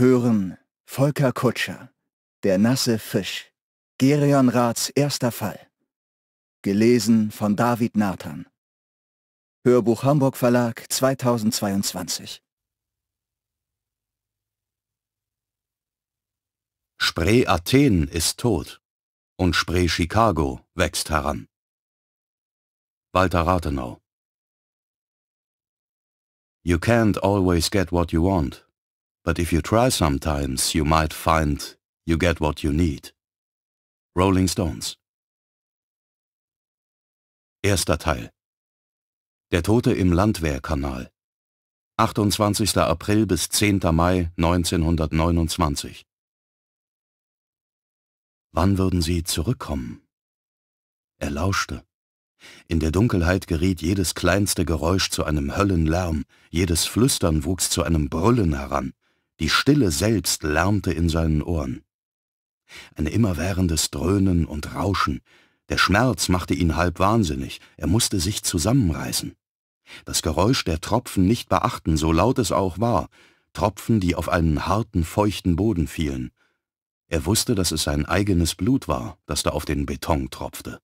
hören Volker Kutscher, Der nasse Fisch, Gerion Raths erster Fall. Gelesen von David Nathan. Hörbuch Hamburg Verlag 2022. Spree Athen ist tot und Spree Chicago wächst heran. Walter Rathenau You can't always get what you want, But if you try sometimes, you might find you get what you need. Rolling Stones Erster Teil Der Tote im Landwehrkanal 28. April bis 10. Mai 1929 Wann würden sie zurückkommen? Er lauschte. In der Dunkelheit geriet jedes kleinste Geräusch zu einem Höllenlärm, jedes Flüstern wuchs zu einem Brüllen heran. Die Stille selbst lärmte in seinen Ohren. Ein immerwährendes Dröhnen und Rauschen. Der Schmerz machte ihn halb wahnsinnig. Er musste sich zusammenreißen. Das Geräusch der Tropfen nicht beachten, so laut es auch war. Tropfen, die auf einen harten, feuchten Boden fielen. Er wusste, dass es sein eigenes Blut war, das da auf den Beton tropfte.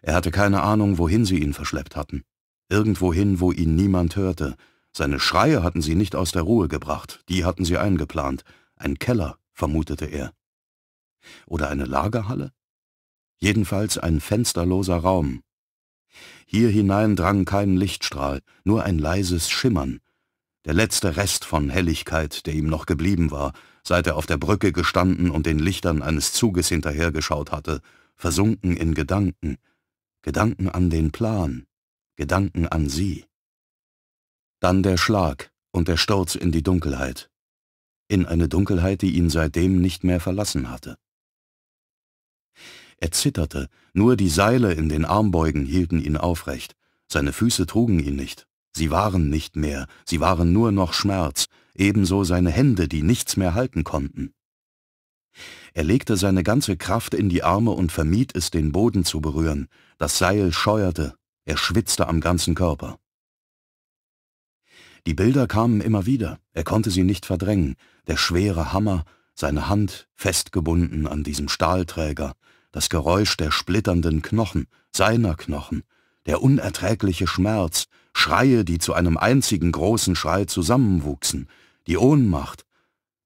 Er hatte keine Ahnung, wohin sie ihn verschleppt hatten. Irgendwohin, wo ihn niemand hörte, seine Schreie hatten sie nicht aus der Ruhe gebracht, die hatten sie eingeplant. Ein Keller, vermutete er. Oder eine Lagerhalle? Jedenfalls ein fensterloser Raum. Hier hinein drang kein Lichtstrahl, nur ein leises Schimmern. Der letzte Rest von Helligkeit, der ihm noch geblieben war, seit er auf der Brücke gestanden und den Lichtern eines Zuges hinterhergeschaut hatte, versunken in Gedanken. Gedanken an den Plan, Gedanken an sie. Dann der Schlag und der Sturz in die Dunkelheit. In eine Dunkelheit, die ihn seitdem nicht mehr verlassen hatte. Er zitterte, nur die Seile in den Armbeugen hielten ihn aufrecht. Seine Füße trugen ihn nicht. Sie waren nicht mehr, sie waren nur noch Schmerz, ebenso seine Hände, die nichts mehr halten konnten. Er legte seine ganze Kraft in die Arme und vermied es, den Boden zu berühren. Das Seil scheuerte, er schwitzte am ganzen Körper. Die Bilder kamen immer wieder, er konnte sie nicht verdrängen, der schwere Hammer, seine Hand festgebunden an diesem Stahlträger, das Geräusch der splitternden Knochen, seiner Knochen, der unerträgliche Schmerz, Schreie, die zu einem einzigen großen Schrei zusammenwuchsen, die Ohnmacht,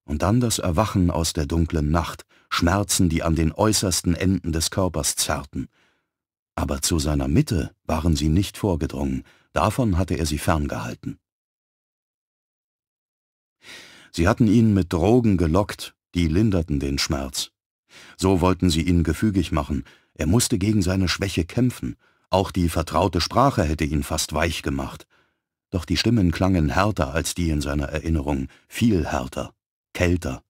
und dann das Erwachen aus der dunklen Nacht, Schmerzen, die an den äußersten Enden des Körpers zerrten. Aber zu seiner Mitte waren sie nicht vorgedrungen, davon hatte er sie ferngehalten. Sie hatten ihn mit Drogen gelockt, die linderten den Schmerz. So wollten sie ihn gefügig machen, er musste gegen seine Schwäche kämpfen, auch die vertraute Sprache hätte ihn fast weich gemacht. Doch die Stimmen klangen härter als die in seiner Erinnerung, viel härter, kälter,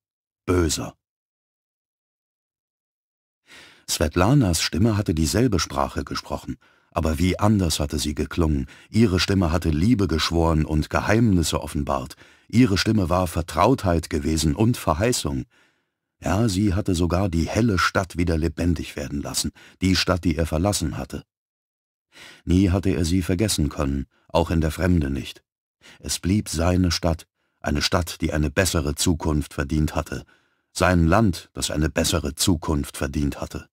böser. Svetlanas Stimme hatte dieselbe Sprache gesprochen, aber wie anders hatte sie geklungen, ihre Stimme hatte Liebe geschworen und Geheimnisse offenbart, ihre Stimme war Vertrautheit gewesen und Verheißung. Ja, sie hatte sogar die helle Stadt wieder lebendig werden lassen, die Stadt, die er verlassen hatte. Nie hatte er sie vergessen können, auch in der Fremde nicht. Es blieb seine Stadt, eine Stadt, die eine bessere Zukunft verdient hatte, sein Land, das eine bessere Zukunft verdient hatte.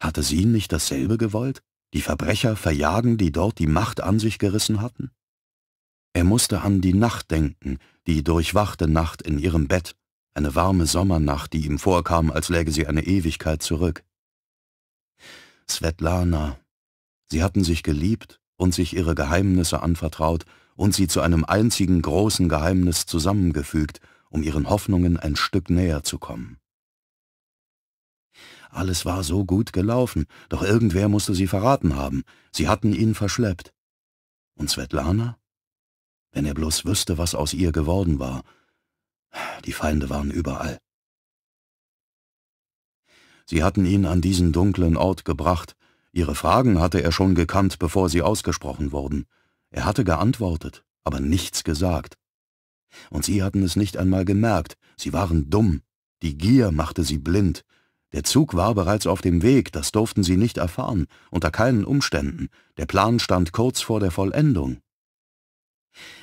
Hatte sie nicht dasselbe gewollt? Die Verbrecher verjagen, die dort die Macht an sich gerissen hatten? Er musste an die Nacht denken, die durchwachte Nacht in ihrem Bett, eine warme Sommernacht, die ihm vorkam, als läge sie eine Ewigkeit zurück. Svetlana. Sie hatten sich geliebt und sich ihre Geheimnisse anvertraut und sie zu einem einzigen großen Geheimnis zusammengefügt, um ihren Hoffnungen ein Stück näher zu kommen. Alles war so gut gelaufen, doch irgendwer musste sie verraten haben. Sie hatten ihn verschleppt. Und Svetlana? Wenn er bloß wüsste, was aus ihr geworden war. Die Feinde waren überall. Sie hatten ihn an diesen dunklen Ort gebracht. Ihre Fragen hatte er schon gekannt, bevor sie ausgesprochen wurden. Er hatte geantwortet, aber nichts gesagt. Und sie hatten es nicht einmal gemerkt. Sie waren dumm. Die Gier machte sie blind. Der Zug war bereits auf dem Weg, das durften sie nicht erfahren, unter keinen Umständen. Der Plan stand kurz vor der Vollendung.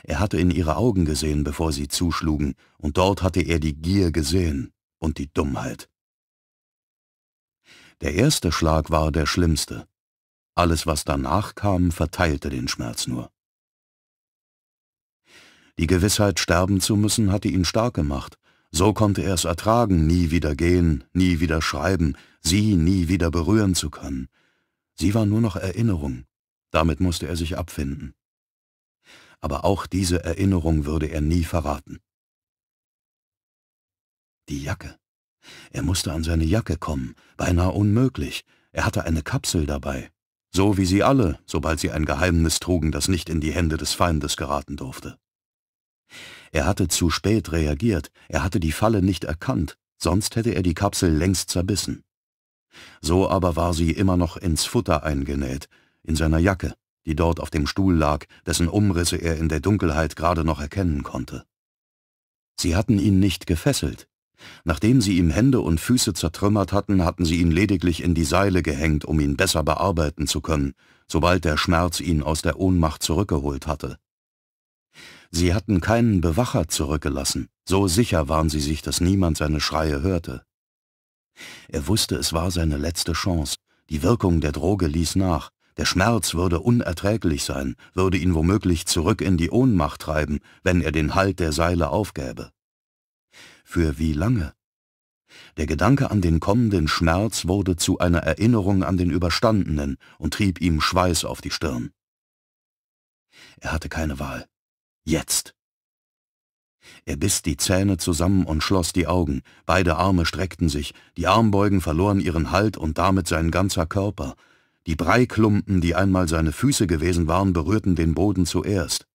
Er hatte in ihre Augen gesehen, bevor sie zuschlugen, und dort hatte er die Gier gesehen und die Dummheit. Der erste Schlag war der schlimmste. Alles, was danach kam, verteilte den Schmerz nur. Die Gewissheit, sterben zu müssen, hatte ihn stark gemacht, so konnte er es ertragen, nie wieder gehen, nie wieder schreiben, sie nie wieder berühren zu können. Sie war nur noch Erinnerung. Damit musste er sich abfinden. Aber auch diese Erinnerung würde er nie verraten. Die Jacke. Er musste an seine Jacke kommen, beinahe unmöglich. Er hatte eine Kapsel dabei, so wie sie alle, sobald sie ein Geheimnis trugen, das nicht in die Hände des Feindes geraten durfte. Er hatte zu spät reagiert, er hatte die Falle nicht erkannt, sonst hätte er die Kapsel längst zerbissen. So aber war sie immer noch ins Futter eingenäht, in seiner Jacke, die dort auf dem Stuhl lag, dessen Umrisse er in der Dunkelheit gerade noch erkennen konnte. Sie hatten ihn nicht gefesselt. Nachdem sie ihm Hände und Füße zertrümmert hatten, hatten sie ihn lediglich in die Seile gehängt, um ihn besser bearbeiten zu können, sobald der Schmerz ihn aus der Ohnmacht zurückgeholt hatte. Sie hatten keinen Bewacher zurückgelassen, so sicher waren sie sich, dass niemand seine Schreie hörte. Er wusste, es war seine letzte Chance. Die Wirkung der Droge ließ nach. Der Schmerz würde unerträglich sein, würde ihn womöglich zurück in die Ohnmacht treiben, wenn er den Halt der Seile aufgäbe. Für wie lange? Der Gedanke an den kommenden Schmerz wurde zu einer Erinnerung an den Überstandenen und trieb ihm Schweiß auf die Stirn. Er hatte keine Wahl. Jetzt. Er biss die Zähne zusammen und schloss die Augen. Beide Arme streckten sich, die Armbeugen verloren ihren Halt und damit sein ganzer Körper. Die Breiklumpen, die einmal seine Füße gewesen waren, berührten den Boden zuerst.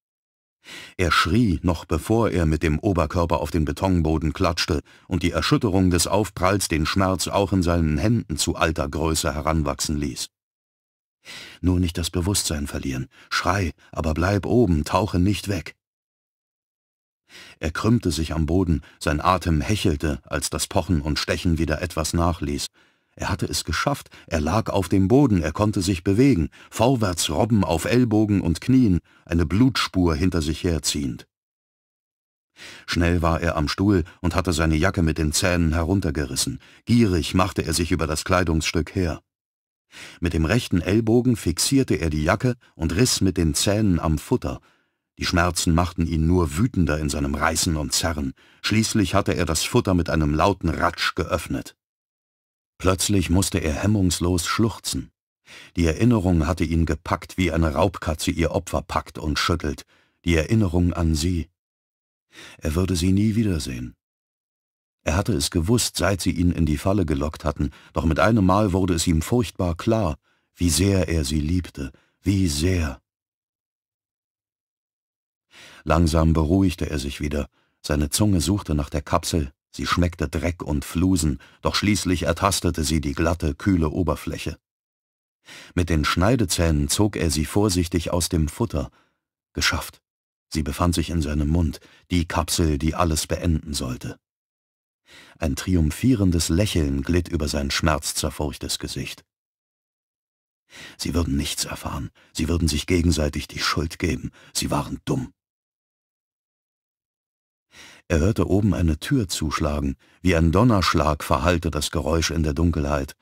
Er schrie, noch bevor er mit dem Oberkörper auf den Betonboden klatschte und die Erschütterung des Aufpralls den Schmerz auch in seinen Händen zu alter Größe heranwachsen ließ. Nur nicht das Bewusstsein verlieren. Schrei, aber bleib oben, tauche nicht weg. Er krümmte sich am Boden, sein Atem hechelte, als das Pochen und Stechen wieder etwas nachließ. Er hatte es geschafft, er lag auf dem Boden, er konnte sich bewegen, vorwärts robben auf Ellbogen und Knien, eine Blutspur hinter sich herziehend. Schnell war er am Stuhl und hatte seine Jacke mit den Zähnen heruntergerissen. Gierig machte er sich über das Kleidungsstück her. Mit dem rechten Ellbogen fixierte er die Jacke und riss mit den Zähnen am Futter, die Schmerzen machten ihn nur wütender in seinem Reißen und Zerren. Schließlich hatte er das Futter mit einem lauten Ratsch geöffnet. Plötzlich musste er hemmungslos schluchzen. Die Erinnerung hatte ihn gepackt, wie eine Raubkatze ihr Opfer packt und schüttelt. Die Erinnerung an sie. Er würde sie nie wiedersehen. Er hatte es gewusst, seit sie ihn in die Falle gelockt hatten, doch mit einem Mal wurde es ihm furchtbar klar, wie sehr er sie liebte, wie sehr. Langsam beruhigte er sich wieder. Seine Zunge suchte nach der Kapsel, sie schmeckte Dreck und Flusen, doch schließlich ertastete sie die glatte, kühle Oberfläche. Mit den Schneidezähnen zog er sie vorsichtig aus dem Futter. Geschafft. Sie befand sich in seinem Mund, die Kapsel, die alles beenden sollte. Ein triumphierendes Lächeln glitt über sein schmerzzerfurchtes Gesicht. Sie würden nichts erfahren, sie würden sich gegenseitig die Schuld geben, sie waren dumm. Er hörte oben eine Tür zuschlagen, wie ein Donnerschlag verhallte das Geräusch in der Dunkelheit.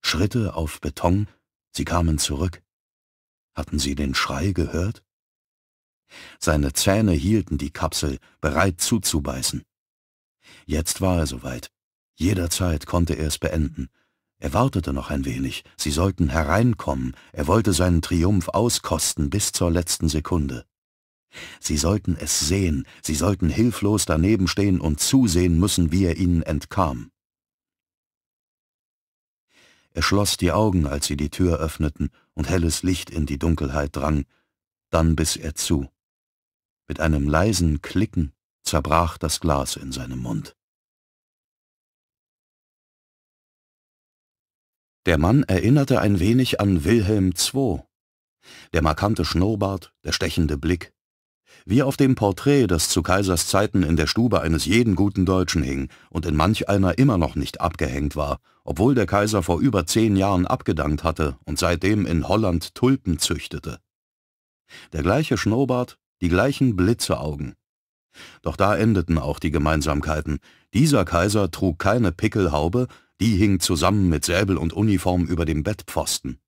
Schritte auf Beton, sie kamen zurück. Hatten sie den Schrei gehört? Seine Zähne hielten die Kapsel, bereit zuzubeißen. Jetzt war er soweit. Jederzeit konnte er es beenden. Er wartete noch ein wenig, sie sollten hereinkommen, er wollte seinen Triumph auskosten bis zur letzten Sekunde. Sie sollten es sehen, sie sollten hilflos daneben stehen und zusehen müssen, wie er ihnen entkam. Er schloss die Augen, als sie die Tür öffneten und helles Licht in die Dunkelheit drang, dann biss er zu. Mit einem leisen Klicken zerbrach das Glas in seinem Mund. Der Mann erinnerte ein wenig an Wilhelm II. Der markante Schnurrbart, der stechende Blick, wie auf dem Porträt, das zu Kaisers Zeiten in der Stube eines jeden guten Deutschen hing und in manch einer immer noch nicht abgehängt war, obwohl der Kaiser vor über zehn Jahren abgedankt hatte und seitdem in Holland Tulpen züchtete. Der gleiche Schnurrbart, die gleichen Blitzeaugen. Doch da endeten auch die Gemeinsamkeiten. Dieser Kaiser trug keine Pickelhaube, die hing zusammen mit Säbel und Uniform über dem Bettpfosten.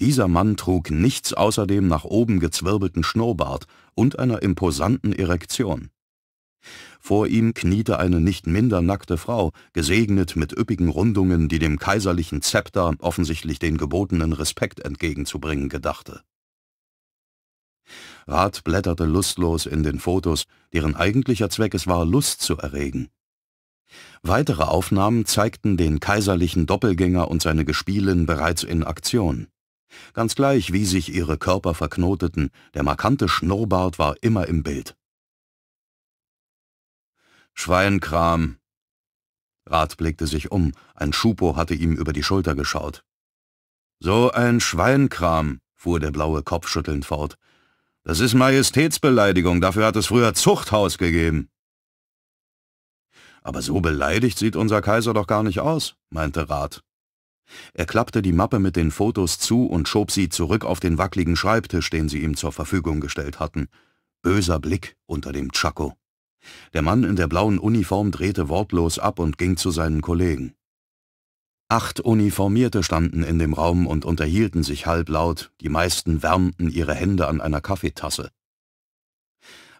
Dieser Mann trug nichts außer dem nach oben gezwirbelten Schnurrbart und einer imposanten Erektion. Vor ihm kniete eine nicht minder nackte Frau, gesegnet mit üppigen Rundungen, die dem kaiserlichen Zepter offensichtlich den gebotenen Respekt entgegenzubringen gedachte. Rat blätterte lustlos in den Fotos, deren eigentlicher Zweck es war, Lust zu erregen. Weitere Aufnahmen zeigten den kaiserlichen Doppelgänger und seine Gespielin bereits in Aktion. Ganz gleich, wie sich ihre Körper verknoteten, der markante Schnurrbart war immer im Bild. Schweinkram. Rat blickte sich um, ein Schupo hatte ihm über die Schulter geschaut. So ein Schweinkram, fuhr der blaue Kopf schüttelnd fort. Das ist Majestätsbeleidigung, dafür hat es früher Zuchthaus gegeben. Aber so beleidigt sieht unser Kaiser doch gar nicht aus, meinte Rat er klappte die Mappe mit den Fotos zu und schob sie zurück auf den wackligen Schreibtisch, den sie ihm zur Verfügung gestellt hatten. Böser Blick unter dem Tschako. Der Mann in der blauen Uniform drehte wortlos ab und ging zu seinen Kollegen. Acht Uniformierte standen in dem Raum und unterhielten sich halblaut, die meisten wärmten ihre Hände an einer Kaffeetasse.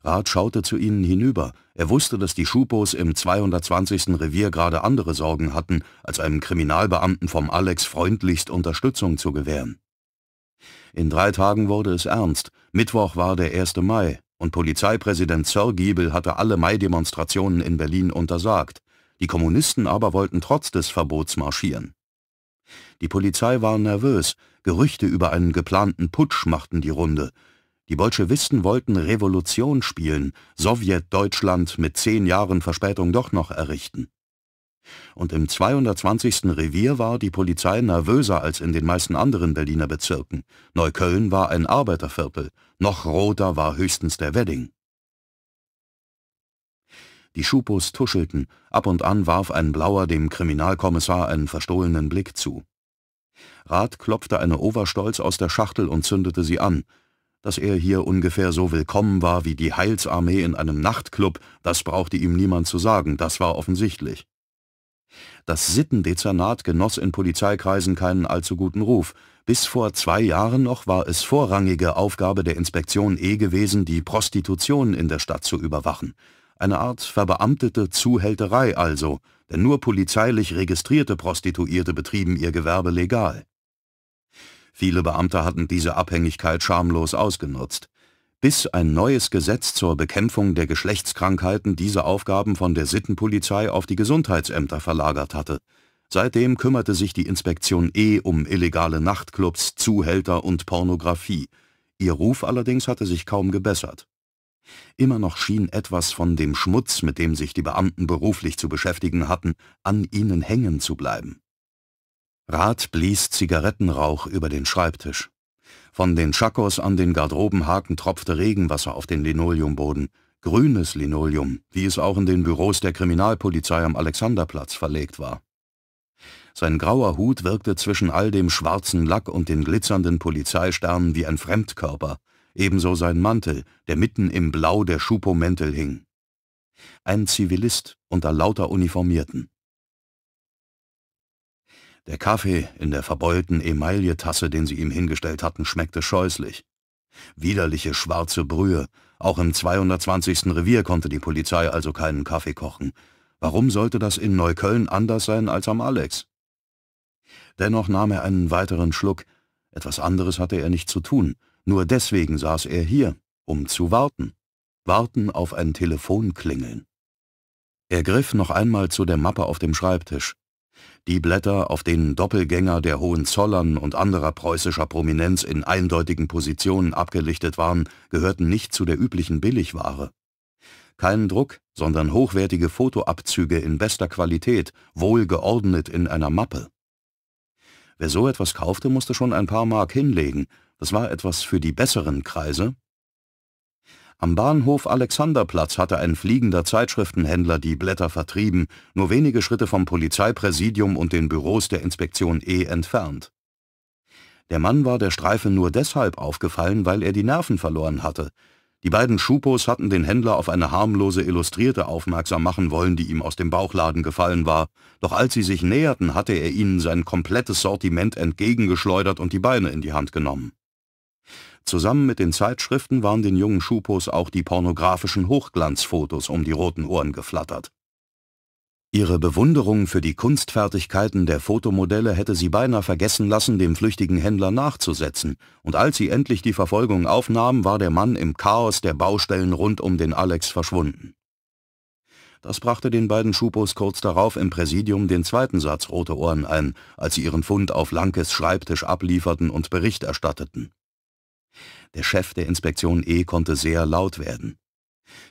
Barth schaute zu ihnen hinüber. Er wusste, dass die Schupos im 220. Revier gerade andere Sorgen hatten, als einem Kriminalbeamten vom Alex freundlichst Unterstützung zu gewähren. In drei Tagen wurde es ernst. Mittwoch war der 1. Mai und Polizeipräsident Sörgiebel hatte alle Mai-Demonstrationen in Berlin untersagt. Die Kommunisten aber wollten trotz des Verbots marschieren. Die Polizei war nervös, Gerüchte über einen geplanten Putsch machten die Runde. Die Bolschewisten wollten Revolution spielen, Sowjetdeutschland mit zehn Jahren Verspätung doch noch errichten. Und im 220. Revier war die Polizei nervöser als in den meisten anderen Berliner Bezirken. Neukölln war ein Arbeiterviertel, noch roter war höchstens der Wedding. Die Schupos tuschelten, ab und an warf ein Blauer dem Kriminalkommissar einen verstohlenen Blick zu. Rath klopfte eine Overstolz aus der Schachtel und zündete sie an, dass er hier ungefähr so willkommen war wie die Heilsarmee in einem Nachtclub, das brauchte ihm niemand zu sagen, das war offensichtlich. Das Sittendezernat genoss in Polizeikreisen keinen allzu guten Ruf. Bis vor zwei Jahren noch war es vorrangige Aufgabe der Inspektion E gewesen, die Prostitution in der Stadt zu überwachen. Eine Art verbeamtete Zuhälterei also, denn nur polizeilich registrierte Prostituierte betrieben ihr Gewerbe legal. Viele Beamte hatten diese Abhängigkeit schamlos ausgenutzt. Bis ein neues Gesetz zur Bekämpfung der Geschlechtskrankheiten diese Aufgaben von der Sittenpolizei auf die Gesundheitsämter verlagert hatte. Seitdem kümmerte sich die Inspektion E um illegale Nachtclubs, Zuhälter und Pornografie. Ihr Ruf allerdings hatte sich kaum gebessert. Immer noch schien etwas von dem Schmutz, mit dem sich die Beamten beruflich zu beschäftigen hatten, an ihnen hängen zu bleiben. Rat blies Zigarettenrauch über den Schreibtisch. Von den Schakos an den Garderobenhaken tropfte Regenwasser auf den Linoleumboden. Grünes Linoleum, wie es auch in den Büros der Kriminalpolizei am Alexanderplatz verlegt war. Sein grauer Hut wirkte zwischen all dem schwarzen Lack und den glitzernden Polizeisternen wie ein Fremdkörper, ebenso sein Mantel, der mitten im Blau der Schupomäntel hing. Ein Zivilist unter lauter Uniformierten. Der Kaffee in der verbeulten Emailletasse, den sie ihm hingestellt hatten, schmeckte scheußlich. Widerliche schwarze Brühe. Auch im 220. Revier konnte die Polizei also keinen Kaffee kochen. Warum sollte das in Neukölln anders sein als am Alex? Dennoch nahm er einen weiteren Schluck. Etwas anderes hatte er nicht zu tun. Nur deswegen saß er hier, um zu warten. Warten auf ein Telefonklingeln. Er griff noch einmal zu der Mappe auf dem Schreibtisch die Blätter, auf denen Doppelgänger der Hohenzollern und anderer preußischer Prominenz in eindeutigen Positionen abgelichtet waren, gehörten nicht zu der üblichen Billigware. Kein Druck, sondern hochwertige Fotoabzüge in bester Qualität, wohlgeordnet in einer Mappe. Wer so etwas kaufte, musste schon ein paar Mark hinlegen. Das war etwas für die besseren Kreise, am Bahnhof Alexanderplatz hatte ein fliegender Zeitschriftenhändler die Blätter vertrieben, nur wenige Schritte vom Polizeipräsidium und den Büros der Inspektion E entfernt. Der Mann war der Streife nur deshalb aufgefallen, weil er die Nerven verloren hatte. Die beiden Schupos hatten den Händler auf eine harmlose Illustrierte aufmerksam machen wollen, die ihm aus dem Bauchladen gefallen war, doch als sie sich näherten, hatte er ihnen sein komplettes Sortiment entgegengeschleudert und die Beine in die Hand genommen. Zusammen mit den Zeitschriften waren den jungen Schupos auch die pornografischen Hochglanzfotos um die roten Ohren geflattert. Ihre Bewunderung für die Kunstfertigkeiten der Fotomodelle hätte sie beinahe vergessen lassen, dem flüchtigen Händler nachzusetzen, und als sie endlich die Verfolgung aufnahmen, war der Mann im Chaos der Baustellen rund um den Alex verschwunden. Das brachte den beiden Schupos kurz darauf im Präsidium den zweiten Satz rote Ohren ein, als sie ihren Fund auf Lankes Schreibtisch ablieferten und Bericht erstatteten. Der Chef der Inspektion E konnte sehr laut werden.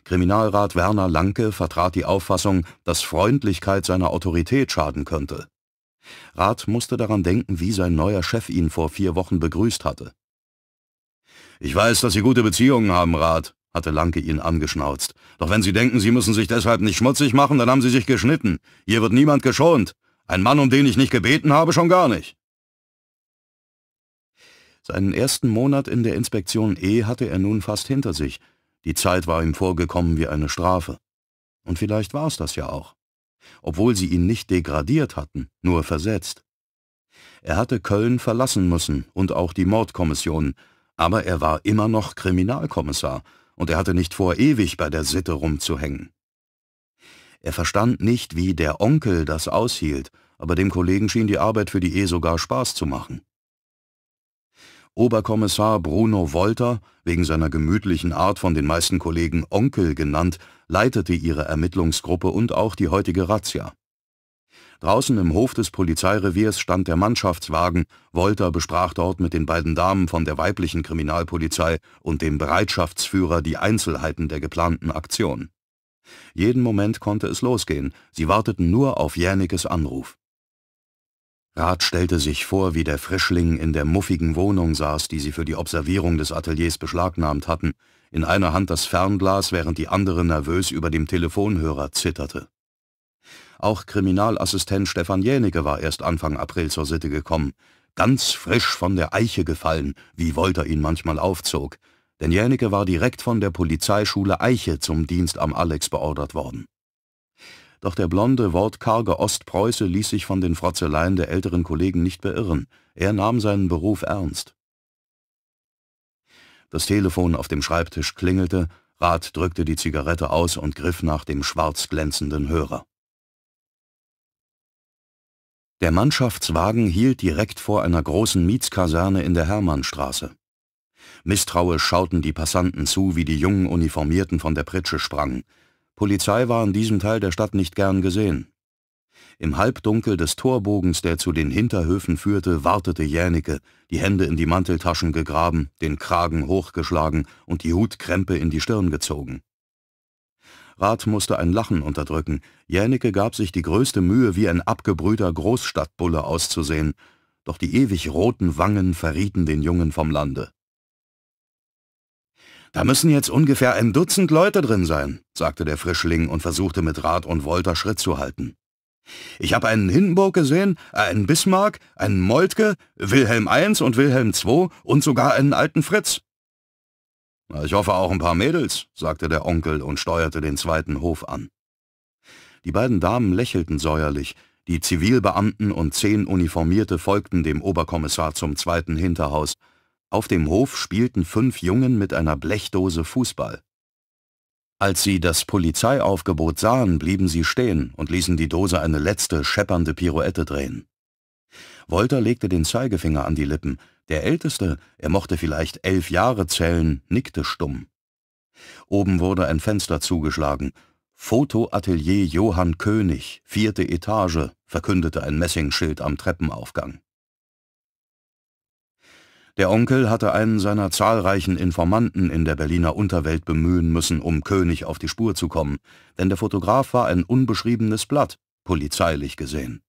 Kriminalrat Werner Lanke vertrat die Auffassung, dass Freundlichkeit seiner Autorität schaden könnte. Rath musste daran denken, wie sein neuer Chef ihn vor vier Wochen begrüßt hatte. Ich weiß, dass Sie gute Beziehungen haben, Rath, hatte Lanke ihn angeschnauzt. Doch wenn Sie denken, Sie müssen sich deshalb nicht schmutzig machen, dann haben Sie sich geschnitten. Hier wird niemand geschont. Ein Mann, um den ich nicht gebeten habe, schon gar nicht. Seinen ersten Monat in der Inspektion E hatte er nun fast hinter sich. Die Zeit war ihm vorgekommen wie eine Strafe. Und vielleicht war es das ja auch. Obwohl sie ihn nicht degradiert hatten, nur versetzt. Er hatte Köln verlassen müssen und auch die Mordkommission, aber er war immer noch Kriminalkommissar und er hatte nicht vor, ewig bei der Sitte rumzuhängen. Er verstand nicht, wie der Onkel das aushielt, aber dem Kollegen schien die Arbeit für die E sogar Spaß zu machen. Oberkommissar Bruno Wolter, wegen seiner gemütlichen Art von den meisten Kollegen Onkel genannt, leitete ihre Ermittlungsgruppe und auch die heutige Razzia. Draußen im Hof des Polizeireviers stand der Mannschaftswagen, Wolter besprach dort mit den beiden Damen von der weiblichen Kriminalpolizei und dem Bereitschaftsführer die Einzelheiten der geplanten Aktion. Jeden Moment konnte es losgehen, sie warteten nur auf Jänikes Anruf. Rat stellte sich vor, wie der Frischling in der muffigen Wohnung saß, die sie für die Observierung des Ateliers beschlagnahmt hatten, in einer Hand das Fernglas, während die andere nervös über dem Telefonhörer zitterte. Auch Kriminalassistent Stefan Jänicke war erst Anfang April zur Sitte gekommen, ganz frisch von der Eiche gefallen, wie Wolter ihn manchmal aufzog, denn Jänicke war direkt von der Polizeischule Eiche zum Dienst am Alex beordert worden doch der blonde, wortkarge Ostpreuße ließ sich von den Frotzeleien der älteren Kollegen nicht beirren. Er nahm seinen Beruf ernst. Das Telefon auf dem Schreibtisch klingelte, Rath drückte die Zigarette aus und griff nach dem schwarz glänzenden Hörer. Der Mannschaftswagen hielt direkt vor einer großen Mietskaserne in der Hermannstraße. Misstrauisch schauten die Passanten zu, wie die jungen Uniformierten von der Pritsche sprangen. Polizei war in diesem Teil der Stadt nicht gern gesehen. Im Halbdunkel des Torbogens, der zu den Hinterhöfen führte, wartete Jänicke, die Hände in die Manteltaschen gegraben, den Kragen hochgeschlagen und die Hutkrempe in die Stirn gezogen. Rat musste ein Lachen unterdrücken. Jänicke gab sich die größte Mühe, wie ein abgebrühter Großstadtbulle auszusehen, doch die ewig roten Wangen verrieten den Jungen vom Lande. Da müssen jetzt ungefähr ein Dutzend Leute drin sein, sagte der Frischling und versuchte mit Rat und Wolter Schritt zu halten. Ich habe einen Hindenburg gesehen, äh, einen Bismarck, einen Moltke, Wilhelm I und Wilhelm II und sogar einen alten Fritz. Ich hoffe auch ein paar Mädels, sagte der Onkel und steuerte den zweiten Hof an. Die beiden Damen lächelten säuerlich, die Zivilbeamten und zehn Uniformierte folgten dem Oberkommissar zum zweiten Hinterhaus, auf dem Hof spielten fünf Jungen mit einer Blechdose Fußball. Als sie das Polizeiaufgebot sahen, blieben sie stehen und ließen die Dose eine letzte, scheppernde Pirouette drehen. Wolter legte den Zeigefinger an die Lippen. Der Älteste, er mochte vielleicht elf Jahre zählen, nickte stumm. Oben wurde ein Fenster zugeschlagen. Fotoatelier Johann König, vierte Etage, verkündete ein Messingschild am Treppenaufgang. Der Onkel hatte einen seiner zahlreichen Informanten in der Berliner Unterwelt bemühen müssen, um König auf die Spur zu kommen, denn der Fotograf war ein unbeschriebenes Blatt, polizeilich gesehen.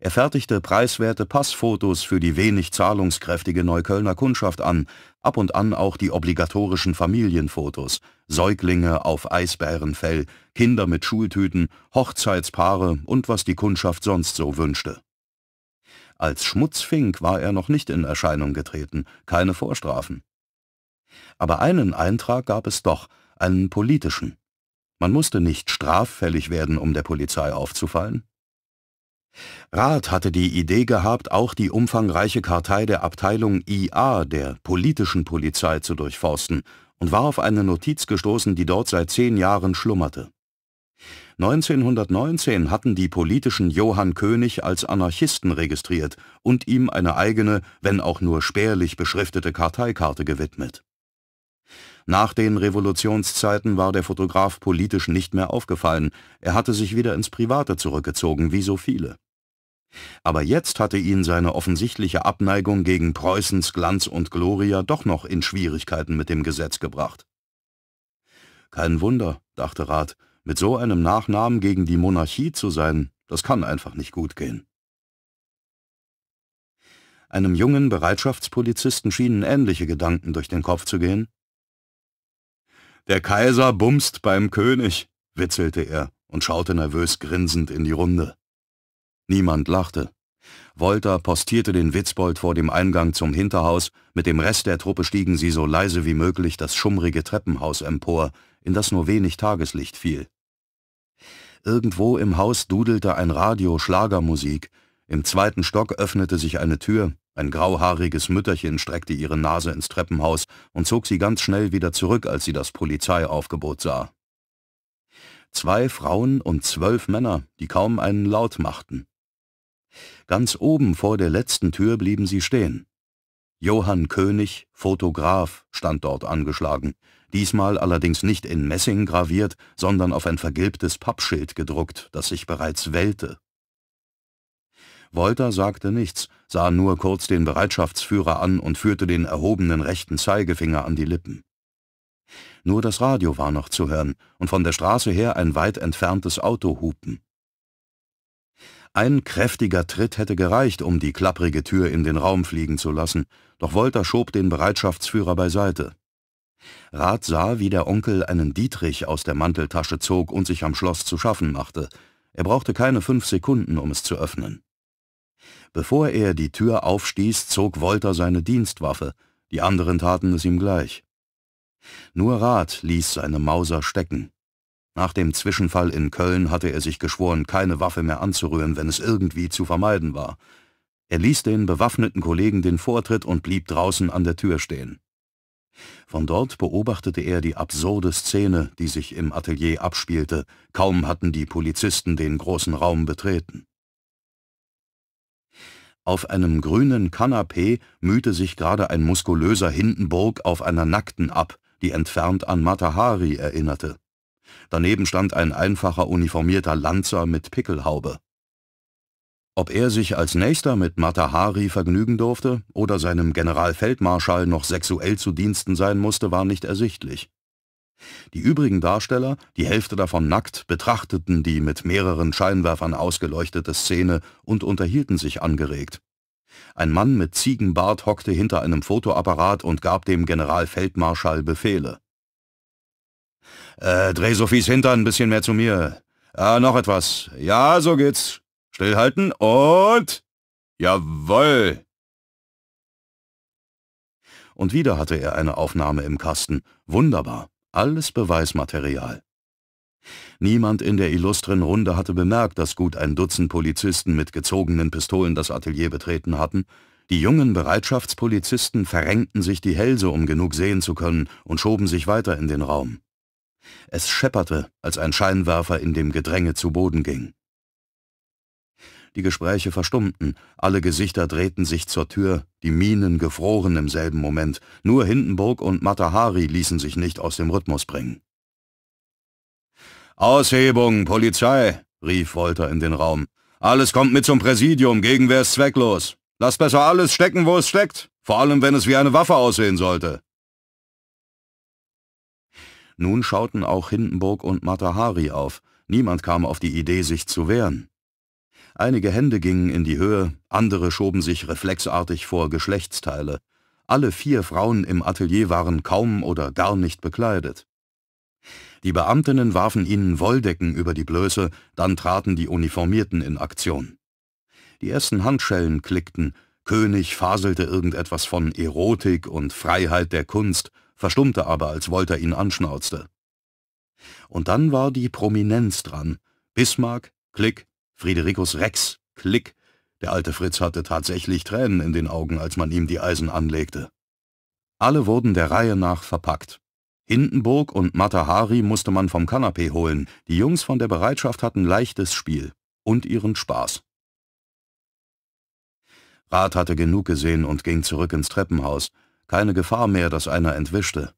Er fertigte preiswerte Passfotos für die wenig zahlungskräftige Neuköllner Kundschaft an, ab und an auch die obligatorischen Familienfotos, Säuglinge auf Eisbärenfell, Kinder mit Schultüten, Hochzeitspaare und was die Kundschaft sonst so wünschte. Als Schmutzfink war er noch nicht in Erscheinung getreten, keine Vorstrafen. Aber einen Eintrag gab es doch, einen politischen. Man musste nicht straffällig werden, um der Polizei aufzufallen. Rath hatte die Idee gehabt, auch die umfangreiche Kartei der Abteilung IA, der politischen Polizei, zu durchforsten und war auf eine Notiz gestoßen, die dort seit zehn Jahren schlummerte. 1919 hatten die politischen Johann König als Anarchisten registriert und ihm eine eigene, wenn auch nur spärlich beschriftete Karteikarte gewidmet. Nach den Revolutionszeiten war der Fotograf politisch nicht mehr aufgefallen, er hatte sich wieder ins Private zurückgezogen, wie so viele. Aber jetzt hatte ihn seine offensichtliche Abneigung gegen Preußens Glanz und Gloria doch noch in Schwierigkeiten mit dem Gesetz gebracht. Kein Wunder, dachte Rath, mit so einem Nachnamen gegen die Monarchie zu sein, das kann einfach nicht gut gehen. Einem jungen Bereitschaftspolizisten schienen ähnliche Gedanken durch den Kopf zu gehen. Der Kaiser bumst beim König, witzelte er und schaute nervös grinsend in die Runde. Niemand lachte. Wolter postierte den Witzbold vor dem Eingang zum Hinterhaus, mit dem Rest der Truppe stiegen sie so leise wie möglich das schummrige Treppenhaus empor, in das nur wenig Tageslicht fiel. Irgendwo im Haus dudelte ein Radio Schlagermusik, im zweiten Stock öffnete sich eine Tür, ein grauhaariges Mütterchen streckte ihre Nase ins Treppenhaus und zog sie ganz schnell wieder zurück, als sie das Polizeiaufgebot sah. Zwei Frauen und zwölf Männer, die kaum einen Laut machten. Ganz oben vor der letzten Tür blieben sie stehen. Johann König, Fotograf, stand dort angeschlagen, diesmal allerdings nicht in Messing graviert, sondern auf ein vergilbtes Pappschild gedruckt, das sich bereits wellte. Wolter sagte nichts, sah nur kurz den Bereitschaftsführer an und führte den erhobenen rechten Zeigefinger an die Lippen. Nur das Radio war noch zu hören und von der Straße her ein weit entferntes Auto hupen. Ein kräftiger Tritt hätte gereicht, um die klapprige Tür in den Raum fliegen zu lassen, doch Wolter schob den Bereitschaftsführer beiseite. Rat sah, wie der Onkel einen Dietrich aus der Manteltasche zog und sich am Schloss zu schaffen machte. Er brauchte keine fünf Sekunden, um es zu öffnen. Bevor er die Tür aufstieß, zog Wolter seine Dienstwaffe. Die anderen taten es ihm gleich. Nur Rat ließ seine Mauser stecken. Nach dem Zwischenfall in Köln hatte er sich geschworen, keine Waffe mehr anzurühren, wenn es irgendwie zu vermeiden war. Er ließ den bewaffneten Kollegen den Vortritt und blieb draußen an der Tür stehen. Von dort beobachtete er die absurde Szene, die sich im Atelier abspielte, kaum hatten die Polizisten den großen Raum betreten. Auf einem grünen Kanapee mühte sich gerade ein muskulöser Hindenburg auf einer Nackten ab, die entfernt an Matahari erinnerte. Daneben stand ein einfacher uniformierter Lanzer mit Pickelhaube. Ob er sich als Nächster mit Matahari vergnügen durfte oder seinem Generalfeldmarschall noch sexuell zu Diensten sein musste, war nicht ersichtlich. Die übrigen Darsteller, die Hälfte davon nackt, betrachteten die mit mehreren Scheinwerfern ausgeleuchtete Szene und unterhielten sich angeregt. Ein Mann mit Ziegenbart hockte hinter einem Fotoapparat und gab dem Generalfeldmarschall Befehle. »Äh, dreh Sophies Hintern ein bisschen mehr zu mir. Äh, noch etwas. Ja, so geht's. Stillhalten und... Jawoll! Und wieder hatte er eine Aufnahme im Kasten. Wunderbar. Alles Beweismaterial. Niemand in der illustren Runde hatte bemerkt, dass gut ein Dutzend Polizisten mit gezogenen Pistolen das Atelier betreten hatten. Die jungen Bereitschaftspolizisten verrenkten sich die Hälse, um genug sehen zu können, und schoben sich weiter in den Raum. Es schepperte, als ein Scheinwerfer in dem Gedränge zu Boden ging die Gespräche verstummten, alle Gesichter drehten sich zur Tür, die Minen gefroren im selben Moment, nur Hindenburg und Matahari ließen sich nicht aus dem Rhythmus bringen. Aushebung, Polizei, rief Wolter in den Raum. Alles kommt mit zum Präsidium, gegen wer ist zwecklos. Lass besser alles stecken, wo es steckt, vor allem wenn es wie eine Waffe aussehen sollte. Nun schauten auch Hindenburg und Matahari auf. Niemand kam auf die Idee, sich zu wehren. Einige Hände gingen in die Höhe, andere schoben sich reflexartig vor Geschlechtsteile. Alle vier Frauen im Atelier waren kaum oder gar nicht bekleidet. Die Beamtinnen warfen ihnen Wolldecken über die Blöße, dann traten die Uniformierten in Aktion. Die ersten Handschellen klickten, König faselte irgendetwas von Erotik und Freiheit der Kunst, verstummte aber, als Wolter ihn anschnauzte. Und dann war die Prominenz dran. Bismarck, Klick, Friederikus Rex, Klick. Der alte Fritz hatte tatsächlich Tränen in den Augen, als man ihm die Eisen anlegte. Alle wurden der Reihe nach verpackt. Hindenburg und Matahari musste man vom Kanapee holen. Die Jungs von der Bereitschaft hatten leichtes Spiel und ihren Spaß. Rat hatte genug gesehen und ging zurück ins Treppenhaus. Keine Gefahr mehr, dass einer entwischte.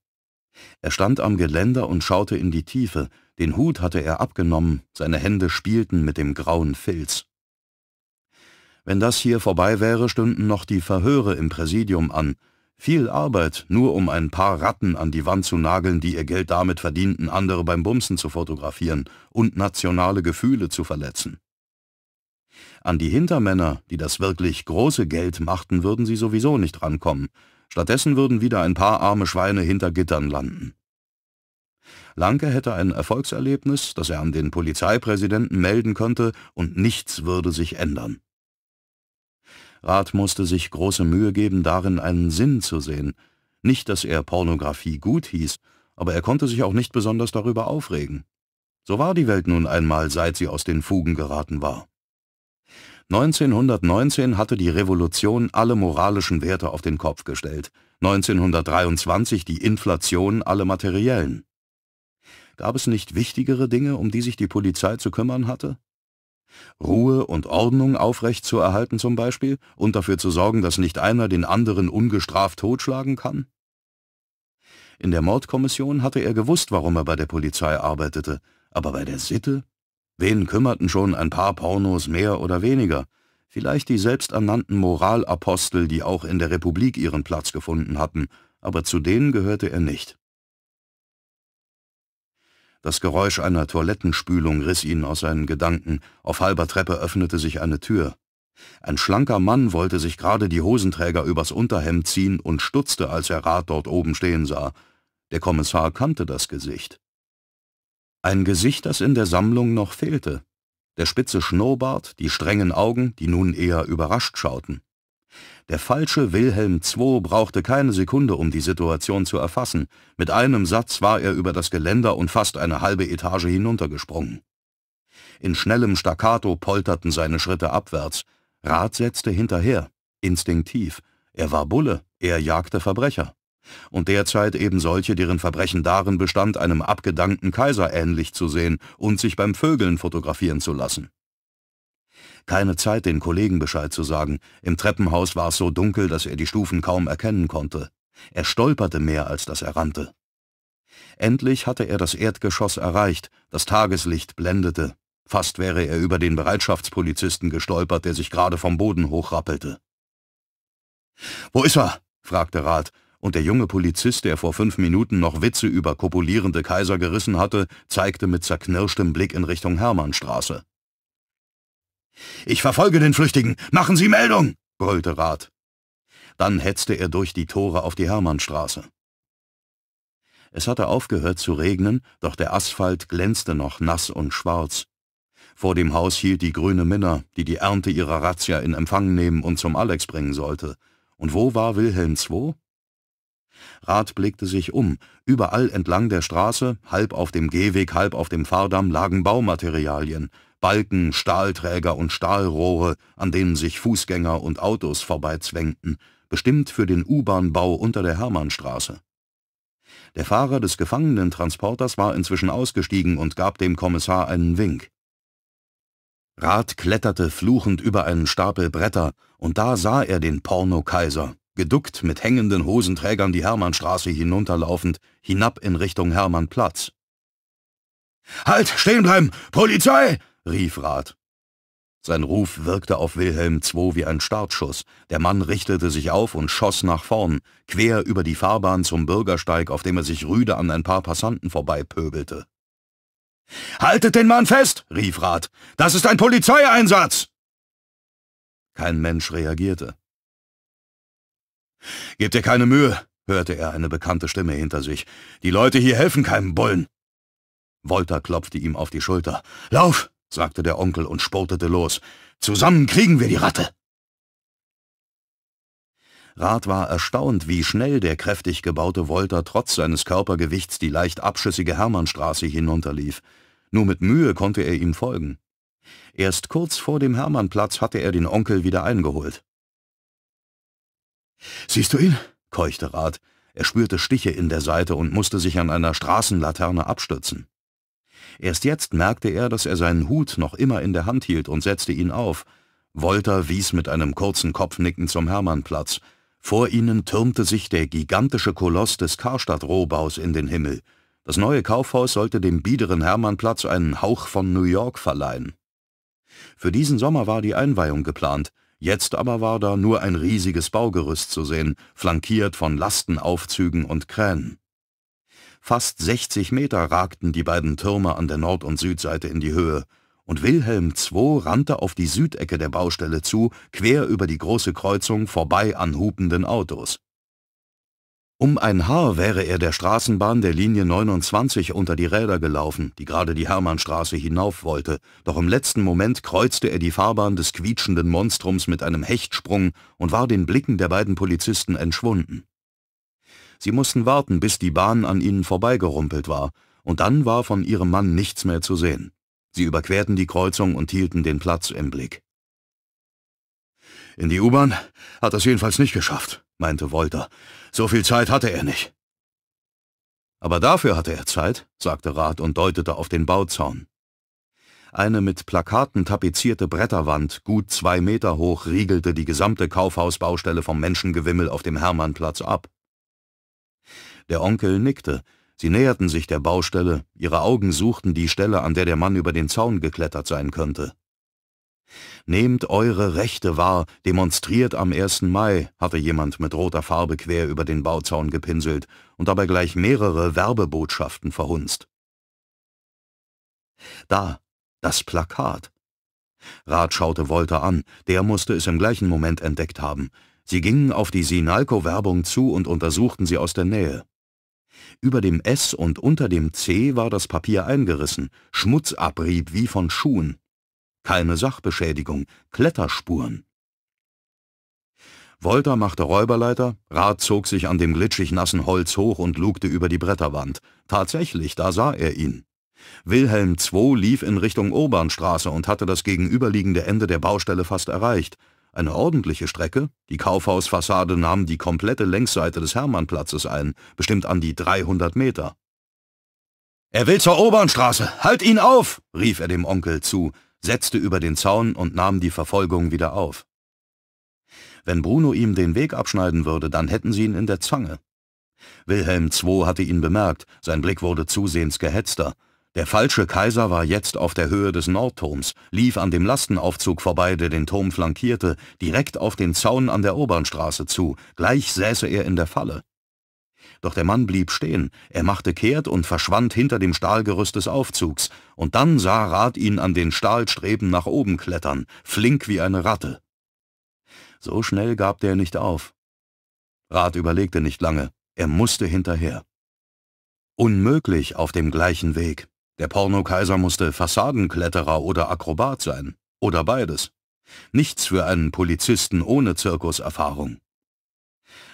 Er stand am Geländer und schaute in die Tiefe, den Hut hatte er abgenommen, seine Hände spielten mit dem grauen Filz. Wenn das hier vorbei wäre, stünden noch die Verhöre im Präsidium an. Viel Arbeit, nur um ein paar Ratten an die Wand zu nageln, die ihr Geld damit verdienten, andere beim Bumsen zu fotografieren und nationale Gefühle zu verletzen. An die Hintermänner, die das wirklich große Geld machten, würden sie sowieso nicht rankommen. Stattdessen würden wieder ein paar arme Schweine hinter Gittern landen. Lanke hätte ein Erfolgserlebnis, das er an den Polizeipräsidenten melden konnte, und nichts würde sich ändern. Rath musste sich große Mühe geben, darin einen Sinn zu sehen. Nicht, dass er Pornografie gut hieß, aber er konnte sich auch nicht besonders darüber aufregen. So war die Welt nun einmal, seit sie aus den Fugen geraten war. 1919 hatte die Revolution alle moralischen Werte auf den Kopf gestellt, 1923 die Inflation alle materiellen. Gab es nicht wichtigere Dinge, um die sich die Polizei zu kümmern hatte? Ruhe und Ordnung aufrecht zu erhalten zum Beispiel und dafür zu sorgen, dass nicht einer den anderen ungestraft totschlagen kann? In der Mordkommission hatte er gewusst, warum er bei der Polizei arbeitete, aber bei der Sitte? Wen kümmerten schon ein paar Pornos mehr oder weniger? Vielleicht die selbsternannten Moralapostel, die auch in der Republik ihren Platz gefunden hatten, aber zu denen gehörte er nicht. Das Geräusch einer Toilettenspülung riss ihn aus seinen Gedanken. Auf halber Treppe öffnete sich eine Tür. Ein schlanker Mann wollte sich gerade die Hosenträger übers Unterhemd ziehen und stutzte, als er Rat dort oben stehen sah. Der Kommissar kannte das Gesicht. Ein Gesicht, das in der Sammlung noch fehlte. Der spitze Schnurrbart, die strengen Augen, die nun eher überrascht schauten. Der falsche Wilhelm II brauchte keine Sekunde, um die Situation zu erfassen. Mit einem Satz war er über das Geländer und fast eine halbe Etage hinuntergesprungen. In schnellem Staccato polterten seine Schritte abwärts. Rath setzte hinterher, instinktiv. Er war Bulle, er jagte Verbrecher und derzeit eben solche, deren Verbrechen darin bestand, einem abgedankten Kaiser ähnlich zu sehen und sich beim Vögeln fotografieren zu lassen. Keine Zeit, den Kollegen Bescheid zu sagen, im Treppenhaus war es so dunkel, dass er die Stufen kaum erkennen konnte. Er stolperte mehr, als dass er rannte. Endlich hatte er das Erdgeschoss erreicht, das Tageslicht blendete. Fast wäre er über den Bereitschaftspolizisten gestolpert, der sich gerade vom Boden hochrappelte. »Wo ist er?« fragte Rath und der junge Polizist, der vor fünf Minuten noch Witze über kopulierende Kaiser gerissen hatte, zeigte mit zerknirschtem Blick in Richtung Hermannstraße. »Ich verfolge den Flüchtigen! Machen Sie Meldung!« brüllte Rat. Dann hetzte er durch die Tore auf die Hermannstraße. Es hatte aufgehört zu regnen, doch der Asphalt glänzte noch nass und schwarz. Vor dem Haus hielt die grüne Minna, die die Ernte ihrer Razzia in Empfang nehmen und zum Alex bringen sollte. Und wo war Wilhelm II? Rath blickte sich um. Überall entlang der Straße, halb auf dem Gehweg, halb auf dem Fahrdamm, lagen Baumaterialien. Balken, Stahlträger und Stahlrohre, an denen sich Fußgänger und Autos vorbeizwängten, bestimmt für den U-Bahn-Bau unter der Hermannstraße. Der Fahrer des Gefangenentransporters war inzwischen ausgestiegen und gab dem Kommissar einen Wink. Rath kletterte fluchend über einen Stapel Bretter, und da sah er den Porno-Kaiser, geduckt mit hängenden Hosenträgern die Hermannstraße hinunterlaufend, hinab in Richtung Hermannplatz. »Halt! Stehen bleiben! Polizei!« rief Rath. Sein Ruf wirkte auf Wilhelm II wie ein Startschuss. Der Mann richtete sich auf und schoss nach vorn, quer über die Fahrbahn zum Bürgersteig, auf dem er sich rüde an ein paar Passanten vorbeipöbelte. »Haltet den Mann fest!« rief Rath. »Das ist ein Polizeieinsatz!« Kein Mensch reagierte. Gebt ihr keine Mühe, hörte er eine bekannte Stimme hinter sich. Die Leute hier helfen keinem Bullen. Wolter klopfte ihm auf die Schulter. Lauf, sagte der Onkel und spurtete los. Zusammen kriegen wir die Ratte. Rat war erstaunt, wie schnell der kräftig gebaute Wolter trotz seines Körpergewichts die leicht abschüssige Hermannstraße hinunterlief. Nur mit Mühe konnte er ihm folgen. Erst kurz vor dem Hermannplatz hatte er den Onkel wieder eingeholt. Siehst du ihn? keuchte Rat. Er spürte Stiche in der Seite und musste sich an einer Straßenlaterne abstützen. Erst jetzt merkte er, dass er seinen Hut noch immer in der Hand hielt und setzte ihn auf. Wolter wies mit einem kurzen Kopfnicken zum Hermannplatz. Vor ihnen türmte sich der gigantische Koloss des Karstadt-Rohbaus in den Himmel. Das neue Kaufhaus sollte dem biederen Hermannplatz einen Hauch von New York verleihen. Für diesen Sommer war die Einweihung geplant. Jetzt aber war da nur ein riesiges Baugerüst zu sehen, flankiert von Lastenaufzügen und Kränen. Fast 60 Meter ragten die beiden Türme an der Nord- und Südseite in die Höhe, und Wilhelm II. rannte auf die Südecke der Baustelle zu, quer über die große Kreuzung vorbei an hupenden Autos. Um ein Haar wäre er der Straßenbahn der Linie 29 unter die Räder gelaufen, die gerade die Hermannstraße hinauf wollte, doch im letzten Moment kreuzte er die Fahrbahn des quietschenden Monstrums mit einem Hechtsprung und war den Blicken der beiden Polizisten entschwunden. Sie mussten warten, bis die Bahn an ihnen vorbeigerumpelt war, und dann war von ihrem Mann nichts mehr zu sehen. Sie überquerten die Kreuzung und hielten den Platz im Blick. In die U-Bahn hat das jedenfalls nicht geschafft, meinte Wolter, so viel Zeit hatte er nicht. Aber dafür hatte er Zeit, sagte Rat und deutete auf den Bauzaun. Eine mit Plakaten tapezierte Bretterwand, gut zwei Meter hoch, riegelte die gesamte Kaufhausbaustelle vom Menschengewimmel auf dem Hermannplatz ab. Der Onkel nickte. Sie näherten sich der Baustelle, ihre Augen suchten die Stelle, an der der Mann über den Zaun geklettert sein könnte. Nehmt eure Rechte wahr, demonstriert am 1. Mai, hatte jemand mit roter Farbe quer über den Bauzaun gepinselt und dabei gleich mehrere Werbebotschaften verhunzt. Da, das Plakat. Rat schaute Wolter an, der musste es im gleichen Moment entdeckt haben. Sie gingen auf die Sinalco-Werbung zu und untersuchten sie aus der Nähe. Über dem S und unter dem C war das Papier eingerissen, Schmutzabrieb wie von Schuhen keine Sachbeschädigung, Kletterspuren. Wolter machte Räuberleiter, Rath zog sich an dem glitschig nassen Holz hoch und lugte über die Bretterwand. Tatsächlich, da sah er ihn. Wilhelm II lief in Richtung Urbanstraße und hatte das gegenüberliegende Ende der Baustelle fast erreicht. Eine ordentliche Strecke, die Kaufhausfassade nahm die komplette Längsseite des Hermannplatzes ein, bestimmt an die 300 Meter. »Er will zur Obernstraße! Halt ihn auf!« rief er dem Onkel zu setzte über den Zaun und nahm die Verfolgung wieder auf. Wenn Bruno ihm den Weg abschneiden würde, dann hätten sie ihn in der Zange. Wilhelm II. hatte ihn bemerkt, sein Blick wurde zusehends gehetzter. Der falsche Kaiser war jetzt auf der Höhe des Nordturms, lief an dem Lastenaufzug vorbei, der den Turm flankierte, direkt auf den Zaun an der Obernstraße zu, gleich säße er in der Falle. Doch der Mann blieb stehen, er machte kehrt und verschwand hinter dem Stahlgerüst des Aufzugs, und dann sah Rat ihn an den Stahlstreben nach oben klettern, flink wie eine Ratte. So schnell gab der nicht auf. Rat überlegte nicht lange, er musste hinterher. Unmöglich auf dem gleichen Weg. Der Pornokaiser musste Fassadenkletterer oder Akrobat sein. Oder beides. Nichts für einen Polizisten ohne Zirkuserfahrung.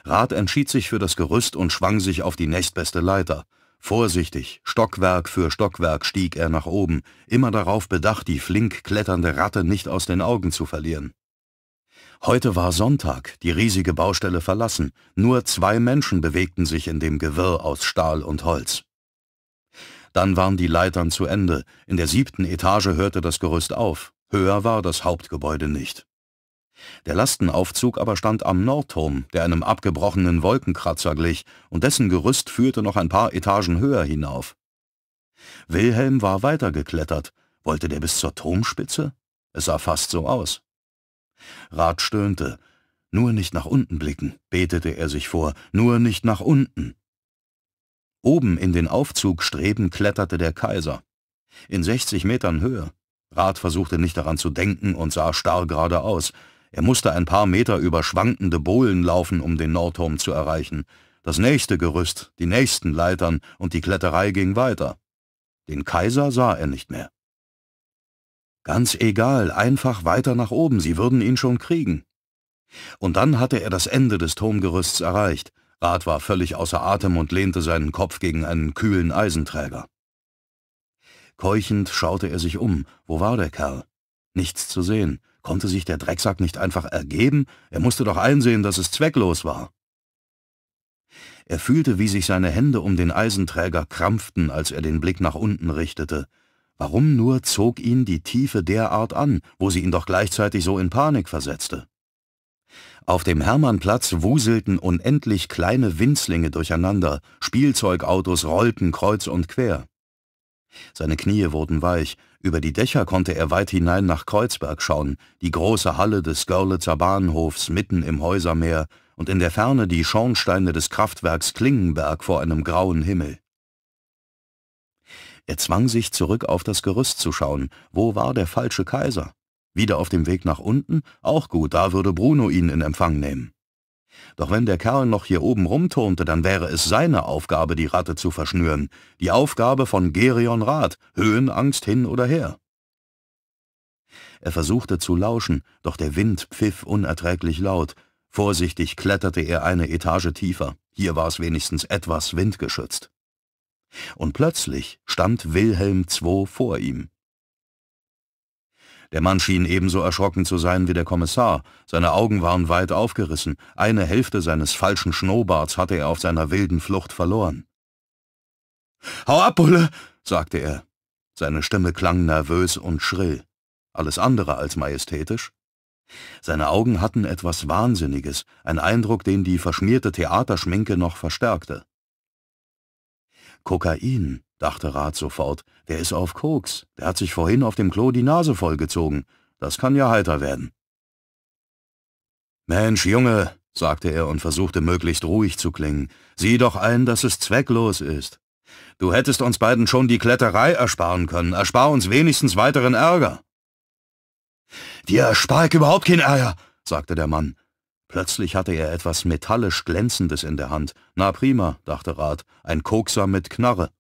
Rat entschied sich für das Gerüst und schwang sich auf die nächstbeste Leiter. Vorsichtig, Stockwerk für Stockwerk stieg er nach oben, immer darauf bedacht, die flink kletternde Ratte nicht aus den Augen zu verlieren. Heute war Sonntag, die riesige Baustelle verlassen. Nur zwei Menschen bewegten sich in dem Gewirr aus Stahl und Holz. Dann waren die Leitern zu Ende. In der siebten Etage hörte das Gerüst auf. Höher war das Hauptgebäude nicht. Der Lastenaufzug aber stand am Nordturm, der einem abgebrochenen Wolkenkratzer glich, und dessen Gerüst führte noch ein paar Etagen höher hinauf. Wilhelm war weitergeklettert. Wollte der bis zur Turmspitze? Es sah fast so aus. Rat stöhnte. Nur nicht nach unten blicken, betete er sich vor, nur nicht nach unten. Oben in den Aufzug streben kletterte der Kaiser. In 60 Metern Höhe. Rath versuchte nicht daran zu denken und sah starr geradeaus. Er musste ein paar Meter über schwankende Bohlen laufen, um den Nordturm zu erreichen. Das nächste Gerüst, die nächsten Leitern und die Kletterei ging weiter. Den Kaiser sah er nicht mehr. Ganz egal, einfach weiter nach oben, sie würden ihn schon kriegen. Und dann hatte er das Ende des Turmgerüsts erreicht. Rat war völlig außer Atem und lehnte seinen Kopf gegen einen kühlen Eisenträger. Keuchend schaute er sich um. Wo war der Kerl? Nichts zu sehen. Konnte sich der Drecksack nicht einfach ergeben? Er musste doch einsehen, dass es zwecklos war. Er fühlte, wie sich seine Hände um den Eisenträger krampften, als er den Blick nach unten richtete. Warum nur zog ihn die Tiefe derart an, wo sie ihn doch gleichzeitig so in Panik versetzte? Auf dem Hermannplatz wuselten unendlich kleine Winzlinge durcheinander, Spielzeugautos rollten kreuz und quer. Seine Knie wurden weich, über die Dächer konnte er weit hinein nach Kreuzberg schauen, die große Halle des Görlitzer Bahnhofs mitten im Häusermeer und in der Ferne die Schornsteine des Kraftwerks Klingenberg vor einem grauen Himmel. Er zwang sich zurück auf das Gerüst zu schauen. Wo war der falsche Kaiser? Wieder auf dem Weg nach unten? Auch gut, da würde Bruno ihn in Empfang nehmen. Doch wenn der Kerl noch hier oben rumturnte, dann wäre es seine Aufgabe, die Ratte zu verschnüren. Die Aufgabe von Gerion Rath, Höhenangst hin oder her. Er versuchte zu lauschen, doch der Wind pfiff unerträglich laut. Vorsichtig kletterte er eine Etage tiefer. Hier war es wenigstens etwas windgeschützt. Und plötzlich stand Wilhelm II vor ihm. Der Mann schien ebenso erschrocken zu sein wie der Kommissar. Seine Augen waren weit aufgerissen. Eine Hälfte seines falschen Schnurrbarts hatte er auf seiner wilden Flucht verloren. »Hau ab, Bulle!« sagte er. Seine Stimme klang nervös und schrill. Alles andere als majestätisch. Seine Augen hatten etwas Wahnsinniges, ein Eindruck, den die verschmierte Theaterschminke noch verstärkte. Kokain, dachte Rat sofort, der ist auf Koks, der hat sich vorhin auf dem Klo die Nase vollgezogen, das kann ja heiter werden. Mensch, Junge, sagte er und versuchte möglichst ruhig zu klingen, sieh doch ein, dass es zwecklos ist. Du hättest uns beiden schon die Kletterei ersparen können, erspar uns wenigstens weiteren Ärger. Dir erspar ich überhaupt kein Ärger, sagte der Mann. Plötzlich hatte er etwas metallisch Glänzendes in der Hand. Na prima, dachte Rat, ein Kokser mit Knarre.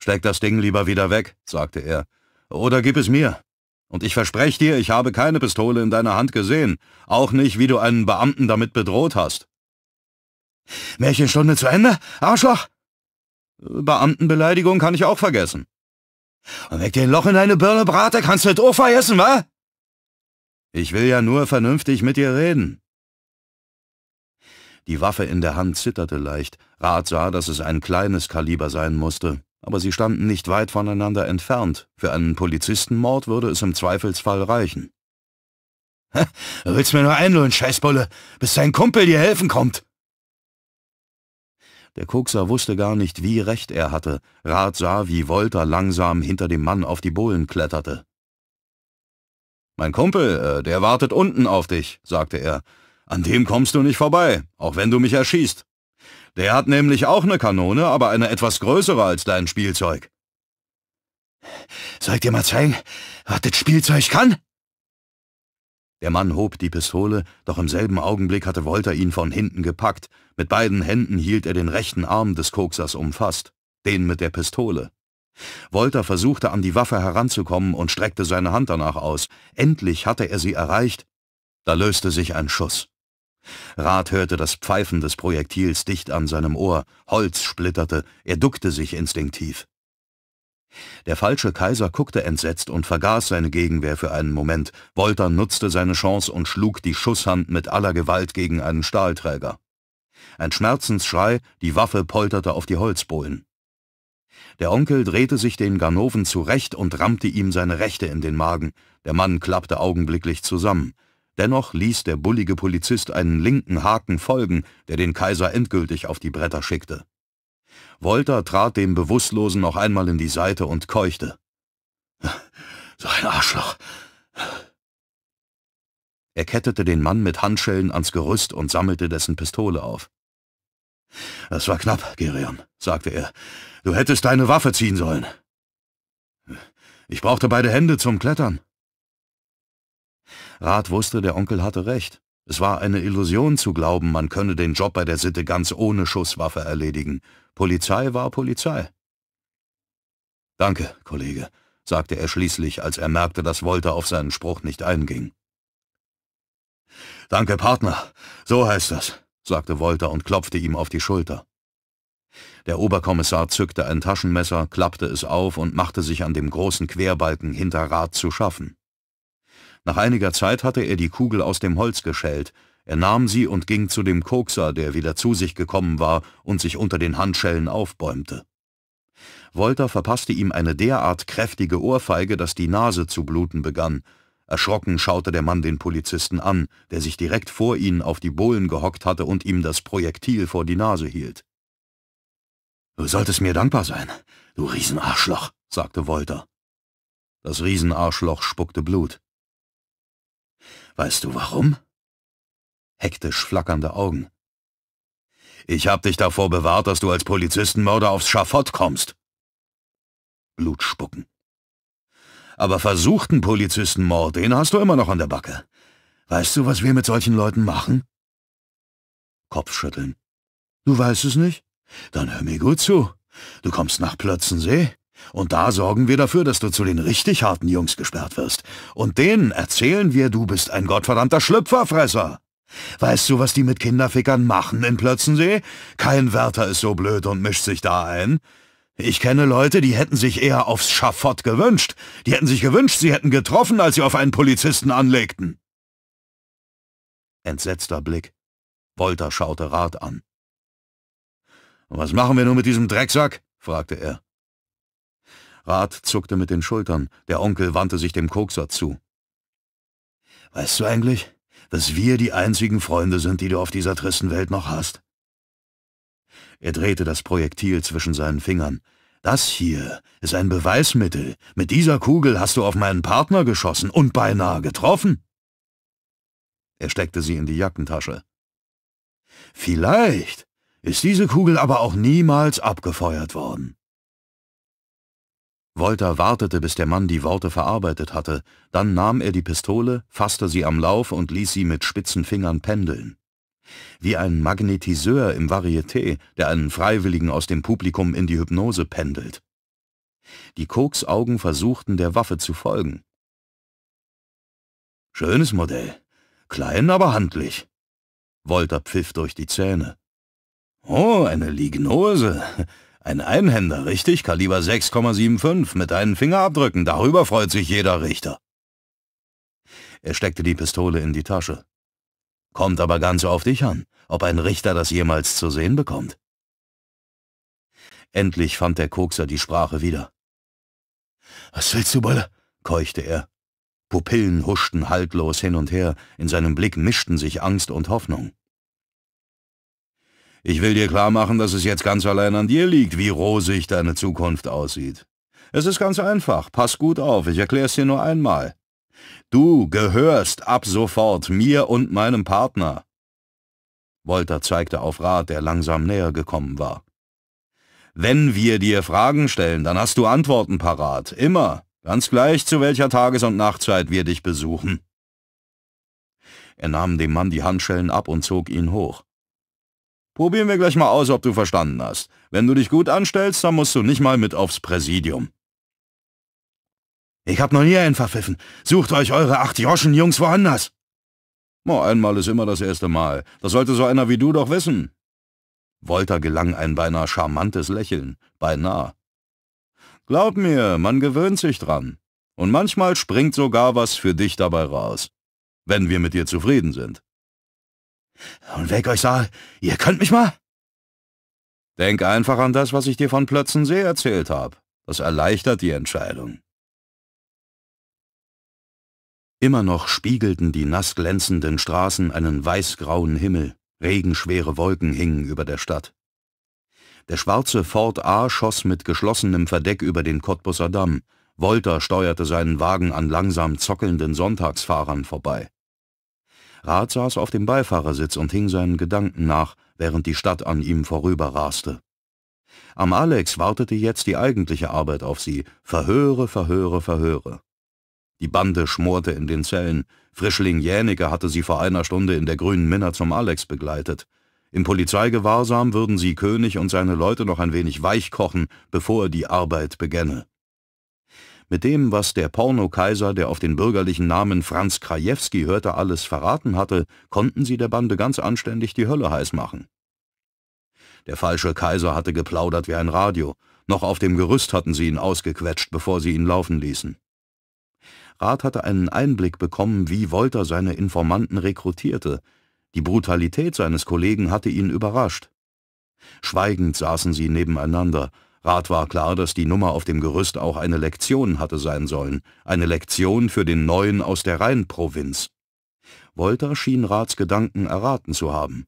Steck das Ding lieber wieder weg, sagte er, oder gib es mir. Und ich verspreche dir, ich habe keine Pistole in deiner Hand gesehen, auch nicht, wie du einen Beamten damit bedroht hast. Märchenstunde zu Ende, Arschloch! Beamtenbeleidigung kann ich auch vergessen. Und weg dir ein Loch in deine Birne, Brate, kannst du das Ohr vergessen, wa? Ich will ja nur vernünftig mit dir reden. Die Waffe in der Hand zitterte leicht. Rat sah, dass es ein kleines Kaliber sein musste aber sie standen nicht weit voneinander entfernt. Für einen Polizistenmord würde es im Zweifelsfall reichen. Ha, willst mir nur einlullen, Scheißbulle, bis dein Kumpel dir helfen kommt. Der Kokser wusste gar nicht, wie recht er hatte. Rat sah, wie Wolter langsam hinter dem Mann auf die Bohlen kletterte. »Mein Kumpel, äh, der wartet unten auf dich«, sagte er. »An dem kommst du nicht vorbei, auch wenn du mich erschießt.« der hat nämlich auch eine Kanone, aber eine etwas größere als dein Spielzeug. Soll ich dir mal zeigen, was das Spielzeug kann? Der Mann hob die Pistole, doch im selben Augenblick hatte Wolter ihn von hinten gepackt. Mit beiden Händen hielt er den rechten Arm des Koksers umfasst, den mit der Pistole. Wolter versuchte an die Waffe heranzukommen und streckte seine Hand danach aus. Endlich hatte er sie erreicht, da löste sich ein Schuss. Rat hörte das Pfeifen des Projektils dicht an seinem Ohr, Holz splitterte, er duckte sich instinktiv. Der falsche Kaiser guckte entsetzt und vergaß seine Gegenwehr für einen Moment. Wolter nutzte seine Chance und schlug die Schusshand mit aller Gewalt gegen einen Stahlträger. Ein Schmerzensschrei, die Waffe polterte auf die Holzbohlen. Der Onkel drehte sich den Ganoven zurecht und rammte ihm seine Rechte in den Magen. Der Mann klappte augenblicklich zusammen. Dennoch ließ der bullige Polizist einen linken Haken folgen, der den Kaiser endgültig auf die Bretter schickte. Wolter trat dem Bewusstlosen noch einmal in die Seite und keuchte. So ein Arschloch. Er kettete den Mann mit Handschellen ans Gerüst und sammelte dessen Pistole auf. Das war knapp, Gerion, sagte er. Du hättest deine Waffe ziehen sollen. Ich brauchte beide Hände zum Klettern. Rat wusste, der Onkel hatte recht. Es war eine Illusion zu glauben, man könne den Job bei der Sitte ganz ohne Schusswaffe erledigen. Polizei war Polizei. Danke, Kollege, sagte er schließlich, als er merkte, dass Wolter auf seinen Spruch nicht einging. Danke, Partner, so heißt das, sagte Wolter und klopfte ihm auf die Schulter. Der Oberkommissar zückte ein Taschenmesser, klappte es auf und machte sich an dem großen Querbalken hinter Rat zu schaffen. Nach einiger Zeit hatte er die Kugel aus dem Holz geschält. Er nahm sie und ging zu dem Kokser, der wieder zu sich gekommen war und sich unter den Handschellen aufbäumte. Wolter verpasste ihm eine derart kräftige Ohrfeige, dass die Nase zu bluten begann. Erschrocken schaute der Mann den Polizisten an, der sich direkt vor ihnen auf die Bohlen gehockt hatte und ihm das Projektil vor die Nase hielt. »Du solltest mir dankbar sein, du Riesenarschloch«, sagte Wolter. Das Riesenarschloch spuckte Blut. Weißt du warum? Hektisch flackernde Augen. Ich hab dich davor bewahrt, dass du als Polizistenmörder aufs Schafott kommst. Blut spucken. Aber versuchten Polizistenmord, den hast du immer noch an der Backe. Weißt du, was wir mit solchen Leuten machen? Kopfschütteln. Du weißt es nicht? Dann hör mir gut zu. Du kommst nach Plötzensee, und da sorgen wir dafür, dass du zu den richtig harten Jungs gesperrt wirst. Und denen erzählen wir, du bist ein gottverdammter Schlüpferfresser. Weißt du, was die mit Kinderfickern machen in Plötzensee? Kein Wärter ist so blöd und mischt sich da ein. Ich kenne Leute, die hätten sich eher aufs Schafott gewünscht. Die hätten sich gewünscht, sie hätten getroffen, als sie auf einen Polizisten anlegten. Entsetzter Blick. Wolter schaute Rat an. Was machen wir nun mit diesem Drecksack? fragte er. Bart zuckte mit den Schultern, der Onkel wandte sich dem Kokser zu. Weißt du eigentlich, dass wir die einzigen Freunde sind, die du auf dieser tristen Welt noch hast? Er drehte das Projektil zwischen seinen Fingern. Das hier ist ein Beweismittel. Mit dieser Kugel hast du auf meinen Partner geschossen und beinahe getroffen. Er steckte sie in die Jackentasche. Vielleicht ist diese Kugel aber auch niemals abgefeuert worden. Wolter wartete, bis der Mann die Worte verarbeitet hatte, dann nahm er die Pistole, fasste sie am Lauf und ließ sie mit spitzen Fingern pendeln. Wie ein Magnetiseur im Varieté, der einen Freiwilligen aus dem Publikum in die Hypnose pendelt. Die Koksaugen versuchten, der Waffe zu folgen. Schönes Modell. Klein, aber handlich. Wolter pfiff durch die Zähne. Oh, eine Lignose. Ein Einhänder, richtig? Kaliber 6,75 mit einem Fingerabdrücken. Darüber freut sich jeder Richter. Er steckte die Pistole in die Tasche. Kommt aber ganz auf dich an, ob ein Richter das jemals zu sehen bekommt. Endlich fand der Kokser die Sprache wieder. Was willst du, Bolle? keuchte er. Pupillen huschten haltlos hin und her, in seinem Blick mischten sich Angst und Hoffnung. Ich will dir klar machen, dass es jetzt ganz allein an dir liegt, wie rosig deine Zukunft aussieht. Es ist ganz einfach, pass gut auf, ich erkläre es dir nur einmal. Du gehörst ab sofort mir und meinem Partner. Wolter zeigte auf Rat, der langsam näher gekommen war. Wenn wir dir Fragen stellen, dann hast du Antworten parat, immer, ganz gleich zu welcher Tages- und Nachtzeit wir dich besuchen. Er nahm dem Mann die Handschellen ab und zog ihn hoch. Probieren wir gleich mal aus, ob du verstanden hast. Wenn du dich gut anstellst, dann musst du nicht mal mit aufs Präsidium. Ich hab noch nie einen verpfiffen. Sucht euch eure acht Joschen-Jungs woanders. Oh, einmal ist immer das erste Mal. Das sollte so einer wie du doch wissen. Wolter gelang ein beinahe charmantes Lächeln. Beinahe. Glaub mir, man gewöhnt sich dran. Und manchmal springt sogar was für dich dabei raus. Wenn wir mit dir zufrieden sind. Und weg euch sah, ihr könnt mich mal? Denk einfach an das, was ich dir von Plötzensee erzählt habe. Das erleichtert die Entscheidung. Immer noch spiegelten die nass glänzenden Straßen einen weißgrauen Himmel, regenschwere Wolken hingen über der Stadt. Der schwarze Ford A schoss mit geschlossenem Verdeck über den Cottbusser Damm, Wolter steuerte seinen Wagen an langsam zockelnden Sonntagsfahrern vorbei. Rath saß auf dem Beifahrersitz und hing seinen Gedanken nach, während die Stadt an ihm vorüberraste. Am Alex wartete jetzt die eigentliche Arbeit auf sie, Verhöre, Verhöre, Verhöre. Die Bande schmorte in den Zellen, Frischling Jänicke hatte sie vor einer Stunde in der grünen Minna zum Alex begleitet. Im Polizeigewahrsam würden sie König und seine Leute noch ein wenig weich kochen, bevor die Arbeit begänne mit dem, was der Porno-Kaiser, der auf den bürgerlichen Namen Franz Krajewski hörte, alles verraten hatte, konnten sie der Bande ganz anständig die Hölle heiß machen. Der falsche Kaiser hatte geplaudert wie ein Radio, noch auf dem Gerüst hatten sie ihn ausgequetscht, bevor sie ihn laufen ließen. Rath hatte einen Einblick bekommen, wie Wolter seine Informanten rekrutierte. Die Brutalität seines Kollegen hatte ihn überrascht. Schweigend saßen sie nebeneinander, Rath war klar, dass die Nummer auf dem Gerüst auch eine Lektion hatte sein sollen, eine Lektion für den Neuen aus der Rheinprovinz. Wolter schien Raths Gedanken erraten zu haben.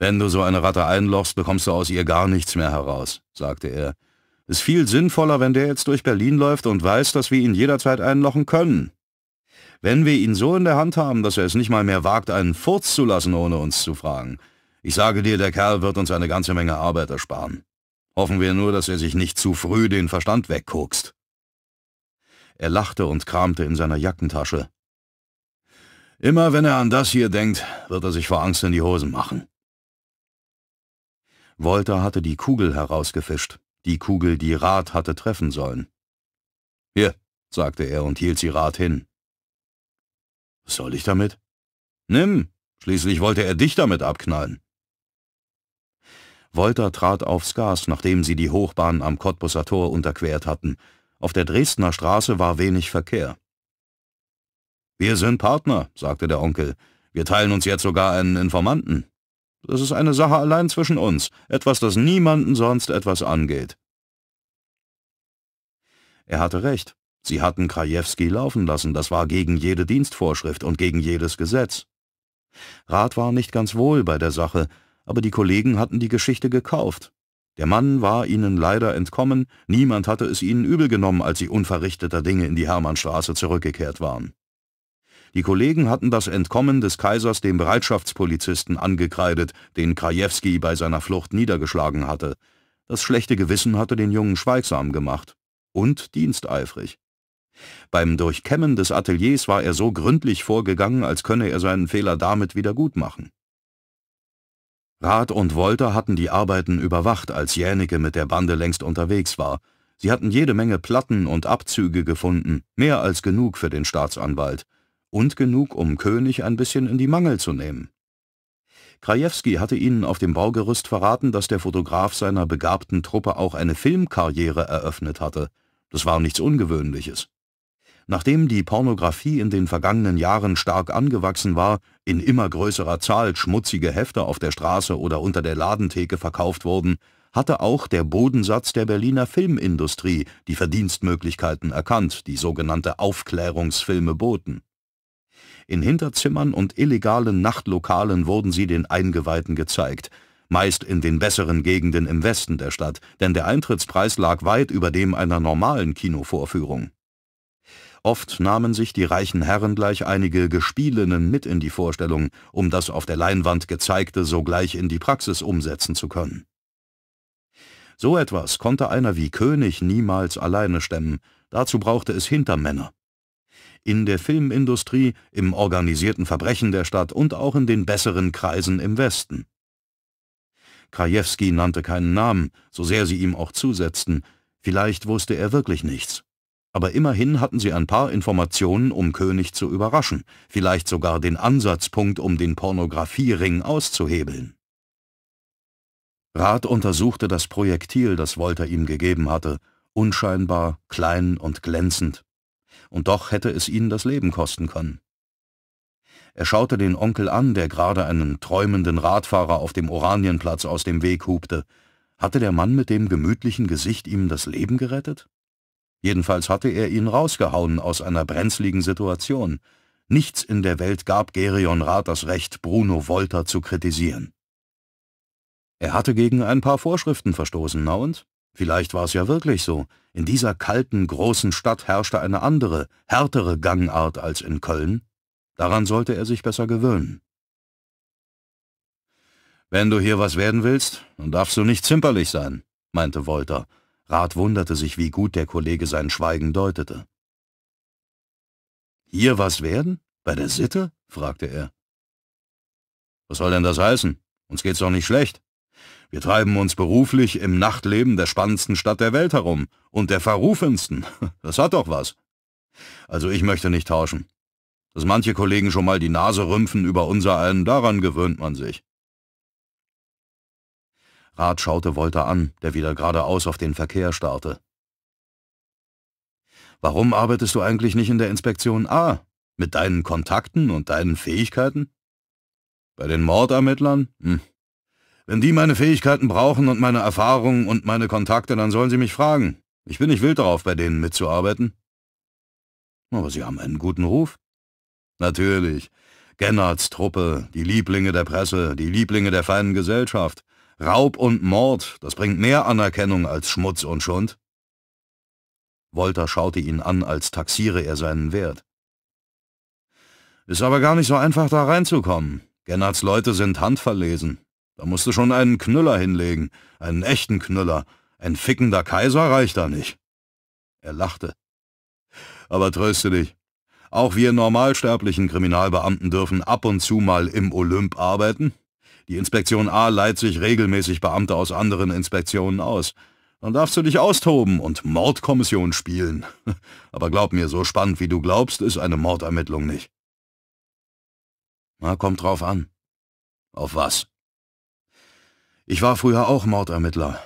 »Wenn du so eine Ratte einlochst, bekommst du aus ihr gar nichts mehr heraus«, sagte er. »Ist viel sinnvoller, wenn der jetzt durch Berlin läuft und weiß, dass wir ihn jederzeit einlochen können. Wenn wir ihn so in der Hand haben, dass er es nicht mal mehr wagt, einen Furz zu lassen, ohne uns zu fragen. Ich sage dir, der Kerl wird uns eine ganze Menge Arbeit ersparen.« Hoffen wir nur, dass er sich nicht zu früh den Verstand wegkokst. Er lachte und kramte in seiner Jackentasche. Immer wenn er an das hier denkt, wird er sich vor Angst in die Hosen machen. Wolter hatte die Kugel herausgefischt, die Kugel, die Rad hatte treffen sollen. Hier, sagte er und hielt sie Rad hin. Was soll ich damit? Nimm, schließlich wollte er dich damit abknallen. Wolter trat aufs Gas, nachdem sie die Hochbahn am Cottbusser Tor unterquert hatten. Auf der Dresdner Straße war wenig Verkehr. »Wir sind Partner«, sagte der Onkel. »Wir teilen uns jetzt sogar einen Informanten. Das ist eine Sache allein zwischen uns, etwas, das niemanden sonst etwas angeht.« Er hatte recht. Sie hatten Krajewski laufen lassen, das war gegen jede Dienstvorschrift und gegen jedes Gesetz. Rat war nicht ganz wohl bei der Sache, aber die Kollegen hatten die Geschichte gekauft. Der Mann war ihnen leider entkommen, niemand hatte es ihnen übel genommen, als sie unverrichteter Dinge in die Hermannstraße zurückgekehrt waren. Die Kollegen hatten das Entkommen des Kaisers dem Bereitschaftspolizisten angekreidet, den Krajewski bei seiner Flucht niedergeschlagen hatte. Das schlechte Gewissen hatte den Jungen schweigsam gemacht. Und diensteifrig. Beim Durchkämmen des Ateliers war er so gründlich vorgegangen, als könne er seinen Fehler damit wieder gut machen. Rat und Wolter hatten die Arbeiten überwacht, als Jänicke mit der Bande längst unterwegs war. Sie hatten jede Menge Platten und Abzüge gefunden, mehr als genug für den Staatsanwalt. Und genug, um König ein bisschen in die Mangel zu nehmen. Krajewski hatte ihnen auf dem Baugerüst verraten, dass der Fotograf seiner begabten Truppe auch eine Filmkarriere eröffnet hatte. Das war nichts Ungewöhnliches. Nachdem die Pornografie in den vergangenen Jahren stark angewachsen war, in immer größerer Zahl schmutzige Hefte auf der Straße oder unter der Ladentheke verkauft wurden, hatte auch der Bodensatz der Berliner Filmindustrie die Verdienstmöglichkeiten erkannt, die sogenannte Aufklärungsfilme boten. In Hinterzimmern und illegalen Nachtlokalen wurden sie den Eingeweihten gezeigt, meist in den besseren Gegenden im Westen der Stadt, denn der Eintrittspreis lag weit über dem einer normalen Kinovorführung. Oft nahmen sich die reichen Herren gleich einige Gespielinnen mit in die Vorstellung, um das auf der Leinwand Gezeigte sogleich in die Praxis umsetzen zu können. So etwas konnte einer wie König niemals alleine stemmen, dazu brauchte es Hintermänner. In der Filmindustrie, im organisierten Verbrechen der Stadt und auch in den besseren Kreisen im Westen. Krajewski nannte keinen Namen, so sehr sie ihm auch zusetzten, vielleicht wusste er wirklich nichts. Aber immerhin hatten sie ein paar Informationen, um König zu überraschen, vielleicht sogar den Ansatzpunkt, um den Pornografiering auszuhebeln. Rath untersuchte das Projektil, das Wolter ihm gegeben hatte, unscheinbar, klein und glänzend. Und doch hätte es ihn das Leben kosten können. Er schaute den Onkel an, der gerade einen träumenden Radfahrer auf dem Oranienplatz aus dem Weg hubte. Hatte der Mann mit dem gemütlichen Gesicht ihm das Leben gerettet? Jedenfalls hatte er ihn rausgehauen aus einer brenzligen Situation. Nichts in der Welt gab Gerion Rath das Recht, Bruno Wolter zu kritisieren. Er hatte gegen ein paar Vorschriften verstoßen, na und? Vielleicht war es ja wirklich so. In dieser kalten, großen Stadt herrschte eine andere, härtere Gangart als in Köln. Daran sollte er sich besser gewöhnen. Wenn du hier was werden willst, dann darfst du nicht zimperlich sein, meinte Wolter Rat wunderte sich, wie gut der Kollege sein Schweigen deutete. »Hier was werden? Bei der Sitte?« fragte er. »Was soll denn das heißen? Uns geht's doch nicht schlecht. Wir treiben uns beruflich im Nachtleben der spannendsten Stadt der Welt herum und der verrufensten. Das hat doch was. Also ich möchte nicht tauschen. Dass manche Kollegen schon mal die Nase rümpfen über unser einen, daran gewöhnt man sich. Rath schaute Wolter an, der wieder geradeaus auf den Verkehr starrte. Warum arbeitest du eigentlich nicht in der Inspektion A? Mit deinen Kontakten und deinen Fähigkeiten? Bei den Mordermittlern? Hm. Wenn die meine Fähigkeiten brauchen und meine Erfahrungen und meine Kontakte, dann sollen sie mich fragen. Ich bin nicht wild darauf, bei denen mitzuarbeiten. Aber sie haben einen guten Ruf. Natürlich. Gennards Truppe, die Lieblinge der Presse, die Lieblinge der feinen Gesellschaft, Raub und Mord, das bringt mehr Anerkennung als Schmutz und Schund. Wolter schaute ihn an, als taxiere er seinen Wert. Ist aber gar nicht so einfach, da reinzukommen. Gennards Leute sind handverlesen. Da musst du schon einen Knüller hinlegen, einen echten Knüller. Ein fickender Kaiser reicht da nicht. Er lachte. Aber tröste dich. Auch wir normalsterblichen Kriminalbeamten dürfen ab und zu mal im Olymp arbeiten die Inspektion A leiht sich regelmäßig Beamte aus anderen Inspektionen aus. Dann darfst du dich austoben und Mordkommission spielen. Aber glaub mir, so spannend wie du glaubst, ist eine Mordermittlung nicht. Na, kommt drauf an. Auf was? Ich war früher auch Mordermittler.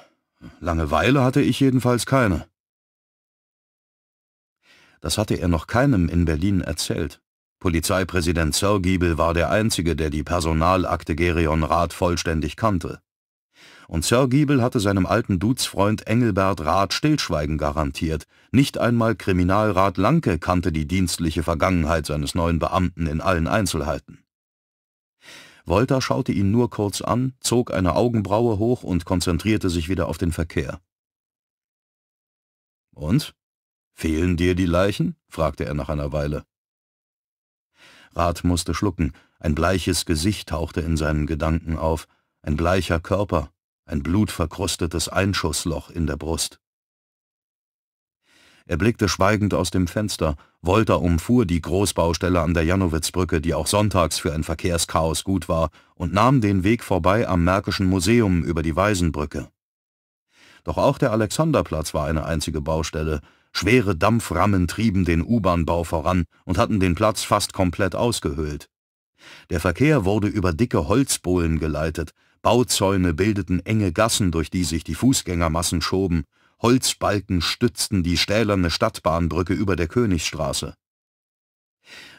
Langeweile hatte ich jedenfalls keine. Das hatte er noch keinem in Berlin erzählt. Polizeipräsident Zergiebel war der Einzige, der die Personalakte Gerion Rath vollständig kannte. Und Zergiebel hatte seinem alten Dutzfreund Engelbert Rath Stillschweigen garantiert. Nicht einmal Kriminalrat Lanke kannte die dienstliche Vergangenheit seines neuen Beamten in allen Einzelheiten. Wolter schaute ihn nur kurz an, zog eine Augenbraue hoch und konzentrierte sich wieder auf den Verkehr. »Und? Fehlen dir die Leichen?« fragte er nach einer Weile. Rat musste schlucken, ein bleiches Gesicht tauchte in seinen Gedanken auf, ein bleicher Körper, ein blutverkrustetes Einschussloch in der Brust. Er blickte schweigend aus dem Fenster. Wolter umfuhr die Großbaustelle an der Janowitzbrücke, die auch sonntags für ein Verkehrschaos gut war, und nahm den Weg vorbei am Märkischen Museum über die Waisenbrücke. Doch auch der Alexanderplatz war eine einzige Baustelle. Schwere Dampframmen trieben den U-Bahn-Bau voran und hatten den Platz fast komplett ausgehöhlt. Der Verkehr wurde über dicke Holzbohlen geleitet, Bauzäune bildeten enge Gassen, durch die sich die Fußgängermassen schoben, Holzbalken stützten die stählerne Stadtbahnbrücke über der Königsstraße.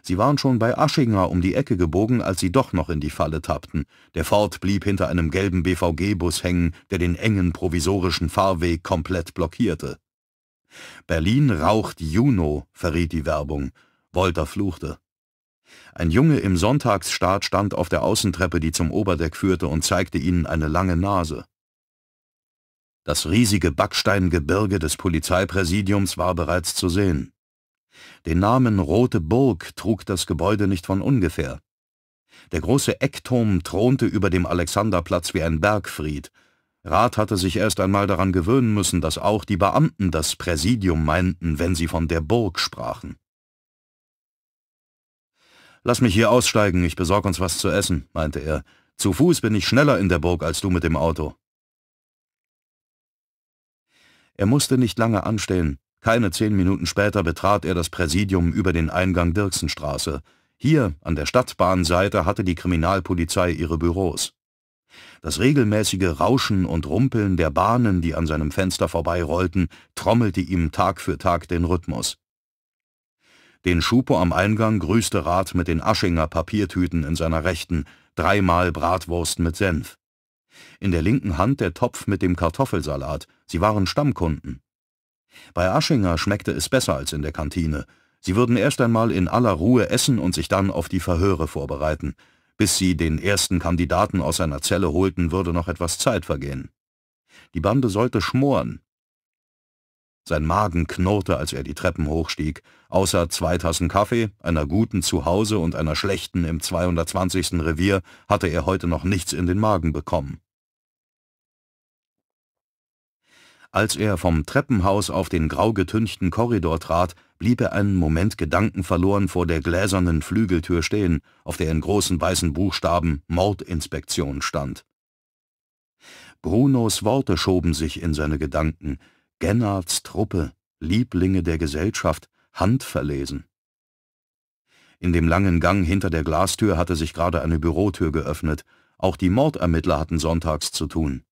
Sie waren schon bei Aschinger um die Ecke gebogen, als sie doch noch in die Falle tappten. Der Ford blieb hinter einem gelben BVG-Bus hängen, der den engen provisorischen Fahrweg komplett blockierte. Berlin raucht Juno, verriet die Werbung. Wolter fluchte. Ein Junge im Sonntagsstaat stand auf der Außentreppe, die zum Oberdeck führte, und zeigte ihnen eine lange Nase. Das riesige Backsteingebirge des Polizeipräsidiums war bereits zu sehen. Den Namen Rote Burg trug das Gebäude nicht von ungefähr. Der große Eckturm thronte über dem Alexanderplatz wie ein Bergfried, Rat hatte sich erst einmal daran gewöhnen müssen, dass auch die Beamten das Präsidium meinten, wenn sie von der Burg sprachen. Lass mich hier aussteigen, ich besorg uns was zu essen, meinte er. Zu Fuß bin ich schneller in der Burg als du mit dem Auto. Er musste nicht lange anstehen. Keine zehn Minuten später betrat er das Präsidium über den Eingang Dirksenstraße. Hier, an der Stadtbahnseite, hatte die Kriminalpolizei ihre Büros. Das regelmäßige Rauschen und Rumpeln der Bahnen, die an seinem Fenster vorbeirollten, trommelte ihm Tag für Tag den Rhythmus. Den Schupo am Eingang grüßte Rat mit den Aschinger Papiertüten in seiner Rechten, dreimal Bratwurst mit Senf. In der linken Hand der Topf mit dem Kartoffelsalat, sie waren Stammkunden. Bei Aschinger schmeckte es besser als in der Kantine. Sie würden erst einmal in aller Ruhe essen und sich dann auf die Verhöre vorbereiten. Bis sie den ersten Kandidaten aus seiner Zelle holten, würde noch etwas Zeit vergehen. Die Bande sollte schmoren. Sein Magen knurrte, als er die Treppen hochstieg. Außer zwei Tassen Kaffee, einer guten zu Hause und einer schlechten im 220. Revier hatte er heute noch nichts in den Magen bekommen. Als er vom Treppenhaus auf den grau getünchten Korridor trat, blieb er einen Moment gedankenverloren vor der gläsernen Flügeltür stehen, auf der in großen weißen Buchstaben Mordinspektion stand. Brunos Worte schoben sich in seine Gedanken, Gennards Truppe, Lieblinge der Gesellschaft, handverlesen. In dem langen Gang hinter der Glastür hatte sich gerade eine Bürotür geöffnet, auch die Mordermittler hatten sonntags zu tun.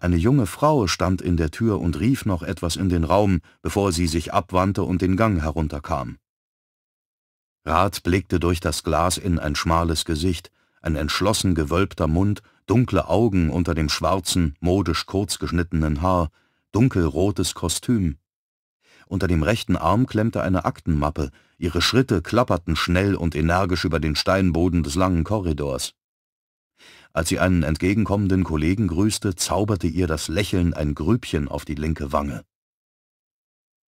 Eine junge Frau stand in der Tür und rief noch etwas in den Raum, bevor sie sich abwandte und den Gang herunterkam. Rat blickte durch das Glas in ein schmales Gesicht, ein entschlossen gewölbter Mund, dunkle Augen unter dem schwarzen, modisch kurzgeschnittenen Haar, dunkelrotes Kostüm. Unter dem rechten Arm klemmte eine Aktenmappe, ihre Schritte klapperten schnell und energisch über den Steinboden des langen Korridors. Als sie einen entgegenkommenden Kollegen grüßte, zauberte ihr das Lächeln ein Grübchen auf die linke Wange.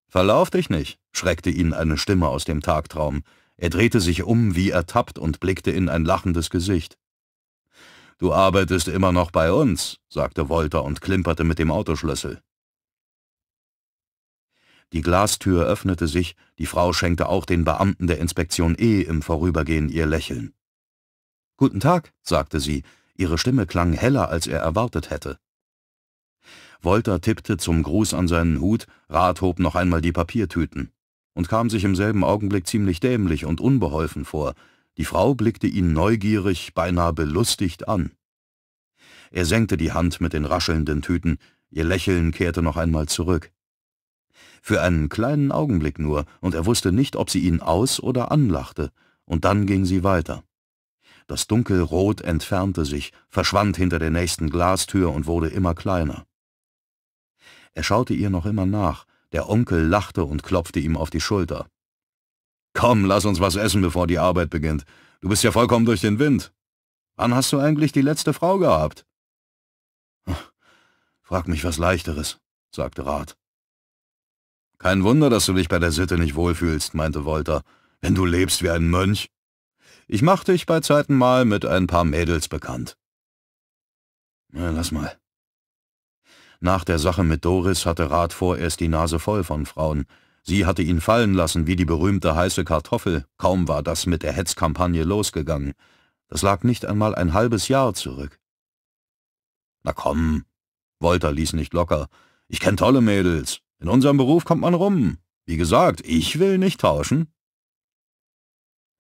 »Verlauf dich nicht«, schreckte ihn eine Stimme aus dem Tagtraum. Er drehte sich um wie ertappt und blickte in ein lachendes Gesicht. »Du arbeitest immer noch bei uns«, sagte Wolter und klimperte mit dem Autoschlüssel. Die Glastür öffnete sich, die Frau schenkte auch den Beamten der Inspektion E im Vorübergehen ihr Lächeln. Guten Tag, sagte sie, ihre Stimme klang heller, als er erwartet hätte. Wolter tippte zum Gruß an seinen Hut, Rath hob noch einmal die Papiertüten und kam sich im selben Augenblick ziemlich dämlich und unbeholfen vor. Die Frau blickte ihn neugierig, beinahe belustigt an. Er senkte die Hand mit den raschelnden Tüten, ihr Lächeln kehrte noch einmal zurück. Für einen kleinen Augenblick nur, und er wusste nicht, ob sie ihn aus- oder anlachte, und dann ging sie weiter. Das Dunkelrot entfernte sich, verschwand hinter der nächsten Glastür und wurde immer kleiner. Er schaute ihr noch immer nach, der Onkel lachte und klopfte ihm auf die Schulter. »Komm, lass uns was essen, bevor die Arbeit beginnt. Du bist ja vollkommen durch den Wind. Wann hast du eigentlich die letzte Frau gehabt?« »Frag mich was Leichteres«, sagte Rat. »Kein Wunder, dass du dich bei der Sitte nicht wohlfühlst«, meinte Wolter, »wenn du lebst wie ein Mönch.« ich mach dich bei Zeiten mal mit ein paar Mädels bekannt. Na, lass mal. Nach der Sache mit Doris hatte Rat vorerst die Nase voll von Frauen. Sie hatte ihn fallen lassen wie die berühmte heiße Kartoffel, kaum war das mit der Hetzkampagne losgegangen. Das lag nicht einmal ein halbes Jahr zurück. Na komm, Wolter ließ nicht locker. Ich kenn tolle Mädels. In unserem Beruf kommt man rum. Wie gesagt, ich will nicht tauschen.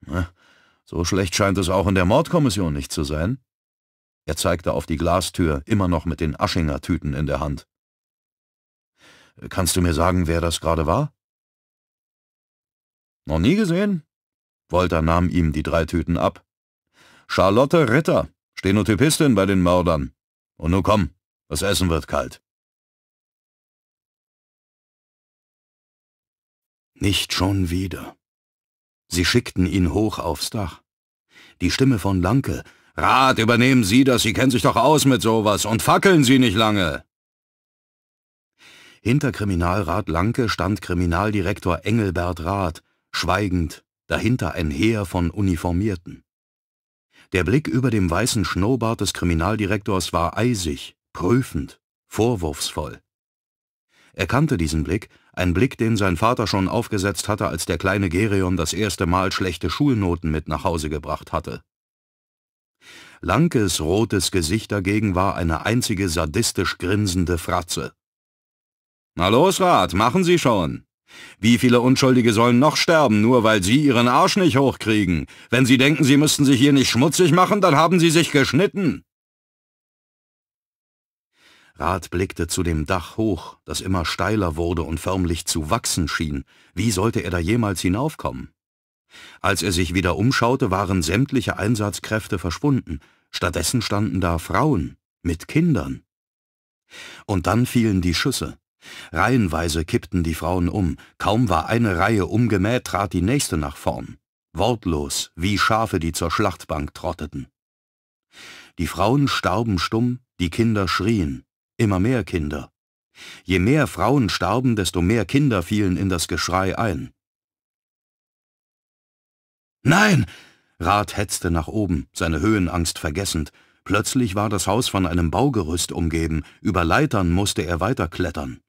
Na, so schlecht scheint es auch in der Mordkommission nicht zu sein. Er zeigte auf die Glastür, immer noch mit den Aschinger-Tüten in der Hand. Kannst du mir sagen, wer das gerade war? Noch nie gesehen? Wolter nahm ihm die drei Tüten ab. Charlotte Ritter, Stenotypistin bei den Mördern. Und nun komm, das Essen wird kalt. Nicht schon wieder. Sie schickten ihn hoch aufs Dach. Die Stimme von Lanke. Rat, übernehmen Sie das, Sie kennen sich doch aus mit sowas und fackeln Sie nicht lange. Hinter Kriminalrat Lanke stand Kriminaldirektor Engelbert Rath, schweigend, dahinter ein Heer von Uniformierten. Der Blick über dem weißen Schnurrbart des Kriminaldirektors war eisig, prüfend, vorwurfsvoll. Er kannte diesen Blick, ein Blick, den sein Vater schon aufgesetzt hatte, als der kleine Gerion das erste Mal schlechte Schulnoten mit nach Hause gebracht hatte. Lankes rotes Gesicht dagegen war eine einzige sadistisch grinsende Fratze. »Na los, Rat, machen Sie schon! Wie viele Unschuldige sollen noch sterben, nur weil Sie Ihren Arsch nicht hochkriegen? Wenn Sie denken, Sie müssten sich hier nicht schmutzig machen, dann haben Sie sich geschnitten!« Rath blickte zu dem Dach hoch, das immer steiler wurde und förmlich zu wachsen schien. Wie sollte er da jemals hinaufkommen? Als er sich wieder umschaute, waren sämtliche Einsatzkräfte verschwunden. Stattdessen standen da Frauen mit Kindern. Und dann fielen die Schüsse. Reihenweise kippten die Frauen um. Kaum war eine Reihe umgemäht, trat die nächste nach vorn. Wortlos, wie Schafe, die zur Schlachtbank trotteten. Die Frauen starben stumm, die Kinder schrien immer mehr Kinder. Je mehr Frauen starben, desto mehr Kinder fielen in das Geschrei ein. Nein! Rat hetzte nach oben, seine Höhenangst vergessend. Plötzlich war das Haus von einem Baugerüst umgeben, über Leitern musste er weiterklettern.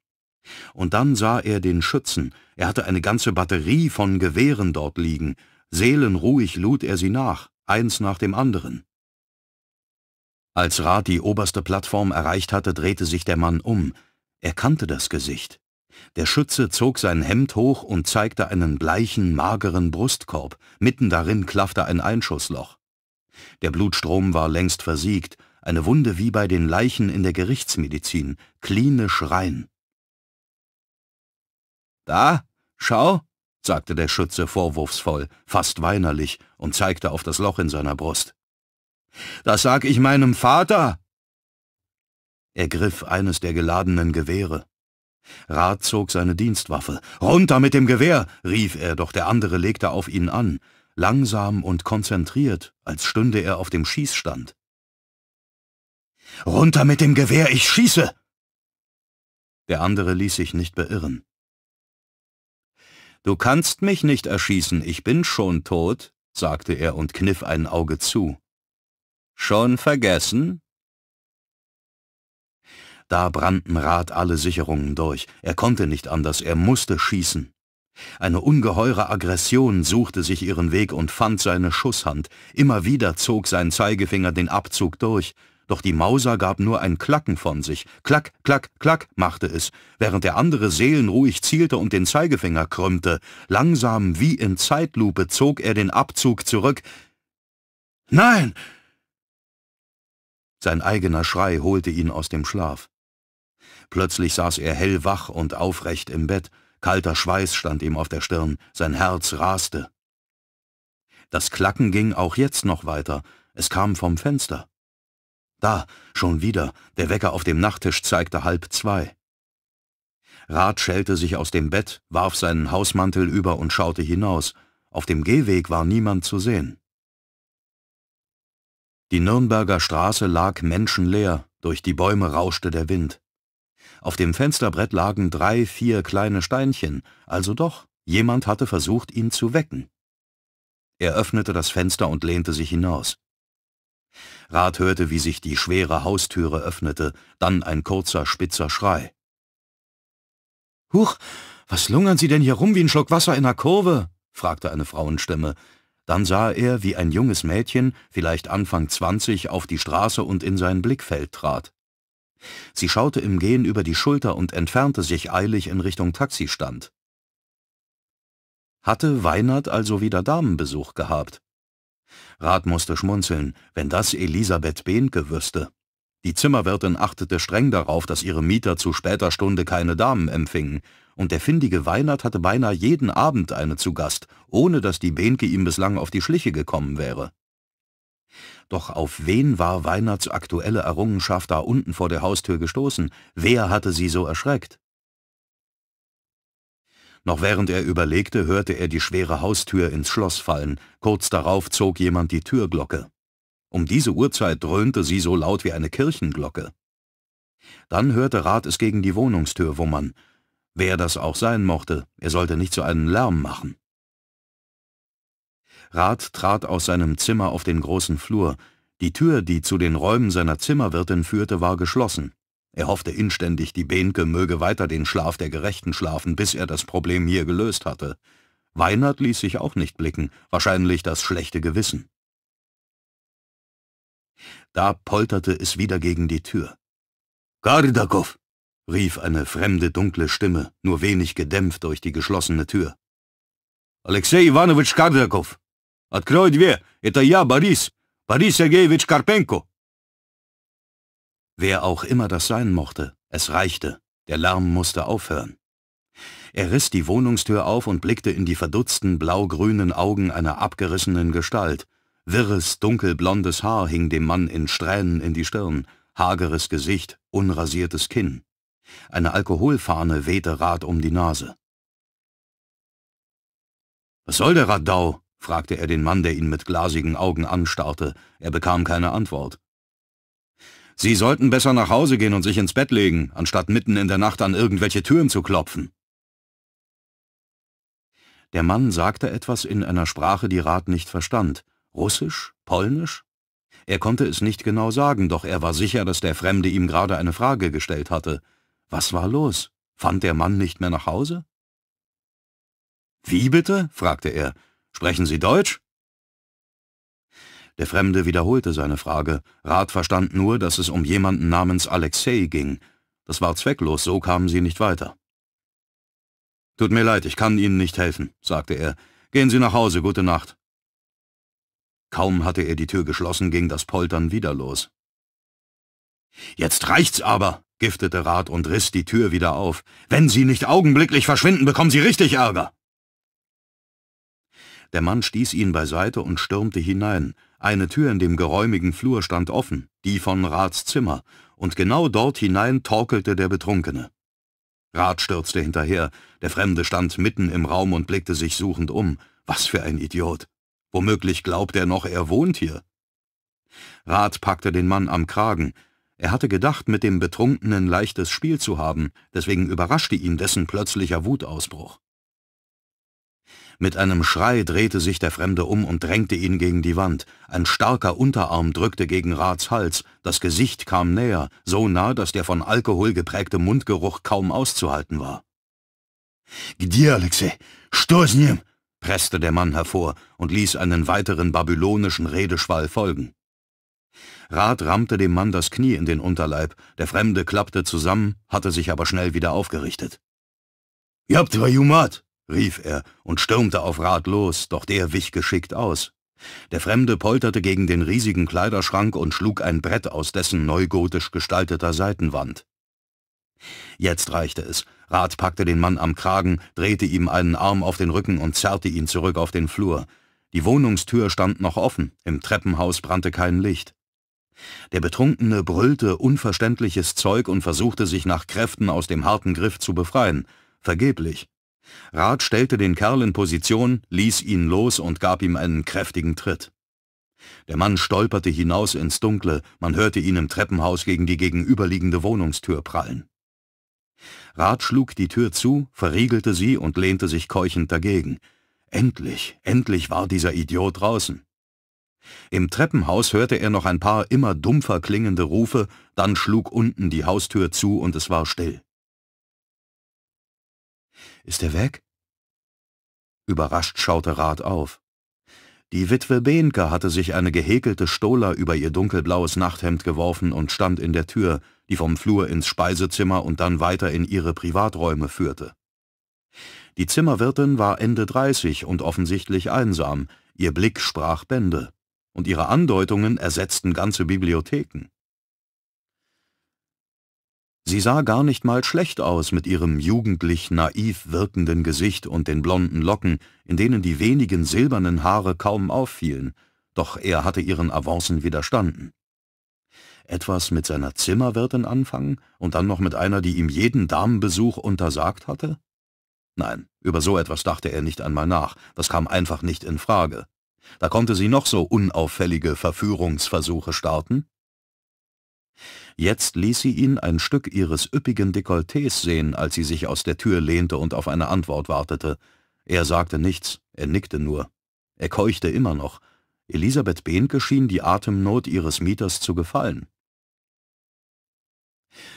Und dann sah er den Schützen, er hatte eine ganze Batterie von Gewehren dort liegen, seelenruhig lud er sie nach, eins nach dem anderen. Als Rath die oberste Plattform erreicht hatte, drehte sich der Mann um. Er kannte das Gesicht. Der Schütze zog sein Hemd hoch und zeigte einen bleichen, mageren Brustkorb. Mitten darin klaffte ein Einschussloch. Der Blutstrom war längst versiegt, eine Wunde wie bei den Leichen in der Gerichtsmedizin, klinisch rein. »Da, schau«, sagte der Schütze vorwurfsvoll, fast weinerlich, und zeigte auf das Loch in seiner Brust. Das sag ich meinem Vater! Er griff eines der geladenen Gewehre. Rat zog seine Dienstwaffe. »Runter mit dem Gewehr!« rief er, doch der andere legte auf ihn an, langsam und konzentriert, als stünde er auf dem Schießstand. »Runter mit dem Gewehr, ich schieße!« Der andere ließ sich nicht beirren. »Du kannst mich nicht erschießen, ich bin schon tot«, sagte er und kniff ein Auge zu. Schon vergessen? Da brannten Rath alle Sicherungen durch. Er konnte nicht anders, er musste schießen. Eine ungeheure Aggression suchte sich ihren Weg und fand seine Schusshand. Immer wieder zog sein Zeigefinger den Abzug durch, doch die Mauser gab nur ein Klacken von sich. Klack, klack, klack machte es, während der andere seelenruhig zielte und den Zeigefinger krümmte. Langsam wie in Zeitlupe zog er den Abzug zurück. Nein! Sein eigener Schrei holte ihn aus dem Schlaf. Plötzlich saß er hellwach und aufrecht im Bett, kalter Schweiß stand ihm auf der Stirn, sein Herz raste. Das Klacken ging auch jetzt noch weiter, es kam vom Fenster. Da, schon wieder, der Wecker auf dem Nachttisch zeigte halb zwei. Rat schellte sich aus dem Bett, warf seinen Hausmantel über und schaute hinaus. Auf dem Gehweg war niemand zu sehen. Die Nürnberger Straße lag menschenleer, durch die Bäume rauschte der Wind. Auf dem Fensterbrett lagen drei, vier kleine Steinchen, also doch, jemand hatte versucht, ihn zu wecken. Er öffnete das Fenster und lehnte sich hinaus. Rat hörte, wie sich die schwere Haustüre öffnete, dann ein kurzer, spitzer Schrei. »Huch, was lungern Sie denn hier rum wie ein Schluck Wasser in der Kurve?« fragte eine Frauenstimme. Dann sah er, wie ein junges Mädchen, vielleicht Anfang 20, auf die Straße und in sein Blickfeld trat. Sie schaute im Gehen über die Schulter und entfernte sich eilig in Richtung Taxistand. Hatte Weinert also wieder Damenbesuch gehabt? Rat musste schmunzeln, wenn das Elisabeth Behnke wüsste. Die Zimmerwirtin achtete streng darauf, dass ihre Mieter zu später Stunde keine Damen empfingen, und der findige Weinert hatte beinahe jeden Abend eine zu Gast, ohne dass die Behnke ihm bislang auf die Schliche gekommen wäre. Doch auf wen war Weinerts aktuelle Errungenschaft da unten vor der Haustür gestoßen? Wer hatte sie so erschreckt? Noch während er überlegte, hörte er die schwere Haustür ins Schloss fallen. Kurz darauf zog jemand die Türglocke. Um diese Uhrzeit dröhnte sie so laut wie eine Kirchenglocke. Dann hörte Rat es gegen die Wohnungstür wummern. Wer das auch sein mochte, er sollte nicht so einen Lärm machen. Rat trat aus seinem Zimmer auf den großen Flur. Die Tür, die zu den Räumen seiner Zimmerwirtin führte, war geschlossen. Er hoffte inständig, die Behnke möge weiter den Schlaf der Gerechten schlafen, bis er das Problem hier gelöst hatte. Weinert ließ sich auch nicht blicken, wahrscheinlich das schlechte Gewissen. Da polterte es wieder gegen die Tür. »Kardakow!« rief eine fremde, dunkle Stimme, nur wenig gedämpft durch die geschlossene Tür. »Alexei Iwanowitsch Kardakow! Открой дверь! Это я, Борис! Борис Sergejewitsch Karpenko!« Wer auch immer das sein mochte, es reichte. Der Lärm musste aufhören. Er riss die Wohnungstür auf und blickte in die verdutzten blau-grünen Augen einer abgerissenen Gestalt, Wirres, dunkelblondes Haar hing dem Mann in Strähnen in die Stirn, hageres Gesicht, unrasiertes Kinn. Eine Alkoholfahne wehte Rad um die Nase. »Was soll der Radau?« fragte er den Mann, der ihn mit glasigen Augen anstarrte. Er bekam keine Antwort. »Sie sollten besser nach Hause gehen und sich ins Bett legen, anstatt mitten in der Nacht an irgendwelche Türen zu klopfen.« Der Mann sagte etwas in einer Sprache, die Rat nicht verstand, Russisch? Polnisch? Er konnte es nicht genau sagen, doch er war sicher, dass der Fremde ihm gerade eine Frage gestellt hatte. Was war los? Fand der Mann nicht mehr nach Hause? »Wie bitte?« fragte er. »Sprechen Sie Deutsch?« Der Fremde wiederholte seine Frage. Rat verstand nur, dass es um jemanden namens Alexei ging. Das war zwecklos, so kamen sie nicht weiter. »Tut mir leid, ich kann Ihnen nicht helfen«, sagte er. »Gehen Sie nach Hause, gute Nacht.« Kaum hatte er die Tür geschlossen, ging das Poltern wieder los. »Jetzt reicht's aber!« giftete Rat und riss die Tür wieder auf. »Wenn Sie nicht augenblicklich verschwinden, bekommen Sie richtig Ärger!« Der Mann stieß ihn beiseite und stürmte hinein. Eine Tür in dem geräumigen Flur stand offen, die von Rats Zimmer, und genau dort hinein torkelte der Betrunkene. Rat stürzte hinterher, der Fremde stand mitten im Raum und blickte sich suchend um. Was für ein Idiot! Womöglich glaubt er noch, er wohnt hier. Rath packte den Mann am Kragen. Er hatte gedacht, mit dem Betrunkenen leichtes Spiel zu haben, deswegen überraschte ihn dessen plötzlicher Wutausbruch. Mit einem Schrei drehte sich der Fremde um und drängte ihn gegen die Wand. Ein starker Unterarm drückte gegen Rats Hals, das Gesicht kam näher, so nah, dass der von Alkohol geprägte Mundgeruch kaum auszuhalten war. »Gdir, Alexei, Stoß ihm!« presste der Mann hervor und ließ einen weiteren babylonischen Redeschwall folgen. Rath rammte dem Mann das Knie in den Unterleib, der Fremde klappte zusammen, hatte sich aber schnell wieder aufgerichtet. Jabtwajumat! rief er und stürmte auf Rath los, doch der wich geschickt aus. Der Fremde polterte gegen den riesigen Kleiderschrank und schlug ein Brett aus dessen neugotisch gestalteter Seitenwand. Jetzt reichte es. Rat packte den Mann am Kragen, drehte ihm einen Arm auf den Rücken und zerrte ihn zurück auf den Flur. Die Wohnungstür stand noch offen, im Treppenhaus brannte kein Licht. Der Betrunkene brüllte unverständliches Zeug und versuchte sich nach Kräften aus dem harten Griff zu befreien. Vergeblich. Rat stellte den Kerl in Position, ließ ihn los und gab ihm einen kräftigen Tritt. Der Mann stolperte hinaus ins Dunkle, man hörte ihn im Treppenhaus gegen die gegenüberliegende Wohnungstür prallen. Rat schlug die Tür zu, verriegelte sie und lehnte sich keuchend dagegen. Endlich, endlich war dieser Idiot draußen. Im Treppenhaus hörte er noch ein paar immer dumpfer klingende Rufe, dann schlug unten die Haustür zu und es war still. Ist er weg? Überrascht schaute Rat auf. Die Witwe Behnke hatte sich eine gehäkelte Stola über ihr dunkelblaues Nachthemd geworfen und stand in der Tür, die vom Flur ins Speisezimmer und dann weiter in ihre Privaträume führte. Die Zimmerwirtin war Ende 30 und offensichtlich einsam, ihr Blick sprach Bände, und ihre Andeutungen ersetzten ganze Bibliotheken. Sie sah gar nicht mal schlecht aus mit ihrem jugendlich naiv wirkenden Gesicht und den blonden Locken, in denen die wenigen silbernen Haare kaum auffielen, doch er hatte ihren Avancen widerstanden etwas mit seiner Zimmerwirtin anfangen und dann noch mit einer, die ihm jeden Damenbesuch untersagt hatte? Nein, über so etwas dachte er nicht einmal nach, das kam einfach nicht in Frage. Da konnte sie noch so unauffällige Verführungsversuche starten. Jetzt ließ sie ihn ein Stück ihres üppigen Dekolletés sehen, als sie sich aus der Tür lehnte und auf eine Antwort wartete. Er sagte nichts, er nickte nur. Er keuchte immer noch. Elisabeth Behnke schien die Atemnot ihres Mieters zu gefallen.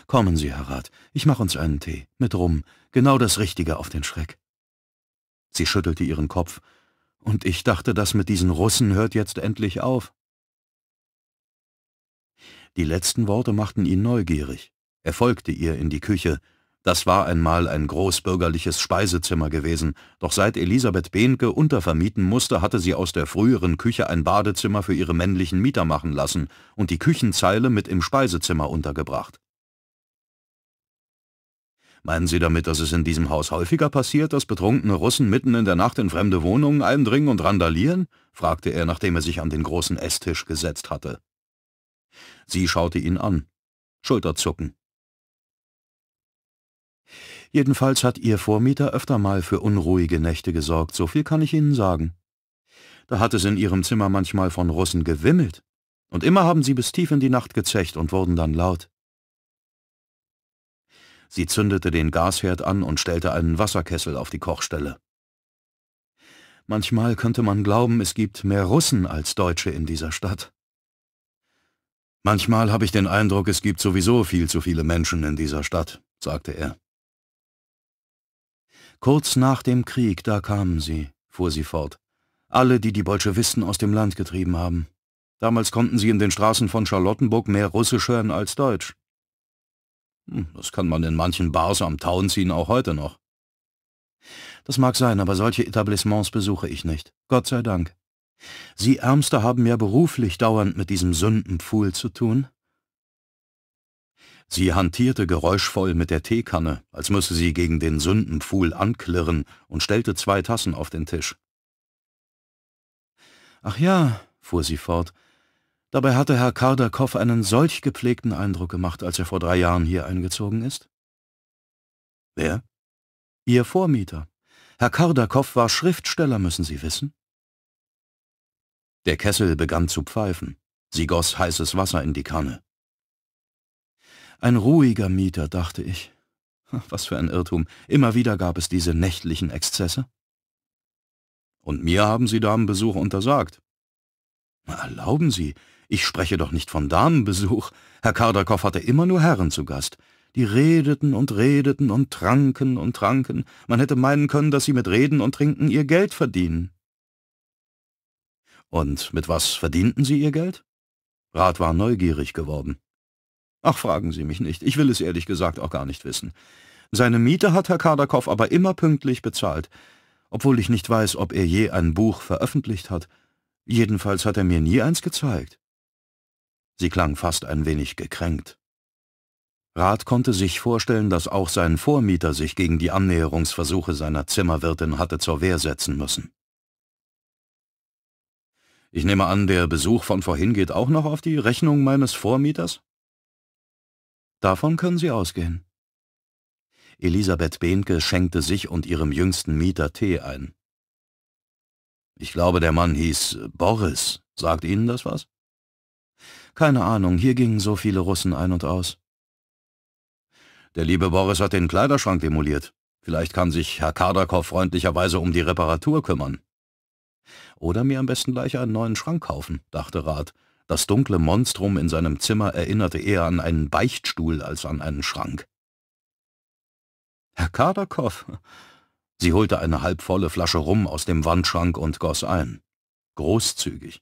Kommen Sie, Herr Rat, ich mache uns einen Tee, mit Rum, genau das Richtige auf den Schreck. Sie schüttelte ihren Kopf, und ich dachte, das mit diesen Russen hört jetzt endlich auf. Die letzten Worte machten ihn neugierig. Er folgte ihr in die Küche. Das war einmal ein großbürgerliches Speisezimmer gewesen, doch seit Elisabeth Behnke untervermieten musste, hatte sie aus der früheren Küche ein Badezimmer für ihre männlichen Mieter machen lassen und die Küchenzeile mit im Speisezimmer untergebracht. Meinen Sie damit, dass es in diesem Haus häufiger passiert, dass betrunkene Russen mitten in der Nacht in fremde Wohnungen eindringen und randalieren? fragte er, nachdem er sich an den großen Esstisch gesetzt hatte. Sie schaute ihn an. Schulterzucken. Jedenfalls hat Ihr Vormieter öfter mal für unruhige Nächte gesorgt, so viel kann ich Ihnen sagen. Da hat es in Ihrem Zimmer manchmal von Russen gewimmelt. Und immer haben sie bis tief in die Nacht gezecht und wurden dann laut. Sie zündete den Gasherd an und stellte einen Wasserkessel auf die Kochstelle. Manchmal könnte man glauben, es gibt mehr Russen als Deutsche in dieser Stadt. Manchmal habe ich den Eindruck, es gibt sowieso viel zu viele Menschen in dieser Stadt, sagte er. Kurz nach dem Krieg, da kamen sie, fuhr sie fort, alle, die die Bolschewisten aus dem Land getrieben haben. Damals konnten sie in den Straßen von Charlottenburg mehr Russisch hören als Deutsch. Hm, das kann man in manchen Bars am ziehen auch heute noch. Das mag sein, aber solche Etablissements besuche ich nicht. Gott sei Dank. Sie Ärmste haben ja beruflich dauernd mit diesem Sündenpfuhl zu tun. Sie hantierte geräuschvoll mit der Teekanne, als müsse sie gegen den Sündenpfuhl anklirren und stellte zwei Tassen auf den Tisch. »Ach ja«, fuhr sie fort, Dabei hatte Herr Kardakow einen solch gepflegten Eindruck gemacht, als er vor drei Jahren hier eingezogen ist. Wer? Ihr Vormieter. Herr Kardakow war Schriftsteller, müssen Sie wissen. Der Kessel begann zu pfeifen. Sie goss heißes Wasser in die Kanne. Ein ruhiger Mieter, dachte ich. Was für ein Irrtum. Immer wieder gab es diese nächtlichen Exzesse. Und mir haben Sie Damenbesuch untersagt. Erlauben Sie, ich spreche doch nicht von Damenbesuch. Herr Kardakow hatte immer nur Herren zu Gast. Die redeten und redeten und tranken und tranken. Man hätte meinen können, dass sie mit Reden und Trinken ihr Geld verdienen. Und mit was verdienten sie ihr Geld? Rat war neugierig geworden. Ach, fragen Sie mich nicht. Ich will es ehrlich gesagt auch gar nicht wissen. Seine Miete hat Herr Kardakow aber immer pünktlich bezahlt, obwohl ich nicht weiß, ob er je ein Buch veröffentlicht hat. Jedenfalls hat er mir nie eins gezeigt. Sie klang fast ein wenig gekränkt. Rath konnte sich vorstellen, dass auch sein Vormieter sich gegen die Annäherungsversuche seiner Zimmerwirtin hatte zur Wehr setzen müssen. Ich nehme an, der Besuch von vorhin geht auch noch auf die Rechnung meines Vormieters? Davon können Sie ausgehen. Elisabeth Behnke schenkte sich und ihrem jüngsten Mieter Tee ein. Ich glaube, der Mann hieß Boris. Sagt Ihnen das was? Keine Ahnung, hier gingen so viele Russen ein und aus. Der liebe Boris hat den Kleiderschrank demoliert. Vielleicht kann sich Herr Kardakow freundlicherweise um die Reparatur kümmern. Oder mir am besten gleich einen neuen Schrank kaufen, dachte Rat. Das dunkle Monstrum in seinem Zimmer erinnerte eher an einen Beichtstuhl als an einen Schrank. Herr Kardakow. Sie holte eine halbvolle Flasche Rum aus dem Wandschrank und goss ein. Großzügig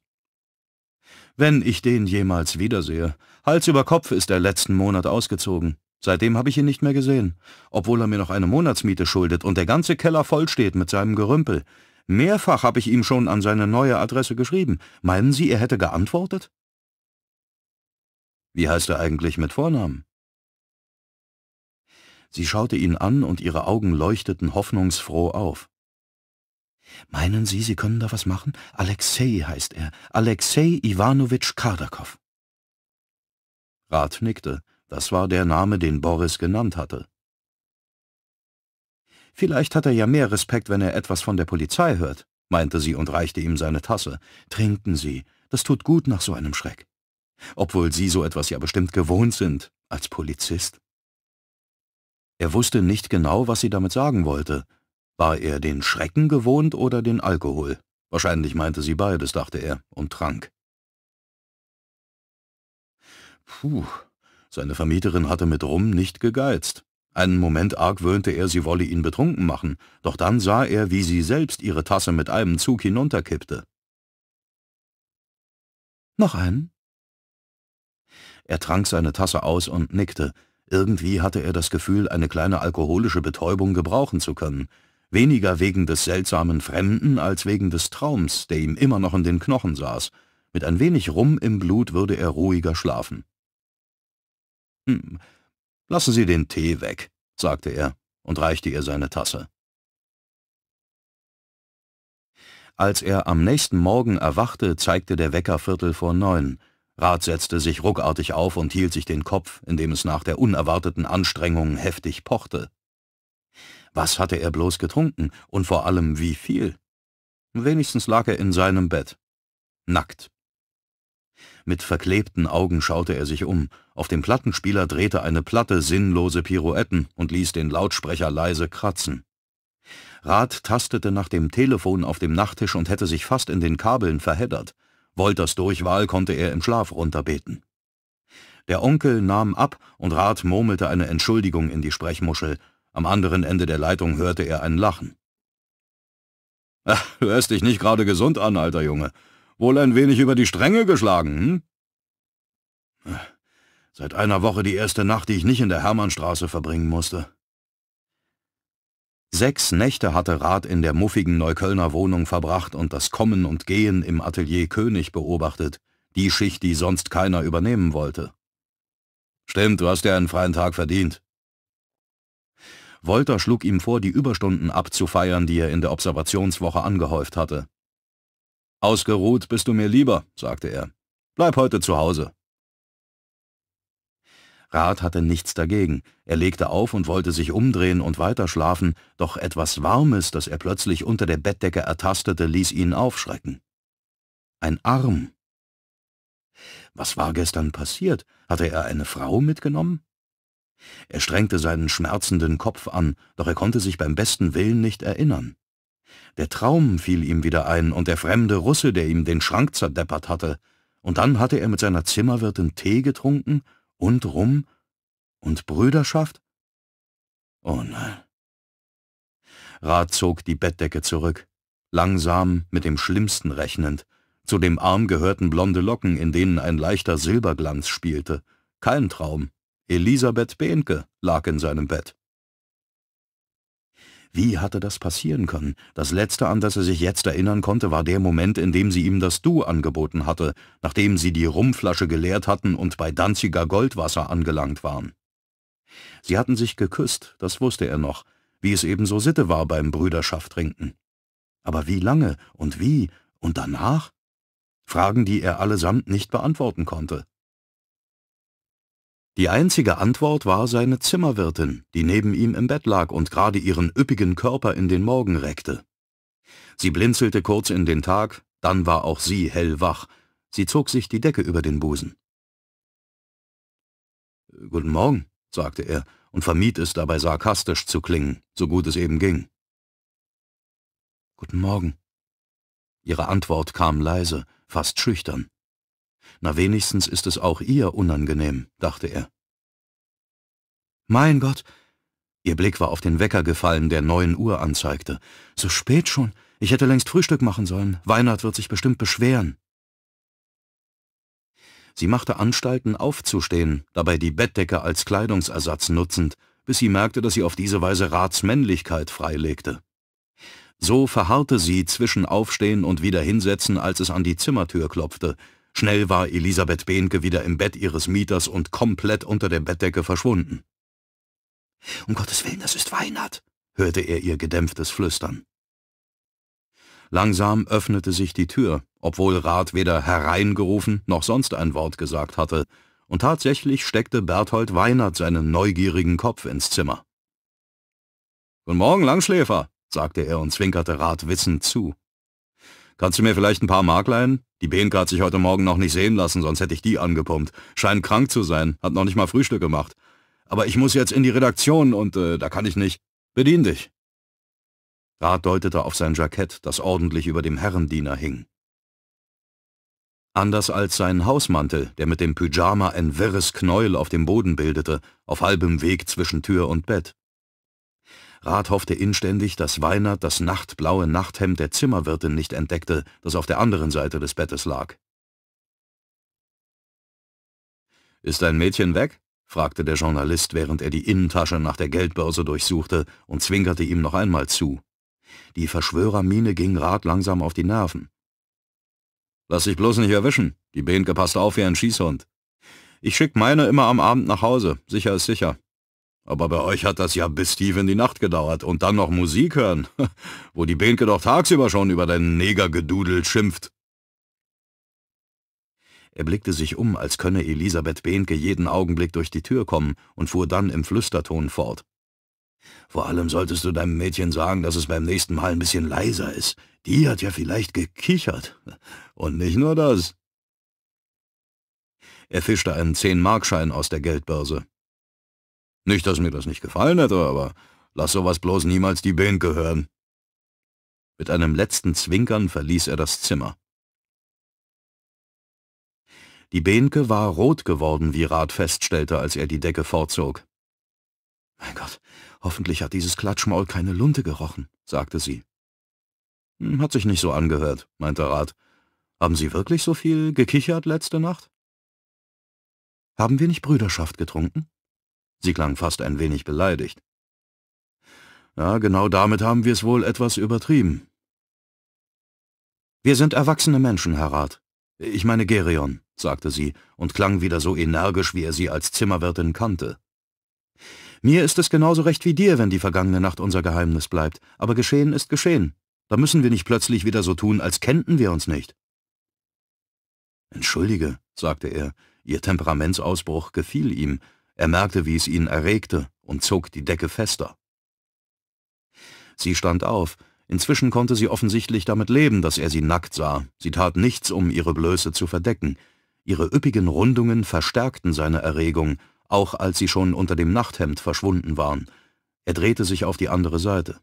wenn ich den jemals wiedersehe. Hals über Kopf ist er letzten Monat ausgezogen. Seitdem habe ich ihn nicht mehr gesehen, obwohl er mir noch eine Monatsmiete schuldet und der ganze Keller vollsteht mit seinem Gerümpel. Mehrfach habe ich ihm schon an seine neue Adresse geschrieben. Meinen Sie, er hätte geantwortet? Wie heißt er eigentlich mit Vornamen? Sie schaute ihn an und ihre Augen leuchteten hoffnungsfroh auf. Meinen Sie, Sie können da was machen? Alexei heißt er. Alexei Iwanowitsch Kardakow. Rat nickte. Das war der Name, den Boris genannt hatte. Vielleicht hat er ja mehr Respekt, wenn er etwas von der Polizei hört, meinte sie und reichte ihm seine Tasse. Trinken Sie, das tut gut nach so einem Schreck. Obwohl Sie so etwas ja bestimmt gewohnt sind, als Polizist. Er wusste nicht genau, was sie damit sagen wollte, war er den Schrecken gewohnt oder den Alkohol? Wahrscheinlich meinte sie beides, dachte er, und trank. Puh, seine Vermieterin hatte mit Rum nicht gegeizt. Einen Moment argwöhnte er, sie wolle ihn betrunken machen, doch dann sah er, wie sie selbst ihre Tasse mit einem Zug hinunterkippte. »Noch einen?« Er trank seine Tasse aus und nickte. Irgendwie hatte er das Gefühl, eine kleine alkoholische Betäubung gebrauchen zu können weniger wegen des seltsamen Fremden als wegen des Traums, der ihm immer noch in den Knochen saß. Mit ein wenig Rum im Blut würde er ruhiger schlafen. »Hm, lassen Sie den Tee weg«, sagte er und reichte ihr seine Tasse. Als er am nächsten Morgen erwachte, zeigte der Wecker Viertel vor neun. Rat setzte sich ruckartig auf und hielt sich den Kopf, indem es nach der unerwarteten Anstrengung heftig pochte. Was hatte er bloß getrunken und vor allem wie viel? Wenigstens lag er in seinem Bett. Nackt. Mit verklebten Augen schaute er sich um. Auf dem Plattenspieler drehte eine Platte sinnlose Pirouetten und ließ den Lautsprecher leise kratzen. Rath tastete nach dem Telefon auf dem Nachttisch und hätte sich fast in den Kabeln verheddert. Wolters Durchwahl konnte er im Schlaf runterbeten. Der Onkel nahm ab und Rath murmelte eine Entschuldigung in die Sprechmuschel – am anderen Ende der Leitung hörte er ein Lachen. Ach, du hörst dich nicht gerade gesund an, alter Junge. Wohl ein wenig über die Stränge geschlagen, hm? Seit einer Woche die erste Nacht, die ich nicht in der Hermannstraße verbringen musste. Sechs Nächte hatte Rat in der muffigen Neuköllner Wohnung verbracht und das Kommen und Gehen im Atelier König beobachtet, die Schicht, die sonst keiner übernehmen wollte. Stimmt, du hast dir ja einen freien Tag verdient. Wolter schlug ihm vor, die Überstunden abzufeiern, die er in der Observationswoche angehäuft hatte. Ausgeruht bist du mir lieber, sagte er. Bleib heute zu Hause. Rat hatte nichts dagegen. Er legte auf und wollte sich umdrehen und weiterschlafen, doch etwas Warmes, das er plötzlich unter der Bettdecke ertastete, ließ ihn aufschrecken. Ein Arm. Was war gestern passiert? Hatte er eine Frau mitgenommen? Er strengte seinen schmerzenden Kopf an, doch er konnte sich beim besten Willen nicht erinnern. Der Traum fiel ihm wieder ein und der fremde Russe, der ihm den Schrank zerdeppert hatte, und dann hatte er mit seiner Zimmerwirtin Tee getrunken und Rum und Brüderschaft? Oh nein. Rat zog die Bettdecke zurück, langsam mit dem Schlimmsten rechnend. Zu dem Arm gehörten blonde Locken, in denen ein leichter Silberglanz spielte. Kein Traum, Elisabeth Behnke lag in seinem Bett. Wie hatte das passieren können? Das Letzte, an das er sich jetzt erinnern konnte, war der Moment, in dem sie ihm das Du angeboten hatte, nachdem sie die Rumflasche geleert hatten und bei Danziger Goldwasser angelangt waren. Sie hatten sich geküsst, das wusste er noch, wie es ebenso Sitte war beim Brüderschaft trinken. Aber wie lange und wie und danach? Fragen, die er allesamt nicht beantworten konnte. Die einzige Antwort war seine Zimmerwirtin, die neben ihm im Bett lag und gerade ihren üppigen Körper in den Morgen reckte. Sie blinzelte kurz in den Tag, dann war auch sie hellwach. Sie zog sich die Decke über den Busen. »Guten Morgen«, sagte er und vermied es dabei sarkastisch zu klingen, so gut es eben ging. »Guten Morgen«, Ihre Antwort kam leise, fast schüchtern. Na wenigstens ist es auch ihr unangenehm, dachte er. Mein Gott! Ihr Blick war auf den Wecker gefallen, der neun Uhr anzeigte. So spät schon? Ich hätte längst Frühstück machen sollen. Weinert wird sich bestimmt beschweren. Sie machte Anstalten, aufzustehen, dabei die Bettdecke als Kleidungsersatz nutzend, bis sie merkte, dass sie auf diese Weise Ratsmännlichkeit freilegte. So verharrte sie zwischen Aufstehen und wieder hinsetzen, als es an die Zimmertür klopfte, Schnell war Elisabeth Behnke wieder im Bett ihres Mieters und komplett unter der Bettdecke verschwunden. »Um Gottes Willen, das ist Weihnacht!« hörte er ihr gedämpftes Flüstern. Langsam öffnete sich die Tür, obwohl Rat weder hereingerufen noch sonst ein Wort gesagt hatte, und tatsächlich steckte Berthold Weinert seinen neugierigen Kopf ins Zimmer. »Guten Morgen, Langschläfer«, sagte er und zwinkerte Rat wissend zu. Kannst du mir vielleicht ein paar Mark leihen? Die BNK hat sich heute Morgen noch nicht sehen lassen, sonst hätte ich die angepumpt. Scheint krank zu sein, hat noch nicht mal Frühstück gemacht. Aber ich muss jetzt in die Redaktion und äh, da kann ich nicht. Bedien dich. Da deutete auf sein Jackett, das ordentlich über dem Herrendiener hing. Anders als sein Hausmantel, der mit dem Pyjama ein wirres Knäuel auf dem Boden bildete, auf halbem Weg zwischen Tür und Bett. Rat hoffte inständig, dass Weinert das nachtblaue Nachthemd der Zimmerwirtin nicht entdeckte, das auf der anderen Seite des Bettes lag. »Ist dein Mädchen weg?« fragte der Journalist, während er die Innentasche nach der Geldbörse durchsuchte und zwinkerte ihm noch einmal zu. Die Verschwörermine ging Rat langsam auf die Nerven. »Lass dich bloß nicht erwischen. Die Behnke passt auf wie ein Schießhund. Ich schick meine immer am Abend nach Hause. Sicher ist sicher.« aber bei euch hat das ja bis tief in die Nacht gedauert und dann noch Musik hören, wo die Behnke doch tagsüber schon über deinen Negergedudel schimpft. Er blickte sich um, als könne Elisabeth Behnke jeden Augenblick durch die Tür kommen und fuhr dann im Flüsterton fort. Vor allem solltest du deinem Mädchen sagen, dass es beim nächsten Mal ein bisschen leiser ist. Die hat ja vielleicht gekichert. Und nicht nur das. Er fischte einen Zehn-Markschein aus der Geldbörse. Nicht, dass mir das nicht gefallen hätte, aber lass sowas bloß niemals die Bänke hören. Mit einem letzten Zwinkern verließ er das Zimmer. Die Behnke war rot geworden, wie Rat feststellte, als er die Decke vorzog. »Mein Gott, hoffentlich hat dieses Klatschmaul keine Lunte gerochen«, sagte sie. Hm, »Hat sich nicht so angehört«, meinte Rat. »Haben Sie wirklich so viel gekichert letzte Nacht?« »Haben wir nicht Brüderschaft getrunken?« Sie klang fast ein wenig beleidigt. Ja, genau damit haben wir es wohl etwas übertrieben. Wir sind erwachsene Menschen, Herr Rat. Ich meine Gerion, sagte sie und klang wieder so energisch, wie er sie als Zimmerwirtin kannte. Mir ist es genauso recht wie dir, wenn die vergangene Nacht unser Geheimnis bleibt, aber geschehen ist geschehen. Da müssen wir nicht plötzlich wieder so tun, als kennten wir uns nicht. Entschuldige, sagte er, ihr Temperamentsausbruch gefiel ihm, er merkte, wie es ihn erregte und zog die Decke fester. Sie stand auf. Inzwischen konnte sie offensichtlich damit leben, dass er sie nackt sah. Sie tat nichts, um ihre Blöße zu verdecken. Ihre üppigen Rundungen verstärkten seine Erregung, auch als sie schon unter dem Nachthemd verschwunden waren. Er drehte sich auf die andere Seite.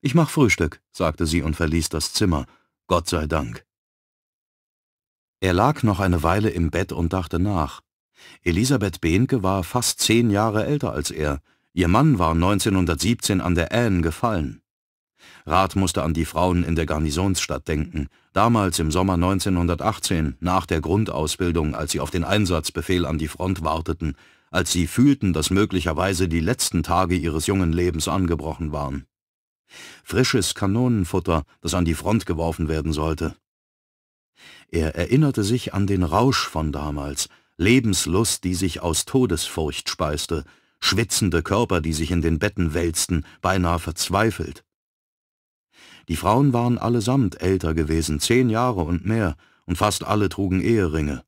»Ich mach Frühstück«, sagte sie und verließ das Zimmer. »Gott sei Dank.« Er lag noch eine Weile im Bett und dachte nach. Elisabeth Behnke war fast zehn Jahre älter als er. Ihr Mann war 1917 an der Aisne gefallen. Rath musste an die Frauen in der Garnisonsstadt denken, damals im Sommer 1918, nach der Grundausbildung, als sie auf den Einsatzbefehl an die Front warteten, als sie fühlten, dass möglicherweise die letzten Tage ihres jungen Lebens angebrochen waren. Frisches Kanonenfutter, das an die Front geworfen werden sollte. Er erinnerte sich an den Rausch von damals, Lebenslust, die sich aus Todesfurcht speiste, schwitzende Körper, die sich in den Betten wälzten, beinahe verzweifelt. Die Frauen waren allesamt älter gewesen, zehn Jahre und mehr, und fast alle trugen Eheringe.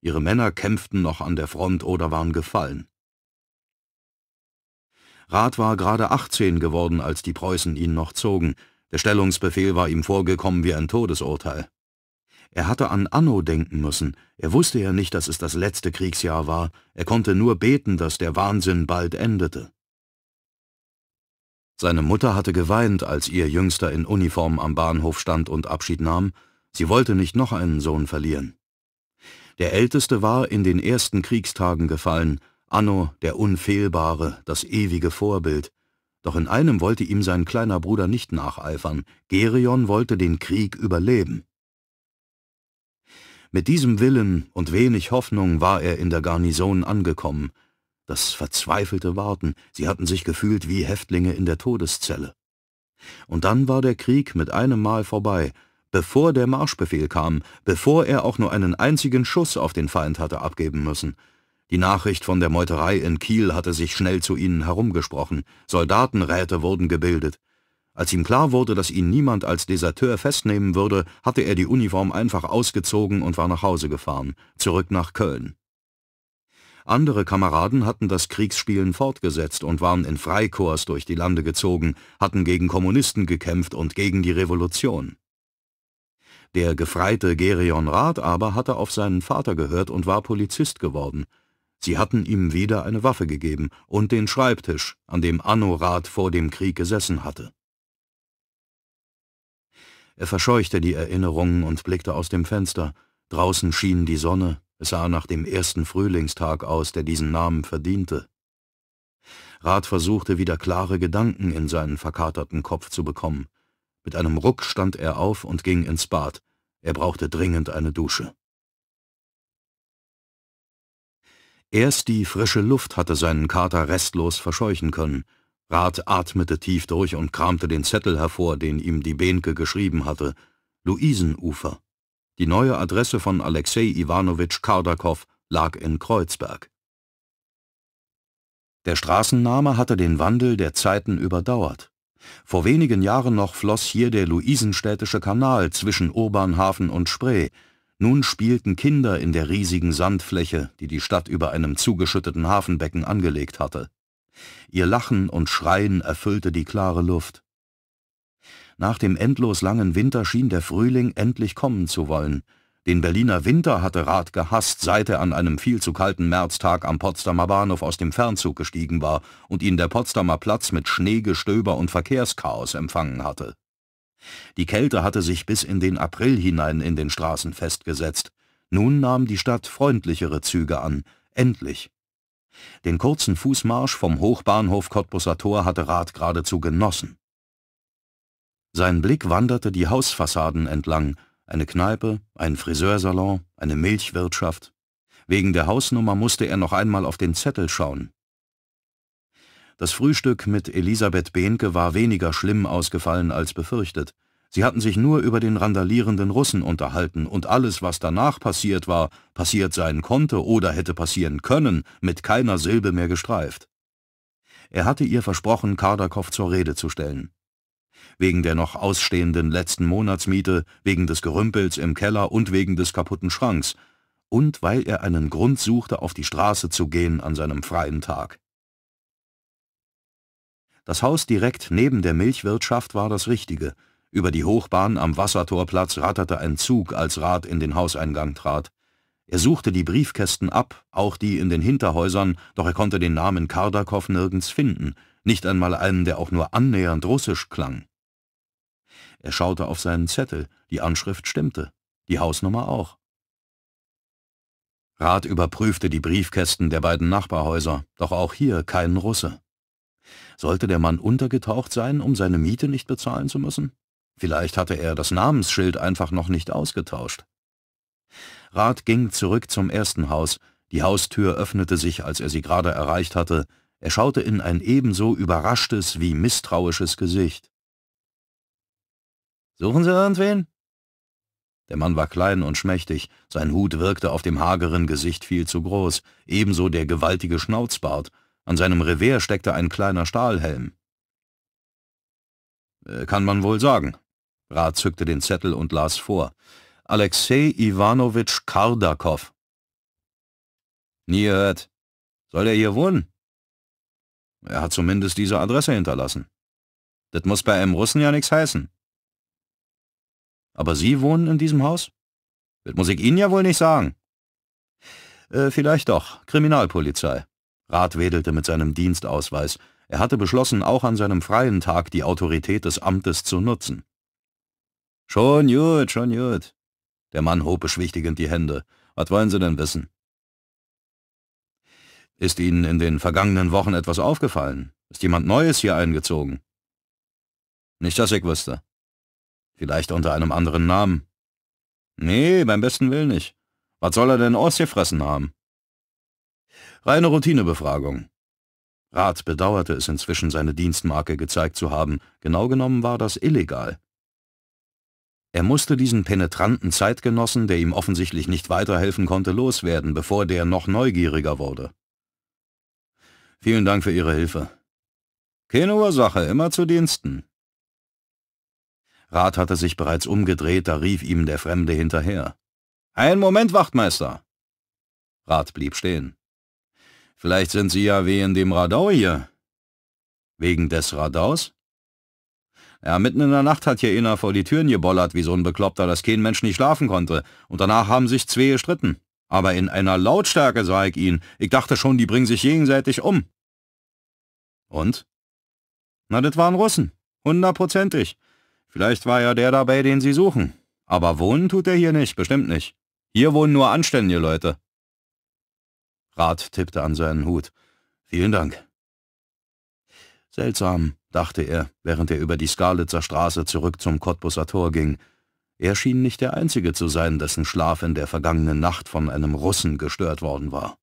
Ihre Männer kämpften noch an der Front oder waren gefallen. Rath war gerade 18 geworden, als die Preußen ihn noch zogen. Der Stellungsbefehl war ihm vorgekommen wie ein Todesurteil. Er hatte an Anno denken müssen. Er wusste ja nicht, dass es das letzte Kriegsjahr war. Er konnte nur beten, dass der Wahnsinn bald endete. Seine Mutter hatte geweint, als ihr Jüngster in Uniform am Bahnhof stand und Abschied nahm. Sie wollte nicht noch einen Sohn verlieren. Der Älteste war in den ersten Kriegstagen gefallen, Anno, der Unfehlbare, das ewige Vorbild. Doch in einem wollte ihm sein kleiner Bruder nicht nacheifern. Gerion wollte den Krieg überleben. Mit diesem Willen und wenig Hoffnung war er in der Garnison angekommen. Das verzweifelte Warten, sie hatten sich gefühlt wie Häftlinge in der Todeszelle. Und dann war der Krieg mit einem Mal vorbei, bevor der Marschbefehl kam, bevor er auch nur einen einzigen Schuss auf den Feind hatte abgeben müssen. Die Nachricht von der Meuterei in Kiel hatte sich schnell zu ihnen herumgesprochen, Soldatenräte wurden gebildet, als ihm klar wurde, dass ihn niemand als Deserteur festnehmen würde, hatte er die Uniform einfach ausgezogen und war nach Hause gefahren, zurück nach Köln. Andere Kameraden hatten das Kriegsspielen fortgesetzt und waren in Freikorps durch die Lande gezogen, hatten gegen Kommunisten gekämpft und gegen die Revolution. Der gefreite Gerion Rath aber hatte auf seinen Vater gehört und war Polizist geworden. Sie hatten ihm wieder eine Waffe gegeben und den Schreibtisch, an dem Anno Rath vor dem Krieg gesessen hatte. Er verscheuchte die Erinnerungen und blickte aus dem Fenster. Draußen schien die Sonne, es sah nach dem ersten Frühlingstag aus, der diesen Namen verdiente. Rat versuchte wieder klare Gedanken in seinen verkaterten Kopf zu bekommen. Mit einem Ruck stand er auf und ging ins Bad. Er brauchte dringend eine Dusche. Erst die frische Luft hatte seinen Kater restlos verscheuchen können, Rath atmete tief durch und kramte den Zettel hervor, den ihm die Behnke geschrieben hatte. Luisenufer. Die neue Adresse von Alexei Iwanowitsch Kardakow lag in Kreuzberg. Der Straßenname hatte den Wandel der Zeiten überdauert. Vor wenigen Jahren noch floss hier der Luisenstädtische Kanal zwischen Urbanhafen und Spree. Nun spielten Kinder in der riesigen Sandfläche, die die Stadt über einem zugeschütteten Hafenbecken angelegt hatte. Ihr Lachen und Schreien erfüllte die klare Luft. Nach dem endlos langen Winter schien der Frühling endlich kommen zu wollen. Den Berliner Winter hatte Rath gehasst, seit er an einem viel zu kalten Märztag am Potsdamer Bahnhof aus dem Fernzug gestiegen war und ihn der Potsdamer Platz mit Schneegestöber und Verkehrschaos empfangen hatte. Die Kälte hatte sich bis in den April hinein in den Straßen festgesetzt. Nun nahm die Stadt freundlichere Züge an, endlich den kurzen Fußmarsch vom Hochbahnhof Cottbuser Tor hatte Rath geradezu genossen. Sein Blick wanderte die Hausfassaden entlang, eine Kneipe, ein Friseursalon, eine Milchwirtschaft. Wegen der Hausnummer musste er noch einmal auf den Zettel schauen. Das Frühstück mit Elisabeth Behnke war weniger schlimm ausgefallen als befürchtet. Sie hatten sich nur über den randalierenden Russen unterhalten und alles, was danach passiert war, passiert sein konnte oder hätte passieren können, mit keiner Silbe mehr gestreift. Er hatte ihr versprochen, Kardakow zur Rede zu stellen. Wegen der noch ausstehenden letzten Monatsmiete, wegen des Gerümpels im Keller und wegen des kaputten Schranks und weil er einen Grund suchte, auf die Straße zu gehen an seinem freien Tag. Das Haus direkt neben der Milchwirtschaft war das Richtige – über die Hochbahn am Wassertorplatz ratterte ein Zug, als Rat in den Hauseingang trat. Er suchte die Briefkästen ab, auch die in den Hinterhäusern, doch er konnte den Namen Kardakow nirgends finden, nicht einmal einen, der auch nur annähernd russisch klang. Er schaute auf seinen Zettel, die Anschrift stimmte, die Hausnummer auch. Rat überprüfte die Briefkästen der beiden Nachbarhäuser, doch auch hier kein Russe. Sollte der Mann untergetaucht sein, um seine Miete nicht bezahlen zu müssen? Vielleicht hatte er das Namensschild einfach noch nicht ausgetauscht. Rat ging zurück zum ersten Haus, die Haustür öffnete sich, als er sie gerade erreicht hatte, er schaute in ein ebenso überraschtes wie misstrauisches Gesicht. »Suchen Sie irgendwen?« Der Mann war klein und schmächtig, sein Hut wirkte auf dem hageren Gesicht viel zu groß, ebenso der gewaltige Schnauzbart, an seinem Revers steckte ein kleiner Stahlhelm. Äh, »Kann man wohl sagen«, Ra zückte den Zettel und las vor. Alexei Ivanovich Kardakov. Nie gehört. Soll er hier wohnen? Er hat zumindest diese Adresse hinterlassen. Das muss bei einem Russen ja nichts heißen. Aber Sie wohnen in diesem Haus? Das muss ich Ihnen ja wohl nicht sagen. Äh, vielleicht doch. Kriminalpolizei. Rat wedelte mit seinem Dienstausweis. Er hatte beschlossen, auch an seinem freien Tag die Autorität des Amtes zu nutzen. Schon gut, schon gut. Der Mann hob beschwichtigend die Hände. Was wollen Sie denn wissen? Ist Ihnen in den vergangenen Wochen etwas aufgefallen? Ist jemand Neues hier eingezogen? Nicht, dass ich wüsste. Vielleicht unter einem anderen Namen. Nee, beim besten Willen nicht. Was soll er denn ausgefressen haben? Reine Routinebefragung. Rath bedauerte es inzwischen, seine Dienstmarke gezeigt zu haben. Genau genommen war das illegal. Er musste diesen penetranten Zeitgenossen, der ihm offensichtlich nicht weiterhelfen konnte, loswerden, bevor der noch neugieriger wurde. Vielen Dank für Ihre Hilfe. Keine Ursache, immer zu Diensten. Rat hatte sich bereits umgedreht, da rief ihm der Fremde hinterher. Ein Moment, Wachtmeister! Rat blieb stehen. Vielleicht sind Sie ja wegen dem Radau hier. Wegen des Radaus? Ja, mitten in der Nacht hat hier einer vor die Türen gebollert, wie so ein Bekloppter, dass kein Mensch nicht schlafen konnte. Und danach haben sich zwei gestritten. Aber in einer Lautstärke sah ich ihn. Ich dachte schon, die bringen sich gegenseitig um. Und? Na, das waren Russen. Hundertprozentig. Vielleicht war ja der dabei, den sie suchen. Aber wohnen tut er hier nicht, bestimmt nicht. Hier wohnen nur anständige Leute. Rat tippte an seinen Hut. Vielen Dank. Seltsam, dachte er, während er über die Skalitzer Straße zurück zum Cottbuser Tor ging. Er schien nicht der Einzige zu sein, dessen Schlaf in der vergangenen Nacht von einem Russen gestört worden war.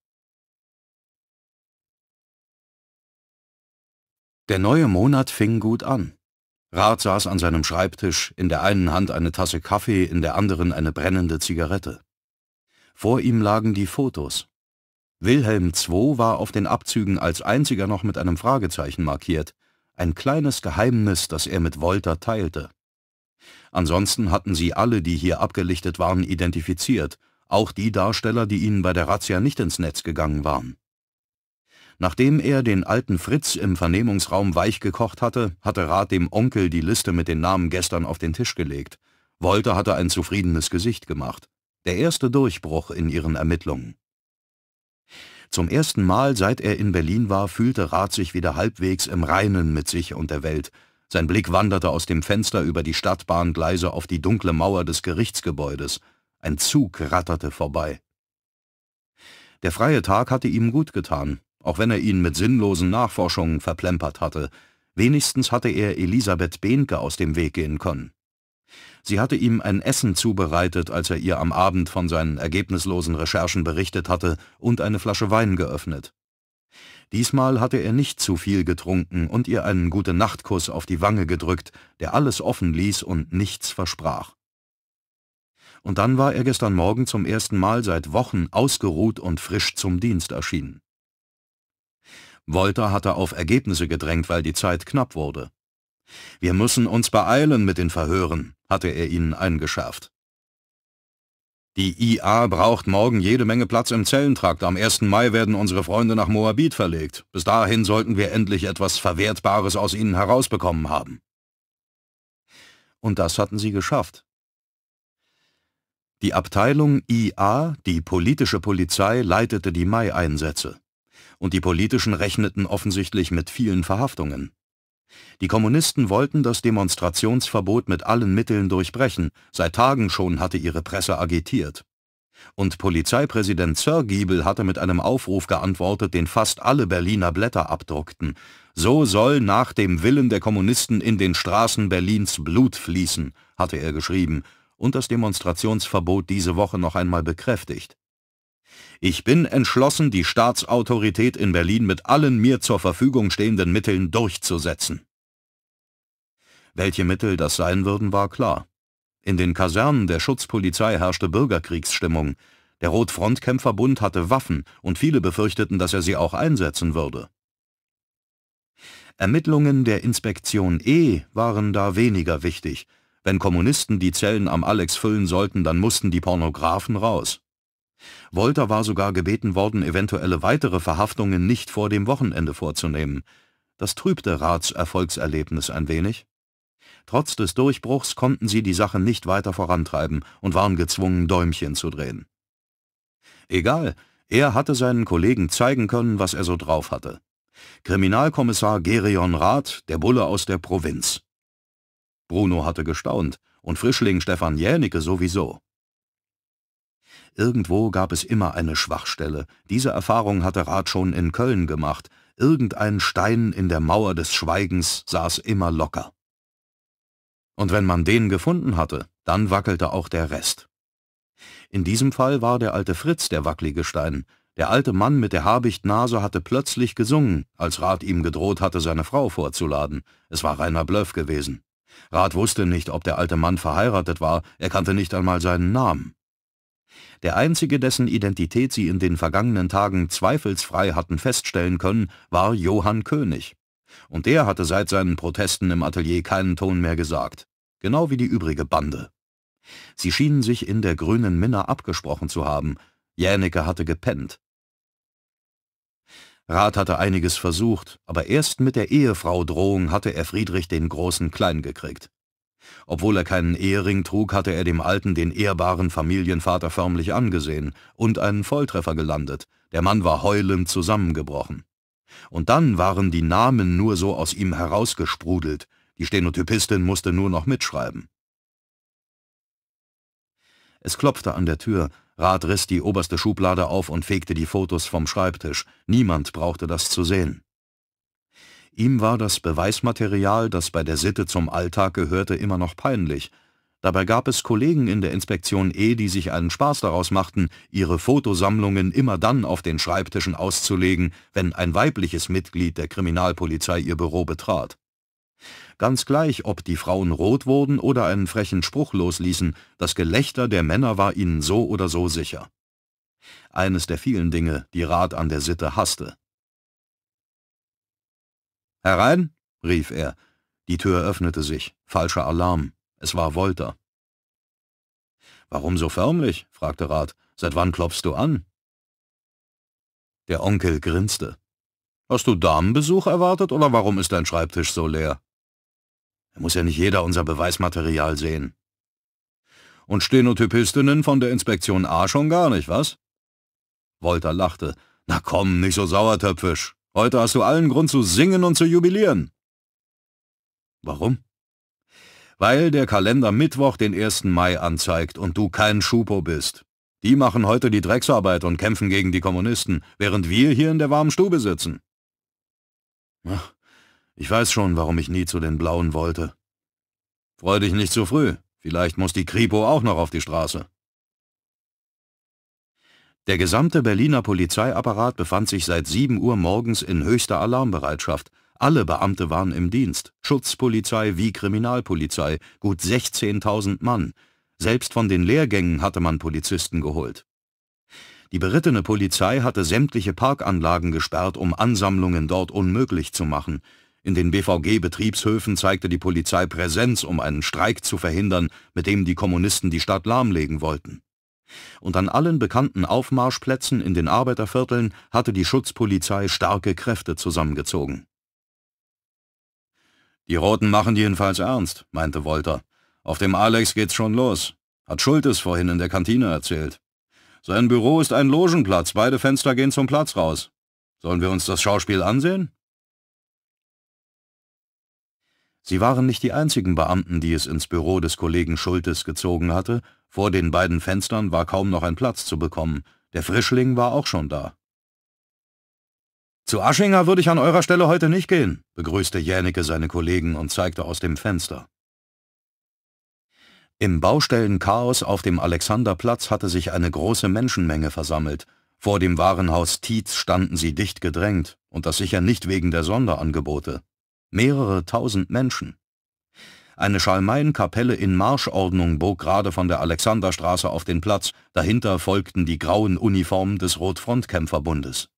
Der neue Monat fing gut an. Rath saß an seinem Schreibtisch, in der einen Hand eine Tasse Kaffee, in der anderen eine brennende Zigarette. Vor ihm lagen die Fotos, Wilhelm II. war auf den Abzügen als einziger noch mit einem Fragezeichen markiert, ein kleines Geheimnis, das er mit Wolter teilte. Ansonsten hatten sie alle, die hier abgelichtet waren, identifiziert, auch die Darsteller, die ihnen bei der Razzia nicht ins Netz gegangen waren. Nachdem er den alten Fritz im Vernehmungsraum weichgekocht hatte, hatte Rat dem Onkel die Liste mit den Namen gestern auf den Tisch gelegt. Wolter hatte ein zufriedenes Gesicht gemacht. Der erste Durchbruch in ihren Ermittlungen. Zum ersten Mal, seit er in Berlin war, fühlte Rath sich wieder halbwegs im Reinen mit sich und der Welt. Sein Blick wanderte aus dem Fenster über die Stadtbahngleise auf die dunkle Mauer des Gerichtsgebäudes. Ein Zug ratterte vorbei. Der freie Tag hatte ihm gut getan, auch wenn er ihn mit sinnlosen Nachforschungen verplempert hatte. Wenigstens hatte er Elisabeth Behnke aus dem Weg gehen können. Sie hatte ihm ein Essen zubereitet, als er ihr am Abend von seinen ergebnislosen Recherchen berichtet hatte, und eine Flasche Wein geöffnet. Diesmal hatte er nicht zu viel getrunken und ihr einen gute nacht auf die Wange gedrückt, der alles offen ließ und nichts versprach. Und dann war er gestern Morgen zum ersten Mal seit Wochen ausgeruht und frisch zum Dienst erschienen. Wolter hatte auf Ergebnisse gedrängt, weil die Zeit knapp wurde. Wir müssen uns beeilen mit den Verhören, hatte er ihnen eingeschärft. Die IA braucht morgen jede Menge Platz im Zellentrakt. Am 1. Mai werden unsere Freunde nach Moabit verlegt. Bis dahin sollten wir endlich etwas Verwertbares aus ihnen herausbekommen haben. Und das hatten sie geschafft. Die Abteilung IA, die politische Polizei, leitete die Mai-Einsätze. Und die Politischen rechneten offensichtlich mit vielen Verhaftungen. Die Kommunisten wollten das Demonstrationsverbot mit allen Mitteln durchbrechen, seit Tagen schon hatte ihre Presse agitiert. Und Polizeipräsident Sörgiebel hatte mit einem Aufruf geantwortet, den fast alle Berliner Blätter abdruckten. So soll nach dem Willen der Kommunisten in den Straßen Berlins Blut fließen, hatte er geschrieben und das Demonstrationsverbot diese Woche noch einmal bekräftigt. Ich bin entschlossen, die Staatsautorität in Berlin mit allen mir zur Verfügung stehenden Mitteln durchzusetzen. Welche Mittel das sein würden, war klar. In den Kasernen der Schutzpolizei herrschte Bürgerkriegsstimmung. Der Rotfrontkämpferbund hatte Waffen und viele befürchteten, dass er sie auch einsetzen würde. Ermittlungen der Inspektion E waren da weniger wichtig. Wenn Kommunisten die Zellen am Alex füllen sollten, dann mussten die Pornografen raus. Wolter war sogar gebeten worden, eventuelle weitere Verhaftungen nicht vor dem Wochenende vorzunehmen. Das trübte Rats Erfolgserlebnis ein wenig. Trotz des Durchbruchs konnten sie die Sache nicht weiter vorantreiben und waren gezwungen, Däumchen zu drehen. Egal, er hatte seinen Kollegen zeigen können, was er so drauf hatte. Kriminalkommissar Gerion Rath, der Bulle aus der Provinz. Bruno hatte gestaunt und Frischling Stefan Jänicke sowieso. Irgendwo gab es immer eine Schwachstelle. Diese Erfahrung hatte Rat schon in Köln gemacht. Irgendein Stein in der Mauer des Schweigens saß immer locker. Und wenn man den gefunden hatte, dann wackelte auch der Rest. In diesem Fall war der alte Fritz der wackelige Stein. Der alte Mann mit der Habichtnase hatte plötzlich gesungen, als Rat ihm gedroht hatte, seine Frau vorzuladen. Es war reiner Bluff gewesen. Rat wusste nicht, ob der alte Mann verheiratet war, er kannte nicht einmal seinen Namen. Der einzige, dessen Identität sie in den vergangenen Tagen zweifelsfrei hatten feststellen können, war Johann König. Und der hatte seit seinen Protesten im Atelier keinen Ton mehr gesagt. Genau wie die übrige Bande. Sie schienen sich in der grünen Minna abgesprochen zu haben. Jänecke hatte gepennt. Rat hatte einiges versucht, aber erst mit der Ehefrau-Drohung hatte er Friedrich den Großen klein gekriegt. Obwohl er keinen Ehering trug, hatte er dem Alten den ehrbaren Familienvater förmlich angesehen und einen Volltreffer gelandet. Der Mann war heulend zusammengebrochen. Und dann waren die Namen nur so aus ihm herausgesprudelt. Die Stenotypistin musste nur noch mitschreiben. Es klopfte an der Tür. Rat riss die oberste Schublade auf und fegte die Fotos vom Schreibtisch. Niemand brauchte das zu sehen. Ihm war das Beweismaterial, das bei der Sitte zum Alltag gehörte, immer noch peinlich. Dabei gab es Kollegen in der Inspektion E, die sich einen Spaß daraus machten, ihre Fotosammlungen immer dann auf den Schreibtischen auszulegen, wenn ein weibliches Mitglied der Kriminalpolizei ihr Büro betrat. Ganz gleich, ob die Frauen rot wurden oder einen frechen Spruch losließen, das Gelächter der Männer war ihnen so oder so sicher. Eines der vielen Dinge, die Rat an der Sitte hasste. Herein! rief er. Die Tür öffnete sich. Falscher Alarm. Es war Wolter. Warum so förmlich? fragte Rat. Seit wann klopfst du an? Der Onkel grinste. Hast du Damenbesuch erwartet oder warum ist dein Schreibtisch so leer? Muss ja nicht jeder unser Beweismaterial sehen. Und Stenotypistinnen von der Inspektion A schon gar nicht, was? Wolter lachte. Na komm, nicht so sauertöpfisch. Heute hast du allen Grund zu singen und zu jubilieren. Warum? Weil der Kalender Mittwoch den 1. Mai anzeigt und du kein Schupo bist. Die machen heute die Drecksarbeit und kämpfen gegen die Kommunisten, während wir hier in der warmen Stube sitzen. Ach, ich weiß schon, warum ich nie zu den Blauen wollte. Freu dich nicht zu früh. Vielleicht muss die Kripo auch noch auf die Straße. Der gesamte Berliner Polizeiapparat befand sich seit 7 Uhr morgens in höchster Alarmbereitschaft. Alle Beamte waren im Dienst, Schutzpolizei wie Kriminalpolizei, gut 16.000 Mann. Selbst von den Lehrgängen hatte man Polizisten geholt. Die berittene Polizei hatte sämtliche Parkanlagen gesperrt, um Ansammlungen dort unmöglich zu machen. In den BVG-Betriebshöfen zeigte die Polizei Präsenz, um einen Streik zu verhindern, mit dem die Kommunisten die Stadt lahmlegen wollten und an allen bekannten Aufmarschplätzen in den Arbeitervierteln hatte die Schutzpolizei starke Kräfte zusammengezogen. Die Roten machen jedenfalls ernst, meinte Wolter. Auf dem Alex geht's schon los, hat Schultes vorhin in der Kantine erzählt. Sein Büro ist ein Logenplatz, beide Fenster gehen zum Platz raus. Sollen wir uns das Schauspiel ansehen? Sie waren nicht die einzigen Beamten, die es ins Büro des Kollegen Schultes gezogen hatte, vor den beiden Fenstern war kaum noch ein Platz zu bekommen. Der Frischling war auch schon da. Zu Aschinger würde ich an eurer Stelle heute nicht gehen, begrüßte Jänecke seine Kollegen und zeigte aus dem Fenster. Im Baustellenchaos auf dem Alexanderplatz hatte sich eine große Menschenmenge versammelt. Vor dem Warenhaus Tietz standen sie dicht gedrängt, und das sicher nicht wegen der Sonderangebote. Mehrere tausend Menschen eine Schalmeienkapelle in Marschordnung bog gerade von der Alexanderstraße auf den Platz, dahinter folgten die grauen Uniformen des Rotfrontkämpferbundes.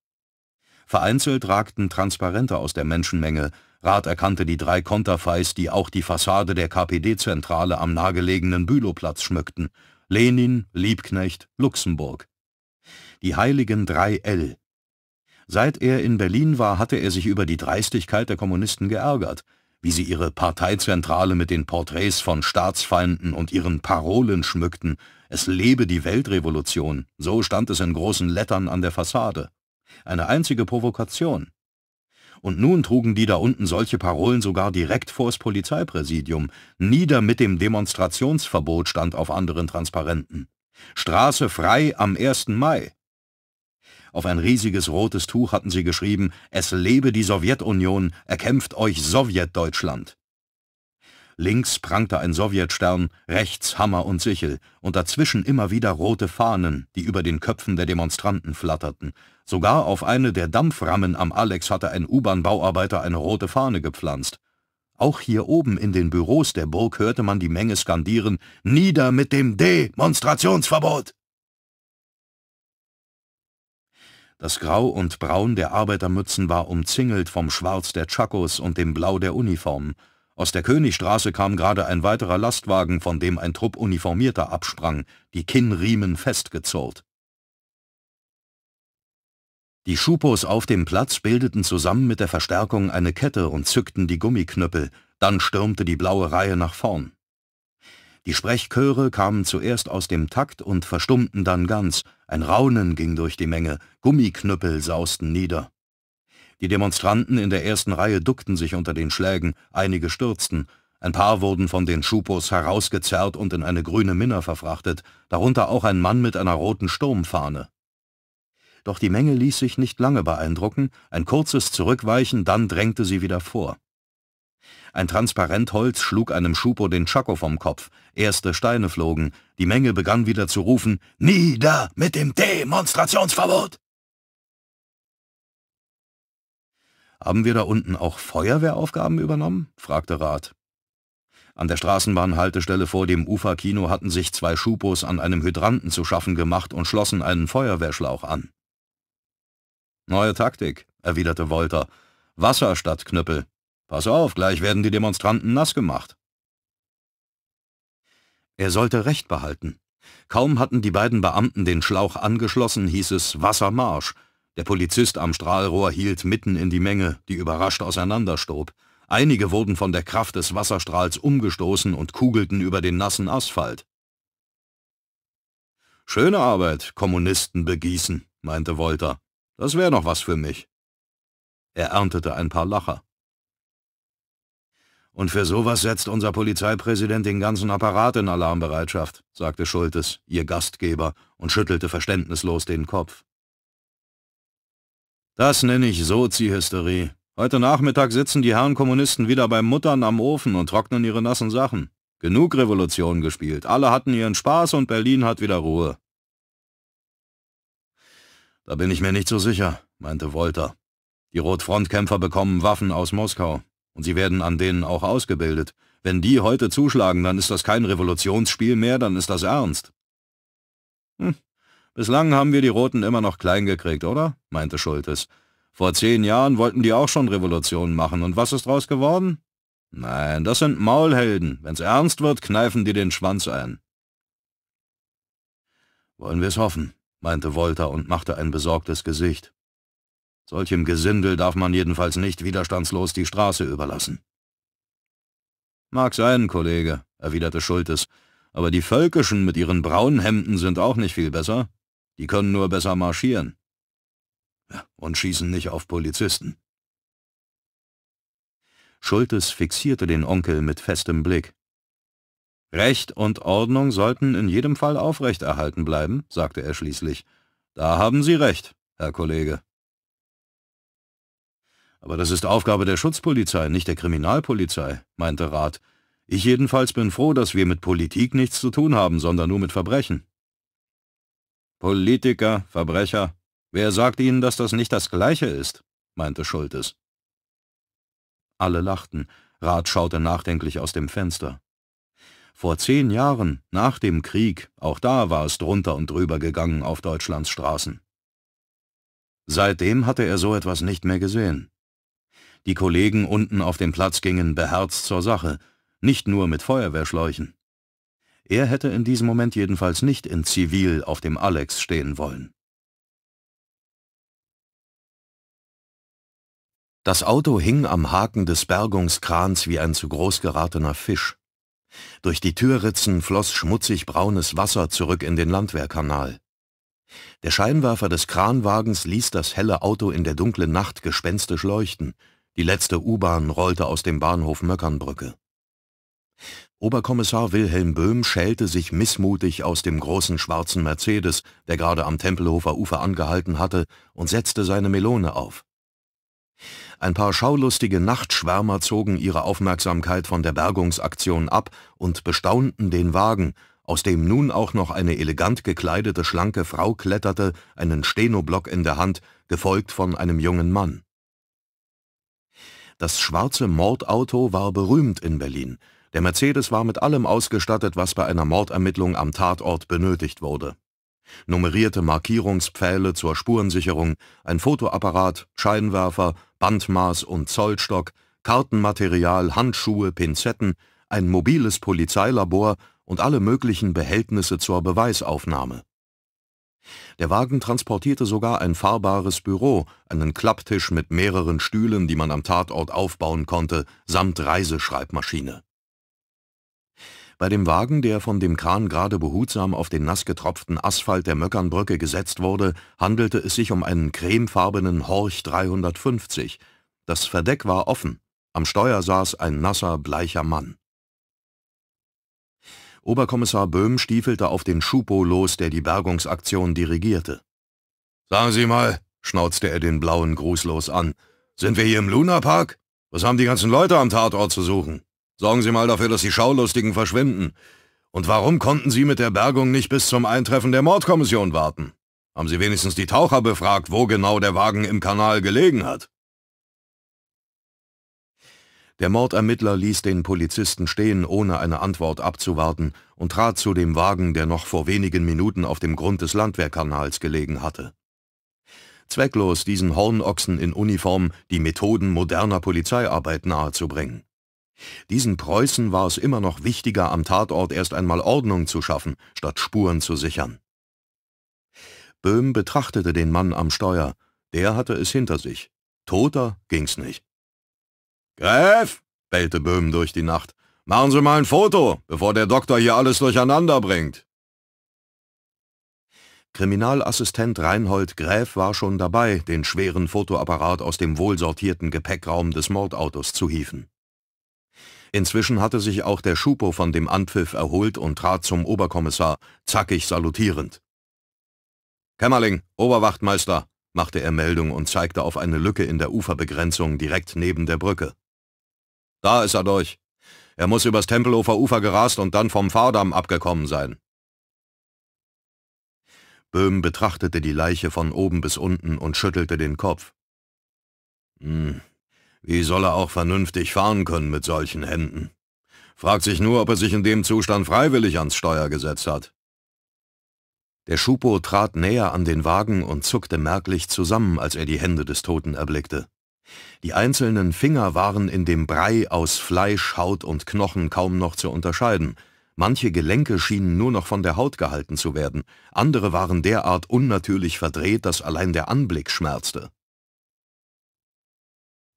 Vereinzelt ragten Transparente aus der Menschenmenge, Rath erkannte die drei Konterfeis, die auch die Fassade der KPD-Zentrale am nahegelegenen Bülowplatz schmückten, Lenin, Liebknecht, Luxemburg. Die heiligen 3 L. Seit er in Berlin war, hatte er sich über die Dreistigkeit der Kommunisten geärgert, wie sie ihre Parteizentrale mit den Porträts von Staatsfeinden und ihren Parolen schmückten. Es lebe die Weltrevolution, so stand es in großen Lettern an der Fassade. Eine einzige Provokation. Und nun trugen die da unten solche Parolen sogar direkt vors Polizeipräsidium. Nieder mit dem Demonstrationsverbot stand auf anderen Transparenten. Straße frei am 1. Mai. Auf ein riesiges rotes Tuch hatten sie geschrieben, es lebe die Sowjetunion, erkämpft euch Sowjetdeutschland. Links prangte ein Sowjetstern, rechts Hammer und Sichel, und dazwischen immer wieder rote Fahnen, die über den Köpfen der Demonstranten flatterten. Sogar auf eine der Dampframmen am Alex hatte ein U-Bahn-Bauarbeiter eine rote Fahne gepflanzt. Auch hier oben in den Büros der Burg hörte man die Menge skandieren, »Nieder mit dem Demonstrationsverbot!« Das Grau und Braun der Arbeitermützen war umzingelt vom Schwarz der Chakos und dem Blau der Uniformen. Aus der Königstraße kam gerade ein weiterer Lastwagen, von dem ein Trupp Uniformierter absprang, die Kinnriemen festgezurrt. Die Schupos auf dem Platz bildeten zusammen mit der Verstärkung eine Kette und zückten die Gummiknüppel, dann stürmte die blaue Reihe nach vorn. Die Sprechchöre kamen zuerst aus dem Takt und verstummten dann ganz, ein Raunen ging durch die Menge, Gummiknüppel sausten nieder. Die Demonstranten in der ersten Reihe duckten sich unter den Schlägen, einige stürzten, ein paar wurden von den Schupos herausgezerrt und in eine grüne Minna verfrachtet, darunter auch ein Mann mit einer roten Sturmfahne. Doch die Menge ließ sich nicht lange beeindrucken, ein kurzes Zurückweichen, dann drängte sie wieder vor. Ein Transparentholz schlug einem Schupo den Schacko vom Kopf. Erste Steine flogen. Die Menge begann wieder zu rufen, Nieder mit dem Demonstrationsverbot! Haben wir da unten auch Feuerwehraufgaben übernommen? fragte Rat. An der Straßenbahnhaltestelle vor dem Uferkino hatten sich zwei Schupos an einem Hydranten zu schaffen gemacht und schlossen einen Feuerwehrschlauch an. Neue Taktik, erwiderte Wolter. Wasser statt Knüppel. Pass auf, gleich werden die Demonstranten nass gemacht. Er sollte Recht behalten. Kaum hatten die beiden Beamten den Schlauch angeschlossen, hieß es Wassermarsch. Der Polizist am Strahlrohr hielt mitten in die Menge, die überrascht auseinanderstob. Einige wurden von der Kraft des Wasserstrahls umgestoßen und kugelten über den nassen Asphalt. Schöne Arbeit, Kommunisten begießen, meinte Wolter. Das wäre noch was für mich. Er erntete ein paar Lacher. Und für sowas setzt unser Polizeipräsident den ganzen Apparat in Alarmbereitschaft, sagte Schultes, ihr Gastgeber, und schüttelte verständnislos den Kopf. Das nenne ich Sozi-Hysterie. Heute Nachmittag sitzen die Herren Kommunisten wieder bei Muttern am Ofen und trocknen ihre nassen Sachen. Genug Revolution gespielt, alle hatten ihren Spaß und Berlin hat wieder Ruhe. Da bin ich mir nicht so sicher, meinte Wolter. Die Rotfrontkämpfer bekommen Waffen aus Moskau. Und sie werden an denen auch ausgebildet. Wenn die heute zuschlagen, dann ist das kein Revolutionsspiel mehr, dann ist das ernst. Hm. Bislang haben wir die Roten immer noch klein gekriegt, oder? meinte Schultes. Vor zehn Jahren wollten die auch schon Revolutionen machen, und was ist draus geworden? Nein, das sind Maulhelden. Wenn's ernst wird, kneifen die den Schwanz ein. Wollen wir's hoffen, meinte Wolter und machte ein besorgtes Gesicht. Solchem Gesindel darf man jedenfalls nicht widerstandslos die Straße überlassen. Mag sein, Kollege, erwiderte Schultes, aber die Völkischen mit ihren braunen Hemden sind auch nicht viel besser. Die können nur besser marschieren. Und schießen nicht auf Polizisten. Schultes fixierte den Onkel mit festem Blick. Recht und Ordnung sollten in jedem Fall aufrechterhalten bleiben, sagte er schließlich. Da haben Sie recht, Herr Kollege. Aber das ist Aufgabe der Schutzpolizei, nicht der Kriminalpolizei, meinte Rath. Ich jedenfalls bin froh, dass wir mit Politik nichts zu tun haben, sondern nur mit Verbrechen. Politiker, Verbrecher, wer sagt Ihnen, dass das nicht das Gleiche ist? meinte Schultes. Alle lachten. Rath schaute nachdenklich aus dem Fenster. Vor zehn Jahren, nach dem Krieg, auch da war es drunter und drüber gegangen auf Deutschlands Straßen. Seitdem hatte er so etwas nicht mehr gesehen. Die Kollegen unten auf dem Platz gingen beherzt zur Sache, nicht nur mit Feuerwehrschläuchen. Er hätte in diesem Moment jedenfalls nicht in Zivil auf dem Alex stehen wollen. Das Auto hing am Haken des Bergungskrans wie ein zu groß geratener Fisch. Durch die Türritzen floss schmutzig braunes Wasser zurück in den Landwehrkanal. Der Scheinwerfer des Kranwagens ließ das helle Auto in der dunklen Nacht gespenstisch leuchten, die letzte U-Bahn rollte aus dem Bahnhof Möckernbrücke. Oberkommissar Wilhelm Böhm schälte sich missmutig aus dem großen schwarzen Mercedes, der gerade am Tempelhofer Ufer angehalten hatte, und setzte seine Melone auf. Ein paar schaulustige Nachtschwärmer zogen ihre Aufmerksamkeit von der Bergungsaktion ab und bestaunten den Wagen, aus dem nun auch noch eine elegant gekleidete schlanke Frau kletterte, einen Stenoblock in der Hand, gefolgt von einem jungen Mann. Das schwarze Mordauto war berühmt in Berlin. Der Mercedes war mit allem ausgestattet, was bei einer Mordermittlung am Tatort benötigt wurde. Nummerierte Markierungspfähle zur Spurensicherung, ein Fotoapparat, Scheinwerfer, Bandmaß und Zollstock, Kartenmaterial, Handschuhe, Pinzetten, ein mobiles Polizeilabor und alle möglichen Behältnisse zur Beweisaufnahme. Der Wagen transportierte sogar ein fahrbares Büro, einen Klapptisch mit mehreren Stühlen, die man am Tatort aufbauen konnte, samt Reiseschreibmaschine. Bei dem Wagen, der von dem Kran gerade behutsam auf den nassgetropften Asphalt der Möckernbrücke gesetzt wurde, handelte es sich um einen cremefarbenen Horch 350. Das Verdeck war offen. Am Steuer saß ein nasser, bleicher Mann. Oberkommissar Böhm stiefelte auf den Schupo los, der die Bergungsaktion dirigierte. »Sagen Sie mal«, schnauzte er den Blauen grußlos an, »sind wir hier im Lunapark? Was haben die ganzen Leute am Tatort zu suchen? Sorgen Sie mal dafür, dass die Schaulustigen verschwinden. Und warum konnten Sie mit der Bergung nicht bis zum Eintreffen der Mordkommission warten? Haben Sie wenigstens die Taucher befragt, wo genau der Wagen im Kanal gelegen hat? Der Mordermittler ließ den Polizisten stehen, ohne eine Antwort abzuwarten, und trat zu dem Wagen, der noch vor wenigen Minuten auf dem Grund des Landwehrkanals gelegen hatte. Zwecklos diesen Hornochsen in Uniform die Methoden moderner Polizeiarbeit nahezubringen. Diesen Preußen war es immer noch wichtiger, am Tatort erst einmal Ordnung zu schaffen, statt Spuren zu sichern. Böhm betrachtete den Mann am Steuer. Der hatte es hinter sich. Toter ging's nicht. Gräf, bellte Böhm durch die Nacht, machen Sie mal ein Foto, bevor der Doktor hier alles durcheinander bringt. Kriminalassistent Reinhold Gräf war schon dabei, den schweren Fotoapparat aus dem wohlsortierten Gepäckraum des Mordautos zu hieven. Inzwischen hatte sich auch der Schupo von dem Anpfiff erholt und trat zum Oberkommissar, zackig salutierend. Kämmerling, Oberwachtmeister, machte er Meldung und zeigte auf eine Lücke in der Uferbegrenzung direkt neben der Brücke. Da ist er durch. Er muss übers Tempelhofer Ufer gerast und dann vom Fahrdamm abgekommen sein. Böhm betrachtete die Leiche von oben bis unten und schüttelte den Kopf. Hm, wie soll er auch vernünftig fahren können mit solchen Händen? Fragt sich nur, ob er sich in dem Zustand freiwillig ans Steuer gesetzt hat. Der Schupo trat näher an den Wagen und zuckte merklich zusammen, als er die Hände des Toten erblickte. Die einzelnen Finger waren in dem Brei aus Fleisch, Haut und Knochen kaum noch zu unterscheiden. Manche Gelenke schienen nur noch von der Haut gehalten zu werden, andere waren derart unnatürlich verdreht, dass allein der Anblick schmerzte.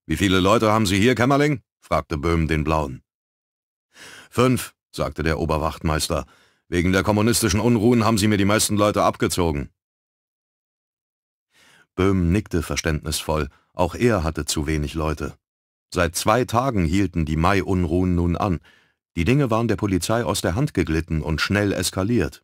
»Wie viele Leute haben Sie hier, Kämmerling?« fragte Böhm den Blauen. »Fünf«, sagte der Oberwachtmeister. »Wegen der kommunistischen Unruhen haben Sie mir die meisten Leute abgezogen.« Böhm nickte verständnisvoll auch er hatte zu wenig Leute. Seit zwei Tagen hielten die Mai-Unruhen nun an. Die Dinge waren der Polizei aus der Hand geglitten und schnell eskaliert.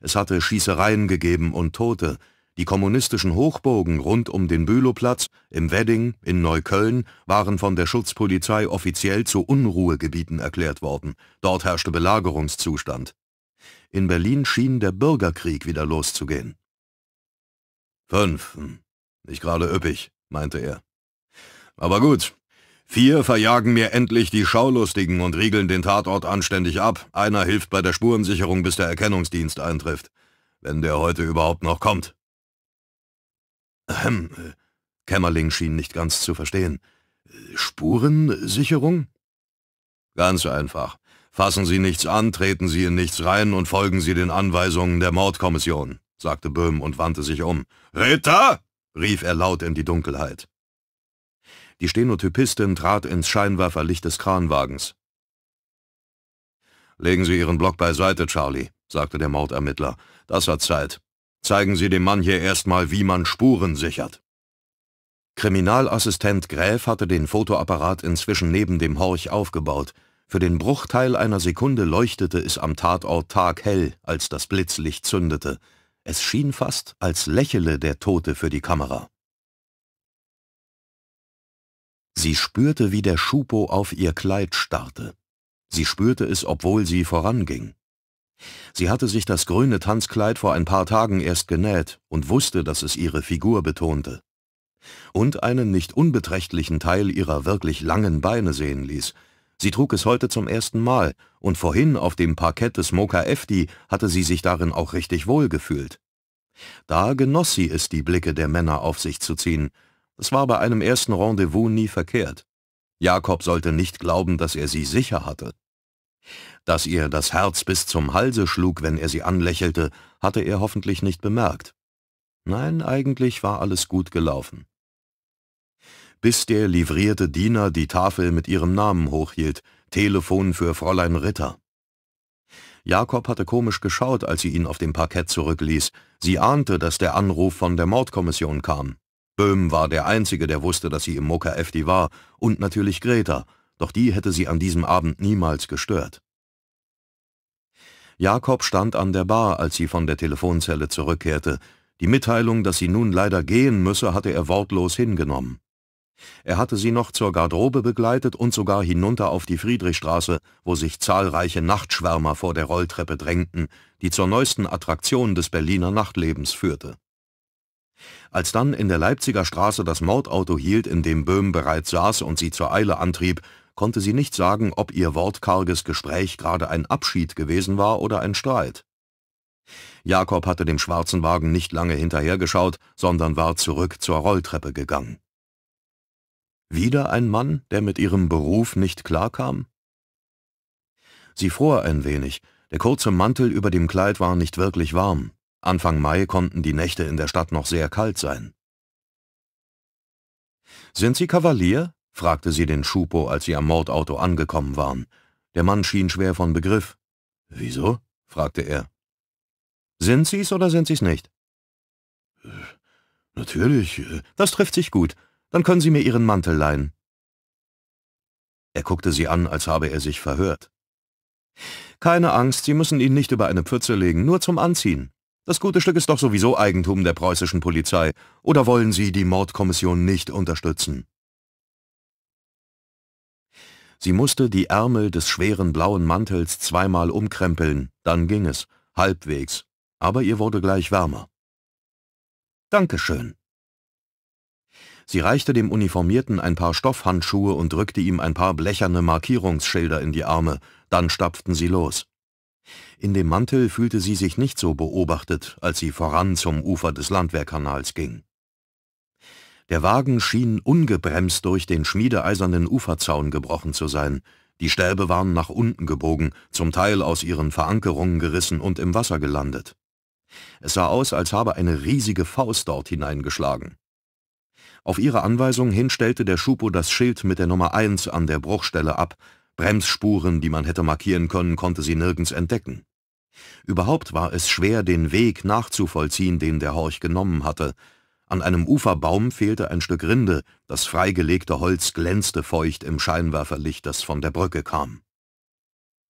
Es hatte Schießereien gegeben und Tote. Die kommunistischen Hochbogen rund um den Bülowplatz, im Wedding, in Neukölln waren von der Schutzpolizei offiziell zu Unruhegebieten erklärt worden. Dort herrschte Belagerungszustand. In Berlin schien der Bürgerkrieg wieder loszugehen. 5. Hm. Nicht gerade üppig meinte er. Aber gut, vier verjagen mir endlich die Schaulustigen und riegeln den Tatort anständig ab. Einer hilft bei der Spurensicherung, bis der Erkennungsdienst eintrifft. Wenn der heute überhaupt noch kommt. Ähm, Kämmerling schien nicht ganz zu verstehen. Äh, Spurensicherung? Ganz einfach. Fassen Sie nichts an, treten Sie in nichts rein und folgen Sie den Anweisungen der Mordkommission, sagte Böhm und wandte sich um. Ritter! rief er laut in die Dunkelheit. Die Stenotypistin trat ins Scheinwerferlicht des Kranwagens. »Legen Sie Ihren Block beiseite, Charlie«, sagte der Mordermittler. »Das hat Zeit. Zeigen Sie dem Mann hier erstmal, wie man Spuren sichert.« Kriminalassistent Gräf hatte den Fotoapparat inzwischen neben dem Horch aufgebaut. Für den Bruchteil einer Sekunde leuchtete es am Tatort taghell, als das Blitzlicht zündete. Es schien fast, als lächele der Tote für die Kamera. Sie spürte, wie der Schupo auf ihr Kleid starrte. Sie spürte es, obwohl sie voranging. Sie hatte sich das grüne Tanzkleid vor ein paar Tagen erst genäht und wusste, dass es ihre Figur betonte. Und einen nicht unbeträchtlichen Teil ihrer wirklich langen Beine sehen ließ, Sie trug es heute zum ersten Mal und vorhin auf dem Parkett des Moka Efti hatte sie sich darin auch richtig wohl gefühlt. Da genoss sie es, die Blicke der Männer auf sich zu ziehen. Es war bei einem ersten Rendezvous nie verkehrt. Jakob sollte nicht glauben, dass er sie sicher hatte. Dass ihr das Herz bis zum Halse schlug, wenn er sie anlächelte, hatte er hoffentlich nicht bemerkt. Nein, eigentlich war alles gut gelaufen bis der livrierte Diener die Tafel mit ihrem Namen hochhielt, Telefon für Fräulein Ritter. Jakob hatte komisch geschaut, als sie ihn auf dem Parkett zurückließ. Sie ahnte, dass der Anruf von der Mordkommission kam. Böhm war der Einzige, der wusste, dass sie im Mokka Efti war, und natürlich Greta, doch die hätte sie an diesem Abend niemals gestört. Jakob stand an der Bar, als sie von der Telefonzelle zurückkehrte. Die Mitteilung, dass sie nun leider gehen müsse, hatte er wortlos hingenommen. Er hatte sie noch zur Garderobe begleitet und sogar hinunter auf die Friedrichstraße, wo sich zahlreiche Nachtschwärmer vor der Rolltreppe drängten, die zur neuesten Attraktion des Berliner Nachtlebens führte. Als dann in der Leipziger Straße das Mordauto hielt, in dem Böhm bereits saß und sie zur Eile antrieb, konnte sie nicht sagen, ob ihr wortkarges Gespräch gerade ein Abschied gewesen war oder ein Streit. Jakob hatte dem schwarzen Wagen nicht lange hinterhergeschaut, sondern war zurück zur Rolltreppe gegangen. Wieder ein Mann, der mit ihrem Beruf nicht klarkam? Sie fror ein wenig, der kurze Mantel über dem Kleid war nicht wirklich warm. Anfang Mai konnten die Nächte in der Stadt noch sehr kalt sein. »Sind Sie Kavalier?« fragte sie den Schupo, als sie am Mordauto angekommen waren. Der Mann schien schwer von Begriff. »Wieso?« fragte er. »Sind Sie's oder sind Sie's nicht?« äh, »Natürlich, äh, das trifft sich gut. Dann können Sie mir Ihren Mantel leihen. Er guckte sie an, als habe er sich verhört. Keine Angst, Sie müssen ihn nicht über eine Pfütze legen, nur zum Anziehen. Das gute Stück ist doch sowieso Eigentum der preußischen Polizei. Oder wollen Sie die Mordkommission nicht unterstützen? Sie musste die Ärmel des schweren blauen Mantels zweimal umkrempeln, dann ging es, halbwegs, aber ihr wurde gleich wärmer. Dankeschön. Sie reichte dem Uniformierten ein paar Stoffhandschuhe und drückte ihm ein paar blecherne Markierungsschilder in die Arme, dann stapften sie los. In dem Mantel fühlte sie sich nicht so beobachtet, als sie voran zum Ufer des Landwehrkanals ging. Der Wagen schien ungebremst durch den schmiedeeisernen Uferzaun gebrochen zu sein. Die Stäbe waren nach unten gebogen, zum Teil aus ihren Verankerungen gerissen und im Wasser gelandet. Es sah aus, als habe eine riesige Faust dort hineingeschlagen. Auf ihre Anweisung hin stellte der Schupo das Schild mit der Nummer 1 an der Bruchstelle ab, Bremsspuren, die man hätte markieren können, konnte sie nirgends entdecken. Überhaupt war es schwer, den Weg nachzuvollziehen, den der Horch genommen hatte. An einem Uferbaum fehlte ein Stück Rinde, das freigelegte Holz glänzte feucht im Scheinwerferlicht, das von der Brücke kam.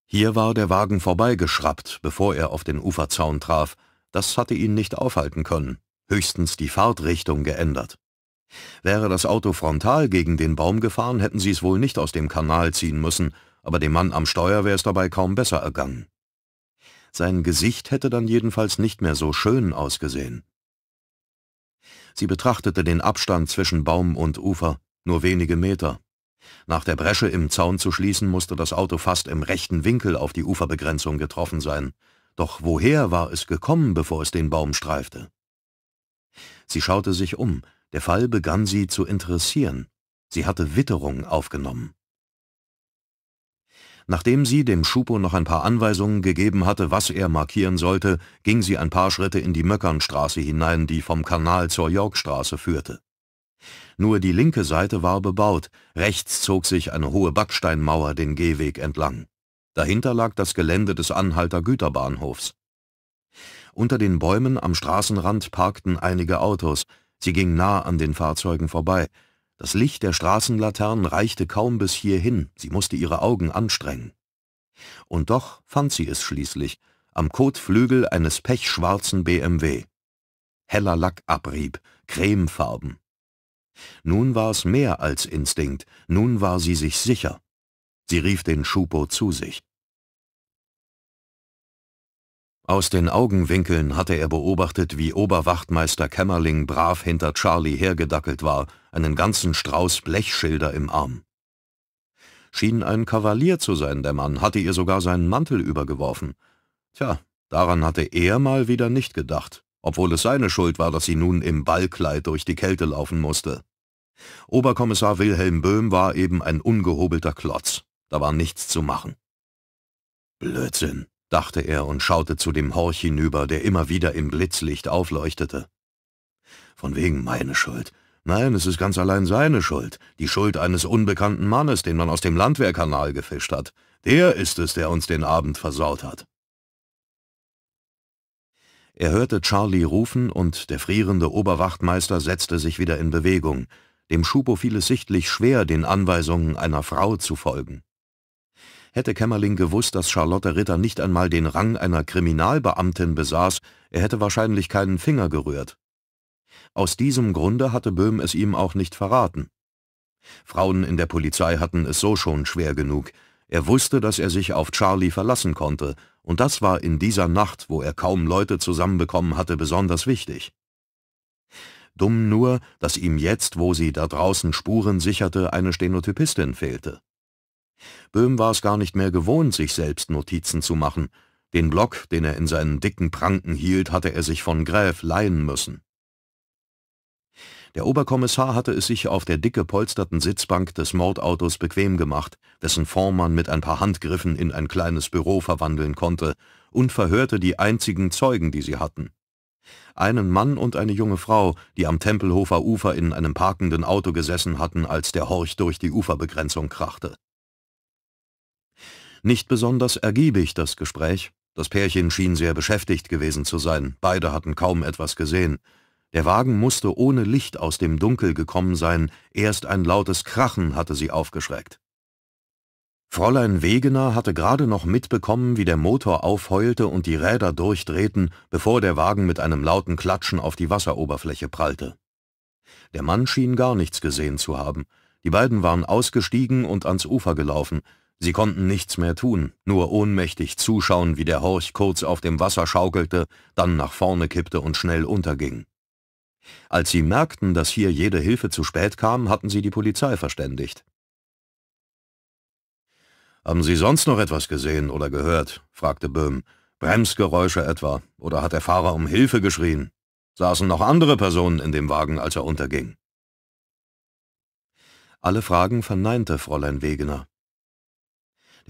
Hier war der Wagen vorbeigeschrappt, bevor er auf den Uferzaun traf, das hatte ihn nicht aufhalten können, höchstens die Fahrtrichtung geändert. Wäre das Auto frontal gegen den Baum gefahren, hätten sie es wohl nicht aus dem Kanal ziehen müssen, aber dem Mann am Steuer wäre es dabei kaum besser ergangen. Sein Gesicht hätte dann jedenfalls nicht mehr so schön ausgesehen. Sie betrachtete den Abstand zwischen Baum und Ufer, nur wenige Meter. Nach der Bresche im Zaun zu schließen, musste das Auto fast im rechten Winkel auf die Uferbegrenzung getroffen sein. Doch woher war es gekommen, bevor es den Baum streifte? Sie schaute sich um, der Fall begann sie zu interessieren. Sie hatte Witterung aufgenommen. Nachdem sie dem Schupo noch ein paar Anweisungen gegeben hatte, was er markieren sollte, ging sie ein paar Schritte in die Möckernstraße hinein, die vom Kanal zur Yorkstraße führte. Nur die linke Seite war bebaut, rechts zog sich eine hohe Backsteinmauer den Gehweg entlang. Dahinter lag das Gelände des Anhalter Güterbahnhofs. Unter den Bäumen am Straßenrand parkten einige Autos, Sie ging nah an den Fahrzeugen vorbei. Das Licht der Straßenlaternen reichte kaum bis hierhin, sie musste ihre Augen anstrengen. Und doch fand sie es schließlich, am Kotflügel eines pechschwarzen BMW. Heller Lackabrieb, Cremefarben. Nun war es mehr als Instinkt, nun war sie sich sicher. Sie rief den Schupo zu sich. Aus den Augenwinkeln hatte er beobachtet, wie Oberwachtmeister Kämmerling brav hinter Charlie hergedackelt war, einen ganzen Strauß Blechschilder im Arm. Schien ein Kavalier zu sein, der Mann, hatte ihr sogar seinen Mantel übergeworfen. Tja, daran hatte er mal wieder nicht gedacht, obwohl es seine Schuld war, dass sie nun im Ballkleid durch die Kälte laufen musste. Oberkommissar Wilhelm Böhm war eben ein ungehobelter Klotz, da war nichts zu machen. Blödsinn, dachte er und schaute zu dem Horch hinüber, der immer wieder im Blitzlicht aufleuchtete. Von wegen meine Schuld. Nein, es ist ganz allein seine Schuld, die Schuld eines unbekannten Mannes, den man aus dem Landwehrkanal gefischt hat. Der ist es, der uns den Abend versaut hat. Er hörte Charlie rufen und der frierende Oberwachtmeister setzte sich wieder in Bewegung. Dem Schupo fiel es sichtlich schwer, den Anweisungen einer Frau zu folgen. Hätte Kämmerling gewusst, dass Charlotte Ritter nicht einmal den Rang einer Kriminalbeamtin besaß, er hätte wahrscheinlich keinen Finger gerührt. Aus diesem Grunde hatte Böhm es ihm auch nicht verraten. Frauen in der Polizei hatten es so schon schwer genug. Er wusste, dass er sich auf Charlie verlassen konnte, und das war in dieser Nacht, wo er kaum Leute zusammenbekommen hatte, besonders wichtig. Dumm nur, dass ihm jetzt, wo sie da draußen Spuren sicherte, eine Stenotypistin fehlte. Böhm war es gar nicht mehr gewohnt, sich selbst Notizen zu machen. Den Block, den er in seinen dicken Pranken hielt, hatte er sich von Gräf leihen müssen. Der Oberkommissar hatte es sich auf der dicke polsterten Sitzbank des Mordautos bequem gemacht, dessen Fond man mit ein paar Handgriffen in ein kleines Büro verwandeln konnte, und verhörte die einzigen Zeugen, die sie hatten. Einen Mann und eine junge Frau, die am Tempelhofer Ufer in einem parkenden Auto gesessen hatten, als der Horch durch die Uferbegrenzung krachte. Nicht besonders ergiebig das Gespräch. Das Pärchen schien sehr beschäftigt gewesen zu sein. Beide hatten kaum etwas gesehen. Der Wagen musste ohne Licht aus dem Dunkel gekommen sein. Erst ein lautes Krachen hatte sie aufgeschreckt. Fräulein Wegener hatte gerade noch mitbekommen, wie der Motor aufheulte und die Räder durchdrehten, bevor der Wagen mit einem lauten Klatschen auf die Wasseroberfläche prallte. Der Mann schien gar nichts gesehen zu haben. Die beiden waren ausgestiegen und ans Ufer gelaufen. Sie konnten nichts mehr tun, nur ohnmächtig zuschauen, wie der Horch kurz auf dem Wasser schaukelte, dann nach vorne kippte und schnell unterging. Als sie merkten, dass hier jede Hilfe zu spät kam, hatten sie die Polizei verständigt. »Haben Sie sonst noch etwas gesehen oder gehört?« fragte Böhm. »Bremsgeräusche etwa? Oder hat der Fahrer um Hilfe geschrien? Saßen noch andere Personen in dem Wagen, als er unterging?« Alle Fragen verneinte Fräulein Wegener.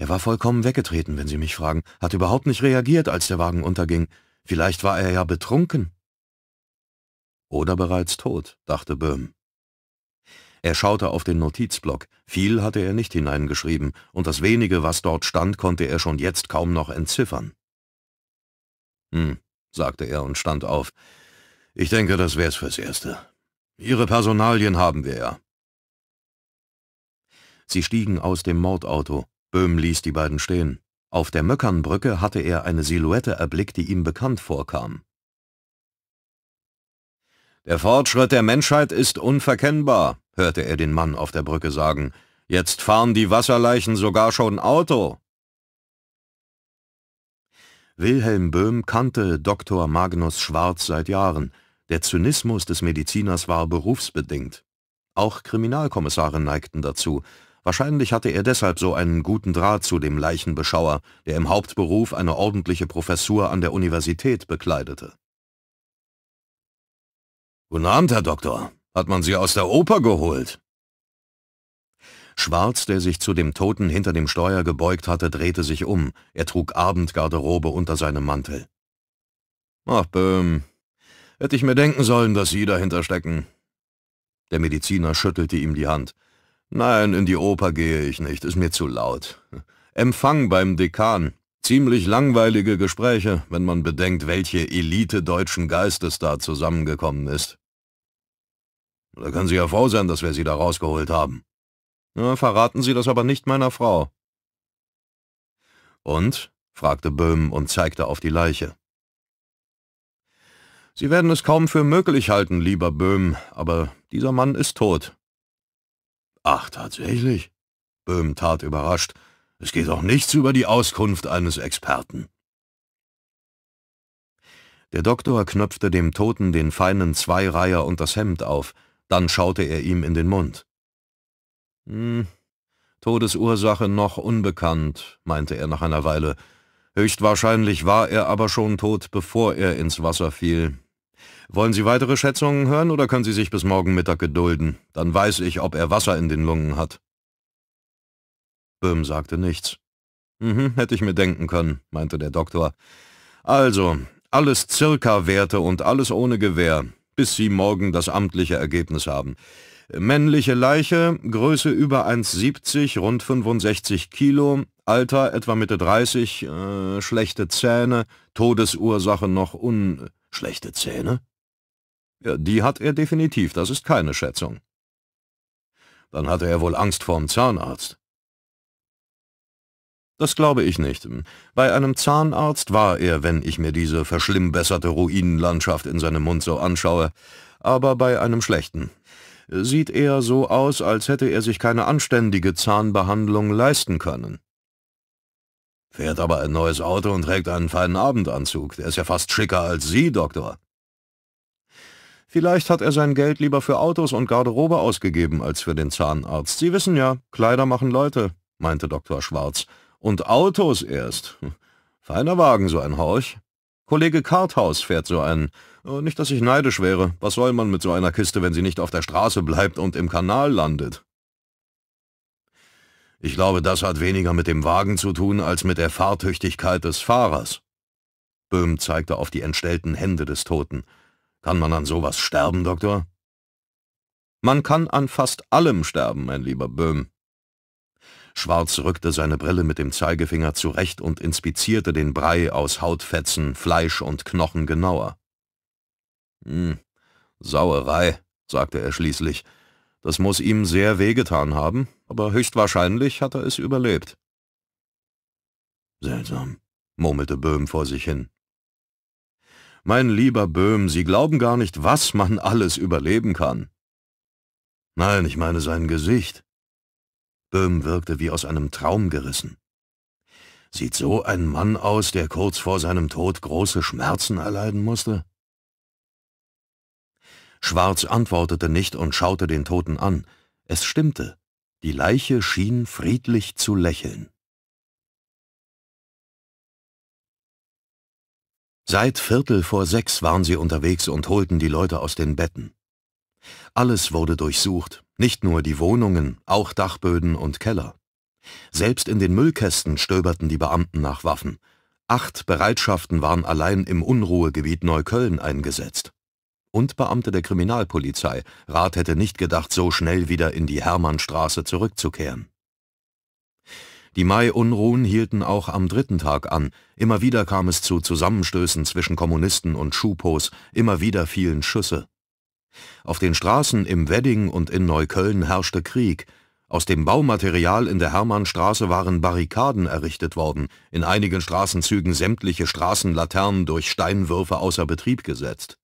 Er war vollkommen weggetreten, wenn Sie mich fragen, hat überhaupt nicht reagiert, als der Wagen unterging. Vielleicht war er ja betrunken. Oder bereits tot, dachte Böhm. Er schaute auf den Notizblock. Viel hatte er nicht hineingeschrieben, und das wenige, was dort stand, konnte er schon jetzt kaum noch entziffern. Hm, sagte er und stand auf. Ich denke, das wär's fürs Erste. Ihre Personalien haben wir ja. Sie stiegen aus dem Mordauto. Böhm ließ die beiden stehen. Auf der Möckernbrücke hatte er eine Silhouette erblickt, die ihm bekannt vorkam. Der Fortschritt der Menschheit ist unverkennbar, hörte er den Mann auf der Brücke sagen. Jetzt fahren die Wasserleichen sogar schon Auto. Wilhelm Böhm kannte Dr. Magnus Schwarz seit Jahren. Der Zynismus des Mediziners war berufsbedingt. Auch Kriminalkommissare neigten dazu, Wahrscheinlich hatte er deshalb so einen guten Draht zu dem Leichenbeschauer, der im Hauptberuf eine ordentliche Professur an der Universität bekleidete. Guten Abend, Herr Doktor. Hat man Sie aus der Oper geholt? Schwarz, der sich zu dem Toten hinter dem Steuer gebeugt hatte, drehte sich um. Er trug Abendgarderobe unter seinem Mantel. Ach, Böhm, hätte ich mir denken sollen, dass Sie dahinter stecken. Der Mediziner schüttelte ihm die Hand. Nein, in die Oper gehe ich nicht, ist mir zu laut. Empfang beim Dekan. Ziemlich langweilige Gespräche, wenn man bedenkt, welche Elite deutschen Geistes da zusammengekommen ist. Da können Sie ja froh sein, dass wir Sie da rausgeholt haben. Na, verraten Sie das aber nicht meiner Frau. Und? fragte Böhm und zeigte auf die Leiche. Sie werden es kaum für möglich halten, lieber Böhm, aber dieser Mann ist tot. Ach, tatsächlich? Böhm tat überrascht. Es geht auch nichts über die Auskunft eines Experten. Der Doktor knöpfte dem Toten den feinen Zweireiher und das Hemd auf, dann schaute er ihm in den Mund. Hm, Todesursache noch unbekannt, meinte er nach einer Weile. Höchstwahrscheinlich war er aber schon tot, bevor er ins Wasser fiel. Wollen Sie weitere Schätzungen hören oder können Sie sich bis morgen Mittag gedulden? Dann weiß ich, ob er Wasser in den Lungen hat. Böhm sagte nichts. Mhm, hätte ich mir denken können, meinte der Doktor. Also, alles circa Werte und alles ohne Gewehr, bis Sie morgen das amtliche Ergebnis haben. Männliche Leiche, Größe über 1,70, rund 65 Kilo, Alter etwa Mitte 30, äh, schlechte Zähne, Todesursache noch un... Schlechte Zähne? Ja, die hat er definitiv, das ist keine Schätzung. Dann hatte er wohl Angst vorm Zahnarzt. Das glaube ich nicht. Bei einem Zahnarzt war er, wenn ich mir diese verschlimmbesserte Ruinenlandschaft in seinem Mund so anschaue, aber bei einem schlechten. Sieht er so aus, als hätte er sich keine anständige Zahnbehandlung leisten können. Fährt aber ein neues Auto und trägt einen feinen Abendanzug. Der ist ja fast schicker als Sie, Doktor. Vielleicht hat er sein Geld lieber für Autos und Garderobe ausgegeben als für den Zahnarzt. Sie wissen ja, Kleider machen Leute, meinte Dr. Schwarz. Und Autos erst. Feiner Wagen, so ein Horch. Kollege Karthaus fährt so einen. Oh, nicht, dass ich neidisch wäre. Was soll man mit so einer Kiste, wenn sie nicht auf der Straße bleibt und im Kanal landet? Ich glaube, das hat weniger mit dem Wagen zu tun als mit der Fahrtüchtigkeit des Fahrers. Böhm zeigte auf die entstellten Hände des Toten. Kann man an sowas sterben, Doktor? Man kann an fast allem sterben, mein lieber Böhm. Schwarz rückte seine Brille mit dem Zeigefinger zurecht und inspizierte den Brei aus Hautfetzen, Fleisch und Knochen genauer. »Hm, Sauerei«, sagte er schließlich, das muss ihm sehr wehgetan haben, aber höchstwahrscheinlich hat er es überlebt. Seltsam, murmelte Böhm vor sich hin. Mein lieber Böhm, Sie glauben gar nicht, was man alles überleben kann. Nein, ich meine sein Gesicht. Böhm wirkte wie aus einem Traum gerissen. Sieht so ein Mann aus, der kurz vor seinem Tod große Schmerzen erleiden musste? Schwarz antwortete nicht und schaute den Toten an. Es stimmte. Die Leiche schien friedlich zu lächeln. Seit Viertel vor sechs waren sie unterwegs und holten die Leute aus den Betten. Alles wurde durchsucht, nicht nur die Wohnungen, auch Dachböden und Keller. Selbst in den Müllkästen stöberten die Beamten nach Waffen. Acht Bereitschaften waren allein im Unruhegebiet Neukölln eingesetzt und Beamte der Kriminalpolizei. Rath hätte nicht gedacht, so schnell wieder in die Hermannstraße zurückzukehren. Die Mai-Unruhen hielten auch am dritten Tag an. Immer wieder kam es zu Zusammenstößen zwischen Kommunisten und Schupos, immer wieder fielen Schüsse. Auf den Straßen im Wedding und in Neukölln herrschte Krieg. Aus dem Baumaterial in der Hermannstraße waren Barrikaden errichtet worden, in einigen Straßenzügen sämtliche Straßenlaternen durch Steinwürfe außer Betrieb gesetzt.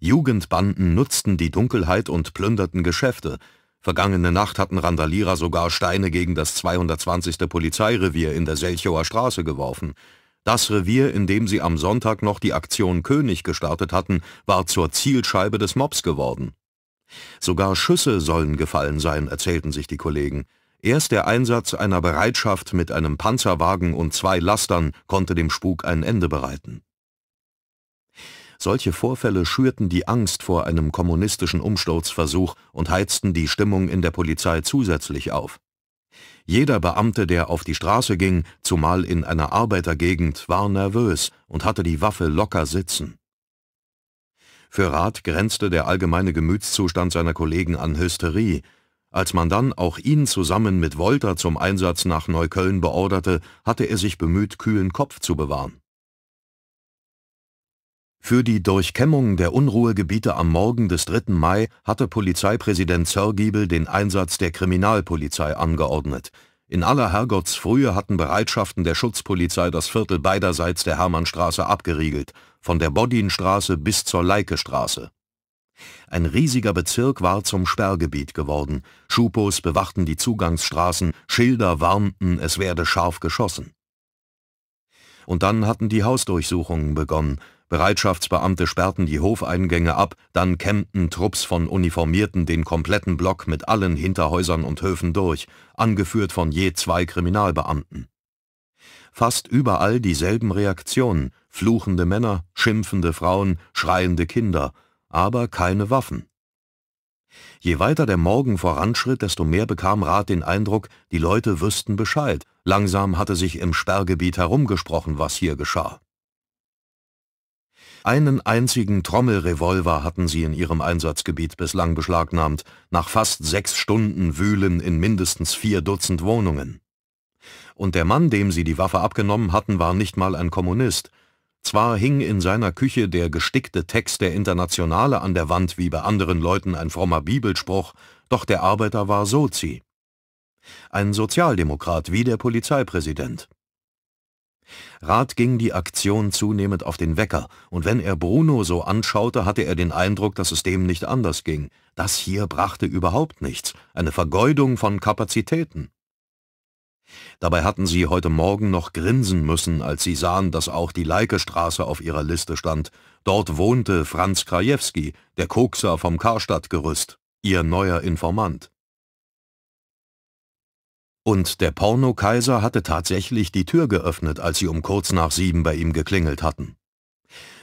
Jugendbanden nutzten die Dunkelheit und plünderten Geschäfte. Vergangene Nacht hatten Randalierer sogar Steine gegen das 220. Polizeirevier in der Selchower Straße geworfen. Das Revier, in dem sie am Sonntag noch die Aktion König gestartet hatten, war zur Zielscheibe des Mobs geworden. Sogar Schüsse sollen gefallen sein, erzählten sich die Kollegen. Erst der Einsatz einer Bereitschaft mit einem Panzerwagen und zwei Lastern konnte dem Spuk ein Ende bereiten. Solche Vorfälle schürten die Angst vor einem kommunistischen Umsturzversuch und heizten die Stimmung in der Polizei zusätzlich auf. Jeder Beamte, der auf die Straße ging, zumal in einer Arbeitergegend, war nervös und hatte die Waffe locker sitzen. Für Rath grenzte der allgemeine Gemütszustand seiner Kollegen an Hysterie. Als man dann auch ihn zusammen mit Wolter zum Einsatz nach Neukölln beorderte, hatte er sich bemüht, kühlen Kopf zu bewahren. Für die Durchkämmung der Unruhegebiete am Morgen des 3. Mai hatte Polizeipräsident Zörgiebel den Einsatz der Kriminalpolizei angeordnet. In aller Herrgottsfrühe hatten Bereitschaften der Schutzpolizei das Viertel beiderseits der Hermannstraße abgeriegelt, von der Bodinstraße bis zur Leikestraße. Ein riesiger Bezirk war zum Sperrgebiet geworden. Schupos bewachten die Zugangsstraßen, Schilder warnten, es werde scharf geschossen. Und dann hatten die Hausdurchsuchungen begonnen. Bereitschaftsbeamte sperrten die Hofeingänge ab, dann kämmten Trupps von Uniformierten den kompletten Block mit allen Hinterhäusern und Höfen durch, angeführt von je zwei Kriminalbeamten. Fast überall dieselben Reaktionen, fluchende Männer, schimpfende Frauen, schreiende Kinder, aber keine Waffen. Je weiter der Morgen voranschritt, desto mehr bekam Rat den Eindruck, die Leute wüssten Bescheid. Langsam hatte sich im Sperrgebiet herumgesprochen, was hier geschah. Einen einzigen Trommelrevolver hatten sie in ihrem Einsatzgebiet bislang beschlagnahmt, nach fast sechs Stunden Wühlen in mindestens vier Dutzend Wohnungen. Und der Mann, dem sie die Waffe abgenommen hatten, war nicht mal ein Kommunist. Zwar hing in seiner Küche der gestickte Text der Internationale an der Wand wie bei anderen Leuten ein frommer Bibelspruch, doch der Arbeiter war Sozi. Ein Sozialdemokrat wie der Polizeipräsident. Rat ging die Aktion zunehmend auf den Wecker, und wenn er Bruno so anschaute, hatte er den Eindruck, dass es dem nicht anders ging. Das hier brachte überhaupt nichts, eine Vergeudung von Kapazitäten. Dabei hatten sie heute Morgen noch grinsen müssen, als sie sahen, dass auch die Leikestraße auf ihrer Liste stand. Dort wohnte Franz Krajewski, der Kokser vom Karstadtgerüst, ihr neuer Informant. Und der Porno-Kaiser hatte tatsächlich die Tür geöffnet, als sie um kurz nach sieben bei ihm geklingelt hatten.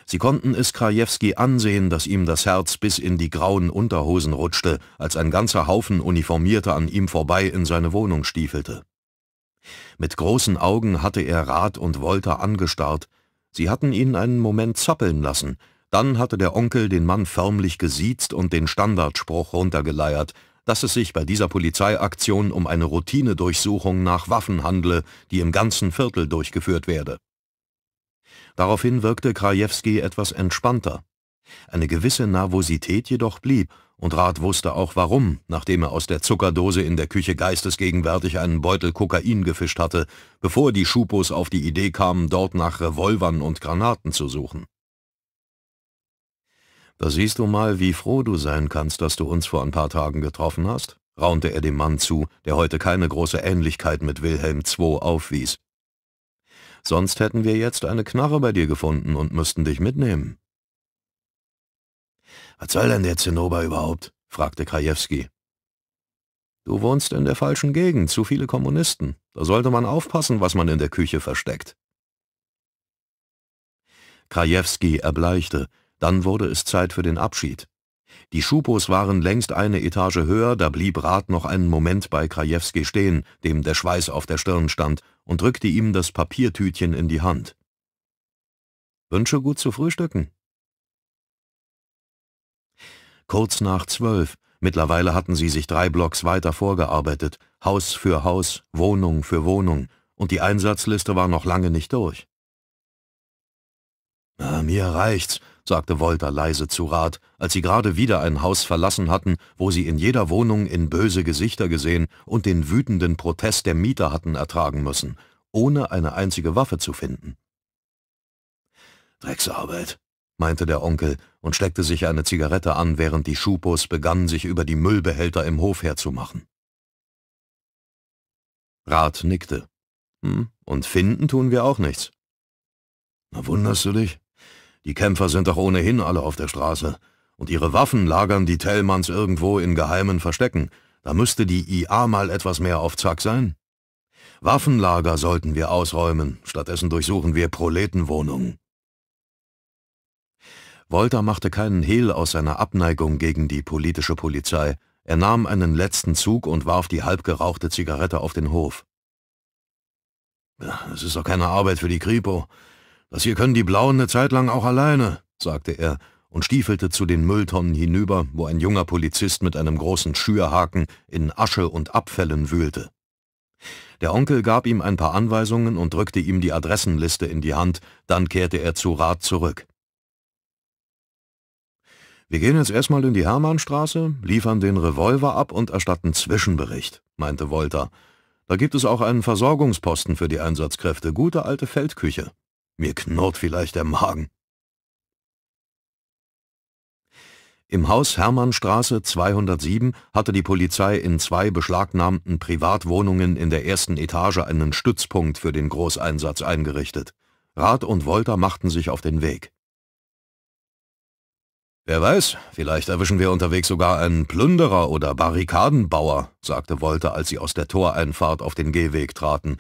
Sie konnten es Krajewski ansehen, dass ihm das Herz bis in die grauen Unterhosen rutschte, als ein ganzer Haufen Uniformierter an ihm vorbei in seine Wohnung stiefelte. Mit großen Augen hatte er Rat und Wolter angestarrt. Sie hatten ihn einen Moment zappeln lassen. Dann hatte der Onkel den Mann förmlich gesiezt und den Standardspruch runtergeleiert, dass es sich bei dieser Polizeiaktion um eine Routinedurchsuchung nach Waffen handle, die im ganzen Viertel durchgeführt werde. Daraufhin wirkte Krajewski etwas entspannter. Eine gewisse Nervosität jedoch blieb, und Rath wusste auch warum, nachdem er aus der Zuckerdose in der Küche geistesgegenwärtig einen Beutel Kokain gefischt hatte, bevor die Schupos auf die Idee kamen, dort nach Revolvern und Granaten zu suchen. Da siehst du mal, wie froh du sein kannst, dass du uns vor ein paar Tagen getroffen hast, raunte er dem Mann zu, der heute keine große Ähnlichkeit mit Wilhelm II aufwies. Sonst hätten wir jetzt eine Knarre bei dir gefunden und müssten dich mitnehmen. Was soll denn der Zinnober überhaupt? fragte Krajewski. Du wohnst in der falschen Gegend, zu viele Kommunisten. Da sollte man aufpassen, was man in der Küche versteckt. Krajewski erbleichte, dann wurde es Zeit für den Abschied. Die Schupos waren längst eine Etage höher, da blieb Rat noch einen Moment bei Krajewski stehen, dem der Schweiß auf der Stirn stand, und drückte ihm das Papiertütchen in die Hand. »Wünsche gut zu frühstücken.« Kurz nach zwölf, mittlerweile hatten sie sich drei Blocks weiter vorgearbeitet, Haus für Haus, Wohnung für Wohnung, und die Einsatzliste war noch lange nicht durch. »Mir reicht's«, sagte Wolter leise zu Rat, als sie gerade wieder ein Haus verlassen hatten, wo sie in jeder Wohnung in böse Gesichter gesehen und den wütenden Protest der Mieter hatten ertragen müssen, ohne eine einzige Waffe zu finden. Drecksarbeit, meinte der Onkel und steckte sich eine Zigarette an, während die Schupos begannen, sich über die Müllbehälter im Hof herzumachen. Rat nickte. Hm, und finden tun wir auch nichts. Na, wunderst du dich? Die Kämpfer sind doch ohnehin alle auf der Straße. Und ihre Waffen lagern die Tellmanns irgendwo in geheimen Verstecken. Da müsste die IA mal etwas mehr auf Zack sein. Waffenlager sollten wir ausräumen. Stattdessen durchsuchen wir Proletenwohnungen. Wolter machte keinen Hehl aus seiner Abneigung gegen die politische Polizei. Er nahm einen letzten Zug und warf die halbgerauchte Zigarette auf den Hof. Es ist doch keine Arbeit für die Kripo. Das hier können die Blauen eine Zeit lang auch alleine, sagte er und stiefelte zu den Mülltonnen hinüber, wo ein junger Polizist mit einem großen Schürhaken in Asche und Abfällen wühlte. Der Onkel gab ihm ein paar Anweisungen und drückte ihm die Adressenliste in die Hand, dann kehrte er zu Rat zurück. Wir gehen jetzt erstmal in die Hermannstraße, liefern den Revolver ab und erstatten Zwischenbericht, meinte Wolter. Da gibt es auch einen Versorgungsposten für die Einsatzkräfte, gute alte Feldküche. Mir knurrt vielleicht der Magen. Im Haus Hermannstraße 207 hatte die Polizei in zwei beschlagnahmten Privatwohnungen in der ersten Etage einen Stützpunkt für den Großeinsatz eingerichtet. Rath und Wolter machten sich auf den Weg. Wer weiß, vielleicht erwischen wir unterwegs sogar einen Plünderer oder Barrikadenbauer, sagte Wolter, als sie aus der Toreinfahrt auf den Gehweg traten.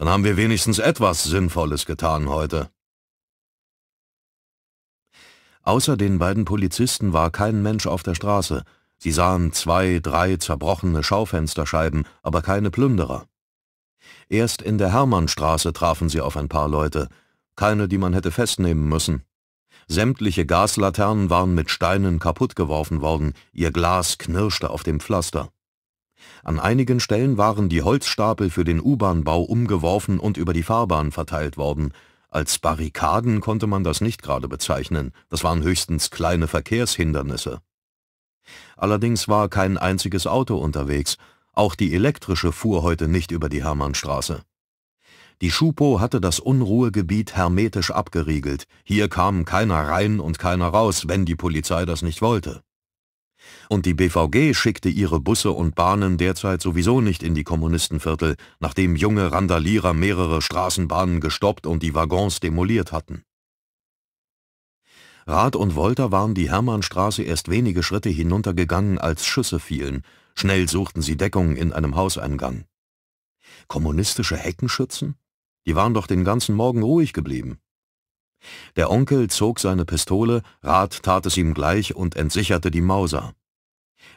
Dann haben wir wenigstens etwas Sinnvolles getan heute. Außer den beiden Polizisten war kein Mensch auf der Straße. Sie sahen zwei, drei zerbrochene Schaufensterscheiben, aber keine Plünderer. Erst in der Hermannstraße trafen sie auf ein paar Leute, keine, die man hätte festnehmen müssen. Sämtliche Gaslaternen waren mit Steinen kaputtgeworfen worden, ihr Glas knirschte auf dem Pflaster. An einigen Stellen waren die Holzstapel für den U-Bahn-Bau umgeworfen und über die Fahrbahn verteilt worden. Als Barrikaden konnte man das nicht gerade bezeichnen, das waren höchstens kleine Verkehrshindernisse. Allerdings war kein einziges Auto unterwegs, auch die elektrische fuhr heute nicht über die Hermannstraße. Die Schupo hatte das Unruhegebiet hermetisch abgeriegelt, hier kam keiner rein und keiner raus, wenn die Polizei das nicht wollte. Und die BVG schickte ihre Busse und Bahnen derzeit sowieso nicht in die Kommunistenviertel, nachdem junge Randalierer mehrere Straßenbahnen gestoppt und die Waggons demoliert hatten. Rath und Wolter waren die Hermannstraße erst wenige Schritte hinuntergegangen, als Schüsse fielen. Schnell suchten sie Deckung in einem Hauseingang. Kommunistische Heckenschützen? Die waren doch den ganzen Morgen ruhig geblieben. Der Onkel zog seine Pistole, Rath tat es ihm gleich und entsicherte die Mauser.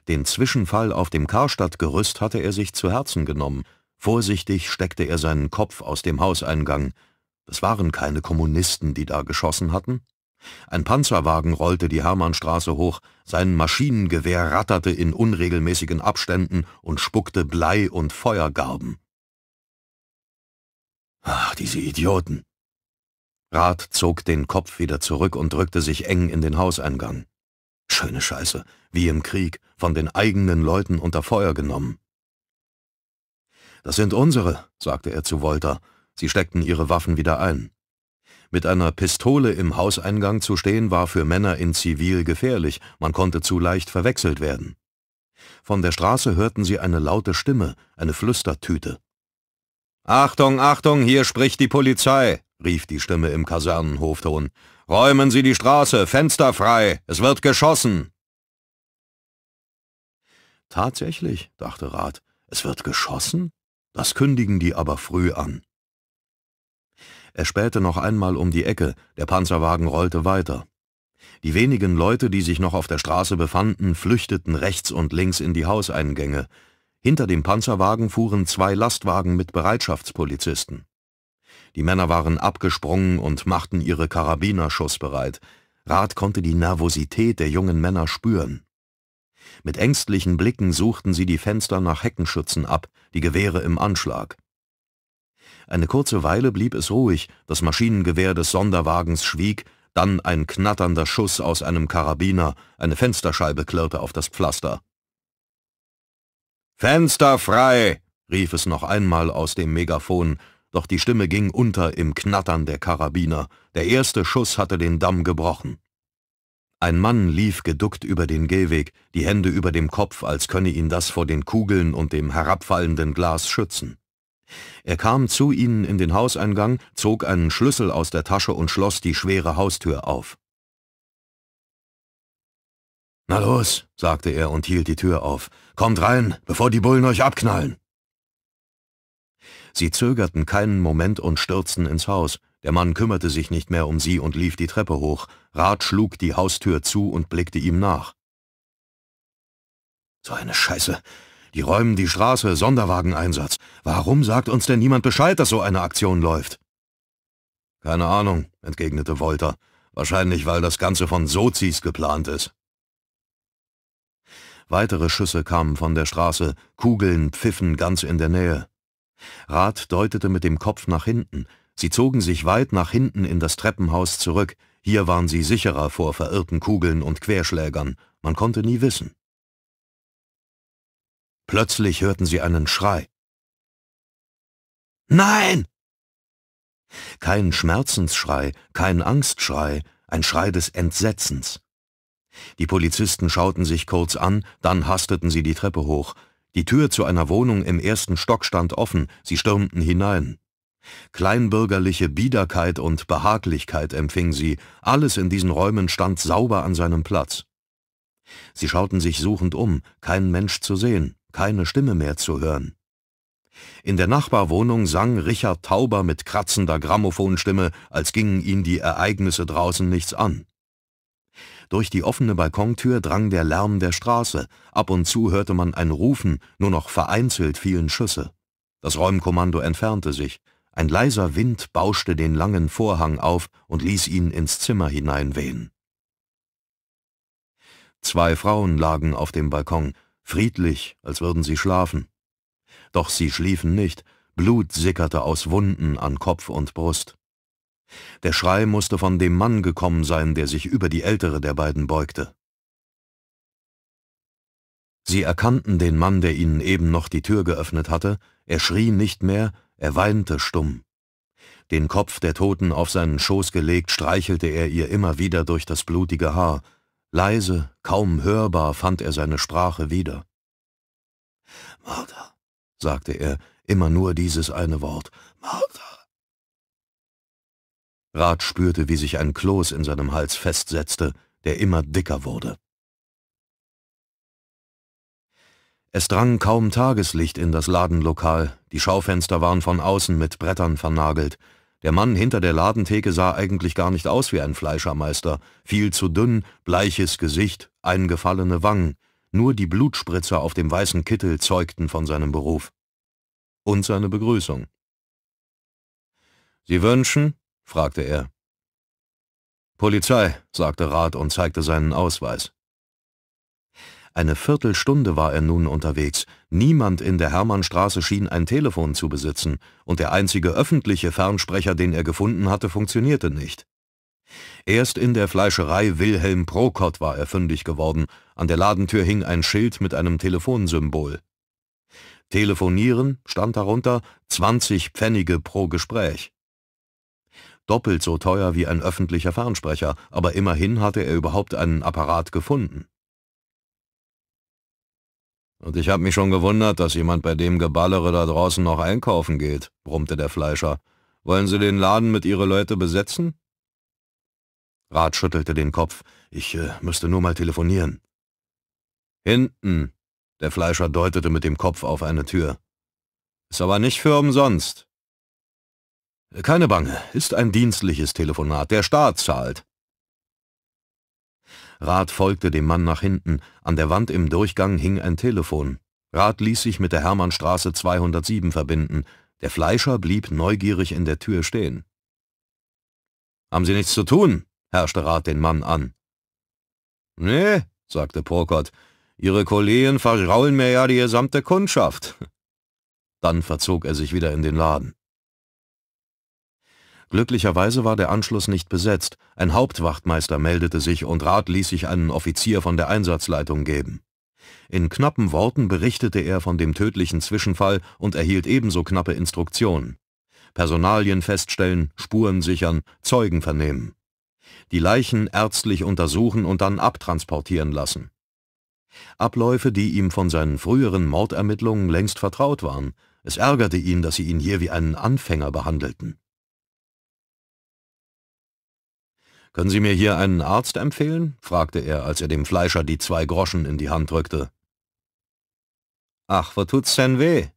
Den Zwischenfall auf dem Karstadtgerüst hatte er sich zu Herzen genommen. Vorsichtig steckte er seinen Kopf aus dem Hauseingang. Es waren keine Kommunisten, die da geschossen hatten. Ein Panzerwagen rollte die Hermannstraße hoch, sein Maschinengewehr ratterte in unregelmäßigen Abständen und spuckte Blei und Feuergarben. Ach, diese Idioten! Rath zog den Kopf wieder zurück und drückte sich eng in den Hauseingang. Schöne Scheiße, wie im Krieg, von den eigenen Leuten unter Feuer genommen. Das sind unsere, sagte er zu Wolter. Sie steckten ihre Waffen wieder ein. Mit einer Pistole im Hauseingang zu stehen war für Männer in Zivil gefährlich, man konnte zu leicht verwechselt werden. Von der Straße hörten sie eine laute Stimme, eine Flüstertüte. Achtung, Achtung, hier spricht die Polizei, rief die Stimme im Kasernenhofton. Räumen Sie die Straße, Fenster frei, es wird geschossen. Tatsächlich, dachte Rath, es wird geschossen? Das kündigen die aber früh an. Er spähte noch einmal um die Ecke, der Panzerwagen rollte weiter. Die wenigen Leute, die sich noch auf der Straße befanden, flüchteten rechts und links in die Hauseingänge. Hinter dem Panzerwagen fuhren zwei Lastwagen mit Bereitschaftspolizisten. Die Männer waren abgesprungen und machten ihre Karabiner schussbereit. Rath konnte die Nervosität der jungen Männer spüren. Mit ängstlichen Blicken suchten sie die Fenster nach Heckenschützen ab, die Gewehre im Anschlag. Eine kurze Weile blieb es ruhig, das Maschinengewehr des Sonderwagens schwieg, dann ein knatternder Schuss aus einem Karabiner, eine Fensterscheibe klirrte auf das Pflaster. »Fenster frei!« rief es noch einmal aus dem Megafon, doch die Stimme ging unter im Knattern der Karabiner. Der erste Schuss hatte den Damm gebrochen. Ein Mann lief geduckt über den Gehweg, die Hände über dem Kopf, als könne ihn das vor den Kugeln und dem herabfallenden Glas schützen. Er kam zu ihnen in den Hauseingang, zog einen Schlüssel aus der Tasche und schloss die schwere Haustür auf. »Na los«, sagte er und hielt die Tür auf. »Kommt rein, bevor die Bullen euch abknallen!« Sie zögerten keinen Moment und stürzten ins Haus. Der Mann kümmerte sich nicht mehr um sie und lief die Treppe hoch. Rat schlug die Haustür zu und blickte ihm nach. So eine Scheiße. Die räumen die Straße, Sonderwageneinsatz. Warum sagt uns denn niemand Bescheid, dass so eine Aktion läuft? Keine Ahnung, entgegnete Wolter. Wahrscheinlich, weil das Ganze von Sozis geplant ist. Weitere Schüsse kamen von der Straße, Kugeln pfiffen ganz in der Nähe. Rat deutete mit dem Kopf nach hinten, Sie zogen sich weit nach hinten in das Treppenhaus zurück, hier waren sie sicherer vor verirrten Kugeln und Querschlägern, man konnte nie wissen. Plötzlich hörten sie einen Schrei. Nein! Kein Schmerzensschrei, kein Angstschrei, ein Schrei des Entsetzens. Die Polizisten schauten sich kurz an, dann hasteten sie die Treppe hoch. Die Tür zu einer Wohnung im ersten Stock stand offen, sie stürmten hinein. Kleinbürgerliche Biederkeit und Behaglichkeit empfing sie, alles in diesen Räumen stand sauber an seinem Platz. Sie schauten sich suchend um, kein Mensch zu sehen, keine Stimme mehr zu hören. In der Nachbarwohnung sang Richard Tauber mit kratzender Grammophonstimme, als gingen ihn die Ereignisse draußen nichts an. Durch die offene Balkontür drang der Lärm der Straße, ab und zu hörte man ein Rufen, nur noch vereinzelt fielen Schüsse. Das Räumkommando entfernte sich, ein leiser Wind bauschte den langen Vorhang auf und ließ ihn ins Zimmer hineinwehen. Zwei Frauen lagen auf dem Balkon, friedlich, als würden sie schlafen. Doch sie schliefen nicht, Blut sickerte aus Wunden an Kopf und Brust. Der Schrei musste von dem Mann gekommen sein, der sich über die ältere der beiden beugte. Sie erkannten den Mann, der ihnen eben noch die Tür geöffnet hatte, er schrie nicht mehr, er weinte stumm. Den Kopf der Toten auf seinen Schoß gelegt, streichelte er ihr immer wieder durch das blutige Haar. Leise, kaum hörbar fand er seine Sprache wieder. »Mörder«, sagte er, immer nur dieses eine Wort. »Mörder«. Rat spürte, wie sich ein Kloß in seinem Hals festsetzte, der immer dicker wurde. Es drang kaum Tageslicht in das Ladenlokal, die Schaufenster waren von außen mit Brettern vernagelt. Der Mann hinter der Ladentheke sah eigentlich gar nicht aus wie ein Fleischermeister, viel zu dünn, bleiches Gesicht, eingefallene Wangen. Nur die Blutspritzer auf dem weißen Kittel zeugten von seinem Beruf. Und seine Begrüßung. »Sie wünschen?« fragte er. »Polizei«, sagte Rat und zeigte seinen Ausweis. Eine Viertelstunde war er nun unterwegs, niemand in der Hermannstraße schien ein Telefon zu besitzen, und der einzige öffentliche Fernsprecher, den er gefunden hatte, funktionierte nicht. Erst in der Fleischerei Wilhelm Prokott war er fündig geworden, an der Ladentür hing ein Schild mit einem Telefonsymbol. Telefonieren stand darunter 20 Pfennige pro Gespräch doppelt so teuer wie ein öffentlicher Fernsprecher, aber immerhin hatte er überhaupt einen Apparat gefunden. Und ich habe mich schon gewundert, dass jemand bei dem Geballere da draußen noch einkaufen geht, brummte der Fleischer. Wollen Sie den Laden mit Ihre Leute besetzen? Rat schüttelte den Kopf. Ich äh, müsste nur mal telefonieren. Hinten. Der Fleischer deutete mit dem Kopf auf eine Tür. Ist aber nicht für umsonst. Keine Bange, ist ein dienstliches Telefonat. Der Staat zahlt. Rat folgte dem Mann nach hinten. An der Wand im Durchgang hing ein Telefon. Rat ließ sich mit der Hermannstraße 207 verbinden. Der Fleischer blieb neugierig in der Tür stehen. »Haben Sie nichts zu tun?« herrschte Rat den Mann an. »Nee«, sagte Porkott, »Ihre Kollegen verraulen mir ja die gesamte Kundschaft.« Dann verzog er sich wieder in den Laden. Glücklicherweise war der Anschluss nicht besetzt, ein Hauptwachtmeister meldete sich und Rat ließ sich einen Offizier von der Einsatzleitung geben. In knappen Worten berichtete er von dem tödlichen Zwischenfall und erhielt ebenso knappe Instruktionen. Personalien feststellen, Spuren sichern, Zeugen vernehmen. Die Leichen ärztlich untersuchen und dann abtransportieren lassen. Abläufe, die ihm von seinen früheren Mordermittlungen längst vertraut waren. Es ärgerte ihn, dass sie ihn hier wie einen Anfänger behandelten. Können Sie mir hier einen Arzt empfehlen? fragte er, als er dem Fleischer die zwei Groschen in die Hand drückte. Ach, was tut's denn weh?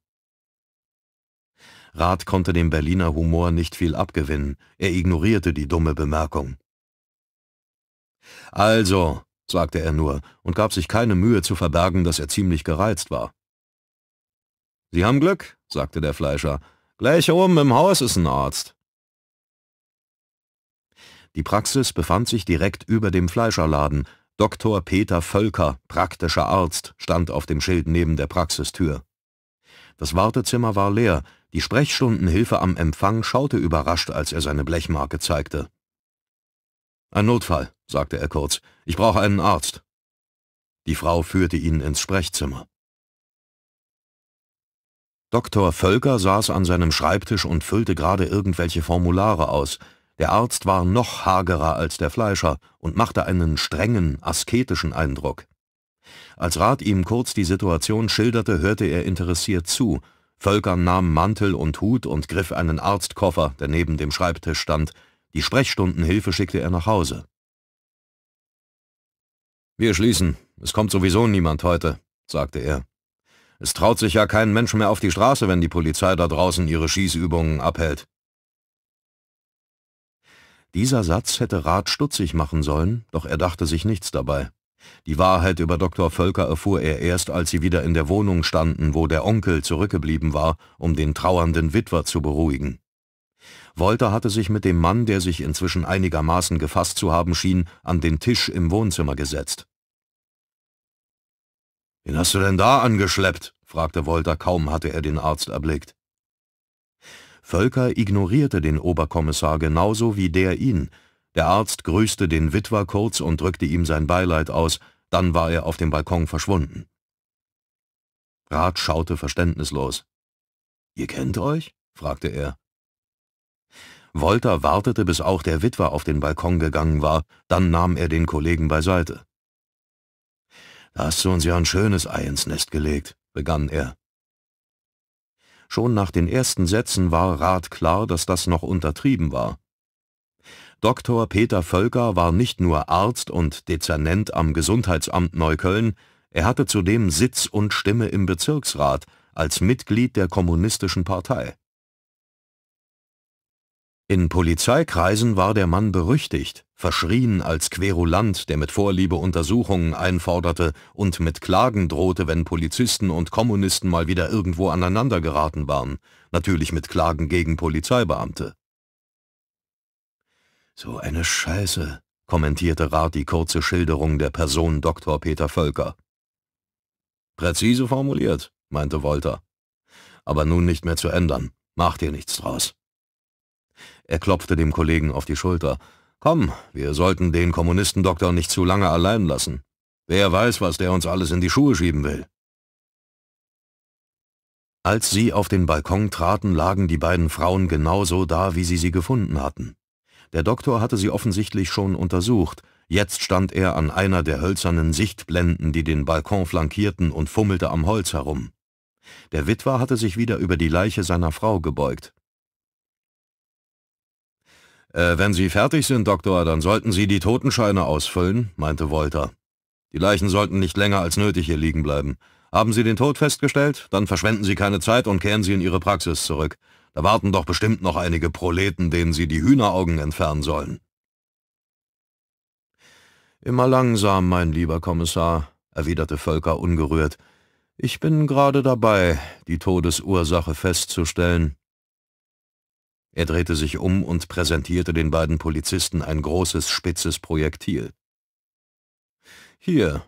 Rath konnte dem Berliner Humor nicht viel abgewinnen. Er ignorierte die dumme Bemerkung. Also, sagte er nur und gab sich keine Mühe zu verbergen, dass er ziemlich gereizt war. Sie haben Glück, sagte der Fleischer. Gleich oben im Haus ist ein Arzt. Die Praxis befand sich direkt über dem Fleischerladen. Dr. Peter Völker, praktischer Arzt, stand auf dem Schild neben der Praxistür. Das Wartezimmer war leer, die Sprechstundenhilfe am Empfang schaute überrascht, als er seine Blechmarke zeigte. Ein Notfall, sagte er kurz. Ich brauche einen Arzt. Die Frau führte ihn ins Sprechzimmer. Dr. Völker saß an seinem Schreibtisch und füllte gerade irgendwelche Formulare aus. Der Arzt war noch hagerer als der Fleischer und machte einen strengen, asketischen Eindruck. Als Rat ihm kurz die Situation schilderte, hörte er interessiert zu. Völker nahm Mantel und Hut und griff einen Arztkoffer, der neben dem Schreibtisch stand. Die Sprechstundenhilfe schickte er nach Hause. »Wir schließen. Es kommt sowieso niemand heute«, sagte er. »Es traut sich ja kein Mensch mehr auf die Straße, wenn die Polizei da draußen ihre Schießübungen abhält.« dieser Satz hätte Rat stutzig machen sollen, doch er dachte sich nichts dabei. Die Wahrheit über Dr. Völker erfuhr er erst, als sie wieder in der Wohnung standen, wo der Onkel zurückgeblieben war, um den trauernden Witwer zu beruhigen. Wolter hatte sich mit dem Mann, der sich inzwischen einigermaßen gefasst zu haben schien, an den Tisch im Wohnzimmer gesetzt. »Wen hast du denn da angeschleppt?« fragte Wolter, kaum hatte er den Arzt erblickt. Völker ignorierte den Oberkommissar genauso wie der ihn. Der Arzt grüßte den Witwer kurz und drückte ihm sein Beileid aus, dann war er auf dem Balkon verschwunden. Rat schaute verständnislos. »Ihr kennt euch?« fragte er. Wolter wartete, bis auch der Witwer auf den Balkon gegangen war, dann nahm er den Kollegen beiseite. »Da hast du uns ja ein schönes Ei ins Nest gelegt«, begann er. Schon nach den ersten Sätzen war Rath klar, dass das noch untertrieben war. Dr. Peter Völker war nicht nur Arzt und Dezernent am Gesundheitsamt Neukölln, er hatte zudem Sitz und Stimme im Bezirksrat als Mitglied der Kommunistischen Partei. In Polizeikreisen war der Mann berüchtigt, verschrien als Querulant, der mit Vorliebe Untersuchungen einforderte und mit Klagen drohte, wenn Polizisten und Kommunisten mal wieder irgendwo aneinander geraten waren, natürlich mit Klagen gegen Polizeibeamte. So eine Scheiße, kommentierte Rat die kurze Schilderung der Person Dr. Peter Völker. Präzise formuliert, meinte Wolter. Aber nun nicht mehr zu ändern. Mach dir nichts draus. Er klopfte dem Kollegen auf die Schulter. Komm, wir sollten den Kommunistendoktor nicht zu lange allein lassen. Wer weiß, was der uns alles in die Schuhe schieben will. Als sie auf den Balkon traten, lagen die beiden Frauen genauso da, wie sie sie gefunden hatten. Der Doktor hatte sie offensichtlich schon untersucht, jetzt stand er an einer der hölzernen Sichtblenden, die den Balkon flankierten, und fummelte am Holz herum. Der Witwer hatte sich wieder über die Leiche seiner Frau gebeugt. Äh, wenn Sie fertig sind, Doktor, dann sollten Sie die Totenscheine ausfüllen, meinte Wolter. Die Leichen sollten nicht länger als nötig hier liegen bleiben. Haben Sie den Tod festgestellt? Dann verschwenden Sie keine Zeit und kehren Sie in Ihre Praxis zurück. Da warten doch bestimmt noch einige Proleten, denen Sie die Hühneraugen entfernen sollen. Immer langsam, mein lieber Kommissar, erwiderte Völker ungerührt. Ich bin gerade dabei, die Todesursache festzustellen. Er drehte sich um und präsentierte den beiden Polizisten ein großes, spitzes Projektil. »Hier.«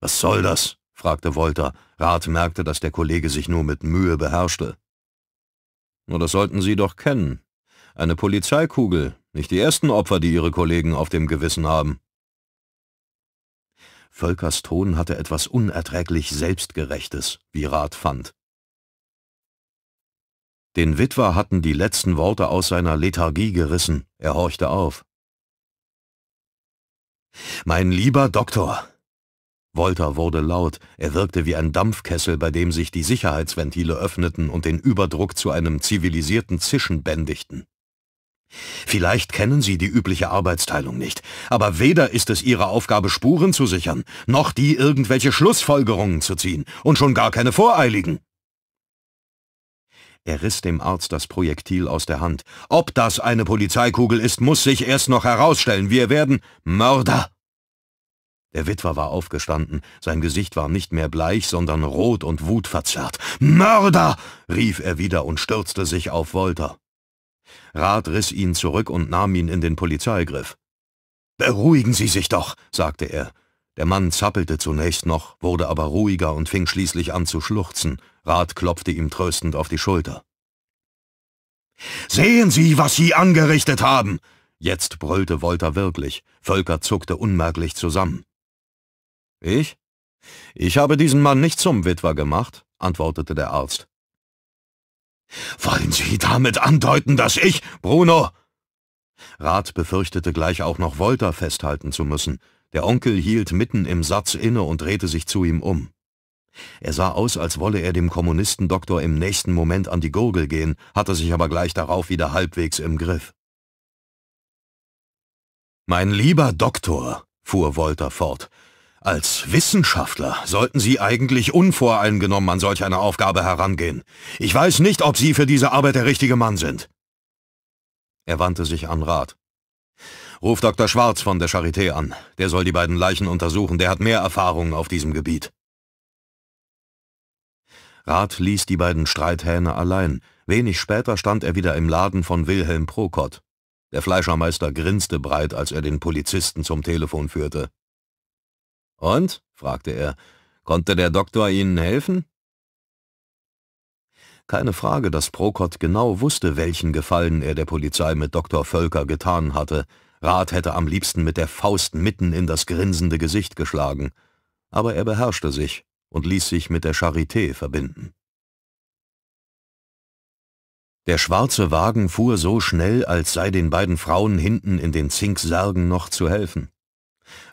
»Was soll das?« fragte Wolter. Rath merkte, dass der Kollege sich nur mit Mühe beherrschte. »Nur das sollten Sie doch kennen. Eine Polizeikugel, nicht die ersten Opfer, die Ihre Kollegen auf dem Gewissen haben.« Völkers Ton hatte etwas unerträglich Selbstgerechtes, wie Rath fand. Den Witwer hatten die letzten Worte aus seiner Lethargie gerissen. Er horchte auf. Mein lieber Doktor! Wolter wurde laut, er wirkte wie ein Dampfkessel, bei dem sich die Sicherheitsventile öffneten und den Überdruck zu einem zivilisierten Zischen bändigten. Vielleicht kennen Sie die übliche Arbeitsteilung nicht, aber weder ist es Ihre Aufgabe, Spuren zu sichern, noch die irgendwelche Schlussfolgerungen zu ziehen, und schon gar keine voreiligen. Er riss dem Arzt das Projektil aus der Hand. Ob das eine Polizeikugel ist, muss sich erst noch herausstellen. Wir werden Mörder! Der Witwer war aufgestanden. Sein Gesicht war nicht mehr bleich, sondern rot und wutverzerrt. Mörder! rief er wieder und stürzte sich auf Wolter. Rat riss ihn zurück und nahm ihn in den Polizeigriff. Beruhigen Sie sich doch, sagte er. Der Mann zappelte zunächst noch, wurde aber ruhiger und fing schließlich an zu schluchzen. Rat klopfte ihm tröstend auf die Schulter. »Sehen Sie, was Sie angerichtet haben!« Jetzt brüllte Wolter wirklich. Völker zuckte unmerklich zusammen. »Ich? Ich habe diesen Mann nicht zum Witwer gemacht«, antwortete der Arzt. »Wollen Sie damit andeuten, dass ich, Bruno...« Rat befürchtete gleich auch noch Wolter festhalten zu müssen. Der Onkel hielt mitten im Satz inne und drehte sich zu ihm um. Er sah aus, als wolle er dem Kommunistendoktor im nächsten Moment an die Gurgel gehen, hatte sich aber gleich darauf wieder halbwegs im Griff. Mein lieber Doktor, fuhr Wolter fort, als Wissenschaftler sollten Sie eigentlich unvoreingenommen an solch eine Aufgabe herangehen. Ich weiß nicht, ob Sie für diese Arbeit der richtige Mann sind. Er wandte sich an Rat. Ruf Dr. Schwarz von der Charité an. Der soll die beiden Leichen untersuchen. Der hat mehr Erfahrungen auf diesem Gebiet. Rat ließ die beiden Streithähne allein. Wenig später stand er wieder im Laden von Wilhelm Prokott. Der Fleischermeister grinste breit, als er den Polizisten zum Telefon führte. Und? fragte er. Konnte der Doktor Ihnen helfen? Keine Frage, dass Prokott genau wusste, welchen Gefallen er der Polizei mit Dr. Völker getan hatte. Rat hätte am liebsten mit der Faust mitten in das grinsende Gesicht geschlagen. Aber er beherrschte sich und ließ sich mit der Charité verbinden. Der schwarze Wagen fuhr so schnell, als sei den beiden Frauen hinten in den Zinksärgen noch zu helfen.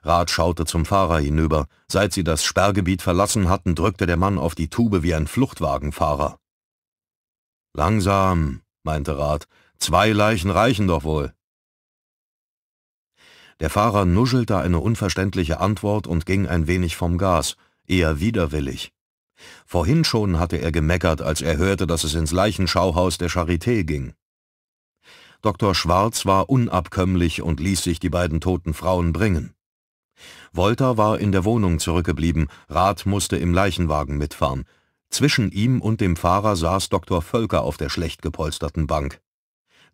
Rat schaute zum Fahrer hinüber. Seit sie das Sperrgebiet verlassen hatten, drückte der Mann auf die Tube wie ein Fluchtwagenfahrer. Langsam, meinte Rat, zwei Leichen reichen doch wohl. Der Fahrer nuschelte eine unverständliche Antwort und ging ein wenig vom Gas eher widerwillig. Vorhin schon hatte er gemeckert, als er hörte, dass es ins Leichenschauhaus der Charité ging. Dr. Schwarz war unabkömmlich und ließ sich die beiden toten Frauen bringen. Wolter war in der Wohnung zurückgeblieben, Rath musste im Leichenwagen mitfahren. Zwischen ihm und dem Fahrer saß Dr. Völker auf der schlecht gepolsterten Bank.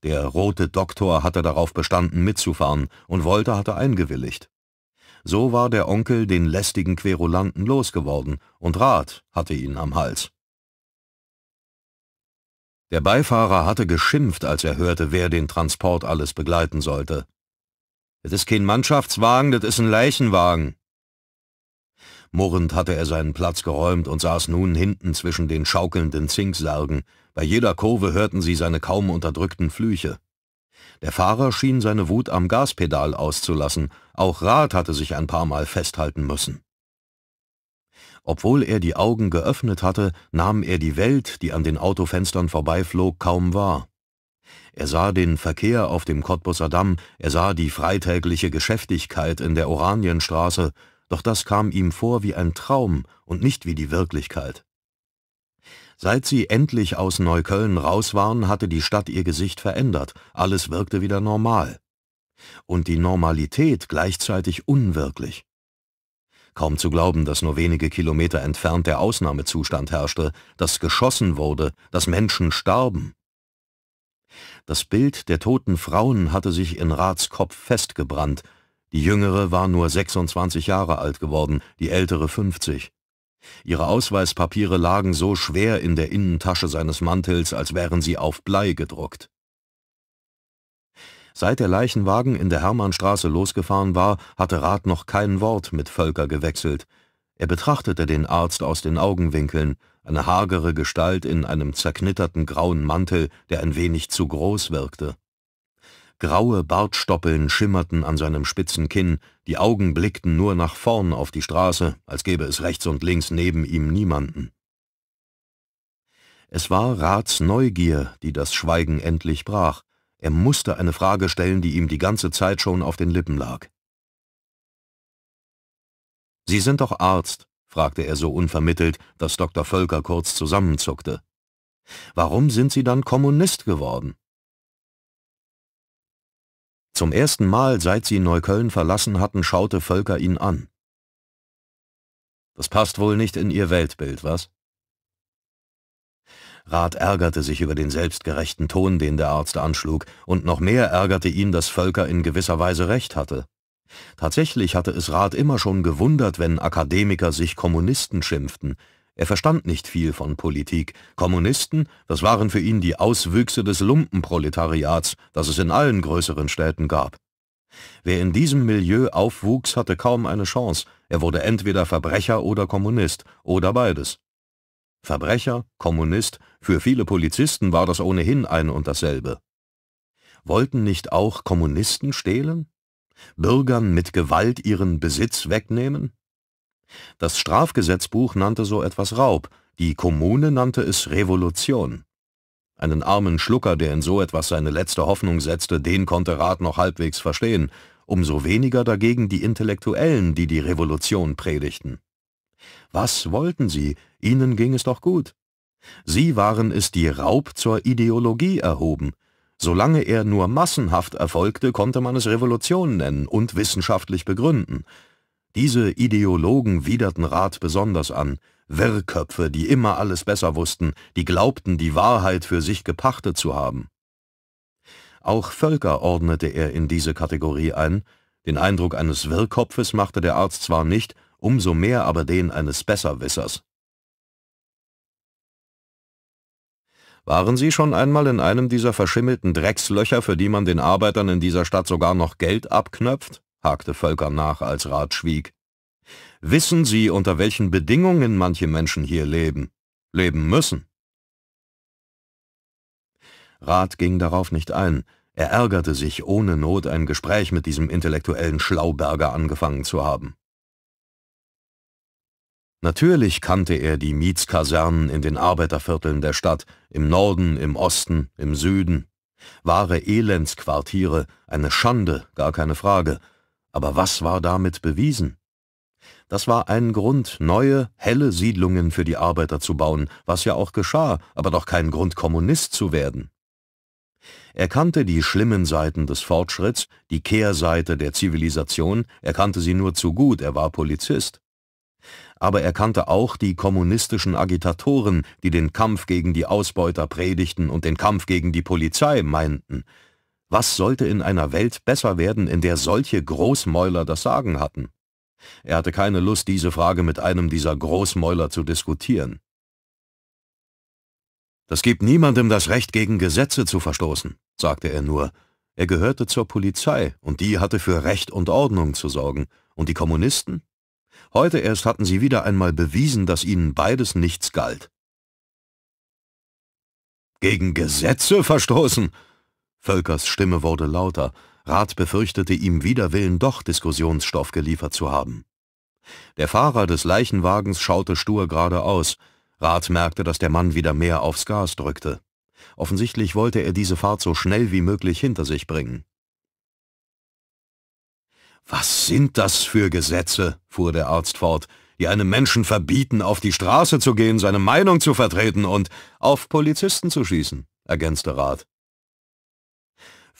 Der rote Doktor hatte darauf bestanden, mitzufahren, und Wolter hatte eingewilligt. So war der Onkel den lästigen Querulanten losgeworden, und Rat hatte ihn am Hals. Der Beifahrer hatte geschimpft, als er hörte, wer den Transport alles begleiten sollte. Das ist kein Mannschaftswagen, das ist ein Leichenwagen. Murrend hatte er seinen Platz geräumt und saß nun hinten zwischen den schaukelnden Zinksärgen. Bei jeder Kurve hörten sie seine kaum unterdrückten Flüche. Der Fahrer schien seine Wut am Gaspedal auszulassen, auch Rath hatte sich ein paar Mal festhalten müssen. Obwohl er die Augen geöffnet hatte, nahm er die Welt, die an den Autofenstern vorbeiflog, kaum wahr. Er sah den Verkehr auf dem Cottbusser Damm, er sah die freitägliche Geschäftigkeit in der Oranienstraße, doch das kam ihm vor wie ein Traum und nicht wie die Wirklichkeit. Seit sie endlich aus Neukölln raus waren, hatte die Stadt ihr Gesicht verändert, alles wirkte wieder normal. Und die Normalität gleichzeitig unwirklich. Kaum zu glauben, dass nur wenige Kilometer entfernt der Ausnahmezustand herrschte, dass geschossen wurde, dass Menschen starben. Das Bild der toten Frauen hatte sich in Rats Kopf festgebrannt. Die jüngere war nur 26 Jahre alt geworden, die ältere 50. Ihre Ausweispapiere lagen so schwer in der Innentasche seines Mantels, als wären sie auf Blei gedruckt. Seit der Leichenwagen in der Hermannstraße losgefahren war, hatte Rat noch kein Wort mit Völker gewechselt. Er betrachtete den Arzt aus den Augenwinkeln, eine hagere Gestalt in einem zerknitterten grauen Mantel, der ein wenig zu groß wirkte. Graue Bartstoppeln schimmerten an seinem spitzen Kinn, die Augen blickten nur nach vorn auf die Straße, als gäbe es rechts und links neben ihm niemanden. Es war Rats Neugier, die das Schweigen endlich brach. Er musste eine Frage stellen, die ihm die ganze Zeit schon auf den Lippen lag. »Sie sind doch Arzt«, fragte er so unvermittelt, dass Dr. Völker kurz zusammenzuckte. »Warum sind Sie dann Kommunist geworden?« zum ersten Mal, seit sie Neukölln verlassen hatten, schaute Völker ihn an. Das passt wohl nicht in ihr Weltbild, was? Rat ärgerte sich über den selbstgerechten Ton, den der Arzt anschlug, und noch mehr ärgerte ihn, dass Völker in gewisser Weise recht hatte. Tatsächlich hatte es Rat immer schon gewundert, wenn Akademiker sich Kommunisten schimpften, er verstand nicht viel von Politik. Kommunisten, das waren für ihn die Auswüchse des Lumpenproletariats, das es in allen größeren Städten gab. Wer in diesem Milieu aufwuchs, hatte kaum eine Chance. Er wurde entweder Verbrecher oder Kommunist, oder beides. Verbrecher, Kommunist, für viele Polizisten war das ohnehin ein und dasselbe. Wollten nicht auch Kommunisten stehlen? Bürgern mit Gewalt ihren Besitz wegnehmen? Das Strafgesetzbuch nannte so etwas Raub, die Kommune nannte es Revolution. Einen armen Schlucker, der in so etwas seine letzte Hoffnung setzte, den konnte Rat noch halbwegs verstehen, umso weniger dagegen die Intellektuellen, die die Revolution predigten. Was wollten sie? Ihnen ging es doch gut. Sie waren es, die Raub zur Ideologie erhoben. Solange er nur massenhaft erfolgte, konnte man es Revolution nennen und wissenschaftlich begründen. Diese Ideologen widerten Rat besonders an, Wirrköpfe, die immer alles besser wussten, die glaubten, die Wahrheit für sich gepachtet zu haben. Auch Völker ordnete er in diese Kategorie ein, den Eindruck eines Wirrkopfes machte der Arzt zwar nicht, umso mehr aber den eines Besserwissers. Waren Sie schon einmal in einem dieser verschimmelten Dreckslöcher, für die man den Arbeitern in dieser Stadt sogar noch Geld abknöpft? hakte Völker nach, als Rat schwieg. Wissen Sie, unter welchen Bedingungen manche Menschen hier leben? Leben müssen. Rat ging darauf nicht ein. Er ärgerte sich, ohne Not ein Gespräch mit diesem intellektuellen Schlauberger angefangen zu haben. Natürlich kannte er die Mietskasernen in den Arbeitervierteln der Stadt, im Norden, im Osten, im Süden. Wahre Elendsquartiere, eine Schande, gar keine Frage, aber was war damit bewiesen? Das war ein Grund, neue, helle Siedlungen für die Arbeiter zu bauen, was ja auch geschah, aber doch kein Grund, Kommunist zu werden. Er kannte die schlimmen Seiten des Fortschritts, die Kehrseite der Zivilisation, er kannte sie nur zu gut, er war Polizist. Aber er kannte auch die kommunistischen Agitatoren, die den Kampf gegen die Ausbeuter predigten und den Kampf gegen die Polizei meinten. Was sollte in einer Welt besser werden, in der solche Großmäuler das Sagen hatten? Er hatte keine Lust, diese Frage mit einem dieser Großmäuler zu diskutieren. Das gibt niemandem das Recht, gegen Gesetze zu verstoßen, sagte er nur. Er gehörte zur Polizei, und die hatte für Recht und Ordnung zu sorgen. Und die Kommunisten? Heute erst hatten sie wieder einmal bewiesen, dass ihnen beides nichts galt. Gegen Gesetze verstoßen? Völkers Stimme wurde lauter, Rat befürchtete ihm wider Willen doch Diskussionsstoff geliefert zu haben. Der Fahrer des Leichenwagens schaute stur geradeaus. Rat merkte, dass der Mann wieder mehr aufs Gas drückte. Offensichtlich wollte er diese Fahrt so schnell wie möglich hinter sich bringen. »Was sind das für Gesetze«, fuhr der Arzt fort, »die einem Menschen verbieten, auf die Straße zu gehen, seine Meinung zu vertreten und auf Polizisten zu schießen«, ergänzte Rat.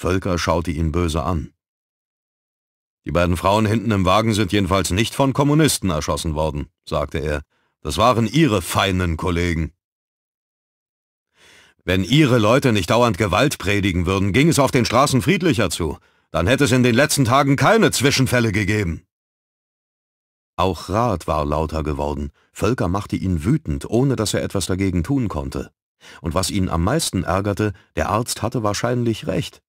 Völker schaute ihn böse an. Die beiden Frauen hinten im Wagen sind jedenfalls nicht von Kommunisten erschossen worden, sagte er. Das waren Ihre feinen Kollegen. Wenn Ihre Leute nicht dauernd Gewalt predigen würden, ging es auf den Straßen friedlicher zu. Dann hätte es in den letzten Tagen keine Zwischenfälle gegeben. Auch Rat war lauter geworden. Völker machte ihn wütend, ohne dass er etwas dagegen tun konnte. Und was ihn am meisten ärgerte, der Arzt hatte wahrscheinlich recht.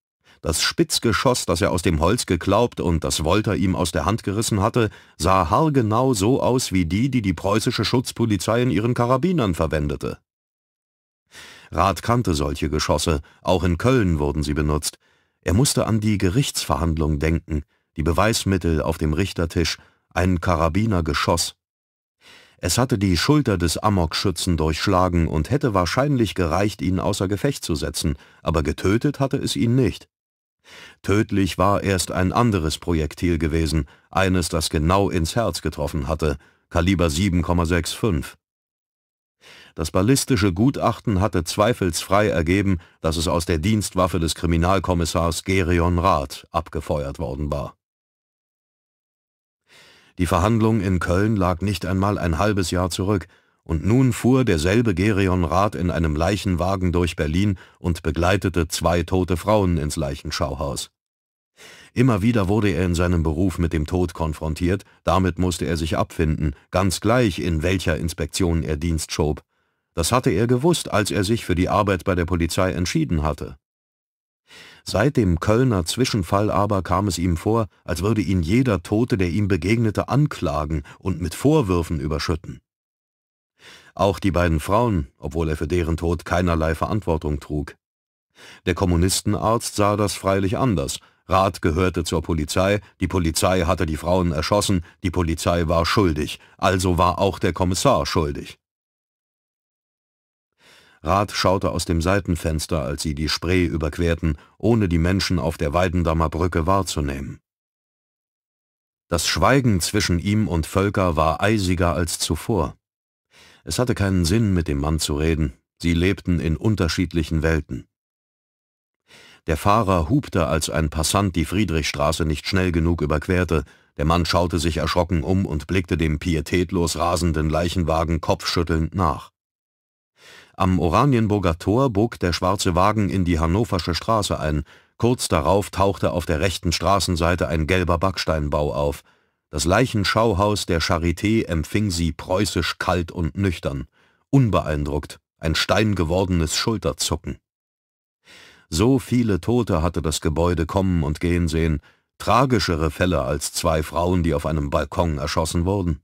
Das Spitzgeschoss, das er aus dem Holz geklaubt und das Wolter ihm aus der Hand gerissen hatte, sah haargenau so aus wie die, die die preußische Schutzpolizei in ihren Karabinern verwendete. Rath kannte solche Geschosse, auch in Köln wurden sie benutzt. Er musste an die Gerichtsverhandlung denken, die Beweismittel auf dem Richtertisch, ein Karabinergeschoss. Es hatte die Schulter des Amokschützen durchschlagen und hätte wahrscheinlich gereicht, ihn außer Gefecht zu setzen, aber getötet hatte es ihn nicht. Tödlich war erst ein anderes Projektil gewesen, eines, das genau ins Herz getroffen hatte, Kaliber 7,65. Das ballistische Gutachten hatte zweifelsfrei ergeben, dass es aus der Dienstwaffe des Kriminalkommissars Gerion Rath abgefeuert worden war. Die Verhandlung in Köln lag nicht einmal ein halbes Jahr zurück, und nun fuhr derselbe Gerion Rath in einem Leichenwagen durch Berlin und begleitete zwei tote Frauen ins Leichenschauhaus. Immer wieder wurde er in seinem Beruf mit dem Tod konfrontiert, damit musste er sich abfinden, ganz gleich in welcher Inspektion er Dienst schob. Das hatte er gewusst, als er sich für die Arbeit bei der Polizei entschieden hatte. Seit dem Kölner Zwischenfall aber kam es ihm vor, als würde ihn jeder Tote, der ihm begegnete, anklagen und mit Vorwürfen überschütten. Auch die beiden Frauen, obwohl er für deren Tod keinerlei Verantwortung trug. Der Kommunistenarzt sah das freilich anders. Rat gehörte zur Polizei, die Polizei hatte die Frauen erschossen, die Polizei war schuldig, also war auch der Kommissar schuldig. Rat schaute aus dem Seitenfenster, als sie die Spree überquerten, ohne die Menschen auf der Weidendammer Brücke wahrzunehmen. Das Schweigen zwischen ihm und Völker war eisiger als zuvor. Es hatte keinen Sinn, mit dem Mann zu reden, sie lebten in unterschiedlichen Welten. Der Fahrer hubte, als ein Passant die Friedrichstraße nicht schnell genug überquerte, der Mann schaute sich erschrocken um und blickte dem pietätlos rasenden Leichenwagen kopfschüttelnd nach. Am Oranienburger Tor bog der schwarze Wagen in die Hannoversche Straße ein, kurz darauf tauchte auf der rechten Straßenseite ein gelber Backsteinbau auf, das Leichenschauhaus der Charité empfing sie preußisch kalt und nüchtern, unbeeindruckt, ein steingewordenes Schulterzucken. So viele Tote hatte das Gebäude kommen und gehen sehen, tragischere Fälle als zwei Frauen, die auf einem Balkon erschossen wurden.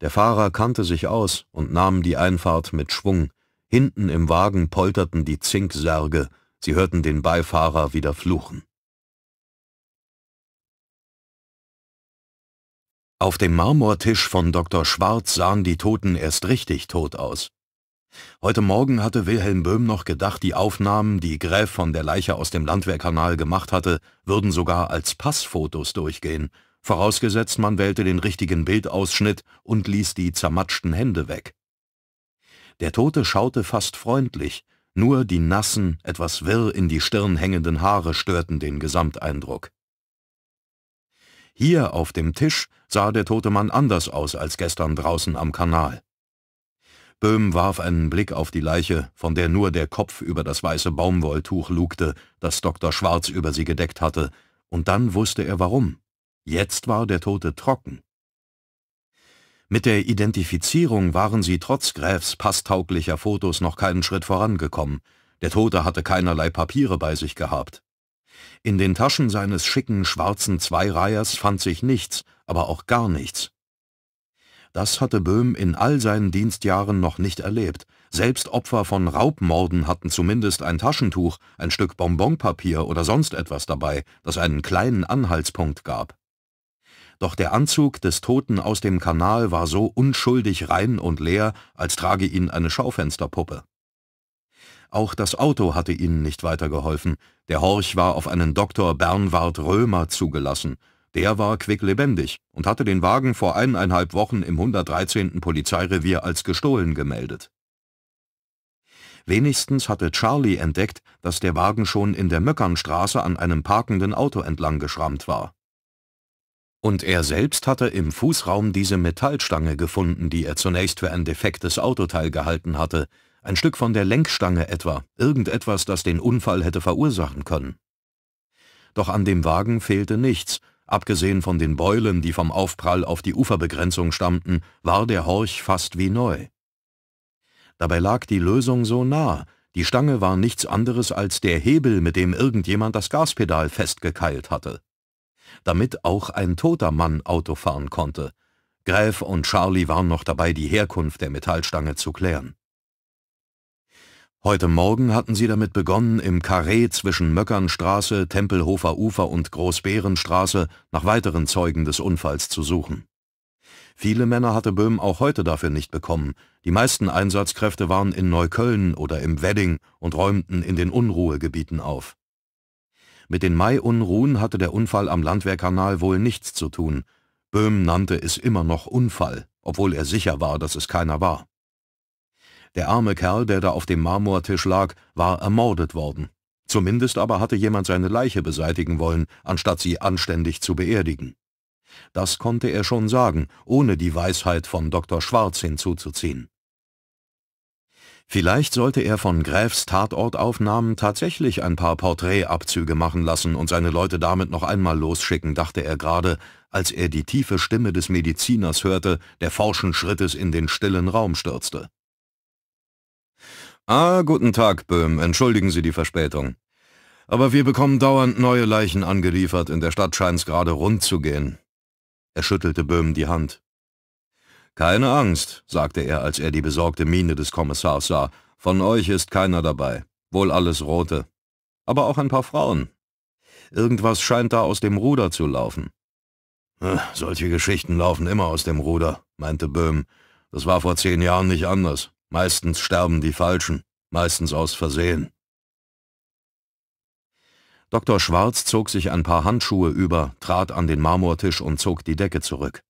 Der Fahrer kannte sich aus und nahm die Einfahrt mit Schwung. Hinten im Wagen polterten die Zinksärge, sie hörten den Beifahrer wieder fluchen. Auf dem Marmortisch von Dr. Schwarz sahen die Toten erst richtig tot aus. Heute Morgen hatte Wilhelm Böhm noch gedacht, die Aufnahmen, die Gräf von der Leiche aus dem Landwehrkanal gemacht hatte, würden sogar als Passfotos durchgehen, vorausgesetzt man wählte den richtigen Bildausschnitt und ließ die zermatschten Hände weg. Der Tote schaute fast freundlich, nur die nassen, etwas wirr in die Stirn hängenden Haare störten den Gesamteindruck. Hier auf dem Tisch sah der tote Mann anders aus als gestern draußen am Kanal. Böhm warf einen Blick auf die Leiche, von der nur der Kopf über das weiße Baumwolltuch lugte, das Dr. Schwarz über sie gedeckt hatte, und dann wusste er warum. Jetzt war der Tote trocken. Mit der Identifizierung waren sie trotz Gräfs passtauglicher Fotos noch keinen Schritt vorangekommen. Der Tote hatte keinerlei Papiere bei sich gehabt. In den Taschen seines schicken schwarzen Zweireihers fand sich nichts, aber auch gar nichts. Das hatte Böhm in all seinen Dienstjahren noch nicht erlebt. Selbst Opfer von Raubmorden hatten zumindest ein Taschentuch, ein Stück Bonbonpapier oder sonst etwas dabei, das einen kleinen Anhaltspunkt gab. Doch der Anzug des Toten aus dem Kanal war so unschuldig rein und leer, als trage ihn eine Schaufensterpuppe. Auch das Auto hatte ihnen nicht weitergeholfen. Der Horch war auf einen Doktor Bernward Römer zugelassen. Der war quicklebendig und hatte den Wagen vor eineinhalb Wochen im 113. Polizeirevier als gestohlen gemeldet. Wenigstens hatte Charlie entdeckt, dass der Wagen schon in der Möckernstraße an einem parkenden Auto entlang geschrammt war. Und er selbst hatte im Fußraum diese Metallstange gefunden, die er zunächst für ein defektes Autoteil gehalten hatte – ein Stück von der Lenkstange etwa, irgendetwas, das den Unfall hätte verursachen können. Doch an dem Wagen fehlte nichts, abgesehen von den Beulen, die vom Aufprall auf die Uferbegrenzung stammten, war der Horch fast wie neu. Dabei lag die Lösung so nah, die Stange war nichts anderes als der Hebel, mit dem irgendjemand das Gaspedal festgekeilt hatte. Damit auch ein toter Mann Auto fahren konnte. Gräf und Charlie waren noch dabei, die Herkunft der Metallstange zu klären. Heute Morgen hatten sie damit begonnen, im Karree zwischen Möckernstraße, Tempelhofer Ufer und Großbärenstraße nach weiteren Zeugen des Unfalls zu suchen. Viele Männer hatte Böhm auch heute dafür nicht bekommen. Die meisten Einsatzkräfte waren in Neukölln oder im Wedding und räumten in den Unruhegebieten auf. Mit den Mai-Unruhen hatte der Unfall am Landwehrkanal wohl nichts zu tun. Böhm nannte es immer noch Unfall, obwohl er sicher war, dass es keiner war. Der arme Kerl, der da auf dem Marmortisch lag, war ermordet worden. Zumindest aber hatte jemand seine Leiche beseitigen wollen, anstatt sie anständig zu beerdigen. Das konnte er schon sagen, ohne die Weisheit von Dr. Schwarz hinzuzuziehen. Vielleicht sollte er von Gräfs Tatortaufnahmen tatsächlich ein paar Porträtabzüge machen lassen und seine Leute damit noch einmal losschicken, dachte er gerade, als er die tiefe Stimme des Mediziners hörte, der forschen Schrittes in den stillen Raum stürzte. Ah, guten Tag, Böhm. Entschuldigen Sie die Verspätung. Aber wir bekommen dauernd neue Leichen angeliefert. In der Stadt scheint's gerade rund zu gehen. Er schüttelte Böhm die Hand. Keine Angst, sagte er, als er die besorgte Miene des Kommissars sah. Von euch ist keiner dabei. Wohl alles Rote. Aber auch ein paar Frauen. Irgendwas scheint da aus dem Ruder zu laufen. Hm, solche Geschichten laufen immer aus dem Ruder, meinte Böhm. Das war vor zehn Jahren nicht anders. Meistens sterben die Falschen, meistens aus Versehen. Dr. Schwarz zog sich ein paar Handschuhe über, trat an den Marmortisch und zog die Decke zurück.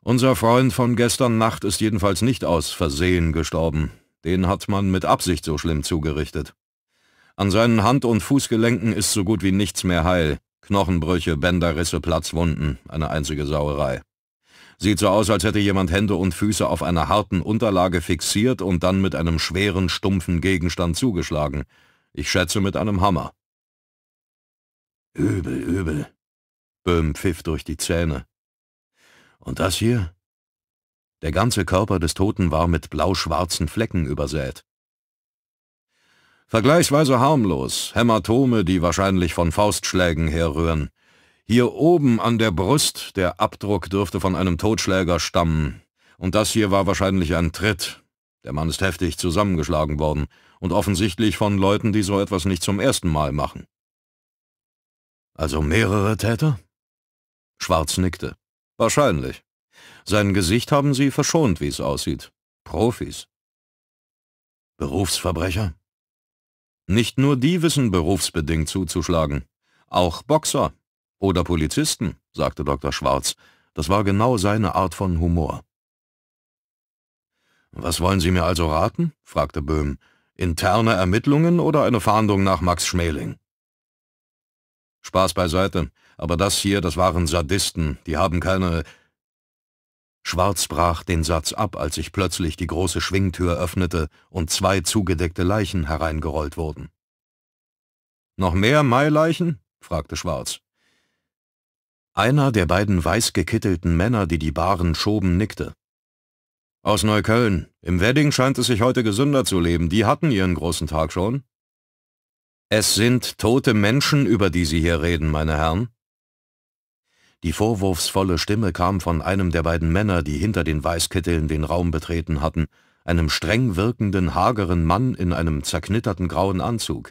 Unser Freund von gestern Nacht ist jedenfalls nicht aus Versehen gestorben. Den hat man mit Absicht so schlimm zugerichtet. An seinen Hand- und Fußgelenken ist so gut wie nichts mehr heil. Knochenbrüche, Bänderrisse, Platzwunden, eine einzige Sauerei. Sieht so aus, als hätte jemand Hände und Füße auf einer harten Unterlage fixiert und dann mit einem schweren, stumpfen Gegenstand zugeschlagen. Ich schätze mit einem Hammer. Übel, übel. Böhm pfiff durch die Zähne. Und das hier? Der ganze Körper des Toten war mit blauschwarzen Flecken übersät. Vergleichsweise harmlos, Hämatome, die wahrscheinlich von Faustschlägen herrühren. Hier oben an der Brust, der Abdruck dürfte von einem Totschläger stammen. Und das hier war wahrscheinlich ein Tritt. Der Mann ist heftig zusammengeschlagen worden und offensichtlich von Leuten, die so etwas nicht zum ersten Mal machen. Also mehrere Täter? Schwarz nickte. Wahrscheinlich. Sein Gesicht haben sie verschont, wie es aussieht. Profis. Berufsverbrecher? Nicht nur die wissen berufsbedingt zuzuschlagen. Auch Boxer, oder Polizisten, sagte Dr. Schwarz. Das war genau seine Art von Humor. Was wollen Sie mir also raten? fragte Böhm. Interne Ermittlungen oder eine Fahndung nach Max Schmeling? Spaß beiseite, aber das hier, das waren Sadisten, die haben keine... Schwarz brach den Satz ab, als sich plötzlich die große Schwingtür öffnete und zwei zugedeckte Leichen hereingerollt wurden. »Noch mehr Maileichen?« fragte Schwarz. Einer der beiden weiß gekittelten Männer, die die Baren schoben, nickte. Aus Neukölln. Im Wedding scheint es sich heute gesünder zu leben. Die hatten ihren großen Tag schon. Es sind tote Menschen, über die Sie hier reden, meine Herren. Die vorwurfsvolle Stimme kam von einem der beiden Männer, die hinter den Weißkitteln den Raum betreten hatten, einem streng wirkenden, hageren Mann in einem zerknitterten grauen Anzug.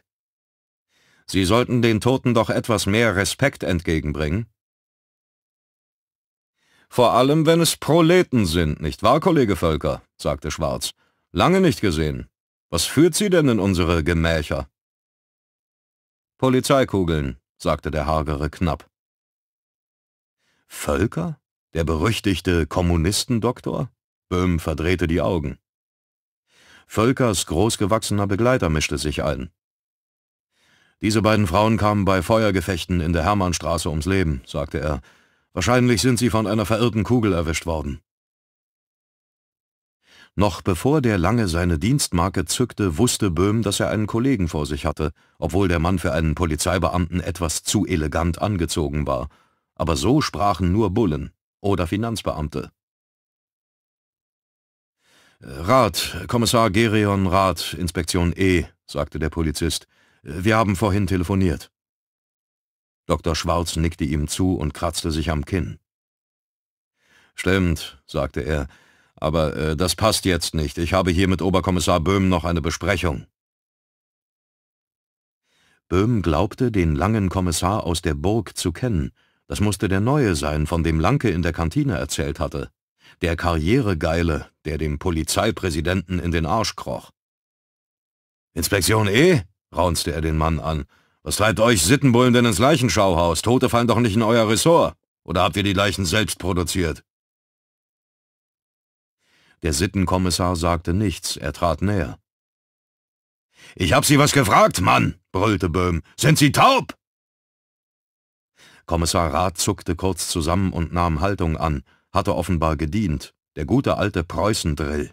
Sie sollten den Toten doch etwas mehr Respekt entgegenbringen. Vor allem, wenn es Proleten sind, nicht wahr, Kollege Völker? sagte Schwarz. Lange nicht gesehen. Was führt sie denn in unsere Gemächer? Polizeikugeln, sagte der Hagere knapp. Völker? Der berüchtigte Kommunistendoktor? Böhm verdrehte die Augen. Völkers großgewachsener Begleiter mischte sich ein. Diese beiden Frauen kamen bei Feuergefechten in der Hermannstraße ums Leben, sagte er. Wahrscheinlich sind sie von einer verirrten Kugel erwischt worden. Noch bevor der Lange seine Dienstmarke zückte, wusste Böhm, dass er einen Kollegen vor sich hatte, obwohl der Mann für einen Polizeibeamten etwas zu elegant angezogen war. Aber so sprachen nur Bullen oder Finanzbeamte. Äh, »Rath, Kommissar Gerion Rath, Inspektion E«, sagte der Polizist. Äh, »Wir haben vorhin telefoniert.« Dr. Schwarz nickte ihm zu und kratzte sich am Kinn. Stimmt, sagte er, aber äh, das passt jetzt nicht. Ich habe hier mit Oberkommissar Böhm noch eine Besprechung. Böhm glaubte, den langen Kommissar aus der Burg zu kennen. Das musste der Neue sein, von dem Lanke in der Kantine erzählt hatte. Der Karrieregeile, der dem Polizeipräsidenten in den Arsch kroch. Inspektion E? raunzte er den Mann an. Was treibt euch Sittenbullen denn ins Leichenschauhaus? Tote fallen doch nicht in euer Ressort. Oder habt ihr die Leichen selbst produziert? Der Sittenkommissar sagte nichts, er trat näher. Ich hab Sie was gefragt, Mann, brüllte Böhm. Sind Sie taub? Kommissar Rath zuckte kurz zusammen und nahm Haltung an, hatte offenbar gedient, der gute alte Preußendrill.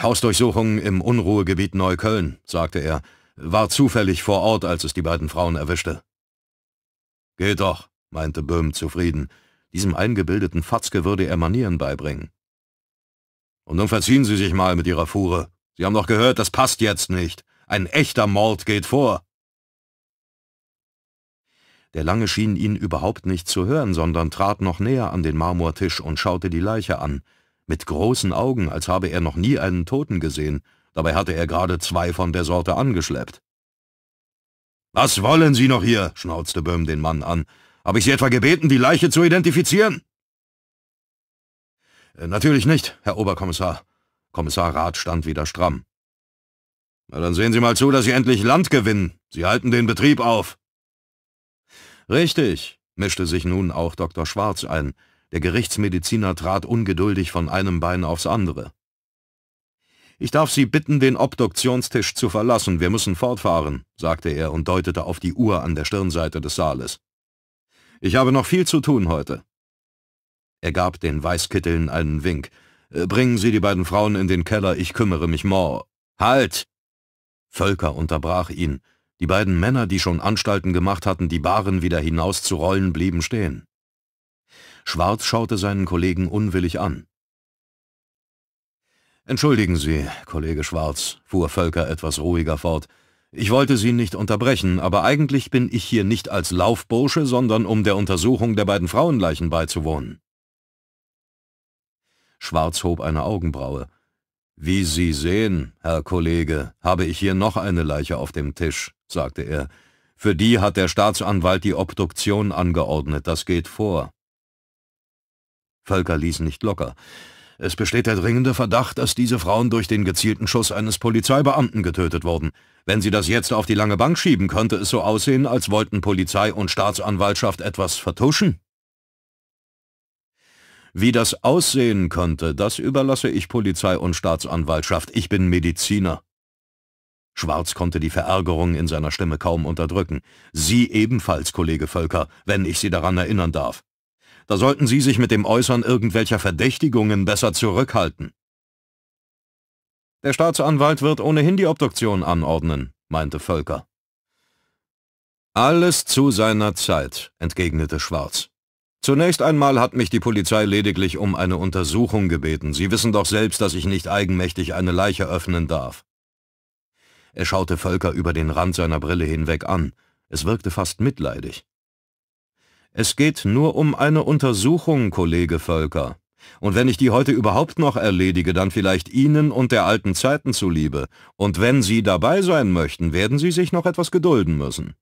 Hausdurchsuchung im Unruhegebiet Neukölln, sagte er, war zufällig vor Ort, als es die beiden Frauen erwischte. Geht doch, meinte Böhm zufrieden. Diesem eingebildeten Fatzke würde er Manieren beibringen. Und nun verziehen Sie sich mal mit Ihrer Fuhre. Sie haben doch gehört, das passt jetzt nicht. Ein echter Mord geht vor. Der Lange schien ihn überhaupt nicht zu hören, sondern trat noch näher an den Marmortisch und schaute die Leiche an, mit großen Augen, als habe er noch nie einen Toten gesehen, Dabei hatte er gerade zwei von der Sorte angeschleppt. Was wollen Sie noch hier? schnauzte Böhm den Mann an. Habe ich Sie etwa gebeten, die Leiche zu identifizieren? Äh, natürlich nicht, Herr Oberkommissar. Kommissar Rath stand wieder stramm. Na, dann sehen Sie mal zu, dass Sie endlich Land gewinnen. Sie halten den Betrieb auf. Richtig, mischte sich nun auch Dr. Schwarz ein. Der Gerichtsmediziner trat ungeduldig von einem Bein aufs andere. Ich darf Sie bitten, den Obduktionstisch zu verlassen, wir müssen fortfahren, sagte er und deutete auf die Uhr an der Stirnseite des Saales. Ich habe noch viel zu tun heute. Er gab den Weißkitteln einen Wink. Äh, bringen Sie die beiden Frauen in den Keller, ich kümmere mich mor...« Halt! Völker unterbrach ihn. Die beiden Männer, die schon Anstalten gemacht hatten, die Baren wieder hinauszurollen, blieben stehen. Schwarz schaute seinen Kollegen unwillig an. Entschuldigen Sie, Kollege Schwarz, fuhr Völker etwas ruhiger fort. Ich wollte Sie nicht unterbrechen, aber eigentlich bin ich hier nicht als Laufbursche, sondern um der Untersuchung der beiden Frauenleichen beizuwohnen. Schwarz hob eine Augenbraue. Wie Sie sehen, Herr Kollege, habe ich hier noch eine Leiche auf dem Tisch, sagte er. Für die hat der Staatsanwalt die Obduktion angeordnet, das geht vor. Völker ließ nicht locker. Es besteht der dringende Verdacht, dass diese Frauen durch den gezielten Schuss eines Polizeibeamten getötet wurden. Wenn sie das jetzt auf die lange Bank schieben, könnte es so aussehen, als wollten Polizei und Staatsanwaltschaft etwas vertuschen. Wie das aussehen könnte, das überlasse ich Polizei und Staatsanwaltschaft. Ich bin Mediziner. Schwarz konnte die Verärgerung in seiner Stimme kaum unterdrücken. Sie ebenfalls, Kollege Völker, wenn ich Sie daran erinnern darf. Da sollten Sie sich mit dem Äußern irgendwelcher Verdächtigungen besser zurückhalten. Der Staatsanwalt wird ohnehin die Obduktion anordnen, meinte Völker. Alles zu seiner Zeit, entgegnete Schwarz. Zunächst einmal hat mich die Polizei lediglich um eine Untersuchung gebeten. Sie wissen doch selbst, dass ich nicht eigenmächtig eine Leiche öffnen darf. Er schaute Völker über den Rand seiner Brille hinweg an. Es wirkte fast mitleidig. Es geht nur um eine Untersuchung, Kollege Völker. Und wenn ich die heute überhaupt noch erledige, dann vielleicht Ihnen und der alten Zeiten zuliebe. Und wenn Sie dabei sein möchten, werden Sie sich noch etwas gedulden müssen.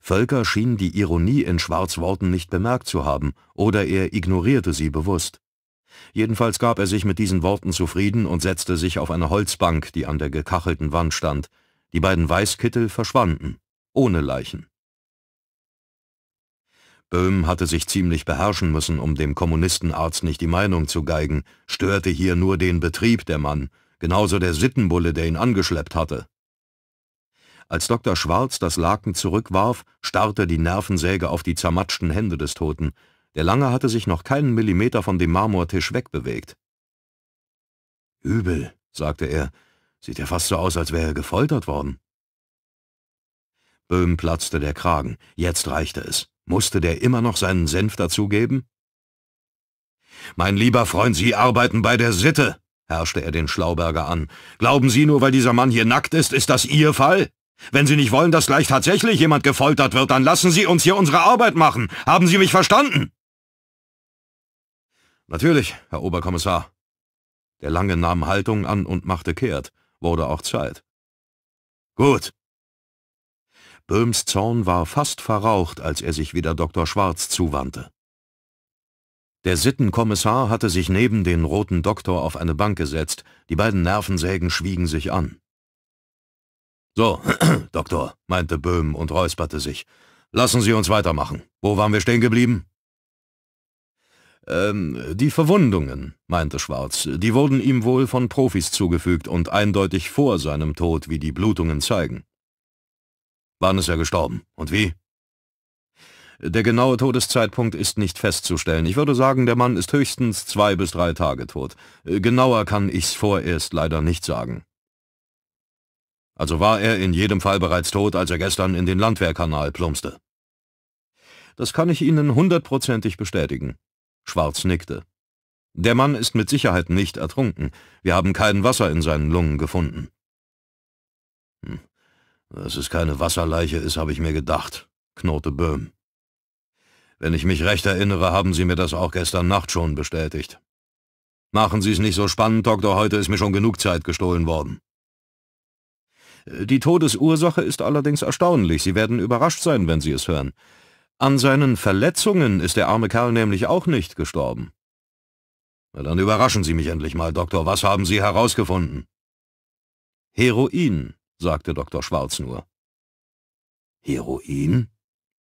Völker schien die Ironie in Schwarz Worten nicht bemerkt zu haben, oder er ignorierte sie bewusst. Jedenfalls gab er sich mit diesen Worten zufrieden und setzte sich auf eine Holzbank, die an der gekachelten Wand stand. Die beiden Weißkittel verschwanden, ohne Leichen. Böhm hatte sich ziemlich beherrschen müssen, um dem Kommunistenarzt nicht die Meinung zu geigen, störte hier nur den Betrieb der Mann, genauso der Sittenbulle, der ihn angeschleppt hatte. Als Dr. Schwarz das Laken zurückwarf, starrte die Nervensäge auf die zermatschten Hände des Toten. Der Lange hatte sich noch keinen Millimeter von dem Marmortisch wegbewegt. »Übel«, sagte er, »sieht ja fast so aus, als wäre er gefoltert worden.« Böhm platzte der Kragen. Jetzt reichte es. Musste der immer noch seinen Senf dazugeben? Mein lieber Freund, Sie arbeiten bei der Sitte, herrschte er den Schlauberger an. Glauben Sie nur, weil dieser Mann hier nackt ist, ist das Ihr Fall? Wenn Sie nicht wollen, dass gleich tatsächlich jemand gefoltert wird, dann lassen Sie uns hier unsere Arbeit machen. Haben Sie mich verstanden? Natürlich, Herr Oberkommissar. Der Lange nahm Haltung an und machte kehrt, wurde auch Zeit. Gut, Böhms Zorn war fast verraucht, als er sich wieder Dr. Schwarz zuwandte. Der Sittenkommissar hatte sich neben den roten Doktor auf eine Bank gesetzt, die beiden Nervensägen schwiegen sich an. »So, Doktor«, meinte Böhm und räusperte sich, »lassen Sie uns weitermachen. Wo waren wir stehen geblieben?« ähm, die Verwundungen, meinte Schwarz, die wurden ihm wohl von Profis zugefügt und eindeutig vor seinem Tod, wie die Blutungen zeigen. Wann ist er gestorben und wie? Der genaue Todeszeitpunkt ist nicht festzustellen. Ich würde sagen, der Mann ist höchstens zwei bis drei Tage tot. Äh, genauer kann ich's vorerst leider nicht sagen. Also war er in jedem Fall bereits tot, als er gestern in den Landwehrkanal plumpste. Das kann ich Ihnen hundertprozentig bestätigen. Schwarz nickte. Der Mann ist mit Sicherheit nicht ertrunken. Wir haben kein Wasser in seinen Lungen gefunden. Hm. Dass es keine Wasserleiche ist, habe ich mir gedacht, knurrte Böhm. Wenn ich mich recht erinnere, haben Sie mir das auch gestern Nacht schon bestätigt. Machen Sie es nicht so spannend, Doktor, heute ist mir schon genug Zeit gestohlen worden. Die Todesursache ist allerdings erstaunlich. Sie werden überrascht sein, wenn Sie es hören. An seinen Verletzungen ist der arme Kerl nämlich auch nicht gestorben. Na dann überraschen Sie mich endlich mal, Doktor. Was haben Sie herausgefunden? Heroin, sagte Dr. Schwarz nur. Heroin?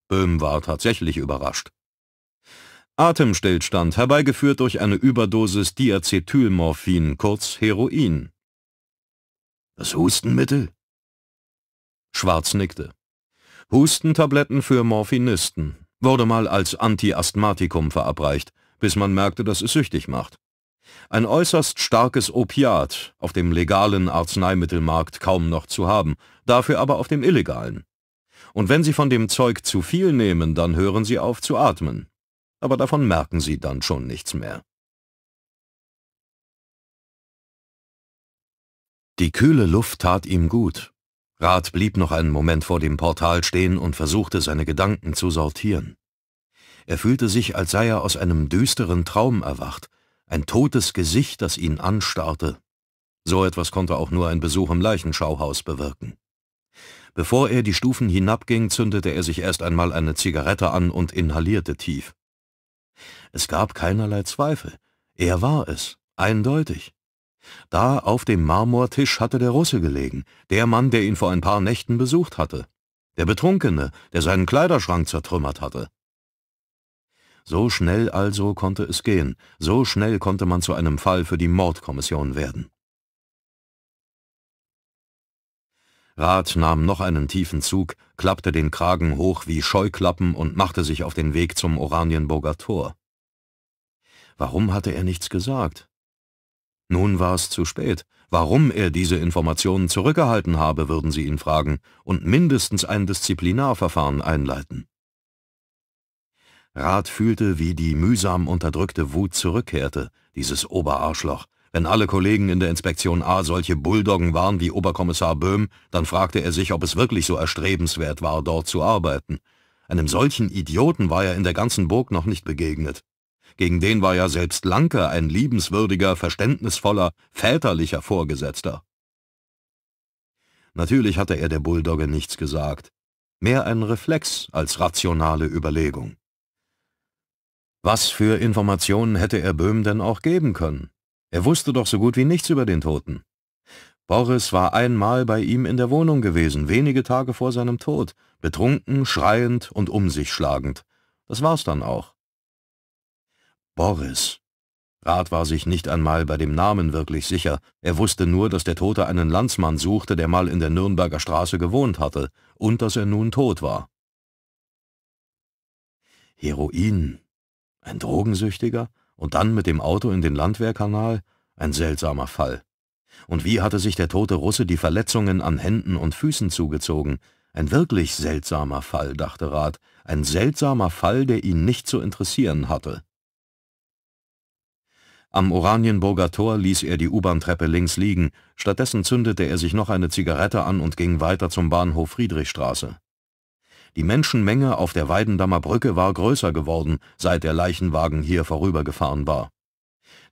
Böhm war tatsächlich überrascht. Atemstillstand, herbeigeführt durch eine Überdosis Diacetylmorphin, kurz Heroin. Das Hustenmittel? Schwarz nickte. Hustentabletten für Morphinisten. Wurde mal als Antiasthmatikum verabreicht, bis man merkte, dass es süchtig macht. Ein äußerst starkes Opiat, auf dem legalen Arzneimittelmarkt kaum noch zu haben, dafür aber auf dem illegalen. Und wenn Sie von dem Zeug zu viel nehmen, dann hören Sie auf zu atmen. Aber davon merken Sie dann schon nichts mehr. Die kühle Luft tat ihm gut. Rat blieb noch einen Moment vor dem Portal stehen und versuchte, seine Gedanken zu sortieren. Er fühlte sich, als sei er aus einem düsteren Traum erwacht ein totes Gesicht, das ihn anstarrte. So etwas konnte auch nur ein Besuch im Leichenschauhaus bewirken. Bevor er die Stufen hinabging, zündete er sich erst einmal eine Zigarette an und inhalierte tief. Es gab keinerlei Zweifel. Er war es, eindeutig. Da auf dem Marmortisch hatte der Russe gelegen, der Mann, der ihn vor ein paar Nächten besucht hatte. Der Betrunkene, der seinen Kleiderschrank zertrümmert hatte. So schnell also konnte es gehen, so schnell konnte man zu einem Fall für die Mordkommission werden. Rath nahm noch einen tiefen Zug, klappte den Kragen hoch wie Scheuklappen und machte sich auf den Weg zum Oranienburger Tor. Warum hatte er nichts gesagt? Nun war es zu spät. Warum er diese Informationen zurückgehalten habe, würden sie ihn fragen und mindestens ein Disziplinarverfahren einleiten. Rat fühlte, wie die mühsam unterdrückte Wut zurückkehrte, dieses Oberarschloch. Wenn alle Kollegen in der Inspektion A solche Bulldoggen waren wie Oberkommissar Böhm, dann fragte er sich, ob es wirklich so erstrebenswert war, dort zu arbeiten. Einem solchen Idioten war er in der ganzen Burg noch nicht begegnet. Gegen den war ja selbst Lanke ein liebenswürdiger, verständnisvoller, väterlicher Vorgesetzter. Natürlich hatte er der Bulldogge nichts gesagt. Mehr ein Reflex als rationale Überlegung. Was für Informationen hätte er Böhm denn auch geben können? Er wusste doch so gut wie nichts über den Toten. Boris war einmal bei ihm in der Wohnung gewesen, wenige Tage vor seinem Tod, betrunken, schreiend und um sich schlagend. Das war's dann auch. Boris. Rat war sich nicht einmal bei dem Namen wirklich sicher. Er wusste nur, dass der Tote einen Landsmann suchte, der mal in der Nürnberger Straße gewohnt hatte, und dass er nun tot war. Heroin. Ein Drogensüchtiger und dann mit dem Auto in den Landwehrkanal? Ein seltsamer Fall. Und wie hatte sich der tote Russe die Verletzungen an Händen und Füßen zugezogen? Ein wirklich seltsamer Fall, dachte Rath, ein seltsamer Fall, der ihn nicht zu interessieren hatte. Am Oranienburger Tor ließ er die U-Bahn-Treppe links liegen, stattdessen zündete er sich noch eine Zigarette an und ging weiter zum Bahnhof Friedrichstraße. Die Menschenmenge auf der Weidendammer Brücke war größer geworden, seit der Leichenwagen hier vorübergefahren war.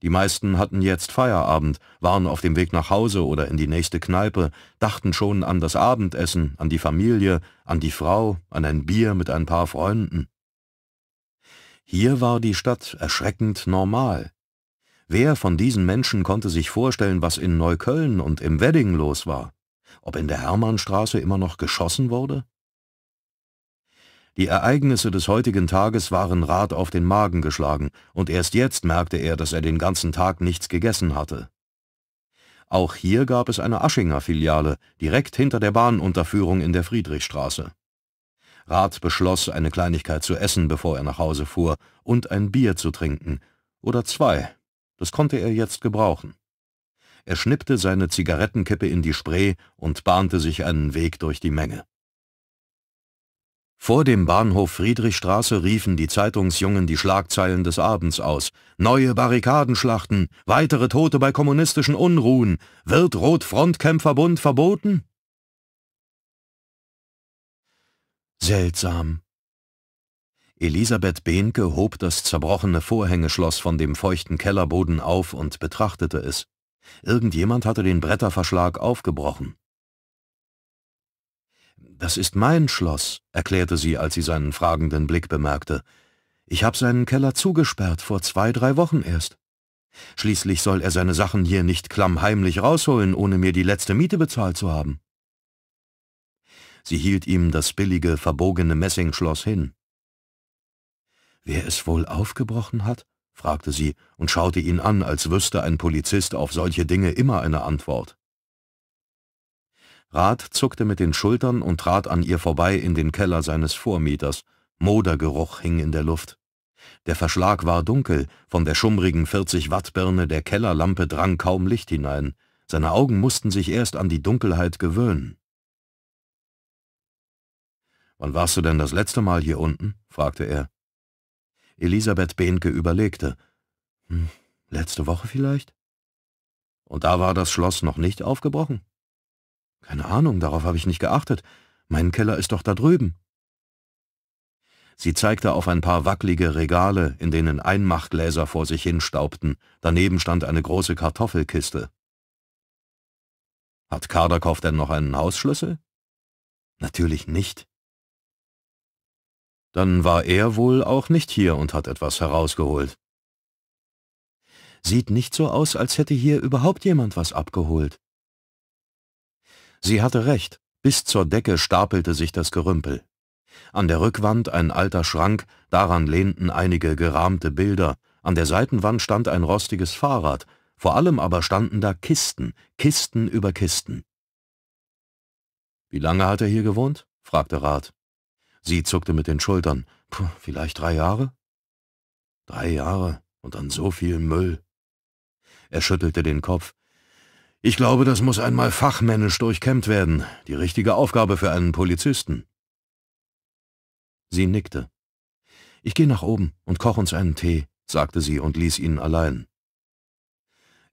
Die meisten hatten jetzt Feierabend, waren auf dem Weg nach Hause oder in die nächste Kneipe, dachten schon an das Abendessen, an die Familie, an die Frau, an ein Bier mit ein paar Freunden. Hier war die Stadt erschreckend normal. Wer von diesen Menschen konnte sich vorstellen, was in Neukölln und im Wedding los war? Ob in der Hermannstraße immer noch geschossen wurde? Die Ereignisse des heutigen Tages waren Rat auf den Magen geschlagen, und erst jetzt merkte er, dass er den ganzen Tag nichts gegessen hatte. Auch hier gab es eine Aschinger Filiale, direkt hinter der Bahnunterführung in der Friedrichstraße. Rat beschloss, eine Kleinigkeit zu essen, bevor er nach Hause fuhr, und ein Bier zu trinken. Oder zwei. Das konnte er jetzt gebrauchen. Er schnippte seine Zigarettenkippe in die Spree und bahnte sich einen Weg durch die Menge. Vor dem Bahnhof Friedrichstraße riefen die Zeitungsjungen die Schlagzeilen des Abends aus. Neue Barrikadenschlachten, weitere Tote bei kommunistischen Unruhen. Wird Rot-Frontkämpferbund verboten? Seltsam. Elisabeth Behnke hob das zerbrochene Vorhängeschloss von dem feuchten Kellerboden auf und betrachtete es. Irgendjemand hatte den Bretterverschlag aufgebrochen. Das ist mein Schloss, erklärte sie, als sie seinen fragenden Blick bemerkte. Ich habe seinen Keller zugesperrt, vor zwei, drei Wochen erst. Schließlich soll er seine Sachen hier nicht klammheimlich rausholen, ohne mir die letzte Miete bezahlt zu haben. Sie hielt ihm das billige, verbogene Messingschloss hin. »Wer es wohl aufgebrochen hat?« fragte sie und schaute ihn an, als wüsste ein Polizist auf solche Dinge immer eine Antwort. Rat zuckte mit den Schultern und trat an ihr vorbei in den Keller seines Vormieters. Modergeruch hing in der Luft. Der Verschlag war dunkel, von der schummrigen 40-Watt-Birne der Kellerlampe drang kaum Licht hinein. Seine Augen mussten sich erst an die Dunkelheit gewöhnen. »Wann warst du denn das letzte Mal hier unten?« fragte er. Elisabeth Behnke überlegte. Hm, »Letzte Woche vielleicht?« »Und da war das Schloss noch nicht aufgebrochen?« keine Ahnung, darauf habe ich nicht geachtet. Mein Keller ist doch da drüben. Sie zeigte auf ein paar wackelige Regale, in denen Einmachgläser vor sich hinstaubten. Daneben stand eine große Kartoffelkiste. Hat Kardakow denn noch einen Hausschlüssel? Natürlich nicht. Dann war er wohl auch nicht hier und hat etwas herausgeholt. Sieht nicht so aus, als hätte hier überhaupt jemand was abgeholt. Sie hatte recht, bis zur Decke stapelte sich das Gerümpel. An der Rückwand ein alter Schrank, daran lehnten einige gerahmte Bilder, an der Seitenwand stand ein rostiges Fahrrad, vor allem aber standen da Kisten, Kisten über Kisten. Wie lange hat er hier gewohnt? fragte Rat. Sie zuckte mit den Schultern. Puh, vielleicht drei Jahre? Drei Jahre und dann so viel Müll. Er schüttelte den Kopf. Ich glaube, das muss einmal fachmännisch durchkämmt werden, die richtige Aufgabe für einen Polizisten. Sie nickte. Ich gehe nach oben und koch uns einen Tee, sagte sie und ließ ihn allein.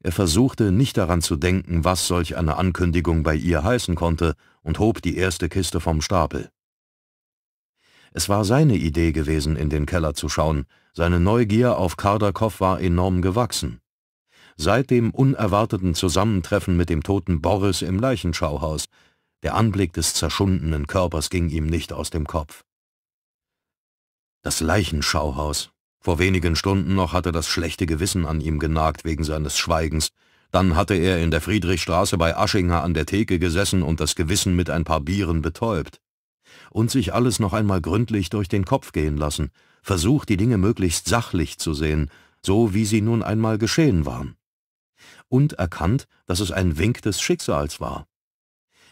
Er versuchte nicht daran zu denken, was solch eine Ankündigung bei ihr heißen konnte, und hob die erste Kiste vom Stapel. Es war seine Idee gewesen, in den Keller zu schauen, seine Neugier auf Kardakow war enorm gewachsen seit dem unerwarteten Zusammentreffen mit dem toten Boris im Leichenschauhaus. Der Anblick des zerschundenen Körpers ging ihm nicht aus dem Kopf. Das Leichenschauhaus. Vor wenigen Stunden noch hatte das schlechte Gewissen an ihm genagt wegen seines Schweigens. Dann hatte er in der Friedrichstraße bei Aschinger an der Theke gesessen und das Gewissen mit ein paar Bieren betäubt. Und sich alles noch einmal gründlich durch den Kopf gehen lassen, versucht die Dinge möglichst sachlich zu sehen, so wie sie nun einmal geschehen waren und erkannt, dass es ein Wink des Schicksals war.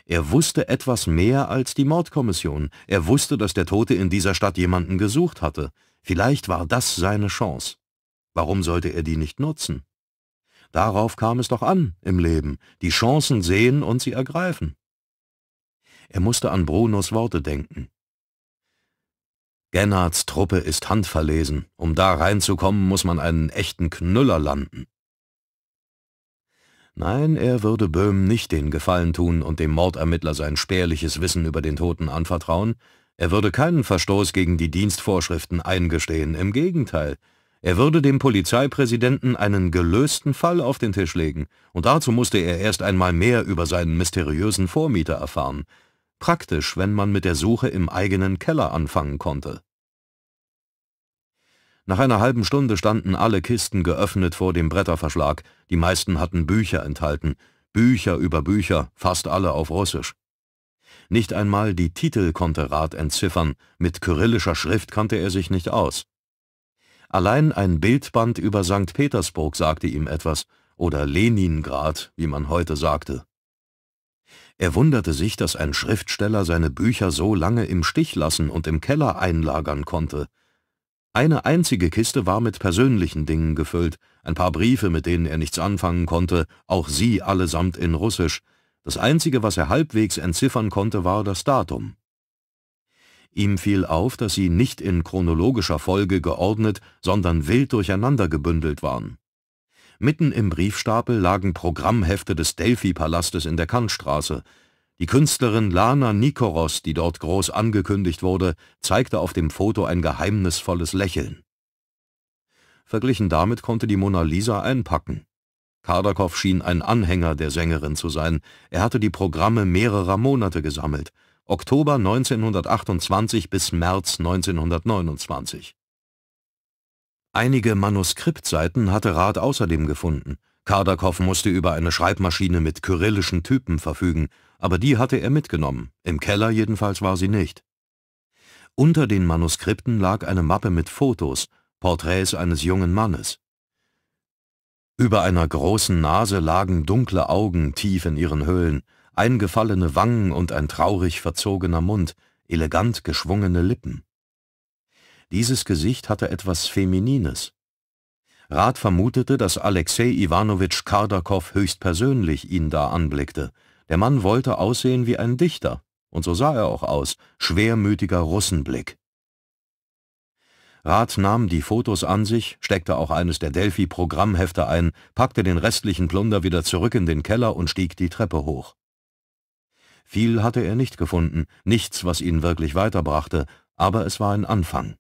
Er wusste etwas mehr als die Mordkommission, er wusste, dass der Tote in dieser Stadt jemanden gesucht hatte. Vielleicht war das seine Chance. Warum sollte er die nicht nutzen? Darauf kam es doch an im Leben, die Chancen sehen und sie ergreifen. Er musste an Brunos Worte denken. Gennards Truppe ist handverlesen. Um da reinzukommen, muss man einen echten Knüller landen. Nein, er würde Böhm nicht den Gefallen tun und dem Mordermittler sein spärliches Wissen über den Toten anvertrauen, er würde keinen Verstoß gegen die Dienstvorschriften eingestehen, im Gegenteil, er würde dem Polizeipräsidenten einen gelösten Fall auf den Tisch legen, und dazu musste er erst einmal mehr über seinen mysteriösen Vormieter erfahren. Praktisch, wenn man mit der Suche im eigenen Keller anfangen konnte. Nach einer halben Stunde standen alle Kisten geöffnet vor dem Bretterverschlag, die meisten hatten Bücher enthalten, Bücher über Bücher, fast alle auf Russisch. Nicht einmal die Titel konnte Rat entziffern, mit kyrillischer Schrift kannte er sich nicht aus. Allein ein Bildband über St. Petersburg sagte ihm etwas, oder Leningrad, wie man heute sagte. Er wunderte sich, dass ein Schriftsteller seine Bücher so lange im Stich lassen und im Keller einlagern konnte. Eine einzige Kiste war mit persönlichen Dingen gefüllt, ein paar Briefe, mit denen er nichts anfangen konnte, auch sie allesamt in Russisch. Das Einzige, was er halbwegs entziffern konnte, war das Datum. Ihm fiel auf, dass sie nicht in chronologischer Folge geordnet, sondern wild durcheinander gebündelt waren. Mitten im Briefstapel lagen Programmhefte des Delphi-Palastes in der Kantstraße, die Künstlerin Lana Nikoros, die dort groß angekündigt wurde, zeigte auf dem Foto ein geheimnisvolles Lächeln. Verglichen damit konnte die Mona Lisa einpacken. Kardakow schien ein Anhänger der Sängerin zu sein. Er hatte die Programme mehrerer Monate gesammelt, Oktober 1928 bis März 1929. Einige Manuskriptseiten hatte Rath außerdem gefunden. Kardakow musste über eine Schreibmaschine mit kyrillischen Typen verfügen aber die hatte er mitgenommen, im Keller jedenfalls war sie nicht. Unter den Manuskripten lag eine Mappe mit Fotos, Porträts eines jungen Mannes. Über einer großen Nase lagen dunkle Augen tief in ihren Höhlen, eingefallene Wangen und ein traurig verzogener Mund, elegant geschwungene Lippen. Dieses Gesicht hatte etwas Feminines. Rat vermutete, dass Alexei Iwanowitsch Kardakow höchstpersönlich ihn da anblickte, der Mann wollte aussehen wie ein Dichter, und so sah er auch aus, schwermütiger Russenblick. Rath nahm die Fotos an sich, steckte auch eines der Delphi-Programmhefte ein, packte den restlichen Plunder wieder zurück in den Keller und stieg die Treppe hoch. Viel hatte er nicht gefunden, nichts, was ihn wirklich weiterbrachte, aber es war ein Anfang.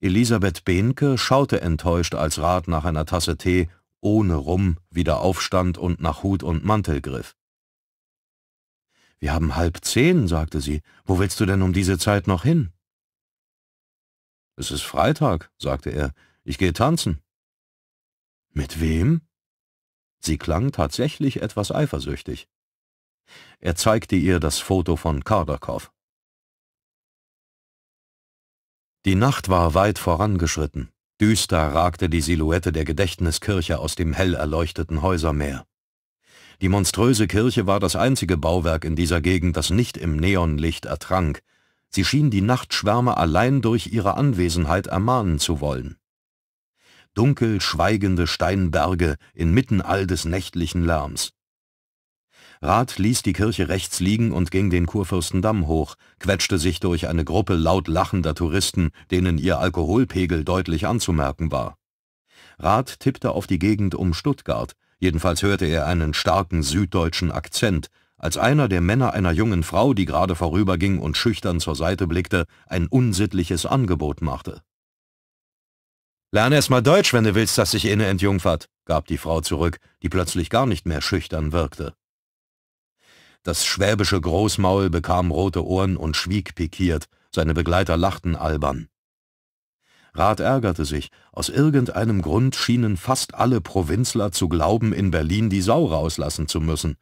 Elisabeth Behnke schaute enttäuscht, als Rath nach einer Tasse Tee ohne Rum wieder aufstand und nach Hut und Mantel griff. »Wir haben halb zehn«, sagte sie. »Wo willst du denn um diese Zeit noch hin?« »Es ist Freitag«, sagte er. »Ich gehe tanzen.« »Mit wem?« Sie klang tatsächlich etwas eifersüchtig. Er zeigte ihr das Foto von Kardakow. Die Nacht war weit vorangeschritten. Düster ragte die Silhouette der Gedächtniskirche aus dem hell erleuchteten Häusermeer. Die monströse Kirche war das einzige Bauwerk in dieser Gegend, das nicht im Neonlicht ertrank. Sie schien die Nachtschwärme allein durch ihre Anwesenheit ermahnen zu wollen. Dunkel schweigende Steinberge inmitten all des nächtlichen Lärms. Rath ließ die Kirche rechts liegen und ging den Kurfürstendamm hoch, quetschte sich durch eine Gruppe laut lachender Touristen, denen ihr Alkoholpegel deutlich anzumerken war. Rath tippte auf die Gegend um Stuttgart, jedenfalls hörte er einen starken süddeutschen Akzent, als einer der Männer einer jungen Frau, die gerade vorüberging und schüchtern zur Seite blickte, ein unsittliches Angebot machte. Lerne erst mal Deutsch, wenn du willst, dass sich inne eh entjungfert, gab die Frau zurück, die plötzlich gar nicht mehr schüchtern wirkte. Das schwäbische Großmaul bekam rote Ohren und schwieg pikiert, seine Begleiter lachten albern. Rat ärgerte sich, aus irgendeinem Grund schienen fast alle Provinzler zu glauben, in Berlin die Sau rauslassen zu müssen.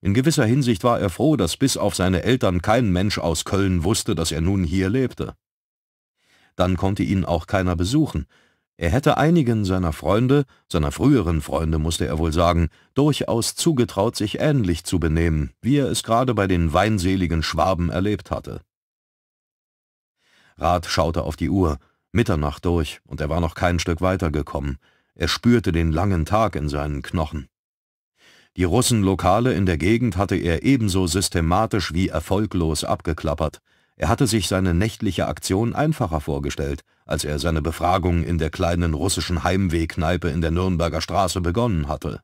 In gewisser Hinsicht war er froh, dass bis auf seine Eltern kein Mensch aus Köln wusste, dass er nun hier lebte. Dann konnte ihn auch keiner besuchen, er hätte einigen seiner Freunde, seiner früheren Freunde musste er wohl sagen, durchaus zugetraut, sich ähnlich zu benehmen, wie er es gerade bei den weinseligen Schwaben erlebt hatte. Rath schaute auf die Uhr, Mitternacht durch, und er war noch kein Stück weitergekommen. Er spürte den langen Tag in seinen Knochen. Die Russenlokale in der Gegend hatte er ebenso systematisch wie erfolglos abgeklappert. Er hatte sich seine nächtliche Aktion einfacher vorgestellt, als er seine Befragung in der kleinen russischen Heimwehkneipe in der Nürnberger Straße begonnen hatte.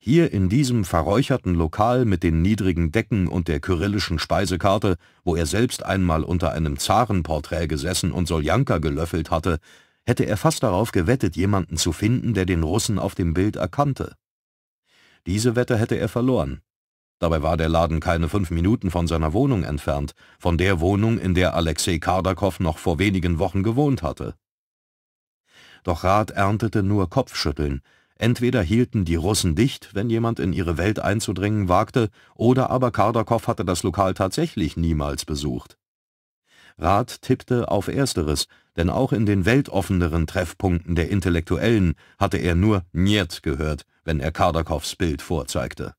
Hier in diesem verräucherten Lokal mit den niedrigen Decken und der kyrillischen Speisekarte, wo er selbst einmal unter einem Zarenporträt gesessen und Soljanka gelöffelt hatte, hätte er fast darauf gewettet, jemanden zu finden, der den Russen auf dem Bild erkannte. Diese Wette hätte er verloren. Dabei war der Laden keine fünf Minuten von seiner Wohnung entfernt, von der Wohnung, in der Alexei Kardakow noch vor wenigen Wochen gewohnt hatte. Doch Rat erntete nur Kopfschütteln. Entweder hielten die Russen dicht, wenn jemand in ihre Welt einzudringen wagte, oder aber Kardakow hatte das Lokal tatsächlich niemals besucht. Rat tippte auf Ersteres, denn auch in den weltoffeneren Treffpunkten der Intellektuellen hatte er nur Niet gehört, wenn er Kardakows Bild vorzeigte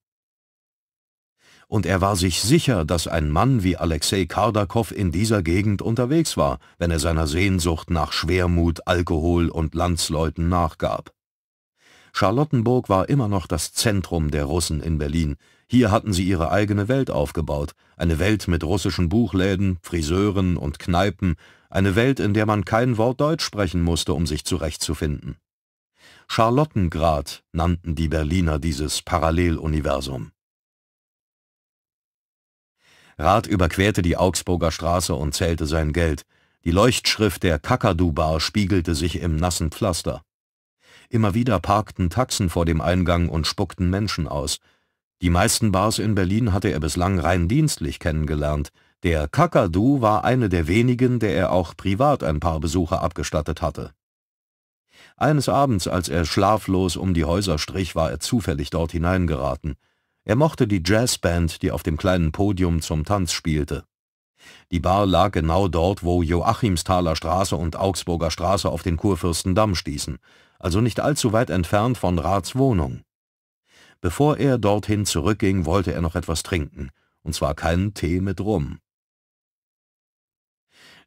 und er war sich sicher, dass ein Mann wie Alexei Kardakow in dieser Gegend unterwegs war, wenn er seiner Sehnsucht nach Schwermut, Alkohol und Landsleuten nachgab. Charlottenburg war immer noch das Zentrum der Russen in Berlin. Hier hatten sie ihre eigene Welt aufgebaut, eine Welt mit russischen Buchläden, Friseuren und Kneipen, eine Welt, in der man kein Wort Deutsch sprechen musste, um sich zurechtzufinden. Charlottengrad nannten die Berliner dieses Paralleluniversum. Rath überquerte die Augsburger Straße und zählte sein Geld. Die Leuchtschrift der Kakadu-Bar spiegelte sich im nassen Pflaster. Immer wieder parkten Taxen vor dem Eingang und spuckten Menschen aus. Die meisten Bars in Berlin hatte er bislang rein dienstlich kennengelernt. Der Kakadu war eine der wenigen, der er auch privat ein paar Besuche abgestattet hatte. Eines Abends, als er schlaflos um die Häuser strich, war er zufällig dort hineingeraten – er mochte die Jazzband, die auf dem kleinen Podium zum Tanz spielte. Die Bar lag genau dort, wo Joachimsthaler Straße und Augsburger Straße auf den Kurfürstendamm stießen, also nicht allzu weit entfernt von Raths Wohnung. Bevor er dorthin zurückging, wollte er noch etwas trinken, und zwar keinen Tee mit Rum.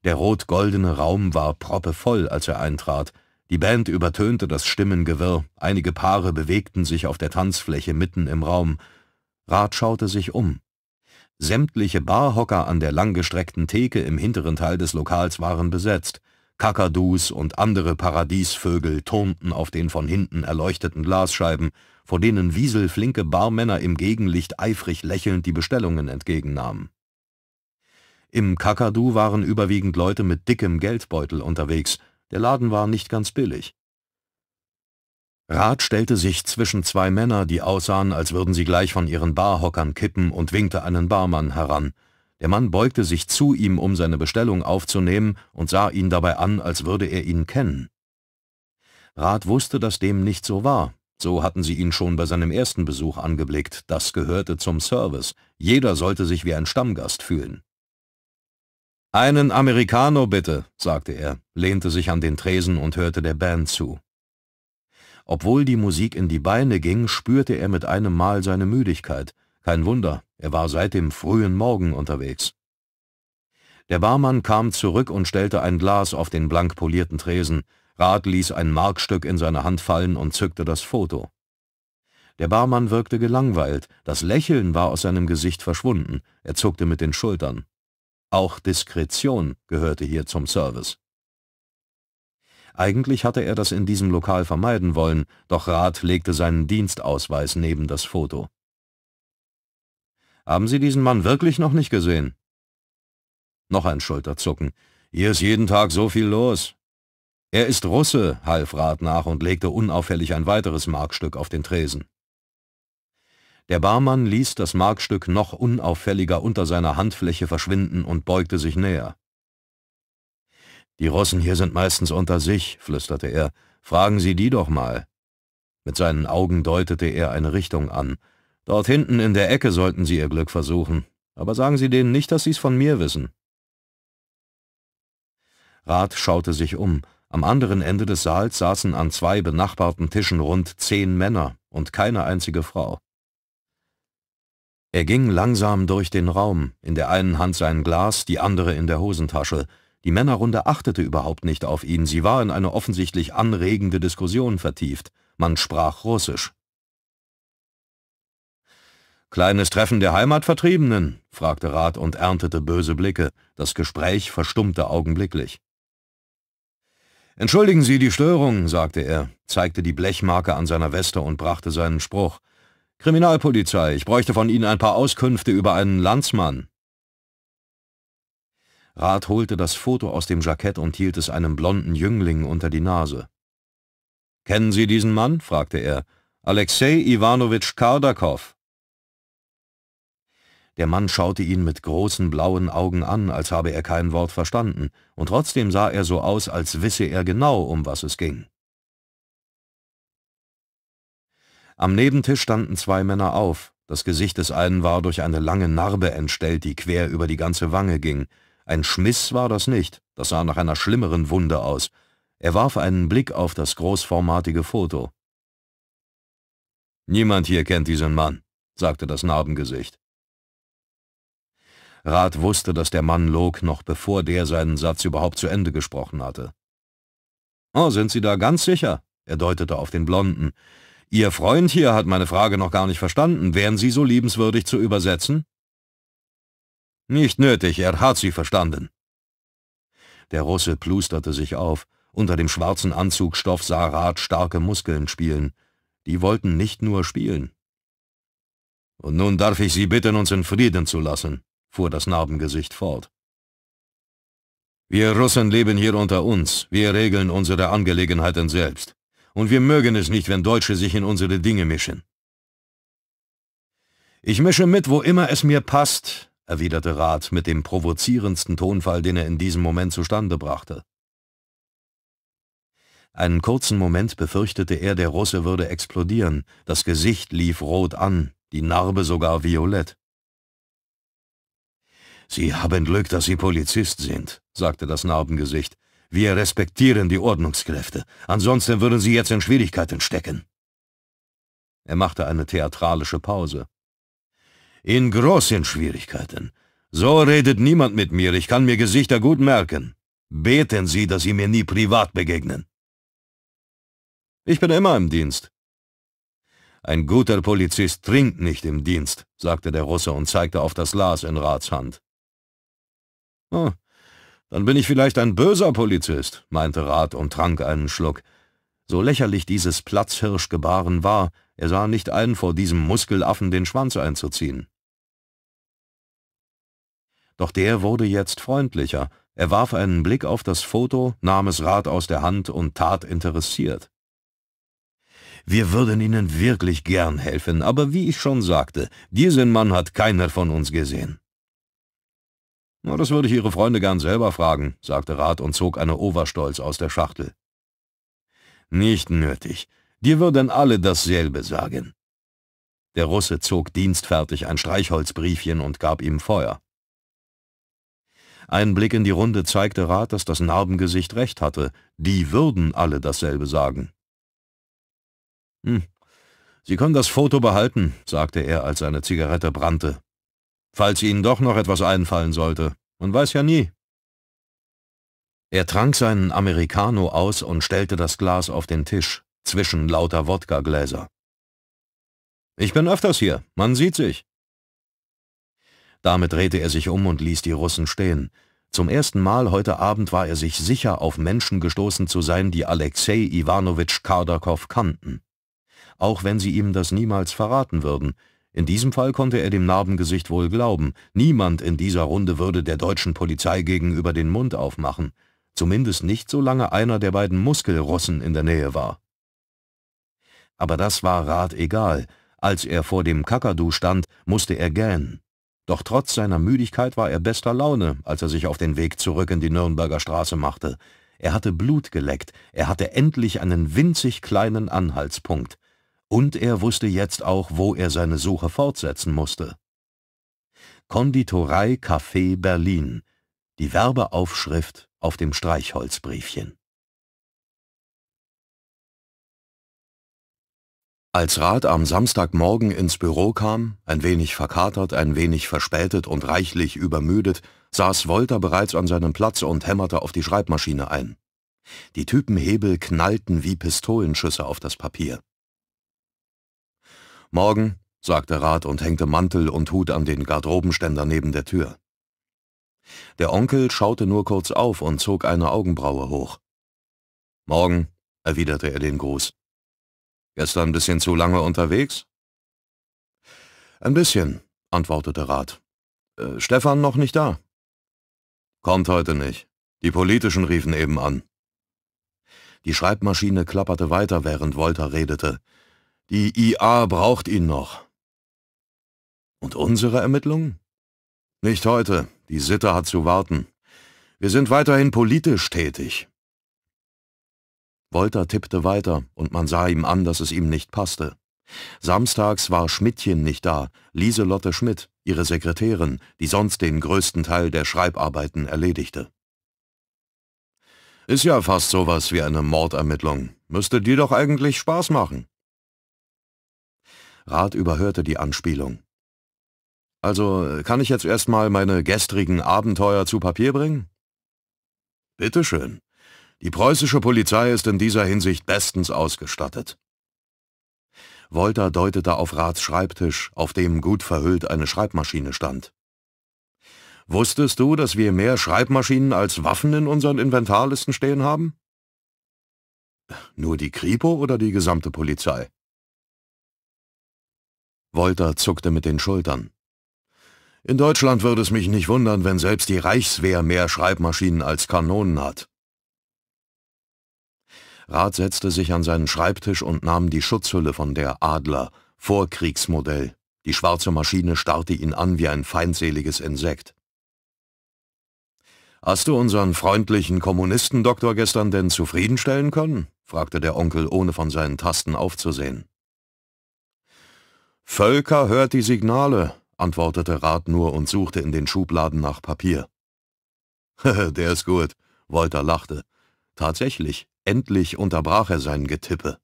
Der rot-goldene Raum war proppevoll, als er eintrat. Die Band übertönte das Stimmengewirr, einige Paare bewegten sich auf der Tanzfläche mitten im Raum, Rat schaute sich um. Sämtliche Barhocker an der langgestreckten Theke im hinteren Teil des Lokals waren besetzt. Kakadus und andere Paradiesvögel turnten auf den von hinten erleuchteten Glasscheiben, vor denen wieselflinke Barmänner im Gegenlicht eifrig lächelnd die Bestellungen entgegennahmen. Im Kakadu waren überwiegend Leute mit dickem Geldbeutel unterwegs, der Laden war nicht ganz billig. Rat stellte sich zwischen zwei Männer, die aussahen, als würden sie gleich von ihren Barhockern kippen, und winkte einen Barmann heran. Der Mann beugte sich zu ihm, um seine Bestellung aufzunehmen, und sah ihn dabei an, als würde er ihn kennen. Rat wusste, dass dem nicht so war. So hatten sie ihn schon bei seinem ersten Besuch angeblickt. Das gehörte zum Service. Jeder sollte sich wie ein Stammgast fühlen. »Einen Americano bitte«, sagte er, lehnte sich an den Tresen und hörte der Band zu. Obwohl die Musik in die Beine ging, spürte er mit einem Mal seine Müdigkeit. Kein Wunder, er war seit dem frühen Morgen unterwegs. Der Barmann kam zurück und stellte ein Glas auf den blank polierten Tresen. Rat ließ ein Markstück in seine Hand fallen und zückte das Foto. Der Barmann wirkte gelangweilt, das Lächeln war aus seinem Gesicht verschwunden, er zuckte mit den Schultern. Auch Diskretion gehörte hier zum Service. Eigentlich hatte er das in diesem Lokal vermeiden wollen, doch Rath legte seinen Dienstausweis neben das Foto. Haben Sie diesen Mann wirklich noch nicht gesehen? Noch ein Schulterzucken. Hier ist jeden Tag so viel los. Er ist Russe, half Rath nach und legte unauffällig ein weiteres Markstück auf den Tresen. Der Barmann ließ das Markstück noch unauffälliger unter seiner Handfläche verschwinden und beugte sich näher. Die Russen hier sind meistens unter sich, flüsterte er. Fragen Sie die doch mal. Mit seinen Augen deutete er eine Richtung an. Dort hinten in der Ecke sollten Sie Ihr Glück versuchen. Aber sagen Sie denen nicht, dass Sie's von mir wissen. Rat schaute sich um. Am anderen Ende des Saals saßen an zwei benachbarten Tischen rund zehn Männer und keine einzige Frau. Er ging langsam durch den Raum, in der einen Hand sein Glas, die andere in der Hosentasche. Die Männerrunde achtete überhaupt nicht auf ihn, sie war in eine offensichtlich anregende Diskussion vertieft. Man sprach Russisch. Kleines Treffen der Heimatvertriebenen? fragte Rat und erntete böse Blicke. Das Gespräch verstummte augenblicklich. Entschuldigen Sie die Störung, sagte er, zeigte die Blechmarke an seiner Weste und brachte seinen Spruch. Kriminalpolizei, ich bräuchte von Ihnen ein paar Auskünfte über einen Landsmann. Rath holte das Foto aus dem Jackett und hielt es einem blonden Jüngling unter die Nase. »Kennen Sie diesen Mann?« fragte er. »Alexei Iwanowitsch Kardakow.« Der Mann schaute ihn mit großen blauen Augen an, als habe er kein Wort verstanden, und trotzdem sah er so aus, als wisse er genau, um was es ging. Am Nebentisch standen zwei Männer auf. Das Gesicht des einen war durch eine lange Narbe entstellt, die quer über die ganze Wange ging. Ein Schmiss war das nicht, das sah nach einer schlimmeren Wunde aus. Er warf einen Blick auf das großformatige Foto. Niemand hier kennt diesen Mann, sagte das Narbengesicht. Rat wusste, dass der Mann log, noch bevor der seinen Satz überhaupt zu Ende gesprochen hatte. »Oh, sind Sie da ganz sicher?« er deutete auf den Blonden. »Ihr Freund hier hat meine Frage noch gar nicht verstanden. Wären Sie so liebenswürdig zu übersetzen?« nicht nötig, er hat sie verstanden. Der Russe plusterte sich auf. Unter dem schwarzen Anzugstoff sah Rath starke Muskeln spielen. Die wollten nicht nur spielen. Und nun darf ich Sie bitten, uns in Frieden zu lassen, fuhr das Narbengesicht fort. Wir Russen leben hier unter uns, wir regeln unsere Angelegenheiten selbst. Und wir mögen es nicht, wenn Deutsche sich in unsere Dinge mischen. Ich mische mit, wo immer es mir passt, erwiderte Rat mit dem provozierendsten Tonfall, den er in diesem Moment zustande brachte. Einen kurzen Moment befürchtete er, der Russe würde explodieren, das Gesicht lief rot an, die Narbe sogar violett. »Sie haben Glück, dass Sie Polizist sind«, sagte das Narbengesicht. »Wir respektieren die Ordnungskräfte, ansonsten würden Sie jetzt in Schwierigkeiten stecken.« Er machte eine theatralische Pause in großen Schwierigkeiten. So redet niemand mit mir, ich kann mir Gesichter gut merken. Beten Sie, dass Sie mir nie privat begegnen. Ich bin immer im Dienst. Ein guter Polizist trinkt nicht im Dienst, sagte der Russe und zeigte auf das Glas in Rats Hand. Oh, dann bin ich vielleicht ein böser Polizist, meinte Rat und trank einen Schluck. So lächerlich dieses Platzhirschgebaren war, er sah nicht ein, vor diesem Muskelaffen den Schwanz einzuziehen doch der wurde jetzt freundlicher, er warf einen Blick auf das Foto, nahm es Rad aus der Hand und tat interessiert. Wir würden Ihnen wirklich gern helfen, aber wie ich schon sagte, diesen Mann hat keiner von uns gesehen. Na, das würde ich Ihre Freunde gern selber fragen, sagte Rat und zog eine Overstolz aus der Schachtel. Nicht nötig. Die würden alle dasselbe sagen. Der Russe zog dienstfertig ein Streichholzbriefchen und gab ihm Feuer. Ein Blick in die Runde zeigte Rat, dass das Narbengesicht recht hatte. Die würden alle dasselbe sagen. Hm, Sie können das Foto behalten, sagte er, als seine Zigarette brannte. Falls Ihnen doch noch etwas einfallen sollte. Man weiß ja nie. Er trank seinen Americano aus und stellte das Glas auf den Tisch, zwischen lauter Wodkagläser. Ich bin öfters hier, man sieht sich. Damit drehte er sich um und ließ die Russen stehen. Zum ersten Mal heute Abend war er sich sicher, auf Menschen gestoßen zu sein, die Alexei Iwanowitsch Kardakow kannten. Auch wenn sie ihm das niemals verraten würden, in diesem Fall konnte er dem Narbengesicht wohl glauben. Niemand in dieser Runde würde der deutschen Polizei gegenüber den Mund aufmachen. Zumindest nicht, solange einer der beiden Muskelrussen in der Nähe war. Aber das war Rat egal. Als er vor dem Kakadu stand, musste er gähnen. Doch trotz seiner Müdigkeit war er bester Laune, als er sich auf den Weg zurück in die Nürnberger Straße machte. Er hatte Blut geleckt, er hatte endlich einen winzig kleinen Anhaltspunkt. Und er wusste jetzt auch, wo er seine Suche fortsetzen musste. Konditorei Café Berlin. Die Werbeaufschrift auf dem Streichholzbriefchen. Als Rat am Samstagmorgen ins Büro kam, ein wenig verkatert, ein wenig verspätet und reichlich übermüdet, saß Wolter bereits an seinem Platz und hämmerte auf die Schreibmaschine ein. Die Typenhebel knallten wie Pistolenschüsse auf das Papier. Morgen, sagte Rat und hängte Mantel und Hut an den Garderobenständer neben der Tür. Der Onkel schaute nur kurz auf und zog eine Augenbraue hoch. Morgen, erwiderte er den Gruß. Gestern ein bisschen zu lange unterwegs? Ein bisschen, antwortete Rat. Äh, Stefan noch nicht da. Kommt heute nicht. Die Politischen riefen eben an. Die Schreibmaschine klapperte weiter, während Wolter redete. Die IA braucht ihn noch. Und unsere Ermittlungen? Nicht heute. Die Sitte hat zu warten. Wir sind weiterhin politisch tätig. Wolter tippte weiter, und man sah ihm an, dass es ihm nicht passte. Samstags war Schmidtchen nicht da, Lieselotte Schmidt, ihre Sekretärin, die sonst den größten Teil der Schreibarbeiten erledigte. Ist ja fast sowas wie eine Mordermittlung. Müsste dir doch eigentlich Spaß machen. Rat überhörte die Anspielung. Also, kann ich jetzt erstmal meine gestrigen Abenteuer zu Papier bringen? Bitteschön. Die preußische Polizei ist in dieser Hinsicht bestens ausgestattet. Wolter deutete auf Rats Schreibtisch, auf dem gut verhüllt eine Schreibmaschine stand. Wusstest du, dass wir mehr Schreibmaschinen als Waffen in unseren Inventarlisten stehen haben? Nur die Kripo oder die gesamte Polizei? Wolter zuckte mit den Schultern. In Deutschland würde es mich nicht wundern, wenn selbst die Reichswehr mehr Schreibmaschinen als Kanonen hat. Rath setzte sich an seinen Schreibtisch und nahm die Schutzhülle von der Adler, Vorkriegsmodell. Die schwarze Maschine starrte ihn an wie ein feindseliges Insekt. »Hast du unseren freundlichen Kommunistendoktor gestern denn zufriedenstellen können?« fragte der Onkel, ohne von seinen Tasten aufzusehen. »Völker hört die Signale«, antwortete Rath nur und suchte in den Schubladen nach Papier. »Der ist gut«, Wolter lachte. »Tatsächlich, Endlich unterbrach er sein Getippe.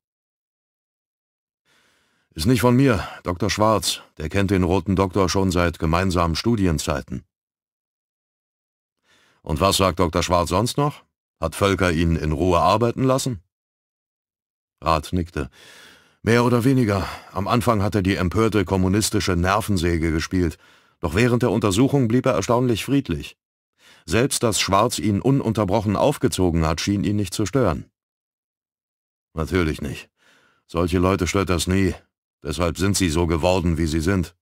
Ist nicht von mir, Dr. Schwarz. Der kennt den Roten Doktor schon seit gemeinsamen Studienzeiten. Und was sagt Dr. Schwarz sonst noch? Hat Völker ihn in Ruhe arbeiten lassen? Rat nickte. Mehr oder weniger. Am Anfang hat er die empörte kommunistische Nervensäge gespielt, doch während der Untersuchung blieb er erstaunlich friedlich. Selbst dass Schwarz ihn ununterbrochen aufgezogen hat, schien ihn nicht zu stören. Natürlich nicht. Solche Leute stört das nie. Deshalb sind sie so geworden, wie sie sind.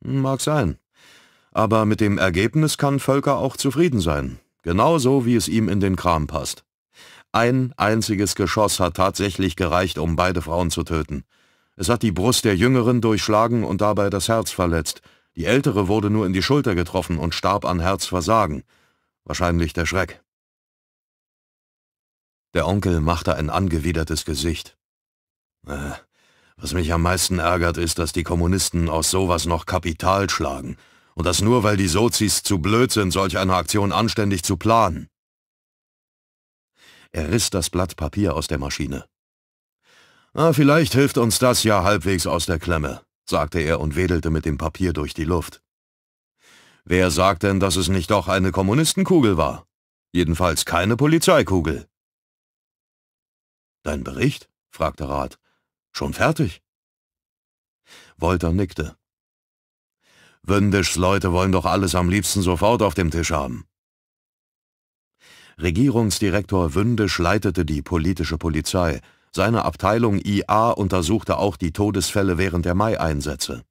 Mag sein. Aber mit dem Ergebnis kann Völker auch zufrieden sein. Genauso, wie es ihm in den Kram passt. Ein einziges Geschoss hat tatsächlich gereicht, um beide Frauen zu töten. Es hat die Brust der Jüngeren durchschlagen und dabei das Herz verletzt. Die Ältere wurde nur in die Schulter getroffen und starb an Herzversagen. Wahrscheinlich der Schreck. Der Onkel machte ein angewidertes Gesicht. Äh, was mich am meisten ärgert, ist, dass die Kommunisten aus sowas noch Kapital schlagen. Und das nur, weil die Sozis zu blöd sind, solch eine Aktion anständig zu planen. Er riss das Blatt Papier aus der Maschine. Ah, vielleicht hilft uns das ja halbwegs aus der Klemme, sagte er und wedelte mit dem Papier durch die Luft. Wer sagt denn, dass es nicht doch eine Kommunistenkugel war? Jedenfalls keine Polizeikugel. Dein Bericht? fragte Rat. Schon fertig? Wolter nickte. Wündischs Leute wollen doch alles am liebsten sofort auf dem Tisch haben. Regierungsdirektor Wündisch leitete die politische Polizei. Seine Abteilung IA untersuchte auch die Todesfälle während der Mai-Einsätze.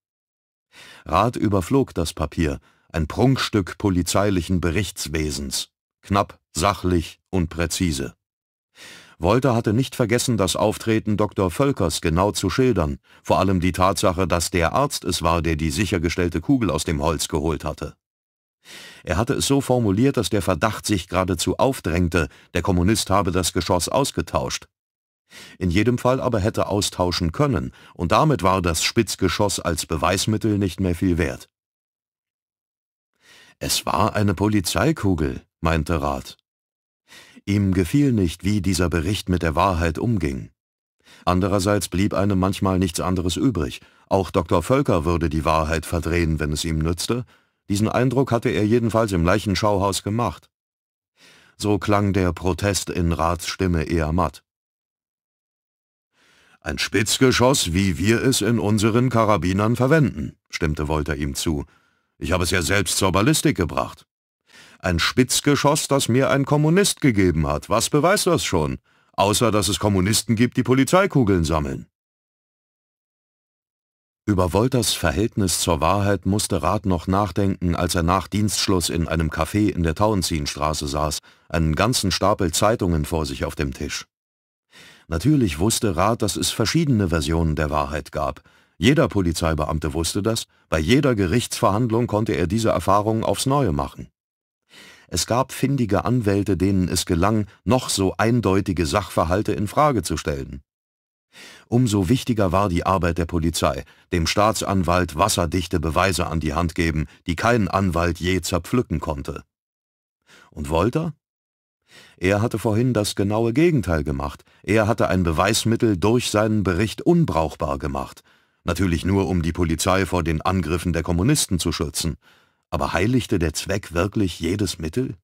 Rath überflog das Papier, ein Prunkstück polizeilichen Berichtswesens, knapp, sachlich und präzise. Wolter hatte nicht vergessen, das Auftreten Dr. Völkers genau zu schildern, vor allem die Tatsache, dass der Arzt es war, der die sichergestellte Kugel aus dem Holz geholt hatte. Er hatte es so formuliert, dass der Verdacht sich geradezu aufdrängte, der Kommunist habe das Geschoss ausgetauscht. In jedem Fall aber hätte austauschen können, und damit war das Spitzgeschoss als Beweismittel nicht mehr viel wert. Es war eine Polizeikugel, meinte Rath. Ihm gefiel nicht, wie dieser Bericht mit der Wahrheit umging. Andererseits blieb einem manchmal nichts anderes übrig. Auch Dr. Völker würde die Wahrheit verdrehen, wenn es ihm nützte. Diesen Eindruck hatte er jedenfalls im Leichenschauhaus gemacht. So klang der Protest in Rats Stimme eher matt. Ein Spitzgeschoss, wie wir es in unseren Karabinern verwenden, stimmte Wolter ihm zu. Ich habe es ja selbst zur Ballistik gebracht. Ein Spitzgeschoss, das mir ein Kommunist gegeben hat. Was beweist das schon? Außer, dass es Kommunisten gibt, die Polizeikugeln sammeln. Über Wolters Verhältnis zur Wahrheit musste Rath noch nachdenken, als er nach Dienstschluss in einem Café in der Tauenziehenstraße saß, einen ganzen Stapel Zeitungen vor sich auf dem Tisch. Natürlich wusste Rath, dass es verschiedene Versionen der Wahrheit gab. Jeder Polizeibeamte wusste das, bei jeder Gerichtsverhandlung konnte er diese Erfahrung aufs Neue machen. Es gab findige Anwälte, denen es gelang, noch so eindeutige Sachverhalte in Frage zu stellen. Umso wichtiger war die Arbeit der Polizei, dem Staatsanwalt wasserdichte Beweise an die Hand geben, die kein Anwalt je zerpflücken konnte. Und Wolter? Er hatte vorhin das genaue Gegenteil gemacht. Er hatte ein Beweismittel durch seinen Bericht unbrauchbar gemacht. Natürlich nur, um die Polizei vor den Angriffen der Kommunisten zu schützen. Aber heiligte der Zweck wirklich jedes Mittel?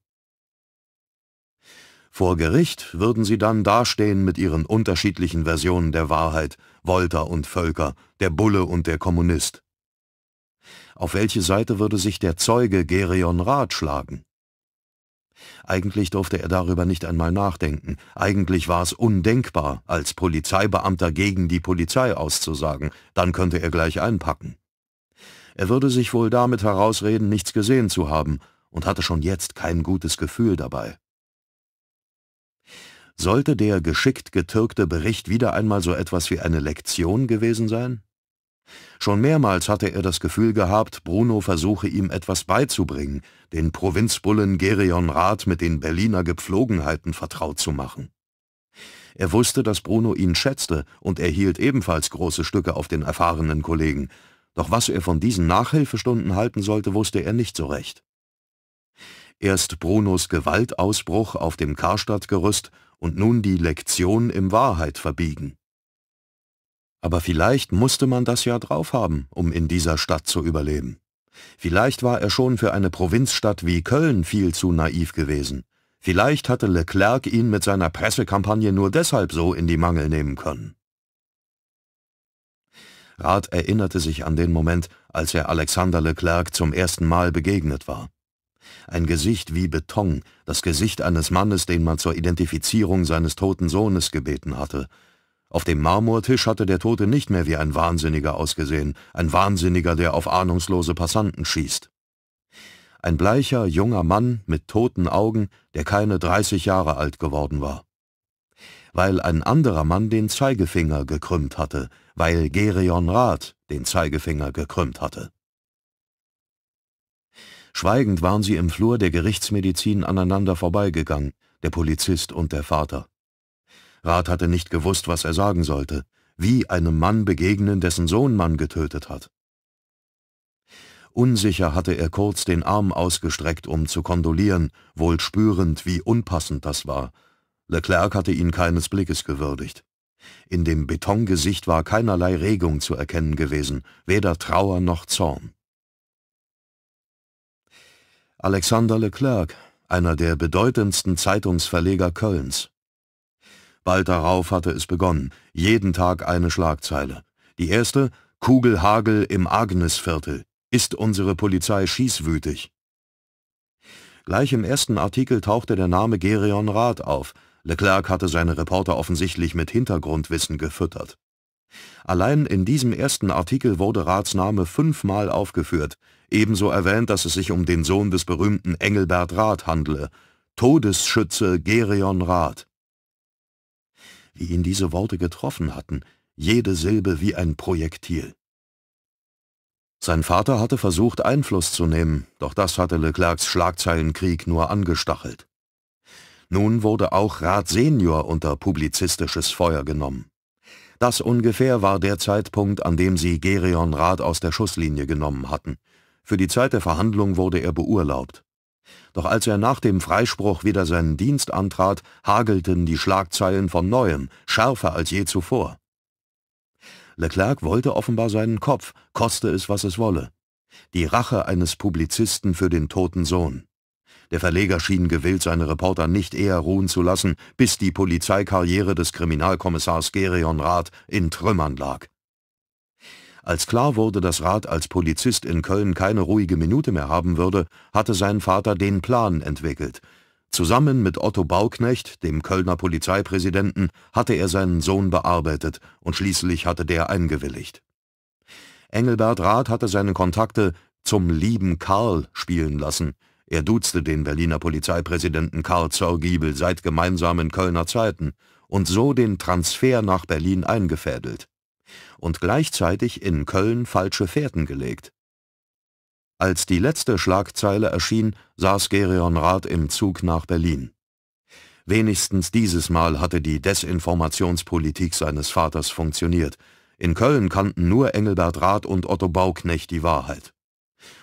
Vor Gericht würden sie dann dastehen mit ihren unterschiedlichen Versionen der Wahrheit, Wolter und Völker, der Bulle und der Kommunist. Auf welche Seite würde sich der Zeuge Gerion Rath schlagen? Eigentlich durfte er darüber nicht einmal nachdenken. Eigentlich war es undenkbar, als Polizeibeamter gegen die Polizei auszusagen. Dann könnte er gleich einpacken. Er würde sich wohl damit herausreden, nichts gesehen zu haben, und hatte schon jetzt kein gutes Gefühl dabei. Sollte der geschickt getürkte Bericht wieder einmal so etwas wie eine Lektion gewesen sein? Schon mehrmals hatte er das Gefühl gehabt, Bruno versuche ihm etwas beizubringen, den Provinzbullen Gerion Rath mit den Berliner Gepflogenheiten vertraut zu machen. Er wusste, dass Bruno ihn schätzte, und erhielt ebenfalls große Stücke auf den erfahrenen Kollegen, doch was er von diesen Nachhilfestunden halten sollte, wusste er nicht so recht. Erst Brunos Gewaltausbruch auf dem Karstadtgerüst und nun die Lektion im Wahrheit verbiegen. Aber vielleicht musste man das ja drauf haben, um in dieser Stadt zu überleben. Vielleicht war er schon für eine Provinzstadt wie Köln viel zu naiv gewesen. Vielleicht hatte Leclerc ihn mit seiner Pressekampagne nur deshalb so in die Mangel nehmen können. Rath erinnerte sich an den Moment, als er Alexander Leclerc zum ersten Mal begegnet war. Ein Gesicht wie Beton, das Gesicht eines Mannes, den man zur Identifizierung seines toten Sohnes gebeten hatte. Auf dem Marmortisch hatte der Tote nicht mehr wie ein Wahnsinniger ausgesehen, ein Wahnsinniger, der auf ahnungslose Passanten schießt. Ein bleicher, junger Mann mit toten Augen, der keine 30 Jahre alt geworden war weil ein anderer Mann den Zeigefinger gekrümmt hatte, weil Gereon Rath den Zeigefinger gekrümmt hatte. Schweigend waren sie im Flur der Gerichtsmedizin aneinander vorbeigegangen, der Polizist und der Vater. Rath hatte nicht gewusst, was er sagen sollte, wie einem Mann begegnen, dessen Sohn man getötet hat. Unsicher hatte er kurz den Arm ausgestreckt, um zu kondolieren, wohl spürend, wie unpassend das war, Leclerc hatte ihn keines Blickes gewürdigt. In dem Betongesicht war keinerlei Regung zu erkennen gewesen, weder Trauer noch Zorn. Alexander Leclerc, einer der bedeutendsten Zeitungsverleger Kölns. Bald darauf hatte es begonnen, jeden Tag eine Schlagzeile. Die erste, Kugelhagel im Agnesviertel. Ist unsere Polizei schießwütig? Gleich im ersten Artikel tauchte der Name Gerion Rath auf, Leclerc hatte seine Reporter offensichtlich mit Hintergrundwissen gefüttert. Allein in diesem ersten Artikel wurde Raths Name fünfmal aufgeführt, ebenso erwähnt, dass es sich um den Sohn des berühmten Engelbert Rath handle, Todesschütze Gerion Rath. Wie ihn diese Worte getroffen hatten, jede Silbe wie ein Projektil. Sein Vater hatte versucht, Einfluss zu nehmen, doch das hatte Leclercs Schlagzeilenkrieg nur angestachelt. Nun wurde auch Rath Senior unter publizistisches Feuer genommen. Das ungefähr war der Zeitpunkt, an dem sie Gerion Rath aus der Schusslinie genommen hatten. Für die Zeit der Verhandlung wurde er beurlaubt. Doch als er nach dem Freispruch wieder seinen Dienst antrat, hagelten die Schlagzeilen von Neuem, schärfer als je zuvor. Leclerc wollte offenbar seinen Kopf, koste es, was es wolle. Die Rache eines Publizisten für den toten Sohn. Der Verleger schien gewillt, seine Reporter nicht eher ruhen zu lassen, bis die Polizeikarriere des Kriminalkommissars Gerion Rath in Trümmern lag. Als klar wurde, dass Rath als Polizist in Köln keine ruhige Minute mehr haben würde, hatte sein Vater den Plan entwickelt. Zusammen mit Otto Bauknecht, dem Kölner Polizeipräsidenten, hatte er seinen Sohn bearbeitet und schließlich hatte der eingewilligt. Engelbert Rath hatte seine Kontakte zum lieben Karl spielen lassen – er duzte den Berliner Polizeipräsidenten Karl Zorgiebel seit gemeinsamen Kölner Zeiten und so den Transfer nach Berlin eingefädelt. Und gleichzeitig in Köln falsche Fährten gelegt. Als die letzte Schlagzeile erschien, saß Gerion Rath im Zug nach Berlin. Wenigstens dieses Mal hatte die Desinformationspolitik seines Vaters funktioniert. In Köln kannten nur Engelbert Rath und Otto Bauknecht die Wahrheit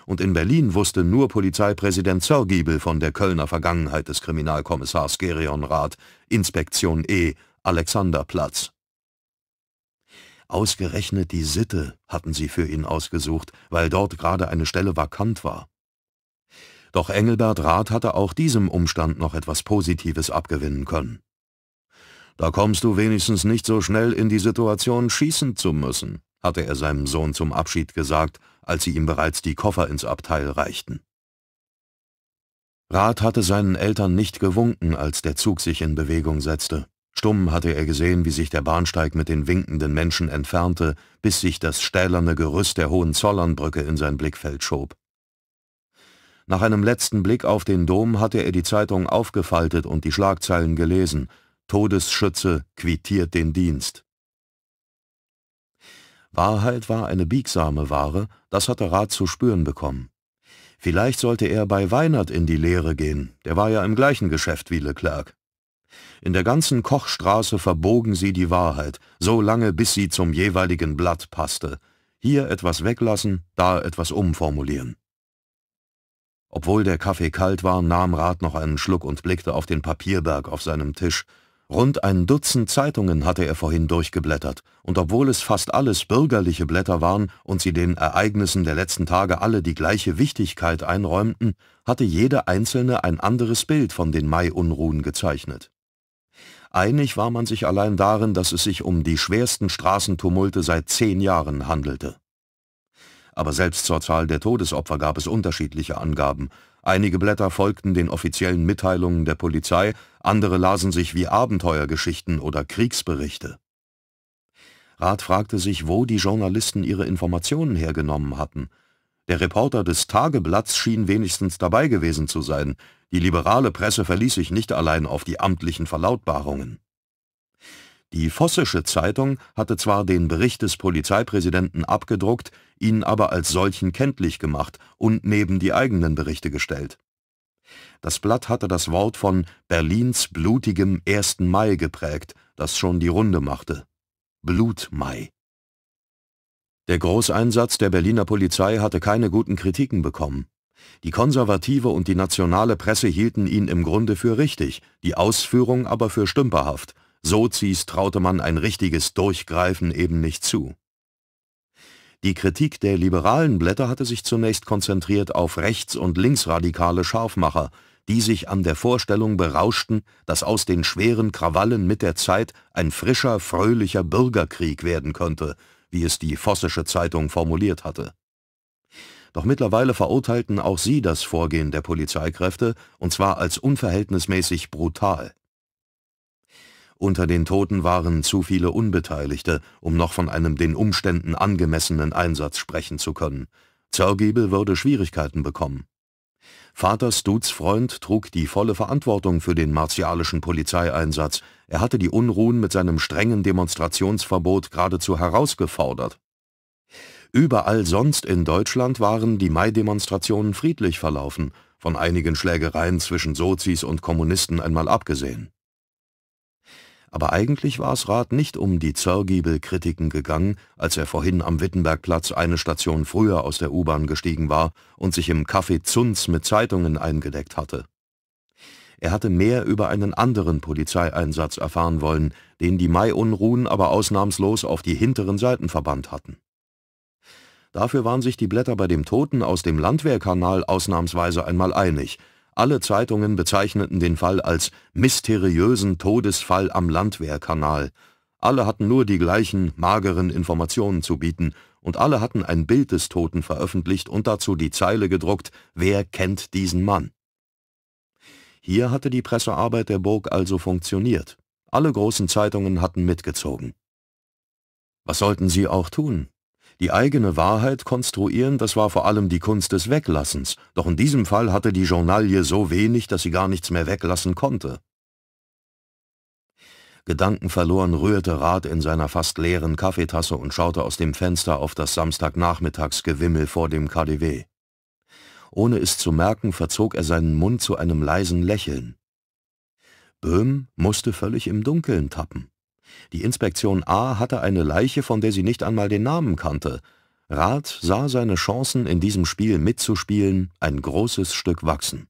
und in Berlin wusste nur Polizeipräsident Zörgiebel von der Kölner Vergangenheit des Kriminalkommissars Gerion Rath, Inspektion E, Alexanderplatz. Ausgerechnet die Sitte hatten sie für ihn ausgesucht, weil dort gerade eine Stelle vakant war. Doch Engelbert Rath hatte auch diesem Umstand noch etwas Positives abgewinnen können. Da kommst du wenigstens nicht so schnell in die Situation, schießen zu müssen, hatte er seinem Sohn zum Abschied gesagt als sie ihm bereits die Koffer ins Abteil reichten. Rat hatte seinen Eltern nicht gewunken, als der Zug sich in Bewegung setzte. Stumm hatte er gesehen, wie sich der Bahnsteig mit den winkenden Menschen entfernte, bis sich das stählerne Gerüst der Hohenzollernbrücke in sein Blickfeld schob. Nach einem letzten Blick auf den Dom hatte er die Zeitung aufgefaltet und die Schlagzeilen gelesen. Todesschütze quittiert den Dienst. Wahrheit war eine biegsame Ware, das hatte Rat zu spüren bekommen. Vielleicht sollte er bei Weinert in die Lehre gehen, der war ja im gleichen Geschäft wie Leclerc. In der ganzen Kochstraße verbogen sie die Wahrheit, so lange bis sie zum jeweiligen Blatt passte. Hier etwas weglassen, da etwas umformulieren. Obwohl der Kaffee kalt war, nahm Rat noch einen Schluck und blickte auf den Papierberg auf seinem Tisch, Rund ein Dutzend Zeitungen hatte er vorhin durchgeblättert, und obwohl es fast alles bürgerliche Blätter waren und sie den Ereignissen der letzten Tage alle die gleiche Wichtigkeit einräumten, hatte jede einzelne ein anderes Bild von den Mai-Unruhen gezeichnet. Einig war man sich allein darin, dass es sich um die schwersten Straßentumulte seit zehn Jahren handelte. Aber selbst zur Zahl der Todesopfer gab es unterschiedliche Angaben. Einige Blätter folgten den offiziellen Mitteilungen der Polizei, andere lasen sich wie Abenteuergeschichten oder Kriegsberichte. Rath fragte sich, wo die Journalisten ihre Informationen hergenommen hatten. Der Reporter des Tageblatts schien wenigstens dabei gewesen zu sein. Die liberale Presse verließ sich nicht allein auf die amtlichen Verlautbarungen. Die Vossische Zeitung hatte zwar den Bericht des Polizeipräsidenten abgedruckt, ihn aber als solchen kenntlich gemacht und neben die eigenen Berichte gestellt. Das Blatt hatte das Wort von Berlins blutigem 1. Mai geprägt, das schon die Runde machte. Blutmai. Der Großeinsatz der Berliner Polizei hatte keine guten Kritiken bekommen. Die konservative und die nationale Presse hielten ihn im Grunde für richtig, die Ausführung aber für stümperhaft Sozis traute man ein richtiges Durchgreifen eben nicht zu. Die Kritik der liberalen Blätter hatte sich zunächst konzentriert auf rechts- und linksradikale Scharfmacher, die sich an der Vorstellung berauschten, dass aus den schweren Krawallen mit der Zeit ein frischer, fröhlicher Bürgerkrieg werden könnte, wie es die Vossische Zeitung formuliert hatte. Doch mittlerweile verurteilten auch sie das Vorgehen der Polizeikräfte, und zwar als unverhältnismäßig brutal. Unter den Toten waren zu viele Unbeteiligte, um noch von einem den Umständen angemessenen Einsatz sprechen zu können. Zörgiebel würde Schwierigkeiten bekommen. Vater Stuts Freund trug die volle Verantwortung für den martialischen Polizeieinsatz. Er hatte die Unruhen mit seinem strengen Demonstrationsverbot geradezu herausgefordert. Überall sonst in Deutschland waren die Mai-Demonstrationen friedlich verlaufen, von einigen Schlägereien zwischen Sozis und Kommunisten einmal abgesehen aber eigentlich war es Rat nicht um die Zörgiebel-Kritiken gegangen, als er vorhin am Wittenbergplatz eine Station früher aus der U-Bahn gestiegen war und sich im Café Zunz mit Zeitungen eingedeckt hatte. Er hatte mehr über einen anderen Polizeieinsatz erfahren wollen, den die Mai-Unruhen aber ausnahmslos auf die hinteren Seiten verbannt hatten. Dafür waren sich die Blätter bei dem Toten aus dem Landwehrkanal ausnahmsweise einmal einig – alle Zeitungen bezeichneten den Fall als mysteriösen Todesfall am Landwehrkanal. Alle hatten nur die gleichen mageren Informationen zu bieten, und alle hatten ein Bild des Toten veröffentlicht und dazu die Zeile gedruckt, wer kennt diesen Mann? Hier hatte die Pressearbeit der Burg also funktioniert. Alle großen Zeitungen hatten mitgezogen. Was sollten sie auch tun? Die eigene Wahrheit konstruieren, das war vor allem die Kunst des Weglassens, doch in diesem Fall hatte die Journalie so wenig, dass sie gar nichts mehr weglassen konnte. Gedankenverloren rührte Rat in seiner fast leeren Kaffeetasse und schaute aus dem Fenster auf das Samstagnachmittagsgewimmel vor dem KDW. Ohne es zu merken, verzog er seinen Mund zu einem leisen Lächeln. Böhm musste völlig im Dunkeln tappen. Die Inspektion A hatte eine Leiche, von der sie nicht einmal den Namen kannte. Rat sah seine Chancen, in diesem Spiel mitzuspielen, ein großes Stück wachsen.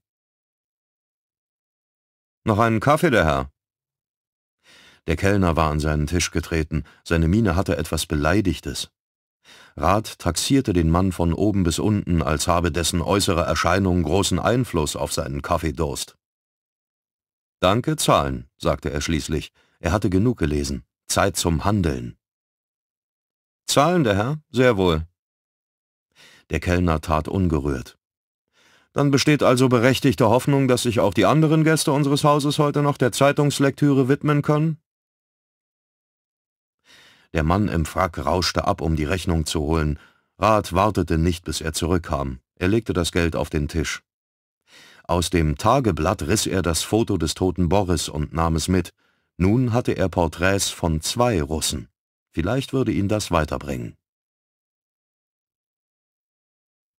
Noch einen Kaffee, der Herr? Der Kellner war an seinen Tisch getreten, seine Miene hatte etwas Beleidigtes. Rat taxierte den Mann von oben bis unten, als habe dessen äußere Erscheinung großen Einfluss auf seinen Kaffeedurst. Danke, zahlen, sagte er schließlich, er hatte genug gelesen. Zeit zum Handeln. Zahlen, der Herr? Sehr wohl. Der Kellner tat ungerührt. Dann besteht also berechtigte Hoffnung, dass sich auch die anderen Gäste unseres Hauses heute noch der Zeitungslektüre widmen können? Der Mann im Frack rauschte ab, um die Rechnung zu holen. Rat wartete nicht, bis er zurückkam. Er legte das Geld auf den Tisch. Aus dem Tageblatt riss er das Foto des toten Boris und nahm es mit. Nun hatte er Porträts von zwei Russen. Vielleicht würde ihn das weiterbringen.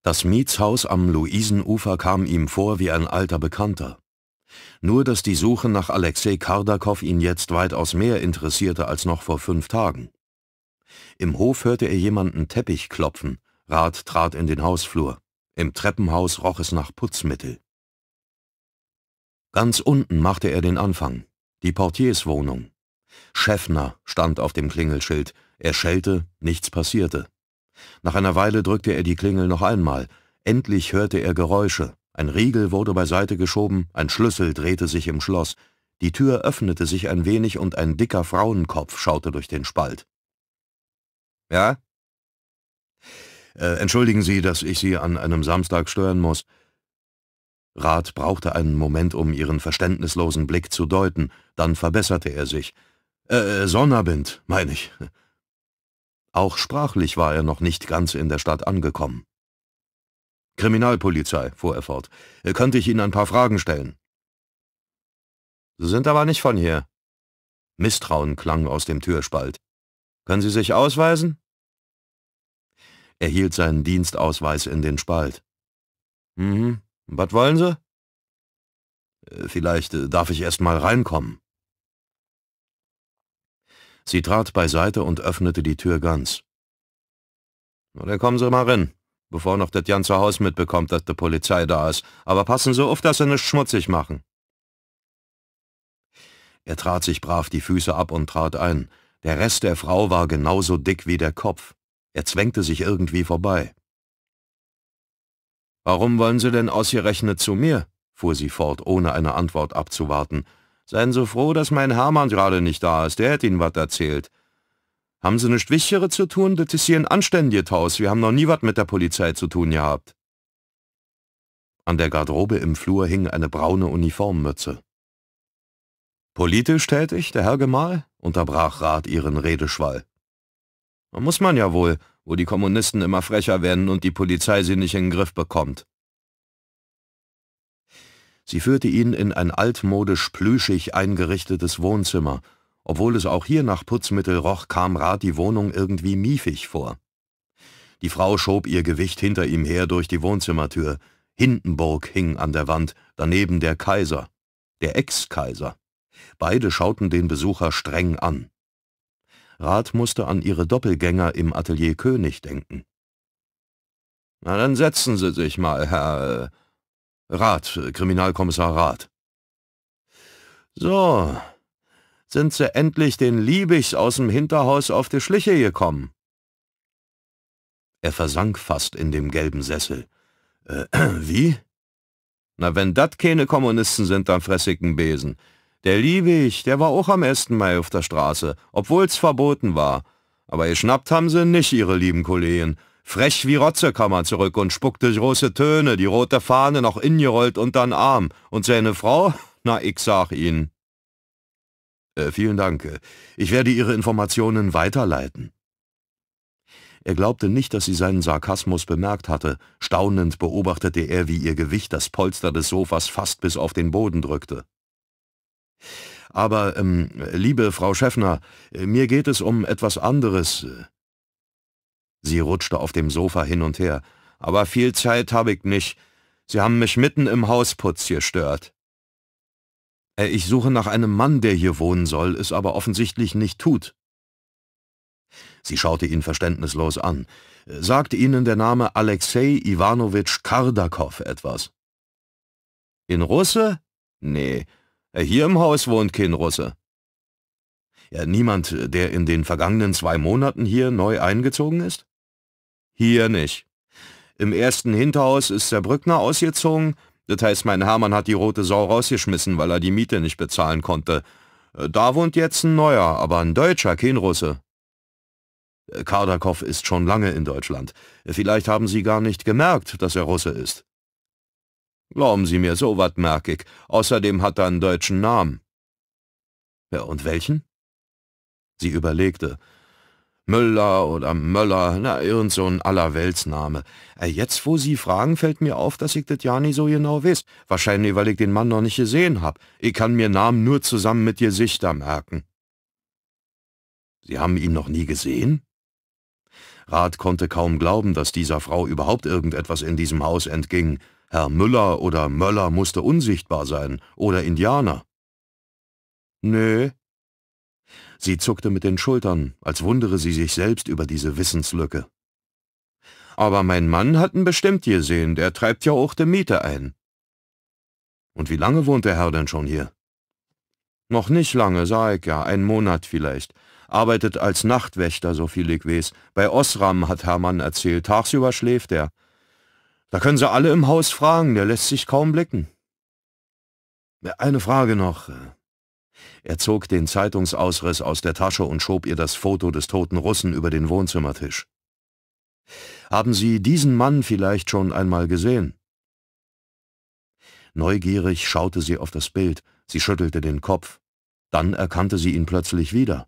Das Mietshaus am Luisenufer kam ihm vor wie ein alter Bekannter. Nur, dass die Suche nach Alexei Kardakow ihn jetzt weitaus mehr interessierte als noch vor fünf Tagen. Im Hof hörte er jemanden Teppich klopfen. Rat trat in den Hausflur. Im Treppenhaus roch es nach Putzmittel. Ganz unten machte er den Anfang. Die Portierswohnung. Schäffner stand auf dem Klingelschild. Er schellte, nichts passierte. Nach einer Weile drückte er die Klingel noch einmal. Endlich hörte er Geräusche. Ein Riegel wurde beiseite geschoben, ein Schlüssel drehte sich im Schloss. Die Tür öffnete sich ein wenig und ein dicker Frauenkopf schaute durch den Spalt. »Ja?« äh, »Entschuldigen Sie, dass ich Sie an einem Samstag stören muss.« Rat brauchte einen Moment, um ihren verständnislosen Blick zu deuten, dann verbesserte er sich. Äh, äh Sonnabend, meine ich. Auch sprachlich war er noch nicht ganz in der Stadt angekommen. Kriminalpolizei, fuhr er fort, äh, könnte ich Ihnen ein paar Fragen stellen? Sie sind aber nicht von hier. Misstrauen klang aus dem Türspalt. Können Sie sich ausweisen? Er hielt seinen Dienstausweis in den Spalt. Mhm, was wollen Sie? Äh, vielleicht äh, darf ich erst mal reinkommen. Sie trat beiseite und öffnete die Tür ganz. Na, dann kommen Sie mal rein, bevor noch das ganze Haus mitbekommt, dass die Polizei da ist. Aber passen Sie auf, dass Sie nicht schmutzig machen. Er trat sich brav die Füße ab und trat ein. Der Rest der Frau war genauso dick wie der Kopf. Er zwängte sich irgendwie vorbei. Warum wollen Sie denn ausgerechnet zu mir? fuhr sie fort, ohne eine Antwort abzuwarten. Seien Sie froh, dass mein Hermann gerade nicht da ist, der hätte Ihnen was erzählt. Haben Sie nichts Wichtigere zu tun? Das ist hier ein anständiges Haus, wir haben noch nie was mit der Polizei zu tun gehabt. An der Garderobe im Flur hing eine braune Uniformmütze. Politisch tätig, der Herr Gemahl? unterbrach Rat ihren Redeschwall. Muss man ja wohl wo die Kommunisten immer frecher werden und die Polizei sie nicht in den Griff bekommt. Sie führte ihn in ein altmodisch plüschig eingerichtetes Wohnzimmer. Obwohl es auch hier nach Putzmittel roch, kam Rat die Wohnung irgendwie miefig vor. Die Frau schob ihr Gewicht hinter ihm her durch die Wohnzimmertür. Hindenburg hing an der Wand, daneben der Kaiser. Der Ex-Kaiser. Beide schauten den Besucher streng an. Rat musste an ihre Doppelgänger im Atelier König denken. Na, dann setzen Sie sich mal, Herr äh, Rat, Kriminalkommissar Rat.« So, sind Sie endlich den Liebigs aus dem Hinterhaus auf die Schliche gekommen? Er versank fast in dem gelben Sessel. Äh, wie? Na, wenn dat keine Kommunisten sind, dann fressigen Besen. Der Liebig, der war auch am 1. Mai auf der Straße, obwohl's verboten war. Aber geschnappt haben sie nicht, ihre lieben Kollegen. Frech wie Rotze kam er zurück und spuckte große Töne, die rote Fahne noch ingerollt untern Arm. Und seine Frau? Na, ich sag Ihnen. Äh, vielen Dank. Ich werde Ihre Informationen weiterleiten. Er glaubte nicht, dass sie seinen Sarkasmus bemerkt hatte. Staunend beobachtete er, wie ihr Gewicht das Polster des Sofas fast bis auf den Boden drückte. Aber, ähm, liebe Frau Schäffner, äh, mir geht es um etwas anderes. Sie rutschte auf dem Sofa hin und her. Aber viel Zeit habe ich nicht. Sie haben mich mitten im Hausputz gestört. Äh, ich suche nach einem Mann, der hier wohnen soll, es aber offensichtlich nicht tut. Sie schaute ihn verständnislos an. Äh, sagt Ihnen der Name Alexei Iwanowitsch Kardakow etwas? In Russe? Nee, äh, hier im Haus wohnt kein Russe. Ja, niemand, der in den vergangenen zwei Monaten hier neu eingezogen ist? Hier nicht. Im ersten Hinterhaus ist der Brückner ausgezogen, das heißt, mein Hermann hat die rote Sau rausgeschmissen, weil er die Miete nicht bezahlen konnte. Äh, da wohnt jetzt ein Neuer, aber ein Deutscher, kein Russe. Äh, Kardakow ist schon lange in Deutschland. Vielleicht haben Sie gar nicht gemerkt, dass er Russe ist. Glauben Sie mir, so wat merk ich. Außerdem hat er einen deutschen Namen. Ja, und welchen? Sie überlegte. Müller oder Möller, na, irgend so ein Allerweltsname. Äh, jetzt, wo Sie fragen, fällt mir auf, dass ich das ja nie so genau weiß. Wahrscheinlich, weil ich den Mann noch nicht gesehen hab. Ich kann mir Namen nur zusammen mit Gesichter merken. Sie haben ihn noch nie gesehen? Rat konnte kaum glauben, dass dieser Frau überhaupt irgendetwas in diesem Haus entging. Herr Müller oder Möller musste unsichtbar sein oder Indianer. Nö. Sie zuckte mit den Schultern, als wundere sie sich selbst über diese Wissenslücke. Aber mein Mann hat ihn bestimmt gesehen, der treibt ja auch die Miete ein. Und wie lange wohnt der Herr denn schon hier? Noch nicht lange, sah ich ja, ein Monat vielleicht. Arbeitet als Nachtwächter, so viel ich weiß. Bei Osram hat Hermann erzählt, tagsüber schläft er, da können Sie alle im Haus fragen, der lässt sich kaum blicken. Eine Frage noch. Äh. Er zog den Zeitungsausriss aus der Tasche und schob ihr das Foto des toten Russen über den Wohnzimmertisch. Haben Sie diesen Mann vielleicht schon einmal gesehen? Neugierig schaute sie auf das Bild, sie schüttelte den Kopf. Dann erkannte sie ihn plötzlich wieder.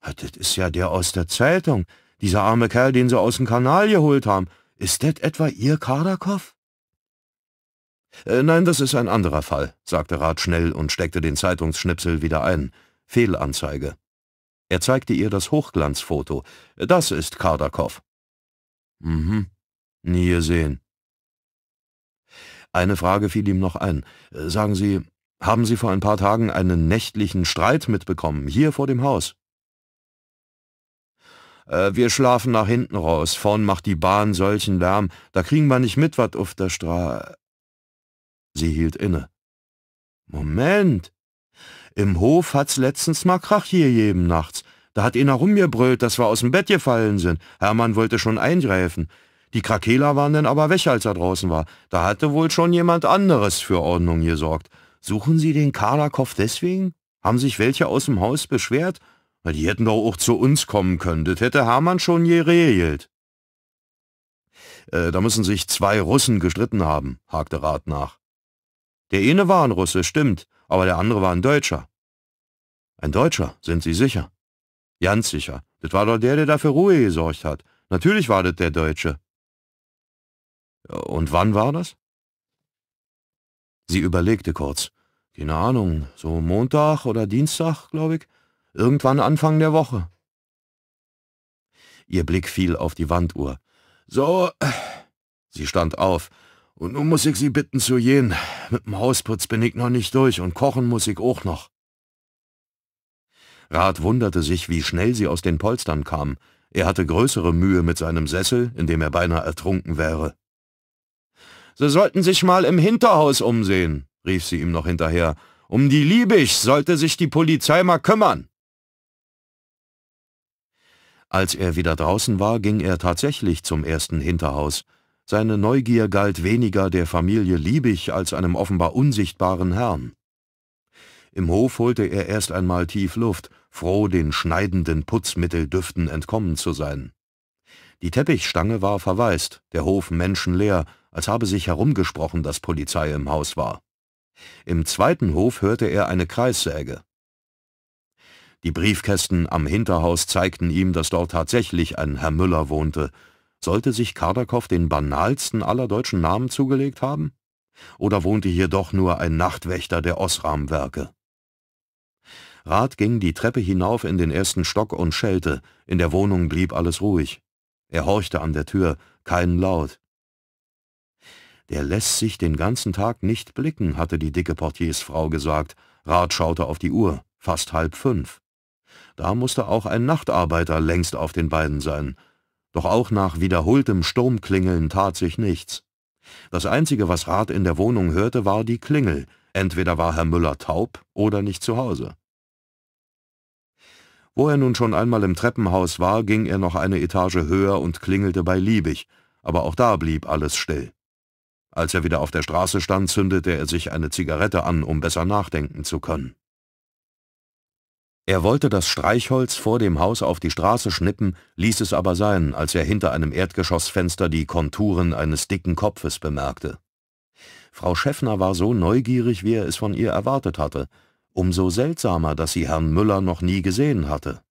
Das ist ja der aus der Zeitung, dieser arme Kerl, den sie aus dem Kanal geholt haben. Ist das etwa Ihr Kardakow? Äh, nein, das ist ein anderer Fall, sagte Rat schnell und steckte den Zeitungsschnipsel wieder ein. Fehlanzeige. Er zeigte ihr das Hochglanzfoto. Das ist Kardakow. Mhm. Nie gesehen. Eine Frage fiel ihm noch ein. Äh, sagen Sie, haben Sie vor ein paar Tagen einen nächtlichen Streit mitbekommen, hier vor dem Haus? Äh, wir schlafen nach hinten raus. Vorn macht die Bahn solchen Lärm. Da kriegen wir nicht mit, was auf der Stra... Sie hielt inne. Moment. Im Hof hat's letztens mal Krach hier jedem nachts. Da hat einer rumgebrüllt, dass wir aus dem Bett gefallen sind. Hermann wollte schon eingreifen. Die Krakeler waren denn aber weg, als er draußen war. Da hatte wohl schon jemand anderes für Ordnung gesorgt. Suchen Sie den Karlakow deswegen? Haben sich welche aus dem Haus beschwert? Weil die hätten doch auch zu uns kommen können. Das hätte Hermann schon geregelt. Äh, da müssen sich zwei Russen gestritten haben, hakte Rat nach. Der eine war ein Russe, stimmt, aber der andere war ein Deutscher. Ein Deutscher, sind Sie sicher? Ganz sicher. Das war doch der, der dafür Ruhe gesorgt hat. Natürlich war das der Deutsche. Und wann war das? Sie überlegte kurz. Keine Ahnung, so Montag oder Dienstag, glaube ich. Irgendwann Anfang der Woche. Ihr Blick fiel auf die Wanduhr. So, sie stand auf. Und nun muss ich Sie bitten zu gehen. Mit dem Hausputz bin ich noch nicht durch und kochen muss ich auch noch. Rat wunderte sich, wie schnell sie aus den Polstern kam. Er hatte größere Mühe mit seinem Sessel, in dem er beinahe ertrunken wäre. »Sie sollten sich mal im Hinterhaus umsehen«, rief sie ihm noch hinterher. »Um die Liebig sollte sich die Polizei mal kümmern.« als er wieder draußen war, ging er tatsächlich zum ersten Hinterhaus. Seine Neugier galt weniger der Familie Liebig als einem offenbar unsichtbaren Herrn. Im Hof holte er erst einmal tief Luft, froh, den schneidenden Putzmitteldüften entkommen zu sein. Die Teppichstange war verwaist, der Hof menschenleer, als habe sich herumgesprochen, dass Polizei im Haus war. Im zweiten Hof hörte er eine Kreissäge. Die Briefkästen am Hinterhaus zeigten ihm, dass dort tatsächlich ein Herr Müller wohnte. Sollte sich Kardakow den banalsten aller deutschen Namen zugelegt haben? Oder wohnte hier doch nur ein Nachtwächter der Osram-Werke? Rat ging die Treppe hinauf in den ersten Stock und schellte. In der Wohnung blieb alles ruhig. Er horchte an der Tür, kein Laut. Der lässt sich den ganzen Tag nicht blicken, hatte die dicke Portiersfrau gesagt. Rat schaute auf die Uhr, fast halb fünf. Da musste auch ein Nachtarbeiter längst auf den beiden sein. Doch auch nach wiederholtem Sturmklingeln tat sich nichts. Das Einzige, was Rat in der Wohnung hörte, war die Klingel. Entweder war Herr Müller taub oder nicht zu Hause. Wo er nun schon einmal im Treppenhaus war, ging er noch eine Etage höher und klingelte bei Liebig, aber auch da blieb alles still. Als er wieder auf der Straße stand, zündete er sich eine Zigarette an, um besser nachdenken zu können. Er wollte das Streichholz vor dem Haus auf die Straße schnippen, ließ es aber sein, als er hinter einem Erdgeschossfenster die Konturen eines dicken Kopfes bemerkte. Frau Schäffner war so neugierig, wie er es von ihr erwartet hatte, umso seltsamer, dass sie Herrn Müller noch nie gesehen hatte.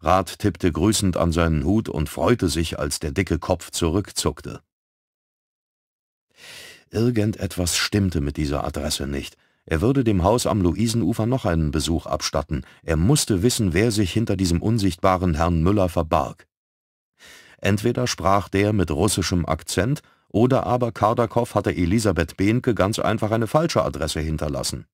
Rat tippte grüßend an seinen Hut und freute sich, als der dicke Kopf zurückzuckte. Irgendetwas stimmte mit dieser Adresse nicht – er würde dem Haus am Luisenufer noch einen Besuch abstatten. Er musste wissen, wer sich hinter diesem unsichtbaren Herrn Müller verbarg. Entweder sprach der mit russischem Akzent, oder aber Kardakow hatte Elisabeth Behnke ganz einfach eine falsche Adresse hinterlassen.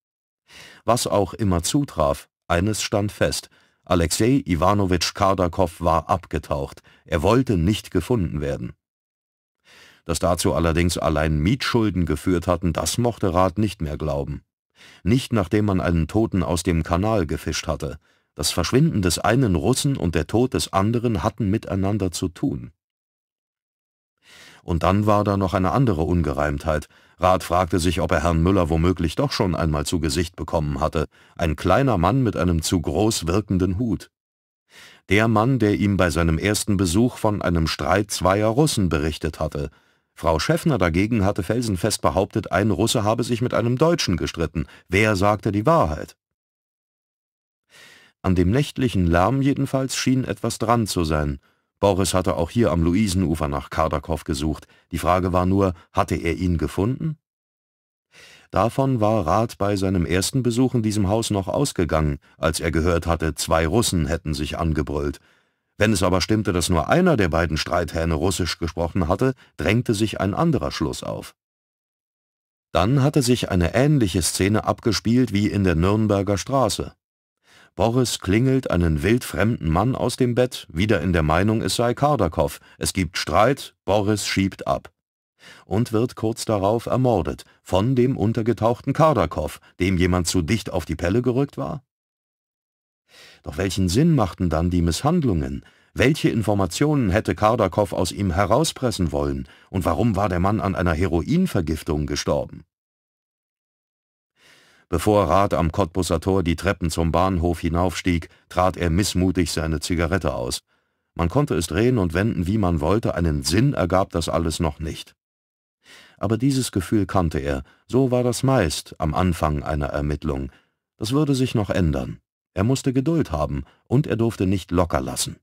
Was auch immer zutraf, eines stand fest, Alexei Iwanowitsch Kardakow war abgetaucht, er wollte nicht gefunden werden. Dass dazu allerdings allein Mietschulden geführt hatten, das mochte Rat nicht mehr glauben. Nicht nachdem man einen Toten aus dem Kanal gefischt hatte. Das Verschwinden des einen Russen und der Tod des anderen hatten miteinander zu tun. Und dann war da noch eine andere Ungereimtheit. Rath fragte sich, ob er Herrn Müller womöglich doch schon einmal zu Gesicht bekommen hatte. Ein kleiner Mann mit einem zu groß wirkenden Hut. Der Mann, der ihm bei seinem ersten Besuch von einem Streit zweier Russen berichtet hatte – Frau Schäffner dagegen hatte felsenfest behauptet, ein Russe habe sich mit einem Deutschen gestritten. Wer sagte die Wahrheit? An dem nächtlichen Lärm jedenfalls schien etwas dran zu sein. Boris hatte auch hier am Luisenufer nach Kardakow gesucht. Die Frage war nur, hatte er ihn gefunden? Davon war Rat bei seinem ersten Besuch in diesem Haus noch ausgegangen, als er gehört hatte, zwei Russen hätten sich angebrüllt. Wenn es aber stimmte, dass nur einer der beiden Streithähne Russisch gesprochen hatte, drängte sich ein anderer Schluss auf. Dann hatte sich eine ähnliche Szene abgespielt wie in der Nürnberger Straße. Boris klingelt einen wildfremden Mann aus dem Bett, wieder in der Meinung, es sei Kardakow. Es gibt Streit, Boris schiebt ab. Und wird kurz darauf ermordet, von dem untergetauchten Kardakow, dem jemand zu dicht auf die Pelle gerückt war? Doch welchen Sinn machten dann die Misshandlungen? Welche Informationen hätte Kardakow aus ihm herauspressen wollen? Und warum war der Mann an einer Heroinvergiftung gestorben? Bevor Rath am Cottbusser Tor die Treppen zum Bahnhof hinaufstieg, trat er missmutig seine Zigarette aus. Man konnte es drehen und wenden, wie man wollte, einen Sinn ergab das alles noch nicht. Aber dieses Gefühl kannte er, so war das meist am Anfang einer Ermittlung. Das würde sich noch ändern. Er musste Geduld haben und er durfte nicht locker lassen.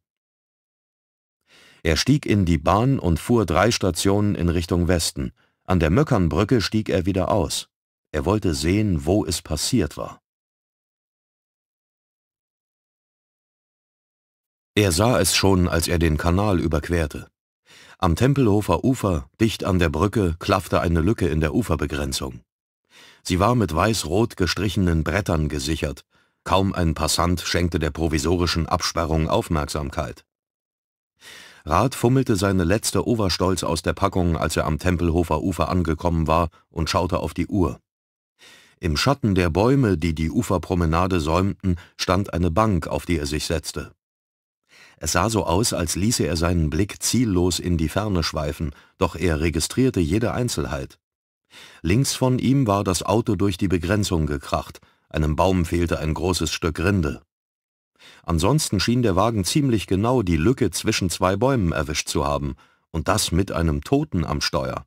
Er stieg in die Bahn und fuhr drei Stationen in Richtung Westen. An der Möckernbrücke stieg er wieder aus. Er wollte sehen, wo es passiert war. Er sah es schon, als er den Kanal überquerte. Am Tempelhofer Ufer, dicht an der Brücke, klaffte eine Lücke in der Uferbegrenzung. Sie war mit weiß-rot gestrichenen Brettern gesichert, Kaum ein Passant schenkte der provisorischen Absperrung Aufmerksamkeit. Rath fummelte seine letzte Overstolz aus der Packung, als er am Tempelhofer Ufer angekommen war, und schaute auf die Uhr. Im Schatten der Bäume, die die Uferpromenade säumten, stand eine Bank, auf die er sich setzte. Es sah so aus, als ließe er seinen Blick ziellos in die Ferne schweifen, doch er registrierte jede Einzelheit. Links von ihm war das Auto durch die Begrenzung gekracht, einem Baum fehlte ein großes Stück Rinde. Ansonsten schien der Wagen ziemlich genau die Lücke zwischen zwei Bäumen erwischt zu haben, und das mit einem Toten am Steuer.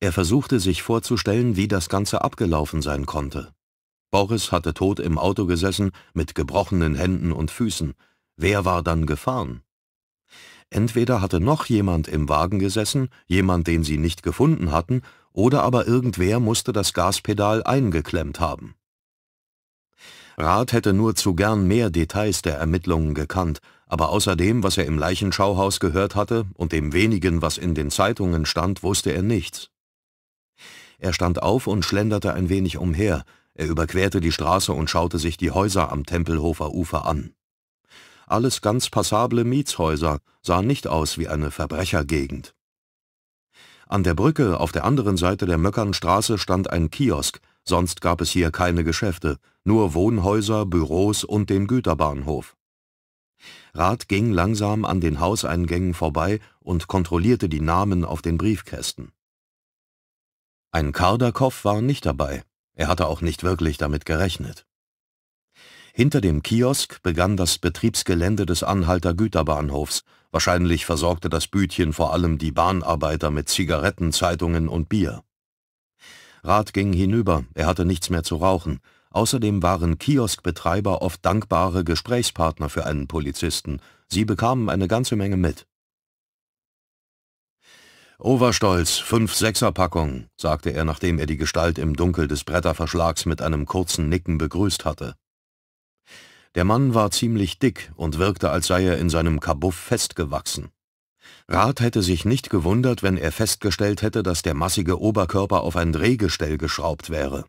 Er versuchte sich vorzustellen, wie das Ganze abgelaufen sein konnte. Boris hatte tot im Auto gesessen, mit gebrochenen Händen und Füßen. Wer war dann gefahren? Entweder hatte noch jemand im Wagen gesessen, jemand, den sie nicht gefunden hatten, oder aber irgendwer musste das Gaspedal eingeklemmt haben. Rath hätte nur zu gern mehr Details der Ermittlungen gekannt, aber außer dem, was er im Leichenschauhaus gehört hatte und dem wenigen, was in den Zeitungen stand, wusste er nichts. Er stand auf und schlenderte ein wenig umher, er überquerte die Straße und schaute sich die Häuser am Tempelhofer Ufer an. Alles ganz passable Mietshäuser, sahen nicht aus wie eine Verbrechergegend. An der Brücke auf der anderen Seite der Möckernstraße stand ein Kiosk, sonst gab es hier keine Geschäfte, nur Wohnhäuser, Büros und den Güterbahnhof. Rath ging langsam an den Hauseingängen vorbei und kontrollierte die Namen auf den Briefkästen. Ein Kardakow war nicht dabei, er hatte auch nicht wirklich damit gerechnet. Hinter dem Kiosk begann das Betriebsgelände des Anhalter Güterbahnhofs, wahrscheinlich versorgte das Bütchen vor allem die Bahnarbeiter mit Zigaretten, Zeitungen und Bier. Rat ging hinüber, er hatte nichts mehr zu rauchen. Außerdem waren Kioskbetreiber oft dankbare Gesprächspartner für einen Polizisten. Sie bekamen eine ganze Menge mit. Overstolz, fünf Sechserpackung, sagte er, nachdem er die Gestalt im Dunkel des Bretterverschlags mit einem kurzen Nicken begrüßt hatte. Der Mann war ziemlich dick und wirkte, als sei er in seinem Kabuff festgewachsen. Rat hätte sich nicht gewundert, wenn er festgestellt hätte, dass der massige Oberkörper auf ein Drehgestell geschraubt wäre.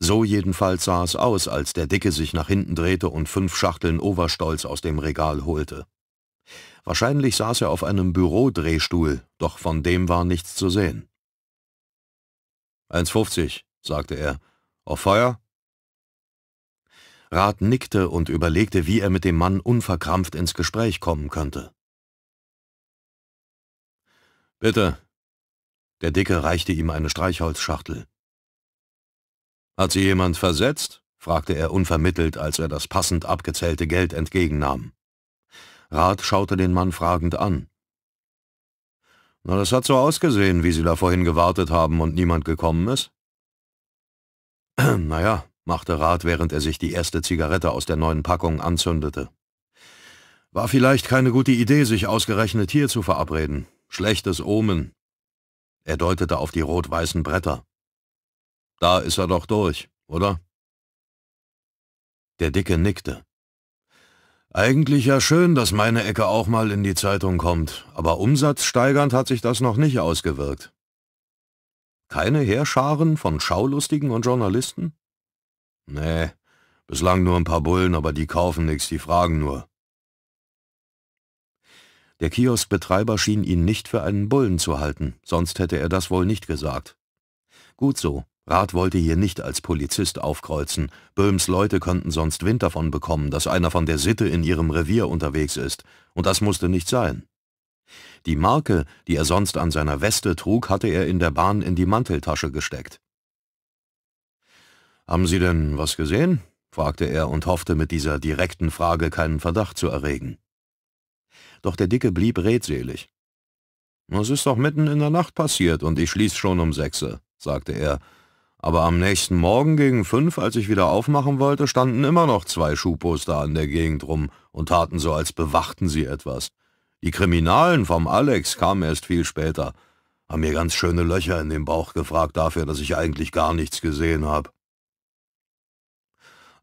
So jedenfalls sah es aus, als der Dicke sich nach hinten drehte und fünf Schachteln Overstolz aus dem Regal holte. Wahrscheinlich saß er auf einem Bürodrehstuhl, doch von dem war nichts zu sehen. 1,50, sagte er. Auf Feuer? Rat nickte und überlegte, wie er mit dem Mann unverkrampft ins Gespräch kommen könnte. Bitte. Der Dicke reichte ihm eine Streichholzschachtel. Hat sie jemand versetzt? fragte er unvermittelt, als er das passend abgezählte Geld entgegennahm. Rat schaute den Mann fragend an. Na, das hat so ausgesehen, wie Sie da vorhin gewartet haben und niemand gekommen ist. naja, machte Rat, während er sich die erste Zigarette aus der neuen Packung anzündete. War vielleicht keine gute Idee, sich ausgerechnet hier zu verabreden. Schlechtes Omen. Er deutete auf die rot-weißen Bretter. Da ist er doch durch, oder? Der Dicke nickte. Eigentlich ja schön, dass meine Ecke auch mal in die Zeitung kommt, aber umsatzsteigernd hat sich das noch nicht ausgewirkt. Keine Heerscharen von Schaulustigen und Journalisten? Nee, bislang nur ein paar Bullen, aber die kaufen nichts, die fragen nur. Der Kioskbetreiber schien ihn nicht für einen Bullen zu halten, sonst hätte er das wohl nicht gesagt. Gut so, Rath wollte hier nicht als Polizist aufkreuzen, Böhms Leute könnten sonst Wind davon bekommen, dass einer von der Sitte in ihrem Revier unterwegs ist, und das musste nicht sein. Die Marke, die er sonst an seiner Weste trug, hatte er in der Bahn in die Manteltasche gesteckt. »Haben Sie denn was gesehen?« fragte er und hoffte, mit dieser direkten Frage keinen Verdacht zu erregen doch der Dicke blieb redselig. »Es ist doch mitten in der Nacht passiert und ich schließ schon um sechse«, sagte er. »Aber am nächsten Morgen gegen fünf, als ich wieder aufmachen wollte, standen immer noch zwei Schuhposter an der Gegend rum und taten so, als bewachten sie etwas. Die Kriminalen vom Alex kamen erst viel später, haben mir ganz schöne Löcher in den Bauch gefragt dafür, dass ich eigentlich gar nichts gesehen habe.«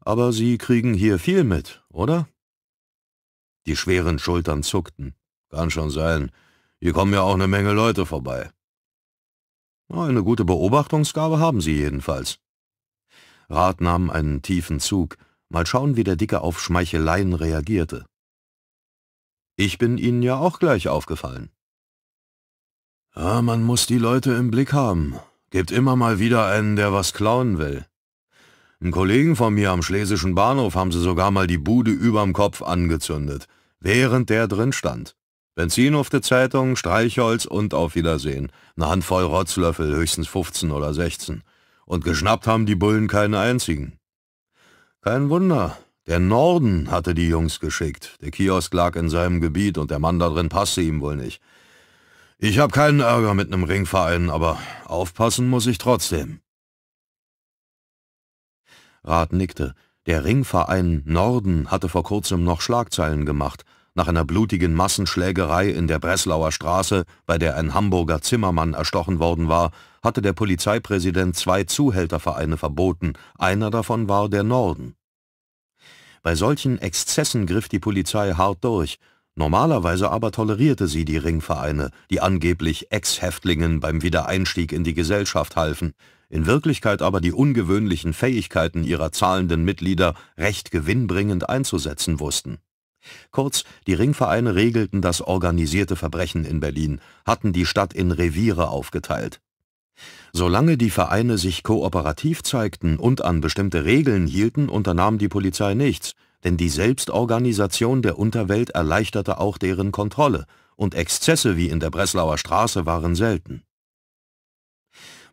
»Aber Sie kriegen hier viel mit, oder?« die schweren Schultern zuckten. Kann schon sein. Hier kommen ja auch eine Menge Leute vorbei. Eine gute Beobachtungsgabe haben Sie jedenfalls. Rat nahm einen tiefen Zug. Mal schauen, wie der Dicke auf Schmeicheleien reagierte. Ich bin Ihnen ja auch gleich aufgefallen. Ja, man muss die Leute im Blick haben. Gibt immer mal wieder einen, der was klauen will. Einen Kollegen von mir am schlesischen Bahnhof haben sie sogar mal die Bude überm Kopf angezündet, während der drin stand. Benzin auf der Zeitung, Streichholz und auf Wiedersehen. Eine Handvoll Rotzlöffel, höchstens 15 oder 16. Und geschnappt haben die Bullen keinen einzigen. Kein Wunder, der Norden hatte die Jungs geschickt. Der Kiosk lag in seinem Gebiet und der Mann da drin passte ihm wohl nicht. Ich habe keinen Ärger mit einem Ringverein, aber aufpassen muss ich trotzdem. Rat nickte. Der Ringverein Norden hatte vor kurzem noch Schlagzeilen gemacht, nach einer blutigen Massenschlägerei in der Breslauer Straße, bei der ein Hamburger Zimmermann erstochen worden war, hatte der Polizeipräsident zwei Zuhältervereine verboten, einer davon war der Norden. Bei solchen Exzessen griff die Polizei hart durch, normalerweise aber tolerierte sie die Ringvereine, die angeblich Ex-Häftlingen beim Wiedereinstieg in die Gesellschaft halfen, in Wirklichkeit aber die ungewöhnlichen Fähigkeiten ihrer zahlenden Mitglieder recht gewinnbringend einzusetzen wussten. Kurz, die Ringvereine regelten das organisierte Verbrechen in Berlin, hatten die Stadt in Reviere aufgeteilt. Solange die Vereine sich kooperativ zeigten und an bestimmte Regeln hielten, unternahm die Polizei nichts, denn die Selbstorganisation der Unterwelt erleichterte auch deren Kontrolle, und Exzesse wie in der Breslauer Straße waren selten.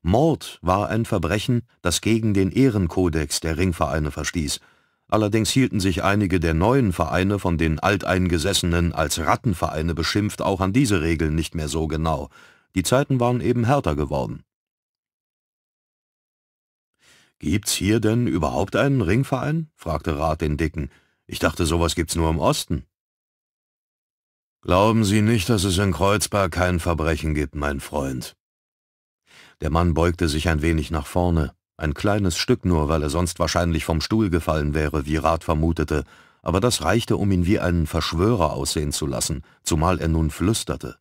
Mord war ein Verbrechen, das gegen den Ehrenkodex der Ringvereine verstieß. Allerdings hielten sich einige der neuen Vereine von den Alteingesessenen als Rattenvereine beschimpft auch an diese Regeln nicht mehr so genau. Die Zeiten waren eben härter geworden. Gibt's hier denn überhaupt einen Ringverein? fragte Rat den Dicken. Ich dachte, sowas gibt's nur im Osten. Glauben Sie nicht, dass es in Kreuzberg kein Verbrechen gibt, mein Freund. Der Mann beugte sich ein wenig nach vorne, ein kleines Stück nur, weil er sonst wahrscheinlich vom Stuhl gefallen wäre, wie Rat vermutete, aber das reichte, um ihn wie einen Verschwörer aussehen zu lassen, zumal er nun flüsterte.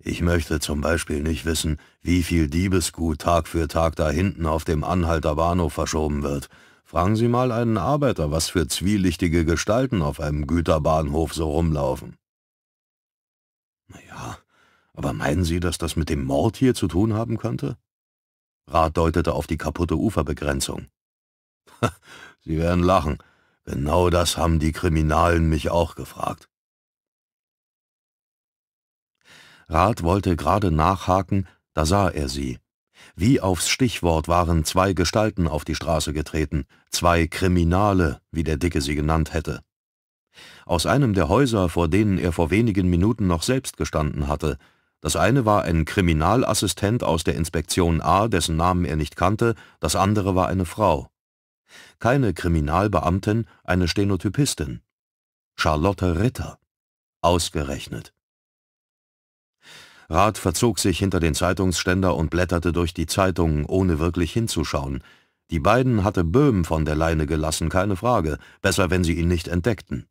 Ich möchte zum Beispiel nicht wissen, wie viel Diebesgut Tag für Tag da hinten auf dem Anhalter Bahnhof verschoben wird. Fragen Sie mal einen Arbeiter, was für zwielichtige Gestalten auf einem Güterbahnhof so rumlaufen. Aber meinen Sie, dass das mit dem Mord hier zu tun haben könnte? Rat deutete auf die kaputte Uferbegrenzung. Sie werden lachen. Genau das haben die Kriminalen mich auch gefragt. Rat wollte gerade nachhaken, da sah er sie. Wie aufs Stichwort waren zwei Gestalten auf die Straße getreten, zwei Kriminale, wie der Dicke sie genannt hätte. Aus einem der Häuser, vor denen er vor wenigen Minuten noch selbst gestanden hatte, das eine war ein Kriminalassistent aus der Inspektion A, dessen Namen er nicht kannte, das andere war eine Frau. Keine Kriminalbeamtin, eine Stenotypistin. Charlotte Ritter. Ausgerechnet. Rath verzog sich hinter den Zeitungsständer und blätterte durch die Zeitungen, ohne wirklich hinzuschauen. Die beiden hatte Böhm von der Leine gelassen, keine Frage. Besser, wenn sie ihn nicht entdeckten.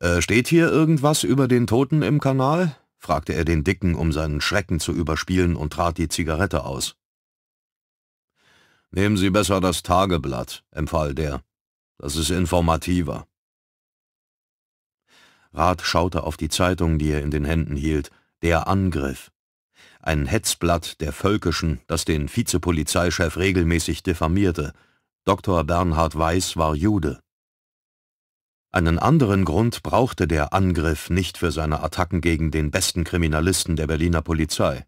Äh, steht hier irgendwas über den Toten im Kanal? fragte er den Dicken, um seinen Schrecken zu überspielen, und trat die Zigarette aus. »Nehmen Sie besser das Tageblatt«, empfahl der. »Das ist informativer.« Rath schaute auf die Zeitung, die er in den Händen hielt, der Angriff. Ein Hetzblatt der Völkischen, das den Vizepolizeichef regelmäßig diffamierte. Dr. Bernhard Weiß war Jude. Einen anderen Grund brauchte der Angriff nicht für seine Attacken gegen den besten Kriminalisten der Berliner Polizei.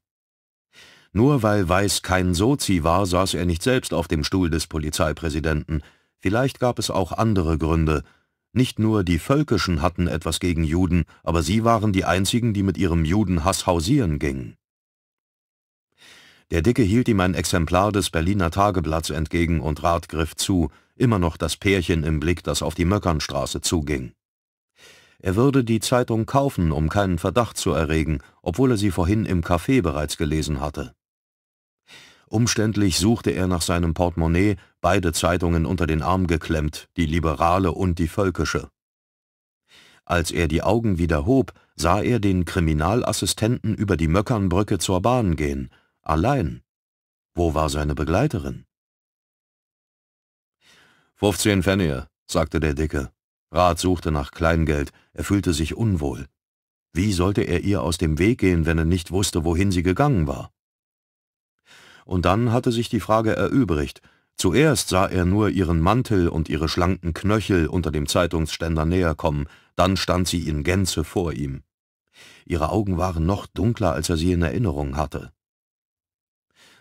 Nur weil Weiß kein Sozi war, saß er nicht selbst auf dem Stuhl des Polizeipräsidenten. Vielleicht gab es auch andere Gründe. Nicht nur die Völkischen hatten etwas gegen Juden, aber sie waren die einzigen, die mit ihrem Judenhass hausieren gingen. Der Dicke hielt ihm ein Exemplar des Berliner Tageblatts entgegen und Rath griff zu, immer noch das Pärchen im Blick, das auf die Möckernstraße zuging. Er würde die Zeitung kaufen, um keinen Verdacht zu erregen, obwohl er sie vorhin im Café bereits gelesen hatte. Umständlich suchte er nach seinem Portemonnaie, beide Zeitungen unter den Arm geklemmt, die liberale und die völkische. Als er die Augen wieder hob, sah er den Kriminalassistenten über die Möckernbrücke zur Bahn gehen, Allein. Wo war seine Begleiterin? 15 Pfennige, sagte der Dicke. Rat suchte nach Kleingeld, er fühlte sich unwohl. Wie sollte er ihr aus dem Weg gehen, wenn er nicht wusste, wohin sie gegangen war? Und dann hatte sich die Frage erübrigt. Zuerst sah er nur ihren Mantel und ihre schlanken Knöchel unter dem Zeitungsständer näher kommen, dann stand sie in Gänze vor ihm. Ihre Augen waren noch dunkler, als er sie in Erinnerung hatte.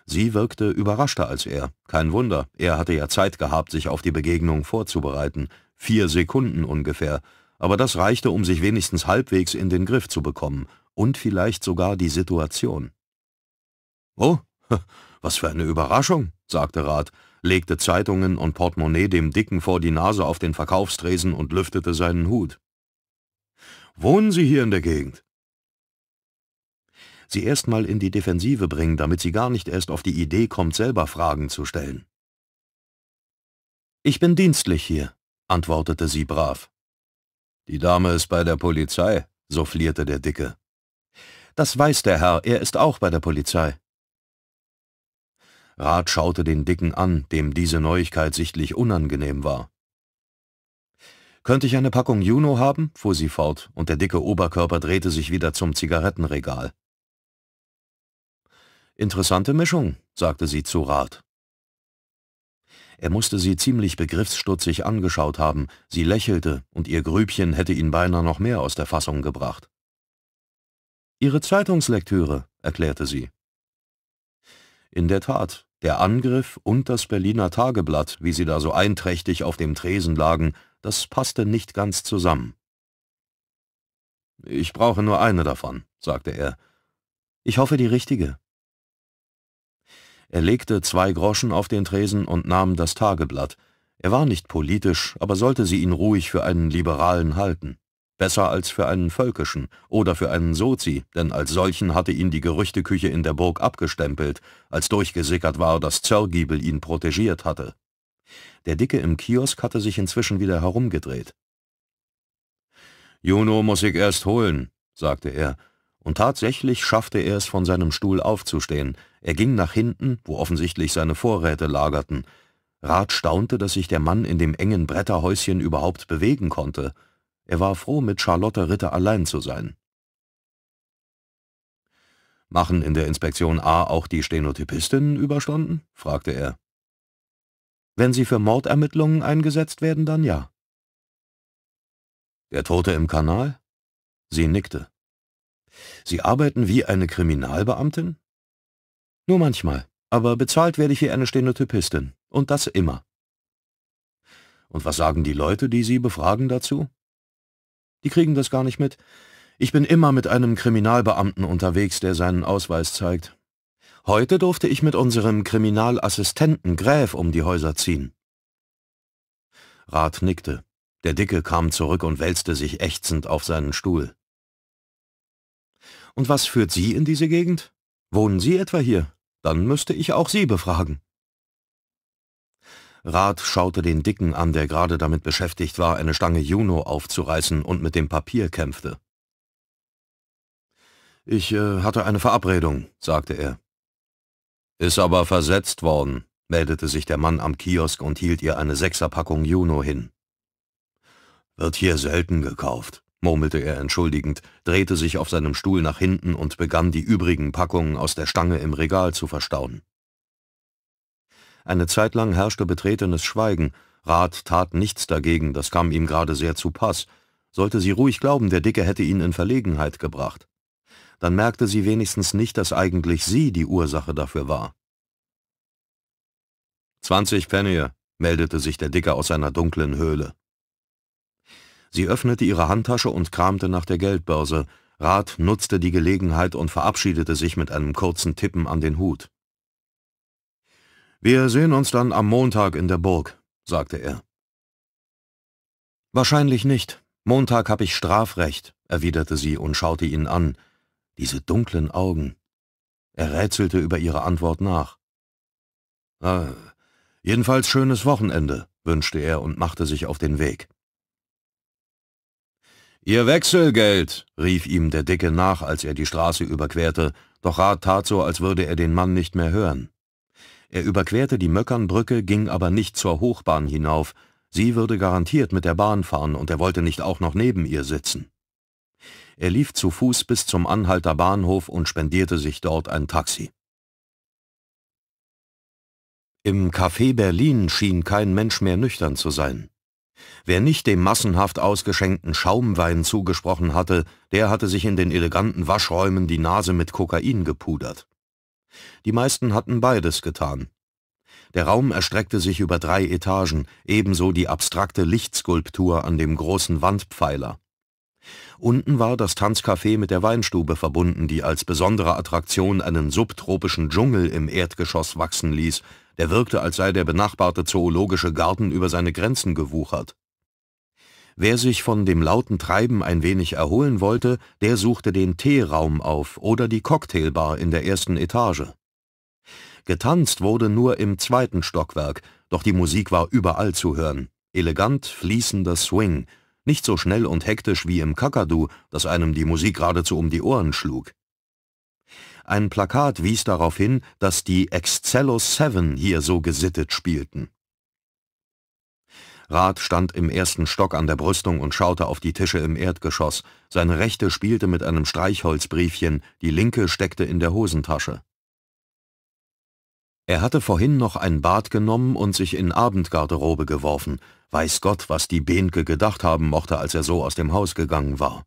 Sie wirkte überraschter als er. Kein Wunder, er hatte ja Zeit gehabt, sich auf die Begegnung vorzubereiten. Vier Sekunden ungefähr. Aber das reichte, um sich wenigstens halbwegs in den Griff zu bekommen. Und vielleicht sogar die Situation. Oh, was für eine Überraschung, sagte Rath, legte Zeitungen und Portemonnaie dem Dicken vor die Nase auf den Verkaufstresen und lüftete seinen Hut. Wohnen Sie hier in der Gegend? sie erstmal in die Defensive bringen, damit sie gar nicht erst auf die Idee kommt, selber Fragen zu stellen. »Ich bin dienstlich hier«, antwortete sie brav. »Die Dame ist bei der Polizei«, soufflierte der Dicke. »Das weiß der Herr, er ist auch bei der Polizei.« Rat schaute den Dicken an, dem diese Neuigkeit sichtlich unangenehm war. Könnte ich eine Packung Juno haben? fuhr sie fort, und der dicke Oberkörper drehte sich wieder zum Zigarettenregal. Interessante Mischung, sagte sie zu Rat. Er musste sie ziemlich begriffsstutzig angeschaut haben, sie lächelte, und ihr Grübchen hätte ihn beinahe noch mehr aus der Fassung gebracht. Ihre Zeitungslektüre, erklärte sie. In der Tat, der Angriff und das Berliner Tageblatt, wie sie da so einträchtig auf dem Tresen lagen, das passte nicht ganz zusammen. Ich brauche nur eine davon, sagte er. Ich hoffe die richtige. Er legte zwei Groschen auf den Tresen und nahm das Tageblatt. Er war nicht politisch, aber sollte sie ihn ruhig für einen Liberalen halten. Besser als für einen Völkischen oder für einen Sozi, denn als solchen hatte ihn die Gerüchteküche in der Burg abgestempelt, als durchgesickert war, dass Zörgiebel ihn protegiert hatte. Der Dicke im Kiosk hatte sich inzwischen wieder herumgedreht. »Juno muss ich erst holen«, sagte er, und tatsächlich schaffte er es, von seinem Stuhl aufzustehen. Er ging nach hinten, wo offensichtlich seine Vorräte lagerten. Rat staunte, dass sich der Mann in dem engen Bretterhäuschen überhaupt bewegen konnte. Er war froh, mit Charlotte Ritter allein zu sein. »Machen in der Inspektion A auch die Stenotypistinnen Überstunden?« fragte er. »Wenn sie für Mordermittlungen eingesetzt werden, dann ja.« »Der Tote im Kanal?« Sie nickte. Sie arbeiten wie eine Kriminalbeamtin? Nur manchmal, aber bezahlt werde ich wie eine Stenotypistin. Und das immer. Und was sagen die Leute, die Sie befragen dazu? Die kriegen das gar nicht mit. Ich bin immer mit einem Kriminalbeamten unterwegs, der seinen Ausweis zeigt. Heute durfte ich mit unserem Kriminalassistenten Gräf um die Häuser ziehen. Rat nickte. Der Dicke kam zurück und wälzte sich ächzend auf seinen Stuhl. Und was führt Sie in diese Gegend? Wohnen Sie etwa hier? Dann müsste ich auch Sie befragen. Rat schaute den Dicken an, der gerade damit beschäftigt war, eine Stange Juno aufzureißen und mit dem Papier kämpfte. Ich äh, hatte eine Verabredung, sagte er. Ist aber versetzt worden, meldete sich der Mann am Kiosk und hielt ihr eine Sechserpackung Juno hin. Wird hier selten gekauft, murmelte er entschuldigend, drehte sich auf seinem Stuhl nach hinten und begann, die übrigen Packungen aus der Stange im Regal zu verstauen. Eine Zeit lang herrschte betretenes Schweigen, Rat tat nichts dagegen, das kam ihm gerade sehr zu Pass. Sollte sie ruhig glauben, der Dicke hätte ihn in Verlegenheit gebracht. Dann merkte sie wenigstens nicht, dass eigentlich sie die Ursache dafür war. »Zwanzig Pfennige«, meldete sich der Dicke aus seiner dunklen Höhle. Sie öffnete ihre Handtasche und kramte nach der Geldbörse. Rat nutzte die Gelegenheit und verabschiedete sich mit einem kurzen Tippen an den Hut. »Wir sehen uns dann am Montag in der Burg«, sagte er. »Wahrscheinlich nicht. Montag habe ich Strafrecht«, erwiderte sie und schaute ihn an. Diese dunklen Augen. Er rätselte über ihre Antwort nach. Ah, jedenfalls schönes Wochenende, wünschte er und machte sich auf den Weg. Ihr Wechselgeld, rief ihm der Dicke nach, als er die Straße überquerte, doch Rat tat so, als würde er den Mann nicht mehr hören. Er überquerte die Möckernbrücke, ging aber nicht zur Hochbahn hinauf, sie würde garantiert mit der Bahn fahren und er wollte nicht auch noch neben ihr sitzen. Er lief zu Fuß bis zum Anhalter Bahnhof und spendierte sich dort ein Taxi. Im Café Berlin schien kein Mensch mehr nüchtern zu sein. Wer nicht dem massenhaft ausgeschenkten Schaumwein zugesprochen hatte, der hatte sich in den eleganten Waschräumen die Nase mit Kokain gepudert. Die meisten hatten beides getan. Der Raum erstreckte sich über drei Etagen, ebenso die abstrakte Lichtskulptur an dem großen Wandpfeiler. Unten war das Tanzcafé mit der Weinstube verbunden, die als besondere Attraktion einen subtropischen Dschungel im Erdgeschoss wachsen ließ, der wirkte, als sei der benachbarte zoologische Garten über seine Grenzen gewuchert. Wer sich von dem lauten Treiben ein wenig erholen wollte, der suchte den Teeraum auf oder die Cocktailbar in der ersten Etage. Getanzt wurde nur im zweiten Stockwerk, doch die Musik war überall zu hören. Elegant fließender Swing, nicht so schnell und hektisch wie im Kakadu, das einem die Musik geradezu um die Ohren schlug. Ein Plakat wies darauf hin, dass die Excellus Seven hier so gesittet spielten. Rath stand im ersten Stock an der Brüstung und schaute auf die Tische im Erdgeschoss. Seine rechte spielte mit einem Streichholzbriefchen, die linke steckte in der Hosentasche. Er hatte vorhin noch ein Bad genommen und sich in Abendgarderobe geworfen. Weiß Gott, was die Behnke gedacht haben mochte, als er so aus dem Haus gegangen war.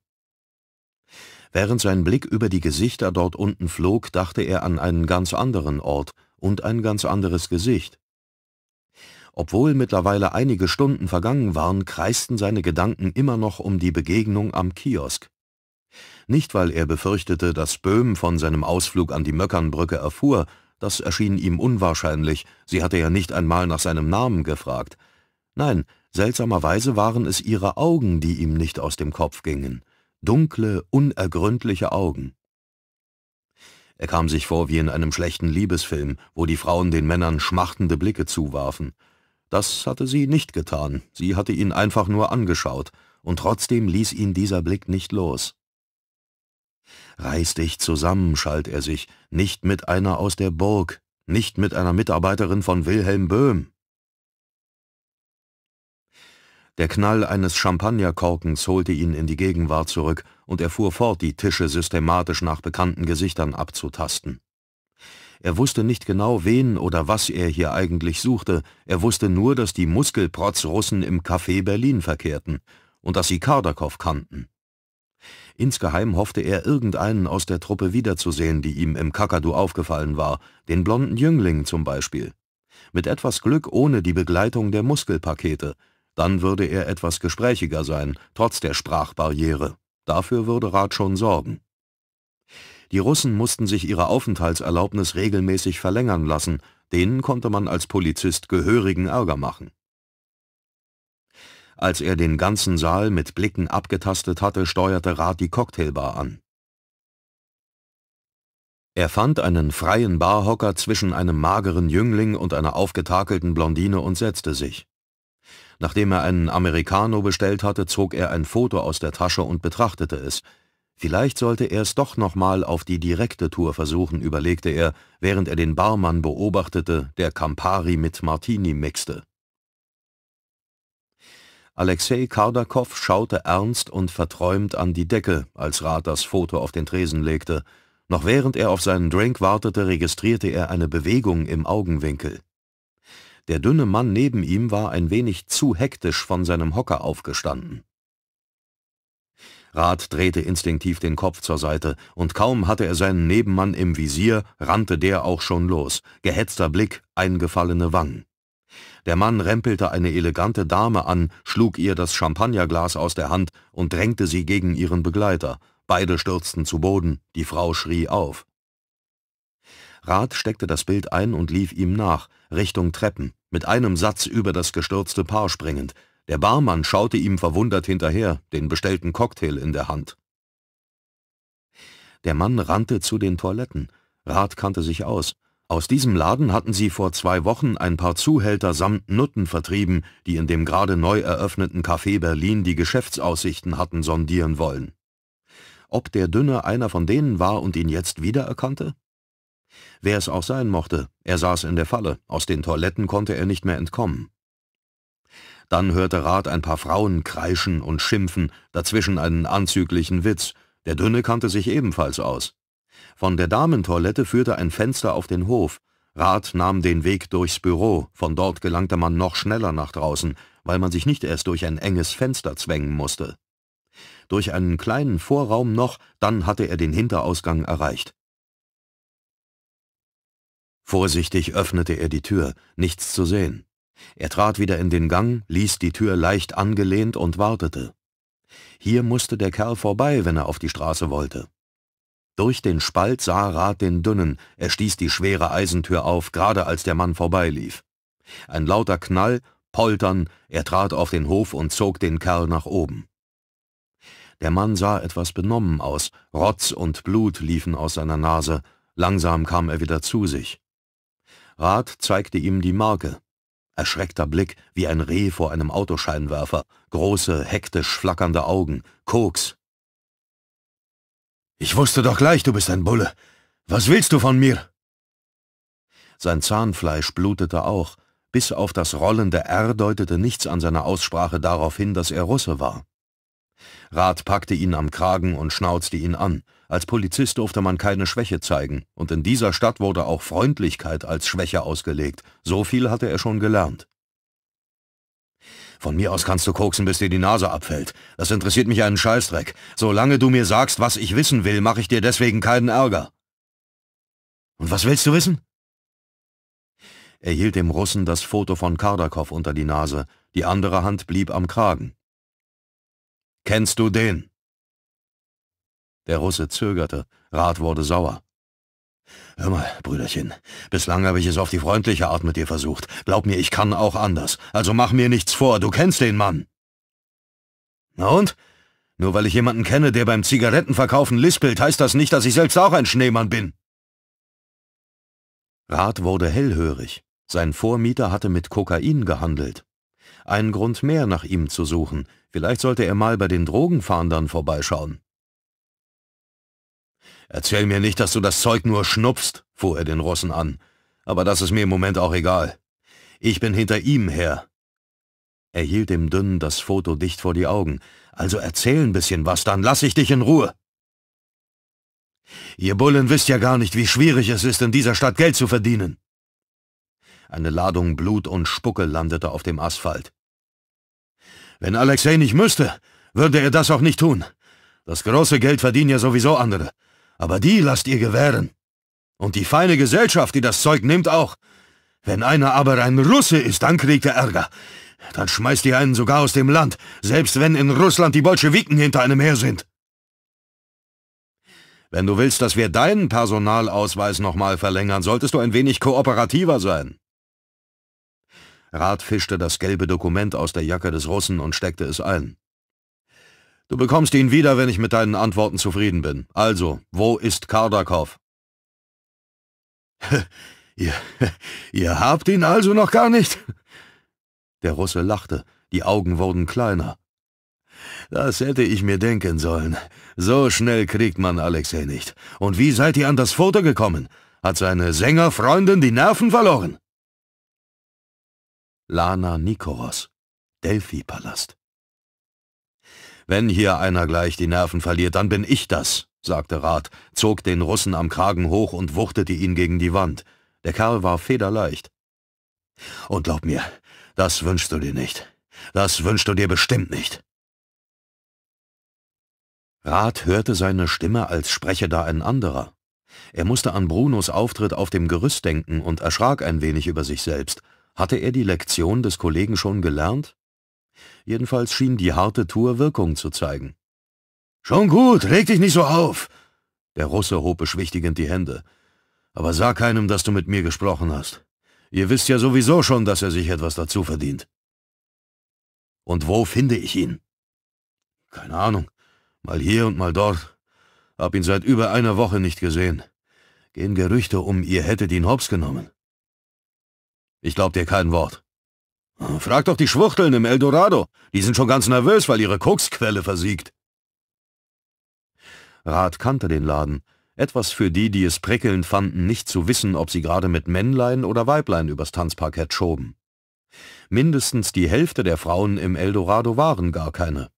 Während sein Blick über die Gesichter dort unten flog, dachte er an einen ganz anderen Ort und ein ganz anderes Gesicht. Obwohl mittlerweile einige Stunden vergangen waren, kreisten seine Gedanken immer noch um die Begegnung am Kiosk. Nicht, weil er befürchtete, dass Böhm von seinem Ausflug an die Möckernbrücke erfuhr, das erschien ihm unwahrscheinlich, sie hatte ja nicht einmal nach seinem Namen gefragt. Nein, seltsamerweise waren es ihre Augen, die ihm nicht aus dem Kopf gingen. Dunkle, unergründliche Augen. Er kam sich vor wie in einem schlechten Liebesfilm, wo die Frauen den Männern schmachtende Blicke zuwarfen. Das hatte sie nicht getan, sie hatte ihn einfach nur angeschaut, und trotzdem ließ ihn dieser Blick nicht los. Reiß dich zusammen, schalt er sich, nicht mit einer aus der Burg, nicht mit einer Mitarbeiterin von Wilhelm Böhm. Der Knall eines Champagnerkorkens holte ihn in die Gegenwart zurück, und er fuhr fort, die Tische systematisch nach bekannten Gesichtern abzutasten. Er wusste nicht genau, wen oder was er hier eigentlich suchte, er wusste nur, dass die Muskelprotz-Russen im Café Berlin verkehrten und dass sie Kardakow kannten. Insgeheim hoffte er, irgendeinen aus der Truppe wiederzusehen, die ihm im Kakadu aufgefallen war, den blonden Jüngling zum Beispiel. Mit etwas Glück ohne die Begleitung der Muskelpakete. Dann würde er etwas gesprächiger sein, trotz der Sprachbarriere. Dafür würde Rat schon sorgen. Die Russen mussten sich ihre Aufenthaltserlaubnis regelmäßig verlängern lassen, denen konnte man als Polizist gehörigen Ärger machen. Als er den ganzen Saal mit Blicken abgetastet hatte, steuerte Rat die Cocktailbar an. Er fand einen freien Barhocker zwischen einem mageren Jüngling und einer aufgetakelten Blondine und setzte sich. Nachdem er einen Americano bestellt hatte, zog er ein Foto aus der Tasche und betrachtete es. Vielleicht sollte er es doch nochmal auf die direkte Tour versuchen, überlegte er, während er den Barmann beobachtete, der Campari mit Martini mixte. Alexei Kardakow schaute ernst und verträumt an die Decke, als Rat das Foto auf den Tresen legte. Noch während er auf seinen Drink wartete, registrierte er eine Bewegung im Augenwinkel. Der dünne Mann neben ihm war ein wenig zu hektisch von seinem Hocker aufgestanden. Rat drehte instinktiv den Kopf zur Seite, und kaum hatte er seinen Nebenmann im Visier, rannte der auch schon los, gehetzter Blick, eingefallene Wangen. Der Mann rempelte eine elegante Dame an, schlug ihr das Champagnerglas aus der Hand und drängte sie gegen ihren Begleiter. Beide stürzten zu Boden, die Frau schrie auf. Rath steckte das Bild ein und lief ihm nach, Richtung Treppen, mit einem Satz über das gestürzte Paar springend. Der Barmann schaute ihm verwundert hinterher, den bestellten Cocktail in der Hand. Der Mann rannte zu den Toiletten. Rath kannte sich aus. Aus diesem Laden hatten sie vor zwei Wochen ein paar Zuhälter samt Nutten vertrieben, die in dem gerade neu eröffneten Café Berlin die Geschäftsaussichten hatten sondieren wollen. Ob der Dünne einer von denen war und ihn jetzt wiedererkannte? Wer es auch sein mochte, er saß in der Falle, aus den Toiletten konnte er nicht mehr entkommen. Dann hörte Rat ein paar Frauen kreischen und schimpfen, dazwischen einen anzüglichen Witz, der Dünne kannte sich ebenfalls aus. Von der Damentoilette führte ein Fenster auf den Hof. Rat nahm den Weg durchs Büro, von dort gelangte man noch schneller nach draußen, weil man sich nicht erst durch ein enges Fenster zwängen musste. Durch einen kleinen Vorraum noch, dann hatte er den Hinterausgang erreicht. Vorsichtig öffnete er die Tür, nichts zu sehen. Er trat wieder in den Gang, ließ die Tür leicht angelehnt und wartete. Hier musste der Kerl vorbei, wenn er auf die Straße wollte. Durch den Spalt sah Rat den Dünnen, er stieß die schwere Eisentür auf, gerade als der Mann vorbeilief. Ein lauter Knall, Poltern, er trat auf den Hof und zog den Kerl nach oben. Der Mann sah etwas benommen aus, Rotz und Blut liefen aus seiner Nase, langsam kam er wieder zu sich. Rat zeigte ihm die Marke. Erschreckter Blick, wie ein Reh vor einem Autoscheinwerfer, große, hektisch flackernde Augen, Koks, ich wusste doch gleich, du bist ein Bulle. Was willst du von mir? Sein Zahnfleisch blutete auch. Bis auf das rollende R deutete nichts an seiner Aussprache darauf hin, dass er Russe war. Rat packte ihn am Kragen und schnauzte ihn an. Als Polizist durfte man keine Schwäche zeigen, und in dieser Stadt wurde auch Freundlichkeit als Schwäche ausgelegt. So viel hatte er schon gelernt. Von mir aus kannst du koksen, bis dir die Nase abfällt. Das interessiert mich einen Scheißdreck. Solange du mir sagst, was ich wissen will, mache ich dir deswegen keinen Ärger. Und was willst du wissen? Er hielt dem Russen das Foto von Kardakow unter die Nase, die andere Hand blieb am Kragen. Kennst du den? Der Russe zögerte, Rat wurde sauer. Hör mal, Brüderchen, bislang habe ich es auf die freundliche Art mit dir versucht. Glaub mir, ich kann auch anders. Also mach mir nichts vor, du kennst den Mann. Na und? Nur weil ich jemanden kenne, der beim Zigarettenverkaufen lispelt, heißt das nicht, dass ich selbst auch ein Schneemann bin. Rat wurde hellhörig. Sein Vormieter hatte mit Kokain gehandelt. Ein Grund mehr nach ihm zu suchen. Vielleicht sollte er mal bei den Drogenfahndern vorbeischauen. Erzähl mir nicht, dass du das Zeug nur schnupfst, fuhr er den Russen an. Aber das ist mir im Moment auch egal. Ich bin hinter ihm her. Er hielt dem Dünnen das Foto dicht vor die Augen. Also erzähl ein bisschen was, dann lass ich dich in Ruhe. Ihr Bullen wisst ja gar nicht, wie schwierig es ist, in dieser Stadt Geld zu verdienen. Eine Ladung Blut und Spucke landete auf dem Asphalt. Wenn Alexei nicht müsste, würde er das auch nicht tun. Das große Geld verdienen ja sowieso andere aber die lasst ihr gewähren. Und die feine Gesellschaft, die das Zeug nimmt, auch. Wenn einer aber ein Russe ist, dann kriegt er Ärger. Dann schmeißt ihr einen sogar aus dem Land, selbst wenn in Russland die Bolschewiken hinter einem her sind. Wenn du willst, dass wir deinen Personalausweis nochmal verlängern, solltest du ein wenig kooperativer sein. Rat fischte das gelbe Dokument aus der Jacke des Russen und steckte es ein. Du bekommst ihn wieder, wenn ich mit deinen Antworten zufrieden bin. Also, wo ist Kardakov? ihr, ihr habt ihn also noch gar nicht? Der Russe lachte, die Augen wurden kleiner. Das hätte ich mir denken sollen. So schnell kriegt man Alexei nicht. Und wie seid ihr an das Foto gekommen? Hat seine Sängerfreundin die Nerven verloren? Lana Nikoros, Delphi-Palast. Wenn hier einer gleich die Nerven verliert, dann bin ich das, sagte Rath, zog den Russen am Kragen hoch und wuchtete ihn gegen die Wand. Der Kerl war federleicht. Und glaub mir, das wünschst du dir nicht. Das wünschst du dir bestimmt nicht. Rath hörte seine Stimme, als spreche da ein anderer. Er musste an Brunos Auftritt auf dem Gerüst denken und erschrak ein wenig über sich selbst. Hatte er die Lektion des Kollegen schon gelernt? Jedenfalls schien die harte Tour Wirkung zu zeigen. »Schon gut, reg dich nicht so auf!« Der Russe hob beschwichtigend die Hände. »Aber sag keinem, dass du mit mir gesprochen hast. Ihr wisst ja sowieso schon, dass er sich etwas dazu verdient.« »Und wo finde ich ihn?« »Keine Ahnung. Mal hier und mal dort. Hab ihn seit über einer Woche nicht gesehen. Gehen Gerüchte um, ihr hättet ihn hops genommen.« »Ich glaub dir kein Wort.« Frag doch die Schwuchteln im Eldorado. Die sind schon ganz nervös, weil ihre Koksquelle versiegt. Rat kannte den Laden. Etwas für die, die es prickelnd fanden, nicht zu wissen, ob sie gerade mit Männlein oder Weiblein übers Tanzparkett schoben. Mindestens die Hälfte der Frauen im Eldorado waren gar keine.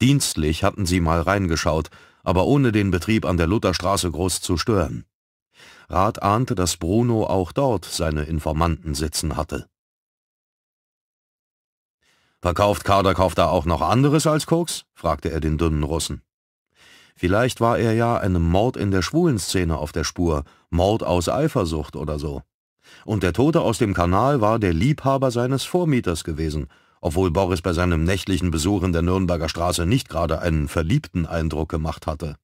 Dienstlich hatten sie mal reingeschaut, aber ohne den Betrieb an der Lutherstraße groß zu stören. Rat ahnte, dass Bruno auch dort seine Informanten sitzen hatte. Verkauft Kardakow da auch noch anderes als Koks? fragte er den dünnen Russen. Vielleicht war er ja einem Mord in der schwulen Szene auf der Spur, Mord aus Eifersucht oder so. Und der Tote aus dem Kanal war der Liebhaber seines Vormieters gewesen, obwohl Boris bei seinem nächtlichen Besuch in der Nürnberger Straße nicht gerade einen verliebten Eindruck gemacht hatte.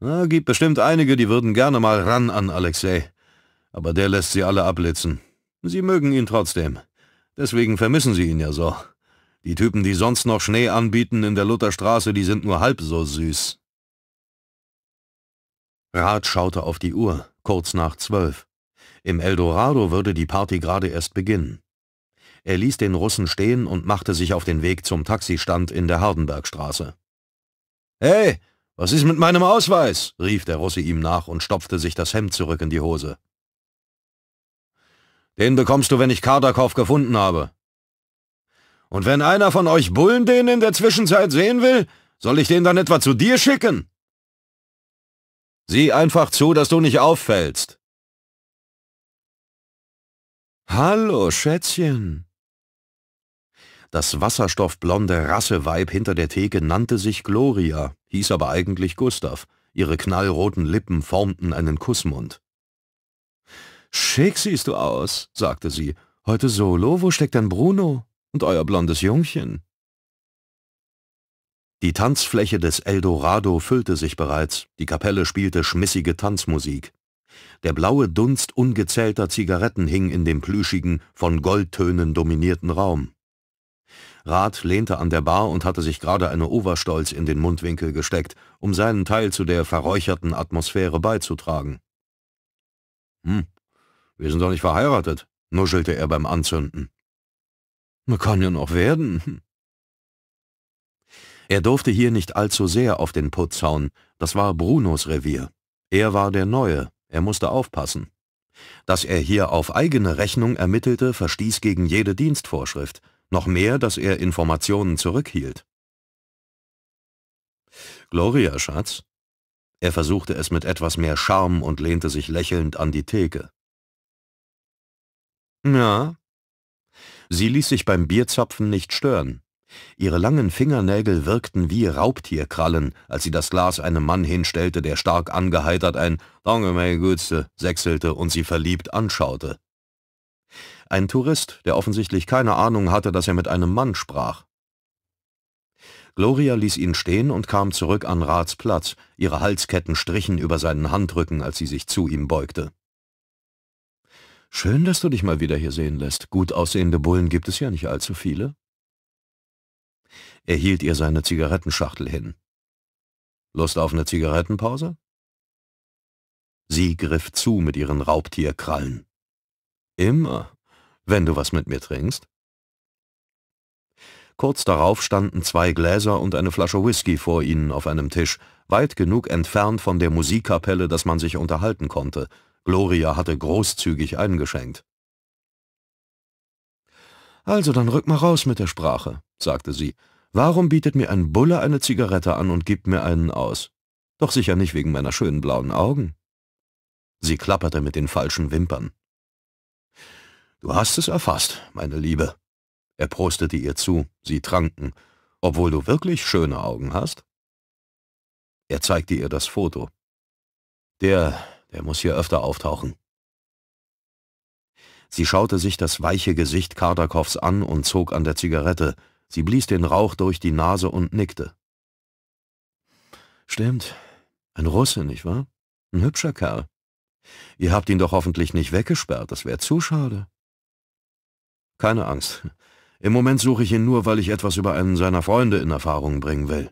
Na, gibt bestimmt einige, die würden gerne mal ran an Alexei, aber der lässt sie alle abblitzen. Sie mögen ihn trotzdem. Deswegen vermissen sie ihn ja so. Die Typen, die sonst noch Schnee anbieten in der Lutherstraße, die sind nur halb so süß. Rat schaute auf die Uhr, kurz nach zwölf. Im Eldorado würde die Party gerade erst beginnen. Er ließ den Russen stehen und machte sich auf den Weg zum Taxistand in der Hardenbergstraße. »Hey, was ist mit meinem Ausweis?« rief der Russe ihm nach und stopfte sich das Hemd zurück in die Hose. Den bekommst du, wenn ich Kardakov gefunden habe. Und wenn einer von euch Bullen den in der Zwischenzeit sehen will, soll ich den dann etwa zu dir schicken? Sieh einfach zu, dass du nicht auffällst. Hallo, Schätzchen. Das wasserstoffblonde Rasseweib hinter der Theke nannte sich Gloria, hieß aber eigentlich Gustav. Ihre knallroten Lippen formten einen Kussmund. Schick siehst du aus, sagte sie. Heute solo, wo steckt denn Bruno? Und euer blondes Jungchen? Die Tanzfläche des Eldorado füllte sich bereits, die Kapelle spielte schmissige Tanzmusik. Der blaue Dunst ungezählter Zigaretten hing in dem plüschigen, von Goldtönen dominierten Raum. Rath lehnte an der Bar und hatte sich gerade eine Overstolz in den Mundwinkel gesteckt, um seinen Teil zu der verräucherten Atmosphäre beizutragen. Hm, wir sind doch nicht verheiratet, nuschelte er beim Anzünden. Man Kann ja noch werden. Er durfte hier nicht allzu sehr auf den Putz hauen, das war Brunos Revier. Er war der Neue, er musste aufpassen. Dass er hier auf eigene Rechnung ermittelte, verstieß gegen jede Dienstvorschrift, noch mehr, dass er Informationen zurückhielt. Gloria, Schatz. Er versuchte es mit etwas mehr Charme und lehnte sich lächelnd an die Theke. Ja. Sie ließ sich beim Bierzapfen nicht stören. Ihre langen Fingernägel wirkten wie Raubtierkrallen, als sie das Glas einem Mann hinstellte, der stark angeheitert ein Danke, meine Güte« sechselte und sie verliebt anschaute. Ein Tourist, der offensichtlich keine Ahnung hatte, dass er mit einem Mann sprach. Gloria ließ ihn stehen und kam zurück an Rats Platz, ihre Halsketten strichen über seinen Handrücken, als sie sich zu ihm beugte. Schön, dass du dich mal wieder hier sehen lässt. Gut aussehende Bullen gibt es ja nicht allzu viele. Er hielt ihr seine Zigarettenschachtel hin. Lust auf eine Zigarettenpause? Sie griff zu mit ihren Raubtierkrallen. Immer, wenn du was mit mir trinkst. Kurz darauf standen zwei Gläser und eine Flasche Whisky vor ihnen auf einem Tisch, weit genug entfernt von der Musikkapelle, dass man sich unterhalten konnte. Gloria hatte großzügig eingeschenkt. Also, dann rück mal raus mit der Sprache, sagte sie. Warum bietet mir ein Bulle eine Zigarette an und gibt mir einen aus? Doch sicher nicht wegen meiner schönen blauen Augen. Sie klapperte mit den falschen Wimpern. Du hast es erfasst, meine Liebe. Er prostete ihr zu, sie tranken, obwohl du wirklich schöne Augen hast. Er zeigte ihr das Foto. Der der muss hier öfter auftauchen. Sie schaute sich das weiche Gesicht Kardakows an und zog an der Zigarette. Sie blies den Rauch durch die Nase und nickte. Stimmt. Ein Russe, nicht wahr? Ein hübscher Kerl. Ihr habt ihn doch hoffentlich nicht weggesperrt, das wäre zu schade. Keine Angst. Im Moment suche ich ihn nur, weil ich etwas über einen seiner Freunde in Erfahrung bringen will.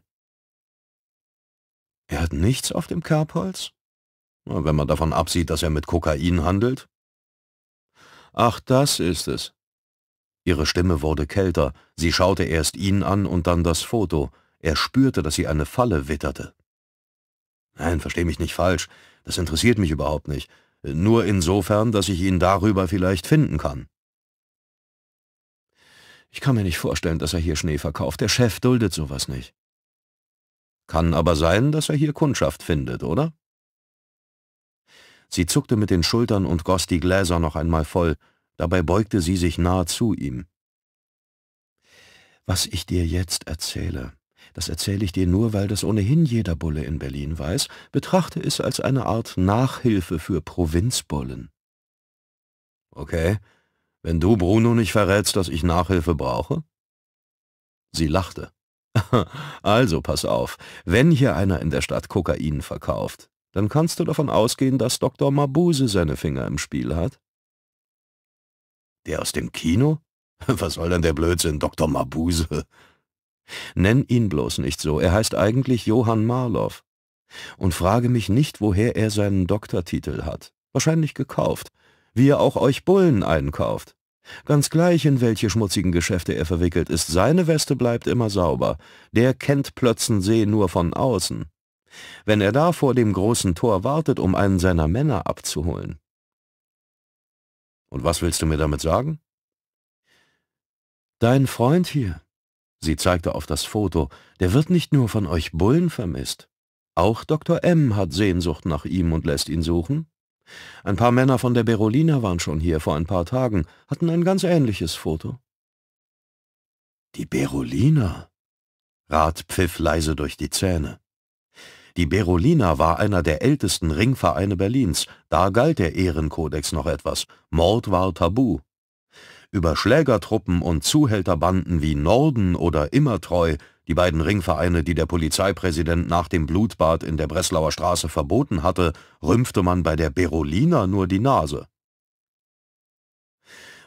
Er hat nichts auf dem Kerbholz? Wenn man davon absieht, dass er mit Kokain handelt? Ach, das ist es. Ihre Stimme wurde kälter, sie schaute erst ihn an und dann das Foto. Er spürte, dass sie eine Falle witterte. Nein, versteh mich nicht falsch, das interessiert mich überhaupt nicht. Nur insofern, dass ich ihn darüber vielleicht finden kann. Ich kann mir nicht vorstellen, dass er hier Schnee verkauft. Der Chef duldet sowas nicht. Kann aber sein, dass er hier Kundschaft findet, oder? Sie zuckte mit den Schultern und goss die Gläser noch einmal voll, dabei beugte sie sich nahe zu ihm. Was ich dir jetzt erzähle, das erzähle ich dir nur, weil das ohnehin jeder Bulle in Berlin weiß, betrachte es als eine Art Nachhilfe für Provinzbullen. Okay, wenn du Bruno nicht verrätst, dass ich Nachhilfe brauche? Sie lachte. Also pass auf, wenn hier einer in der Stadt Kokain verkauft, dann kannst du davon ausgehen, dass Dr. Mabuse seine Finger im Spiel hat. Der aus dem Kino? Was soll denn der Blödsinn, Dr. Mabuse? Nenn ihn bloß nicht so, er heißt eigentlich Johann Marloff. Und frage mich nicht, woher er seinen Doktortitel hat. Wahrscheinlich gekauft, wie er auch euch Bullen einkauft. Ganz gleich, in welche schmutzigen Geschäfte er verwickelt ist, seine Weste bleibt immer sauber. Der kennt Plötzensee nur von außen wenn er da vor dem großen Tor wartet, um einen seiner Männer abzuholen. Und was willst du mir damit sagen? Dein Freund hier, sie zeigte auf das Foto, der wird nicht nur von euch Bullen vermisst. Auch Dr. M. hat Sehnsucht nach ihm und lässt ihn suchen. Ein paar Männer von der Berolina waren schon hier vor ein paar Tagen, hatten ein ganz ähnliches Foto. Die Berolina? Rat pfiff leise durch die Zähne. Die Berolina war einer der ältesten Ringvereine Berlins, da galt der Ehrenkodex noch etwas, Mord war tabu. Über Schlägertruppen und Zuhälterbanden wie Norden oder Immertreu, die beiden Ringvereine, die der Polizeipräsident nach dem Blutbad in der Breslauer Straße verboten hatte, rümpfte man bei der Berolina nur die Nase.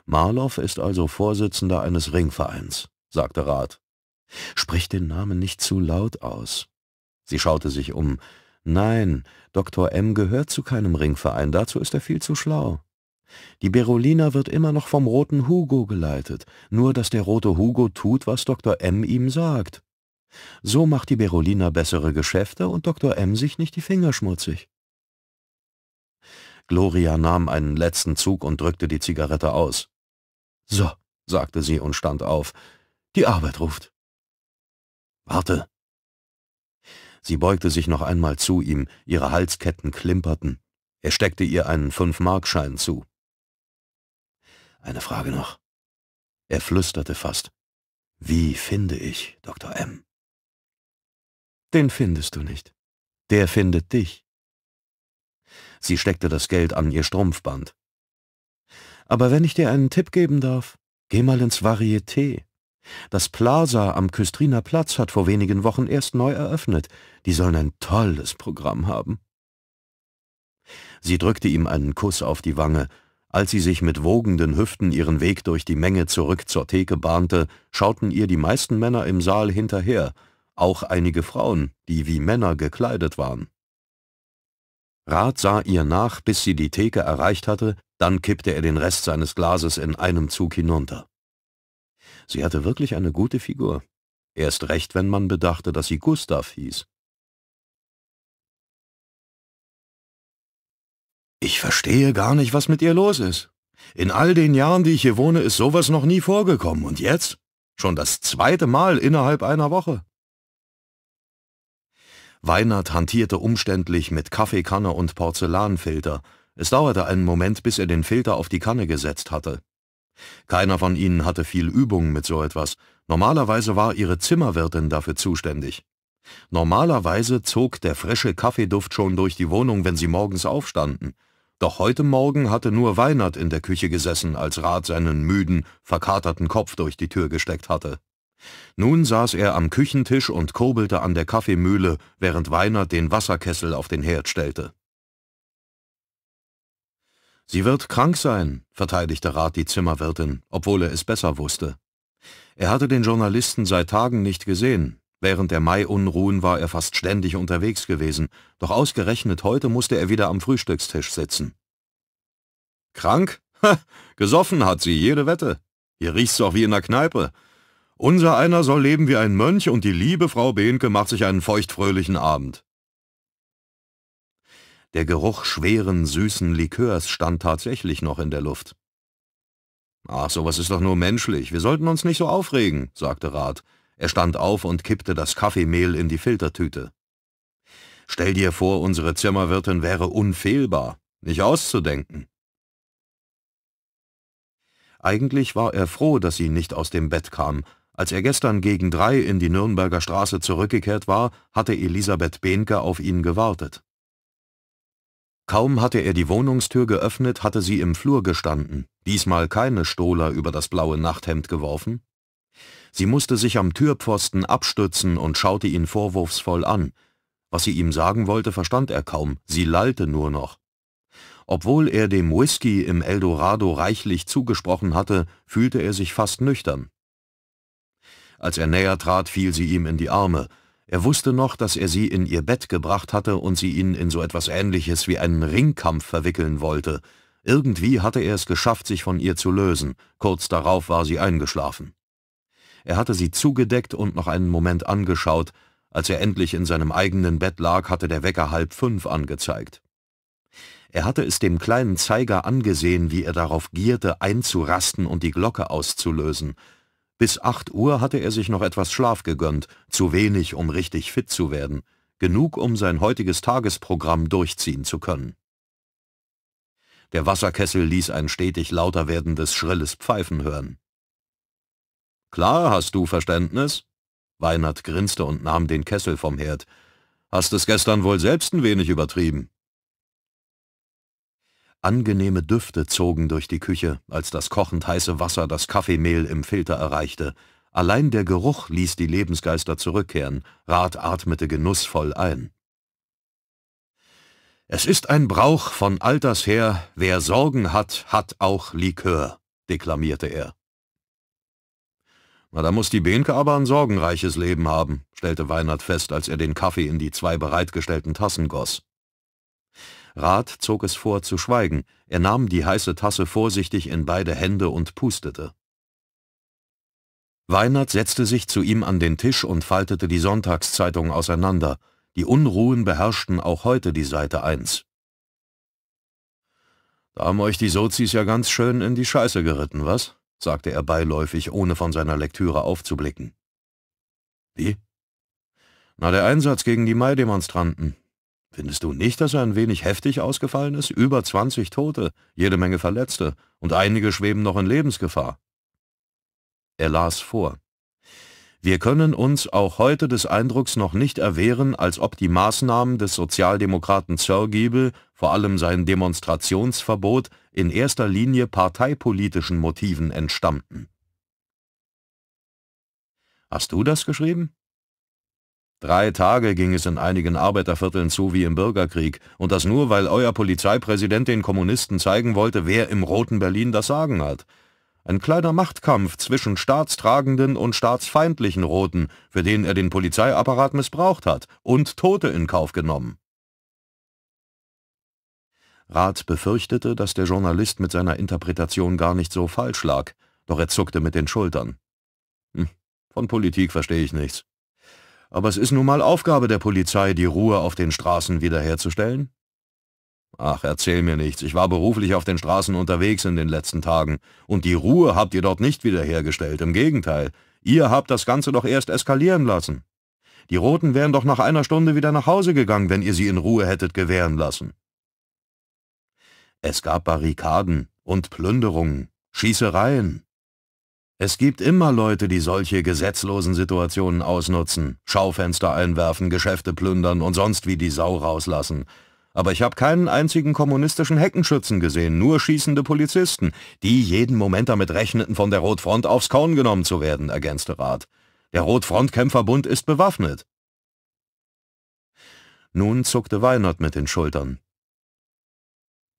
Marloff ist also Vorsitzender eines Ringvereins, sagte Rath. Sprich den Namen nicht zu laut aus. Sie schaute sich um. Nein, Dr. M. gehört zu keinem Ringverein, dazu ist er viel zu schlau. Die Berolina wird immer noch vom roten Hugo geleitet, nur dass der rote Hugo tut, was Dr. M. ihm sagt. So macht die Berolina bessere Geschäfte und Dr. M. sich nicht die Finger schmutzig. Gloria nahm einen letzten Zug und drückte die Zigarette aus. So, sagte sie und stand auf. Die Arbeit ruft. Warte, Sie beugte sich noch einmal zu ihm, ihre Halsketten klimperten. Er steckte ihr einen Fünf-Markschein zu. Eine Frage noch. Er flüsterte fast. Wie finde ich Dr. M? Den findest du nicht. Der findet dich. Sie steckte das Geld an ihr Strumpfband. Aber wenn ich dir einen Tipp geben darf, geh mal ins Varieté. Das Plaza am Küstriner Platz hat vor wenigen Wochen erst neu eröffnet. Die sollen ein tolles Programm haben. Sie drückte ihm einen Kuss auf die Wange. Als sie sich mit wogenden Hüften ihren Weg durch die Menge zurück zur Theke bahnte, schauten ihr die meisten Männer im Saal hinterher, auch einige Frauen, die wie Männer gekleidet waren. Rat sah ihr nach, bis sie die Theke erreicht hatte, dann kippte er den Rest seines Glases in einem Zug hinunter. Sie hatte wirklich eine gute Figur. Erst recht, wenn man bedachte, dass sie Gustav hieß. Ich verstehe gar nicht, was mit ihr los ist. In all den Jahren, die ich hier wohne, ist sowas noch nie vorgekommen. Und jetzt? Schon das zweite Mal innerhalb einer Woche. Weinert hantierte umständlich mit Kaffeekanne und Porzellanfilter. Es dauerte einen Moment, bis er den Filter auf die Kanne gesetzt hatte. Keiner von ihnen hatte viel Übung mit so etwas. Normalerweise war ihre Zimmerwirtin dafür zuständig. Normalerweise zog der frische Kaffeeduft schon durch die Wohnung, wenn sie morgens aufstanden. Doch heute Morgen hatte nur Weinert in der Küche gesessen, als Rat seinen müden, verkaterten Kopf durch die Tür gesteckt hatte. Nun saß er am Küchentisch und kurbelte an der Kaffeemühle, während Weinert den Wasserkessel auf den Herd stellte. Sie wird krank sein, verteidigte Rat die Zimmerwirtin, obwohl er es besser wusste. Er hatte den Journalisten seit Tagen nicht gesehen. Während der Mai-Unruhen war er fast ständig unterwegs gewesen, doch ausgerechnet heute musste er wieder am Frühstückstisch sitzen. Krank? Ha, gesoffen hat sie, jede Wette. Hier riecht's doch wie in der Kneipe. Unser einer soll leben wie ein Mönch und die liebe Frau Behnke macht sich einen feuchtfröhlichen Abend. Der Geruch schweren, süßen Likörs stand tatsächlich noch in der Luft. »Ach, sowas ist doch nur menschlich. Wir sollten uns nicht so aufregen«, sagte Rat. Er stand auf und kippte das Kaffeemehl in die Filtertüte. »Stell dir vor, unsere Zimmerwirtin wäre unfehlbar. Nicht auszudenken.« Eigentlich war er froh, dass sie nicht aus dem Bett kam. Als er gestern gegen drei in die Nürnberger Straße zurückgekehrt war, hatte Elisabeth Behnke auf ihn gewartet. Kaum hatte er die Wohnungstür geöffnet, hatte sie im Flur gestanden, diesmal keine Stola über das blaue Nachthemd geworfen. Sie musste sich am Türpfosten abstützen und schaute ihn vorwurfsvoll an. Was sie ihm sagen wollte, verstand er kaum, sie lallte nur noch. Obwohl er dem Whisky im Eldorado reichlich zugesprochen hatte, fühlte er sich fast nüchtern. Als er näher trat, fiel sie ihm in die Arme, er wusste noch, dass er sie in ihr Bett gebracht hatte und sie ihn in so etwas ähnliches wie einen Ringkampf verwickeln wollte. Irgendwie hatte er es geschafft, sich von ihr zu lösen. Kurz darauf war sie eingeschlafen. Er hatte sie zugedeckt und noch einen Moment angeschaut. Als er endlich in seinem eigenen Bett lag, hatte der Wecker halb fünf angezeigt. Er hatte es dem kleinen Zeiger angesehen, wie er darauf gierte, einzurasten und die Glocke auszulösen. Bis 8 Uhr hatte er sich noch etwas Schlaf gegönnt, zu wenig, um richtig fit zu werden, genug, um sein heutiges Tagesprogramm durchziehen zu können. Der Wasserkessel ließ ein stetig lauter werdendes, schrilles Pfeifen hören. Klar hast du Verständnis? Weinert grinste und nahm den Kessel vom Herd. Hast es gestern wohl selbst ein wenig übertrieben. Angenehme Düfte zogen durch die Küche, als das kochend heiße Wasser das Kaffeemehl im Filter erreichte. Allein der Geruch ließ die Lebensgeister zurückkehren. Rath atmete genussvoll ein. Es ist ein Brauch von alters her, wer Sorgen hat, hat auch Likör, deklamierte er. Na, da muss die Behnke aber ein sorgenreiches Leben haben, stellte Weinert fest, als er den Kaffee in die zwei bereitgestellten Tassen goss. Rat zog es vor, zu schweigen. Er nahm die heiße Tasse vorsichtig in beide Hände und pustete. Weinert setzte sich zu ihm an den Tisch und faltete die Sonntagszeitung auseinander. Die Unruhen beherrschten auch heute die Seite 1. Da haben euch die Sozis ja ganz schön in die Scheiße geritten, was? sagte er beiläufig, ohne von seiner Lektüre aufzublicken. Wie? Na, der Einsatz gegen die Mai-Demonstranten. Findest du nicht, dass er ein wenig heftig ausgefallen ist? Über 20 Tote, jede Menge Verletzte und einige schweben noch in Lebensgefahr. Er las vor. Wir können uns auch heute des Eindrucks noch nicht erwehren, als ob die Maßnahmen des Sozialdemokraten Zörgiebel, vor allem sein Demonstrationsverbot, in erster Linie parteipolitischen Motiven entstammten. Hast du das geschrieben? Drei Tage ging es in einigen Arbeitervierteln zu wie im Bürgerkrieg, und das nur, weil euer Polizeipräsident den Kommunisten zeigen wollte, wer im roten Berlin das Sagen hat. Ein kleiner Machtkampf zwischen staatstragenden und staatsfeindlichen Roten, für den er den Polizeiapparat missbraucht hat und Tote in Kauf genommen. Rath befürchtete, dass der Journalist mit seiner Interpretation gar nicht so falsch lag, doch er zuckte mit den Schultern. Hm, von Politik verstehe ich nichts aber es ist nun mal Aufgabe der Polizei, die Ruhe auf den Straßen wiederherzustellen. Ach, erzähl mir nichts, ich war beruflich auf den Straßen unterwegs in den letzten Tagen, und die Ruhe habt ihr dort nicht wiederhergestellt, im Gegenteil, ihr habt das Ganze doch erst eskalieren lassen. Die Roten wären doch nach einer Stunde wieder nach Hause gegangen, wenn ihr sie in Ruhe hättet gewähren lassen. Es gab Barrikaden und Plünderungen, Schießereien, es gibt immer Leute, die solche gesetzlosen Situationen ausnutzen, Schaufenster einwerfen, Geschäfte plündern und sonst wie die Sau rauslassen. Aber ich habe keinen einzigen kommunistischen Heckenschützen gesehen, nur schießende Polizisten, die jeden Moment damit rechneten, von der Rotfront aufs Korn genommen zu werden, ergänzte Rath. Der Rotfrontkämpferbund ist bewaffnet. Nun zuckte Weinert mit den Schultern.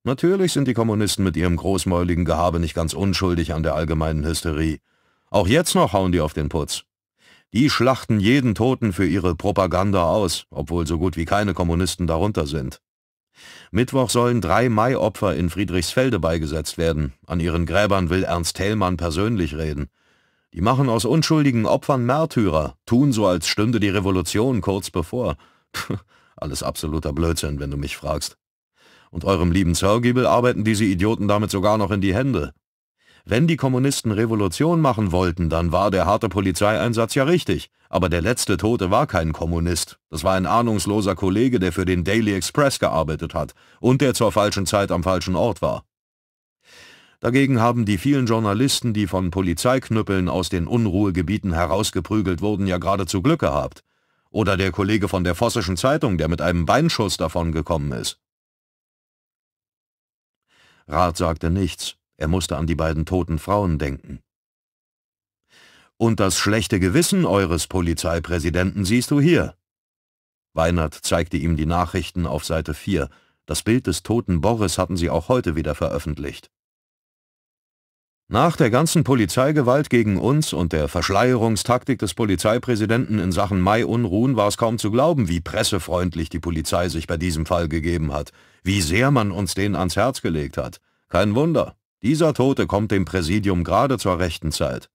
Natürlich sind die Kommunisten mit ihrem großmäuligen Gehabe nicht ganz unschuldig an der allgemeinen Hysterie. Auch jetzt noch hauen die auf den Putz. Die schlachten jeden Toten für ihre Propaganda aus, obwohl so gut wie keine Kommunisten darunter sind. Mittwoch sollen drei Mai-Opfer in Friedrichsfelde beigesetzt werden. An ihren Gräbern will Ernst Thälmann persönlich reden. Die machen aus unschuldigen Opfern Märtyrer, tun so, als stünde die Revolution kurz bevor. Puh, alles absoluter Blödsinn, wenn du mich fragst. Und eurem lieben Zergiebel arbeiten diese Idioten damit sogar noch in die Hände. Wenn die Kommunisten Revolution machen wollten, dann war der harte Polizeieinsatz ja richtig. Aber der letzte Tote war kein Kommunist. Das war ein ahnungsloser Kollege, der für den Daily Express gearbeitet hat und der zur falschen Zeit am falschen Ort war. Dagegen haben die vielen Journalisten, die von Polizeiknüppeln aus den Unruhegebieten herausgeprügelt wurden, ja geradezu Glück gehabt. Oder der Kollege von der Vossischen Zeitung, der mit einem Beinschuss davongekommen ist. Rath sagte nichts. Er musste an die beiden toten Frauen denken. Und das schlechte Gewissen eures Polizeipräsidenten siehst du hier. Weinert zeigte ihm die Nachrichten auf Seite 4. Das Bild des toten Boris hatten sie auch heute wieder veröffentlicht. Nach der ganzen Polizeigewalt gegen uns und der Verschleierungstaktik des Polizeipräsidenten in Sachen Mai-Unruhen war es kaum zu glauben, wie pressefreundlich die Polizei sich bei diesem Fall gegeben hat, wie sehr man uns den ans Herz gelegt hat. Kein Wunder. Dieser Tote kommt dem Präsidium gerade zur rechten Zeit.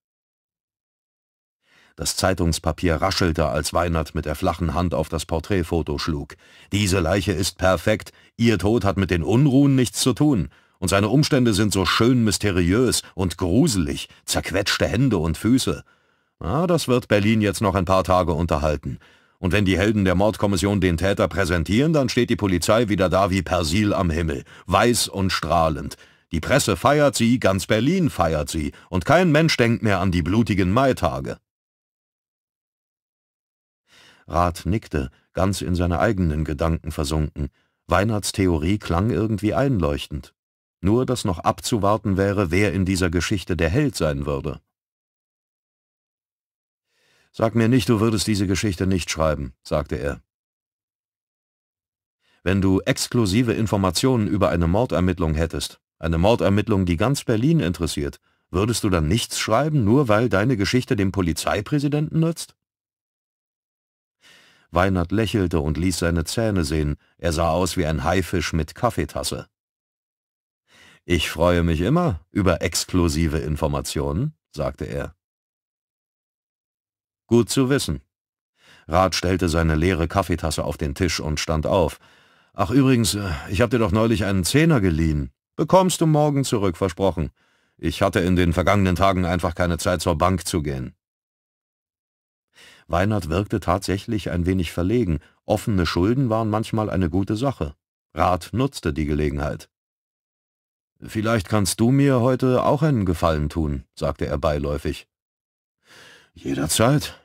Das Zeitungspapier raschelte, als Weinert mit der flachen Hand auf das Porträtfoto schlug. Diese Leiche ist perfekt, ihr Tod hat mit den Unruhen nichts zu tun, und seine Umstände sind so schön mysteriös und gruselig, zerquetschte Hände und Füße. Ah, das wird Berlin jetzt noch ein paar Tage unterhalten. Und wenn die Helden der Mordkommission den Täter präsentieren, dann steht die Polizei wieder da wie Persil am Himmel, weiß und strahlend, die Presse feiert sie, ganz Berlin feiert sie, und kein Mensch denkt mehr an die blutigen Maitage. Rat nickte, ganz in seine eigenen Gedanken versunken. Weinhards Theorie klang irgendwie einleuchtend. Nur, dass noch abzuwarten wäre, wer in dieser Geschichte der Held sein würde. »Sag mir nicht, du würdest diese Geschichte nicht schreiben«, sagte er. »Wenn du exklusive Informationen über eine Mordermittlung hättest, eine Mordermittlung, die ganz Berlin interessiert. Würdest du dann nichts schreiben, nur weil deine Geschichte dem Polizeipräsidenten nützt? Weinert lächelte und ließ seine Zähne sehen. Er sah aus wie ein Haifisch mit Kaffeetasse. Ich freue mich immer über exklusive Informationen, sagte er. Gut zu wissen. Rat stellte seine leere Kaffeetasse auf den Tisch und stand auf. Ach übrigens, äh, ich habe dir doch neulich einen Zehner geliehen. Bekommst du morgen zurück, versprochen. Ich hatte in den vergangenen Tagen einfach keine Zeit, zur Bank zu gehen. Weinert wirkte tatsächlich ein wenig verlegen. Offene Schulden waren manchmal eine gute Sache. Rat nutzte die Gelegenheit. »Vielleicht kannst du mir heute auch einen Gefallen tun«, sagte er beiläufig. »Jederzeit«,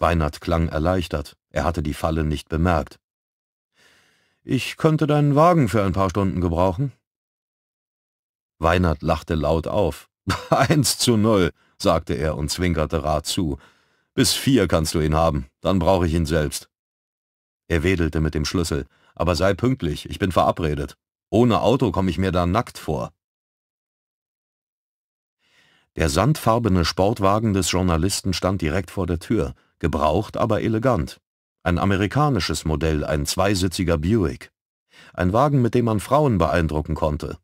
Weinert klang erleichtert. Er hatte die Falle nicht bemerkt. »Ich könnte deinen Wagen für ein paar Stunden gebrauchen. Weinert lachte laut auf. Eins zu null, sagte er und zwinkerte Rat zu. Bis vier kannst du ihn haben, dann brauche ich ihn selbst. Er wedelte mit dem Schlüssel. Aber sei pünktlich, ich bin verabredet. Ohne Auto komme ich mir da nackt vor. Der sandfarbene Sportwagen des Journalisten stand direkt vor der Tür, gebraucht, aber elegant. Ein amerikanisches Modell, ein zweisitziger Buick. Ein Wagen, mit dem man Frauen beeindrucken konnte.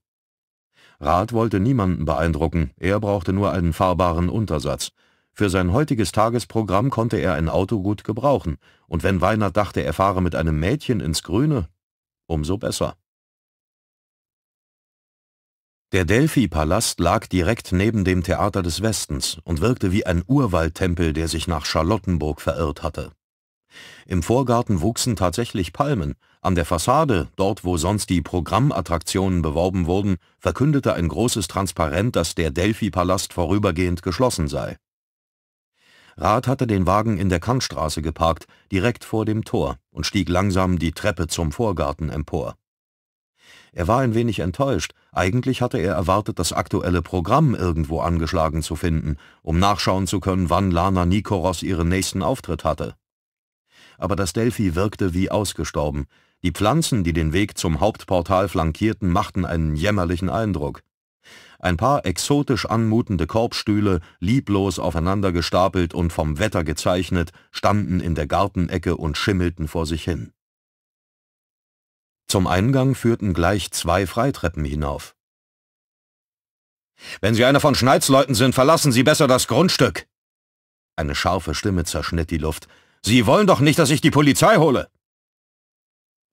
Rat wollte niemanden beeindrucken, er brauchte nur einen fahrbaren Untersatz. Für sein heutiges Tagesprogramm konnte er ein Auto gut gebrauchen, und wenn Weinert dachte, er fahre mit einem Mädchen ins Grüne, umso besser. Der Delphi-Palast lag direkt neben dem Theater des Westens und wirkte wie ein Urwaldtempel, der sich nach Charlottenburg verirrt hatte. Im Vorgarten wuchsen tatsächlich Palmen. An der Fassade, dort wo sonst die Programmattraktionen beworben wurden, verkündete ein großes Transparent, dass der Delphi-Palast vorübergehend geschlossen sei. Rath hatte den Wagen in der Kantstraße geparkt, direkt vor dem Tor, und stieg langsam die Treppe zum Vorgarten empor. Er war ein wenig enttäuscht. Eigentlich hatte er erwartet, das aktuelle Programm irgendwo angeschlagen zu finden, um nachschauen zu können, wann Lana Nikoros ihren nächsten Auftritt hatte aber das Delphi wirkte wie ausgestorben. Die Pflanzen, die den Weg zum Hauptportal flankierten, machten einen jämmerlichen Eindruck. Ein paar exotisch anmutende Korbstühle, lieblos aufeinander gestapelt und vom Wetter gezeichnet, standen in der Gartenecke und schimmelten vor sich hin. Zum Eingang führten gleich zwei Freitreppen hinauf. »Wenn Sie einer von Schneidsleuten sind, verlassen Sie besser das Grundstück!« Eine scharfe Stimme zerschnitt die Luft. Sie wollen doch nicht, dass ich die Polizei hole!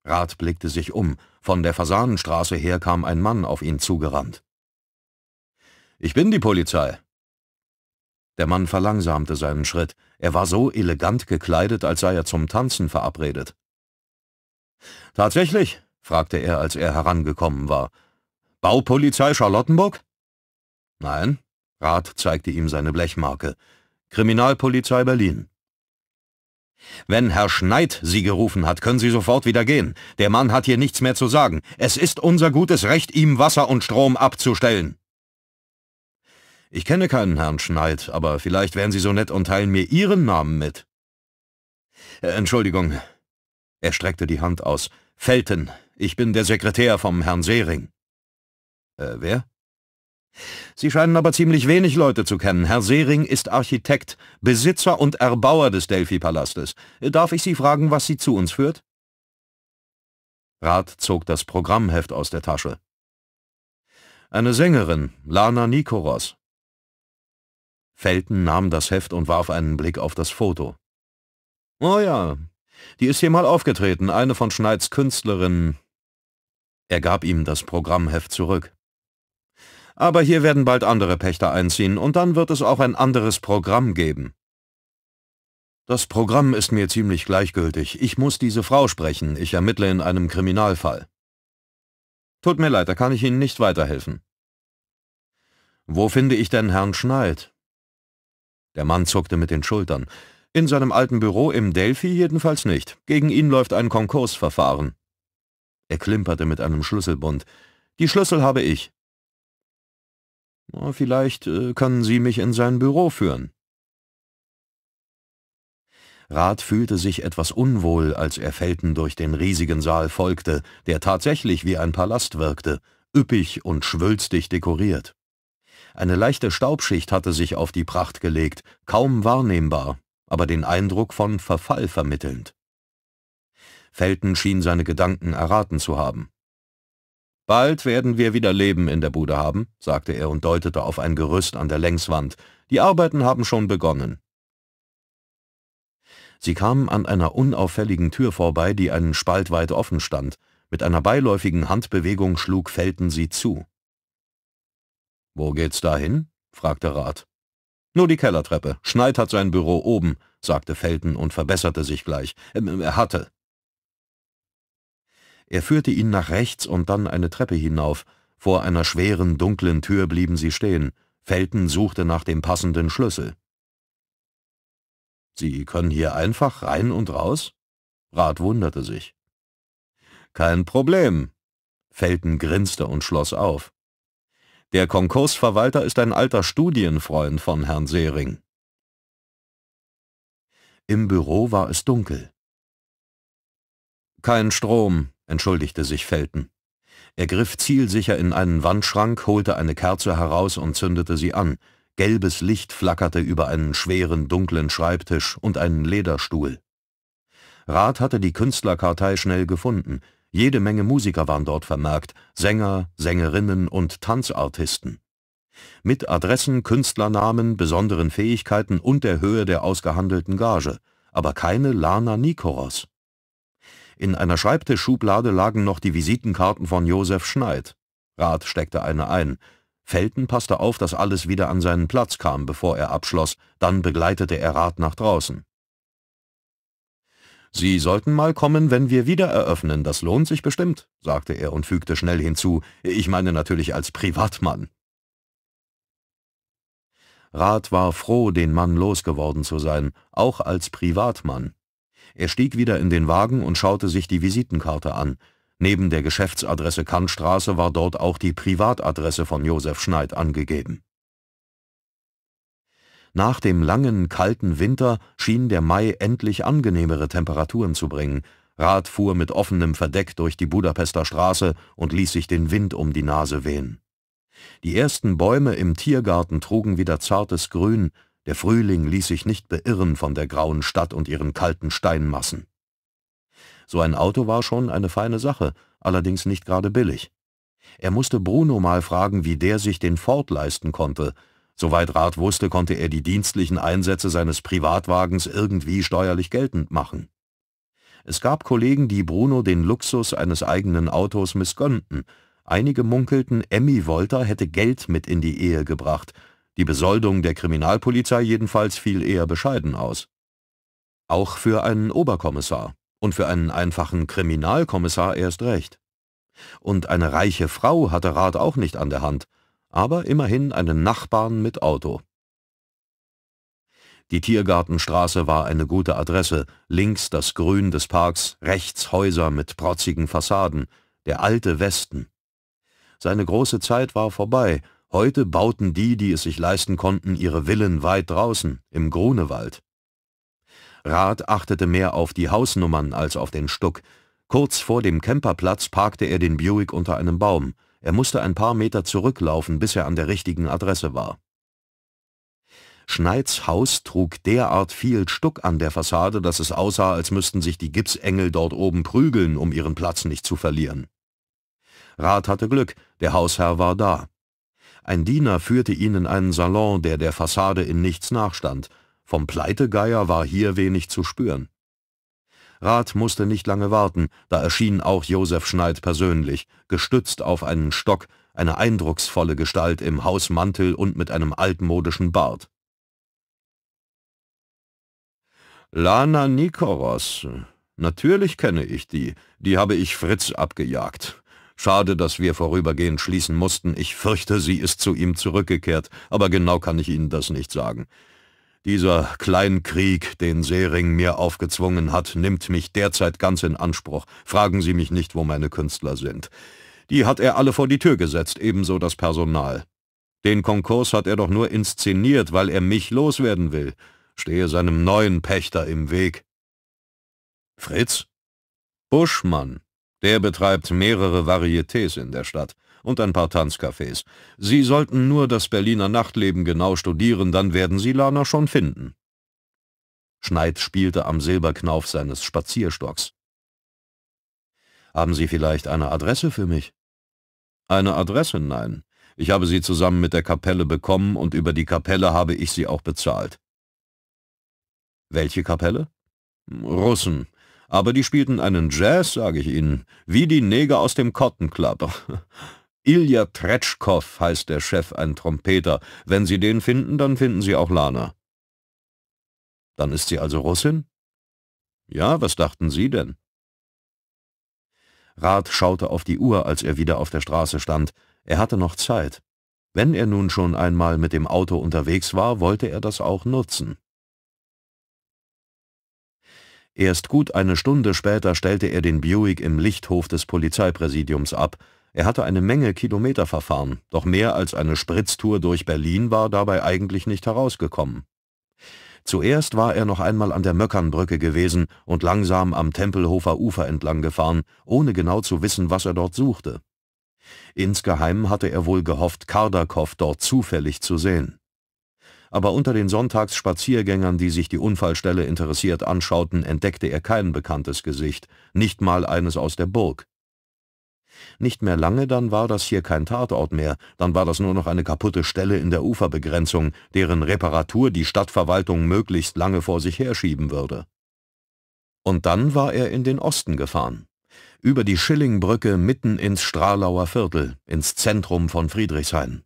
Rat blickte sich um. Von der Fasanenstraße her kam ein Mann auf ihn zugerannt. »Ich bin die Polizei.« Der Mann verlangsamte seinen Schritt. Er war so elegant gekleidet, als sei er zum Tanzen verabredet. »Tatsächlich?« fragte er, als er herangekommen war. »Baupolizei Charlottenburg?« »Nein.« Rat zeigte ihm seine Blechmarke. »Kriminalpolizei Berlin.« wenn Herr Schneid Sie gerufen hat, können Sie sofort wieder gehen. Der Mann hat hier nichts mehr zu sagen. Es ist unser gutes Recht, ihm Wasser und Strom abzustellen. Ich kenne keinen Herrn Schneid, aber vielleicht wären Sie so nett und teilen mir Ihren Namen mit. Äh, Entschuldigung. Er streckte die Hand aus. Felten, ich bin der Sekretär vom Herrn Seering. Äh, wer? Sie scheinen aber ziemlich wenig Leute zu kennen. Herr Sehring ist Architekt, Besitzer und Erbauer des Delphi-Palastes. Darf ich Sie fragen, was Sie zu uns führt? Rath zog das Programmheft aus der Tasche. Eine Sängerin, Lana Nikoros. Felten nahm das Heft und warf einen Blick auf das Foto. Oh ja, die ist hier mal aufgetreten, eine von Schneids Künstlerinnen. Er gab ihm das Programmheft zurück aber hier werden bald andere Pächter einziehen und dann wird es auch ein anderes Programm geben. Das Programm ist mir ziemlich gleichgültig. Ich muss diese Frau sprechen. Ich ermittle in einem Kriminalfall. Tut mir leid, da kann ich Ihnen nicht weiterhelfen. Wo finde ich denn Herrn Schneid? Der Mann zuckte mit den Schultern. In seinem alten Büro im Delphi jedenfalls nicht. Gegen ihn läuft ein Konkursverfahren. Er klimperte mit einem Schlüsselbund. Die Schlüssel habe ich. Vielleicht äh, können Sie mich in sein Büro führen. Rat fühlte sich etwas unwohl, als er Felten durch den riesigen Saal folgte, der tatsächlich wie ein Palast wirkte, üppig und schwülstig dekoriert. Eine leichte Staubschicht hatte sich auf die Pracht gelegt, kaum wahrnehmbar, aber den Eindruck von Verfall vermittelnd. Felten schien seine Gedanken erraten zu haben. Bald werden wir wieder Leben in der Bude haben, sagte er und deutete auf ein Gerüst an der Längswand. Die Arbeiten haben schon begonnen. Sie kamen an einer unauffälligen Tür vorbei, die einen Spalt weit offen stand. Mit einer beiläufigen Handbewegung schlug Felten sie zu. »Wo geht's dahin?« fragte Rat. »Nur die Kellertreppe. Schneid hat sein Büro oben«, sagte Felten und verbesserte sich gleich. Ähm, er hatte. Er führte ihn nach rechts und dann eine Treppe hinauf. Vor einer schweren, dunklen Tür blieben sie stehen. Felten suchte nach dem passenden Schlüssel. »Sie können hier einfach rein und raus?« Rat wunderte sich. »Kein Problem.« Felten grinste und schloss auf. »Der Konkursverwalter ist ein alter Studienfreund von Herrn Seering.« Im Büro war es dunkel. »Kein Strom«, entschuldigte sich Felten. Er griff zielsicher in einen Wandschrank, holte eine Kerze heraus und zündete sie an. Gelbes Licht flackerte über einen schweren, dunklen Schreibtisch und einen Lederstuhl. Rath hatte die Künstlerkartei schnell gefunden. Jede Menge Musiker waren dort vermerkt, Sänger, Sängerinnen und Tanzartisten. Mit Adressen, Künstlernamen, besonderen Fähigkeiten und der Höhe der ausgehandelten Gage, aber keine Lana Nikoros. In einer Schreibtischschublade lagen noch die Visitenkarten von Josef Schneid. Rat steckte eine ein. Felten passte auf, dass alles wieder an seinen Platz kam, bevor er abschloss. Dann begleitete er Rat nach draußen. »Sie sollten mal kommen, wenn wir wieder eröffnen. Das lohnt sich bestimmt«, sagte er und fügte schnell hinzu. »Ich meine natürlich als Privatmann.« Rat war froh, den Mann losgeworden zu sein, auch als Privatmann. Er stieg wieder in den Wagen und schaute sich die Visitenkarte an. Neben der Geschäftsadresse Kantstraße war dort auch die Privatadresse von Josef Schneid angegeben. Nach dem langen, kalten Winter schien der Mai endlich angenehmere Temperaturen zu bringen. Rath fuhr mit offenem Verdeck durch die Budapester Straße und ließ sich den Wind um die Nase wehen. Die ersten Bäume im Tiergarten trugen wieder zartes Grün, der Frühling ließ sich nicht beirren von der grauen Stadt und ihren kalten Steinmassen. So ein Auto war schon eine feine Sache, allerdings nicht gerade billig. Er musste Bruno mal fragen, wie der sich den Ford leisten konnte. Soweit Rat wusste, konnte er die dienstlichen Einsätze seines Privatwagens irgendwie steuerlich geltend machen. Es gab Kollegen, die Bruno den Luxus eines eigenen Autos missgönnten. Einige munkelten, Emmy Wolter hätte Geld mit in die Ehe gebracht – die Besoldung der Kriminalpolizei jedenfalls fiel eher bescheiden aus. Auch für einen Oberkommissar und für einen einfachen Kriminalkommissar erst recht. Und eine reiche Frau hatte Rat auch nicht an der Hand, aber immerhin einen Nachbarn mit Auto. Die Tiergartenstraße war eine gute Adresse, links das Grün des Parks, rechts Häuser mit protzigen Fassaden, der alte Westen. Seine große Zeit war vorbei, Heute bauten die, die es sich leisten konnten, ihre Villen weit draußen, im Grunewald. Rath achtete mehr auf die Hausnummern als auf den Stuck. Kurz vor dem Camperplatz parkte er den Buick unter einem Baum. Er musste ein paar Meter zurücklaufen, bis er an der richtigen Adresse war. Schneids Haus trug derart viel Stuck an der Fassade, dass es aussah, als müssten sich die Gipsengel dort oben prügeln, um ihren Platz nicht zu verlieren. Rath hatte Glück, der Hausherr war da. Ein Diener führte ihn in einen Salon, der der Fassade in nichts nachstand. Vom Pleitegeier war hier wenig zu spüren. Rat musste nicht lange warten, da erschien auch Josef Schneid persönlich, gestützt auf einen Stock, eine eindrucksvolle Gestalt im Hausmantel und mit einem altmodischen Bart. Lana Nikoros. Natürlich kenne ich die, die habe ich Fritz abgejagt. Schade, dass wir vorübergehend schließen mussten. Ich fürchte, sie ist zu ihm zurückgekehrt, aber genau kann ich Ihnen das nicht sagen. Dieser Kleinkrieg, den Seering mir aufgezwungen hat, nimmt mich derzeit ganz in Anspruch. Fragen Sie mich nicht, wo meine Künstler sind. Die hat er alle vor die Tür gesetzt, ebenso das Personal. Den Konkurs hat er doch nur inszeniert, weil er mich loswerden will. Stehe seinem neuen Pächter im Weg. Fritz? Buschmann. Der betreibt mehrere Varietés in der Stadt und ein paar Tanzcafés. Sie sollten nur das Berliner Nachtleben genau studieren, dann werden Sie Lana schon finden. Schneid spielte am Silberknauf seines Spazierstocks. Haben Sie vielleicht eine Adresse für mich? Eine Adresse? Nein. Ich habe sie zusammen mit der Kapelle bekommen und über die Kapelle habe ich sie auch bezahlt. Welche Kapelle? Hm, Russen, aber die spielten einen Jazz, sage ich Ihnen, wie die Neger aus dem Cotton Club. Ilja Tretschkow heißt der Chef, ein Trompeter. Wenn Sie den finden, dann finden Sie auch Lana. Dann ist sie also Russin? Ja, was dachten Sie denn? Rath schaute auf die Uhr, als er wieder auf der Straße stand. Er hatte noch Zeit. Wenn er nun schon einmal mit dem Auto unterwegs war, wollte er das auch nutzen. Erst gut eine Stunde später stellte er den Buick im Lichthof des Polizeipräsidiums ab. Er hatte eine Menge Kilometer verfahren, doch mehr als eine Spritztour durch Berlin war dabei eigentlich nicht herausgekommen. Zuerst war er noch einmal an der Möckernbrücke gewesen und langsam am Tempelhofer Ufer entlang gefahren, ohne genau zu wissen, was er dort suchte. Insgeheim hatte er wohl gehofft, Kardakow dort zufällig zu sehen aber unter den Sonntagsspaziergängern, die sich die Unfallstelle interessiert anschauten, entdeckte er kein bekanntes Gesicht, nicht mal eines aus der Burg. Nicht mehr lange, dann war das hier kein Tatort mehr, dann war das nur noch eine kaputte Stelle in der Uferbegrenzung, deren Reparatur die Stadtverwaltung möglichst lange vor sich herschieben würde. Und dann war er in den Osten gefahren. Über die Schillingbrücke mitten ins Stralauer Viertel, ins Zentrum von Friedrichshain.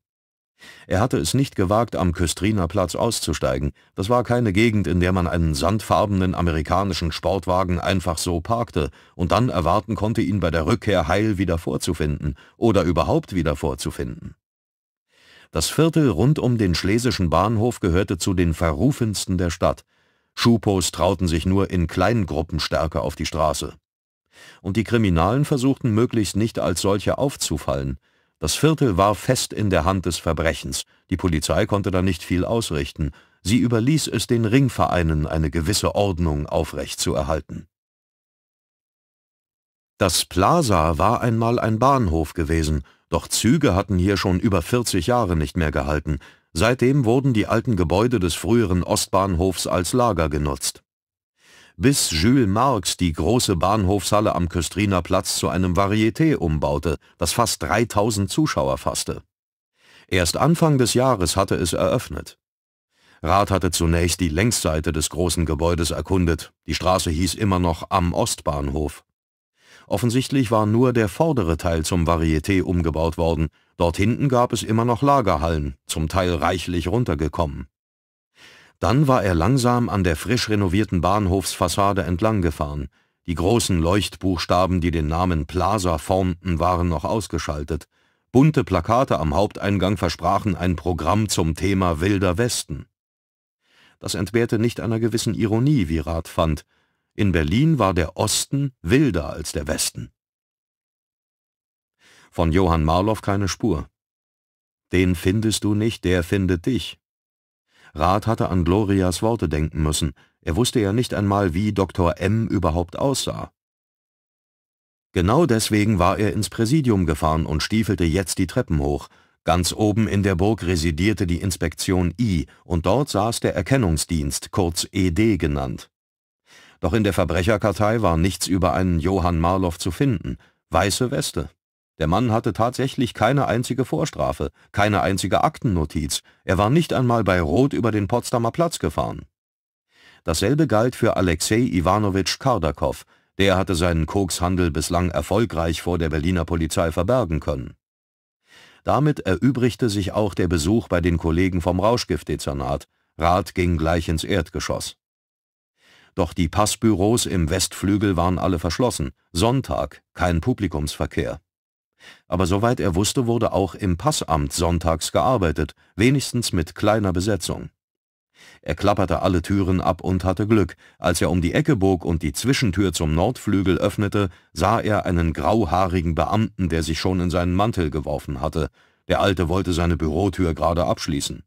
Er hatte es nicht gewagt, am Küstriner Platz auszusteigen. Das war keine Gegend, in der man einen sandfarbenen amerikanischen Sportwagen einfach so parkte und dann erwarten konnte, ihn bei der Rückkehr heil wieder vorzufinden oder überhaupt wieder vorzufinden. Das Viertel rund um den schlesischen Bahnhof gehörte zu den verrufensten der Stadt. Schupos trauten sich nur in Kleingruppen stärker auf die Straße. Und die Kriminalen versuchten möglichst nicht als solche aufzufallen. Das Viertel war fest in der Hand des Verbrechens. Die Polizei konnte da nicht viel ausrichten. Sie überließ es den Ringvereinen, eine gewisse Ordnung aufrechtzuerhalten. Das Plaza war einmal ein Bahnhof gewesen, doch Züge hatten hier schon über 40 Jahre nicht mehr gehalten. Seitdem wurden die alten Gebäude des früheren Ostbahnhofs als Lager genutzt bis Jules Marx die große Bahnhofshalle am Köstriner Platz zu einem Varieté umbaute, das fast 3000 Zuschauer fasste. Erst Anfang des Jahres hatte es eröffnet. Rath hatte zunächst die Längsseite des großen Gebäudes erkundet, die Straße hieß immer noch Am Ostbahnhof. Offensichtlich war nur der vordere Teil zum Varieté umgebaut worden, dort hinten gab es immer noch Lagerhallen, zum Teil reichlich runtergekommen. Dann war er langsam an der frisch renovierten Bahnhofsfassade entlanggefahren. Die großen Leuchtbuchstaben, die den Namen Plaza formten, waren noch ausgeschaltet. Bunte Plakate am Haupteingang versprachen ein Programm zum Thema Wilder Westen. Das entbehrte nicht einer gewissen Ironie, wie Rat fand. In Berlin war der Osten wilder als der Westen. Von Johann Marloff keine Spur. Den findest du nicht, der findet dich, Rat hatte an Glorias Worte denken müssen, er wusste ja nicht einmal, wie Dr. M. überhaupt aussah. Genau deswegen war er ins Präsidium gefahren und stiefelte jetzt die Treppen hoch. Ganz oben in der Burg residierte die Inspektion I und dort saß der Erkennungsdienst, kurz ED genannt. Doch in der Verbrecherkartei war nichts über einen Johann Marloff zu finden. Weiße Weste. Der Mann hatte tatsächlich keine einzige Vorstrafe, keine einzige Aktennotiz, er war nicht einmal bei Rot über den Potsdamer Platz gefahren. Dasselbe galt für Alexei Iwanowitsch Kardakow, der hatte seinen Kokshandel bislang erfolgreich vor der Berliner Polizei verbergen können. Damit erübrigte sich auch der Besuch bei den Kollegen vom Rauschgiftdezernat, Rat ging gleich ins Erdgeschoss. Doch die Passbüros im Westflügel waren alle verschlossen, Sonntag, kein Publikumsverkehr. Aber soweit er wusste, wurde auch im Passamt sonntags gearbeitet, wenigstens mit kleiner Besetzung. Er klapperte alle Türen ab und hatte Glück. Als er um die Ecke bog und die Zwischentür zum Nordflügel öffnete, sah er einen grauhaarigen Beamten, der sich schon in seinen Mantel geworfen hatte. Der Alte wollte seine Bürotür gerade abschließen.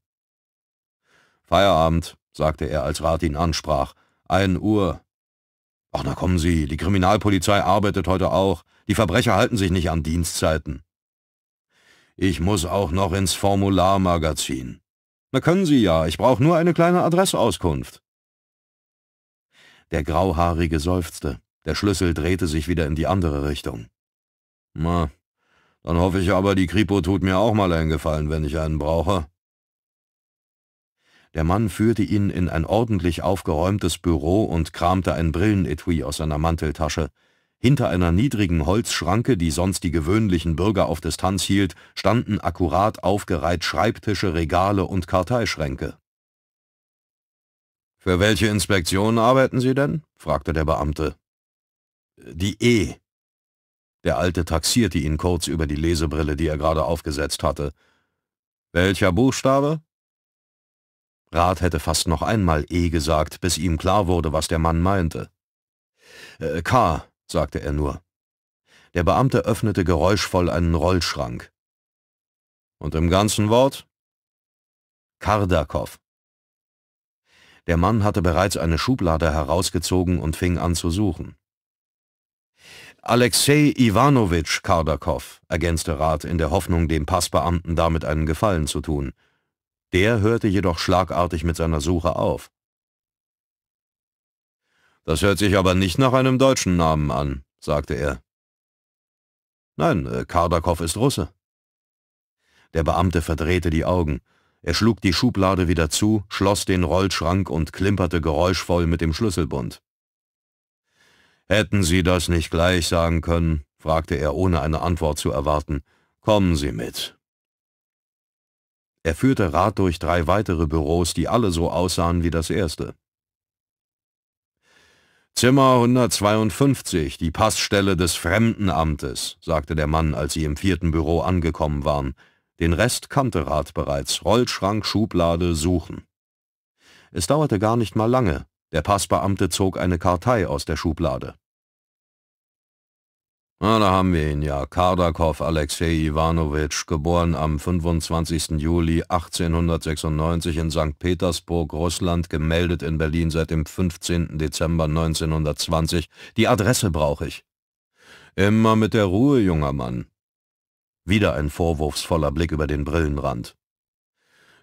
Feierabend, sagte er, als Rat ihn ansprach. Ein Uhr. Ach, na kommen Sie, die Kriminalpolizei arbeitet heute auch. Die Verbrecher halten sich nicht an Dienstzeiten. Ich muss auch noch ins Formularmagazin. Na können Sie ja, ich brauche nur eine kleine Adressauskunft. Der Grauhaarige seufzte. Der Schlüssel drehte sich wieder in die andere Richtung. Na, dann hoffe ich aber, die Kripo tut mir auch mal einen Gefallen, wenn ich einen brauche. Der Mann führte ihn in ein ordentlich aufgeräumtes Büro und kramte ein Brillenetui aus seiner Manteltasche, hinter einer niedrigen Holzschranke, die sonst die gewöhnlichen Bürger auf Distanz hielt, standen akkurat aufgereiht Schreibtische, Regale und Karteischränke. »Für welche Inspektion arbeiten Sie denn?« fragte der Beamte. »Die E«, der Alte taxierte ihn kurz über die Lesebrille, die er gerade aufgesetzt hatte. Welcher Buchstabe? Rat hätte fast noch einmal E gesagt, bis ihm klar wurde, was der Mann meinte. Äh, K, sagte er nur. Der Beamte öffnete geräuschvoll einen Rollschrank. Und im ganzen Wort? Kardakow. Der Mann hatte bereits eine Schublade herausgezogen und fing an zu suchen. Alexei Iwanowitsch Kardakow, ergänzte Rat in der Hoffnung, dem Passbeamten damit einen Gefallen zu tun. Der hörte jedoch schlagartig mit seiner Suche auf. Das hört sich aber nicht nach einem deutschen Namen an, sagte er. Nein, äh, Kardakow ist Russe. Der Beamte verdrehte die Augen. Er schlug die Schublade wieder zu, schloss den Rollschrank und klimperte geräuschvoll mit dem Schlüsselbund. Hätten Sie das nicht gleich sagen können? fragte er, ohne eine Antwort zu erwarten. Kommen Sie mit. Er führte Rat durch drei weitere Büros, die alle so aussahen wie das erste. Zimmer 152, die Passstelle des Fremdenamtes, sagte der Mann, als sie im vierten Büro angekommen waren. Den Rest kannte Rat bereits, Rollschrank, Schublade, Suchen. Es dauerte gar nicht mal lange. Der Passbeamte zog eine Kartei aus der Schublade. Ah, da haben wir ihn ja. Kardakov Alexei Ivanovich, geboren am 25. Juli 1896 in St. Petersburg, Russland, gemeldet in Berlin seit dem 15. Dezember 1920. Die Adresse brauche ich. Immer mit der Ruhe, junger Mann. Wieder ein vorwurfsvoller Blick über den Brillenrand.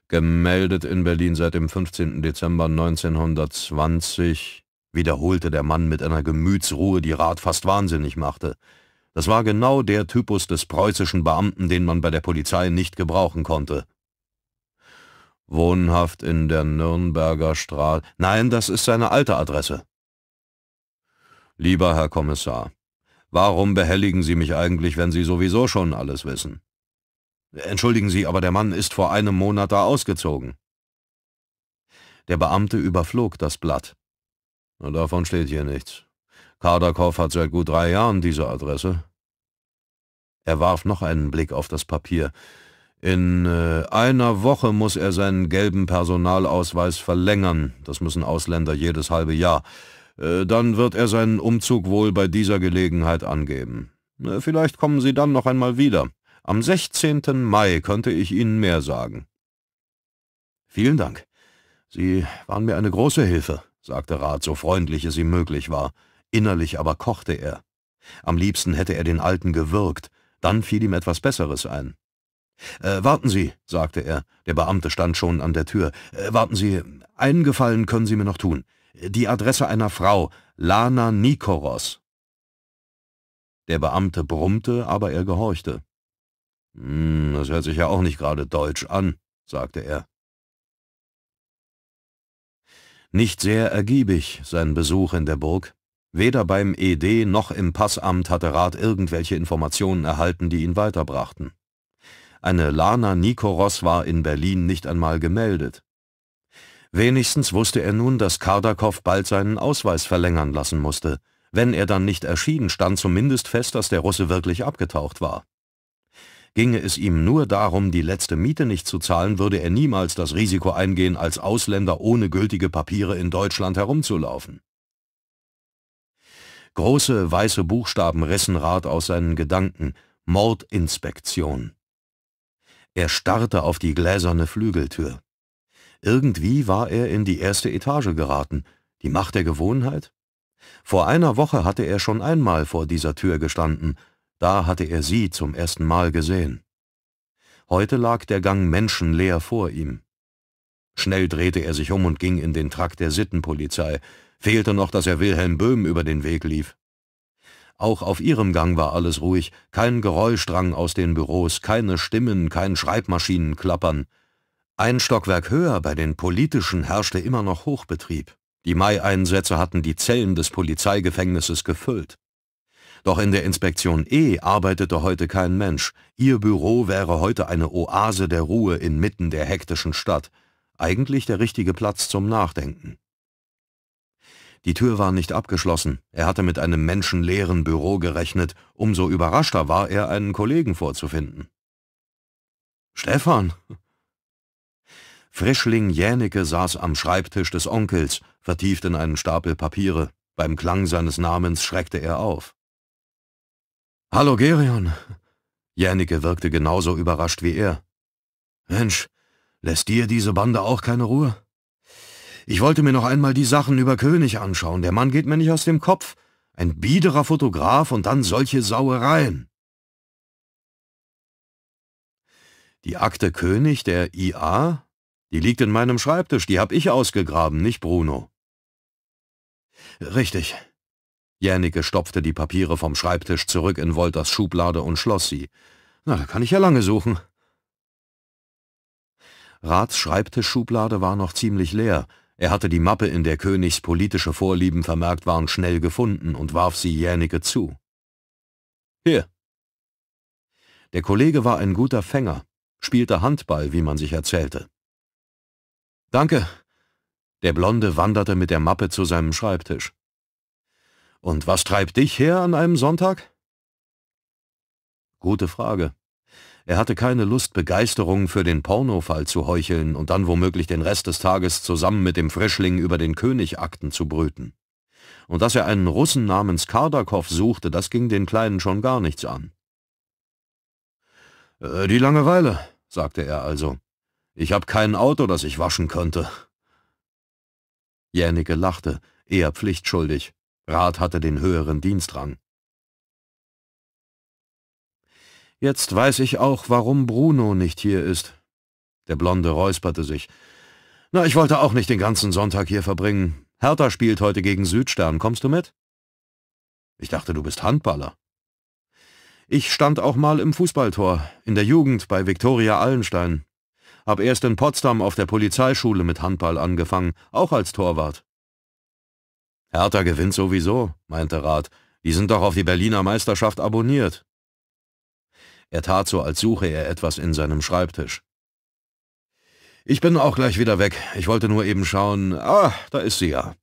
Gemeldet in Berlin seit dem 15. Dezember 1920, wiederholte der Mann mit einer Gemütsruhe, die Rat fast wahnsinnig machte. Das war genau der Typus des preußischen Beamten, den man bei der Polizei nicht gebrauchen konnte. Wohnhaft in der Nürnberger Straße. Nein, das ist seine alte Adresse. Lieber Herr Kommissar, warum behelligen Sie mich eigentlich, wenn Sie sowieso schon alles wissen? Entschuldigen Sie, aber der Mann ist vor einem Monat da ausgezogen. Der Beamte überflog das Blatt. Davon steht hier nichts. Kardakow hat seit gut drei Jahren diese Adresse. Er warf noch einen Blick auf das Papier. In äh, einer Woche muss er seinen gelben Personalausweis verlängern. Das müssen Ausländer jedes halbe Jahr. Äh, dann wird er seinen Umzug wohl bei dieser Gelegenheit angeben. Äh, vielleicht kommen Sie dann noch einmal wieder. Am 16. Mai könnte ich Ihnen mehr sagen. Vielen Dank. Sie waren mir eine große Hilfe, sagte Rat, so freundlich es ihm möglich war. Innerlich aber kochte er. Am liebsten hätte er den Alten gewürgt, dann fiel ihm etwas Besseres ein. Äh, warten Sie, sagte er, der Beamte stand schon an der Tür, äh, warten Sie, einen Gefallen können Sie mir noch tun. Die Adresse einer Frau, Lana Nikoros. Der Beamte brummte, aber er gehorchte. Hm, das hört sich ja auch nicht gerade deutsch an, sagte er. Nicht sehr ergiebig, sein Besuch in der Burg. Weder beim ED noch im Passamt hatte Rath irgendwelche Informationen erhalten, die ihn weiterbrachten. Eine Lana Nikoros war in Berlin nicht einmal gemeldet. Wenigstens wusste er nun, dass Kardakow bald seinen Ausweis verlängern lassen musste. Wenn er dann nicht erschien, stand zumindest fest, dass der Russe wirklich abgetaucht war. Ginge es ihm nur darum, die letzte Miete nicht zu zahlen, würde er niemals das Risiko eingehen, als Ausländer ohne gültige Papiere in Deutschland herumzulaufen. Große weiße Buchstaben rissen Rat aus seinen Gedanken. Mordinspektion. Er starrte auf die gläserne Flügeltür. Irgendwie war er in die erste Etage geraten. Die Macht der Gewohnheit? Vor einer Woche hatte er schon einmal vor dieser Tür gestanden. Da hatte er sie zum ersten Mal gesehen. Heute lag der Gang menschenleer vor ihm. Schnell drehte er sich um und ging in den Trakt der Sittenpolizei, Fehlte noch, dass er Wilhelm Böhm über den Weg lief. Auch auf ihrem Gang war alles ruhig, kein Geräusch drang aus den Büros, keine Stimmen, kein Schreibmaschinenklappern. Ein Stockwerk höher bei den Politischen herrschte immer noch Hochbetrieb. Die Mai-Einsätze hatten die Zellen des Polizeigefängnisses gefüllt. Doch in der Inspektion E arbeitete heute kein Mensch. Ihr Büro wäre heute eine Oase der Ruhe inmitten der hektischen Stadt. Eigentlich der richtige Platz zum Nachdenken. Die Tür war nicht abgeschlossen. Er hatte mit einem menschenleeren Büro gerechnet. Umso überraschter war er, einen Kollegen vorzufinden. Stefan! Frischling Jänicke saß am Schreibtisch des Onkels, vertieft in einen Stapel Papiere. Beim Klang seines Namens schreckte er auf. Hallo Gerion! Jänicke wirkte genauso überrascht wie er. Mensch, lässt dir diese Bande auch keine Ruhe? Ich wollte mir noch einmal die Sachen über König anschauen. Der Mann geht mir nicht aus dem Kopf. Ein biederer Fotograf und dann solche Sauereien. Die Akte König der IA, die liegt in meinem Schreibtisch. Die hab ich ausgegraben, nicht Bruno. Richtig. Jänicke stopfte die Papiere vom Schreibtisch zurück in Wolters Schublade und schloss sie. Na, da kann ich ja lange suchen. Rats Schreibtischschublade war noch ziemlich leer, er hatte die Mappe, in der Königs politische Vorlieben vermerkt waren, schnell gefunden und warf sie Jänige zu. Hier. Der Kollege war ein guter Fänger, spielte Handball, wie man sich erzählte. Danke. Der Blonde wanderte mit der Mappe zu seinem Schreibtisch. Und was treibt dich her an einem Sonntag? Gute Frage. Er hatte keine Lust, Begeisterung für den Pornofall zu heucheln und dann womöglich den Rest des Tages zusammen mit dem Frischling über den Königakten zu brüten. Und dass er einen Russen namens Kardakow suchte, das ging den Kleinen schon gar nichts an. Äh, die Langeweile, sagte er also. Ich habe kein Auto, das ich waschen könnte. Jänicke lachte, eher pflichtschuldig. Rat hatte den höheren Dienstrang. Jetzt weiß ich auch, warum Bruno nicht hier ist. Der Blonde räusperte sich. Na, ich wollte auch nicht den ganzen Sonntag hier verbringen. Hertha spielt heute gegen Südstern. Kommst du mit? Ich dachte, du bist Handballer. Ich stand auch mal im Fußballtor, in der Jugend bei Viktoria Allenstein. Hab erst in Potsdam auf der Polizeischule mit Handball angefangen, auch als Torwart. Hertha gewinnt sowieso, meinte Rath. Die sind doch auf die Berliner Meisterschaft abonniert. Er tat so, als suche er etwas in seinem Schreibtisch. Ich bin auch gleich wieder weg. Ich wollte nur eben schauen. Ah, da ist sie ja.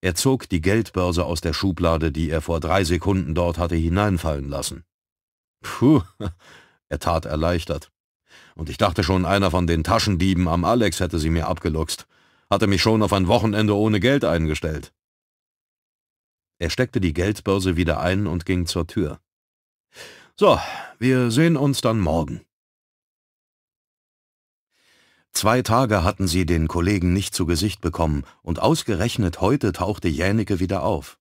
Er zog die Geldbörse aus der Schublade, die er vor drei Sekunden dort hatte hineinfallen lassen. Puh, er tat erleichtert. Und ich dachte schon, einer von den Taschendieben am Alex hätte sie mir abgeluchst. Hatte mich schon auf ein Wochenende ohne Geld eingestellt. Er steckte die Geldbörse wieder ein und ging zur Tür. So, wir sehen uns dann morgen. Zwei Tage hatten sie den Kollegen nicht zu Gesicht bekommen, und ausgerechnet heute tauchte Jänecke wieder auf.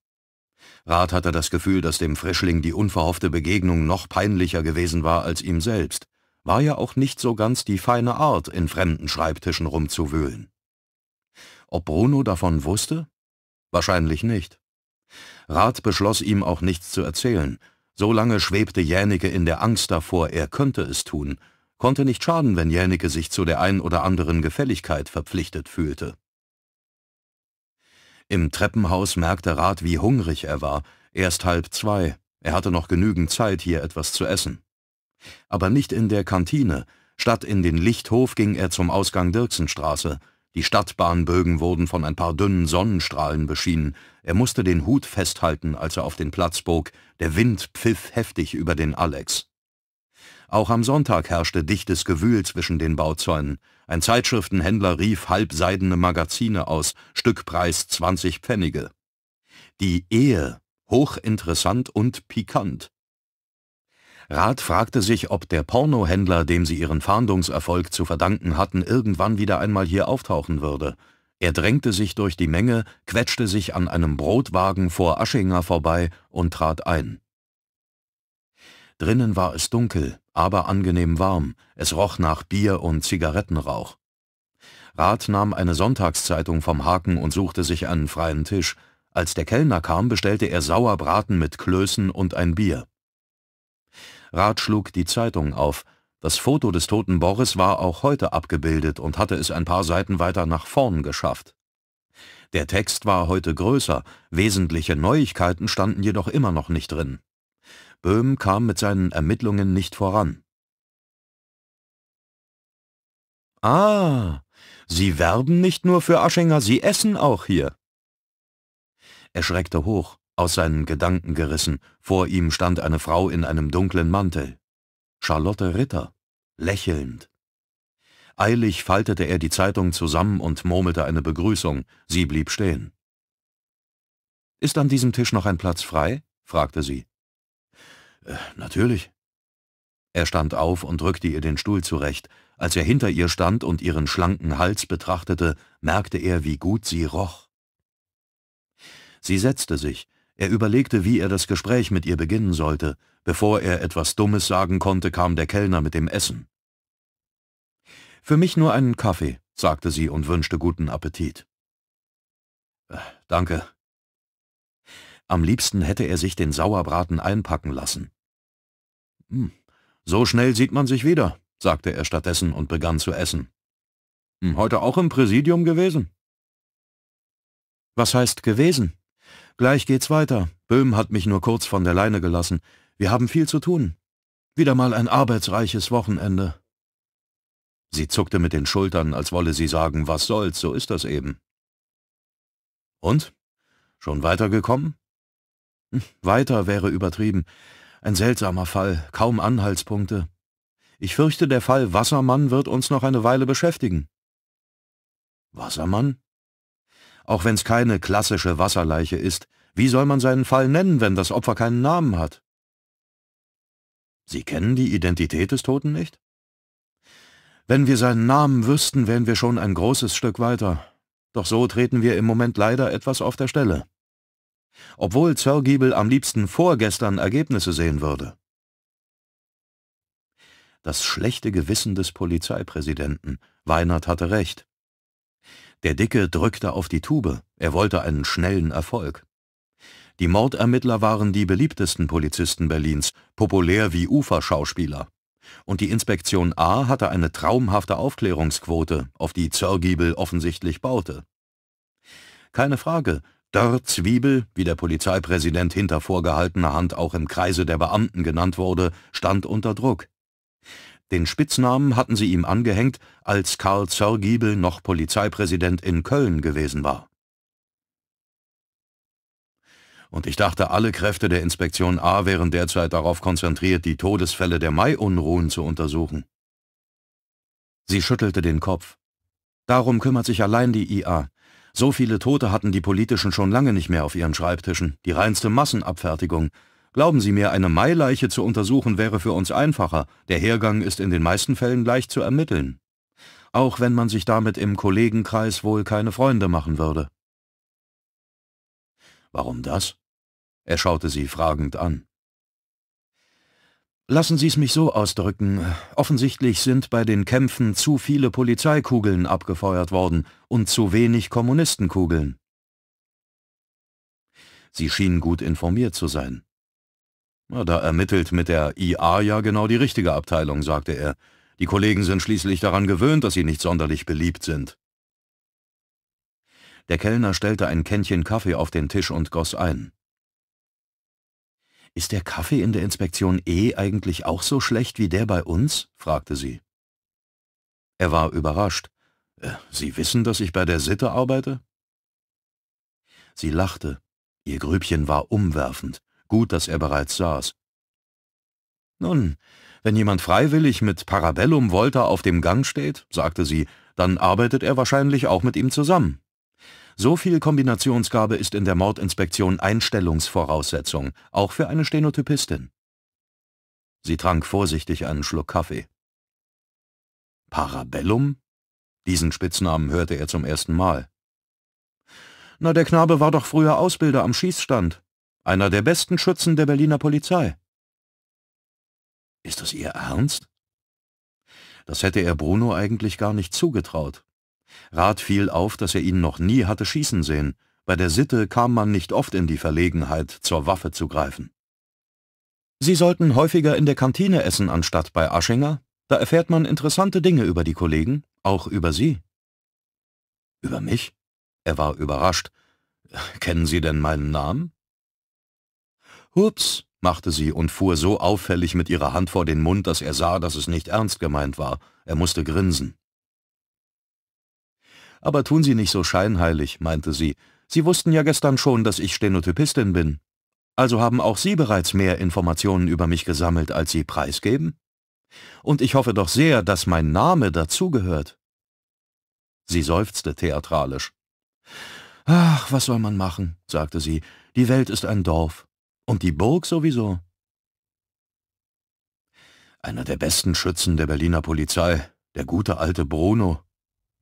Rath hatte das Gefühl, dass dem Frischling die unverhoffte Begegnung noch peinlicher gewesen war als ihm selbst. War ja auch nicht so ganz die feine Art, in fremden Schreibtischen rumzuwühlen. Ob Bruno davon wusste? Wahrscheinlich nicht. Rath beschloss, ihm auch nichts zu erzählen, so lange schwebte Jänicke in der Angst davor, er könnte es tun, konnte nicht schaden, wenn Jänicke sich zu der ein oder anderen Gefälligkeit verpflichtet fühlte. Im Treppenhaus merkte Rat, wie hungrig er war, erst halb zwei, er hatte noch genügend Zeit, hier etwas zu essen. Aber nicht in der Kantine, statt in den Lichthof ging er zum Ausgang Dirksenstraße, die Stadtbahnbögen wurden von ein paar dünnen Sonnenstrahlen beschienen, er musste den Hut festhalten, als er auf den Platz bog. Der Wind pfiff heftig über den Alex. Auch am Sonntag herrschte dichtes Gewühl zwischen den Bauzäunen. Ein Zeitschriftenhändler rief halbseidene Magazine aus, Stückpreis 20 Pfennige. Die Ehe, hochinteressant und pikant. Rath fragte sich, ob der Pornohändler, dem sie ihren Fahndungserfolg zu verdanken hatten, irgendwann wieder einmal hier auftauchen würde. Er drängte sich durch die Menge, quetschte sich an einem Brotwagen vor Aschinger vorbei und trat ein. Drinnen war es dunkel, aber angenehm warm, es roch nach Bier und Zigarettenrauch. Rath nahm eine Sonntagszeitung vom Haken und suchte sich einen freien Tisch. Als der Kellner kam, bestellte er Sauerbraten mit Klößen und ein Bier. Rath schlug die Zeitung auf, das Foto des toten Boris war auch heute abgebildet und hatte es ein paar Seiten weiter nach vorn geschafft. Der Text war heute größer, wesentliche Neuigkeiten standen jedoch immer noch nicht drin. Böhm kam mit seinen Ermittlungen nicht voran. Ah, Sie werben nicht nur für Aschinger, Sie essen auch hier. Er schreckte hoch, aus seinen Gedanken gerissen, vor ihm stand eine Frau in einem dunklen Mantel. Charlotte Ritter, lächelnd. Eilig faltete er die Zeitung zusammen und murmelte eine Begrüßung, sie blieb stehen. »Ist an diesem Tisch noch ein Platz frei?« fragte sie. Äh, »Natürlich.« Er stand auf und rückte ihr den Stuhl zurecht. Als er hinter ihr stand und ihren schlanken Hals betrachtete, merkte er, wie gut sie roch. Sie setzte sich, er überlegte, wie er das Gespräch mit ihr beginnen sollte. Bevor er etwas Dummes sagen konnte, kam der Kellner mit dem Essen. »Für mich nur einen Kaffee«, sagte sie und wünschte guten Appetit. Äh, »Danke.« Am liebsten hätte er sich den Sauerbraten einpacken lassen. Hm, »So schnell sieht man sich wieder«, sagte er stattdessen und begann zu essen. Hm, »Heute auch im Präsidium gewesen?« »Was heißt gewesen?« Gleich geht's weiter. Böhm hat mich nur kurz von der Leine gelassen. Wir haben viel zu tun. Wieder mal ein arbeitsreiches Wochenende. Sie zuckte mit den Schultern, als wolle sie sagen, was soll's, so ist das eben. Und? Schon weitergekommen? Hm, weiter wäre übertrieben. Ein seltsamer Fall, kaum Anhaltspunkte. Ich fürchte, der Fall Wassermann wird uns noch eine Weile beschäftigen. Wassermann? Auch wenn's keine klassische Wasserleiche ist, wie soll man seinen Fall nennen, wenn das Opfer keinen Namen hat? Sie kennen die Identität des Toten nicht? Wenn wir seinen Namen wüssten, wären wir schon ein großes Stück weiter. Doch so treten wir im Moment leider etwas auf der Stelle. Obwohl Zörgiebel am liebsten vorgestern Ergebnisse sehen würde. Das schlechte Gewissen des Polizeipräsidenten. Weinert hatte recht. Der Dicke drückte auf die Tube, er wollte einen schnellen Erfolg. Die Mordermittler waren die beliebtesten Polizisten Berlins, populär wie Uferschauspieler. Und die Inspektion A hatte eine traumhafte Aufklärungsquote, auf die Zörgiebel offensichtlich baute. Keine Frage, Dörr Zwiebel, wie der Polizeipräsident hinter vorgehaltener Hand auch im Kreise der Beamten genannt wurde, stand unter Druck. Den Spitznamen hatten sie ihm angehängt, als Karl Zörgiebel noch Polizeipräsident in Köln gewesen war. Und ich dachte, alle Kräfte der Inspektion A wären derzeit darauf konzentriert, die Todesfälle der Mai-Unruhen zu untersuchen. Sie schüttelte den Kopf. Darum kümmert sich allein die IA. So viele Tote hatten die Politischen schon lange nicht mehr auf ihren Schreibtischen, die reinste Massenabfertigung, Glauben Sie mir, eine Maileiche zu untersuchen wäre für uns einfacher. Der Hergang ist in den meisten Fällen leicht zu ermitteln. Auch wenn man sich damit im Kollegenkreis wohl keine Freunde machen würde. Warum das? Er schaute sie fragend an. Lassen Sie es mich so ausdrücken. Offensichtlich sind bei den Kämpfen zu viele Polizeikugeln abgefeuert worden und zu wenig Kommunistenkugeln. Sie schien gut informiert zu sein da ermittelt mit der IA ja genau die richtige Abteilung, sagte er. Die Kollegen sind schließlich daran gewöhnt, dass sie nicht sonderlich beliebt sind. Der Kellner stellte ein Kännchen Kaffee auf den Tisch und goss ein. »Ist der Kaffee in der Inspektion E eigentlich auch so schlecht wie der bei uns?« fragte sie. Er war überrascht. Äh, »Sie wissen, dass ich bei der Sitte arbeite?« Sie lachte. Ihr Grübchen war umwerfend gut, dass er bereits saß. Nun, wenn jemand freiwillig mit Parabellum Volta auf dem Gang steht, sagte sie, dann arbeitet er wahrscheinlich auch mit ihm zusammen. So viel Kombinationsgabe ist in der Mordinspektion Einstellungsvoraussetzung, auch für eine Stenotypistin. Sie trank vorsichtig einen Schluck Kaffee. Parabellum? Diesen Spitznamen hörte er zum ersten Mal. Na, der Knabe war doch früher Ausbilder am Schießstand einer der besten Schützen der Berliner Polizei. Ist das Ihr Ernst? Das hätte er Bruno eigentlich gar nicht zugetraut. Rat fiel auf, dass er ihn noch nie hatte schießen sehen. Bei der Sitte kam man nicht oft in die Verlegenheit, zur Waffe zu greifen. Sie sollten häufiger in der Kantine essen anstatt bei Aschinger. Da erfährt man interessante Dinge über die Kollegen, auch über Sie. Über mich? Er war überrascht. Kennen Sie denn meinen Namen? Hups, machte sie und fuhr so auffällig mit ihrer Hand vor den Mund, dass er sah, dass es nicht ernst gemeint war. Er musste grinsen. Aber tun Sie nicht so scheinheilig, meinte sie. Sie wussten ja gestern schon, dass ich Stenotypistin bin. Also haben auch Sie bereits mehr Informationen über mich gesammelt, als Sie preisgeben? Und ich hoffe doch sehr, dass mein Name dazugehört. Sie seufzte theatralisch. Ach, was soll man machen, sagte sie, die Welt ist ein Dorf. Und die Burg sowieso. Einer der besten Schützen der Berliner Polizei, der gute alte Bruno.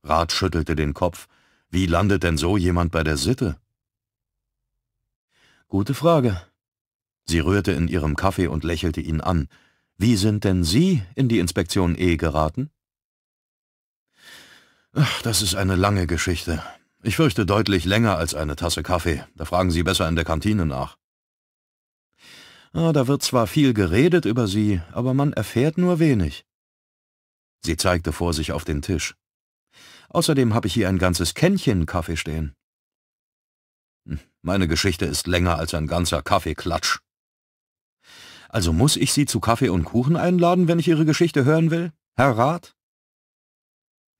Rat schüttelte den Kopf. Wie landet denn so jemand bei der Sitte? Gute Frage. Sie rührte in ihrem Kaffee und lächelte ihn an. Wie sind denn Sie in die Inspektion E geraten? Ach, das ist eine lange Geschichte. Ich fürchte deutlich länger als eine Tasse Kaffee. Da fragen Sie besser in der Kantine nach. Ah, da wird zwar viel geredet über sie, aber man erfährt nur wenig. Sie zeigte vor sich auf den Tisch. Außerdem habe ich hier ein ganzes Kännchen Kaffee stehen. Hm, meine Geschichte ist länger als ein ganzer Kaffeeklatsch. Also muss ich Sie zu Kaffee und Kuchen einladen, wenn ich Ihre Geschichte hören will, Herr Rat?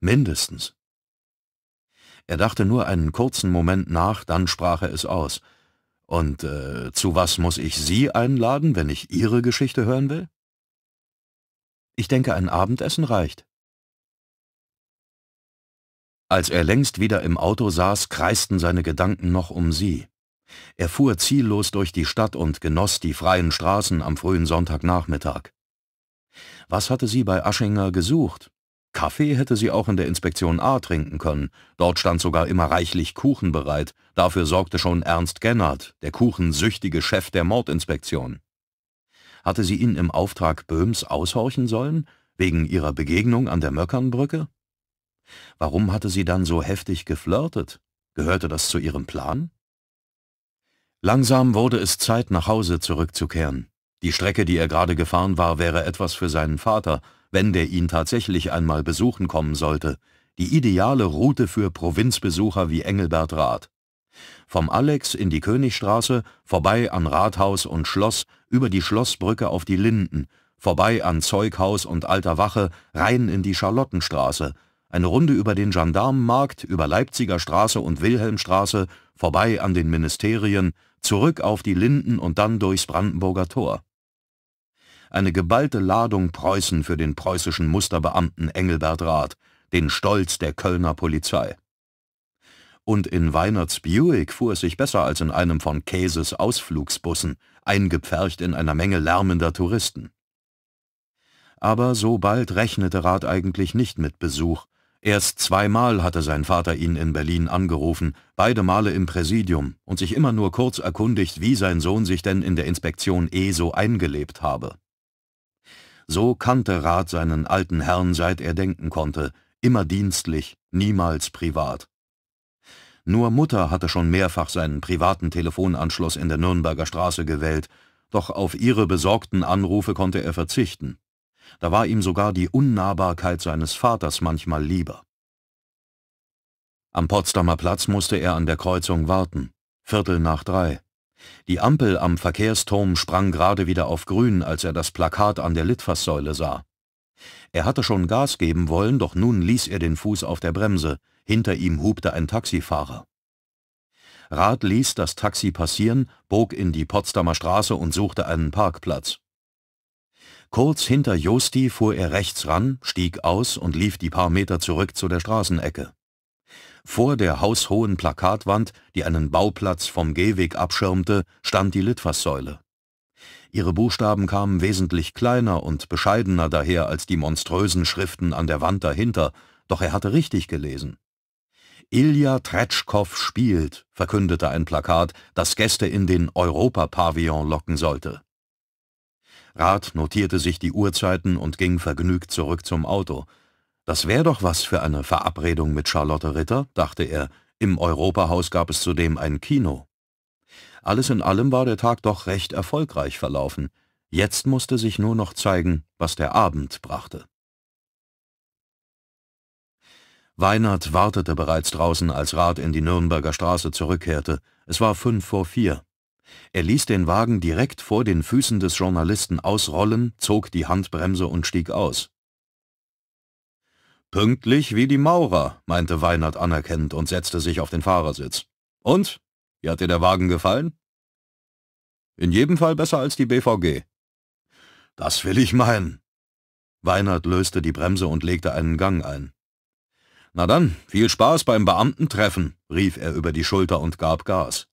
Mindestens. Er dachte nur einen kurzen Moment nach, dann sprach er es aus. Und äh, zu was muss ich Sie einladen, wenn ich Ihre Geschichte hören will? Ich denke, ein Abendessen reicht. Als er längst wieder im Auto saß, kreisten seine Gedanken noch um sie. Er fuhr ziellos durch die Stadt und genoss die freien Straßen am frühen Sonntagnachmittag. Was hatte sie bei Aschinger gesucht? Kaffee hätte sie auch in der Inspektion A trinken können, dort stand sogar immer reichlich Kuchen bereit, dafür sorgte schon Ernst Gennard, der kuchensüchtige Chef der Mordinspektion. Hatte sie ihn im Auftrag Böhms aushorchen sollen, wegen ihrer Begegnung an der Möckernbrücke? Warum hatte sie dann so heftig geflirtet? Gehörte das zu ihrem Plan? Langsam wurde es Zeit, nach Hause zurückzukehren. Die Strecke, die er gerade gefahren war, wäre etwas für seinen Vater, wenn der ihn tatsächlich einmal besuchen kommen sollte, die ideale Route für Provinzbesucher wie Engelbert Rath. Vom Alex in die Königstraße, vorbei an Rathaus und Schloss, über die Schlossbrücke auf die Linden, vorbei an Zeughaus und Alter Wache, rein in die Charlottenstraße, eine Runde über den Gendarmenmarkt, über Leipziger Straße und Wilhelmstraße, vorbei an den Ministerien, zurück auf die Linden und dann durchs Brandenburger Tor eine geballte Ladung Preußen für den preußischen Musterbeamten Engelbert Rath, den Stolz der Kölner Polizei. Und in Weinerts Buick fuhr es sich besser als in einem von Käses Ausflugsbussen, eingepfercht in einer Menge lärmender Touristen. Aber so bald rechnete Rath eigentlich nicht mit Besuch. Erst zweimal hatte sein Vater ihn in Berlin angerufen, beide Male im Präsidium, und sich immer nur kurz erkundigt, wie sein Sohn sich denn in der Inspektion eh so eingelebt habe. So kannte Rat seinen alten Herrn, seit er denken konnte, immer dienstlich, niemals privat. Nur Mutter hatte schon mehrfach seinen privaten Telefonanschluss in der Nürnberger Straße gewählt, doch auf ihre besorgten Anrufe konnte er verzichten. Da war ihm sogar die Unnahbarkeit seines Vaters manchmal lieber. Am Potsdamer Platz musste er an der Kreuzung warten. Viertel nach drei. Die Ampel am Verkehrsturm sprang gerade wieder auf grün, als er das Plakat an der Litfaßsäule sah. Er hatte schon Gas geben wollen, doch nun ließ er den Fuß auf der Bremse. Hinter ihm hubte ein Taxifahrer. Rad ließ das Taxi passieren, bog in die Potsdamer Straße und suchte einen Parkplatz. Kurz hinter Josti fuhr er rechts ran, stieg aus und lief die paar Meter zurück zu der Straßenecke. Vor der haushohen Plakatwand, die einen Bauplatz vom Gehweg abschirmte, stand die Litfaßsäule. Ihre Buchstaben kamen wesentlich kleiner und bescheidener daher als die monströsen Schriften an der Wand dahinter, doch er hatte richtig gelesen. Ilja Tretschkow spielt, verkündete ein Plakat, das Gäste in den Europapavillon locken sollte. Rath notierte sich die Uhrzeiten und ging vergnügt zurück zum Auto – das wär doch was für eine Verabredung mit Charlotte Ritter, dachte er, im Europahaus gab es zudem ein Kino. Alles in allem war der Tag doch recht erfolgreich verlaufen. Jetzt musste sich nur noch zeigen, was der Abend brachte. Weinert wartete bereits draußen, als Rath in die Nürnberger Straße zurückkehrte. Es war fünf vor vier. Er ließ den Wagen direkt vor den Füßen des Journalisten ausrollen, zog die Handbremse und stieg aus. Pünktlich wie die Maurer, meinte Weinert anerkennend und setzte sich auf den Fahrersitz. Und? Wie hat dir der Wagen gefallen? In jedem Fall besser als die BVG. Das will ich meinen. Weinert löste die Bremse und legte einen Gang ein. Na dann, viel Spaß beim Beamtentreffen, rief er über die Schulter und gab Gas.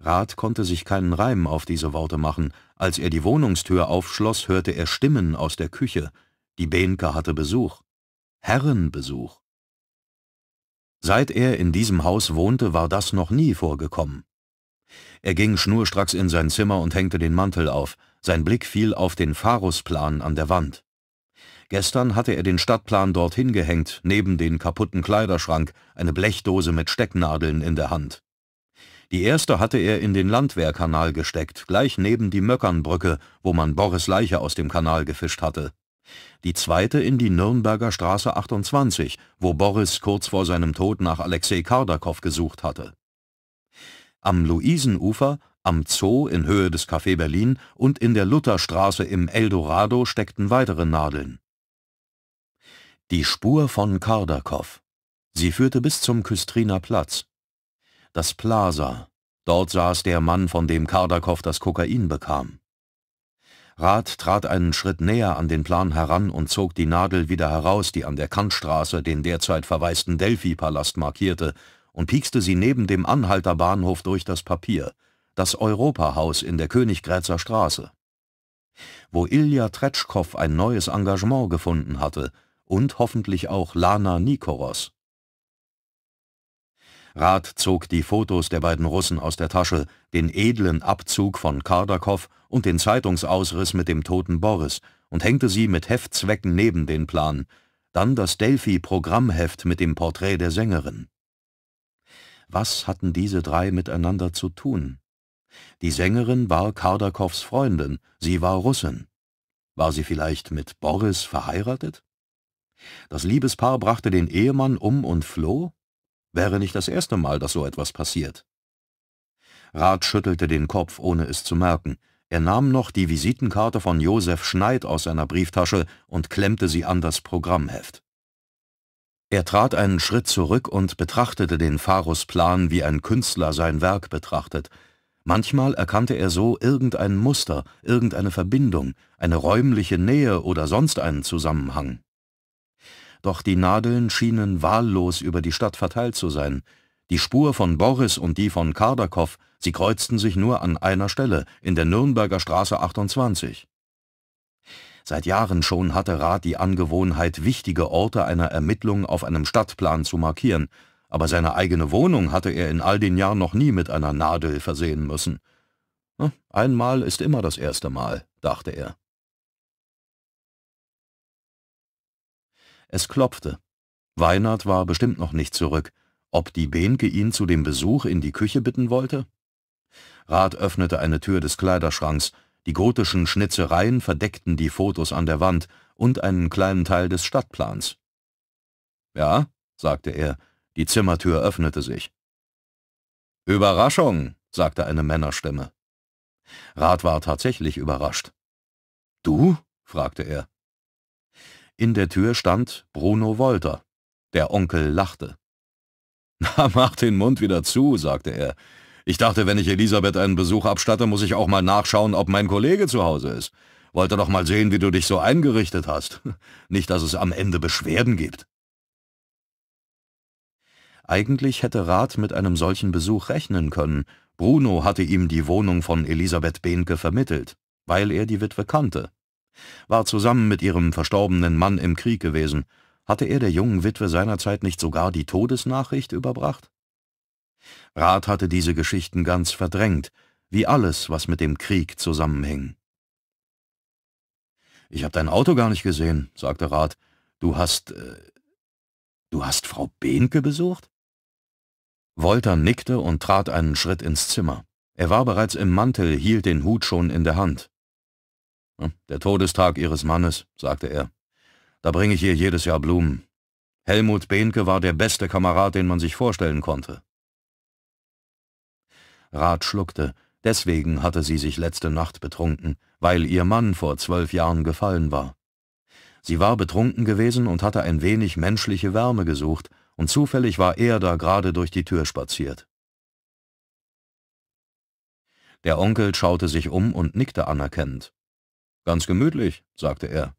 Rath konnte sich keinen Reim auf diese Worte machen. Als er die Wohnungstür aufschloss, hörte er Stimmen aus der Küche. Die Behnke hatte Besuch. Herrenbesuch. Seit er in diesem Haus wohnte, war das noch nie vorgekommen. Er ging schnurstracks in sein Zimmer und hängte den Mantel auf. Sein Blick fiel auf den Pharusplan an der Wand. Gestern hatte er den Stadtplan dorthin gehängt, neben den kaputten Kleiderschrank, eine Blechdose mit Stecknadeln in der Hand. Die erste hatte er in den Landwehrkanal gesteckt, gleich neben die Möckernbrücke, wo man Boris Leiche aus dem Kanal gefischt hatte die zweite in die Nürnberger Straße 28, wo Boris kurz vor seinem Tod nach Alexei Kardakow gesucht hatte. Am Luisenufer, am Zoo in Höhe des Café Berlin und in der Lutherstraße im Eldorado steckten weitere Nadeln. Die Spur von Kardakow. Sie führte bis zum Küstriner Platz. Das Plaza. Dort saß der Mann, von dem Kardakow das Kokain bekam. Rath trat einen Schritt näher an den Plan heran und zog die Nadel wieder heraus, die an der Kantstraße den derzeit verwaisten Delphi-Palast markierte, und piekste sie neben dem Anhalterbahnhof durch das Papier, das Europahaus in der Königgrätzer Straße. Wo Ilja Tretschkow ein neues Engagement gefunden hatte und hoffentlich auch Lana Nikoros. Rath zog die Fotos der beiden Russen aus der Tasche, den edlen Abzug von Kardakow und den Zeitungsausriss mit dem toten Boris und hängte sie mit Heftzwecken neben den Plan, dann das Delphi-Programmheft mit dem Porträt der Sängerin. Was hatten diese drei miteinander zu tun? Die Sängerin war Kardakows Freundin, sie war Russin. War sie vielleicht mit Boris verheiratet? Das Liebespaar brachte den Ehemann um und floh? Wäre nicht das erste Mal, dass so etwas passiert. Rat schüttelte den Kopf, ohne es zu merken. Er nahm noch die Visitenkarte von Josef Schneid aus seiner Brieftasche und klemmte sie an das Programmheft. Er trat einen Schritt zurück und betrachtete den Pharusplan, wie ein Künstler sein Werk betrachtet. Manchmal erkannte er so irgendein Muster, irgendeine Verbindung, eine räumliche Nähe oder sonst einen Zusammenhang doch die Nadeln schienen wahllos über die Stadt verteilt zu sein. Die Spur von Boris und die von Kardakow, sie kreuzten sich nur an einer Stelle, in der Nürnberger Straße 28. Seit Jahren schon hatte Rath die Angewohnheit, wichtige Orte einer Ermittlung auf einem Stadtplan zu markieren, aber seine eigene Wohnung hatte er in all den Jahren noch nie mit einer Nadel versehen müssen. Hm, einmal ist immer das erste Mal, dachte er. Es klopfte. Weinert war bestimmt noch nicht zurück. Ob die Behnke ihn zu dem Besuch in die Küche bitten wollte? Rat öffnete eine Tür des Kleiderschranks. Die gotischen Schnitzereien verdeckten die Fotos an der Wand und einen kleinen Teil des Stadtplans. »Ja«, sagte er. Die Zimmertür öffnete sich. »Überraschung«, sagte eine Männerstimme. Rat war tatsächlich überrascht. »Du?« fragte er. In der Tür stand Bruno Wolter. Der Onkel lachte. Na, mach den Mund wieder zu, sagte er. Ich dachte, wenn ich Elisabeth einen Besuch abstatte, muss ich auch mal nachschauen, ob mein Kollege zu Hause ist. Wollte doch mal sehen, wie du dich so eingerichtet hast. Nicht, dass es am Ende Beschwerden gibt. Eigentlich hätte Rath mit einem solchen Besuch rechnen können. Bruno hatte ihm die Wohnung von Elisabeth Behnke vermittelt, weil er die Witwe kannte. War zusammen mit ihrem verstorbenen Mann im Krieg gewesen. Hatte er der jungen Witwe seinerzeit nicht sogar die Todesnachricht überbracht? Rat hatte diese Geschichten ganz verdrängt, wie alles, was mit dem Krieg zusammenhing. »Ich habe dein Auto gar nicht gesehen«, sagte Rat. »Du hast... Äh, du hast Frau Behnke besucht?« Wolter nickte und trat einen Schritt ins Zimmer. Er war bereits im Mantel, hielt den Hut schon in der Hand. Ne? Der Todestag Ihres Mannes, sagte er. Da bringe ich ihr jedes Jahr Blumen. Helmut Behnke war der beste Kamerad, den man sich vorstellen konnte. Rat schluckte. Deswegen hatte sie sich letzte Nacht betrunken, weil ihr Mann vor zwölf Jahren gefallen war. Sie war betrunken gewesen und hatte ein wenig menschliche Wärme gesucht, und zufällig war er da gerade durch die Tür spaziert. Der Onkel schaute sich um und nickte anerkennend. Ganz gemütlich, sagte er.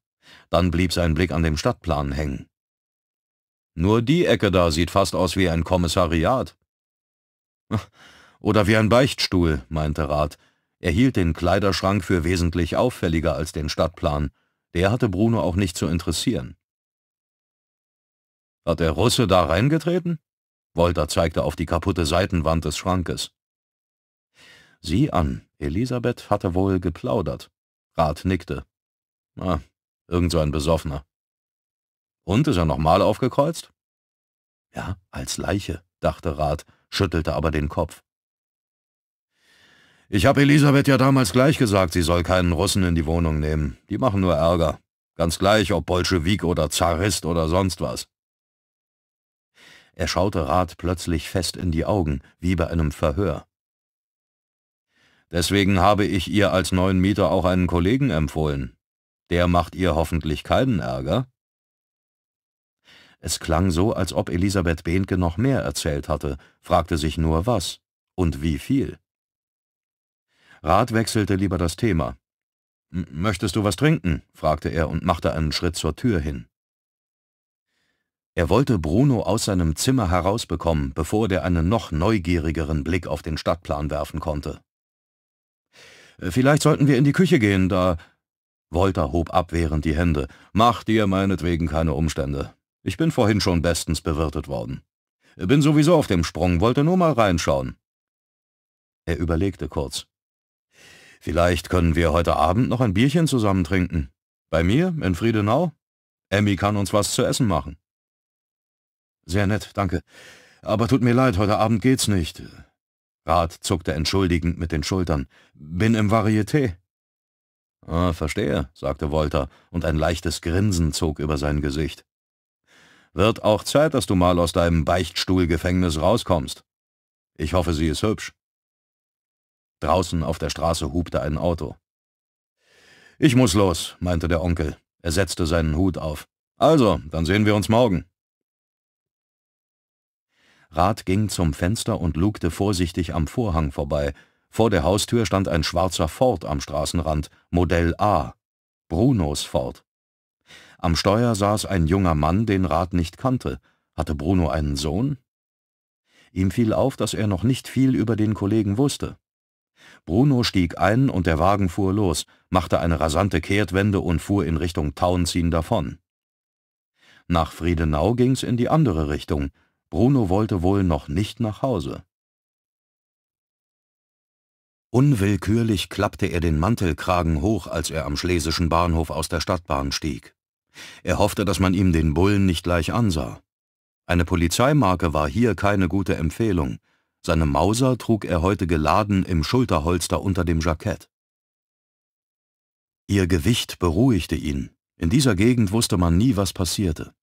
Dann blieb sein Blick an dem Stadtplan hängen. Nur die Ecke da sieht fast aus wie ein Kommissariat. Oder wie ein Beichtstuhl, meinte Rat. Er hielt den Kleiderschrank für wesentlich auffälliger als den Stadtplan. Der hatte Bruno auch nicht zu interessieren. Hat der Russe da reingetreten? Wolter zeigte auf die kaputte Seitenwand des Schrankes. Sieh an, Elisabeth hatte wohl geplaudert. Rat nickte. Ah, irgend so ein Besoffener. Und ist er nochmal aufgekreuzt? Ja, als Leiche, dachte Rat, schüttelte aber den Kopf. Ich habe Elisabeth ja damals gleich gesagt, sie soll keinen Russen in die Wohnung nehmen. Die machen nur Ärger. Ganz gleich, ob Bolschewik oder Zarist oder sonst was. Er schaute Rat plötzlich fest in die Augen, wie bei einem Verhör. Deswegen habe ich ihr als neuen Mieter auch einen Kollegen empfohlen. Der macht ihr hoffentlich keinen Ärger. Es klang so, als ob Elisabeth Behnke noch mehr erzählt hatte, fragte sich nur was und wie viel. Rat wechselte lieber das Thema. »Möchtest du was trinken?« fragte er und machte einen Schritt zur Tür hin. Er wollte Bruno aus seinem Zimmer herausbekommen, bevor der einen noch neugierigeren Blick auf den Stadtplan werfen konnte. Vielleicht sollten wir in die Küche gehen, da... Wolter hob abwehrend die Hände. Mach dir meinetwegen keine Umstände. Ich bin vorhin schon bestens bewirtet worden. Bin sowieso auf dem Sprung, wollte nur mal reinschauen. Er überlegte kurz. Vielleicht können wir heute Abend noch ein Bierchen zusammen trinken. Bei mir, in Friedenau? Emmy kann uns was zu essen machen. Sehr nett, danke. Aber tut mir leid, heute Abend geht's nicht. Rat zuckte entschuldigend mit den Schultern. »Bin im Varieté.« »Ah, verstehe«, sagte Wolter, und ein leichtes Grinsen zog über sein Gesicht. »Wird auch Zeit, dass du mal aus deinem Beichtstuhlgefängnis rauskommst. Ich hoffe, sie ist hübsch.« Draußen auf der Straße hubte ein Auto. »Ich muss los«, meinte der Onkel. Er setzte seinen Hut auf. »Also, dann sehen wir uns morgen.« Rat ging zum Fenster und lugte vorsichtig am Vorhang vorbei. Vor der Haustür stand ein schwarzer Ford am Straßenrand, Modell A. Brunos Ford. Am Steuer saß ein junger Mann, den Rat nicht kannte. Hatte Bruno einen Sohn? Ihm fiel auf, dass er noch nicht viel über den Kollegen wusste. Bruno stieg ein und der Wagen fuhr los, machte eine rasante Kehrtwende und fuhr in Richtung Tauenziehen davon. Nach Friedenau ging's in die andere Richtung, Bruno wollte wohl noch nicht nach Hause. Unwillkürlich klappte er den Mantelkragen hoch, als er am schlesischen Bahnhof aus der Stadtbahn stieg. Er hoffte, dass man ihm den Bullen nicht gleich ansah. Eine Polizeimarke war hier keine gute Empfehlung. Seine Mauser trug er heute geladen im Schulterholster unter dem Jackett. Ihr Gewicht beruhigte ihn. In dieser Gegend wusste man nie, was passierte.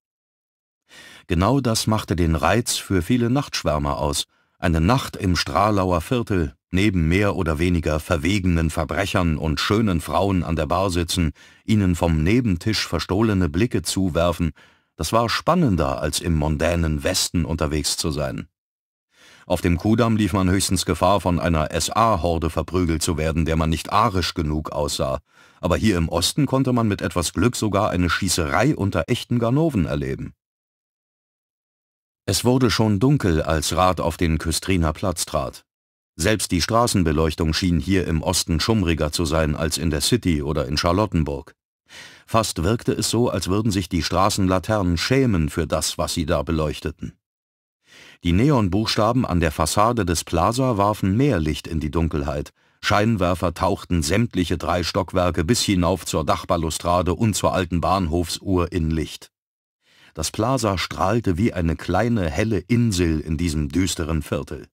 Genau das machte den Reiz für viele Nachtschwärmer aus. Eine Nacht im Stralauer Viertel, neben mehr oder weniger verwegenen Verbrechern und schönen Frauen an der Bar sitzen, ihnen vom Nebentisch verstohlene Blicke zuwerfen, das war spannender, als im mondänen Westen unterwegs zu sein. Auf dem Kudamm lief man höchstens Gefahr, von einer SA-Horde verprügelt zu werden, der man nicht arisch genug aussah. Aber hier im Osten konnte man mit etwas Glück sogar eine Schießerei unter echten Ganoven erleben. Es wurde schon dunkel, als Rath auf den Küstriner Platz trat. Selbst die Straßenbeleuchtung schien hier im Osten schummriger zu sein als in der City oder in Charlottenburg. Fast wirkte es so, als würden sich die Straßenlaternen schämen für das, was sie da beleuchteten. Die Neonbuchstaben an der Fassade des Plaza warfen mehr Licht in die Dunkelheit. Scheinwerfer tauchten sämtliche drei Stockwerke bis hinauf zur Dachbalustrade und zur alten Bahnhofsuhr in Licht. Das Plaza strahlte wie eine kleine, helle Insel in diesem düsteren Viertel.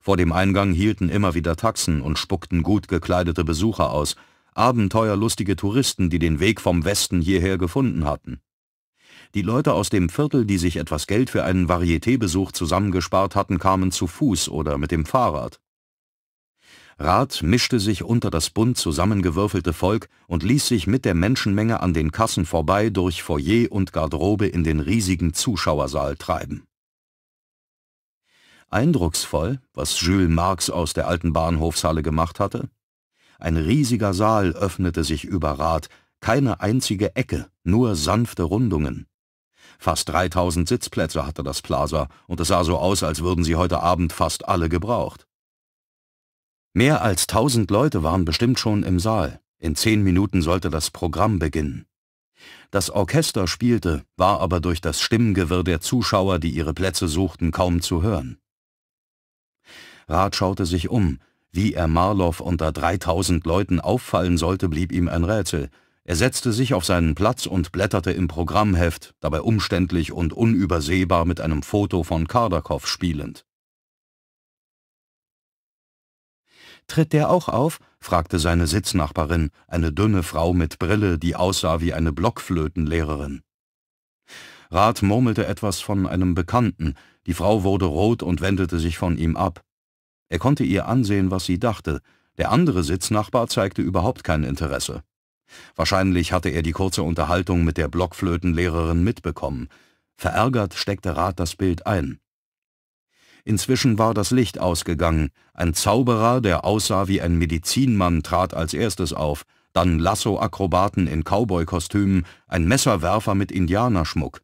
Vor dem Eingang hielten immer wieder Taxen und spuckten gut gekleidete Besucher aus, abenteuerlustige Touristen, die den Weg vom Westen hierher gefunden hatten. Die Leute aus dem Viertel, die sich etwas Geld für einen Varietébesuch zusammengespart hatten, kamen zu Fuß oder mit dem Fahrrad. Rath mischte sich unter das bunt zusammengewürfelte Volk und ließ sich mit der Menschenmenge an den Kassen vorbei durch Foyer und Garderobe in den riesigen Zuschauersaal treiben. Eindrucksvoll, was Jules Marx aus der alten Bahnhofshalle gemacht hatte? Ein riesiger Saal öffnete sich über Rath, keine einzige Ecke, nur sanfte Rundungen. Fast 3000 Sitzplätze hatte das Plaza und es sah so aus, als würden sie heute Abend fast alle gebraucht. Mehr als tausend Leute waren bestimmt schon im Saal. In zehn Minuten sollte das Programm beginnen. Das Orchester spielte, war aber durch das Stimmengewirr der Zuschauer, die ihre Plätze suchten, kaum zu hören. Rath schaute sich um. Wie er Marlow unter 3000 Leuten auffallen sollte, blieb ihm ein Rätsel. Er setzte sich auf seinen Platz und blätterte im Programmheft, dabei umständlich und unübersehbar mit einem Foto von Kardakow spielend. Tritt der auch auf? fragte seine Sitznachbarin, eine dünne Frau mit Brille, die aussah wie eine Blockflötenlehrerin. Rat murmelte etwas von einem Bekannten, die Frau wurde rot und wendete sich von ihm ab. Er konnte ihr ansehen, was sie dachte, der andere Sitznachbar zeigte überhaupt kein Interesse. Wahrscheinlich hatte er die kurze Unterhaltung mit der Blockflötenlehrerin mitbekommen. Verärgert steckte Rat das Bild ein. Inzwischen war das Licht ausgegangen. Ein Zauberer, der aussah wie ein Medizinmann, trat als erstes auf, dann Lasso-Akrobaten in Cowboy-Kostümen, ein Messerwerfer mit Indianerschmuck.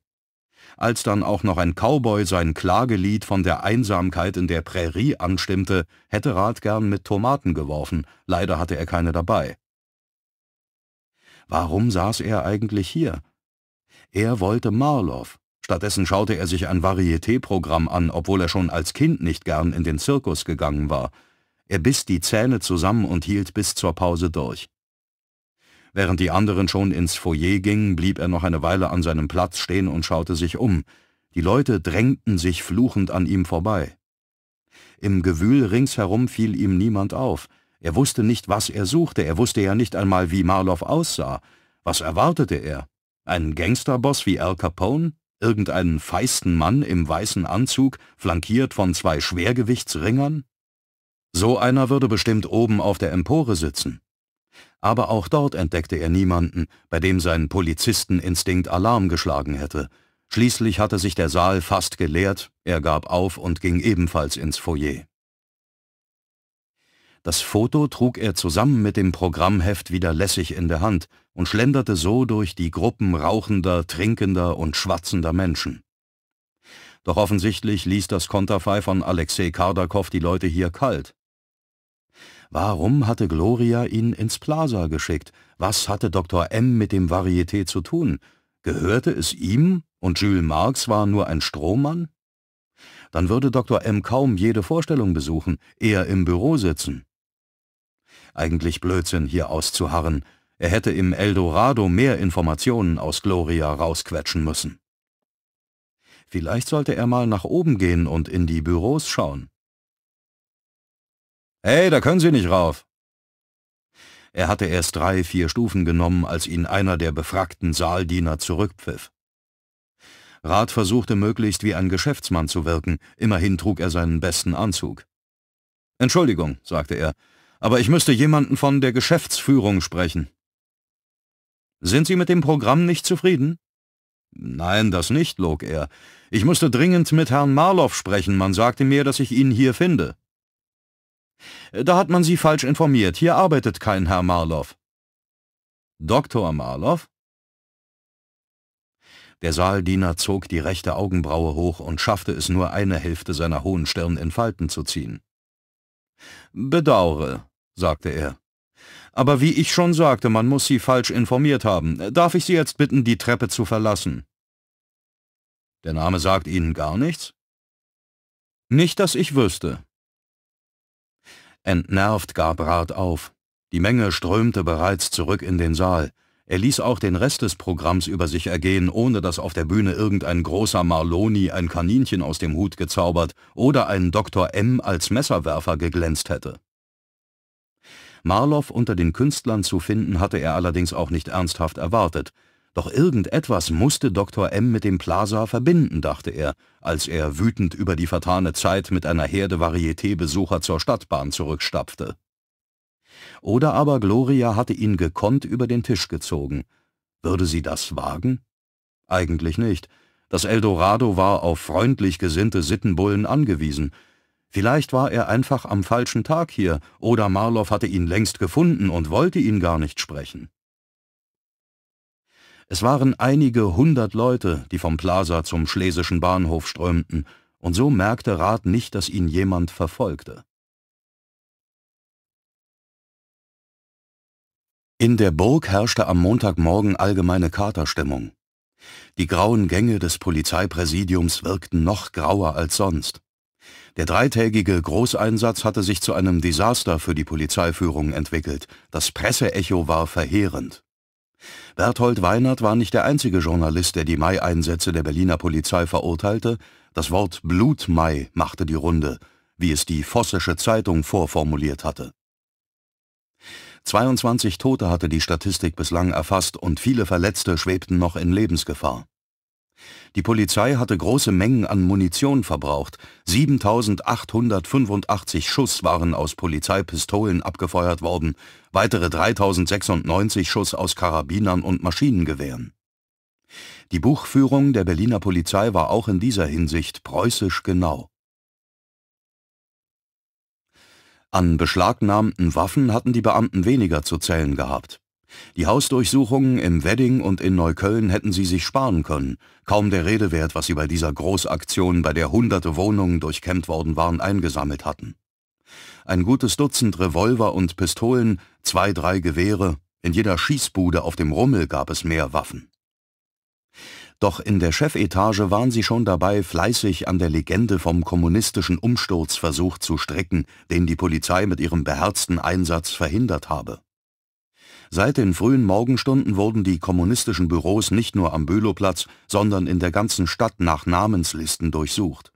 Als dann auch noch ein Cowboy sein Klagelied von der Einsamkeit in der Prärie anstimmte, hätte Rat gern mit Tomaten geworfen, leider hatte er keine dabei. Warum saß er eigentlich hier? Er wollte Marloff, Stattdessen schaute er sich ein Varieté-Programm an, obwohl er schon als Kind nicht gern in den Zirkus gegangen war. Er biss die Zähne zusammen und hielt bis zur Pause durch. Während die anderen schon ins Foyer gingen, blieb er noch eine Weile an seinem Platz stehen und schaute sich um. Die Leute drängten sich fluchend an ihm vorbei. Im Gewühl ringsherum fiel ihm niemand auf. Er wusste nicht, was er suchte, er wusste ja nicht einmal, wie Marlow aussah. Was erwartete er? Ein Gangsterboss wie Al Capone? Irgendeinen feisten Mann im weißen Anzug, flankiert von zwei Schwergewichtsringern? So einer würde bestimmt oben auf der Empore sitzen. Aber auch dort entdeckte er niemanden, bei dem sein Polizisteninstinkt Alarm geschlagen hätte. Schließlich hatte sich der Saal fast geleert, er gab auf und ging ebenfalls ins Foyer. Das Foto trug er zusammen mit dem Programmheft wieder lässig in der Hand, und schlenderte so durch die Gruppen rauchender, trinkender und schwatzender Menschen. Doch offensichtlich ließ das Konterfei von Alexei Kardakow die Leute hier kalt. Warum hatte Gloria ihn ins Plaza geschickt? Was hatte Dr. M. mit dem Varieté zu tun? Gehörte es ihm und Jules Marx war nur ein Strohmann? Dann würde Dr. M. kaum jede Vorstellung besuchen, eher im Büro sitzen. Eigentlich Blödsinn, hier auszuharren, er hätte im Eldorado mehr Informationen aus Gloria rausquetschen müssen. Vielleicht sollte er mal nach oben gehen und in die Büros schauen. »Hey, da können Sie nicht rauf!« Er hatte erst drei, vier Stufen genommen, als ihn einer der befragten Saaldiener zurückpfiff. Rath versuchte möglichst wie ein Geschäftsmann zu wirken, immerhin trug er seinen besten Anzug. »Entschuldigung«, sagte er, »aber ich müsste jemanden von der Geschäftsführung sprechen.« sind Sie mit dem Programm nicht zufrieden? Nein, das nicht, log er. Ich musste dringend mit Herrn Marloff sprechen. Man sagte mir, dass ich ihn hier finde. Da hat man Sie falsch informiert. Hier arbeitet kein Herr Marloff. Doktor Marloff? Der Saaldiener zog die rechte Augenbraue hoch und schaffte es nur eine Hälfte seiner hohen Stirn in Falten zu ziehen. Bedaure, sagte er. Aber wie ich schon sagte, man muss Sie falsch informiert haben. Darf ich Sie jetzt bitten, die Treppe zu verlassen? Der Name sagt Ihnen gar nichts? Nicht, dass ich wüsste. Entnervt gab Rat auf. Die Menge strömte bereits zurück in den Saal. Er ließ auch den Rest des Programms über sich ergehen, ohne dass auf der Bühne irgendein großer Marloni ein Kaninchen aus dem Hut gezaubert oder ein Dr. M als Messerwerfer geglänzt hätte. Marlow unter den Künstlern zu finden hatte er allerdings auch nicht ernsthaft erwartet. Doch irgendetwas musste Dr. M. mit dem Plaza verbinden, dachte er, als er wütend über die vertane Zeit mit einer Herde Varieté-Besucher zur Stadtbahn zurückstapfte. Oder aber Gloria hatte ihn gekonnt über den Tisch gezogen. Würde sie das wagen? Eigentlich nicht. Das Eldorado war auf freundlich gesinnte Sittenbullen angewiesen – Vielleicht war er einfach am falschen Tag hier, oder Marlow hatte ihn längst gefunden und wollte ihn gar nicht sprechen. Es waren einige hundert Leute, die vom Plaza zum schlesischen Bahnhof strömten, und so merkte Rat nicht, dass ihn jemand verfolgte. In der Burg herrschte am Montagmorgen allgemeine Katerstimmung. Die grauen Gänge des Polizeipräsidiums wirkten noch grauer als sonst. Der dreitägige Großeinsatz hatte sich zu einem Desaster für die Polizeiführung entwickelt. Das Presseecho war verheerend. Berthold Weinert war nicht der einzige Journalist, der die Mai-Einsätze der Berliner Polizei verurteilte. Das Wort Blutmai machte die Runde, wie es die Vossische Zeitung vorformuliert hatte. 22 Tote hatte die Statistik bislang erfasst und viele Verletzte schwebten noch in Lebensgefahr. Die Polizei hatte große Mengen an Munition verbraucht. 7.885 Schuss waren aus Polizeipistolen abgefeuert worden, weitere 3.096 Schuss aus Karabinern und Maschinengewehren. Die Buchführung der Berliner Polizei war auch in dieser Hinsicht preußisch genau. An beschlagnahmten Waffen hatten die Beamten weniger zu zählen gehabt. Die Hausdurchsuchungen im Wedding und in Neukölln hätten sie sich sparen können. Kaum der Rede wert, was sie bei dieser Großaktion, bei der hunderte Wohnungen durchkämmt worden waren, eingesammelt hatten. Ein gutes Dutzend Revolver und Pistolen, zwei, drei Gewehre, in jeder Schießbude auf dem Rummel gab es mehr Waffen. Doch in der Chefetage waren sie schon dabei, fleißig an der Legende vom kommunistischen Umsturzversuch zu strecken, den die Polizei mit ihrem beherzten Einsatz verhindert habe. Seit den frühen Morgenstunden wurden die kommunistischen Büros nicht nur am Bülowplatz, sondern in der ganzen Stadt nach Namenslisten durchsucht.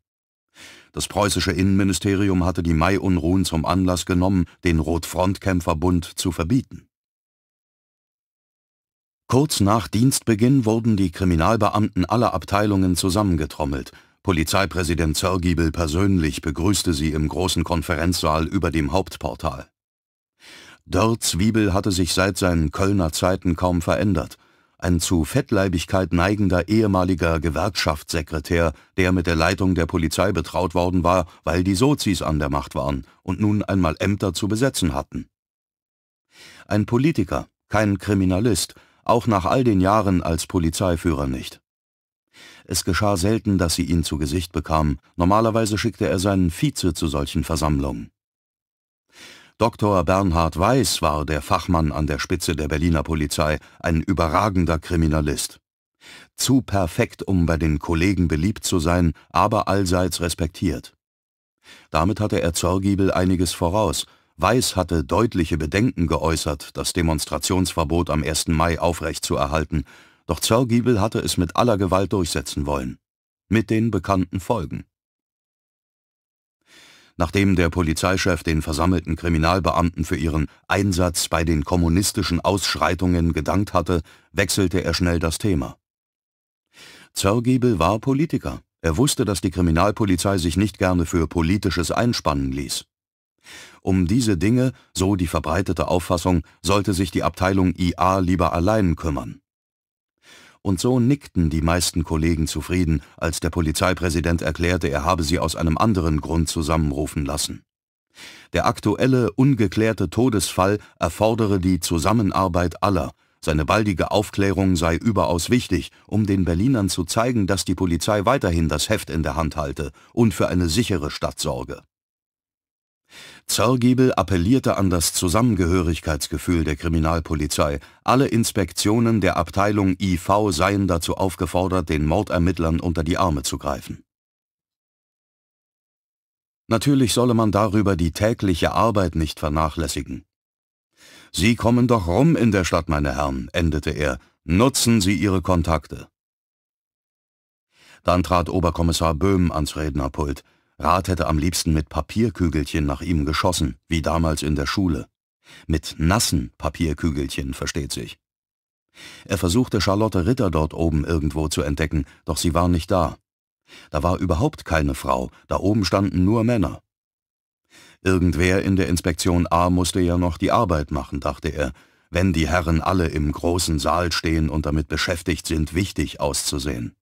Das preußische Innenministerium hatte die Mai-Unruhen zum Anlass genommen, den Rotfrontkämpferbund zu verbieten. Kurz nach Dienstbeginn wurden die Kriminalbeamten aller Abteilungen zusammengetrommelt. Polizeipräsident Zörgiebel persönlich begrüßte sie im großen Konferenzsaal über dem Hauptportal. Dörr-Zwiebel hatte sich seit seinen Kölner Zeiten kaum verändert. Ein zu Fettleibigkeit neigender ehemaliger Gewerkschaftssekretär, der mit der Leitung der Polizei betraut worden war, weil die Sozis an der Macht waren und nun einmal Ämter zu besetzen hatten. Ein Politiker, kein Kriminalist, auch nach all den Jahren als Polizeiführer nicht. Es geschah selten, dass sie ihn zu Gesicht bekam, normalerweise schickte er seinen Vize zu solchen Versammlungen. Dr. Bernhard Weiß war der Fachmann an der Spitze der Berliner Polizei, ein überragender Kriminalist. Zu perfekt, um bei den Kollegen beliebt zu sein, aber allseits respektiert. Damit hatte er Zorgiebel einiges voraus. Weiß hatte deutliche Bedenken geäußert, das Demonstrationsverbot am 1. Mai aufrechtzuerhalten, doch Zorgiebel hatte es mit aller Gewalt durchsetzen wollen. Mit den bekannten Folgen. Nachdem der Polizeichef den versammelten Kriminalbeamten für ihren Einsatz bei den kommunistischen Ausschreitungen gedankt hatte, wechselte er schnell das Thema. Zörgiebel war Politiker. Er wusste, dass die Kriminalpolizei sich nicht gerne für Politisches einspannen ließ. Um diese Dinge, so die verbreitete Auffassung, sollte sich die Abteilung IA lieber allein kümmern und so nickten die meisten Kollegen zufrieden, als der Polizeipräsident erklärte, er habe sie aus einem anderen Grund zusammenrufen lassen. Der aktuelle, ungeklärte Todesfall erfordere die Zusammenarbeit aller. Seine baldige Aufklärung sei überaus wichtig, um den Berlinern zu zeigen, dass die Polizei weiterhin das Heft in der Hand halte und für eine sichere Stadt sorge. Zörgiebel appellierte an das Zusammengehörigkeitsgefühl der Kriminalpolizei. Alle Inspektionen der Abteilung IV seien dazu aufgefordert, den Mordermittlern unter die Arme zu greifen. Natürlich solle man darüber die tägliche Arbeit nicht vernachlässigen. »Sie kommen doch rum in der Stadt, meine Herren«, endete er. »Nutzen Sie Ihre Kontakte.« dann trat Oberkommissar Böhm ans Rednerpult. Rat hätte am liebsten mit Papierkügelchen nach ihm geschossen, wie damals in der Schule. Mit nassen Papierkügelchen, versteht sich. Er versuchte Charlotte Ritter dort oben irgendwo zu entdecken, doch sie war nicht da. Da war überhaupt keine Frau, da oben standen nur Männer. Irgendwer in der Inspektion A musste ja noch die Arbeit machen, dachte er, wenn die Herren alle im großen Saal stehen und damit beschäftigt sind, wichtig auszusehen.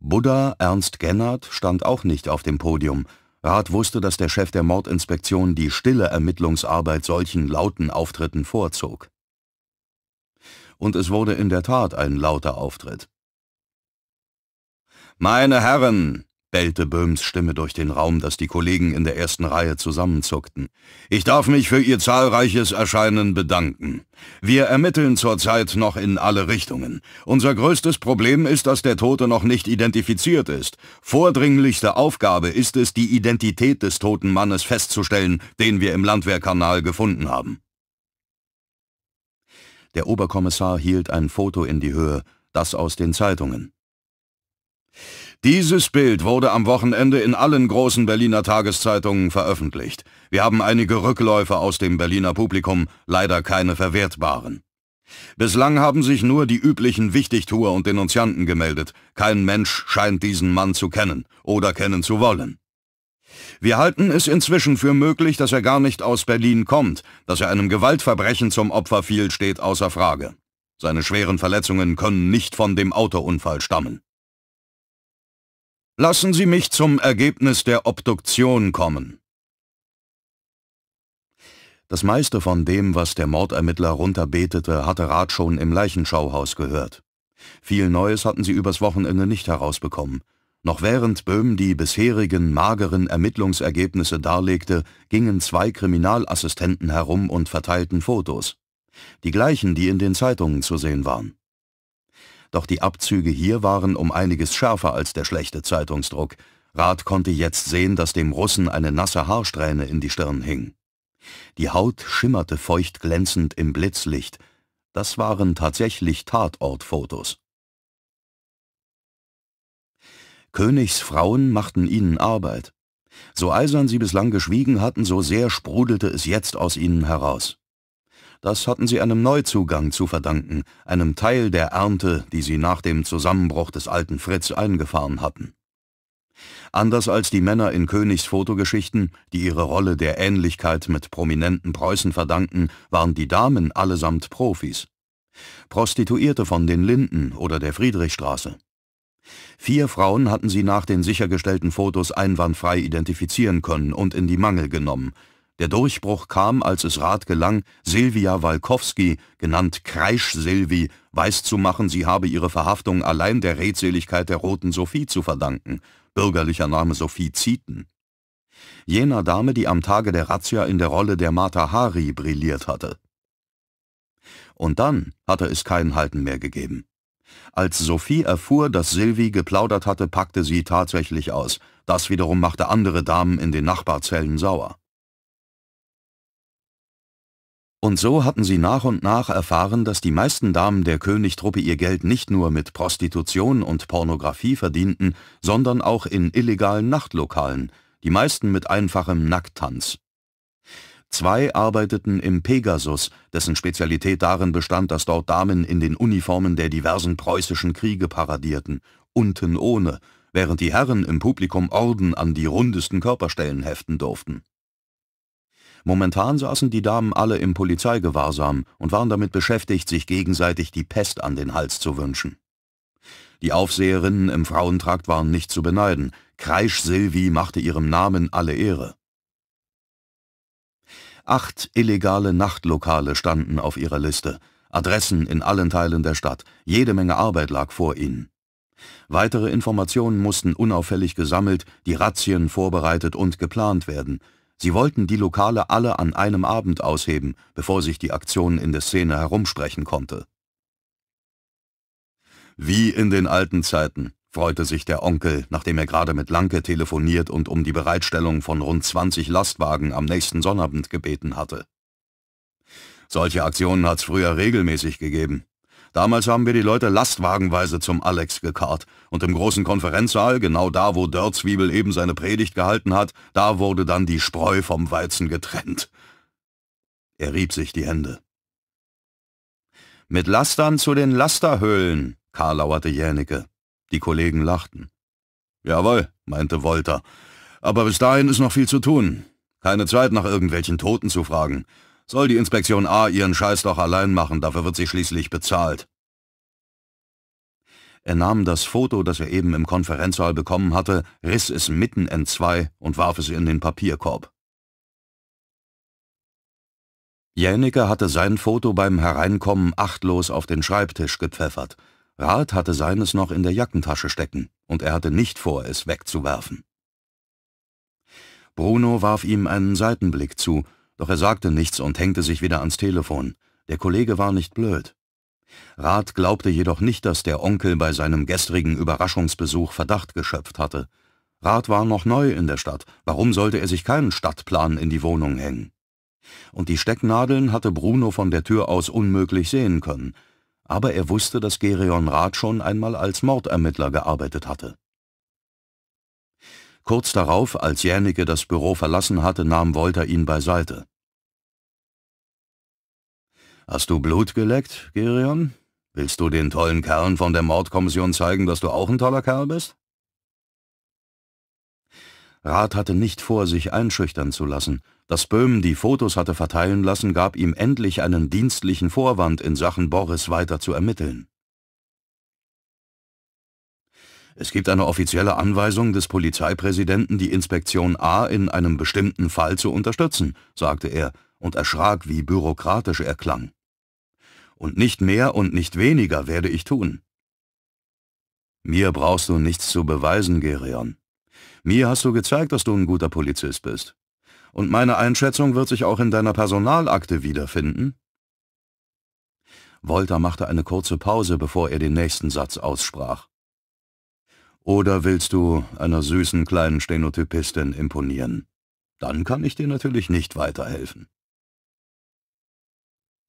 Buddha Ernst Gennert stand auch nicht auf dem Podium. Rath wusste, dass der Chef der Mordinspektion die stille Ermittlungsarbeit solchen lauten Auftritten vorzog. Und es wurde in der Tat ein lauter Auftritt. Meine Herren, bellte Böhms Stimme durch den Raum, dass die Kollegen in der ersten Reihe zusammenzuckten. Ich darf mich für Ihr zahlreiches Erscheinen bedanken. Wir ermitteln zurzeit noch in alle Richtungen. Unser größtes Problem ist, dass der Tote noch nicht identifiziert ist. Vordringlichste Aufgabe ist es, die Identität des toten Mannes festzustellen, den wir im Landwehrkanal gefunden haben. Der Oberkommissar hielt ein Foto in die Höhe, das aus den Zeitungen. Dieses Bild wurde am Wochenende in allen großen Berliner Tageszeitungen veröffentlicht. Wir haben einige Rückläufe aus dem Berliner Publikum, leider keine verwertbaren. Bislang haben sich nur die üblichen Wichtigtuer und Denunzianten gemeldet. Kein Mensch scheint diesen Mann zu kennen oder kennen zu wollen. Wir halten es inzwischen für möglich, dass er gar nicht aus Berlin kommt. Dass er einem Gewaltverbrechen zum Opfer fiel, steht außer Frage. Seine schweren Verletzungen können nicht von dem Autounfall stammen. Lassen Sie mich zum Ergebnis der Obduktion kommen. Das meiste von dem, was der Mordermittler runterbetete, hatte Rat schon im Leichenschauhaus gehört. Viel Neues hatten sie übers Wochenende nicht herausbekommen. Noch während Böhm die bisherigen mageren Ermittlungsergebnisse darlegte, gingen zwei Kriminalassistenten herum und verteilten Fotos. Die gleichen, die in den Zeitungen zu sehen waren doch die Abzüge hier waren um einiges schärfer als der schlechte Zeitungsdruck. Rath konnte jetzt sehen, dass dem Russen eine nasse Haarsträhne in die Stirn hing. Die Haut schimmerte feucht glänzend im Blitzlicht. Das waren tatsächlich Tatortfotos. Königs Frauen machten ihnen Arbeit. So eisern sie bislang geschwiegen hatten, so sehr sprudelte es jetzt aus ihnen heraus. Das hatten sie einem Neuzugang zu verdanken, einem Teil der Ernte, die sie nach dem Zusammenbruch des alten Fritz eingefahren hatten. Anders als die Männer in Königs Fotogeschichten, die ihre Rolle der Ähnlichkeit mit prominenten Preußen verdanken, waren die Damen allesamt Profis. Prostituierte von den Linden oder der Friedrichstraße. Vier Frauen hatten sie nach den sichergestellten Fotos einwandfrei identifizieren können und in die Mangel genommen, der Durchbruch kam, als es Rat gelang, Silvia Walkowski, genannt Kreisch-Silvi, weiszumachen, sie habe ihre Verhaftung allein der Redseligkeit der Roten Sophie zu verdanken, bürgerlicher Name Sophie Zieten. Jener Dame, die am Tage der Razzia in der Rolle der Mata Hari brilliert hatte. Und dann hatte es kein Halten mehr gegeben. Als Sophie erfuhr, dass Silvi geplaudert hatte, packte sie tatsächlich aus. Das wiederum machte andere Damen in den Nachbarzellen sauer. Und so hatten sie nach und nach erfahren, dass die meisten Damen der Königtruppe ihr Geld nicht nur mit Prostitution und Pornografie verdienten, sondern auch in illegalen Nachtlokalen, die meisten mit einfachem Nackttanz. Zwei arbeiteten im Pegasus, dessen Spezialität darin bestand, dass dort Damen in den Uniformen der diversen preußischen Kriege paradierten, unten ohne, während die Herren im Publikum Orden an die rundesten Körperstellen heften durften Momentan saßen die Damen alle im Polizeigewahrsam und waren damit beschäftigt, sich gegenseitig die Pest an den Hals zu wünschen. Die Aufseherinnen im Frauentrakt waren nicht zu beneiden. Kreisch Silvi machte ihrem Namen alle Ehre. Acht illegale Nachtlokale standen auf ihrer Liste. Adressen in allen Teilen der Stadt. Jede Menge Arbeit lag vor ihnen. Weitere Informationen mussten unauffällig gesammelt, die Razzien vorbereitet und geplant werden – Sie wollten die Lokale alle an einem Abend ausheben, bevor sich die Aktion in der Szene herumsprechen konnte. Wie in den alten Zeiten, freute sich der Onkel, nachdem er gerade mit Lanke telefoniert und um die Bereitstellung von rund 20 Lastwagen am nächsten Sonnabend gebeten hatte. Solche Aktionen hat's früher regelmäßig gegeben. Damals haben wir die Leute lastwagenweise zum Alex gekarrt. Und im großen Konferenzsaal, genau da, wo Dörrzwiebel eben seine Predigt gehalten hat, da wurde dann die Spreu vom Weizen getrennt. Er rieb sich die Hände. Mit Lastern zu den Lasterhöhlen, karlauerte Jänicke. Die Kollegen lachten. Jawohl, meinte Wolter. Aber bis dahin ist noch viel zu tun. Keine Zeit, nach irgendwelchen Toten zu fragen. Soll die Inspektion A ihren Scheiß doch allein machen, dafür wird sie schließlich bezahlt. Er nahm das Foto, das er eben im Konferenzsaal bekommen hatte, riss es mitten entzwei und warf es in den Papierkorb. Jänicke hatte sein Foto beim Hereinkommen achtlos auf den Schreibtisch gepfeffert. Rat hatte seines noch in der Jackentasche stecken, und er hatte nicht vor, es wegzuwerfen. Bruno warf ihm einen Seitenblick zu, doch er sagte nichts und hängte sich wieder ans Telefon. Der Kollege war nicht blöd. Rath glaubte jedoch nicht, dass der Onkel bei seinem gestrigen Überraschungsbesuch Verdacht geschöpft hatte. Rath war noch neu in der Stadt, warum sollte er sich keinen Stadtplan in die Wohnung hängen? Und die Stecknadeln hatte Bruno von der Tür aus unmöglich sehen können, aber er wusste, dass Gereon Rath schon einmal als Mordermittler gearbeitet hatte. Kurz darauf, als Jänicke das Büro verlassen hatte, nahm Wolter ihn beiseite. Hast du Blut geleckt, Gerion? Willst du den tollen Kerlen von der Mordkommission zeigen, dass du auch ein toller Kerl bist? Rath hatte nicht vor, sich einschüchtern zu lassen. Dass Böhm die Fotos hatte verteilen lassen, gab ihm endlich einen dienstlichen Vorwand, in Sachen Boris weiter zu ermitteln. Es gibt eine offizielle Anweisung des Polizeipräsidenten, die Inspektion A in einem bestimmten Fall zu unterstützen, sagte er und erschrak, wie bürokratisch er klang. Und nicht mehr und nicht weniger werde ich tun. Mir brauchst du nichts zu beweisen, Gereon. Mir hast du gezeigt, dass du ein guter Polizist bist. Und meine Einschätzung wird sich auch in deiner Personalakte wiederfinden. Wolter machte eine kurze Pause, bevor er den nächsten Satz aussprach. Oder willst du einer süßen kleinen Stenotypistin imponieren? Dann kann ich dir natürlich nicht weiterhelfen.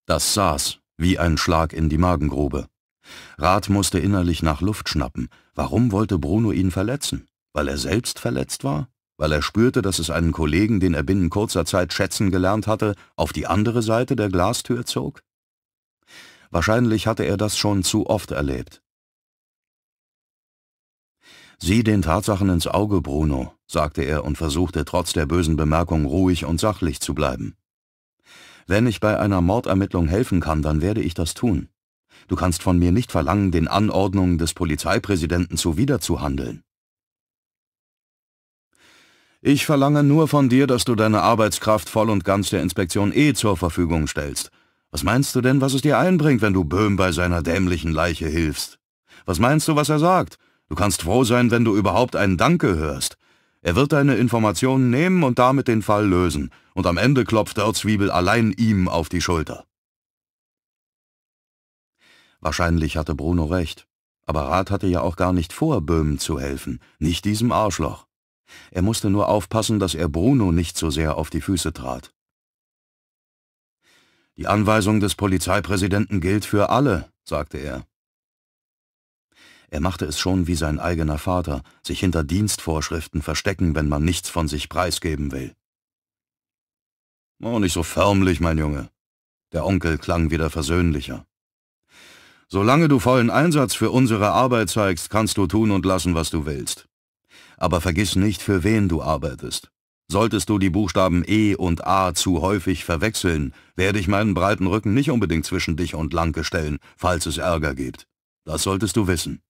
Das saß wie ein Schlag in die Magengrube. Rat musste innerlich nach Luft schnappen. Warum wollte Bruno ihn verletzen? Weil er selbst verletzt war? Weil er spürte, dass es einen Kollegen, den er binnen kurzer Zeit schätzen gelernt hatte, auf die andere Seite der Glastür zog? Wahrscheinlich hatte er das schon zu oft erlebt. Sieh den Tatsachen ins Auge, Bruno, sagte er und versuchte trotz der bösen Bemerkung ruhig und sachlich zu bleiben. Wenn ich bei einer Mordermittlung helfen kann, dann werde ich das tun. Du kannst von mir nicht verlangen, den Anordnungen des Polizeipräsidenten zuwiderzuhandeln. Ich verlange nur von dir, dass du deine Arbeitskraft voll und ganz der Inspektion E zur Verfügung stellst. Was meinst du denn, was es dir einbringt, wenn du Böhm bei seiner dämlichen Leiche hilfst? Was meinst du, was er sagt? Du kannst froh sein, wenn du überhaupt ein Danke hörst. Er wird deine Informationen nehmen und damit den Fall lösen, und am Ende klopft der Zwiebel allein ihm auf die Schulter. Wahrscheinlich hatte Bruno recht, aber Rath hatte ja auch gar nicht vor, Böhmen zu helfen, nicht diesem Arschloch. Er musste nur aufpassen, dass er Bruno nicht so sehr auf die Füße trat. Die Anweisung des Polizeipräsidenten gilt für alle, sagte er. Er machte es schon wie sein eigener Vater, sich hinter Dienstvorschriften verstecken, wenn man nichts von sich preisgeben will. Oh, nicht so förmlich, mein Junge. Der Onkel klang wieder versöhnlicher. Solange du vollen Einsatz für unsere Arbeit zeigst, kannst du tun und lassen, was du willst. Aber vergiss nicht, für wen du arbeitest. Solltest du die Buchstaben E und A zu häufig verwechseln, werde ich meinen breiten Rücken nicht unbedingt zwischen dich und Lanke stellen, falls es Ärger gibt. Das solltest du wissen.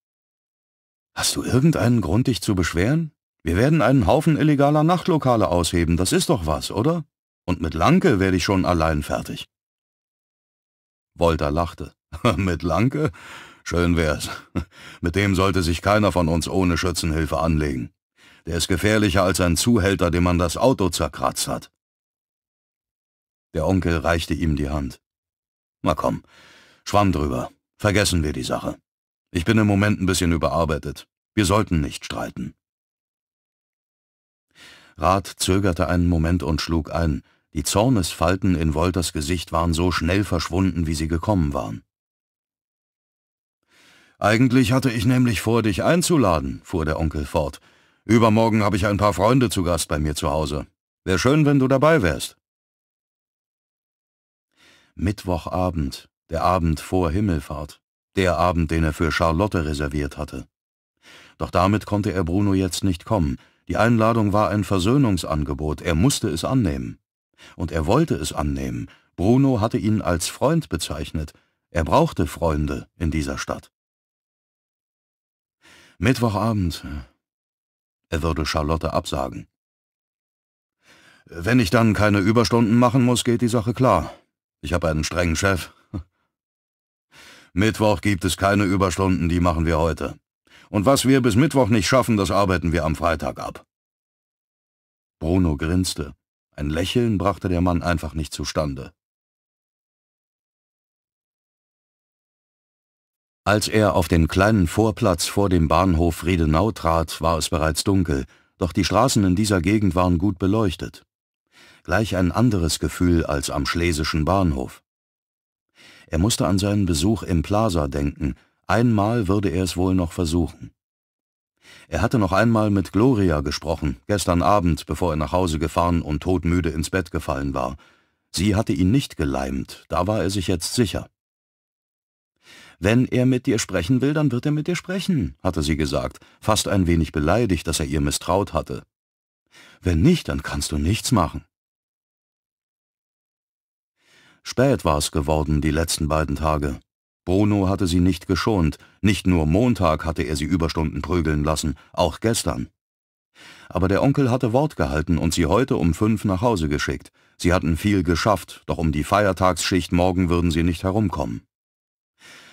Hast du irgendeinen Grund, dich zu beschweren? Wir werden einen Haufen illegaler Nachtlokale ausheben, das ist doch was, oder? Und mit Lanke werde ich schon allein fertig. Wolter lachte. mit Lanke? Schön wär's. mit dem sollte sich keiner von uns ohne Schützenhilfe anlegen. Der ist gefährlicher als ein Zuhälter, dem man das Auto zerkratzt hat. Der Onkel reichte ihm die Hand. Na komm, schwamm drüber. Vergessen wir die Sache. Ich bin im Moment ein bisschen überarbeitet. Wir sollten nicht streiten. Rat zögerte einen Moment und schlug ein. Die Zornesfalten in Wolters Gesicht waren so schnell verschwunden, wie sie gekommen waren. Eigentlich hatte ich nämlich vor, dich einzuladen, fuhr der Onkel fort. Übermorgen habe ich ein paar Freunde zu Gast bei mir zu Hause. Wäre schön, wenn du dabei wärst. Mittwochabend, der Abend vor Himmelfahrt der Abend, den er für Charlotte reserviert hatte. Doch damit konnte er Bruno jetzt nicht kommen. Die Einladung war ein Versöhnungsangebot, er musste es annehmen. Und er wollte es annehmen. Bruno hatte ihn als Freund bezeichnet. Er brauchte Freunde in dieser Stadt. Mittwochabend. Er würde Charlotte absagen. Wenn ich dann keine Überstunden machen muss, geht die Sache klar. Ich habe einen strengen Chef, Mittwoch gibt es keine Überstunden, die machen wir heute. Und was wir bis Mittwoch nicht schaffen, das arbeiten wir am Freitag ab. Bruno grinste. Ein Lächeln brachte der Mann einfach nicht zustande. Als er auf den kleinen Vorplatz vor dem Bahnhof Friedenau trat, war es bereits dunkel, doch die Straßen in dieser Gegend waren gut beleuchtet. Gleich ein anderes Gefühl als am schlesischen Bahnhof. Er musste an seinen Besuch im Plaza denken, einmal würde er es wohl noch versuchen. Er hatte noch einmal mit Gloria gesprochen, gestern Abend, bevor er nach Hause gefahren und todmüde ins Bett gefallen war. Sie hatte ihn nicht geleimt, da war er sich jetzt sicher. »Wenn er mit dir sprechen will, dann wird er mit dir sprechen«, hatte sie gesagt, fast ein wenig beleidigt, dass er ihr misstraut hatte. »Wenn nicht, dann kannst du nichts machen.« Spät war's geworden die letzten beiden Tage. Bruno hatte sie nicht geschont, nicht nur Montag hatte er sie Überstunden prügeln lassen, auch gestern. Aber der Onkel hatte Wort gehalten und sie heute um fünf nach Hause geschickt. Sie hatten viel geschafft, doch um die Feiertagsschicht morgen würden sie nicht herumkommen.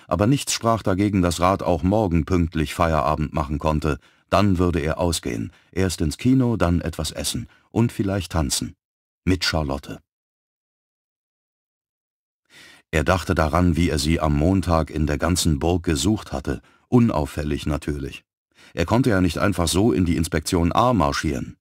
Aber nichts sprach dagegen, dass Rat auch morgen pünktlich Feierabend machen konnte. Dann würde er ausgehen, erst ins Kino, dann etwas essen und vielleicht tanzen. Mit Charlotte. Er dachte daran, wie er sie am Montag in der ganzen Burg gesucht hatte, unauffällig natürlich. Er konnte ja nicht einfach so in die Inspektion A marschieren.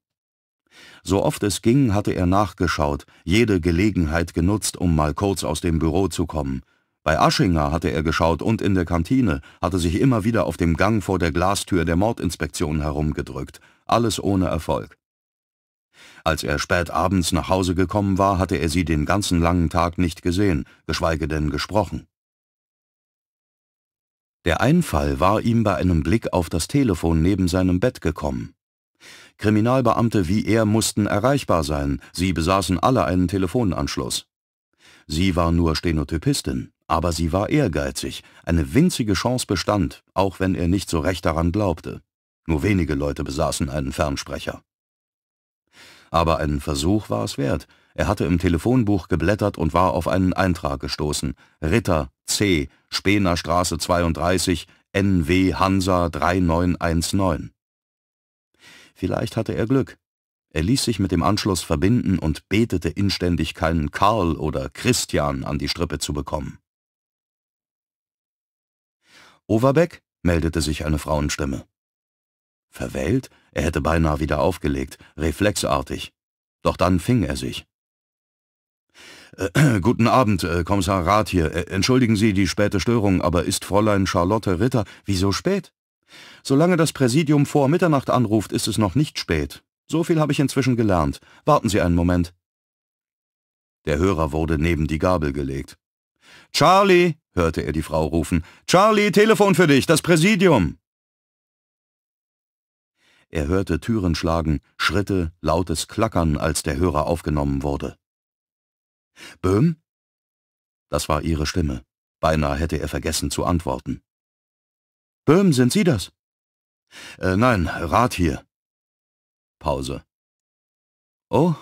So oft es ging, hatte er nachgeschaut, jede Gelegenheit genutzt, um mal kurz aus dem Büro zu kommen. Bei Aschinger hatte er geschaut und in der Kantine, hatte sich immer wieder auf dem Gang vor der Glastür der Mordinspektion herumgedrückt, alles ohne Erfolg. Als er spät abends nach Hause gekommen war, hatte er sie den ganzen langen Tag nicht gesehen, geschweige denn gesprochen. Der Einfall war ihm bei einem Blick auf das Telefon neben seinem Bett gekommen. Kriminalbeamte wie er mussten erreichbar sein, sie besaßen alle einen Telefonanschluss. Sie war nur Stenotypistin, aber sie war ehrgeizig, eine winzige Chance bestand, auch wenn er nicht so recht daran glaubte. Nur wenige Leute besaßen einen Fernsprecher aber einen Versuch war es wert. Er hatte im Telefonbuch geblättert und war auf einen Eintrag gestoßen. Ritter C, Spenerstraße 32, NW Hansa 3919. Vielleicht hatte er Glück. Er ließ sich mit dem Anschluss verbinden und betete inständig, keinen Karl oder Christian an die Strippe zu bekommen. Overbeck, meldete sich eine Frauenstimme. Verwählt? Er hätte beinahe wieder aufgelegt, reflexartig. Doch dann fing er sich. Äh, guten Abend, äh, Kommissar Rath hier. Äh, entschuldigen Sie die späte Störung, aber ist Fräulein Charlotte Ritter... Wieso spät? Solange das Präsidium vor Mitternacht anruft, ist es noch nicht spät. So viel habe ich inzwischen gelernt. Warten Sie einen Moment. Der Hörer wurde neben die Gabel gelegt. Charlie, hörte er die Frau rufen. Charlie, Telefon für dich, das Präsidium. Er hörte Türen schlagen, Schritte, lautes Klackern, als der Hörer aufgenommen wurde. Böhm? Das war ihre Stimme. Beinahe hätte er vergessen zu antworten. Böhm, sind Sie das? Äh, nein, Rat hier. Pause. Oh?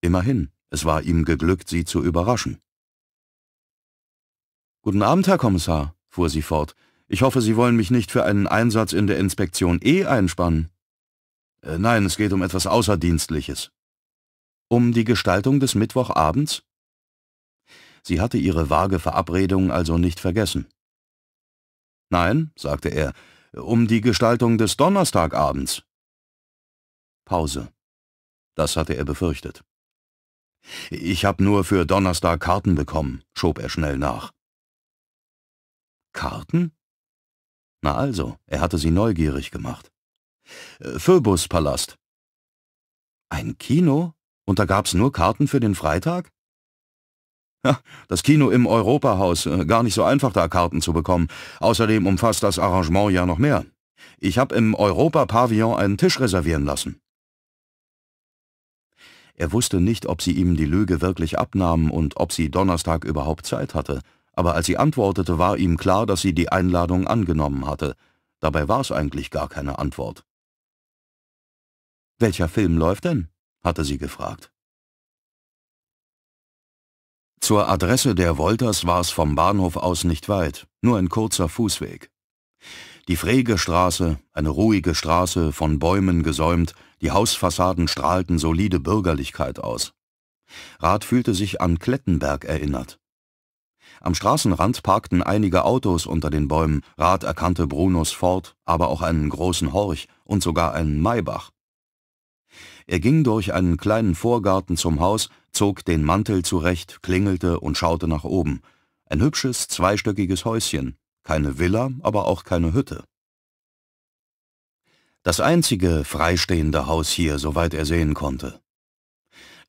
Immerhin, es war ihm geglückt, sie zu überraschen. Guten Abend, Herr Kommissar, fuhr sie fort. Ich hoffe, Sie wollen mich nicht für einen Einsatz in der Inspektion E einspannen. Äh, nein, es geht um etwas Außerdienstliches. Um die Gestaltung des Mittwochabends? Sie hatte ihre vage Verabredung also nicht vergessen. Nein, sagte er, um die Gestaltung des Donnerstagabends. Pause. Das hatte er befürchtet. Ich habe nur für Donnerstag Karten bekommen, schob er schnell nach. Karten? Na also, er hatte sie neugierig gemacht. Äh, Phoebus-Palast. Ein Kino? Und da gab's nur Karten für den Freitag? das Kino im Europahaus, äh, gar nicht so einfach da Karten zu bekommen. Außerdem umfasst das Arrangement ja noch mehr. Ich hab im Europapavillon einen Tisch reservieren lassen. Er wusste nicht, ob sie ihm die Lüge wirklich abnahmen und ob sie Donnerstag überhaupt Zeit hatte aber als sie antwortete, war ihm klar, dass sie die Einladung angenommen hatte. Dabei war es eigentlich gar keine Antwort. »Welcher Film läuft denn?« hatte sie gefragt. Zur Adresse der Wolters war es vom Bahnhof aus nicht weit, nur ein kurzer Fußweg. Die Fregestraße, eine ruhige Straße, von Bäumen gesäumt, die Hausfassaden strahlten solide Bürgerlichkeit aus. Rath fühlte sich an Klettenberg erinnert. Am Straßenrand parkten einige Autos unter den Bäumen. Rath erkannte Brunos Ford, aber auch einen großen Horch und sogar einen Maybach. Er ging durch einen kleinen Vorgarten zum Haus, zog den Mantel zurecht, klingelte und schaute nach oben. Ein hübsches, zweistöckiges Häuschen. Keine Villa, aber auch keine Hütte. Das einzige freistehende Haus hier, soweit er sehen konnte.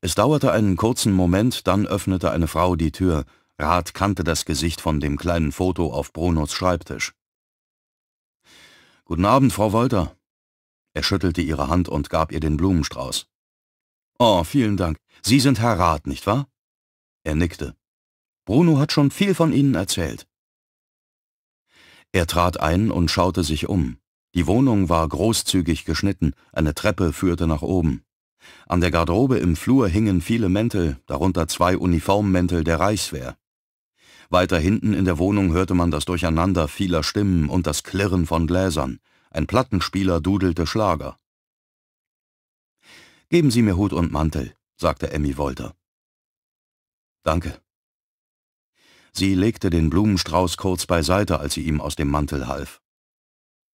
Es dauerte einen kurzen Moment, dann öffnete eine Frau die Tür. Rath kannte das Gesicht von dem kleinen Foto auf Brunos Schreibtisch. »Guten Abend, Frau Wolter.« Er schüttelte ihre Hand und gab ihr den Blumenstrauß. »Oh, vielen Dank. Sie sind Herr Rath, nicht wahr?« Er nickte. »Bruno hat schon viel von Ihnen erzählt.« Er trat ein und schaute sich um. Die Wohnung war großzügig geschnitten, eine Treppe führte nach oben. An der Garderobe im Flur hingen viele Mäntel, darunter zwei Uniformmäntel der Reichswehr. Weiter hinten in der Wohnung hörte man das Durcheinander vieler Stimmen und das Klirren von Gläsern. Ein Plattenspieler dudelte Schlager. Geben Sie mir Hut und Mantel, sagte Emmy Wolter. Danke. Sie legte den Blumenstrauß kurz beiseite, als sie ihm aus dem Mantel half.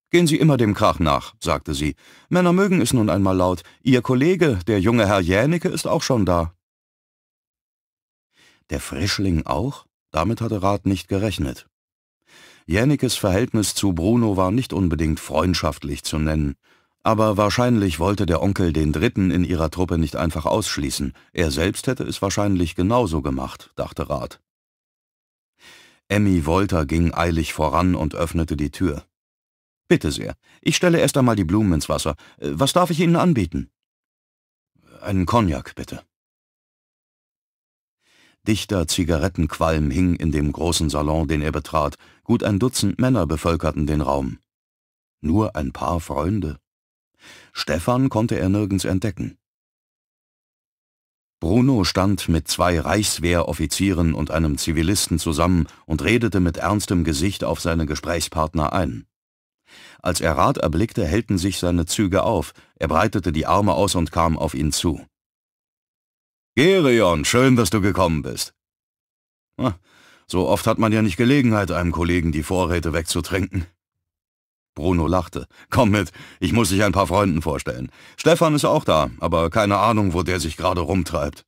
Gehen Sie immer dem Krach nach, sagte sie. Männer mögen es nun einmal laut. Ihr Kollege, der junge Herr Jänicke, ist auch schon da. Der Frischling auch? Damit hatte Rat nicht gerechnet. Jänikes Verhältnis zu Bruno war nicht unbedingt freundschaftlich zu nennen, aber wahrscheinlich wollte der Onkel den Dritten in ihrer Truppe nicht einfach ausschließen. Er selbst hätte es wahrscheinlich genauso gemacht, dachte Rat. Emmy Wolter ging eilig voran und öffnete die Tür. Bitte sehr, ich stelle erst einmal die Blumen ins Wasser. Äh, was darf ich Ihnen anbieten? Äh, einen Cognac, bitte. Dichter Zigarettenqualm hing in dem großen Salon, den er betrat, gut ein Dutzend Männer bevölkerten den Raum. Nur ein paar Freunde. Stefan konnte er nirgends entdecken. Bruno stand mit zwei Reichswehroffizieren und einem Zivilisten zusammen und redete mit ernstem Gesicht auf seine Gesprächspartner ein. Als er Rat erblickte, hellten sich seine Züge auf, er breitete die Arme aus und kam auf ihn zu. Gerion, schön, dass du gekommen bist. Ah, so oft hat man ja nicht Gelegenheit, einem Kollegen die Vorräte wegzutrinken. Bruno lachte. Komm mit, ich muss dich ein paar Freunden vorstellen. Stefan ist auch da, aber keine Ahnung, wo der sich gerade rumtreibt.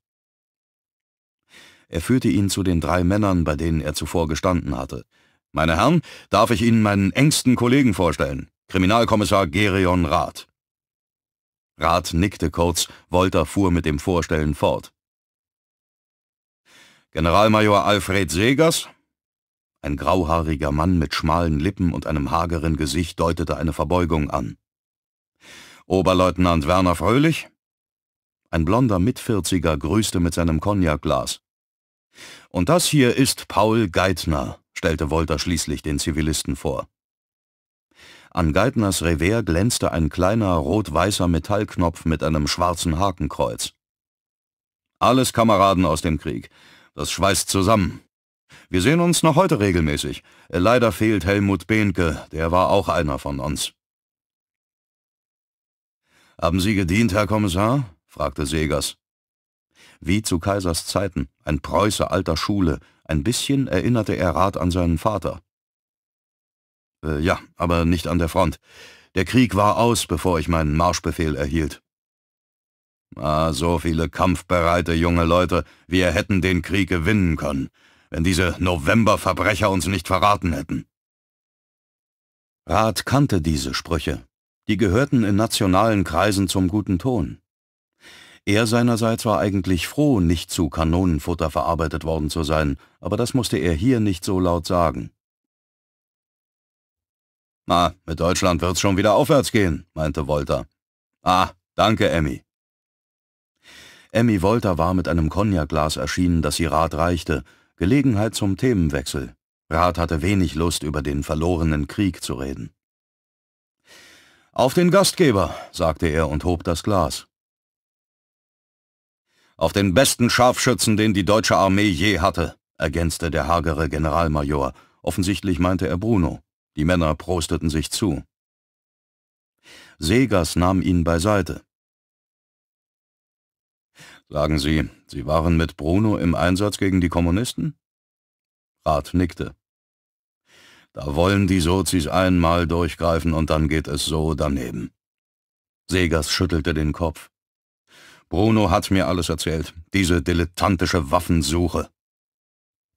Er führte ihn zu den drei Männern, bei denen er zuvor gestanden hatte. Meine Herren, darf ich Ihnen meinen engsten Kollegen vorstellen, Kriminalkommissar Gerion Rath. Rath nickte kurz, Wolter fuhr mit dem Vorstellen fort. Generalmajor Alfred Segers? Ein grauhaariger Mann mit schmalen Lippen und einem hageren Gesicht deutete eine Verbeugung an. Oberleutnant Werner Fröhlich? Ein blonder Mitvierziger grüßte mit seinem Cognacglas. Und das hier ist Paul Geithner, stellte Wolter schließlich den Zivilisten vor. An Geithners Revers glänzte ein kleiner rot-weißer Metallknopf mit einem schwarzen Hakenkreuz. Alles Kameraden aus dem Krieg. Das schweißt zusammen. Wir sehen uns noch heute regelmäßig. Leider fehlt Helmut Behnke, der war auch einer von uns. Haben Sie gedient, Herr Kommissar? fragte Segers. Wie zu Kaisers Zeiten, ein Preuße alter Schule, ein bisschen erinnerte er Rat an seinen Vater. Äh, ja, aber nicht an der Front. Der Krieg war aus, bevor ich meinen Marschbefehl erhielt. Ah, so viele kampfbereite junge Leute, wir hätten den Krieg gewinnen können, wenn diese Novemberverbrecher uns nicht verraten hätten. Rat kannte diese Sprüche. Die gehörten in nationalen Kreisen zum guten Ton. Er seinerseits war eigentlich froh, nicht zu Kanonenfutter verarbeitet worden zu sein, aber das musste er hier nicht so laut sagen. Na, ah, mit Deutschland wird's schon wieder aufwärts gehen, meinte Wolter. Ah, danke, Emmy. Emmy Wolter war mit einem Cognacglas erschienen, das sie Rat reichte. Gelegenheit zum Themenwechsel. Rat hatte wenig Lust, über den verlorenen Krieg zu reden. »Auf den Gastgeber«, sagte er und hob das Glas. »Auf den besten Scharfschützen, den die deutsche Armee je hatte«, ergänzte der hagere Generalmajor. Offensichtlich meinte er Bruno. Die Männer prosteten sich zu. Segas nahm ihn beiseite. Sagen Sie, Sie waren mit Bruno im Einsatz gegen die Kommunisten? Rat nickte. Da wollen die Sozis einmal durchgreifen und dann geht es so daneben. Segers schüttelte den Kopf. Bruno hat mir alles erzählt, diese dilettantische Waffensuche.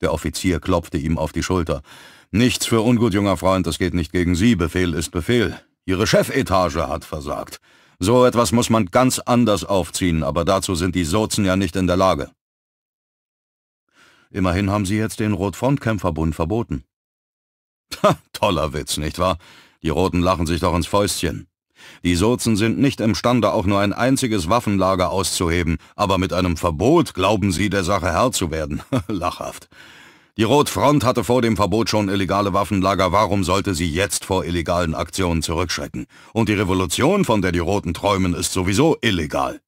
Der Offizier klopfte ihm auf die Schulter. Nichts für ungut, junger Freund, das geht nicht gegen Sie, Befehl ist Befehl. Ihre Chefetage hat versagt. So etwas muss man ganz anders aufziehen, aber dazu sind die Sozen ja nicht in der Lage. Immerhin haben sie jetzt den Rotfrontkämpferbund verboten. Ha, toller Witz, nicht wahr? Die Roten lachen sich doch ins Fäustchen. Die Sozen sind nicht imstande, auch nur ein einziges Waffenlager auszuheben, aber mit einem Verbot glauben sie, der Sache Herr zu werden. Lachhaft. Die Rotfront hatte vor dem Verbot schon illegale Waffenlager, warum sollte sie jetzt vor illegalen Aktionen zurückschrecken? Und die Revolution, von der die Roten träumen, ist sowieso illegal.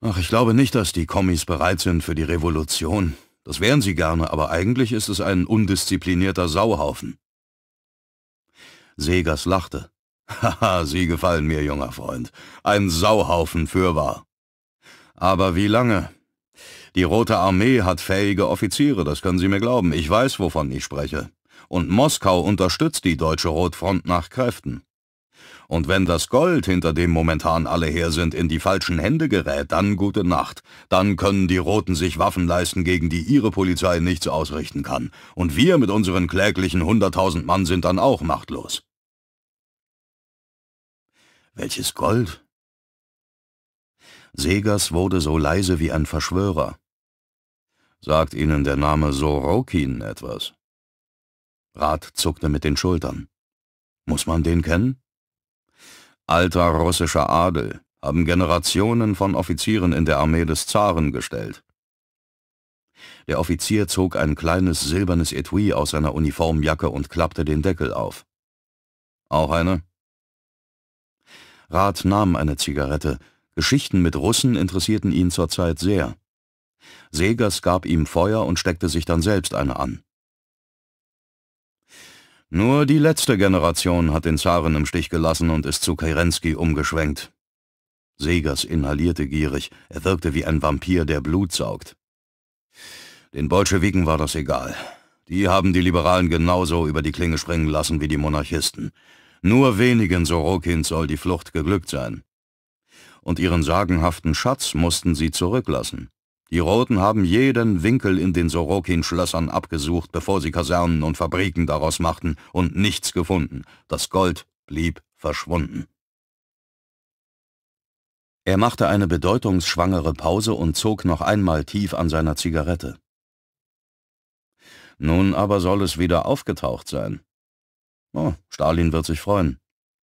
Ach, ich glaube nicht, dass die Kommis bereit sind für die Revolution. Das wären sie gerne, aber eigentlich ist es ein undisziplinierter Sauhaufen. Segers lachte. Haha, Sie gefallen mir, junger Freund. Ein Sauhaufen fürwahr. Aber wie lange? Die Rote Armee hat fähige Offiziere, das können Sie mir glauben. Ich weiß, wovon ich spreche. Und Moskau unterstützt die deutsche Rotfront nach Kräften. Und wenn das Gold, hinter dem momentan alle her sind, in die falschen Hände gerät, dann gute Nacht. Dann können die Roten sich Waffen leisten, gegen die ihre Polizei nichts ausrichten kann. Und wir mit unseren kläglichen 100.000 Mann sind dann auch machtlos. Welches Gold? Segers wurde so leise wie ein Verschwörer. Sagt Ihnen der Name Sorokin etwas? Rat zuckte mit den Schultern. Muss man den kennen? Alter russischer Adel, haben Generationen von Offizieren in der Armee des Zaren gestellt. Der Offizier zog ein kleines silbernes Etui aus seiner Uniformjacke und klappte den Deckel auf. Auch eine? Rat nahm eine Zigarette. Geschichten mit Russen interessierten ihn zurzeit sehr. Segers gab ihm Feuer und steckte sich dann selbst eine an. Nur die letzte Generation hat den Zaren im Stich gelassen und ist zu Kerensky umgeschwenkt. Segers inhalierte gierig, er wirkte wie ein Vampir, der Blut saugt. Den Bolschewiken war das egal. Die haben die Liberalen genauso über die Klinge springen lassen wie die Monarchisten. Nur wenigen Sorokins soll die Flucht geglückt sein. Und ihren sagenhaften Schatz mussten sie zurücklassen. Die Roten haben jeden Winkel in den Sorokin-Schlössern abgesucht, bevor sie Kasernen und Fabriken daraus machten und nichts gefunden. Das Gold blieb verschwunden. Er machte eine bedeutungsschwangere Pause und zog noch einmal tief an seiner Zigarette. Nun aber soll es wieder aufgetaucht sein. Oh, Stalin wird sich freuen.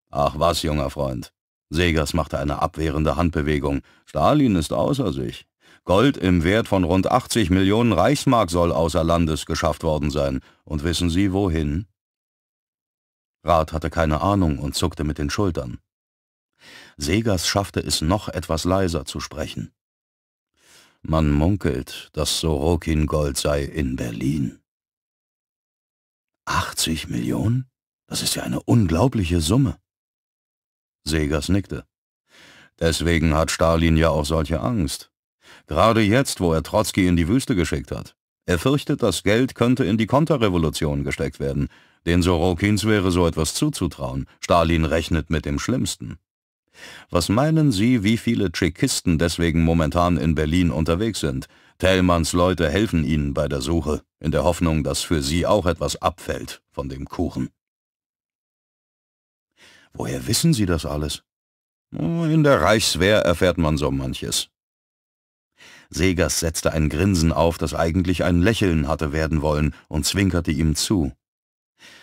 Ach was, junger Freund. Segers machte eine abwehrende Handbewegung. Stalin ist außer sich. Gold im Wert von rund 80 Millionen Reichsmark soll außer Landes geschafft worden sein. Und wissen Sie, wohin? Rath hatte keine Ahnung und zuckte mit den Schultern. Segas schaffte es noch etwas leiser zu sprechen. Man munkelt, das Sorokin-Gold sei in Berlin. 80 Millionen? Das ist ja eine unglaubliche Summe. Segas nickte. Deswegen hat Stalin ja auch solche Angst. Gerade jetzt, wo er Trotzki in die Wüste geschickt hat. Er fürchtet, das Geld könnte in die Konterrevolution gesteckt werden. Den Sorokins wäre so etwas zuzutrauen. Stalin rechnet mit dem Schlimmsten. Was meinen Sie, wie viele Tschekisten deswegen momentan in Berlin unterwegs sind? Tellmanns Leute helfen ihnen bei der Suche, in der Hoffnung, dass für sie auch etwas abfällt von dem Kuchen. Woher wissen Sie das alles? Oh, in der Reichswehr erfährt man so manches. Segers setzte ein Grinsen auf, das eigentlich ein Lächeln hatte werden wollen, und zwinkerte ihm zu.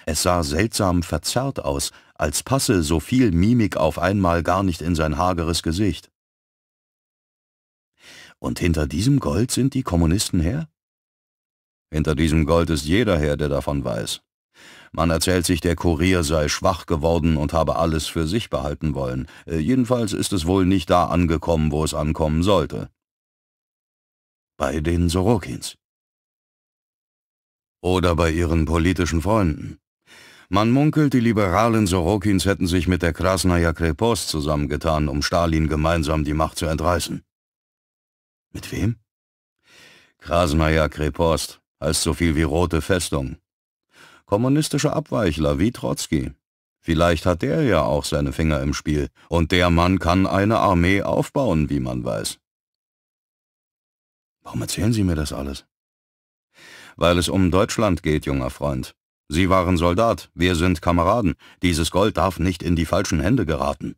Es sah seltsam verzerrt aus, als passe so viel Mimik auf einmal gar nicht in sein hageres Gesicht. Und hinter diesem Gold sind die Kommunisten her? Hinter diesem Gold ist jeder her, der davon weiß. Man erzählt sich, der Kurier sei schwach geworden und habe alles für sich behalten wollen. Äh, jedenfalls ist es wohl nicht da angekommen, wo es ankommen sollte bei den Sorokins. Oder bei ihren politischen Freunden. Man munkelt, die liberalen Sorokins hätten sich mit der Krasnaya Krepos zusammengetan, um Stalin gemeinsam die Macht zu entreißen. Mit wem? Krasnaya Krepost heißt so viel wie Rote Festung. Kommunistische Abweichler wie Trotzki. Vielleicht hat der ja auch seine Finger im Spiel, und der Mann kann eine Armee aufbauen, wie man weiß. Warum erzählen Sie mir das alles? Weil es um Deutschland geht, junger Freund. Sie waren Soldat, wir sind Kameraden. Dieses Gold darf nicht in die falschen Hände geraten.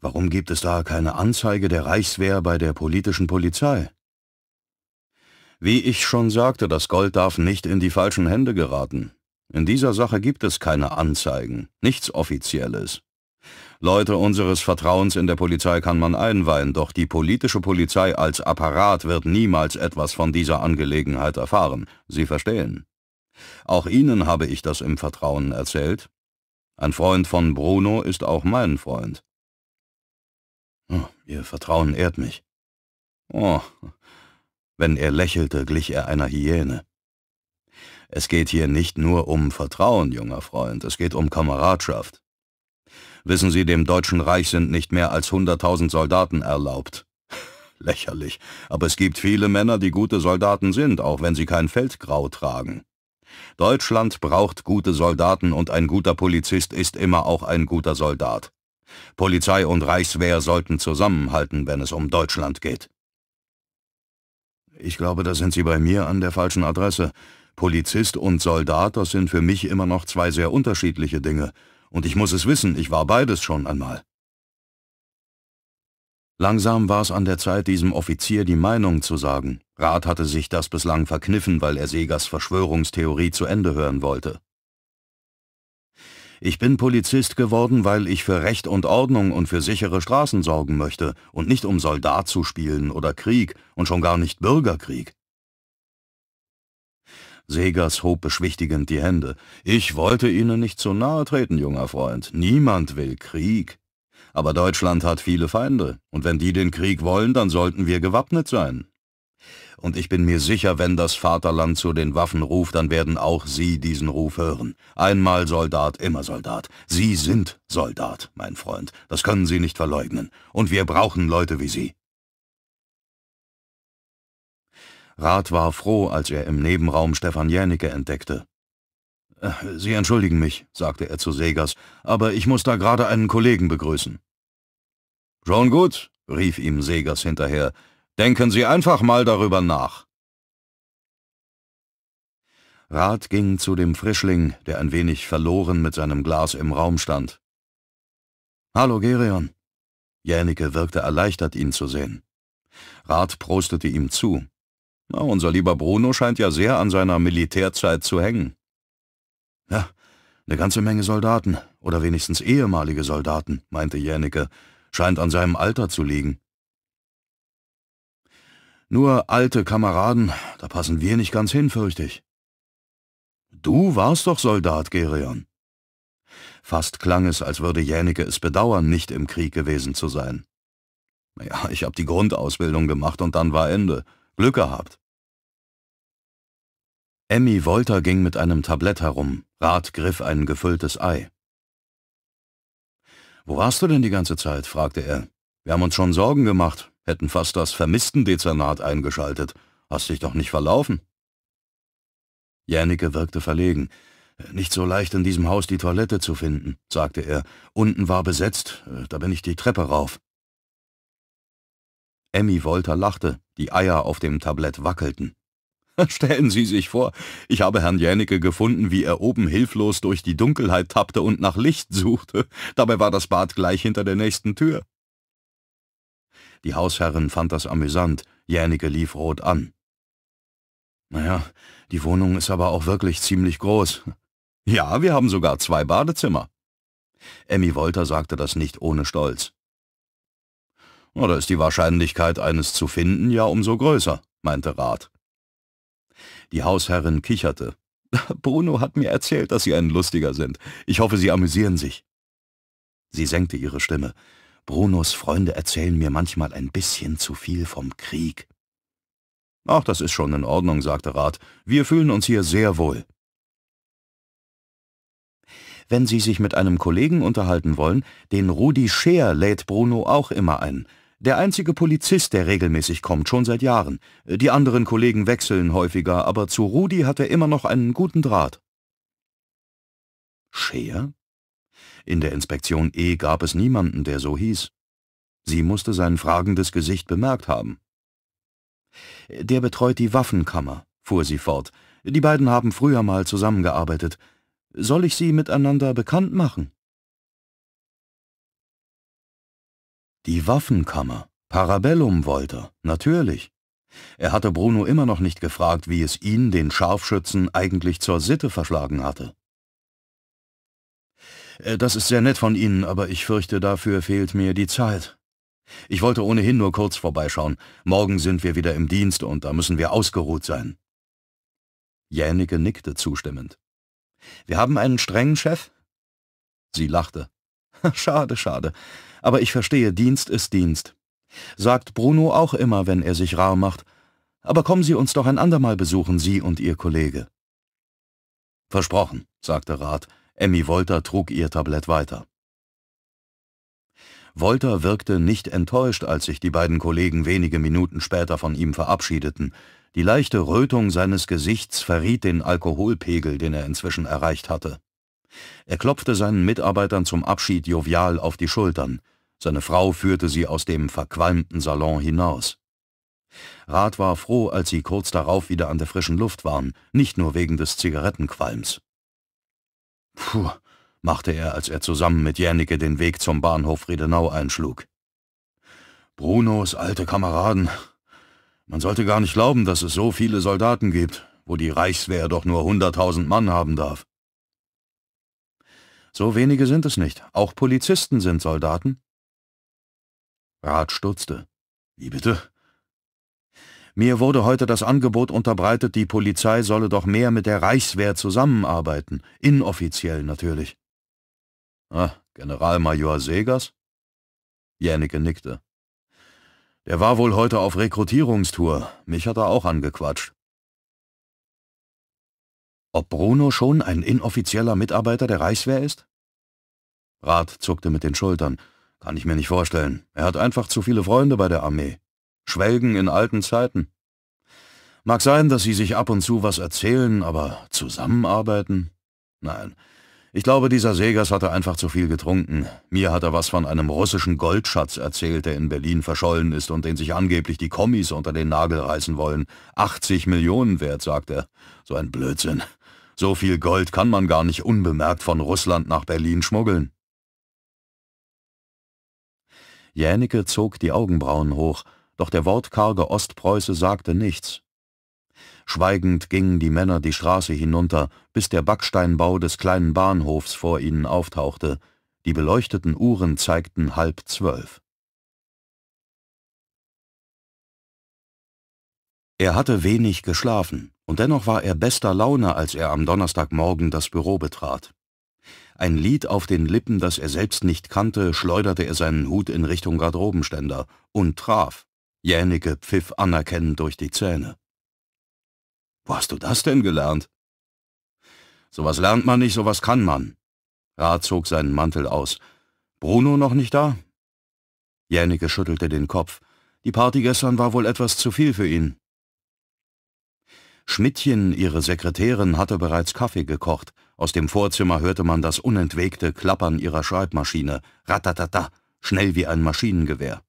Warum gibt es da keine Anzeige der Reichswehr bei der politischen Polizei? Wie ich schon sagte, das Gold darf nicht in die falschen Hände geraten. In dieser Sache gibt es keine Anzeigen, nichts Offizielles. Leute unseres Vertrauens in der Polizei kann man einweihen, doch die politische Polizei als Apparat wird niemals etwas von dieser Angelegenheit erfahren. Sie verstehen. Auch Ihnen habe ich das im Vertrauen erzählt. Ein Freund von Bruno ist auch mein Freund. Oh, Ihr Vertrauen ehrt mich. Oh, wenn er lächelte, glich er einer Hyäne. Es geht hier nicht nur um Vertrauen, junger Freund, es geht um Kameradschaft. Wissen Sie, dem Deutschen Reich sind nicht mehr als 100.000 Soldaten erlaubt. Lächerlich, aber es gibt viele Männer, die gute Soldaten sind, auch wenn sie kein Feldgrau tragen. Deutschland braucht gute Soldaten und ein guter Polizist ist immer auch ein guter Soldat. Polizei und Reichswehr sollten zusammenhalten, wenn es um Deutschland geht. Ich glaube, da sind Sie bei mir an der falschen Adresse. Polizist und Soldat, das sind für mich immer noch zwei sehr unterschiedliche Dinge. Und ich muss es wissen, ich war beides schon einmal. Langsam war es an der Zeit, diesem Offizier die Meinung zu sagen. Rat hatte sich das bislang verkniffen, weil er Segers Verschwörungstheorie zu Ende hören wollte. Ich bin Polizist geworden, weil ich für Recht und Ordnung und für sichere Straßen sorgen möchte und nicht um Soldat zu spielen oder Krieg und schon gar nicht Bürgerkrieg. Segas hob beschwichtigend die Hände. Ich wollte Ihnen nicht zu nahe treten, junger Freund. Niemand will Krieg. Aber Deutschland hat viele Feinde, und wenn die den Krieg wollen, dann sollten wir gewappnet sein. Und ich bin mir sicher, wenn das Vaterland zu den Waffen ruft, dann werden auch Sie diesen Ruf hören. Einmal Soldat, immer Soldat. Sie sind Soldat, mein Freund. Das können Sie nicht verleugnen. Und wir brauchen Leute wie Sie. Rat war froh, als er im Nebenraum Stefan Jänicke entdeckte. Äh, »Sie entschuldigen mich«, sagte er zu Segers, »aber ich muss da gerade einen Kollegen begrüßen.« »Schon gut«, rief ihm Segers hinterher, »denken Sie einfach mal darüber nach.« Rat ging zu dem Frischling, der ein wenig verloren mit seinem Glas im Raum stand. »Hallo, Gerion.« Jänicke wirkte erleichtert, ihn zu sehen. Rat prostete ihm zu. Na, unser lieber Bruno scheint ja sehr an seiner Militärzeit zu hängen. Ja, eine ganze Menge Soldaten, oder wenigstens ehemalige Soldaten, meinte Jänicke, scheint an seinem Alter zu liegen. Nur alte Kameraden, da passen wir nicht ganz hin, fürchte ich. Du warst doch Soldat, Gerion. Fast klang es, als würde Jänicke es bedauern, nicht im Krieg gewesen zu sein. Ja, ich habe die Grundausbildung gemacht und dann war Ende. Glück gehabt. Emmy Wolter ging mit einem Tablett herum, Rat griff ein gefülltes Ei. Wo warst du denn die ganze Zeit? fragte er. Wir haben uns schon Sorgen gemacht, hätten fast das Vermissten-Dezernat eingeschaltet. Hast dich doch nicht verlaufen. Jannike wirkte verlegen. Nicht so leicht in diesem Haus die Toilette zu finden, sagte er. Unten war besetzt, da bin ich die Treppe rauf. Emmy Wolter lachte, die Eier auf dem Tablett wackelten. Stellen Sie sich vor, ich habe Herrn Jänicke gefunden, wie er oben hilflos durch die Dunkelheit tappte und nach Licht suchte. Dabei war das Bad gleich hinter der nächsten Tür. Die Hausherrin fand das amüsant. Jänicke lief rot an. Naja, die Wohnung ist aber auch wirklich ziemlich groß. Ja, wir haben sogar zwei Badezimmer. Emmy Wolter sagte das nicht ohne Stolz. Na, da ist die Wahrscheinlichkeit, eines zu finden, ja umso größer, meinte Rat. Die Hausherrin kicherte. Bruno hat mir erzählt, dass Sie ein Lustiger sind. Ich hoffe, Sie amüsieren sich. Sie senkte ihre Stimme. Brunos Freunde erzählen mir manchmal ein bisschen zu viel vom Krieg. Ach, das ist schon in Ordnung, sagte Rat. Wir fühlen uns hier sehr wohl. Wenn Sie sich mit einem Kollegen unterhalten wollen, den Rudi Scheer lädt Bruno auch immer ein. Der einzige Polizist, der regelmäßig kommt, schon seit Jahren. Die anderen Kollegen wechseln häufiger, aber zu Rudi hat er immer noch einen guten Draht. Scheer? In der Inspektion E gab es niemanden, der so hieß. Sie musste sein fragendes Gesicht bemerkt haben. Der betreut die Waffenkammer, fuhr sie fort. Die beiden haben früher mal zusammengearbeitet. Soll ich sie miteinander bekannt machen? Die Waffenkammer. Parabellum wollte, natürlich. Er hatte Bruno immer noch nicht gefragt, wie es ihn, den Scharfschützen, eigentlich zur Sitte verschlagen hatte. Äh, das ist sehr nett von Ihnen, aber ich fürchte, dafür fehlt mir die Zeit. Ich wollte ohnehin nur kurz vorbeischauen. Morgen sind wir wieder im Dienst und da müssen wir ausgeruht sein. Jänige nickte zustimmend. Wir haben einen strengen Chef? Sie lachte. Schade, schade. Aber ich verstehe, Dienst ist Dienst. Sagt Bruno auch immer, wenn er sich rar macht. Aber kommen Sie uns doch ein andermal besuchen, Sie und Ihr Kollege. Versprochen, sagte Rat. Emmy Wolter trug ihr Tablett weiter. Wolter wirkte nicht enttäuscht, als sich die beiden Kollegen wenige Minuten später von ihm verabschiedeten. Die leichte Rötung seines Gesichts verriet den Alkoholpegel, den er inzwischen erreicht hatte. Er klopfte seinen Mitarbeitern zum Abschied jovial auf die Schultern. Seine Frau führte sie aus dem verqualmten Salon hinaus. Rat war froh, als sie kurz darauf wieder an der frischen Luft waren, nicht nur wegen des Zigarettenqualms. Puh, machte er, als er zusammen mit Jernike den Weg zum Bahnhof Redenau einschlug. Brunos alte Kameraden. Man sollte gar nicht glauben, dass es so viele Soldaten gibt, wo die Reichswehr doch nur hunderttausend Mann haben darf. So wenige sind es nicht. Auch Polizisten sind Soldaten. Rat stutzte. Wie bitte? Mir wurde heute das Angebot unterbreitet, die Polizei solle doch mehr mit der Reichswehr zusammenarbeiten, inoffiziell natürlich. Ah, Generalmajor Segers? Jänicke nickte. Der war wohl heute auf Rekrutierungstour. Mich hat er auch angequatscht. Ob Bruno schon ein inoffizieller Mitarbeiter der Reichswehr ist? Rat zuckte mit den Schultern. Kann ich mir nicht vorstellen. Er hat einfach zu viele Freunde bei der Armee. Schwelgen in alten Zeiten. Mag sein, dass sie sich ab und zu was erzählen, aber zusammenarbeiten? Nein. Ich glaube, dieser Segers hatte einfach zu viel getrunken. Mir hat er was von einem russischen Goldschatz erzählt, der in Berlin verschollen ist und den sich angeblich die Kommis unter den Nagel reißen wollen. 80 Millionen wert, sagt er. So ein Blödsinn. So viel Gold kann man gar nicht unbemerkt von Russland nach Berlin schmuggeln. Jänicke zog die Augenbrauen hoch, doch der wortkarge Ostpreuße sagte nichts. Schweigend gingen die Männer die Straße hinunter, bis der Backsteinbau des kleinen Bahnhofs vor ihnen auftauchte. Die beleuchteten Uhren zeigten halb zwölf. Er hatte wenig geschlafen, und dennoch war er bester Laune, als er am Donnerstagmorgen das Büro betrat. Ein Lied auf den Lippen, das er selbst nicht kannte, schleuderte er seinen Hut in Richtung Garderobenständer und traf. Jänicke pfiff anerkennend durch die Zähne. Wo hast du das denn gelernt? Sowas lernt man nicht, sowas kann man. Ra zog seinen Mantel aus. Bruno noch nicht da? Jänicke schüttelte den Kopf. Die Party gestern war wohl etwas zu viel für ihn. Schmidtchen, ihre Sekretärin, hatte bereits Kaffee gekocht. Aus dem Vorzimmer hörte man das unentwegte Klappern ihrer Schreibmaschine. Ratatata, schnell wie ein Maschinengewehr.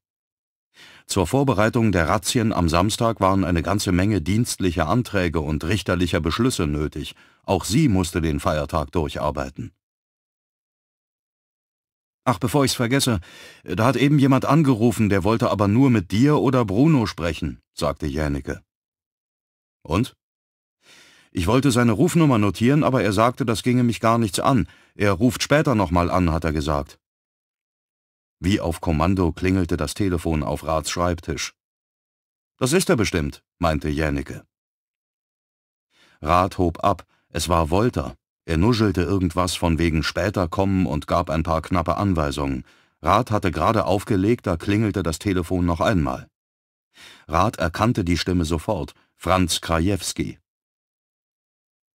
Zur Vorbereitung der Razzien am Samstag waren eine ganze Menge dienstlicher Anträge und richterlicher Beschlüsse nötig. Auch sie musste den Feiertag durcharbeiten. Ach, bevor ich's vergesse, da hat eben jemand angerufen, der wollte aber nur mit dir oder Bruno sprechen, sagte Jänecke. Und? Ich wollte seine Rufnummer notieren, aber er sagte, das ginge mich gar nichts an. Er ruft später nochmal an, hat er gesagt. Wie auf Kommando klingelte das Telefon auf Rats Schreibtisch. Das ist er bestimmt, meinte Jänicke. Rat hob ab, es war Wolter. Er nuschelte irgendwas von wegen später kommen und gab ein paar knappe Anweisungen. Rat hatte gerade aufgelegt, da klingelte das Telefon noch einmal. Rat erkannte die Stimme sofort, Franz Krajewski.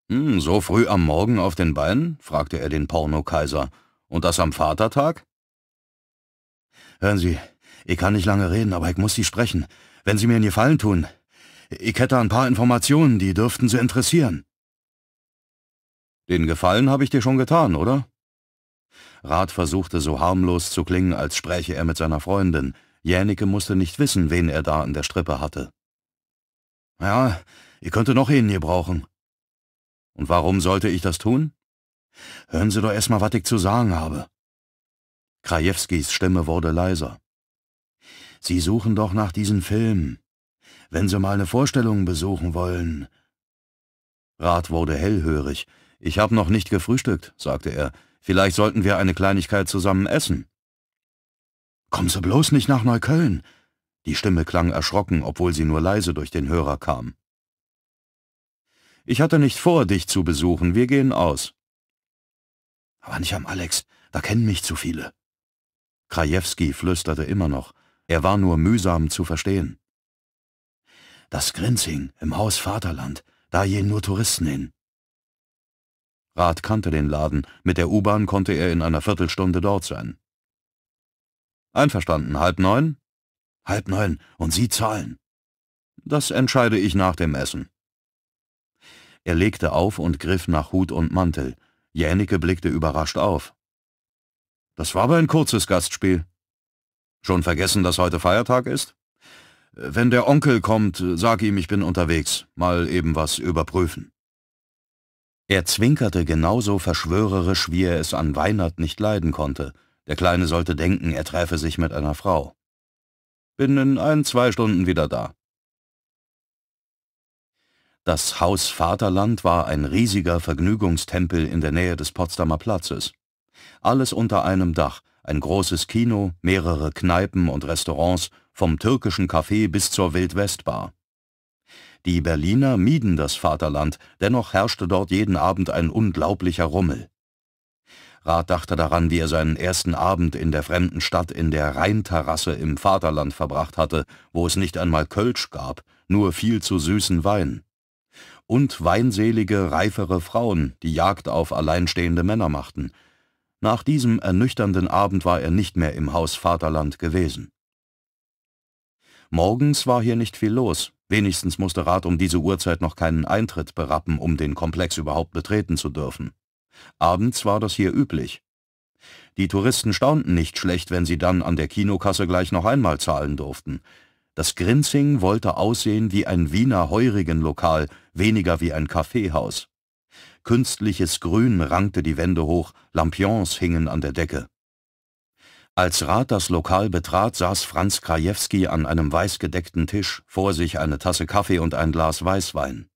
Hm, so früh am Morgen auf den Beinen? fragte er den Porno-Kaiser. Und das am Vatertag? Hören Sie, ich kann nicht lange reden, aber ich muss Sie sprechen. Wenn Sie mir einen Gefallen tun. Ich hätte ein paar Informationen, die dürften Sie interessieren. Den Gefallen habe ich dir schon getan, oder? Rath versuchte so harmlos zu klingen, als spräche er mit seiner Freundin. Jänike musste nicht wissen, wen er da in der Strippe hatte. Ja, ich könnte noch einen brauchen, und warum sollte ich das tun? Hören Sie doch erstmal, was ich zu sagen habe. Krajewskis Stimme wurde leiser. Sie suchen doch nach diesen Film. Wenn Sie mal eine Vorstellung besuchen wollen. Rat wurde hellhörig. Ich habe noch nicht gefrühstückt, sagte er. Vielleicht sollten wir eine Kleinigkeit zusammen essen. Kommen Sie bloß nicht nach Neukölln. Die Stimme klang erschrocken, obwohl sie nur leise durch den Hörer kam. Ich hatte nicht vor, dich zu besuchen. Wir gehen aus. Aber nicht am Alex. Da kennen mich zu viele. Krajewski flüsterte immer noch. Er war nur mühsam zu verstehen. Das Grinzing im Haus Vaterland. Da gehen nur Touristen hin. Rath kannte den Laden. Mit der U-Bahn konnte er in einer Viertelstunde dort sein. Einverstanden. Halb neun? Halb neun. Und Sie zahlen. Das entscheide ich nach dem Essen. Er legte auf und griff nach Hut und Mantel. Jänike blickte überrascht auf. Das war aber ein kurzes Gastspiel. Schon vergessen, dass heute Feiertag ist? Wenn der Onkel kommt, sag ihm, ich bin unterwegs. Mal eben was überprüfen. Er zwinkerte genauso verschwörerisch, wie er es an Weihnacht nicht leiden konnte. Der Kleine sollte denken, er treffe sich mit einer Frau. Bin in ein, zwei Stunden wieder da. Das Haus Vaterland war ein riesiger Vergnügungstempel in der Nähe des Potsdamer Platzes. Alles unter einem Dach, ein großes Kino, mehrere Kneipen und Restaurants, vom türkischen Café bis zur Wildwestbar. Die Berliner mieden das Vaterland, dennoch herrschte dort jeden Abend ein unglaublicher Rummel. Rath dachte daran, wie er seinen ersten Abend in der fremden Stadt in der Rheinterrasse im Vaterland verbracht hatte, wo es nicht einmal Kölsch gab, nur viel zu süßen Wein und weinselige, reifere Frauen, die Jagd auf alleinstehende Männer machten. Nach diesem ernüchternden Abend war er nicht mehr im Haus Vaterland gewesen. Morgens war hier nicht viel los, wenigstens musste Rat um diese Uhrzeit noch keinen Eintritt berappen, um den Komplex überhaupt betreten zu dürfen. Abends war das hier üblich. Die Touristen staunten nicht schlecht, wenn sie dann an der Kinokasse gleich noch einmal zahlen durften. Das Grinzing wollte aussehen wie ein Wiener Heurigenlokal, weniger wie ein Kaffeehaus. Künstliches Grün rankte die Wände hoch, Lampions hingen an der Decke. Als Rat das Lokal betrat, saß Franz Krajewski an einem weißgedeckten Tisch, vor sich eine Tasse Kaffee und ein Glas Weißwein.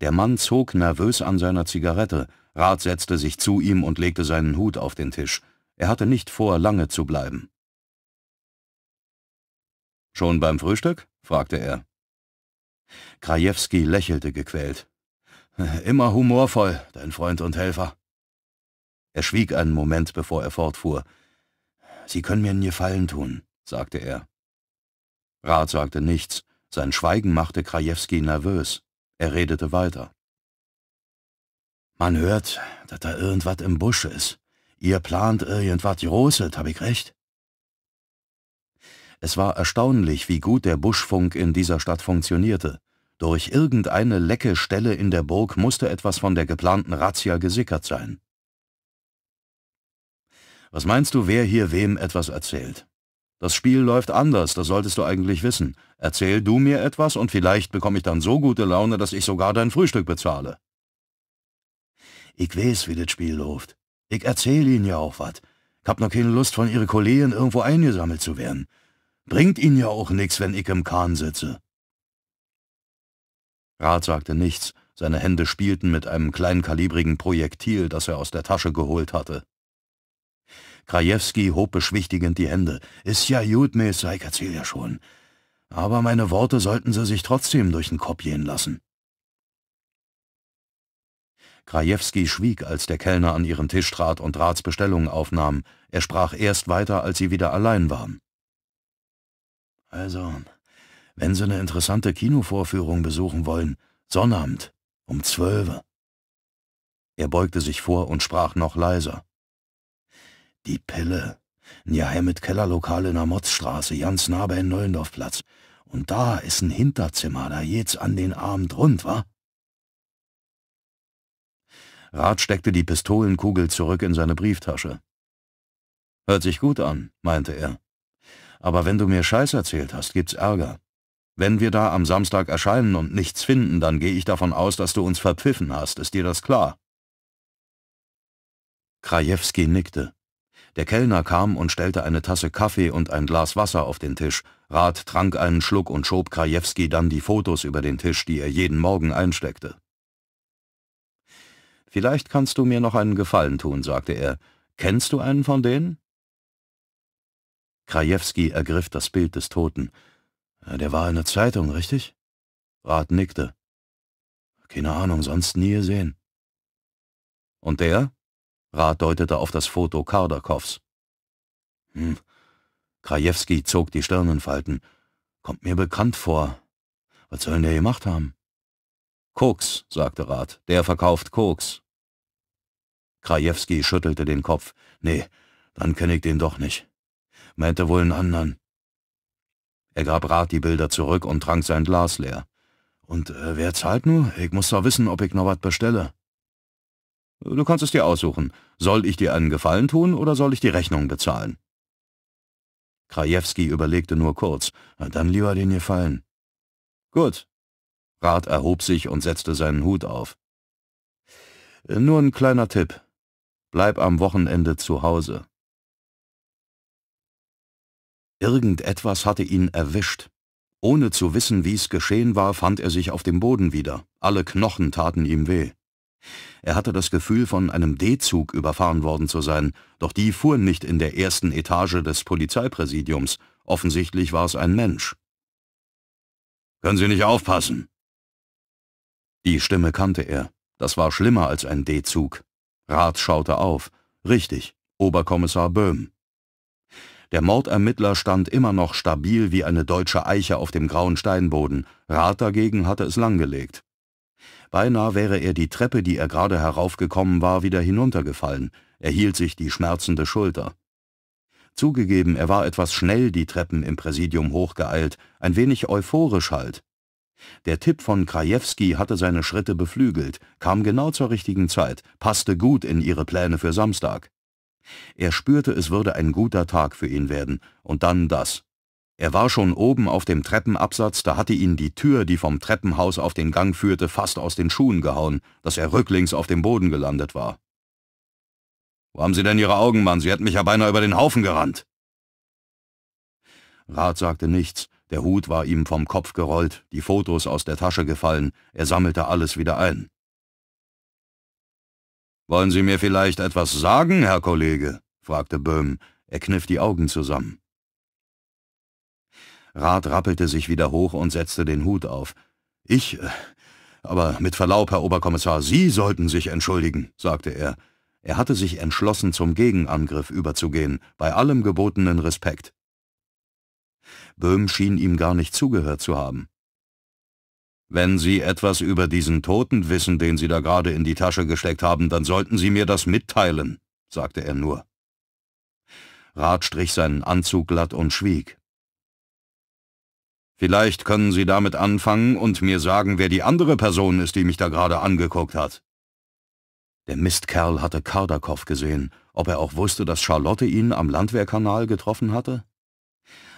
Der Mann zog nervös an seiner Zigarette, Rat setzte sich zu ihm und legte seinen Hut auf den Tisch. Er hatte nicht vor, lange zu bleiben. Schon beim Frühstück? fragte er. Krajewski lächelte gequält. Immer humorvoll, dein Freund und Helfer. Er schwieg einen Moment, bevor er fortfuhr. Sie können mir einen Gefallen tun, sagte er. Rat sagte nichts. Sein Schweigen machte Krajewski nervös. Er redete weiter. Man hört, dass da irgendwas im Busch ist. Ihr plant irgendwas Großes, hab ich recht? Es war erstaunlich, wie gut der Buschfunk in dieser Stadt funktionierte. Durch irgendeine lecke Stelle in der Burg musste etwas von der geplanten Razzia gesickert sein. Was meinst du, wer hier wem etwas erzählt? Das Spiel läuft anders, das solltest du eigentlich wissen. Erzähl du mir etwas und vielleicht bekomme ich dann so gute Laune, dass ich sogar dein Frühstück bezahle. Ich weiß, wie das Spiel läuft. Ich erzähl ihnen ja auch was. Ich hab noch keine Lust, von ihren Kollegen irgendwo eingesammelt zu werden. Bringt ihn ja auch nix, wenn ich im Kahn sitze. Rath sagte nichts, seine Hände spielten mit einem kleinkalibrigen Projektil, das er aus der Tasche geholt hatte. Krajewski hob beschwichtigend die Hände. Ist ja gut, Meister, ich erzähl ja schon. Aber meine Worte sollten Sie sich trotzdem durch den Kopf gehen lassen. Krajewski schwieg, als der Kellner an ihren Tisch trat und Rats Bestellung aufnahm. Er sprach erst weiter, als sie wieder allein waren. Also, wenn Sie eine interessante Kinovorführung besuchen wollen, Sonnabend, um zwölfe. Er beugte sich vor und sprach noch leiser. Die Pille. Ein mit Kellerlokal in der Motzstraße, Jans Nabe in Nollendorfplatz. Und da ist ein Hinterzimmer, da geht's an den Abend rund, wa? Rat steckte die Pistolenkugel zurück in seine Brieftasche. Hört sich gut an, meinte er. Aber wenn du mir Scheiß erzählt hast, gibt's Ärger. Wenn wir da am Samstag erscheinen und nichts finden, dann gehe ich davon aus, dass du uns verpfiffen hast. Ist dir das klar? Krajewski nickte. Der Kellner kam und stellte eine Tasse Kaffee und ein Glas Wasser auf den Tisch. Rat trank einen Schluck und schob Krajewski dann die Fotos über den Tisch, die er jeden Morgen einsteckte. »Vielleicht kannst du mir noch einen Gefallen tun«, sagte er. »Kennst du einen von denen?« Krajewski ergriff das Bild des Toten. Äh, der war in der Zeitung, richtig? Rat nickte. Keine Ahnung, sonst nie gesehen. Und der? Rat deutete auf das Foto Kardakows. Hm. Krajewski zog die Stirnenfalten. Kommt mir bekannt vor. Was sollen der gemacht haben? Koks, sagte Rat. Der verkauft Koks. Krajewski schüttelte den Kopf. Nee, dann kenne ich den doch nicht meinte wohl einen anderen. Er gab Rat die Bilder zurück und trank sein Glas leer. Und äh, wer zahlt nur? Ich muss doch wissen, ob ich noch was bestelle. Du kannst es dir aussuchen. Soll ich dir einen Gefallen tun oder soll ich die Rechnung bezahlen? Krajewski überlegte nur kurz. Dann lieber den Gefallen. Gut. Rat erhob sich und setzte seinen Hut auf. Äh, nur ein kleiner Tipp. Bleib am Wochenende zu Hause. Irgendetwas hatte ihn erwischt. Ohne zu wissen, wie es geschehen war, fand er sich auf dem Boden wieder. Alle Knochen taten ihm weh. Er hatte das Gefühl, von einem D-Zug überfahren worden zu sein, doch die fuhren nicht in der ersten Etage des Polizeipräsidiums. Offensichtlich war es ein Mensch. »Können Sie nicht aufpassen?« Die Stimme kannte er. Das war schlimmer als ein D-Zug. Rath schaute auf. Richtig, Oberkommissar Böhm. Der Mordermittler stand immer noch stabil wie eine deutsche Eiche auf dem grauen Steinboden, Rat dagegen hatte es langgelegt. Beinahe wäre er die Treppe, die er gerade heraufgekommen war, wieder hinuntergefallen. Er hielt sich die schmerzende Schulter. Zugegeben, er war etwas schnell die Treppen im Präsidium hochgeeilt, ein wenig euphorisch halt. Der Tipp von Krajewski hatte seine Schritte beflügelt, kam genau zur richtigen Zeit, passte gut in ihre Pläne für Samstag. Er spürte, es würde ein guter Tag für ihn werden, und dann das. Er war schon oben auf dem Treppenabsatz, da hatte ihn die Tür, die vom Treppenhaus auf den Gang führte, fast aus den Schuhen gehauen, dass er rücklings auf dem Boden gelandet war. »Wo haben Sie denn Ihre Augen, Mann? Sie hätten mich ja beinahe über den Haufen gerannt!« Rat sagte nichts, der Hut war ihm vom Kopf gerollt, die Fotos aus der Tasche gefallen, er sammelte alles wieder ein. Wollen Sie mir vielleicht etwas sagen, Herr Kollege? fragte Böhm. Er kniff die Augen zusammen. Rat rappelte sich wieder hoch und setzte den Hut auf. Ich, äh, aber mit Verlaub, Herr Oberkommissar, Sie sollten sich entschuldigen, sagte er. Er hatte sich entschlossen, zum Gegenangriff überzugehen, bei allem gebotenen Respekt. Böhm schien ihm gar nicht zugehört zu haben. Wenn Sie etwas über diesen Toten wissen, den Sie da gerade in die Tasche gesteckt haben, dann sollten Sie mir das mitteilen, sagte er nur. Rat strich seinen Anzug glatt und schwieg. Vielleicht können Sie damit anfangen und mir sagen, wer die andere Person ist, die mich da gerade angeguckt hat. Der Mistkerl hatte Kardakow gesehen. Ob er auch wusste, dass Charlotte ihn am Landwehrkanal getroffen hatte?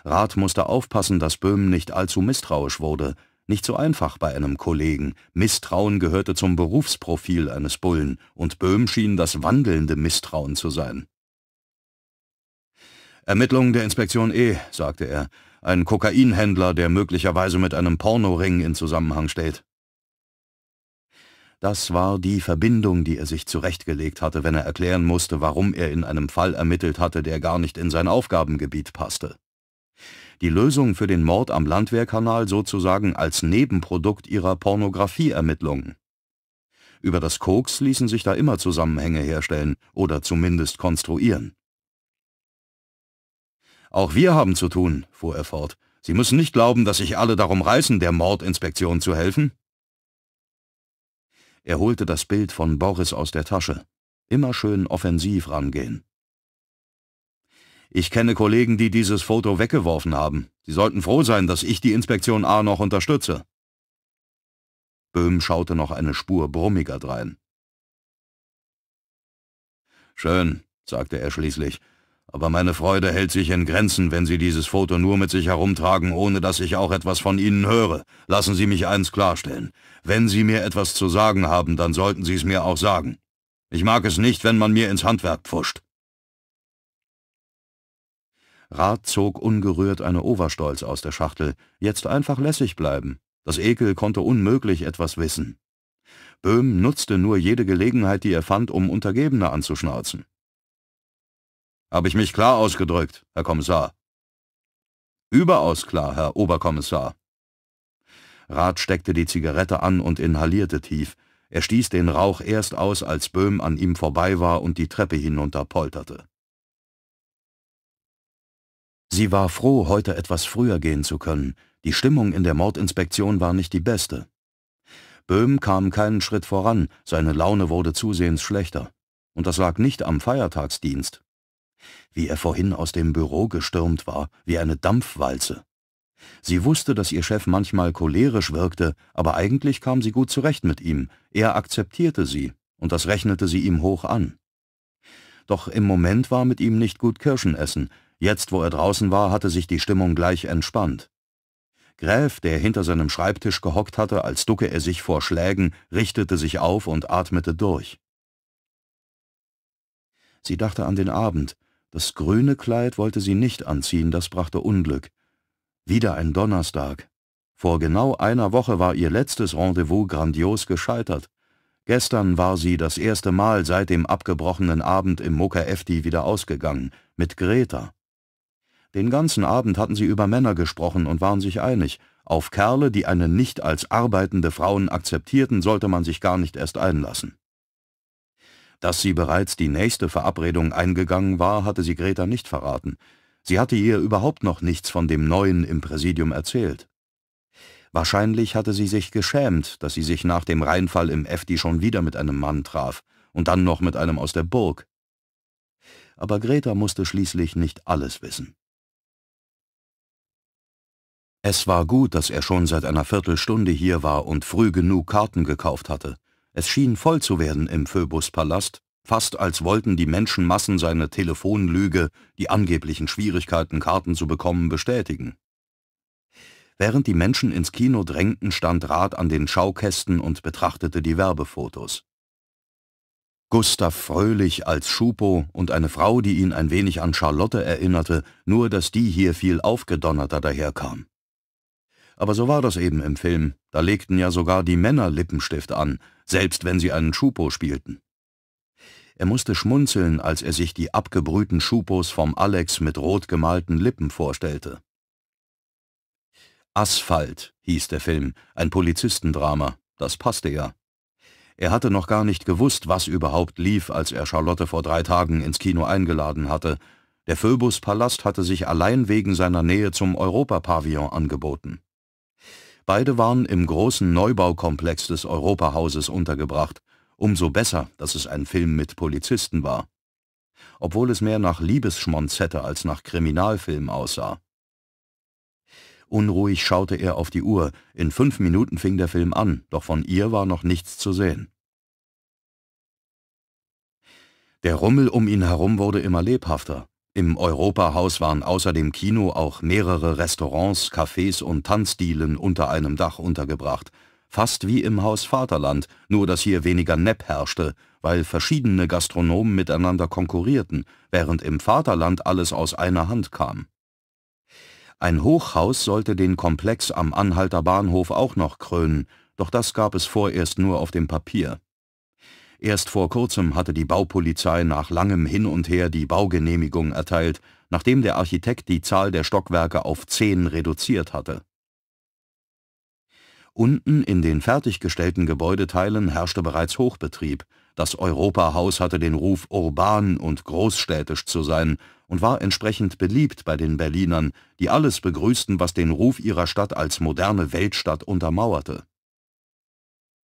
Rat musste aufpassen, dass Böhm nicht allzu misstrauisch wurde. Nicht so einfach bei einem Kollegen. Misstrauen gehörte zum Berufsprofil eines Bullen, und Böhm schien das wandelnde Misstrauen zu sein. Ermittlungen der Inspektion E, sagte er. Ein Kokainhändler, der möglicherweise mit einem Pornoring in Zusammenhang steht. Das war die Verbindung, die er sich zurechtgelegt hatte, wenn er erklären musste, warum er in einem Fall ermittelt hatte, der gar nicht in sein Aufgabengebiet passte die Lösung für den Mord am Landwehrkanal sozusagen als Nebenprodukt ihrer Pornografieermittlungen. Über das Koks ließen sich da immer Zusammenhänge herstellen oder zumindest konstruieren. Auch wir haben zu tun, fuhr er fort. Sie müssen nicht glauben, dass sich alle darum reißen, der Mordinspektion zu helfen. Er holte das Bild von Boris aus der Tasche. Immer schön offensiv rangehen. Ich kenne Kollegen, die dieses Foto weggeworfen haben. Sie sollten froh sein, dass ich die Inspektion A noch unterstütze. Böhm schaute noch eine Spur brummiger drein. Schön, sagte er schließlich, aber meine Freude hält sich in Grenzen, wenn Sie dieses Foto nur mit sich herumtragen, ohne dass ich auch etwas von Ihnen höre. Lassen Sie mich eins klarstellen. Wenn Sie mir etwas zu sagen haben, dann sollten Sie es mir auch sagen. Ich mag es nicht, wenn man mir ins Handwerk pfuscht. Rat zog ungerührt eine Overstolz aus der Schachtel. Jetzt einfach lässig bleiben. Das Ekel konnte unmöglich etwas wissen. Böhm nutzte nur jede Gelegenheit, die er fand, um Untergebene anzuschnauzen. Habe ich mich klar ausgedrückt, Herr Kommissar? Überaus klar, Herr Oberkommissar. Rat steckte die Zigarette an und inhalierte tief. Er stieß den Rauch erst aus, als Böhm an ihm vorbei war und die Treppe hinunter polterte. Sie war froh, heute etwas früher gehen zu können. Die Stimmung in der Mordinspektion war nicht die beste. Böhm kam keinen Schritt voran, seine Laune wurde zusehends schlechter. Und das lag nicht am Feiertagsdienst. Wie er vorhin aus dem Büro gestürmt war, wie eine Dampfwalze. Sie wusste, dass ihr Chef manchmal cholerisch wirkte, aber eigentlich kam sie gut zurecht mit ihm, er akzeptierte sie, und das rechnete sie ihm hoch an. Doch im Moment war mit ihm nicht gut Kirschen essen, Jetzt, wo er draußen war, hatte sich die Stimmung gleich entspannt. Gräf, der hinter seinem Schreibtisch gehockt hatte, als ducke er sich vor Schlägen, richtete sich auf und atmete durch. Sie dachte an den Abend. Das grüne Kleid wollte sie nicht anziehen, das brachte Unglück. Wieder ein Donnerstag. Vor genau einer Woche war ihr letztes Rendezvous grandios gescheitert. Gestern war sie das erste Mal seit dem abgebrochenen Abend im Moka Efti wieder ausgegangen, mit Greta. Den ganzen Abend hatten sie über Männer gesprochen und waren sich einig, auf Kerle, die eine nicht als arbeitende Frauen akzeptierten, sollte man sich gar nicht erst einlassen. Dass sie bereits die nächste Verabredung eingegangen war, hatte sie Greta nicht verraten. Sie hatte ihr überhaupt noch nichts von dem Neuen im Präsidium erzählt. Wahrscheinlich hatte sie sich geschämt, dass sie sich nach dem Reinfall im Efti schon wieder mit einem Mann traf und dann noch mit einem aus der Burg. Aber Greta musste schließlich nicht alles wissen. Es war gut, dass er schon seit einer Viertelstunde hier war und früh genug Karten gekauft hatte. Es schien voll zu werden im Phoebus-Palast, fast als wollten die Menschenmassen seine Telefonlüge, die angeblichen Schwierigkeiten, Karten zu bekommen, bestätigen. Während die Menschen ins Kino drängten, stand Rat an den Schaukästen und betrachtete die Werbefotos. Gustav Fröhlich als Schupo und eine Frau, die ihn ein wenig an Charlotte erinnerte, nur dass die hier viel aufgedonnerter daherkam. Aber so war das eben im Film. Da legten ja sogar die Männer Lippenstift an, selbst wenn sie einen Schupo spielten. Er musste schmunzeln, als er sich die abgebrühten Schupos vom Alex mit rot gemalten Lippen vorstellte. Asphalt hieß der Film, ein Polizistendrama, das passte ja. Er hatte noch gar nicht gewusst, was überhaupt lief, als er Charlotte vor drei Tagen ins Kino eingeladen hatte. Der Phoebus-Palast hatte sich allein wegen seiner Nähe zum Europapavillon angeboten. Beide waren im großen Neubaukomplex des Europahauses untergebracht. Umso besser, dass es ein Film mit Polizisten war. Obwohl es mehr nach Liebesschmonzette als nach Kriminalfilm aussah. Unruhig schaute er auf die Uhr. In fünf Minuten fing der Film an, doch von ihr war noch nichts zu sehen. Der Rummel um ihn herum wurde immer lebhafter. Im Europahaus waren außer dem Kino auch mehrere Restaurants, Cafés und Tanzdielen unter einem Dach untergebracht. Fast wie im Haus Vaterland, nur dass hier weniger Nepp herrschte, weil verschiedene Gastronomen miteinander konkurrierten, während im Vaterland alles aus einer Hand kam. Ein Hochhaus sollte den Komplex am Anhalter Bahnhof auch noch krönen, doch das gab es vorerst nur auf dem Papier. Erst vor kurzem hatte die Baupolizei nach langem Hin und Her die Baugenehmigung erteilt, nachdem der Architekt die Zahl der Stockwerke auf zehn reduziert hatte. Unten in den fertiggestellten Gebäudeteilen herrschte bereits Hochbetrieb. Das Europahaus hatte den Ruf, urban und großstädtisch zu sein und war entsprechend beliebt bei den Berlinern, die alles begrüßten, was den Ruf ihrer Stadt als moderne Weltstadt untermauerte.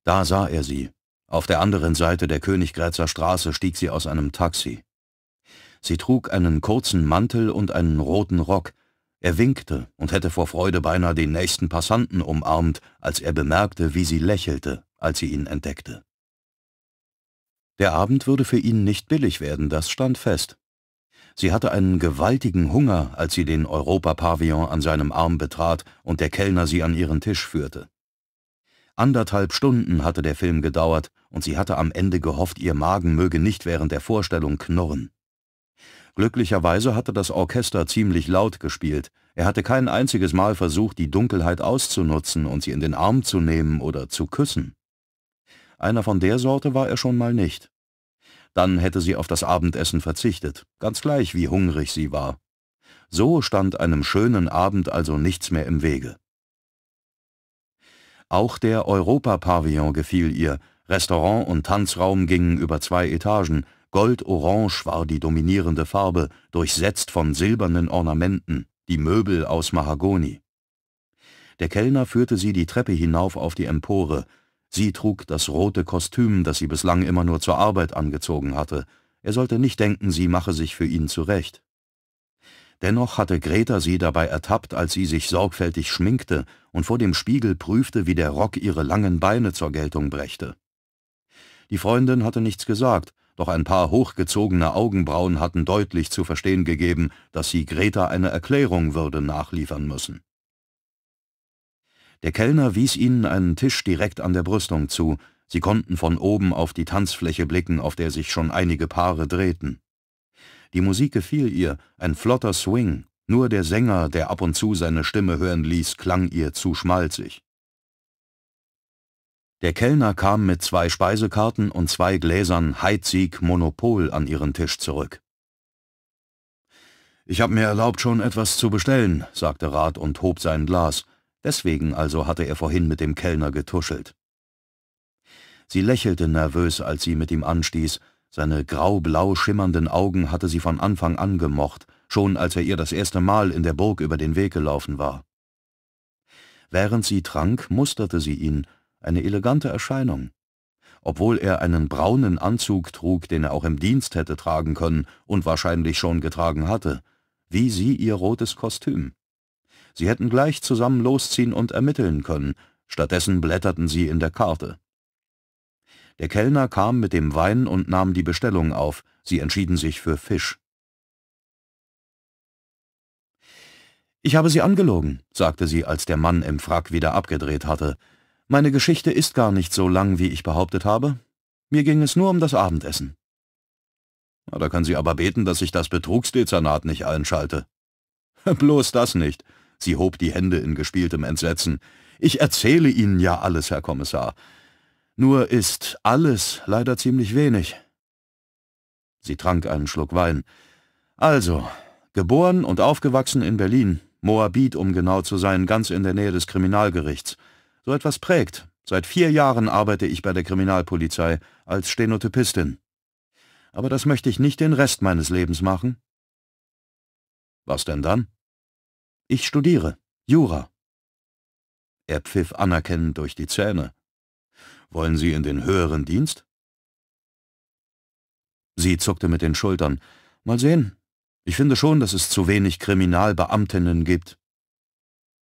Da sah er sie, auf der anderen Seite der Königgrätzer Straße stieg sie aus einem Taxi. Sie trug einen kurzen Mantel und einen roten Rock. Er winkte und hätte vor Freude beinahe den nächsten Passanten umarmt, als er bemerkte, wie sie lächelte, als sie ihn entdeckte. Der Abend würde für ihn nicht billig werden, das stand fest. Sie hatte einen gewaltigen Hunger, als sie den Europapavillon an seinem Arm betrat und der Kellner sie an ihren Tisch führte. Anderthalb Stunden hatte der Film gedauert, und sie hatte am Ende gehofft, ihr Magen möge nicht während der Vorstellung knurren. Glücklicherweise hatte das Orchester ziemlich laut gespielt, er hatte kein einziges Mal versucht, die Dunkelheit auszunutzen und sie in den Arm zu nehmen oder zu küssen. Einer von der Sorte war er schon mal nicht. Dann hätte sie auf das Abendessen verzichtet, ganz gleich wie hungrig sie war. So stand einem schönen Abend also nichts mehr im Wege. Auch der Europapavillon gefiel ihr, Restaurant und Tanzraum gingen über zwei Etagen, goldorange war die dominierende Farbe, durchsetzt von silbernen Ornamenten, die Möbel aus Mahagoni. Der Kellner führte sie die Treppe hinauf auf die Empore. Sie trug das rote Kostüm, das sie bislang immer nur zur Arbeit angezogen hatte. Er sollte nicht denken, sie mache sich für ihn zurecht. Dennoch hatte Greta sie dabei ertappt, als sie sich sorgfältig schminkte und vor dem Spiegel prüfte, wie der Rock ihre langen Beine zur Geltung brächte. Die Freundin hatte nichts gesagt, doch ein paar hochgezogene Augenbrauen hatten deutlich zu verstehen gegeben, dass sie Greta eine Erklärung würde nachliefern müssen. Der Kellner wies ihnen einen Tisch direkt an der Brüstung zu, sie konnten von oben auf die Tanzfläche blicken, auf der sich schon einige Paare drehten. Die Musik gefiel ihr, ein flotter Swing, nur der Sänger, der ab und zu seine Stimme hören ließ, klang ihr zu schmalzig. Der Kellner kam mit zwei Speisekarten und zwei Gläsern Heizig Monopol an ihren Tisch zurück. Ich habe mir erlaubt, schon etwas zu bestellen, sagte Rat und hob sein Glas, deswegen also hatte er vorhin mit dem Kellner getuschelt. Sie lächelte nervös, als sie mit ihm anstieß, seine grau-blau schimmernden Augen hatte sie von Anfang an gemocht, schon als er ihr das erste Mal in der Burg über den Weg gelaufen war. Während sie trank, musterte sie ihn, eine elegante Erscheinung. Obwohl er einen braunen Anzug trug, den er auch im Dienst hätte tragen können und wahrscheinlich schon getragen hatte, wie sie ihr rotes Kostüm. Sie hätten gleich zusammen losziehen und ermitteln können, stattdessen blätterten sie in der Karte. Der Kellner kam mit dem Wein und nahm die Bestellung auf, sie entschieden sich für Fisch. »Ich habe Sie angelogen«, sagte sie, als der Mann im Frack wieder abgedreht hatte. Meine Geschichte ist gar nicht so lang, wie ich behauptet habe. Mir ging es nur um das Abendessen. Na, da kann sie aber beten, dass ich das Betrugsdezernat nicht einschalte. Bloß das nicht. Sie hob die Hände in gespieltem Entsetzen. Ich erzähle Ihnen ja alles, Herr Kommissar. Nur ist alles leider ziemlich wenig. Sie trank einen Schluck Wein. Also, geboren und aufgewachsen in Berlin, Moabit um genau zu sein, ganz in der Nähe des Kriminalgerichts. So etwas prägt. Seit vier Jahren arbeite ich bei der Kriminalpolizei als Stenotypistin. Aber das möchte ich nicht den Rest meines Lebens machen. Was denn dann? Ich studiere. Jura. Er pfiff anerkennend durch die Zähne. Wollen Sie in den höheren Dienst? Sie zuckte mit den Schultern. Mal sehen. Ich finde schon, dass es zu wenig Kriminalbeamtinnen gibt.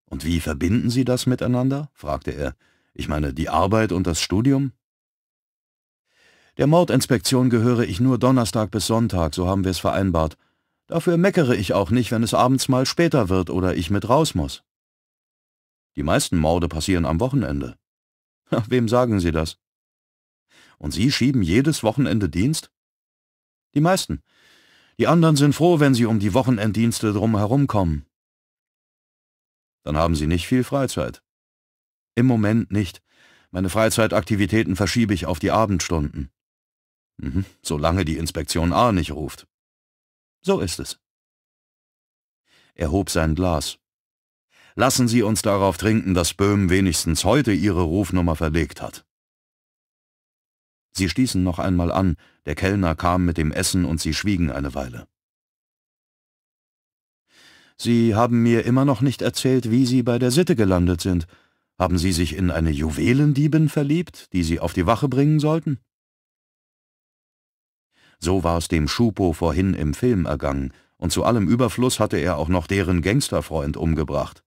Und wie verbinden Sie das miteinander? fragte er. Ich meine, die Arbeit und das Studium? Der Mordinspektion gehöre ich nur Donnerstag bis Sonntag, so haben wir es vereinbart. Dafür meckere ich auch nicht, wenn es abends mal später wird oder ich mit raus muss. Die meisten Morde passieren am Wochenende. Wem sagen Sie das? Und Sie schieben jedes Wochenende Dienst? Die meisten. Die anderen sind froh, wenn sie um die Wochenenddienste drumherum kommen. Dann haben Sie nicht viel Freizeit. Im Moment nicht. Meine Freizeitaktivitäten verschiebe ich auf die Abendstunden. Mhm, solange die Inspektion A nicht ruft. So ist es. Er hob sein Glas. Lassen Sie uns darauf trinken, dass Böhm wenigstens heute Ihre Rufnummer verlegt hat. Sie stießen noch einmal an, der Kellner kam mit dem Essen und sie schwiegen eine Weile. Sie haben mir immer noch nicht erzählt, wie Sie bei der Sitte gelandet sind. Haben Sie sich in eine Juwelendiebin verliebt, die Sie auf die Wache bringen sollten? So war es dem Schupo vorhin im Film ergangen, und zu allem Überfluss hatte er auch noch deren Gangsterfreund umgebracht.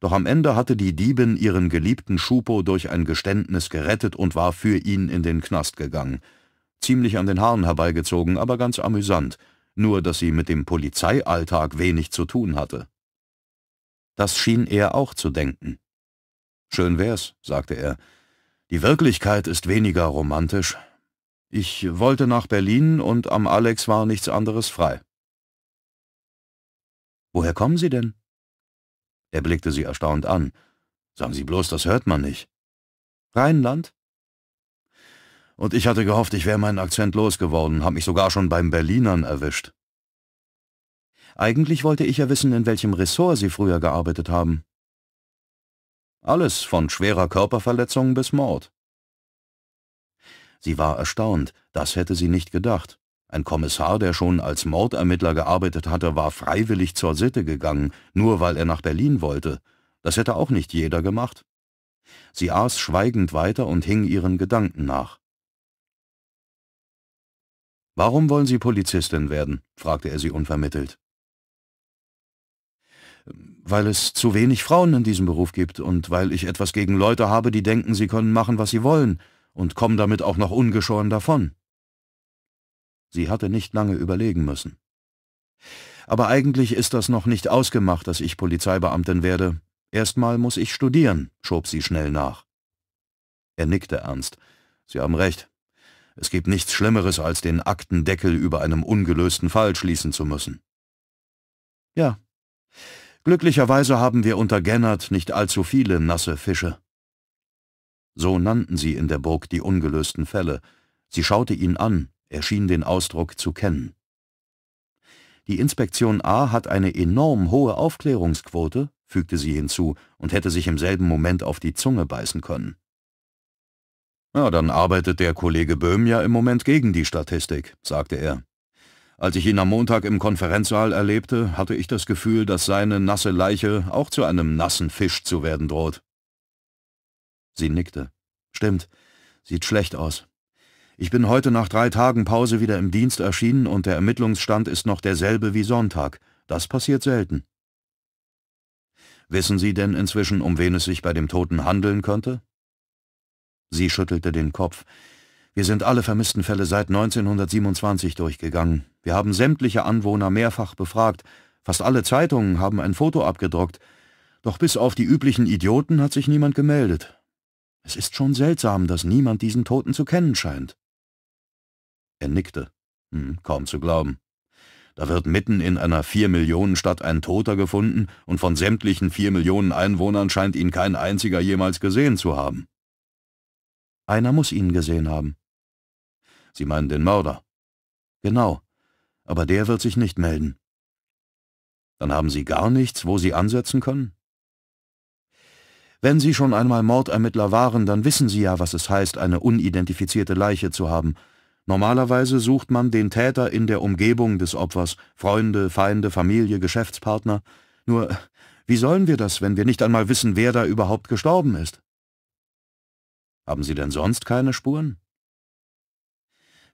Doch am Ende hatte die Diebin ihren geliebten Schupo durch ein Geständnis gerettet und war für ihn in den Knast gegangen. Ziemlich an den Haaren herbeigezogen, aber ganz amüsant nur dass sie mit dem Polizeialltag wenig zu tun hatte. Das schien er auch zu denken. Schön wär's, sagte er. Die Wirklichkeit ist weniger romantisch. Ich wollte nach Berlin und am Alex war nichts anderes frei. Woher kommen Sie denn? Er blickte sie erstaunt an. Sagen Sie bloß, das hört man nicht. Rheinland? Und ich hatte gehofft, ich wäre meinen Akzent losgeworden, hab mich sogar schon beim Berlinern erwischt. Eigentlich wollte ich ja wissen, in welchem Ressort Sie früher gearbeitet haben. Alles, von schwerer Körperverletzung bis Mord. Sie war erstaunt, das hätte sie nicht gedacht. Ein Kommissar, der schon als Mordermittler gearbeitet hatte, war freiwillig zur Sitte gegangen, nur weil er nach Berlin wollte. Das hätte auch nicht jeder gemacht. Sie aß schweigend weiter und hing ihren Gedanken nach. Warum wollen Sie Polizistin werden? fragte er sie unvermittelt. Weil es zu wenig Frauen in diesem Beruf gibt und weil ich etwas gegen Leute habe, die denken, sie können machen, was sie wollen und kommen damit auch noch ungeschoren davon. Sie hatte nicht lange überlegen müssen. Aber eigentlich ist das noch nicht ausgemacht, dass ich Polizeibeamtin werde. Erstmal muss ich studieren, schob sie schnell nach. Er nickte ernst. Sie haben recht. Es gibt nichts Schlimmeres, als den Aktendeckel über einem ungelösten Fall schließen zu müssen. Ja. Glücklicherweise haben wir unter Gennert nicht allzu viele nasse Fische. So nannten sie in der Burg die ungelösten Fälle. Sie schaute ihn an, er schien den Ausdruck zu kennen. Die Inspektion A hat eine enorm hohe Aufklärungsquote, fügte sie hinzu und hätte sich im selben Moment auf die Zunge beißen können. Na, dann arbeitet der Kollege Böhm ja im Moment gegen die Statistik, sagte er. Als ich ihn am Montag im Konferenzsaal erlebte, hatte ich das Gefühl, dass seine nasse Leiche auch zu einem nassen Fisch zu werden droht. Sie nickte. Stimmt, sieht schlecht aus. Ich bin heute nach drei Tagen Pause wieder im Dienst erschienen und der Ermittlungsstand ist noch derselbe wie Sonntag. Das passiert selten. Wissen Sie denn inzwischen, um wen es sich bei dem Toten handeln könnte? Sie schüttelte den Kopf. Wir sind alle vermissten Fälle seit 1927 durchgegangen. Wir haben sämtliche Anwohner mehrfach befragt. Fast alle Zeitungen haben ein Foto abgedruckt. Doch bis auf die üblichen Idioten hat sich niemand gemeldet. Es ist schon seltsam, dass niemand diesen Toten zu kennen scheint. Er nickte. Hm, kaum zu glauben. Da wird mitten in einer Vier-Millionen-Stadt ein Toter gefunden und von sämtlichen vier Millionen Einwohnern scheint ihn kein einziger jemals gesehen zu haben. Einer muss ihn gesehen haben. Sie meinen den Mörder? Genau, aber der wird sich nicht melden. Dann haben Sie gar nichts, wo Sie ansetzen können? Wenn Sie schon einmal Mordermittler waren, dann wissen Sie ja, was es heißt, eine unidentifizierte Leiche zu haben. Normalerweise sucht man den Täter in der Umgebung des Opfers, Freunde, Feinde, Familie, Geschäftspartner. Nur, wie sollen wir das, wenn wir nicht einmal wissen, wer da überhaupt gestorben ist? Haben Sie denn sonst keine Spuren?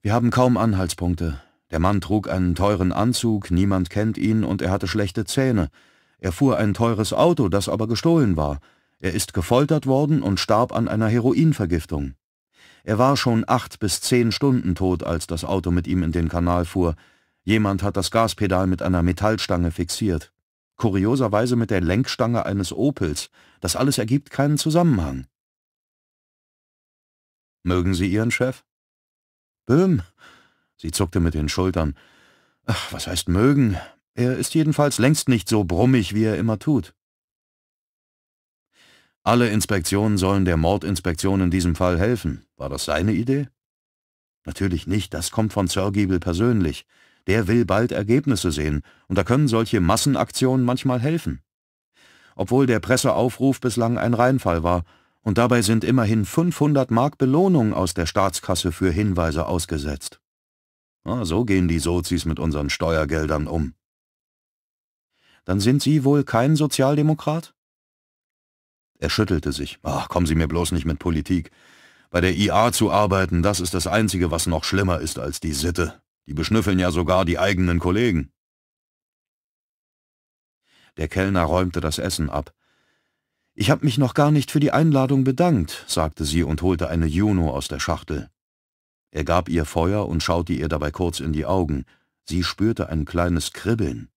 Wir haben kaum Anhaltspunkte. Der Mann trug einen teuren Anzug, niemand kennt ihn und er hatte schlechte Zähne. Er fuhr ein teures Auto, das aber gestohlen war. Er ist gefoltert worden und starb an einer Heroinvergiftung. Er war schon acht bis zehn Stunden tot, als das Auto mit ihm in den Kanal fuhr. Jemand hat das Gaspedal mit einer Metallstange fixiert. Kurioserweise mit der Lenkstange eines Opels. Das alles ergibt keinen Zusammenhang. Mögen Sie Ihren Chef? Böhm. Sie zuckte mit den Schultern. Ach, was heißt mögen? Er ist jedenfalls längst nicht so brummig, wie er immer tut. Alle Inspektionen sollen der Mordinspektion in diesem Fall helfen. War das seine Idee? Natürlich nicht, das kommt von Sir Giebel persönlich. Der will bald Ergebnisse sehen, und da können solche Massenaktionen manchmal helfen. Obwohl der Presseaufruf bislang ein Reinfall war, und dabei sind immerhin 500 Mark Belohnung aus der Staatskasse für Hinweise ausgesetzt. Ah, so gehen die Sozis mit unseren Steuergeldern um. Dann sind Sie wohl kein Sozialdemokrat? Er schüttelte sich. Ach, kommen Sie mir bloß nicht mit Politik. Bei der IA zu arbeiten, das ist das Einzige, was noch schlimmer ist als die Sitte. Die beschnüffeln ja sogar die eigenen Kollegen. Der Kellner räumte das Essen ab. Ich habe mich noch gar nicht für die Einladung bedankt, sagte sie und holte eine Juno aus der Schachtel. Er gab ihr Feuer und schaute ihr dabei kurz in die Augen. Sie spürte ein kleines Kribbeln.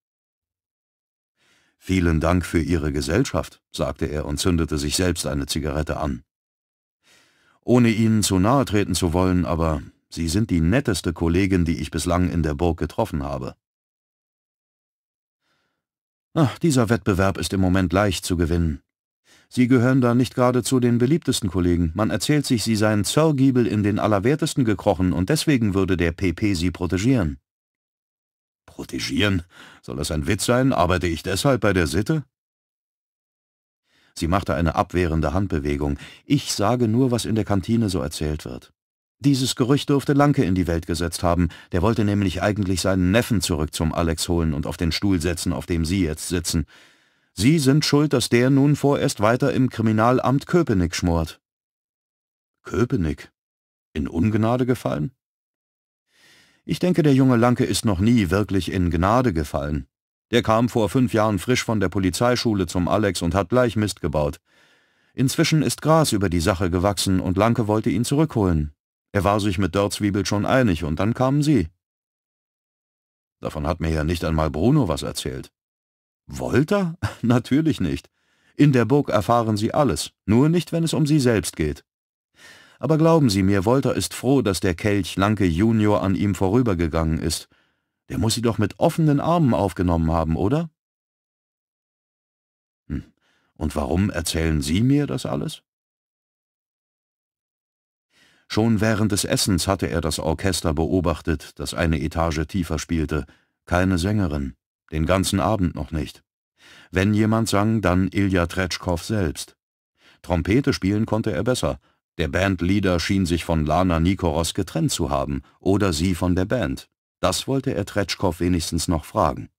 »Vielen Dank für Ihre Gesellschaft«, sagte er und zündete sich selbst eine Zigarette an. »Ohne Ihnen zu nahe treten zu wollen, aber Sie sind die netteste Kollegin, die ich bislang in der Burg getroffen habe.« Ach, dieser Wettbewerb ist im Moment leicht zu gewinnen. Sie gehören da nicht gerade zu den beliebtesten Kollegen. Man erzählt sich, sie seien Zörgiebel in den Allerwertesten gekrochen und deswegen würde der PP sie protegieren. Protegieren? Soll das ein Witz sein? Arbeite ich deshalb bei der Sitte? Sie machte eine abwehrende Handbewegung. Ich sage nur, was in der Kantine so erzählt wird. Dieses Gerücht durfte Lanke in die Welt gesetzt haben. Der wollte nämlich eigentlich seinen Neffen zurück zum Alex holen und auf den Stuhl setzen, auf dem Sie jetzt sitzen. Sie sind schuld, dass der nun vorerst weiter im Kriminalamt Köpenick schmort. Köpenick? In Ungnade gefallen? Ich denke, der junge Lanke ist noch nie wirklich in Gnade gefallen. Der kam vor fünf Jahren frisch von der Polizeischule zum Alex und hat gleich Mist gebaut. Inzwischen ist Gras über die Sache gewachsen und Lanke wollte ihn zurückholen. Er war sich mit Dörzwiebel schon einig und dann kamen sie. Davon hat mir ja nicht einmal Bruno was erzählt. Wolter? Natürlich nicht. In der Burg erfahren sie alles, nur nicht, wenn es um sie selbst geht. Aber glauben Sie mir, Wolter ist froh, dass der Kelch Lanke Junior an ihm vorübergegangen ist. Der muss sie doch mit offenen Armen aufgenommen haben, oder? Hm. Und warum erzählen Sie mir das alles? Schon während des Essens hatte er das Orchester beobachtet, das eine Etage tiefer spielte. Keine Sängerin. Den ganzen Abend noch nicht. Wenn jemand sang, dann Ilja Tretschkow selbst. Trompete spielen konnte er besser. Der Bandleader schien sich von Lana Nikoros getrennt zu haben, oder sie von der Band. Das wollte er Tretschkow wenigstens noch fragen.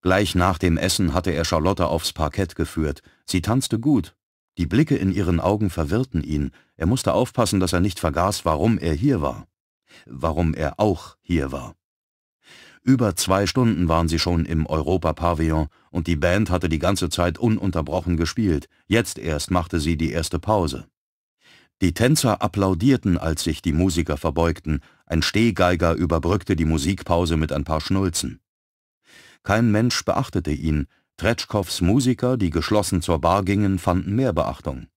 Gleich nach dem Essen hatte er Charlotte aufs Parkett geführt. Sie tanzte gut. Die Blicke in ihren Augen verwirrten ihn. Er musste aufpassen, dass er nicht vergaß, warum er hier war. Warum er auch hier war. Über zwei Stunden waren sie schon im Europa-Pavillon und die Band hatte die ganze Zeit ununterbrochen gespielt. Jetzt erst machte sie die erste Pause. Die Tänzer applaudierten, als sich die Musiker verbeugten. Ein Stehgeiger überbrückte die Musikpause mit ein paar Schnulzen. Kein Mensch beachtete ihn. Tretschkows Musiker, die geschlossen zur Bar gingen, fanden mehr Beachtung.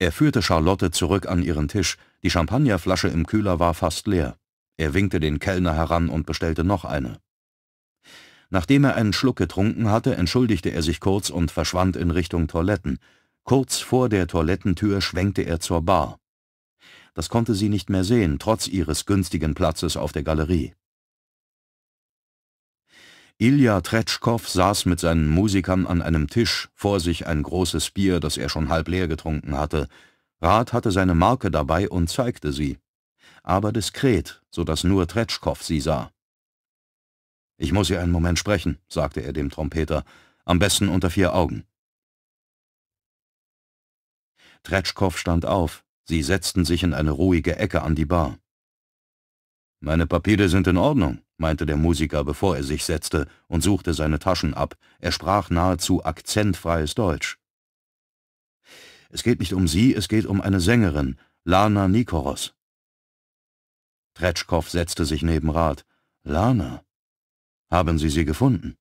Er führte Charlotte zurück an ihren Tisch. Die Champagnerflasche im Kühler war fast leer. Er winkte den Kellner heran und bestellte noch eine. Nachdem er einen Schluck getrunken hatte, entschuldigte er sich kurz und verschwand in Richtung Toiletten. Kurz vor der Toilettentür schwenkte er zur Bar. Das konnte sie nicht mehr sehen, trotz ihres günstigen Platzes auf der Galerie. Ilja Tretschkow saß mit seinen Musikern an einem Tisch, vor sich ein großes Bier, das er schon halb leer getrunken hatte. Rath hatte seine Marke dabei und zeigte sie aber diskret, so dass nur Tretschkow sie sah. »Ich muss ihr einen Moment sprechen«, sagte er dem Trompeter, »am besten unter vier Augen.« Tretschkow stand auf, sie setzten sich in eine ruhige Ecke an die Bar. »Meine Papiere sind in Ordnung«, meinte der Musiker, bevor er sich setzte und suchte seine Taschen ab. Er sprach nahezu akzentfreies Deutsch. »Es geht nicht um Sie, es geht um eine Sängerin, Lana Nikoros. Tretschkow setzte sich neben Rat. Lana, haben Sie sie gefunden?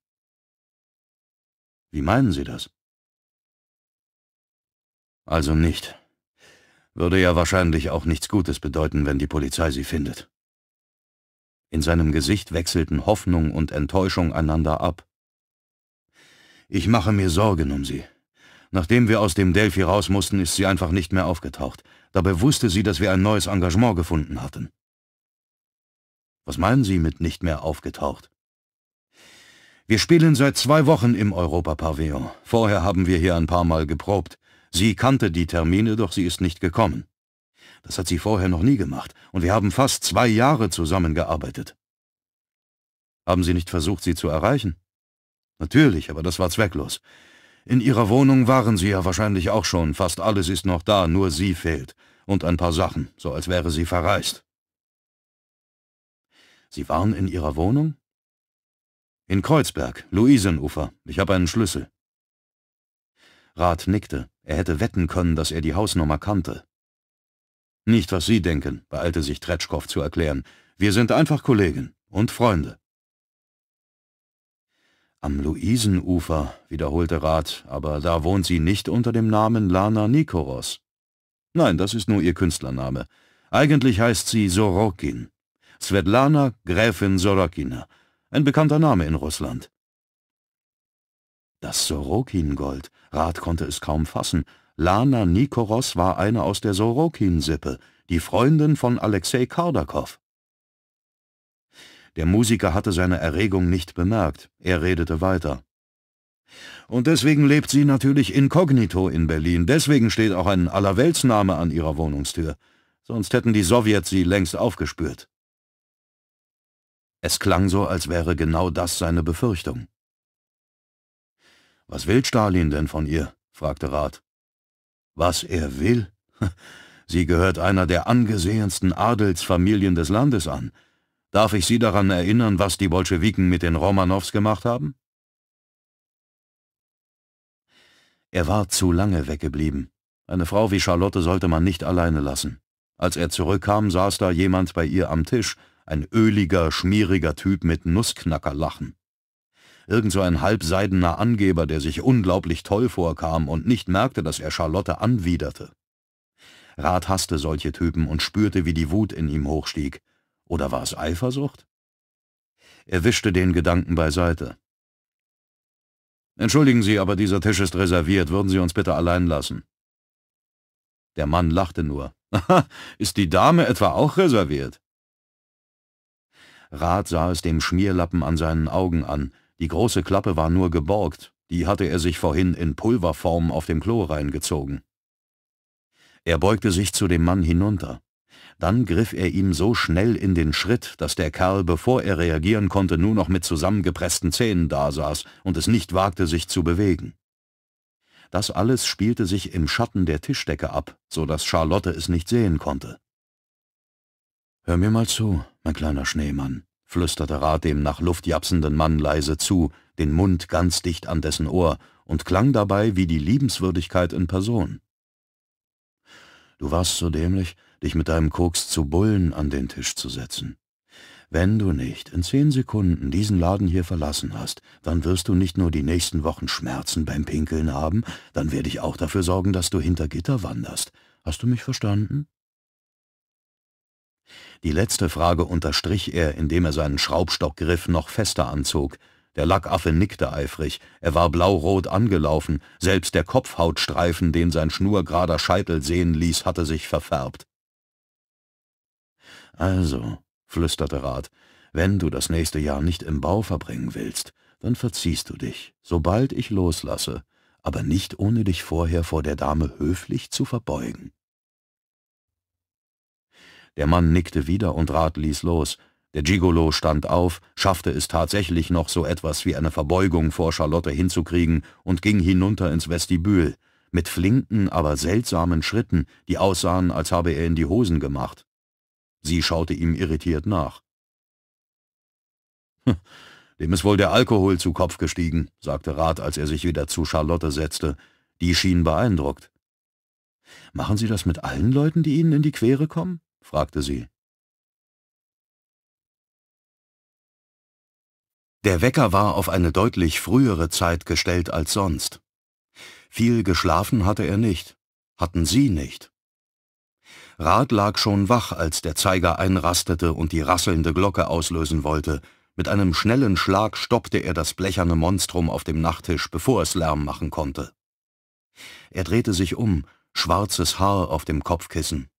Wie meinen Sie das? Also nicht. Würde ja wahrscheinlich auch nichts Gutes bedeuten, wenn die Polizei sie findet. In seinem Gesicht wechselten Hoffnung und Enttäuschung einander ab. Ich mache mir Sorgen um sie. Nachdem wir aus dem Delphi raus mussten, ist sie einfach nicht mehr aufgetaucht. Dabei wusste sie, dass wir ein neues Engagement gefunden hatten. Was meinen Sie mit nicht mehr aufgetaucht? Wir spielen seit zwei Wochen im Europapavillon. Vorher haben wir hier ein paar Mal geprobt. Sie kannte die Termine, doch sie ist nicht gekommen. Das hat sie vorher noch nie gemacht, und wir haben fast zwei Jahre zusammengearbeitet. Haben Sie nicht versucht, sie zu erreichen? Natürlich, aber das war zwecklos. In Ihrer Wohnung waren Sie ja wahrscheinlich auch schon, fast alles ist noch da, nur sie fehlt. Und ein paar Sachen, so als wäre sie verreist. Sie waren in Ihrer Wohnung? In Kreuzberg, Luisenufer. Ich habe einen Schlüssel. Rath nickte. Er hätte wetten können, dass er die Hausnummer kannte. Nicht, was Sie denken, beeilte sich Tretschkow zu erklären. Wir sind einfach Kollegen und Freunde. Am Luisenufer, wiederholte Rath, aber da wohnt sie nicht unter dem Namen Lana Nikoros. Nein, das ist nur ihr Künstlername. Eigentlich heißt sie Sorokin. Svetlana Gräfin Sorokina, ein bekannter Name in Russland. Das Sorokin-Gold, Rat konnte es kaum fassen. Lana Nikoros war eine aus der Sorokin-Sippe, die Freundin von Alexei Kardakow. Der Musiker hatte seine Erregung nicht bemerkt, er redete weiter. Und deswegen lebt sie natürlich inkognito in Berlin, deswegen steht auch ein Allerweltsname an ihrer Wohnungstür, sonst hätten die Sowjets sie längst aufgespürt. Es klang so, als wäre genau das seine Befürchtung. Was will Stalin denn von ihr? fragte Rath. Was er will? Sie gehört einer der angesehensten Adelsfamilien des Landes an. Darf ich Sie daran erinnern, was die Bolschewiken mit den Romanows gemacht haben? Er war zu lange weggeblieben. Eine Frau wie Charlotte sollte man nicht alleine lassen. Als er zurückkam, saß da jemand bei ihr am Tisch, ein öliger, schmieriger Typ mit Nussknackerlachen. Irgend so ein halbseidener Angeber, der sich unglaublich toll vorkam und nicht merkte, dass er Charlotte anwiderte. Rat hasste solche Typen und spürte, wie die Wut in ihm hochstieg. Oder war es Eifersucht? Er wischte den Gedanken beiseite. »Entschuldigen Sie, aber dieser Tisch ist reserviert. Würden Sie uns bitte allein lassen?« Der Mann lachte nur. »Ist die Dame etwa auch reserviert?« Rat sah es dem Schmierlappen an seinen Augen an. Die große Klappe war nur geborgt, die hatte er sich vorhin in Pulverform auf dem Klo reingezogen. Er beugte sich zu dem Mann hinunter. Dann griff er ihm so schnell in den Schritt, dass der Kerl, bevor er reagieren konnte, nur noch mit zusammengepressten Zähnen dasaß und es nicht wagte, sich zu bewegen. Das alles spielte sich im Schatten der Tischdecke ab, so dass Charlotte es nicht sehen konnte. Hör mir mal zu, mein kleiner Schneemann, flüsterte Rat dem nach Luft japsenden Mann leise zu, den Mund ganz dicht an dessen Ohr, und klang dabei wie die Liebenswürdigkeit in Person. Du warst so dämlich, dich mit deinem Koks zu Bullen an den Tisch zu setzen. Wenn du nicht in zehn Sekunden diesen Laden hier verlassen hast, dann wirst du nicht nur die nächsten Wochen Schmerzen beim Pinkeln haben, dann werde ich auch dafür sorgen, dass du hinter Gitter wanderst. Hast du mich verstanden? Die letzte Frage unterstrich er, indem er seinen Schraubstockgriff noch fester anzog. Der Lackaffe nickte eifrig, er war blaurot angelaufen, selbst der Kopfhautstreifen, den sein schnurgerader Scheitel sehen ließ, hatte sich verfärbt. »Also«, flüsterte Rat, »wenn du das nächste Jahr nicht im Bau verbringen willst, dann verziehst du dich, sobald ich loslasse, aber nicht ohne dich vorher vor der Dame höflich zu verbeugen.« der Mann nickte wieder und Rat ließ los. Der Gigolo stand auf, schaffte es tatsächlich noch so etwas wie eine Verbeugung vor Charlotte hinzukriegen und ging hinunter ins Vestibül. Mit flinken, aber seltsamen Schritten, die aussahen, als habe er in die Hosen gemacht. Sie schaute ihm irritiert nach. Hm, dem ist wohl der Alkohol zu Kopf gestiegen, sagte Rat, als er sich wieder zu Charlotte setzte. Die schien beeindruckt. Machen Sie das mit allen Leuten, die Ihnen in die Quere kommen? fragte sie. Der Wecker war auf eine deutlich frühere Zeit gestellt als sonst. Viel geschlafen hatte er nicht, hatten sie nicht. Rat lag schon wach, als der Zeiger einrastete und die rasselnde Glocke auslösen wollte. Mit einem schnellen Schlag stoppte er das blecherne Monstrum auf dem Nachttisch, bevor es Lärm machen konnte. Er drehte sich um, schwarzes Haar auf dem Kopfkissen.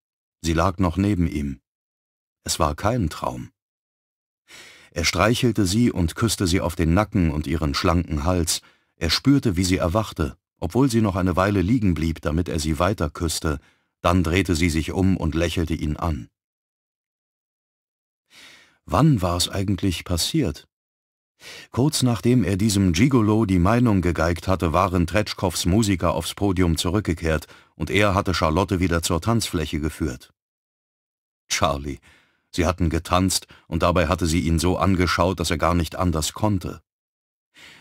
Sie lag noch neben ihm. Es war kein Traum. Er streichelte sie und küsste sie auf den Nacken und ihren schlanken Hals. Er spürte, wie sie erwachte, obwohl sie noch eine Weile liegen blieb, damit er sie weiter küsste. Dann drehte sie sich um und lächelte ihn an. Wann war es eigentlich passiert? Kurz nachdem er diesem Gigolo die Meinung gegeigt hatte, waren Tretschkows Musiker aufs Podium zurückgekehrt – und er hatte Charlotte wieder zur Tanzfläche geführt. Charlie, sie hatten getanzt und dabei hatte sie ihn so angeschaut, dass er gar nicht anders konnte.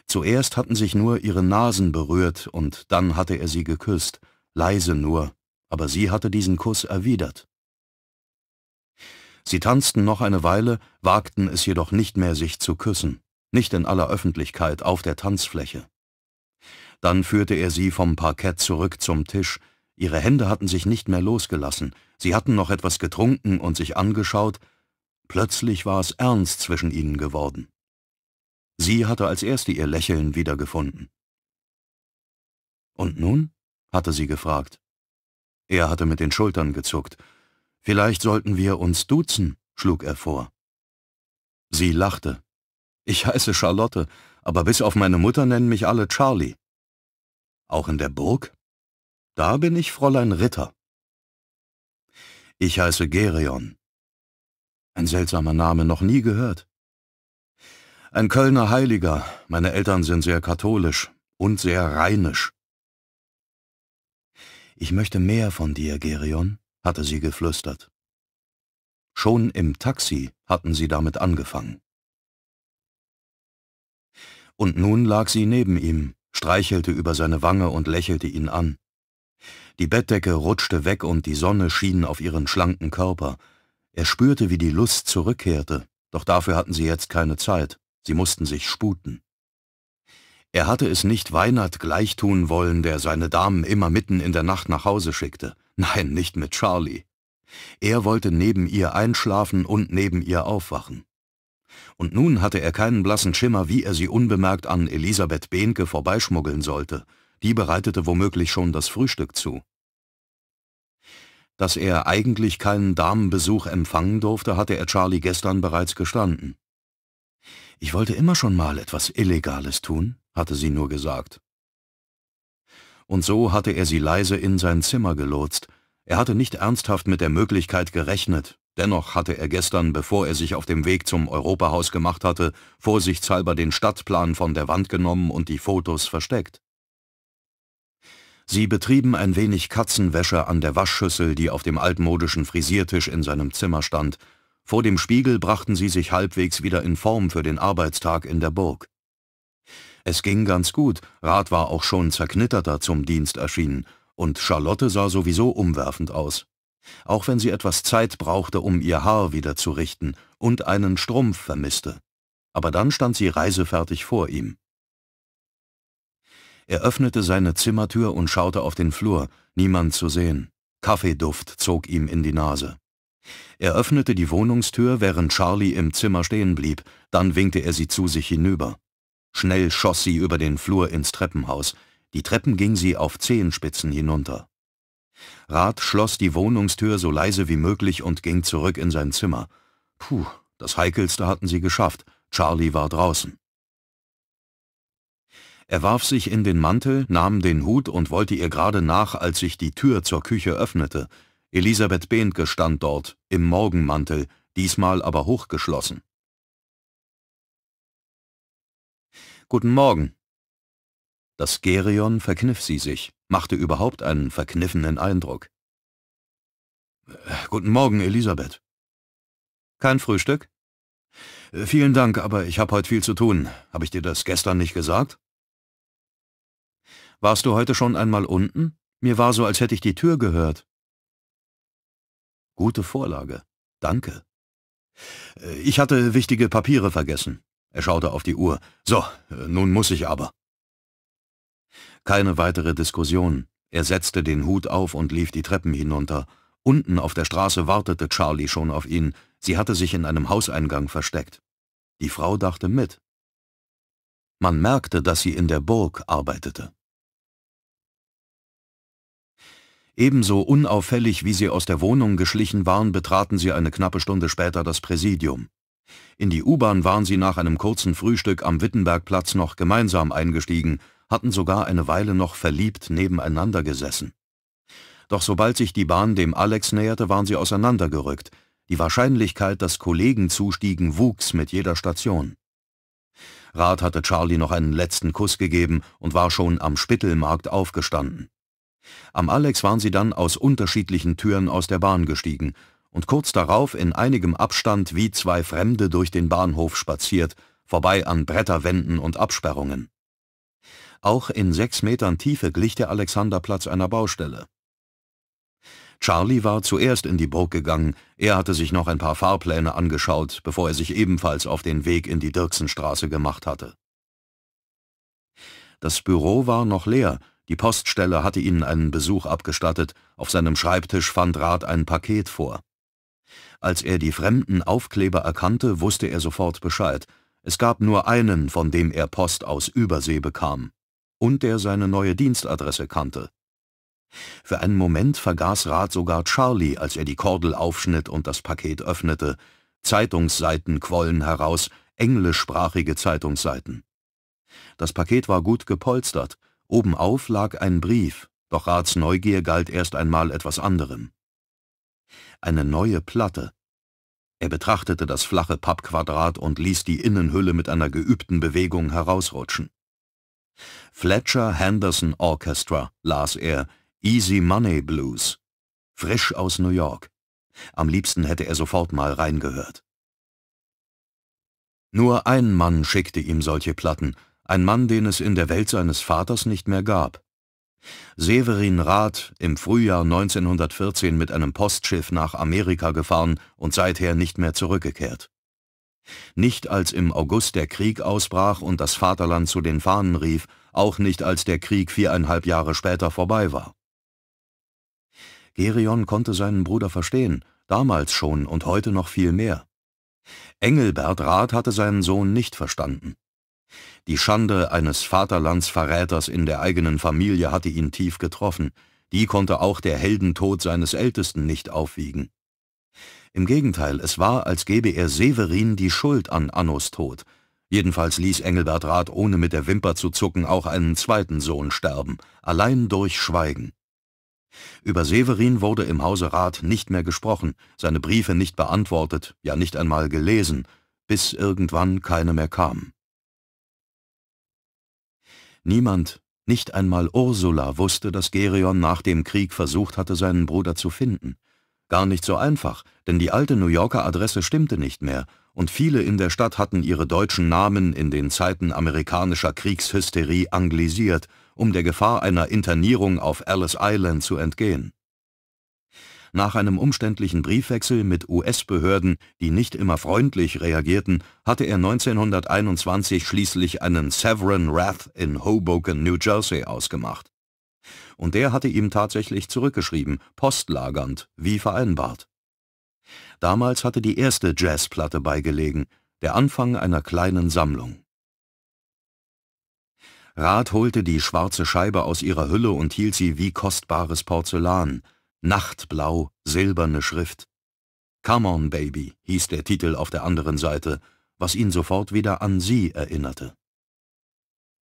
Zuerst hatten sich nur ihre Nasen berührt und dann hatte er sie geküsst, leise nur, aber sie hatte diesen Kuss erwidert. Sie tanzten noch eine Weile, wagten es jedoch nicht mehr, sich zu küssen, nicht in aller Öffentlichkeit auf der Tanzfläche. Dann führte er sie vom Parkett zurück zum Tisch, Ihre Hände hatten sich nicht mehr losgelassen, sie hatten noch etwas getrunken und sich angeschaut, plötzlich war es ernst zwischen ihnen geworden. Sie hatte als erste ihr Lächeln wiedergefunden. Und nun? hatte sie gefragt. Er hatte mit den Schultern gezuckt. Vielleicht sollten wir uns duzen, schlug er vor. Sie lachte. Ich heiße Charlotte, aber bis auf meine Mutter nennen mich alle Charlie. Auch in der Burg? Da bin ich Fräulein Ritter. Ich heiße Gereon. Ein seltsamer Name, noch nie gehört. Ein Kölner Heiliger, meine Eltern sind sehr katholisch und sehr rheinisch. Ich möchte mehr von dir, Gereon, hatte sie geflüstert. Schon im Taxi hatten sie damit angefangen. Und nun lag sie neben ihm, streichelte über seine Wange und lächelte ihn an. Die Bettdecke rutschte weg und die Sonne schien auf ihren schlanken Körper. Er spürte, wie die Lust zurückkehrte, doch dafür hatten sie jetzt keine Zeit, sie mussten sich sputen. Er hatte es nicht Weinert gleichtun wollen, der seine Damen immer mitten in der Nacht nach Hause schickte. Nein, nicht mit Charlie. Er wollte neben ihr einschlafen und neben ihr aufwachen. Und nun hatte er keinen blassen Schimmer, wie er sie unbemerkt an Elisabeth Behnke vorbeischmuggeln sollte – die bereitete womöglich schon das Frühstück zu. Dass er eigentlich keinen Damenbesuch empfangen durfte, hatte er Charlie gestern bereits gestanden. Ich wollte immer schon mal etwas Illegales tun, hatte sie nur gesagt. Und so hatte er sie leise in sein Zimmer gelotst. Er hatte nicht ernsthaft mit der Möglichkeit gerechnet, dennoch hatte er gestern, bevor er sich auf dem Weg zum Europahaus gemacht hatte, vorsichtshalber den Stadtplan von der Wand genommen und die Fotos versteckt. Sie betrieben ein wenig Katzenwäsche an der Waschschüssel, die auf dem altmodischen Frisiertisch in seinem Zimmer stand. Vor dem Spiegel brachten sie sich halbwegs wieder in Form für den Arbeitstag in der Burg. Es ging ganz gut, Rat war auch schon zerknitterter zum Dienst erschienen, und Charlotte sah sowieso umwerfend aus. Auch wenn sie etwas Zeit brauchte, um ihr Haar wiederzurichten und einen Strumpf vermisste. Aber dann stand sie reisefertig vor ihm. Er öffnete seine Zimmertür und schaute auf den Flur, niemand zu sehen. Kaffeeduft zog ihm in die Nase. Er öffnete die Wohnungstür, während Charlie im Zimmer stehen blieb, dann winkte er sie zu sich hinüber. Schnell schoss sie über den Flur ins Treppenhaus, die Treppen ging sie auf Zehenspitzen hinunter. Rat schloss die Wohnungstür so leise wie möglich und ging zurück in sein Zimmer. Puh, das Heikelste hatten sie geschafft, Charlie war draußen. Er warf sich in den Mantel, nahm den Hut und wollte ihr gerade nach, als sich die Tür zur Küche öffnete. Elisabeth Behnke stand dort, im Morgenmantel, diesmal aber hochgeschlossen. Guten Morgen. Das Gerion verkniff sie sich, machte überhaupt einen verkniffenen Eindruck. Guten Morgen, Elisabeth. Kein Frühstück? Vielen Dank, aber ich habe heute viel zu tun. Habe ich dir das gestern nicht gesagt? Warst du heute schon einmal unten? Mir war so, als hätte ich die Tür gehört. Gute Vorlage. Danke. Äh, ich hatte wichtige Papiere vergessen. Er schaute auf die Uhr. So, äh, nun muss ich aber. Keine weitere Diskussion. Er setzte den Hut auf und lief die Treppen hinunter. Unten auf der Straße wartete Charlie schon auf ihn. Sie hatte sich in einem Hauseingang versteckt. Die Frau dachte mit. Man merkte, dass sie in der Burg arbeitete. Ebenso unauffällig, wie sie aus der Wohnung geschlichen waren, betraten sie eine knappe Stunde später das Präsidium. In die U-Bahn waren sie nach einem kurzen Frühstück am Wittenbergplatz noch gemeinsam eingestiegen, hatten sogar eine Weile noch verliebt nebeneinander gesessen. Doch sobald sich die Bahn dem Alex näherte, waren sie auseinandergerückt. Die Wahrscheinlichkeit, dass Kollegen zustiegen, wuchs mit jeder Station. Rat hatte Charlie noch einen letzten Kuss gegeben und war schon am Spittelmarkt aufgestanden. Am Alex waren sie dann aus unterschiedlichen Türen aus der Bahn gestiegen und kurz darauf in einigem Abstand wie zwei Fremde durch den Bahnhof spaziert, vorbei an Bretterwänden und Absperrungen. Auch in sechs Metern Tiefe glich der Alexanderplatz einer Baustelle. Charlie war zuerst in die Burg gegangen, er hatte sich noch ein paar Fahrpläne angeschaut, bevor er sich ebenfalls auf den Weg in die Dirksenstraße gemacht hatte. Das Büro war noch leer, die Poststelle hatte ihnen einen Besuch abgestattet, auf seinem Schreibtisch fand Rat ein Paket vor. Als er die fremden Aufkleber erkannte, wusste er sofort Bescheid. Es gab nur einen, von dem er Post aus Übersee bekam. Und der seine neue Dienstadresse kannte. Für einen Moment vergaß Rat sogar Charlie, als er die Kordel aufschnitt und das Paket öffnete. Zeitungsseiten quollen heraus, englischsprachige Zeitungsseiten. Das Paket war gut gepolstert, Obenauf lag ein Brief, doch Rats Neugier galt erst einmal etwas anderem. Eine neue Platte. Er betrachtete das flache Pappquadrat und ließ die Innenhülle mit einer geübten Bewegung herausrutschen. Fletcher Henderson Orchestra, las er, Easy Money Blues. Frisch aus New York. Am liebsten hätte er sofort mal reingehört. Nur ein Mann schickte ihm solche Platten, ein Mann, den es in der Welt seines Vaters nicht mehr gab. Severin Rath, im Frühjahr 1914 mit einem Postschiff nach Amerika gefahren und seither nicht mehr zurückgekehrt. Nicht als im August der Krieg ausbrach und das Vaterland zu den Fahnen rief, auch nicht als der Krieg viereinhalb Jahre später vorbei war. Gerion konnte seinen Bruder verstehen, damals schon und heute noch viel mehr. Engelbert Rath hatte seinen Sohn nicht verstanden. Die Schande eines Vaterlandsverräters in der eigenen Familie hatte ihn tief getroffen, die konnte auch der Heldentod seines Ältesten nicht aufwiegen. Im Gegenteil, es war, als gebe er Severin die Schuld an Annos Tod. Jedenfalls ließ Engelbert Rath, ohne mit der Wimper zu zucken, auch einen zweiten Sohn sterben, allein durch Schweigen. Über Severin wurde im Hause Rath nicht mehr gesprochen, seine Briefe nicht beantwortet, ja nicht einmal gelesen, bis irgendwann keine mehr kamen. Niemand, nicht einmal Ursula wusste, dass Gerion nach dem Krieg versucht hatte, seinen Bruder zu finden. Gar nicht so einfach, denn die alte New Yorker Adresse stimmte nicht mehr und viele in der Stadt hatten ihre deutschen Namen in den Zeiten amerikanischer Kriegshysterie anglisiert, um der Gefahr einer Internierung auf Ellis Island zu entgehen. Nach einem umständlichen Briefwechsel mit US-Behörden, die nicht immer freundlich reagierten, hatte er 1921 schließlich einen Severin Wrath in Hoboken, New Jersey ausgemacht. Und der hatte ihm tatsächlich zurückgeschrieben, postlagernd, wie vereinbart. Damals hatte die erste Jazzplatte beigelegen, der Anfang einer kleinen Sammlung. Rath holte die schwarze Scheibe aus ihrer Hülle und hielt sie wie kostbares Porzellan. Nachtblau, silberne Schrift. Come on, Baby hieß der Titel auf der anderen Seite, was ihn sofort wieder an sie erinnerte.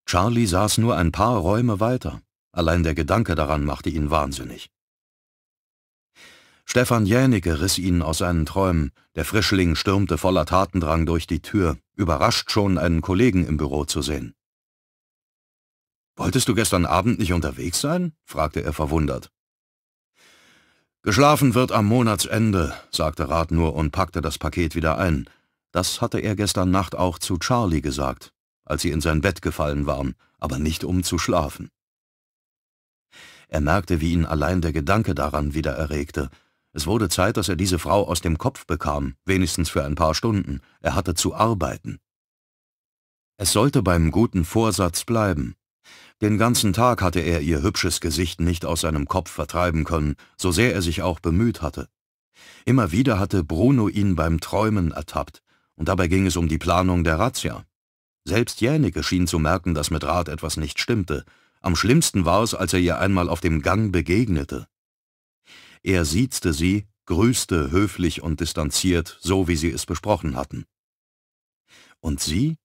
Charlie saß nur ein paar Räume weiter. Allein der Gedanke daran machte ihn wahnsinnig. Stefan Jänicke riss ihn aus seinen Träumen. Der Frischling stürmte voller Tatendrang durch die Tür, überrascht schon, einen Kollegen im Büro zu sehen. »Wolltest du gestern Abend nicht unterwegs sein?« fragte er verwundert. Geschlafen wird am Monatsende, sagte Rat nur und packte das Paket wieder ein. Das hatte er gestern Nacht auch zu Charlie gesagt, als sie in sein Bett gefallen waren, aber nicht um zu schlafen. Er merkte, wie ihn allein der Gedanke daran wieder erregte. Es wurde Zeit, dass er diese Frau aus dem Kopf bekam, wenigstens für ein paar Stunden. Er hatte zu arbeiten. Es sollte beim guten Vorsatz bleiben, den ganzen Tag hatte er ihr hübsches Gesicht nicht aus seinem Kopf vertreiben können, so sehr er sich auch bemüht hatte. Immer wieder hatte Bruno ihn beim Träumen ertappt, und dabei ging es um die Planung der Razzia. Selbst Jänicke schien zu merken, dass mit Rat etwas nicht stimmte. Am schlimmsten war es, als er ihr einmal auf dem Gang begegnete. Er siezte sie, grüßte höflich und distanziert, so wie sie es besprochen hatten. Und sie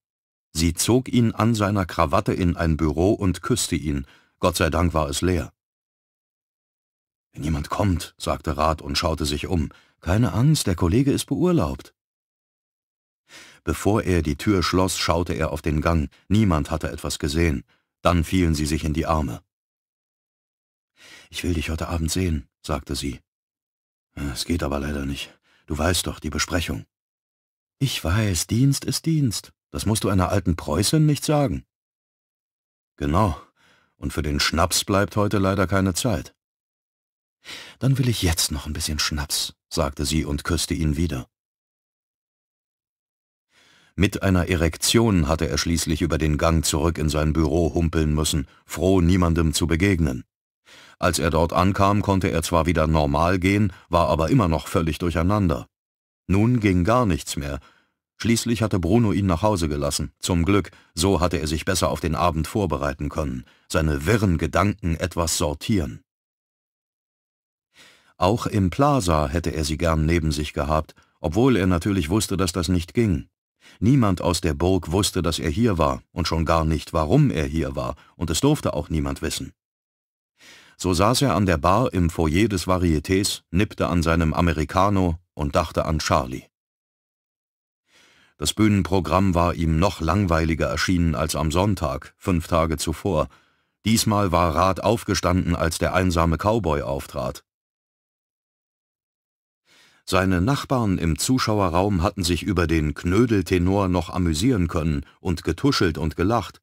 Sie zog ihn an seiner Krawatte in ein Büro und küsste ihn. Gott sei Dank war es leer. »Wenn jemand kommt«, sagte Rat und schaute sich um. »Keine Angst, der Kollege ist beurlaubt.« Bevor er die Tür schloss, schaute er auf den Gang. Niemand hatte etwas gesehen. Dann fielen sie sich in die Arme. »Ich will dich heute Abend sehen«, sagte sie. »Es geht aber leider nicht. Du weißt doch, die Besprechung.« »Ich weiß, Dienst ist Dienst. Das musst du einer alten Preußin nicht sagen. Genau. Und für den Schnaps bleibt heute leider keine Zeit. Dann will ich jetzt noch ein bisschen Schnaps, sagte sie und küsste ihn wieder. Mit einer Erektion hatte er schließlich über den Gang zurück in sein Büro humpeln müssen, froh, niemandem zu begegnen. Als er dort ankam, konnte er zwar wieder normal gehen, war aber immer noch völlig durcheinander. Nun ging gar nichts mehr, Schließlich hatte Bruno ihn nach Hause gelassen. Zum Glück, so hatte er sich besser auf den Abend vorbereiten können, seine wirren Gedanken etwas sortieren. Auch im Plaza hätte er sie gern neben sich gehabt, obwohl er natürlich wusste, dass das nicht ging. Niemand aus der Burg wusste, dass er hier war, und schon gar nicht, warum er hier war, und es durfte auch niemand wissen. So saß er an der Bar im Foyer des Varietés, nippte an seinem Americano und dachte an Charlie. Das Bühnenprogramm war ihm noch langweiliger erschienen als am Sonntag, fünf Tage zuvor. Diesmal war Rat aufgestanden, als der einsame Cowboy auftrat. Seine Nachbarn im Zuschauerraum hatten sich über den Knödeltenor noch amüsieren können und getuschelt und gelacht.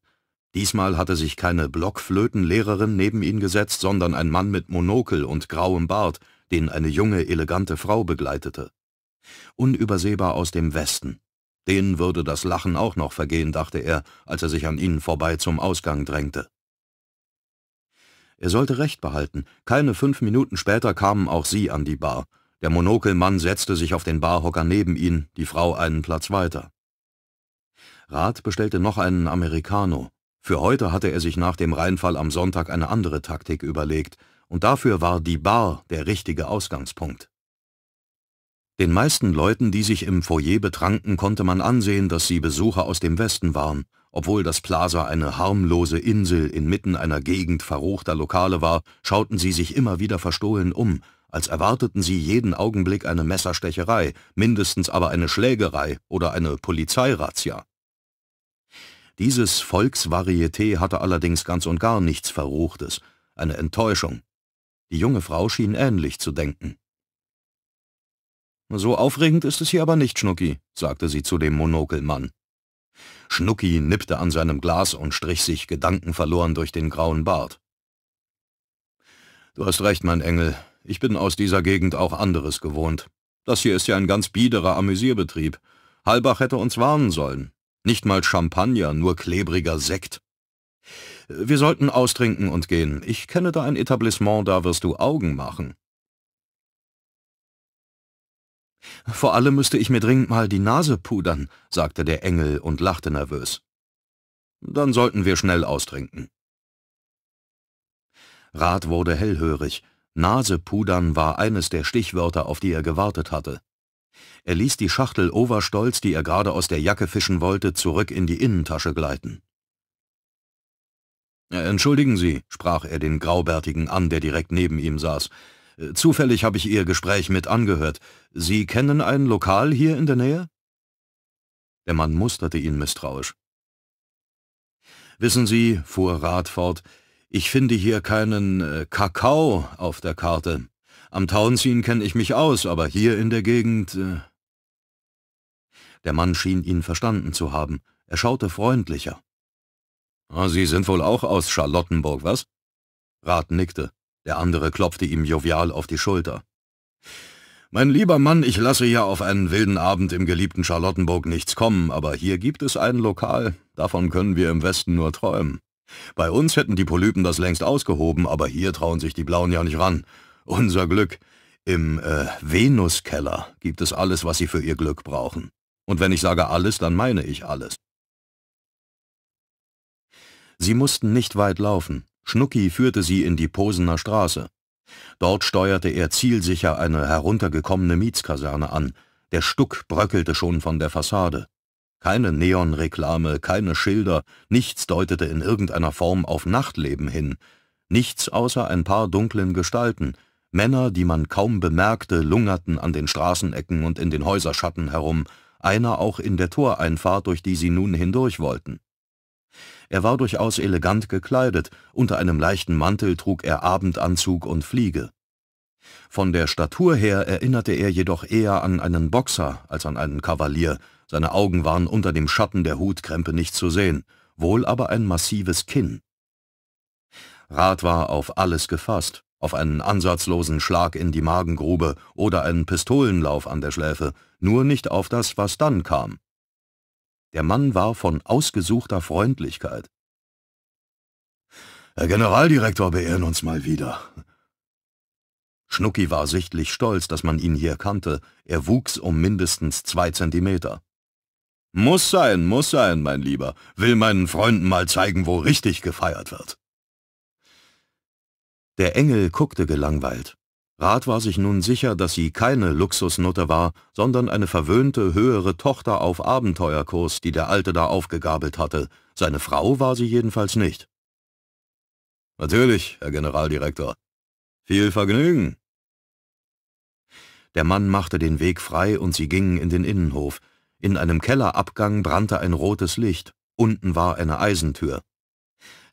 Diesmal hatte sich keine Blockflötenlehrerin neben ihn gesetzt, sondern ein Mann mit Monokel und grauem Bart, den eine junge, elegante Frau begleitete. Unübersehbar aus dem Westen. Den würde das Lachen auch noch vergehen, dachte er, als er sich an ihnen vorbei zum Ausgang drängte. Er sollte recht behalten. Keine fünf Minuten später kamen auch sie an die Bar. Der Monokelmann setzte sich auf den Barhocker neben ihn, die Frau einen Platz weiter. Rath bestellte noch einen Americano. Für heute hatte er sich nach dem Reinfall am Sonntag eine andere Taktik überlegt, und dafür war die Bar der richtige Ausgangspunkt. Den meisten Leuten, die sich im Foyer betranken, konnte man ansehen, dass sie Besucher aus dem Westen waren, obwohl das Plaza eine harmlose Insel inmitten einer Gegend verruchter Lokale war, schauten sie sich immer wieder verstohlen um, als erwarteten sie jeden Augenblick eine Messerstecherei, mindestens aber eine Schlägerei oder eine Polizeirazzia. Dieses Volksvarieté hatte allerdings ganz und gar nichts Verruchtes, eine Enttäuschung. Die junge Frau schien ähnlich zu denken. So aufregend ist es hier aber nicht, Schnucki, sagte sie zu dem Monokelmann. Schnucki nippte an seinem Glas und strich sich gedankenverloren durch den grauen Bart. Du hast recht, mein Engel. Ich bin aus dieser Gegend auch anderes gewohnt. Das hier ist ja ein ganz biederer Amüsierbetrieb. Halbach hätte uns warnen sollen. Nicht mal Champagner, nur klebriger Sekt. Wir sollten austrinken und gehen. Ich kenne da ein Etablissement, da wirst du Augen machen. Vor allem müsste ich mir dringend mal die Nase pudern, sagte der Engel und lachte nervös. Dann sollten wir schnell austrinken. Rat wurde hellhörig. Nase pudern war eines der Stichwörter, auf die er gewartet hatte. Er ließ die Schachtel overstolz, die er gerade aus der Jacke fischen wollte, zurück in die Innentasche gleiten. Äh, »Entschuldigen Sie«, sprach er den Graubärtigen an, der direkt neben ihm saß, Zufällig habe ich Ihr Gespräch mit angehört. Sie kennen ein Lokal hier in der Nähe? Der Mann musterte ihn misstrauisch. Wissen Sie, fuhr Rat fort, ich finde hier keinen äh, Kakao auf der Karte. Am Townziehen kenne ich mich aus, aber hier in der Gegend... Äh der Mann schien ihn verstanden zu haben. Er schaute freundlicher. Ah, Sie sind wohl auch aus Charlottenburg, was? Rat nickte. Der andere klopfte ihm jovial auf die Schulter. Mein lieber Mann, ich lasse ja auf einen wilden Abend im geliebten Charlottenburg nichts kommen, aber hier gibt es ein Lokal, davon können wir im Westen nur träumen. Bei uns hätten die Polypen das längst ausgehoben, aber hier trauen sich die Blauen ja nicht ran. Unser Glück. Im äh, Venuskeller gibt es alles, was sie für ihr Glück brauchen. Und wenn ich sage alles, dann meine ich alles. Sie mussten nicht weit laufen. Schnucki führte sie in die Posener Straße. Dort steuerte er zielsicher eine heruntergekommene Mietskaserne an. Der Stuck bröckelte schon von der Fassade. Keine Neonreklame, keine Schilder, nichts deutete in irgendeiner Form auf Nachtleben hin. Nichts außer ein paar dunklen Gestalten. Männer, die man kaum bemerkte, lungerten an den Straßenecken und in den Häuserschatten herum, einer auch in der Toreinfahrt, durch die sie nun hindurch wollten. Er war durchaus elegant gekleidet, unter einem leichten Mantel trug er Abendanzug und Fliege. Von der Statur her erinnerte er jedoch eher an einen Boxer als an einen Kavalier, seine Augen waren unter dem Schatten der Hutkrempe nicht zu sehen, wohl aber ein massives Kinn. Rat war auf alles gefasst, auf einen ansatzlosen Schlag in die Magengrube oder einen Pistolenlauf an der Schläfe, nur nicht auf das, was dann kam. Der Mann war von ausgesuchter Freundlichkeit. Herr Generaldirektor, beehren uns mal wieder. Schnucki war sichtlich stolz, dass man ihn hier kannte. Er wuchs um mindestens zwei Zentimeter. Muss sein, muss sein, mein Lieber. Will meinen Freunden mal zeigen, wo richtig gefeiert wird. Der Engel guckte gelangweilt. Rat war sich nun sicher, dass sie keine Luxusnutte war, sondern eine verwöhnte höhere Tochter auf Abenteuerkurs, die der Alte da aufgegabelt hatte. Seine Frau war sie jedenfalls nicht. Natürlich, Herr Generaldirektor. Viel Vergnügen. Der Mann machte den Weg frei und sie gingen in den Innenhof. In einem Kellerabgang brannte ein rotes Licht. Unten war eine Eisentür.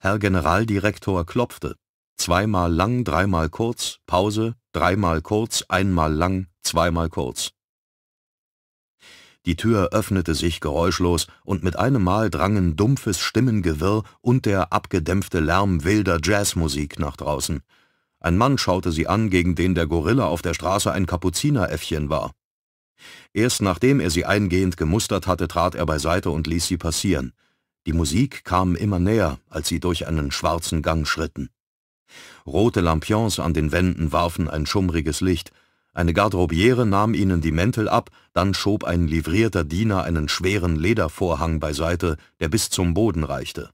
Herr Generaldirektor klopfte. Zweimal lang, dreimal kurz, Pause, dreimal kurz, einmal lang, zweimal kurz. Die Tür öffnete sich geräuschlos, und mit einem Mal drangen dumpfes Stimmengewirr und der abgedämpfte Lärm wilder Jazzmusik nach draußen. Ein Mann schaute sie an, gegen den der Gorilla auf der Straße ein Kapuzineräffchen war. Erst nachdem er sie eingehend gemustert hatte, trat er beiseite und ließ sie passieren. Die Musik kam immer näher, als sie durch einen schwarzen Gang schritten. Rote Lampions an den Wänden warfen ein schummriges Licht, eine Garderobiere nahm ihnen die Mäntel ab, dann schob ein livrierter Diener einen schweren Ledervorhang beiseite, der bis zum Boden reichte.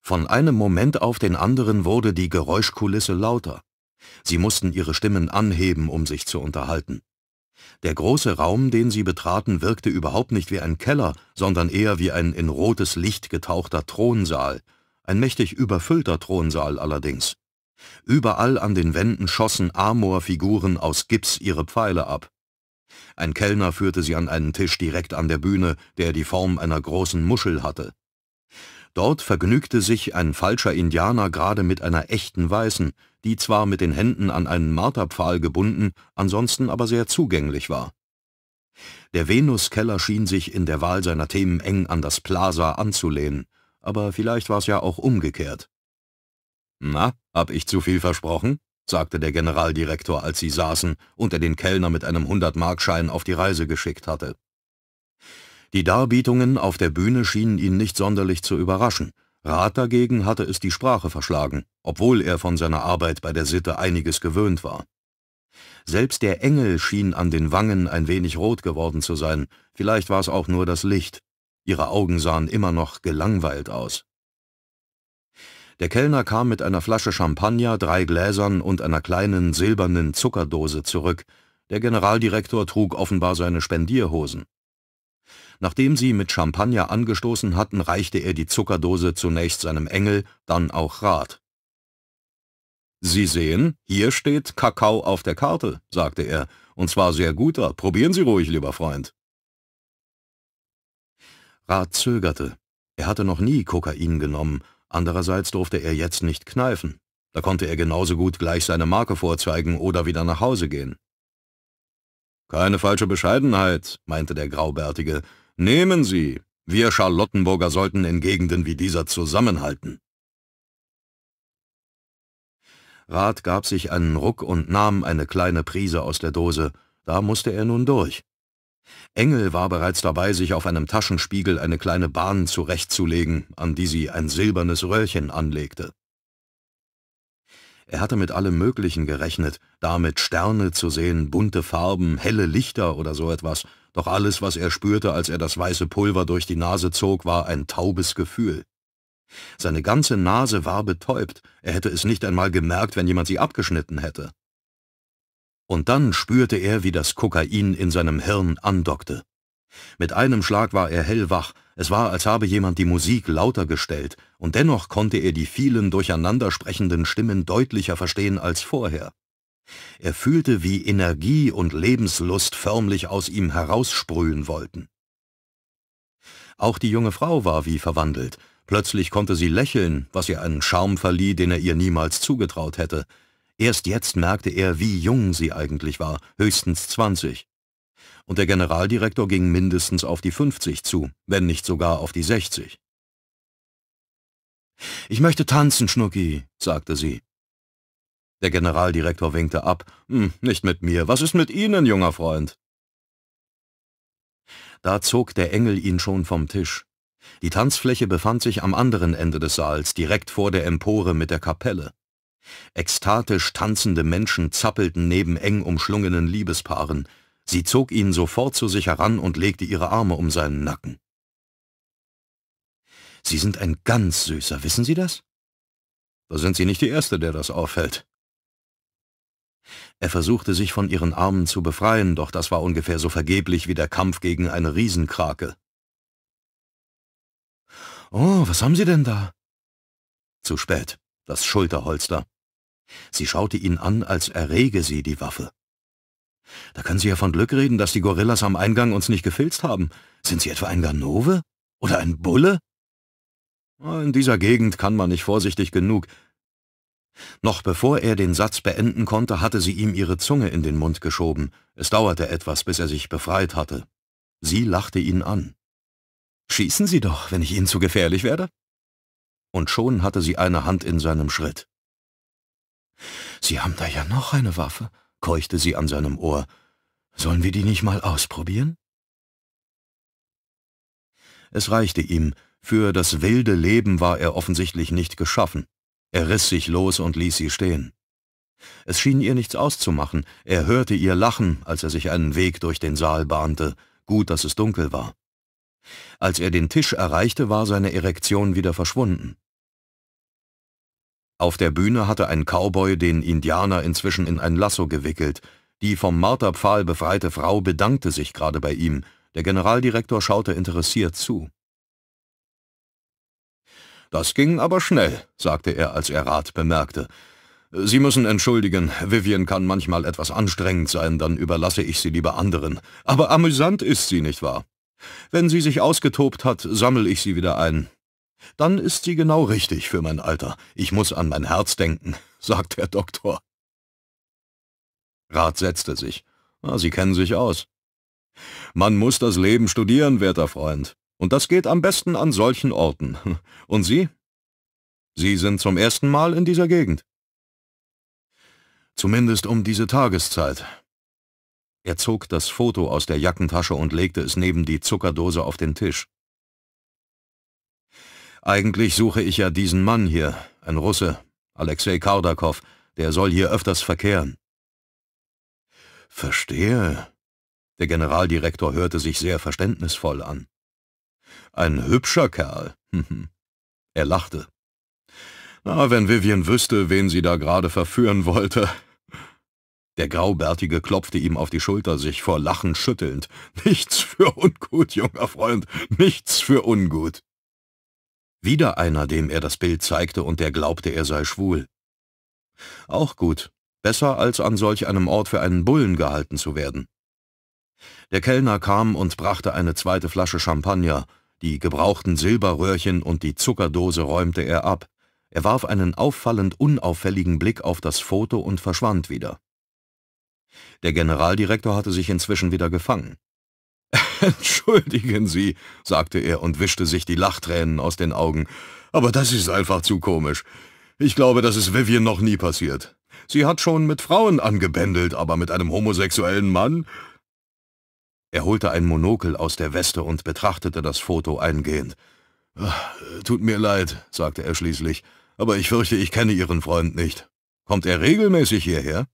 Von einem Moment auf den anderen wurde die Geräuschkulisse lauter. Sie mussten ihre Stimmen anheben, um sich zu unterhalten. Der große Raum, den sie betraten, wirkte überhaupt nicht wie ein Keller, sondern eher wie ein in rotes Licht getauchter Thronsaal, ein mächtig überfüllter Thronsaal allerdings. Überall an den Wänden schossen Amorfiguren aus Gips ihre Pfeile ab. Ein Kellner führte sie an einen Tisch direkt an der Bühne, der die Form einer großen Muschel hatte. Dort vergnügte sich ein falscher Indianer gerade mit einer echten Weißen, die zwar mit den Händen an einen Marterpfahl gebunden, ansonsten aber sehr zugänglich war. Der Venuskeller schien sich in der Wahl seiner Themen eng an das Plaza anzulehnen, aber vielleicht war's ja auch umgekehrt. Na, hab ich zu viel versprochen? sagte der Generaldirektor, als sie saßen und er den Kellner mit einem Hundertmarkschein auf die Reise geschickt hatte. Die Darbietungen auf der Bühne schienen ihn nicht sonderlich zu überraschen. Rat dagegen hatte es die Sprache verschlagen, obwohl er von seiner Arbeit bei der Sitte einiges gewöhnt war. Selbst der Engel schien an den Wangen ein wenig rot geworden zu sein, vielleicht war es auch nur das Licht. Ihre Augen sahen immer noch gelangweilt aus. Der Kellner kam mit einer Flasche Champagner, drei Gläsern und einer kleinen silbernen Zuckerdose zurück. Der Generaldirektor trug offenbar seine Spendierhosen. Nachdem sie mit Champagner angestoßen hatten, reichte er die Zuckerdose zunächst seinem Engel, dann auch Rat. »Sie sehen, hier steht Kakao auf der Karte«, sagte er, »und zwar sehr guter. Probieren Sie ruhig, lieber Freund.« Rat zögerte. Er hatte noch nie Kokain genommen, andererseits durfte er jetzt nicht kneifen. Da konnte er genauso gut gleich seine Marke vorzeigen oder wieder nach Hause gehen. »Keine falsche Bescheidenheit«, meinte der Graubärtige. »Nehmen Sie! Wir Charlottenburger sollten in Gegenden wie dieser zusammenhalten.« Rat gab sich einen Ruck und nahm eine kleine Prise aus der Dose. Da musste er nun durch. Engel war bereits dabei, sich auf einem Taschenspiegel eine kleine Bahn zurechtzulegen, an die sie ein silbernes Röhrchen anlegte. Er hatte mit allem Möglichen gerechnet, damit Sterne zu sehen, bunte Farben, helle Lichter oder so etwas, doch alles, was er spürte, als er das weiße Pulver durch die Nase zog, war ein taubes Gefühl. Seine ganze Nase war betäubt, er hätte es nicht einmal gemerkt, wenn jemand sie abgeschnitten hätte. Und dann spürte er, wie das Kokain in seinem Hirn andockte. Mit einem Schlag war er hellwach, es war, als habe jemand die Musik lauter gestellt, und dennoch konnte er die vielen durcheinandersprechenden Stimmen deutlicher verstehen als vorher. Er fühlte, wie Energie und Lebenslust förmlich aus ihm heraussprühen wollten. Auch die junge Frau war wie verwandelt. Plötzlich konnte sie lächeln, was ihr einen Charme verlieh, den er ihr niemals zugetraut hätte, Erst jetzt merkte er, wie jung sie eigentlich war, höchstens 20. Und der Generaldirektor ging mindestens auf die 50 zu, wenn nicht sogar auf die 60. »Ich möchte tanzen, Schnucki«, sagte sie. Der Generaldirektor winkte ab. Hm, »Nicht mit mir. Was ist mit Ihnen, junger Freund?« Da zog der Engel ihn schon vom Tisch. Die Tanzfläche befand sich am anderen Ende des Saals, direkt vor der Empore mit der Kapelle. Ekstatisch tanzende Menschen zappelten neben eng umschlungenen Liebespaaren. Sie zog ihn sofort zu sich heran und legte ihre Arme um seinen Nacken. Sie sind ein ganz Süßer, wissen Sie das? Da sind Sie nicht die Erste, der das auffällt. Er versuchte sich von ihren Armen zu befreien, doch das war ungefähr so vergeblich wie der Kampf gegen eine Riesenkrake. Oh, was haben Sie denn da? Zu spät, das Schulterholster. Sie schaute ihn an, als errege sie die Waffe. Da können Sie ja von Glück reden, dass die Gorillas am Eingang uns nicht gefilzt haben. Sind Sie etwa ein Ganove? Oder ein Bulle? Ah, in dieser Gegend kann man nicht vorsichtig genug. Noch bevor er den Satz beenden konnte, hatte sie ihm ihre Zunge in den Mund geschoben. Es dauerte etwas, bis er sich befreit hatte. Sie lachte ihn an. »Schießen Sie doch, wenn ich Ihnen zu gefährlich werde.« Und schon hatte sie eine Hand in seinem Schritt. Sie haben da ja noch eine Waffe, keuchte sie an seinem Ohr. Sollen wir die nicht mal ausprobieren? Es reichte ihm, für das wilde Leben war er offensichtlich nicht geschaffen. Er riss sich los und ließ sie stehen. Es schien ihr nichts auszumachen, er hörte ihr lachen, als er sich einen Weg durch den Saal bahnte, gut, dass es dunkel war. Als er den Tisch erreichte, war seine Erektion wieder verschwunden. Auf der Bühne hatte ein Cowboy den Indianer inzwischen in ein Lasso gewickelt. Die vom Marterpfahl befreite Frau bedankte sich gerade bei ihm. Der Generaldirektor schaute interessiert zu. Das ging aber schnell, sagte er, als er Rat bemerkte. Sie müssen entschuldigen, Vivian kann manchmal etwas anstrengend sein, dann überlasse ich sie lieber anderen. Aber amüsant ist sie, nicht wahr? Wenn sie sich ausgetobt hat, sammle ich sie wieder ein. Dann ist sie genau richtig für mein Alter. Ich muss an mein Herz denken, sagt der Doktor. Rat setzte sich. Ah, sie kennen sich aus. Man muss das Leben studieren, werter Freund. Und das geht am besten an solchen Orten. Und Sie? Sie sind zum ersten Mal in dieser Gegend. Zumindest um diese Tageszeit. Er zog das Foto aus der Jackentasche und legte es neben die Zuckerdose auf den Tisch. Eigentlich suche ich ja diesen Mann hier, ein Russe, Alexei Kardakow, der soll hier öfters verkehren. Verstehe. Der Generaldirektor hörte sich sehr verständnisvoll an. Ein hübscher Kerl. er lachte. Na, wenn Vivian wüsste, wen sie da gerade verführen wollte. Der Graubärtige klopfte ihm auf die Schulter, sich vor Lachen schüttelnd. Nichts für ungut, junger Freund, nichts für ungut. Wieder einer, dem er das Bild zeigte und der glaubte, er sei schwul. Auch gut, besser als an solch einem Ort für einen Bullen gehalten zu werden. Der Kellner kam und brachte eine zweite Flasche Champagner, die gebrauchten Silberröhrchen und die Zuckerdose räumte er ab. Er warf einen auffallend unauffälligen Blick auf das Foto und verschwand wieder. Der Generaldirektor hatte sich inzwischen wieder gefangen. Entschuldigen Sie, sagte er und wischte sich die Lachtränen aus den Augen, aber das ist einfach zu komisch. Ich glaube, das ist Vivian noch nie passiert. Sie hat schon mit Frauen angebändelt, aber mit einem homosexuellen Mann? Er holte ein Monokel aus der Weste und betrachtete das Foto eingehend. Tut mir leid, sagte er schließlich, aber ich fürchte, ich kenne Ihren Freund nicht. Kommt er regelmäßig hierher?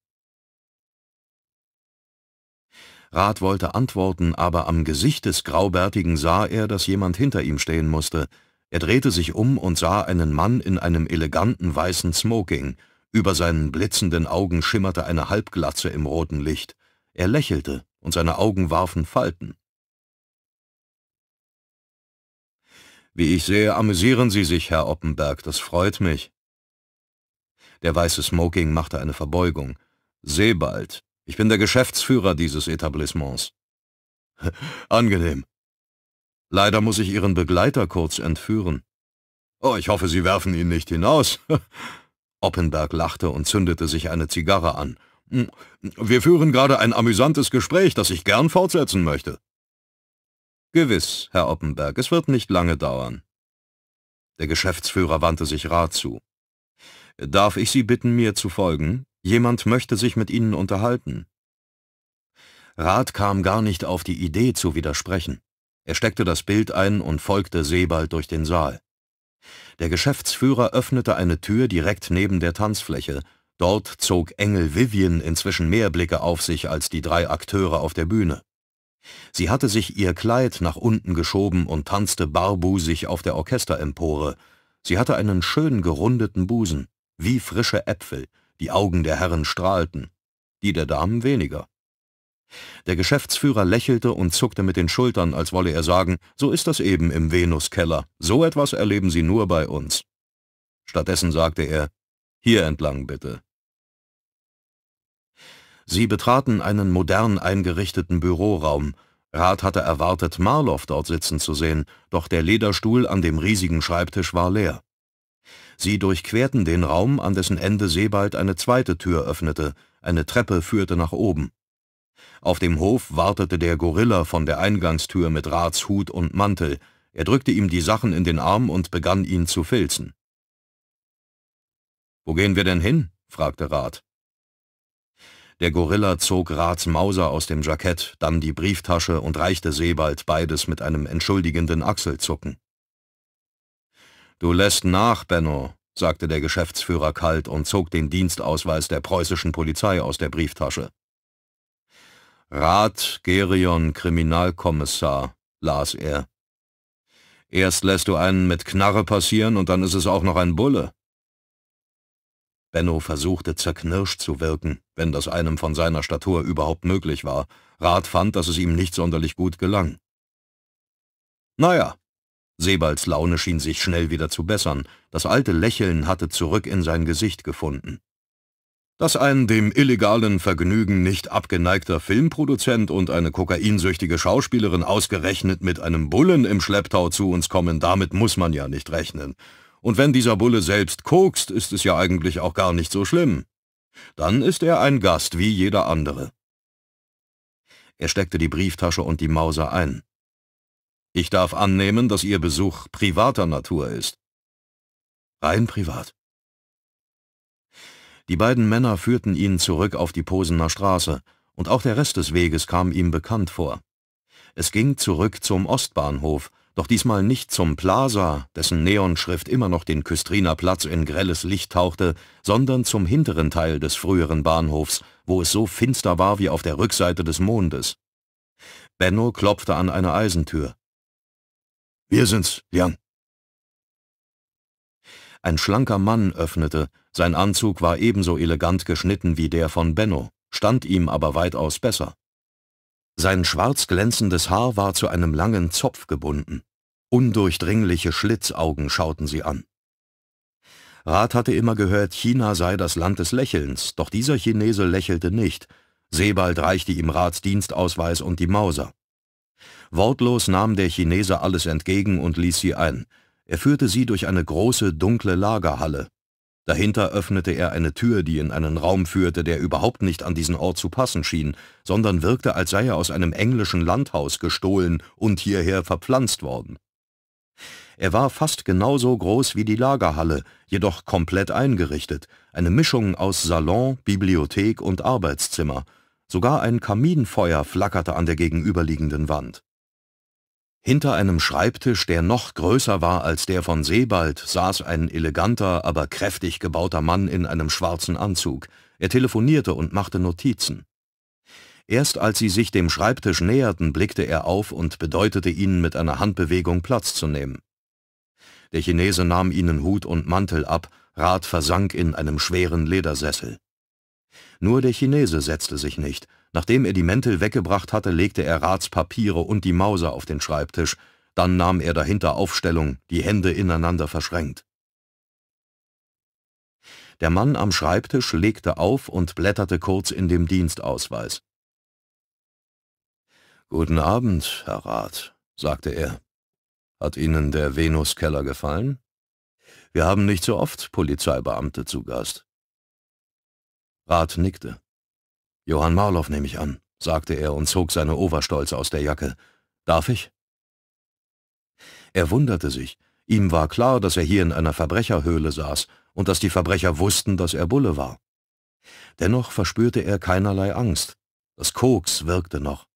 Rat wollte antworten, aber am Gesicht des Graubärtigen sah er, dass jemand hinter ihm stehen musste. Er drehte sich um und sah einen Mann in einem eleganten weißen Smoking. Über seinen blitzenden Augen schimmerte eine Halbglatze im roten Licht. Er lächelte und seine Augen warfen Falten. Wie ich sehe, amüsieren Sie sich, Herr Oppenberg, das freut mich. Der weiße Smoking machte eine Verbeugung. Sebald, ich bin der Geschäftsführer dieses Etablissements. Angenehm. Leider muss ich Ihren Begleiter kurz entführen. Oh, ich hoffe, Sie werfen ihn nicht hinaus. Oppenberg lachte und zündete sich eine Zigarre an. Hm, wir führen gerade ein amüsantes Gespräch, das ich gern fortsetzen möchte. Gewiss, Herr Oppenberg, es wird nicht lange dauern. Der Geschäftsführer wandte sich Rat zu. Darf ich Sie bitten, mir zu folgen? Jemand möchte sich mit ihnen unterhalten. Rat kam gar nicht auf die Idee zu widersprechen. Er steckte das Bild ein und folgte Sebald durch den Saal. Der Geschäftsführer öffnete eine Tür direkt neben der Tanzfläche. Dort zog Engel Vivian inzwischen mehr Blicke auf sich als die drei Akteure auf der Bühne. Sie hatte sich ihr Kleid nach unten geschoben und tanzte barbusig auf der Orchesterempore. Sie hatte einen schön gerundeten Busen, wie frische Äpfel, die Augen der Herren strahlten, die der Damen weniger. Der Geschäftsführer lächelte und zuckte mit den Schultern, als wolle er sagen, so ist das eben im Venuskeller, so etwas erleben Sie nur bei uns. Stattdessen sagte er, hier entlang bitte. Sie betraten einen modern eingerichteten Büroraum. Rat hatte erwartet, Marloff dort sitzen zu sehen, doch der Lederstuhl an dem riesigen Schreibtisch war leer. Sie durchquerten den Raum, an dessen Ende Sebald eine zweite Tür öffnete, eine Treppe führte nach oben. Auf dem Hof wartete der Gorilla von der Eingangstür mit Rats Hut und Mantel, er drückte ihm die Sachen in den Arm und begann ihn zu filzen. »Wo gehen wir denn hin?« fragte Rat. Der Gorilla zog Rats Mauser aus dem Jackett, dann die Brieftasche und reichte Sebald beides mit einem entschuldigenden Achselzucken. Du lässt nach, Benno, sagte der Geschäftsführer kalt und zog den Dienstausweis der preußischen Polizei aus der Brieftasche. Rat Gerion Kriminalkommissar, las er. Erst lässt du einen mit Knarre passieren und dann ist es auch noch ein Bulle. Benno versuchte zerknirscht zu wirken, wenn das einem von seiner Statur überhaupt möglich war. Rat fand, dass es ihm nicht sonderlich gut gelang. Naja, Sebalds Laune schien sich schnell wieder zu bessern. Das alte Lächeln hatte zurück in sein Gesicht gefunden. Dass ein dem illegalen Vergnügen nicht abgeneigter Filmproduzent und eine kokainsüchtige Schauspielerin ausgerechnet mit einem Bullen im Schlepptau zu uns kommen, damit muss man ja nicht rechnen. Und wenn dieser Bulle selbst kokst, ist es ja eigentlich auch gar nicht so schlimm. Dann ist er ein Gast wie jeder andere. Er steckte die Brieftasche und die Mauser ein. Ich darf annehmen, dass Ihr Besuch privater Natur ist. Rein privat. Die beiden Männer führten ihn zurück auf die Posener Straße, und auch der Rest des Weges kam ihm bekannt vor. Es ging zurück zum Ostbahnhof, doch diesmal nicht zum Plaza, dessen Neonschrift immer noch den Küstriner Platz in grelles Licht tauchte, sondern zum hinteren Teil des früheren Bahnhofs, wo es so finster war wie auf der Rückseite des Mondes. Benno klopfte an eine Eisentür. Wir sind's, Jan. Ein schlanker Mann öffnete, sein Anzug war ebenso elegant geschnitten wie der von Benno, stand ihm aber weitaus besser. Sein schwarz glänzendes Haar war zu einem langen Zopf gebunden. Undurchdringliche Schlitzaugen schauten sie an. Rat hatte immer gehört, China sei das Land des Lächelns, doch dieser Chinese lächelte nicht. Sebald reichte ihm Raths Dienstausweis und die Mauser. Wortlos nahm der Chinese alles entgegen und ließ sie ein. Er führte sie durch eine große, dunkle Lagerhalle. Dahinter öffnete er eine Tür, die in einen Raum führte, der überhaupt nicht an diesen Ort zu passen schien, sondern wirkte, als sei er aus einem englischen Landhaus gestohlen und hierher verpflanzt worden. Er war fast genauso groß wie die Lagerhalle, jedoch komplett eingerichtet, eine Mischung aus Salon, Bibliothek und Arbeitszimmer – Sogar ein Kaminfeuer flackerte an der gegenüberliegenden Wand. Hinter einem Schreibtisch, der noch größer war als der von Sebald, saß ein eleganter, aber kräftig gebauter Mann in einem schwarzen Anzug. Er telefonierte und machte Notizen. Erst als sie sich dem Schreibtisch näherten, blickte er auf und bedeutete ihnen mit einer Handbewegung Platz zu nehmen. Der Chinese nahm ihnen Hut und Mantel ab, Rat versank in einem schweren Ledersessel. Nur der Chinese setzte sich nicht. Nachdem er die Mäntel weggebracht hatte, legte er Ratspapiere und die Mauser auf den Schreibtisch. Dann nahm er dahinter Aufstellung, die Hände ineinander verschränkt. Der Mann am Schreibtisch legte auf und blätterte kurz in dem Dienstausweis. »Guten Abend, Herr Rat«, sagte er. »Hat Ihnen der Venuskeller gefallen? Wir haben nicht so oft Polizeibeamte zu Gast. Barth nickte. Johann Marloff nehme ich an, sagte er und zog seine Overstolz aus der Jacke. Darf ich? Er wunderte sich. Ihm war klar, dass er hier in einer Verbrecherhöhle saß und dass die Verbrecher wussten, dass er Bulle war. Dennoch verspürte er keinerlei Angst. Das Koks wirkte noch.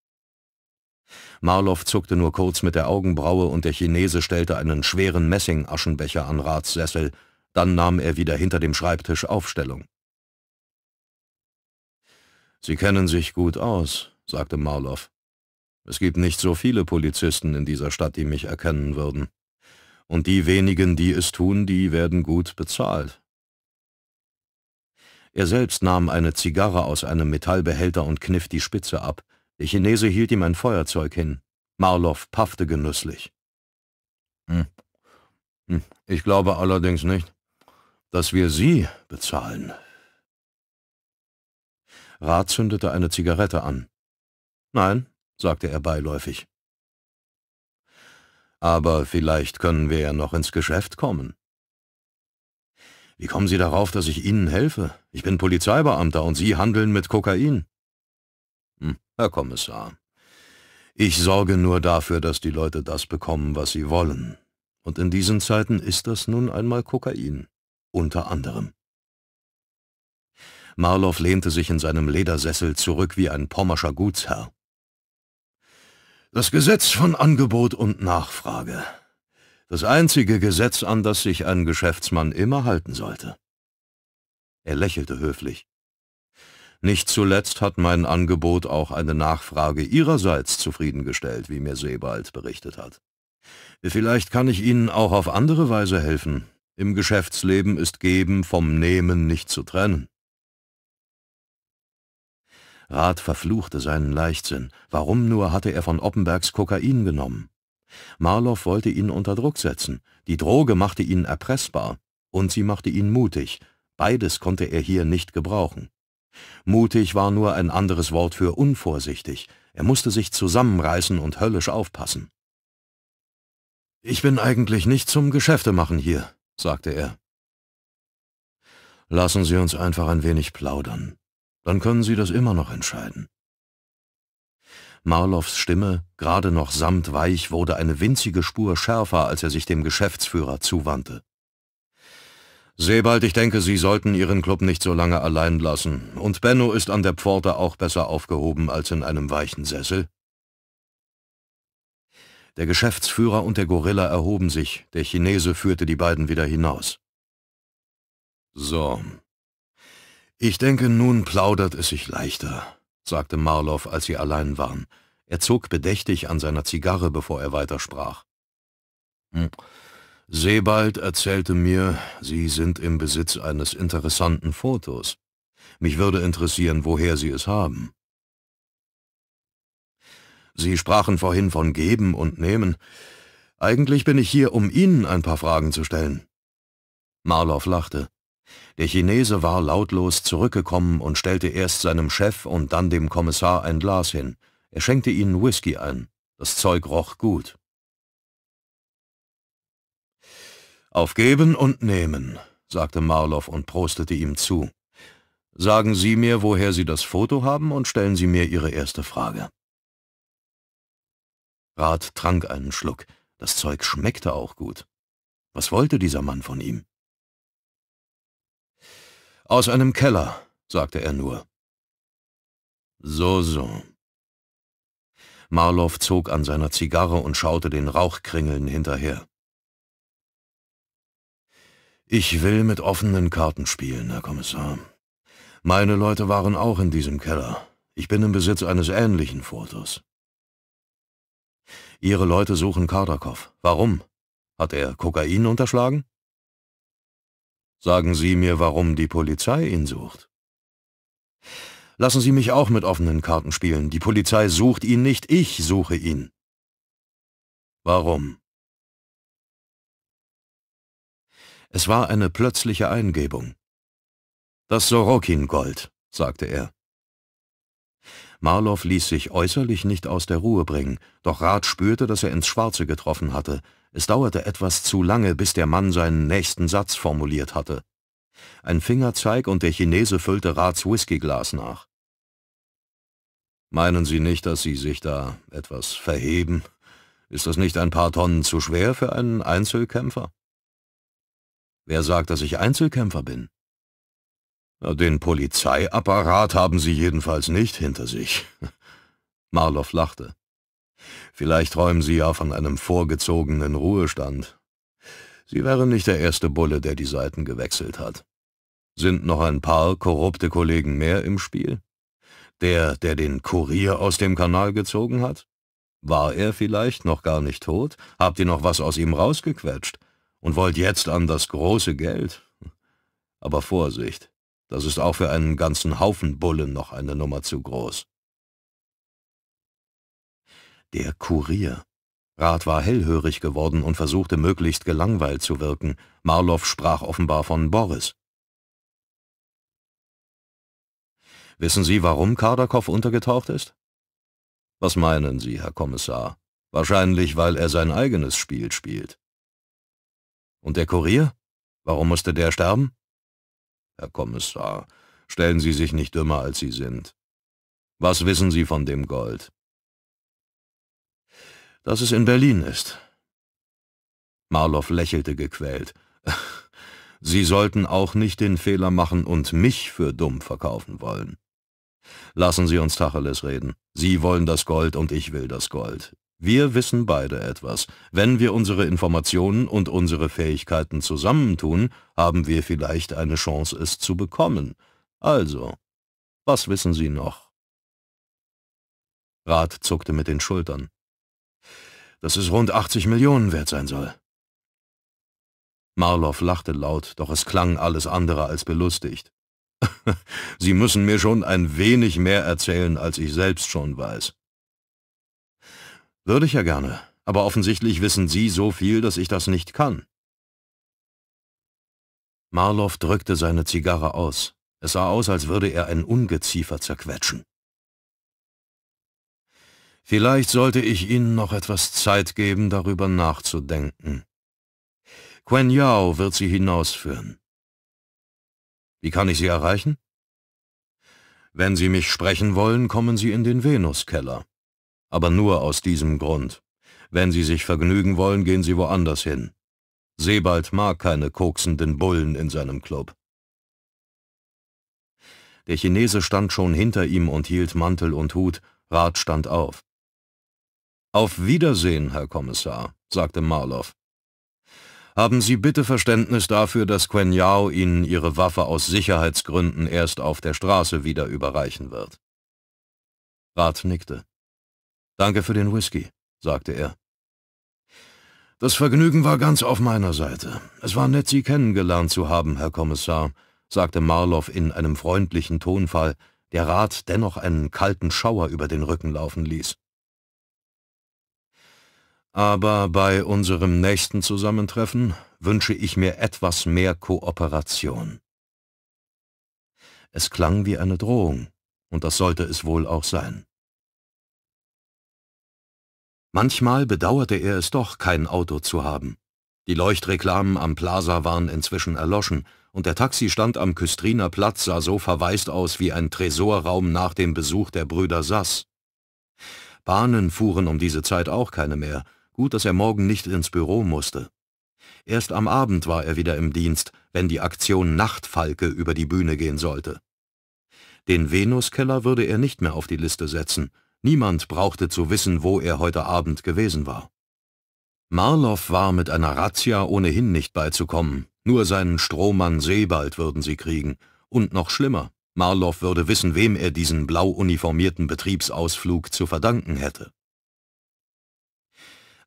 Marloff zuckte nur kurz mit der Augenbraue und der Chinese stellte einen schweren Messing-Aschenbecher an Ratssessel. Dann nahm er wieder hinter dem Schreibtisch Aufstellung. Sie kennen sich gut aus, sagte Marloff. Es gibt nicht so viele Polizisten in dieser Stadt, die mich erkennen würden. Und die wenigen, die es tun, die werden gut bezahlt. Er selbst nahm eine Zigarre aus einem Metallbehälter und kniff die Spitze ab. Der Chinese hielt ihm ein Feuerzeug hin. Marloff paffte genüsslich. Hm. hm. Ich glaube allerdings nicht, dass wir Sie bezahlen, Rath zündete eine Zigarette an. Nein, sagte er beiläufig. Aber vielleicht können wir ja noch ins Geschäft kommen. Wie kommen Sie darauf, dass ich Ihnen helfe? Ich bin Polizeibeamter und Sie handeln mit Kokain. Hm, Herr Kommissar, ich sorge nur dafür, dass die Leute das bekommen, was sie wollen. Und in diesen Zeiten ist das nun einmal Kokain, unter anderem. Marlow lehnte sich in seinem Ledersessel zurück wie ein pommerscher Gutsherr. Das Gesetz von Angebot und Nachfrage. Das einzige Gesetz, an das sich ein Geschäftsmann immer halten sollte. Er lächelte höflich. Nicht zuletzt hat mein Angebot auch eine Nachfrage Ihrerseits zufriedengestellt, wie mir Sebald berichtet hat. Vielleicht kann ich Ihnen auch auf andere Weise helfen. Im Geschäftsleben ist Geben vom Nehmen nicht zu trennen. Rat verfluchte seinen Leichtsinn. Warum nur hatte er von Oppenbergs Kokain genommen? Marloff wollte ihn unter Druck setzen. Die Droge machte ihn erpressbar. Und sie machte ihn mutig. Beides konnte er hier nicht gebrauchen. Mutig war nur ein anderes Wort für unvorsichtig. Er musste sich zusammenreißen und höllisch aufpassen. »Ich bin eigentlich nicht zum Geschäftemachen hier«, sagte er. »Lassen Sie uns einfach ein wenig plaudern dann können Sie das immer noch entscheiden. Marloffs Stimme, gerade noch samtweich, wurde eine winzige Spur schärfer, als er sich dem Geschäftsführer zuwandte. Sebald, ich denke, Sie sollten Ihren Club nicht so lange allein lassen. Und Benno ist an der Pforte auch besser aufgehoben als in einem weichen Sessel. Der Geschäftsführer und der Gorilla erhoben sich. Der Chinese führte die beiden wieder hinaus. So, ich denke, nun plaudert es sich leichter, sagte Marlow, als sie allein waren. Er zog bedächtig an seiner Zigarre, bevor er weitersprach. Hm. Sebald erzählte mir, Sie sind im Besitz eines interessanten Fotos. Mich würde interessieren, woher Sie es haben. Sie sprachen vorhin von Geben und Nehmen. Eigentlich bin ich hier, um Ihnen ein paar Fragen zu stellen. Marlow lachte. Der Chinese war lautlos zurückgekommen und stellte erst seinem Chef und dann dem Kommissar ein Glas hin. Er schenkte ihnen Whisky ein. Das Zeug roch gut. »Aufgeben und Nehmen, sagte Marlow und prostete ihm zu. Sagen Sie mir, woher Sie das Foto haben und stellen Sie mir Ihre erste Frage. Rat trank einen Schluck. Das Zeug schmeckte auch gut. Was wollte dieser Mann von ihm? Aus einem Keller, sagte er nur. So, so. Marlow zog an seiner Zigarre und schaute den Rauchkringeln hinterher. Ich will mit offenen Karten spielen, Herr Kommissar. Meine Leute waren auch in diesem Keller. Ich bin im Besitz eines ähnlichen Fotos. Ihre Leute suchen Kardakov. Warum? Hat er Kokain unterschlagen? Sagen Sie mir, warum die Polizei ihn sucht. Lassen Sie mich auch mit offenen Karten spielen. Die Polizei sucht ihn nicht, ich suche ihn. Warum? Es war eine plötzliche Eingebung. Das Sorokin-Gold, sagte er. Marlow ließ sich äußerlich nicht aus der Ruhe bringen, doch Rat spürte, dass er ins Schwarze getroffen hatte, es dauerte etwas zu lange, bis der Mann seinen nächsten Satz formuliert hatte. Ein Fingerzeig und der Chinese füllte Rats Whiskyglas nach. Meinen Sie nicht, dass Sie sich da etwas verheben? Ist das nicht ein paar Tonnen zu schwer für einen Einzelkämpfer? Wer sagt, dass ich Einzelkämpfer bin? Den Polizeiapparat haben Sie jedenfalls nicht hinter sich. Marloff lachte. Vielleicht träumen Sie ja von einem vorgezogenen Ruhestand. Sie wären nicht der erste Bulle, der die Seiten gewechselt hat. Sind noch ein paar korrupte Kollegen mehr im Spiel? Der, der den Kurier aus dem Kanal gezogen hat? War er vielleicht noch gar nicht tot? Habt ihr noch was aus ihm rausgequetscht? Und wollt jetzt an das große Geld? Aber Vorsicht, das ist auch für einen ganzen Haufen Bullen noch eine Nummer zu groß der Kurier. Rat war hellhörig geworden und versuchte möglichst gelangweilt zu wirken. Marlow sprach offenbar von Boris. Wissen Sie, warum Kardakow untergetaucht ist? Was meinen Sie, Herr Kommissar? Wahrscheinlich, weil er sein eigenes Spiel spielt. Und der Kurier? Warum musste der sterben? Herr Kommissar, stellen Sie sich nicht dümmer, als Sie sind. Was wissen Sie von dem Gold? dass es in Berlin ist. Marloff lächelte gequält. Sie sollten auch nicht den Fehler machen und mich für dumm verkaufen wollen. Lassen Sie uns Tacheles reden. Sie wollen das Gold und ich will das Gold. Wir wissen beide etwas. Wenn wir unsere Informationen und unsere Fähigkeiten zusammentun, haben wir vielleicht eine Chance, es zu bekommen. Also, was wissen Sie noch? Rat zuckte mit den Schultern dass es rund 80 Millionen wert sein soll. Marlow lachte laut, doch es klang alles andere als belustigt. Sie müssen mir schon ein wenig mehr erzählen, als ich selbst schon weiß. Würde ich ja gerne, aber offensichtlich wissen Sie so viel, dass ich das nicht kann. Marlow drückte seine Zigarre aus. Es sah aus, als würde er ein Ungeziefer zerquetschen. Vielleicht sollte ich Ihnen noch etwas Zeit geben, darüber nachzudenken. Quen Yao wird Sie hinausführen. Wie kann ich Sie erreichen? Wenn Sie mich sprechen wollen, kommen Sie in den Venuskeller. Aber nur aus diesem Grund. Wenn Sie sich vergnügen wollen, gehen Sie woanders hin. Sebald mag keine koksenden Bullen in seinem Club. Der Chinese stand schon hinter ihm und hielt Mantel und Hut, Rat stand auf. Auf Wiedersehen, Herr Kommissar, sagte Marlow. Haben Sie bitte Verständnis dafür, dass Quen Yao Ihnen Ihre Waffe aus Sicherheitsgründen erst auf der Straße wieder überreichen wird. Rat nickte. Danke für den Whisky, sagte er. Das Vergnügen war ganz auf meiner Seite. Es war nett, Sie kennengelernt zu haben, Herr Kommissar, sagte Marlow in einem freundlichen Tonfall, der Rat dennoch einen kalten Schauer über den Rücken laufen ließ. Aber bei unserem nächsten Zusammentreffen wünsche ich mir etwas mehr Kooperation. Es klang wie eine Drohung, und das sollte es wohl auch sein. Manchmal bedauerte er es doch, kein Auto zu haben. Die Leuchtreklamen am Plaza waren inzwischen erloschen, und der Taxistand am Küstriner Platz sah so verwaist aus wie ein Tresorraum nach dem Besuch der Brüder Sass. Bahnen fuhren um diese Zeit auch keine mehr, Gut, dass er morgen nicht ins Büro musste. Erst am Abend war er wieder im Dienst, wenn die Aktion Nachtfalke über die Bühne gehen sollte. Den Venuskeller würde er nicht mehr auf die Liste setzen. Niemand brauchte zu wissen, wo er heute Abend gewesen war. Marloff war mit einer Razzia ohnehin nicht beizukommen. Nur seinen Strohmann Sebald würden sie kriegen. Und noch schlimmer, Marloff würde wissen, wem er diesen blau uniformierten Betriebsausflug zu verdanken hätte.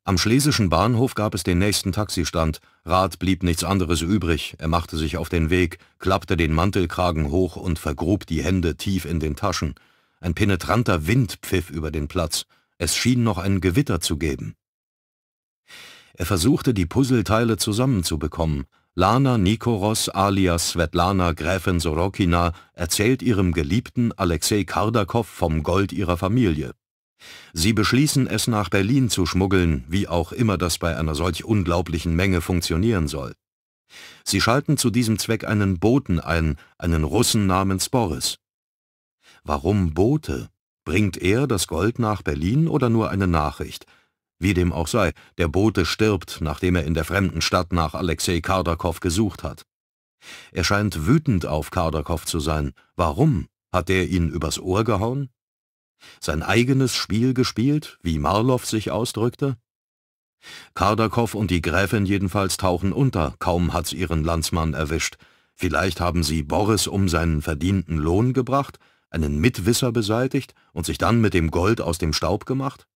Am schlesischen Bahnhof gab es den nächsten Taxistand. Rat blieb nichts anderes übrig. Er machte sich auf den Weg, klappte den Mantelkragen hoch und vergrub die Hände tief in den Taschen. Ein penetranter Wind pfiff über den Platz. Es schien noch ein Gewitter zu geben. Er versuchte, die Puzzleteile zusammenzubekommen. Lana Nikoros alias Svetlana Gräfin Sorokina erzählt ihrem Geliebten Alexei Kardakow vom Gold ihrer Familie. Sie beschließen, es nach Berlin zu schmuggeln, wie auch immer das bei einer solch unglaublichen Menge funktionieren soll. Sie schalten zu diesem Zweck einen Boten ein, einen Russen namens Boris. Warum Bote? Bringt er das Gold nach Berlin oder nur eine Nachricht? Wie dem auch sei, der Bote stirbt, nachdem er in der fremden Stadt nach Alexei Kardakow gesucht hat. Er scheint wütend auf Kardakow zu sein. Warum? Hat er ihn übers Ohr gehauen? Sein eigenes Spiel gespielt, wie Marloff sich ausdrückte? Kardakow und die Gräfin jedenfalls tauchen unter, kaum hat's ihren Landsmann erwischt. Vielleicht haben sie Boris um seinen verdienten Lohn gebracht, einen Mitwisser beseitigt und sich dann mit dem Gold aus dem Staub gemacht?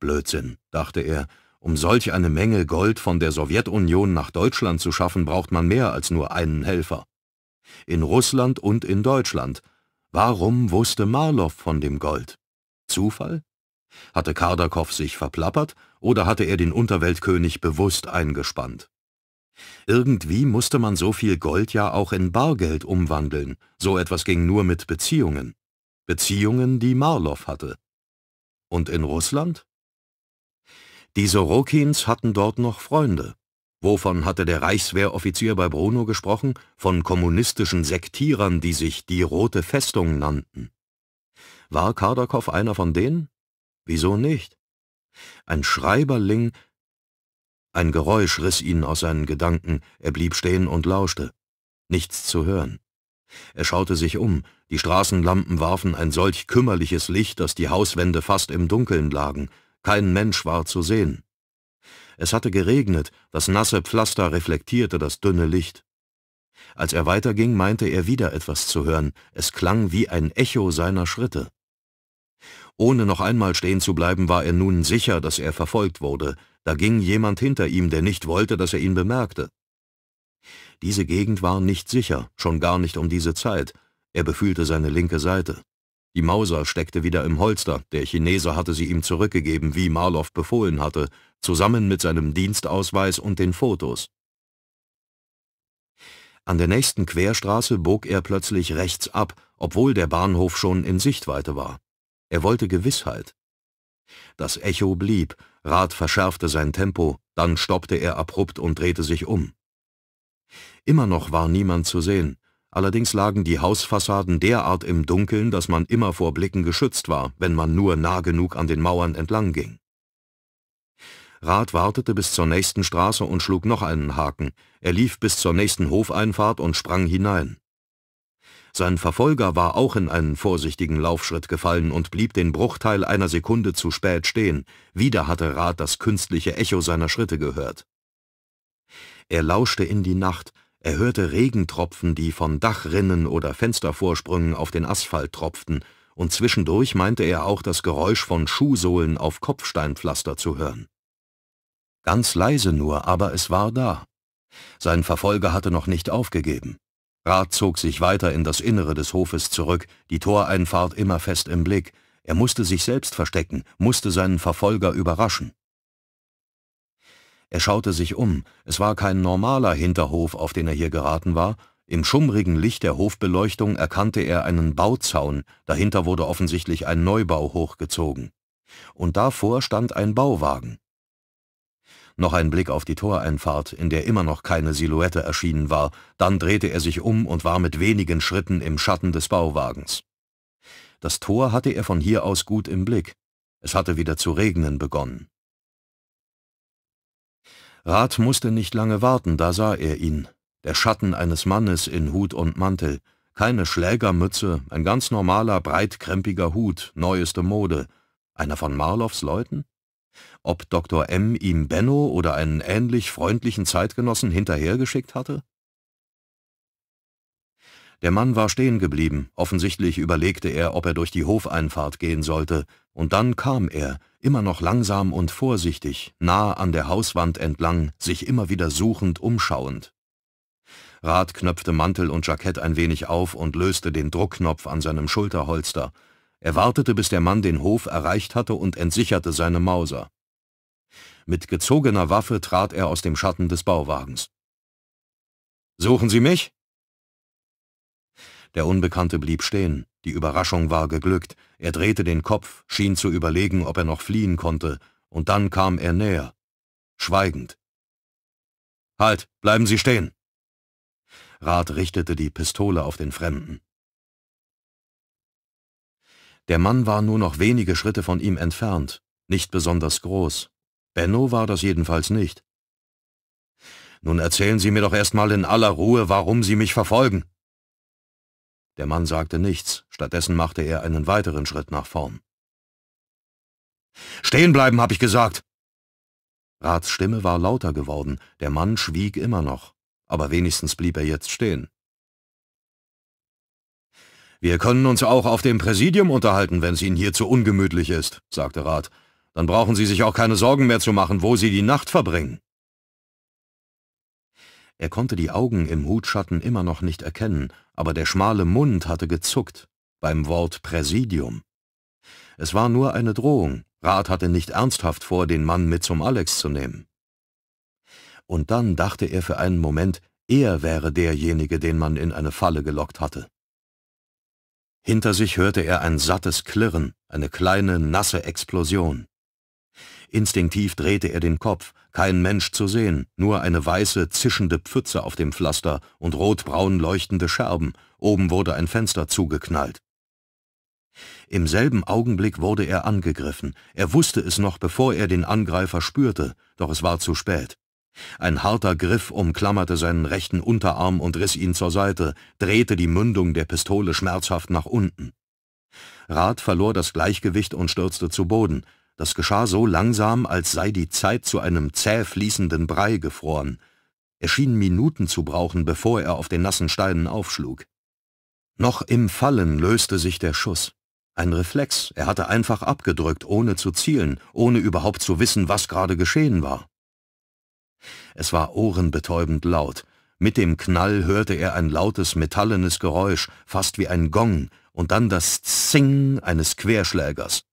Blödsinn, dachte er, um solch eine Menge Gold von der Sowjetunion nach Deutschland zu schaffen, braucht man mehr als nur einen Helfer. In Russland und in Deutschland Warum wusste Marlow von dem Gold? Zufall? Hatte Kardakow sich verplappert oder hatte er den Unterweltkönig bewusst eingespannt? Irgendwie musste man so viel Gold ja auch in Bargeld umwandeln, so etwas ging nur mit Beziehungen. Beziehungen, die Marlow hatte. Und in Russland? Die Sorokins hatten dort noch Freunde. Wovon hatte der Reichswehroffizier bei Bruno gesprochen? Von kommunistischen Sektierern, die sich die Rote Festung nannten. War Kardakow einer von denen? Wieso nicht? Ein Schreiberling... Ein Geräusch riss ihn aus seinen Gedanken, er blieb stehen und lauschte. Nichts zu hören. Er schaute sich um, die Straßenlampen warfen ein solch kümmerliches Licht, dass die Hauswände fast im Dunkeln lagen, kein Mensch war zu sehen. Es hatte geregnet, das nasse Pflaster reflektierte das dünne Licht. Als er weiterging, meinte er wieder etwas zu hören, es klang wie ein Echo seiner Schritte. Ohne noch einmal stehen zu bleiben, war er nun sicher, dass er verfolgt wurde, da ging jemand hinter ihm, der nicht wollte, dass er ihn bemerkte. Diese Gegend war nicht sicher, schon gar nicht um diese Zeit, er befühlte seine linke Seite. Die Mauser steckte wieder im Holster, der Chinese hatte sie ihm zurückgegeben, wie Marloff befohlen hatte, zusammen mit seinem Dienstausweis und den Fotos. An der nächsten Querstraße bog er plötzlich rechts ab, obwohl der Bahnhof schon in Sichtweite war. Er wollte Gewissheit. Das Echo blieb, Rad verschärfte sein Tempo, dann stoppte er abrupt und drehte sich um. Immer noch war niemand zu sehen, allerdings lagen die Hausfassaden derart im Dunkeln, dass man immer vor Blicken geschützt war, wenn man nur nah genug an den Mauern entlang ging. Rat wartete bis zur nächsten Straße und schlug noch einen Haken. Er lief bis zur nächsten Hofeinfahrt und sprang hinein. Sein Verfolger war auch in einen vorsichtigen Laufschritt gefallen und blieb den Bruchteil einer Sekunde zu spät stehen. Wieder hatte Rat das künstliche Echo seiner Schritte gehört. Er lauschte in die Nacht, er hörte Regentropfen, die von Dachrinnen oder Fenstervorsprüngen auf den Asphalt tropften, und zwischendurch meinte er auch das Geräusch von Schuhsohlen auf Kopfsteinpflaster zu hören. Ganz leise nur, aber es war da. Sein Verfolger hatte noch nicht aufgegeben. Rat zog sich weiter in das Innere des Hofes zurück, die Toreinfahrt immer fest im Blick. Er musste sich selbst verstecken, musste seinen Verfolger überraschen. Er schaute sich um. Es war kein normaler Hinterhof, auf den er hier geraten war. Im schummrigen Licht der Hofbeleuchtung erkannte er einen Bauzaun, dahinter wurde offensichtlich ein Neubau hochgezogen. Und davor stand ein Bauwagen noch ein Blick auf die Toreinfahrt, in der immer noch keine Silhouette erschienen war, dann drehte er sich um und war mit wenigen Schritten im Schatten des Bauwagens. Das Tor hatte er von hier aus gut im Blick. Es hatte wieder zu regnen begonnen. Rat musste nicht lange warten, da sah er ihn. Der Schatten eines Mannes in Hut und Mantel. Keine Schlägermütze, ein ganz normaler, breitkrempiger Hut, neueste Mode. Einer von Marloffs Leuten? Ob Dr. M. ihm Benno oder einen ähnlich freundlichen Zeitgenossen hinterhergeschickt hatte? Der Mann war stehen geblieben, offensichtlich überlegte er, ob er durch die Hofeinfahrt gehen sollte, und dann kam er, immer noch langsam und vorsichtig, nah an der Hauswand entlang, sich immer wieder suchend umschauend. Rat knöpfte Mantel und Jackett ein wenig auf und löste den Druckknopf an seinem Schulterholster, er wartete, bis der Mann den Hof erreicht hatte und entsicherte seine Mauser. Mit gezogener Waffe trat er aus dem Schatten des Bauwagens. »Suchen Sie mich?« Der Unbekannte blieb stehen. Die Überraschung war geglückt. Er drehte den Kopf, schien zu überlegen, ob er noch fliehen konnte, und dann kam er näher. Schweigend. »Halt, bleiben Sie stehen!« Rat richtete die Pistole auf den Fremden. Der Mann war nur noch wenige Schritte von ihm entfernt, nicht besonders groß. Benno war das jedenfalls nicht. Nun erzählen Sie mir doch erstmal in aller Ruhe, warum Sie mich verfolgen. Der Mann sagte nichts, stattdessen machte er einen weiteren Schritt nach vorn. Stehen bleiben, habe ich gesagt! Rats Stimme war lauter geworden, der Mann schwieg immer noch, aber wenigstens blieb er jetzt stehen. Wir können uns auch auf dem Präsidium unterhalten, wenn es Ihnen hier zu ungemütlich ist, sagte Rat. Dann brauchen Sie sich auch keine Sorgen mehr zu machen, wo Sie die Nacht verbringen. Er konnte die Augen im Hutschatten immer noch nicht erkennen, aber der schmale Mund hatte gezuckt beim Wort Präsidium. Es war nur eine Drohung. Rat hatte nicht ernsthaft vor, den Mann mit zum Alex zu nehmen. Und dann dachte er für einen Moment, er wäre derjenige, den man in eine Falle gelockt hatte. Hinter sich hörte er ein sattes Klirren, eine kleine, nasse Explosion. Instinktiv drehte er den Kopf, kein Mensch zu sehen, nur eine weiße, zischende Pfütze auf dem Pflaster und rotbraun leuchtende Scherben, oben wurde ein Fenster zugeknallt. Im selben Augenblick wurde er angegriffen, er wusste es noch, bevor er den Angreifer spürte, doch es war zu spät. Ein harter Griff umklammerte seinen rechten Unterarm und riss ihn zur Seite, drehte die Mündung der Pistole schmerzhaft nach unten. Rath verlor das Gleichgewicht und stürzte zu Boden. Das geschah so langsam, als sei die Zeit zu einem zäh fließenden Brei gefroren. Er schien Minuten zu brauchen, bevor er auf den nassen Steinen aufschlug. Noch im Fallen löste sich der Schuss. Ein Reflex, er hatte einfach abgedrückt, ohne zu zielen, ohne überhaupt zu wissen, was gerade geschehen war. Es war ohrenbetäubend laut. Mit dem Knall hörte er ein lautes, metallenes Geräusch, fast wie ein Gong, und dann das Zing eines Querschlägers.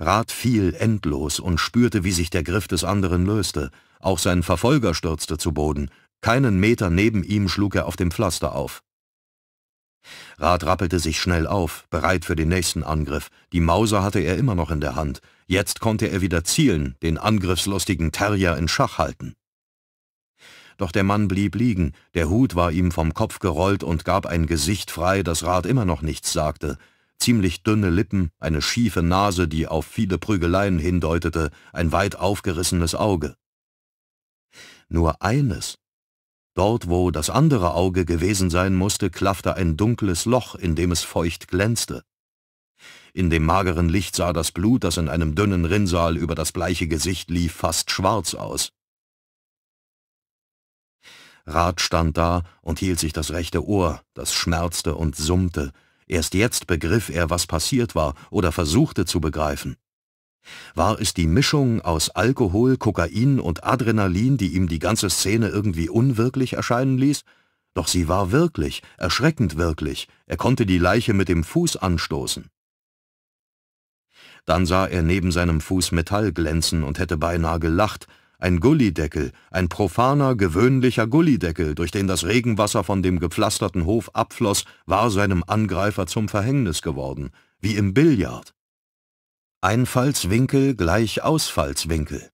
Rad fiel endlos und spürte, wie sich der Griff des anderen löste. Auch sein Verfolger stürzte zu Boden. Keinen Meter neben ihm schlug er auf dem Pflaster auf. Rat rappelte sich schnell auf, bereit für den nächsten Angriff. Die Mauser hatte er immer noch in der Hand. Jetzt konnte er wieder zielen, den angriffslustigen Terrier in Schach halten. Doch der Mann blieb liegen, der Hut war ihm vom Kopf gerollt und gab ein Gesicht frei, das Rat immer noch nichts sagte. Ziemlich dünne Lippen, eine schiefe Nase, die auf viele Prügeleien hindeutete, ein weit aufgerissenes Auge. Nur eines Dort, wo das andere Auge gewesen sein musste, klaffte ein dunkles Loch, in dem es feucht glänzte. In dem mageren Licht sah das Blut, das in einem dünnen Rinnsal über das bleiche Gesicht lief, fast schwarz aus. Rat stand da und hielt sich das rechte Ohr, das schmerzte und summte. Erst jetzt begriff er, was passiert war, oder versuchte zu begreifen. War es die Mischung aus Alkohol, Kokain und Adrenalin, die ihm die ganze Szene irgendwie unwirklich erscheinen ließ? Doch sie war wirklich, erschreckend wirklich. Er konnte die Leiche mit dem Fuß anstoßen. Dann sah er neben seinem Fuß Metall glänzen und hätte beinahe gelacht. Ein Gullideckel, ein profaner, gewöhnlicher Gullideckel, durch den das Regenwasser von dem gepflasterten Hof abfloss, war seinem Angreifer zum Verhängnis geworden, wie im Billard. Einfallswinkel gleich Ausfallswinkel.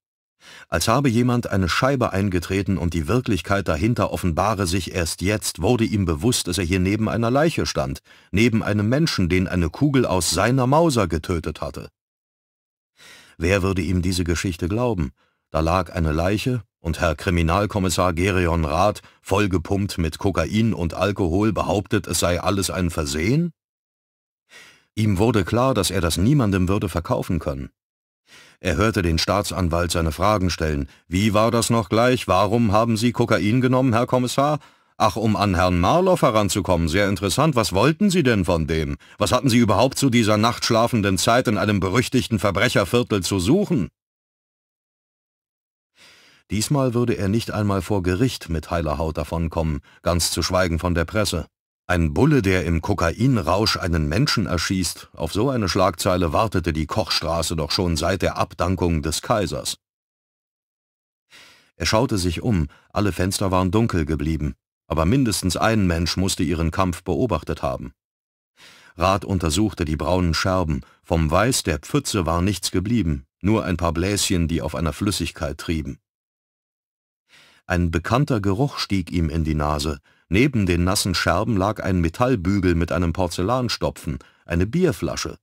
Als habe jemand eine Scheibe eingetreten und die Wirklichkeit dahinter offenbare sich erst jetzt, wurde ihm bewusst, dass er hier neben einer Leiche stand, neben einem Menschen, den eine Kugel aus seiner Mauser getötet hatte. Wer würde ihm diese Geschichte glauben? Da lag eine Leiche und Herr Kriminalkommissar Gerion Rath, vollgepumpt mit Kokain und Alkohol, behauptet, es sei alles ein Versehen? Ihm wurde klar, dass er das niemandem würde verkaufen können. Er hörte den Staatsanwalt seine Fragen stellen. Wie war das noch gleich? Warum haben Sie Kokain genommen, Herr Kommissar? Ach, um an Herrn Marloff heranzukommen, sehr interessant. Was wollten Sie denn von dem? Was hatten Sie überhaupt zu dieser nachtschlafenden Zeit in einem berüchtigten Verbrecherviertel zu suchen? Diesmal würde er nicht einmal vor Gericht mit heiler Haut davonkommen, ganz zu schweigen von der Presse. Ein Bulle, der im Kokainrausch einen Menschen erschießt, auf so eine Schlagzeile wartete die Kochstraße doch schon seit der Abdankung des Kaisers. Er schaute sich um, alle Fenster waren dunkel geblieben, aber mindestens ein Mensch musste ihren Kampf beobachtet haben. Rat untersuchte die braunen Scherben, vom Weiß der Pfütze war nichts geblieben, nur ein paar Bläschen, die auf einer Flüssigkeit trieben. Ein bekannter Geruch stieg ihm in die Nase, Neben den nassen Scherben lag ein Metallbügel mit einem Porzellanstopfen, eine Bierflasche.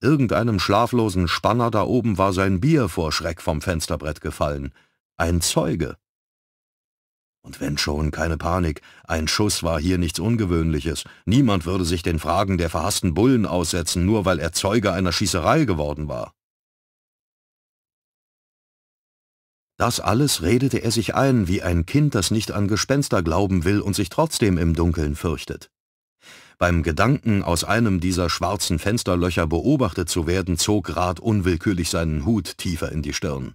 Irgendeinem schlaflosen Spanner da oben war sein Bier vor Schreck vom Fensterbrett gefallen. Ein Zeuge. Und wenn schon, keine Panik, ein Schuss war hier nichts Ungewöhnliches. Niemand würde sich den Fragen der verhassten Bullen aussetzen, nur weil er Zeuge einer Schießerei geworden war. Das alles redete er sich ein, wie ein Kind, das nicht an Gespenster glauben will und sich trotzdem im Dunkeln fürchtet. Beim Gedanken, aus einem dieser schwarzen Fensterlöcher beobachtet zu werden, zog Rat unwillkürlich seinen Hut tiefer in die Stirn.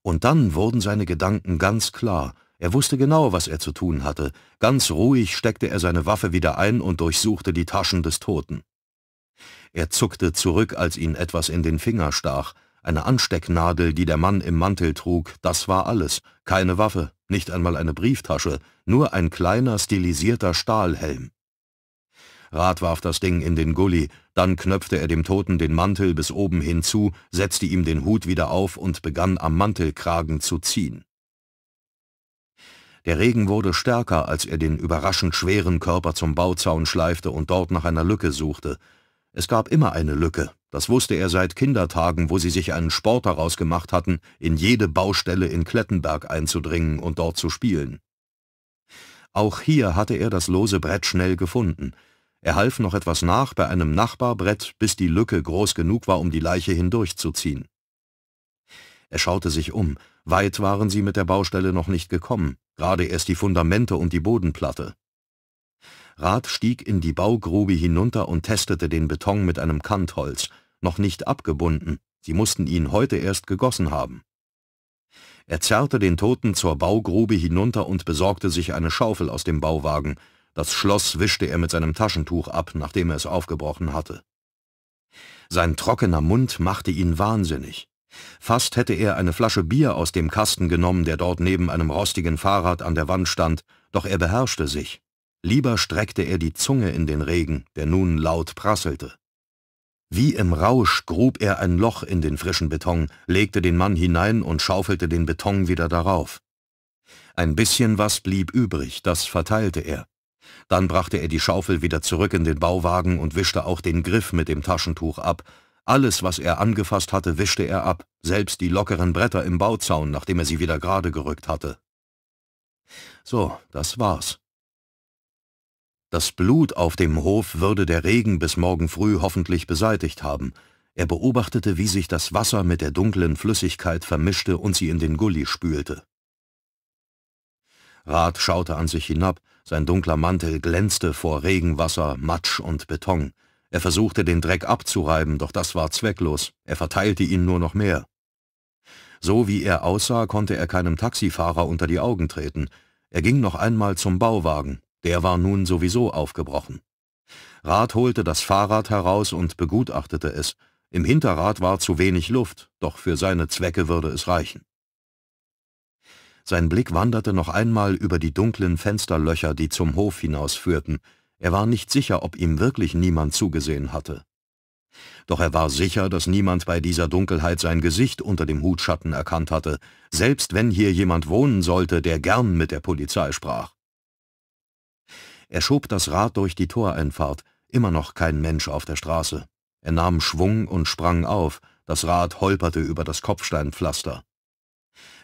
Und dann wurden seine Gedanken ganz klar. Er wusste genau, was er zu tun hatte. Ganz ruhig steckte er seine Waffe wieder ein und durchsuchte die Taschen des Toten. Er zuckte zurück, als ihn etwas in den Finger stach eine Anstecknadel, die der Mann im Mantel trug, das war alles, keine Waffe, nicht einmal eine Brieftasche, nur ein kleiner stilisierter Stahlhelm. Rat warf das Ding in den Gully, dann knöpfte er dem Toten den Mantel bis oben hinzu, setzte ihm den Hut wieder auf und begann am Mantelkragen zu ziehen. Der Regen wurde stärker, als er den überraschend schweren Körper zum Bauzaun schleifte und dort nach einer Lücke suchte. Es gab immer eine Lücke, das wusste er seit Kindertagen, wo sie sich einen Sport daraus gemacht hatten, in jede Baustelle in Klettenberg einzudringen und dort zu spielen. Auch hier hatte er das lose Brett schnell gefunden. Er half noch etwas nach bei einem Nachbarbrett, bis die Lücke groß genug war, um die Leiche hindurchzuziehen. Er schaute sich um. Weit waren sie mit der Baustelle noch nicht gekommen, gerade erst die Fundamente und die Bodenplatte. Rath stieg in die Baugrube hinunter und testete den Beton mit einem Kantholz – noch nicht abgebunden, sie mussten ihn heute erst gegossen haben. Er zerrte den Toten zur Baugrube hinunter und besorgte sich eine Schaufel aus dem Bauwagen. Das Schloss wischte er mit seinem Taschentuch ab, nachdem er es aufgebrochen hatte. Sein trockener Mund machte ihn wahnsinnig. Fast hätte er eine Flasche Bier aus dem Kasten genommen, der dort neben einem rostigen Fahrrad an der Wand stand, doch er beherrschte sich. Lieber streckte er die Zunge in den Regen, der nun laut prasselte. Wie im Rausch grub er ein Loch in den frischen Beton, legte den Mann hinein und schaufelte den Beton wieder darauf. Ein bisschen was blieb übrig, das verteilte er. Dann brachte er die Schaufel wieder zurück in den Bauwagen und wischte auch den Griff mit dem Taschentuch ab. Alles, was er angefasst hatte, wischte er ab, selbst die lockeren Bretter im Bauzaun, nachdem er sie wieder gerade gerückt hatte. So, das war's. Das Blut auf dem Hof würde der Regen bis morgen früh hoffentlich beseitigt haben. Er beobachtete, wie sich das Wasser mit der dunklen Flüssigkeit vermischte und sie in den Gully spülte. Rath schaute an sich hinab, sein dunkler Mantel glänzte vor Regenwasser, Matsch und Beton. Er versuchte, den Dreck abzureiben, doch das war zwecklos, er verteilte ihn nur noch mehr. So wie er aussah, konnte er keinem Taxifahrer unter die Augen treten. Er ging noch einmal zum Bauwagen, der war nun sowieso aufgebrochen. Rat holte das Fahrrad heraus und begutachtete es. Im Hinterrad war zu wenig Luft, doch für seine Zwecke würde es reichen. Sein Blick wanderte noch einmal über die dunklen Fensterlöcher, die zum Hof hinausführten. Er war nicht sicher, ob ihm wirklich niemand zugesehen hatte. Doch er war sicher, dass niemand bei dieser Dunkelheit sein Gesicht unter dem Hutschatten erkannt hatte, selbst wenn hier jemand wohnen sollte, der gern mit der Polizei sprach. Er schob das Rad durch die Toreinfahrt, immer noch kein Mensch auf der Straße. Er nahm Schwung und sprang auf, das Rad holperte über das Kopfsteinpflaster.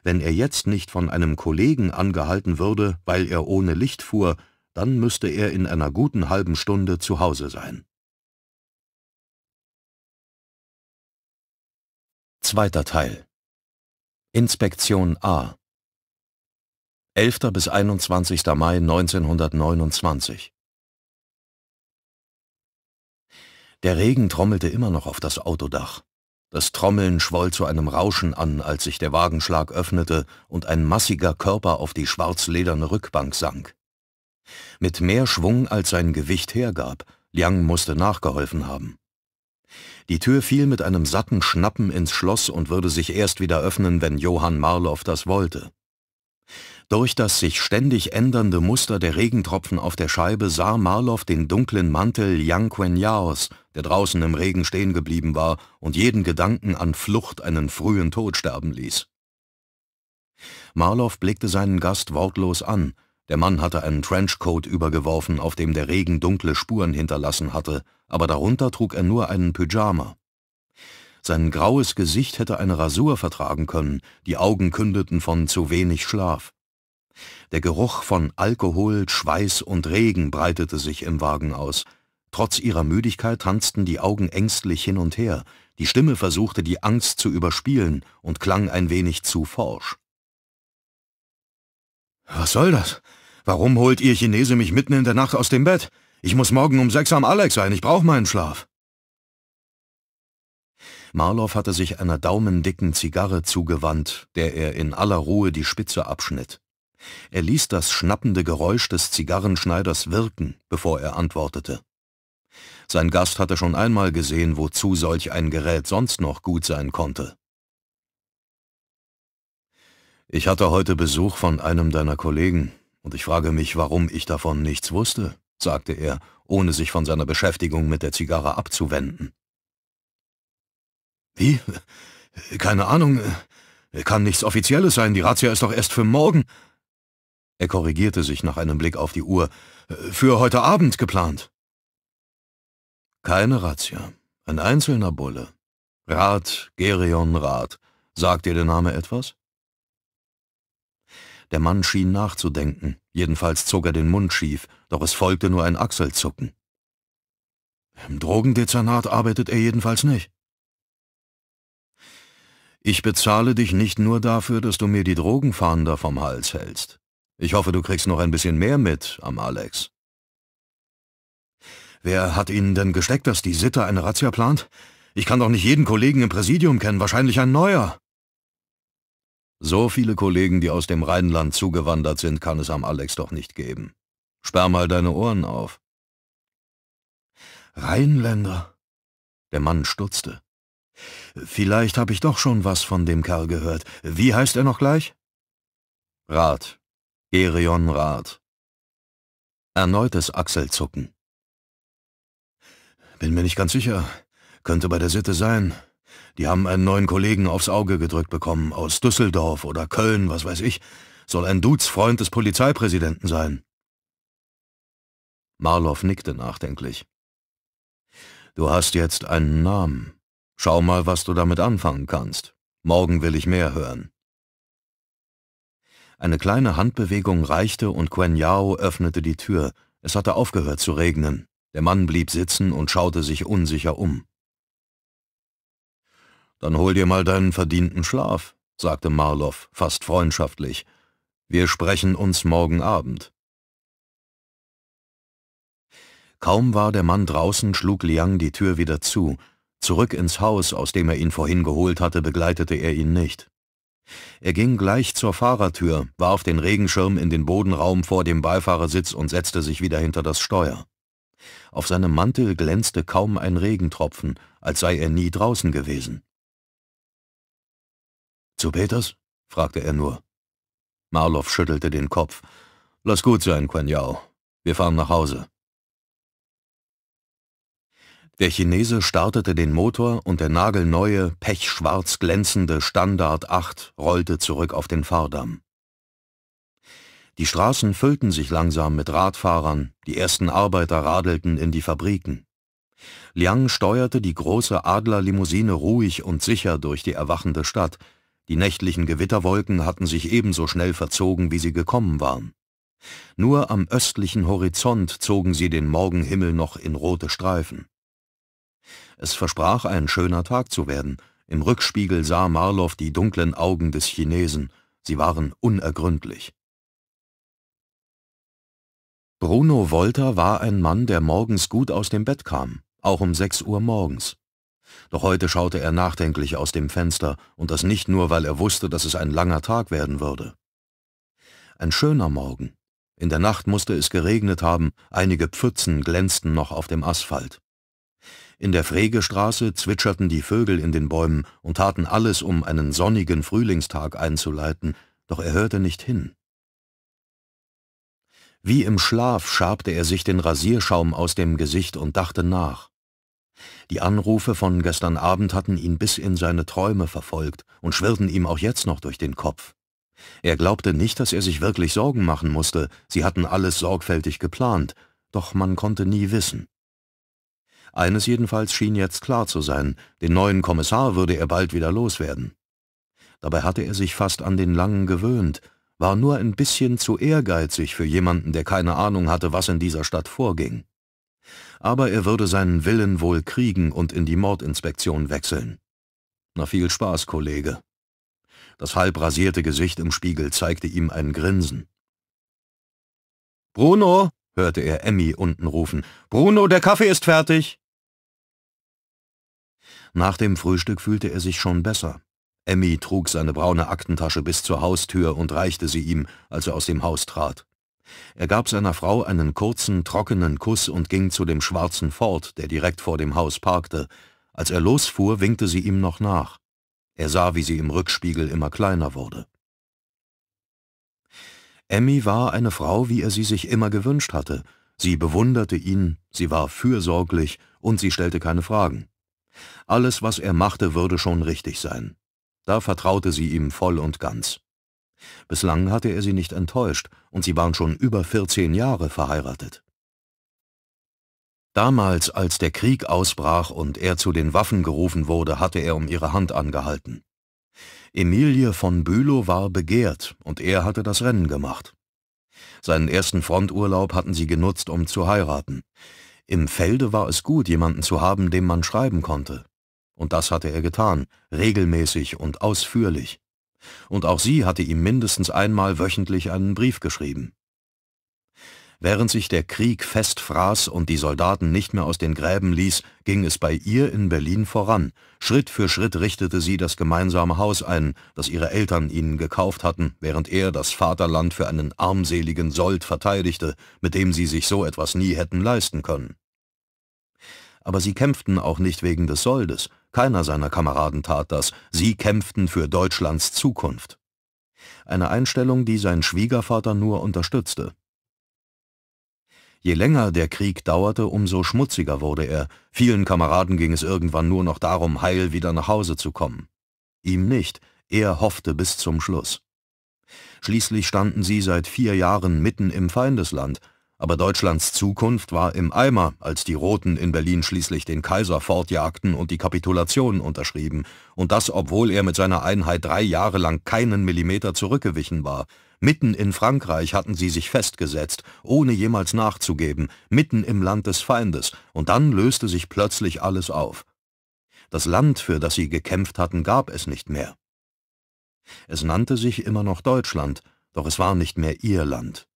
Wenn er jetzt nicht von einem Kollegen angehalten würde, weil er ohne Licht fuhr, dann müsste er in einer guten halben Stunde zu Hause sein. Zweiter Teil Inspektion A 11. bis 21. Mai 1929. Der Regen trommelte immer noch auf das Autodach. Das Trommeln schwoll zu einem Rauschen an, als sich der Wagenschlag öffnete und ein massiger Körper auf die schwarzlederne Rückbank sank. Mit mehr Schwung als sein Gewicht hergab, Liang musste nachgeholfen haben. Die Tür fiel mit einem satten Schnappen ins Schloss und würde sich erst wieder öffnen, wenn Johann Marloff das wollte. Durch das sich ständig ändernde Muster der Regentropfen auf der Scheibe sah Marlow den dunklen Mantel Yang Quen Yaos, der draußen im Regen stehen geblieben war und jeden Gedanken an Flucht einen frühen Tod sterben ließ. Marlow blickte seinen Gast wortlos an. Der Mann hatte einen Trenchcoat übergeworfen, auf dem der Regen dunkle Spuren hinterlassen hatte, aber darunter trug er nur einen Pyjama. Sein graues Gesicht hätte eine Rasur vertragen können, die Augen kündeten von zu wenig Schlaf. Der Geruch von Alkohol, Schweiß und Regen breitete sich im Wagen aus. Trotz ihrer Müdigkeit tanzten die Augen ängstlich hin und her, die Stimme versuchte die Angst zu überspielen und klang ein wenig zu forsch. »Was soll das? Warum holt ihr Chinese mich mitten in der Nacht aus dem Bett? Ich muss morgen um sechs am Alex sein, ich brauche meinen Schlaf.« Marlow hatte sich einer daumendicken Zigarre zugewandt, der er in aller Ruhe die Spitze abschnitt. Er ließ das schnappende Geräusch des Zigarrenschneiders wirken, bevor er antwortete. Sein Gast hatte schon einmal gesehen, wozu solch ein Gerät sonst noch gut sein konnte. Ich hatte heute Besuch von einem deiner Kollegen, und ich frage mich, warum ich davon nichts wusste, sagte er, ohne sich von seiner Beschäftigung mit der Zigarre abzuwenden. Wie? Keine Ahnung. Kann nichts Offizielles sein, die Razzia ist doch erst für morgen. Er korrigierte sich nach einem Blick auf die Uhr. Äh, für heute Abend geplant. Keine Razzia. Ein einzelner Bulle. Rat, Gerion Rat. Sagt dir der Name etwas? Der Mann schien nachzudenken. Jedenfalls zog er den Mund schief, doch es folgte nur ein Achselzucken. Im Drogendezernat arbeitet er jedenfalls nicht. Ich bezahle dich nicht nur dafür, dass du mir die Drogenfahnder vom Hals hältst. Ich hoffe, du kriegst noch ein bisschen mehr mit am Alex. Wer hat Ihnen denn gesteckt, dass die Sitte eine Razzia plant? Ich kann doch nicht jeden Kollegen im Präsidium kennen, wahrscheinlich ein neuer. So viele Kollegen, die aus dem Rheinland zugewandert sind, kann es am Alex doch nicht geben. Sperr mal deine Ohren auf. Rheinländer? Der Mann stutzte. Vielleicht habe ich doch schon was von dem Kerl gehört. Wie heißt er noch gleich? Rat, Erion Rath. Erneutes Achselzucken. Bin mir nicht ganz sicher. Könnte bei der Sitte sein. Die haben einen neuen Kollegen aufs Auge gedrückt bekommen, aus Düsseldorf oder Köln, was weiß ich. Soll ein Dudes Freund des Polizeipräsidenten sein. Marlow nickte nachdenklich. Du hast jetzt einen Namen. Schau mal, was du damit anfangen kannst. Morgen will ich mehr hören. Eine kleine Handbewegung reichte und Quen Yao öffnete die Tür. Es hatte aufgehört zu regnen. Der Mann blieb sitzen und schaute sich unsicher um. »Dann hol dir mal deinen verdienten Schlaf«, sagte Marlow fast freundschaftlich. »Wir sprechen uns morgen Abend.« Kaum war der Mann draußen, schlug Liang die Tür wieder zu. Zurück ins Haus, aus dem er ihn vorhin geholt hatte, begleitete er ihn nicht. Er ging gleich zur Fahrertür, warf den Regenschirm in den Bodenraum vor dem Beifahrersitz und setzte sich wieder hinter das Steuer. Auf seinem Mantel glänzte kaum ein Regentropfen, als sei er nie draußen gewesen. »Zu Peters?« fragte er nur. Marloff schüttelte den Kopf. »Lass gut sein, Quenjau. Wir fahren nach Hause.« der Chinese startete den Motor und der nagelneue, pechschwarz glänzende Standard 8 rollte zurück auf den Fahrdamm. Die Straßen füllten sich langsam mit Radfahrern, die ersten Arbeiter radelten in die Fabriken. Liang steuerte die große Adlerlimousine ruhig und sicher durch die erwachende Stadt. Die nächtlichen Gewitterwolken hatten sich ebenso schnell verzogen, wie sie gekommen waren. Nur am östlichen Horizont zogen sie den Morgenhimmel noch in rote Streifen. Es versprach, ein schöner Tag zu werden. Im Rückspiegel sah Marlow die dunklen Augen des Chinesen. Sie waren unergründlich. Bruno Wolter war ein Mann, der morgens gut aus dem Bett kam, auch um 6 Uhr morgens. Doch heute schaute er nachdenklich aus dem Fenster, und das nicht nur, weil er wusste, dass es ein langer Tag werden würde. Ein schöner Morgen. In der Nacht musste es geregnet haben, einige Pfützen glänzten noch auf dem Asphalt. In der Fregestraße zwitscherten die Vögel in den Bäumen und taten alles, um einen sonnigen Frühlingstag einzuleiten, doch er hörte nicht hin. Wie im Schlaf schabte er sich den Rasierschaum aus dem Gesicht und dachte nach. Die Anrufe von gestern Abend hatten ihn bis in seine Träume verfolgt und schwirrten ihm auch jetzt noch durch den Kopf. Er glaubte nicht, dass er sich wirklich Sorgen machen musste, sie hatten alles sorgfältig geplant, doch man konnte nie wissen. Eines jedenfalls schien jetzt klar zu sein, den neuen Kommissar würde er bald wieder loswerden. Dabei hatte er sich fast an den Langen gewöhnt, war nur ein bisschen zu ehrgeizig für jemanden, der keine Ahnung hatte, was in dieser Stadt vorging. Aber er würde seinen Willen wohl kriegen und in die Mordinspektion wechseln. Na viel Spaß, Kollege. Das halb rasierte Gesicht im Spiegel zeigte ihm ein Grinsen. Bruno, hörte er Emmy unten rufen. Bruno, der Kaffee ist fertig. Nach dem Frühstück fühlte er sich schon besser. Emmy trug seine braune Aktentasche bis zur Haustür und reichte sie ihm, als er aus dem Haus trat. Er gab seiner Frau einen kurzen, trockenen Kuss und ging zu dem schwarzen Ford, der direkt vor dem Haus parkte. Als er losfuhr, winkte sie ihm noch nach. Er sah, wie sie im Rückspiegel immer kleiner wurde. Emmy war eine Frau, wie er sie sich immer gewünscht hatte. Sie bewunderte ihn, sie war fürsorglich und sie stellte keine Fragen. Alles, was er machte, würde schon richtig sein. Da vertraute sie ihm voll und ganz. Bislang hatte er sie nicht enttäuscht und sie waren schon über 14 Jahre verheiratet. Damals, als der Krieg ausbrach und er zu den Waffen gerufen wurde, hatte er um ihre Hand angehalten. Emilie von Bülow war begehrt und er hatte das Rennen gemacht. Seinen ersten Fronturlaub hatten sie genutzt, um zu heiraten. Im Felde war es gut, jemanden zu haben, dem man schreiben konnte. Und das hatte er getan, regelmäßig und ausführlich. Und auch sie hatte ihm mindestens einmal wöchentlich einen Brief geschrieben. Während sich der Krieg fest fraß und die Soldaten nicht mehr aus den Gräben ließ, ging es bei ihr in Berlin voran. Schritt für Schritt richtete sie das gemeinsame Haus ein, das ihre Eltern ihnen gekauft hatten, während er das Vaterland für einen armseligen Sold verteidigte, mit dem sie sich so etwas nie hätten leisten können. Aber sie kämpften auch nicht wegen des Soldes, keiner seiner Kameraden tat das, sie kämpften für Deutschlands Zukunft. Eine Einstellung, die sein Schwiegervater nur unterstützte. Je länger der Krieg dauerte, umso schmutziger wurde er. Vielen Kameraden ging es irgendwann nur noch darum, heil wieder nach Hause zu kommen. Ihm nicht, er hoffte bis zum Schluss. Schließlich standen sie seit vier Jahren mitten im Feindesland, aber Deutschlands Zukunft war im Eimer, als die Roten in Berlin schließlich den Kaiser fortjagten und die Kapitulation unterschrieben, und das obwohl er mit seiner Einheit drei Jahre lang keinen Millimeter zurückgewichen war, Mitten in Frankreich hatten sie sich festgesetzt, ohne jemals nachzugeben, mitten im Land des Feindes, und dann löste sich plötzlich alles auf. Das Land, für das sie gekämpft hatten, gab es nicht mehr. Es nannte sich immer noch Deutschland, doch es war nicht mehr ihr Land.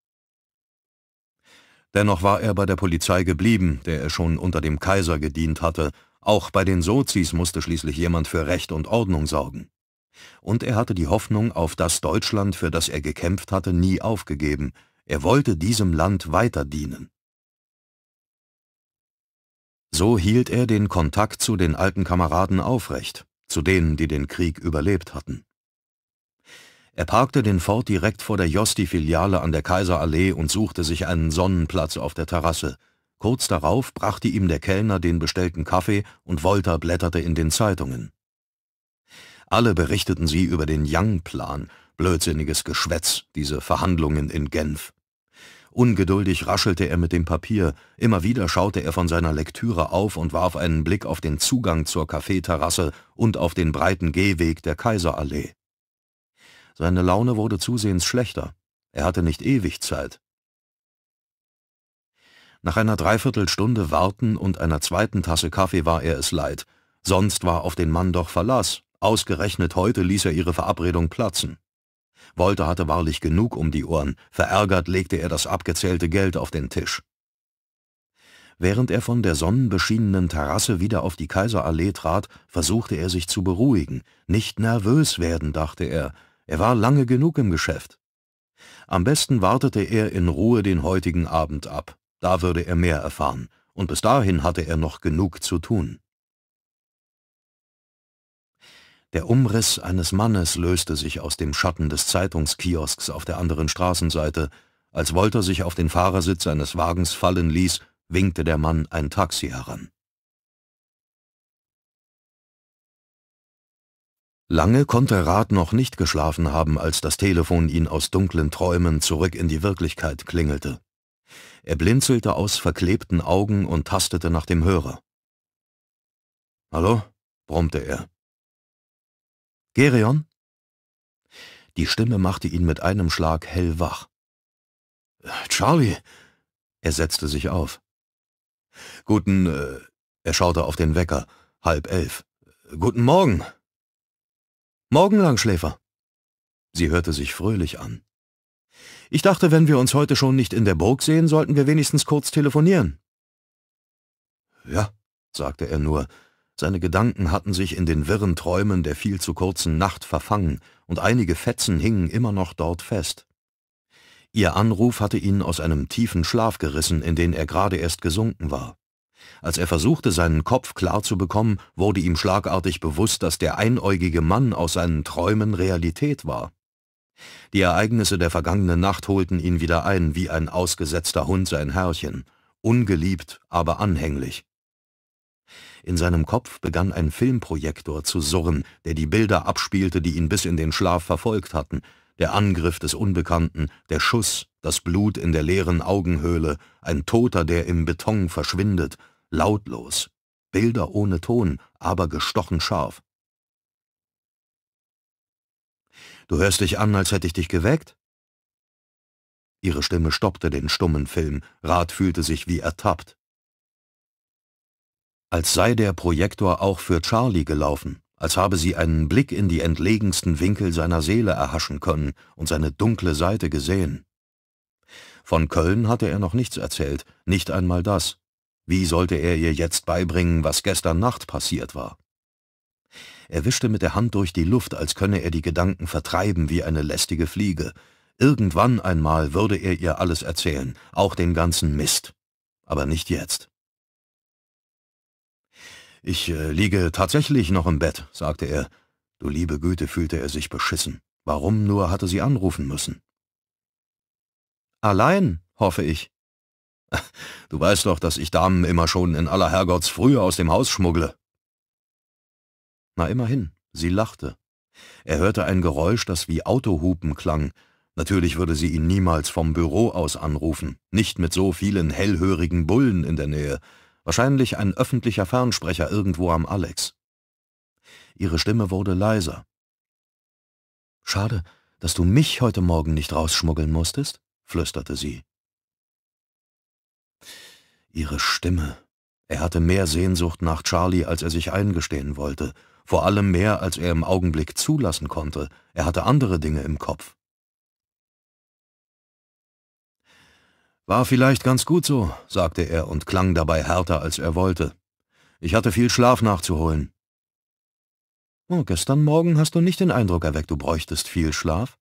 Dennoch war er bei der Polizei geblieben, der er schon unter dem Kaiser gedient hatte. Auch bei den Sozis musste schließlich jemand für Recht und Ordnung sorgen. Und er hatte die Hoffnung auf das Deutschland, für das er gekämpft hatte, nie aufgegeben. Er wollte diesem Land weiter dienen. So hielt er den Kontakt zu den alten Kameraden aufrecht, zu denen, die den Krieg überlebt hatten. Er parkte den Ford direkt vor der Josti-Filiale an der Kaiserallee und suchte sich einen Sonnenplatz auf der Terrasse. Kurz darauf brachte ihm der Kellner den bestellten Kaffee und Wolter blätterte in den Zeitungen. Alle berichteten sie über den Yang-Plan, blödsinniges Geschwätz, diese Verhandlungen in Genf. Ungeduldig raschelte er mit dem Papier, immer wieder schaute er von seiner Lektüre auf und warf einen Blick auf den Zugang zur Kaffeeterrasse und auf den breiten Gehweg der Kaiserallee. Seine Laune wurde zusehends schlechter. Er hatte nicht ewig Zeit. Nach einer Dreiviertelstunde Warten und einer zweiten Tasse Kaffee war er es leid. Sonst war auf den Mann doch Verlass. Ausgerechnet heute ließ er ihre Verabredung platzen. Wolter hatte wahrlich genug um die Ohren, verärgert legte er das abgezählte Geld auf den Tisch. Während er von der sonnenbeschienenen Terrasse wieder auf die Kaiserallee trat, versuchte er sich zu beruhigen. Nicht nervös werden, dachte er, er war lange genug im Geschäft. Am besten wartete er in Ruhe den heutigen Abend ab, da würde er mehr erfahren, und bis dahin hatte er noch genug zu tun. Der Umriss eines Mannes löste sich aus dem Schatten des Zeitungskiosks auf der anderen Straßenseite. Als Wolter sich auf den Fahrersitz seines Wagens fallen ließ, winkte der Mann ein Taxi heran. Lange konnte Rat noch nicht geschlafen haben, als das Telefon ihn aus dunklen Träumen zurück in die Wirklichkeit klingelte. Er blinzelte aus verklebten Augen und tastete nach dem Hörer. »Hallo?« brummte er. Gerion? Die Stimme machte ihn mit einem Schlag hellwach. Äh, Charlie! Er setzte sich auf. Guten, äh, er schaute auf den Wecker, halb elf. Guten Morgen! Morgen, Langschläfer! Sie hörte sich fröhlich an. Ich dachte, wenn wir uns heute schon nicht in der Burg sehen, sollten wir wenigstens kurz telefonieren. Ja, sagte er nur, seine Gedanken hatten sich in den wirren Träumen der viel zu kurzen Nacht verfangen, und einige Fetzen hingen immer noch dort fest. Ihr Anruf hatte ihn aus einem tiefen Schlaf gerissen, in den er gerade erst gesunken war. Als er versuchte, seinen Kopf klar zu bekommen, wurde ihm schlagartig bewusst, dass der einäugige Mann aus seinen Träumen Realität war. Die Ereignisse der vergangenen Nacht holten ihn wieder ein, wie ein ausgesetzter Hund sein Herrchen, ungeliebt, aber anhänglich. In seinem Kopf begann ein Filmprojektor zu surren, der die Bilder abspielte, die ihn bis in den Schlaf verfolgt hatten. Der Angriff des Unbekannten, der Schuss, das Blut in der leeren Augenhöhle, ein Toter, der im Beton verschwindet, lautlos. Bilder ohne Ton, aber gestochen scharf. Du hörst dich an, als hätte ich dich geweckt? Ihre Stimme stoppte den stummen Film, Rat fühlte sich wie ertappt als sei der Projektor auch für Charlie gelaufen, als habe sie einen Blick in die entlegensten Winkel seiner Seele erhaschen können und seine dunkle Seite gesehen. Von Köln hatte er noch nichts erzählt, nicht einmal das. Wie sollte er ihr jetzt beibringen, was gestern Nacht passiert war? Er wischte mit der Hand durch die Luft, als könne er die Gedanken vertreiben wie eine lästige Fliege. Irgendwann einmal würde er ihr alles erzählen, auch den ganzen Mist. Aber nicht jetzt. Ich äh, liege tatsächlich noch im Bett, sagte er. Du liebe Güte, fühlte er sich beschissen. Warum nur hatte sie anrufen müssen? Allein, hoffe ich. Du weißt doch, dass ich Damen immer schon in aller Herrgotts Frühe aus dem Haus schmuggle. Na immerhin, sie lachte. Er hörte ein Geräusch, das wie Autohupen klang. Natürlich würde sie ihn niemals vom Büro aus anrufen, nicht mit so vielen hellhörigen Bullen in der Nähe. Wahrscheinlich ein öffentlicher Fernsprecher irgendwo am Alex. Ihre Stimme wurde leiser. Schade, dass du mich heute Morgen nicht rausschmuggeln musstest, flüsterte sie. Ihre Stimme. Er hatte mehr Sehnsucht nach Charlie, als er sich eingestehen wollte, vor allem mehr, als er im Augenblick zulassen konnte. Er hatte andere Dinge im Kopf. War vielleicht ganz gut so, sagte er und klang dabei härter, als er wollte. Ich hatte viel Schlaf nachzuholen. Oh, gestern Morgen hast du nicht den Eindruck erweckt, du bräuchtest viel Schlaf?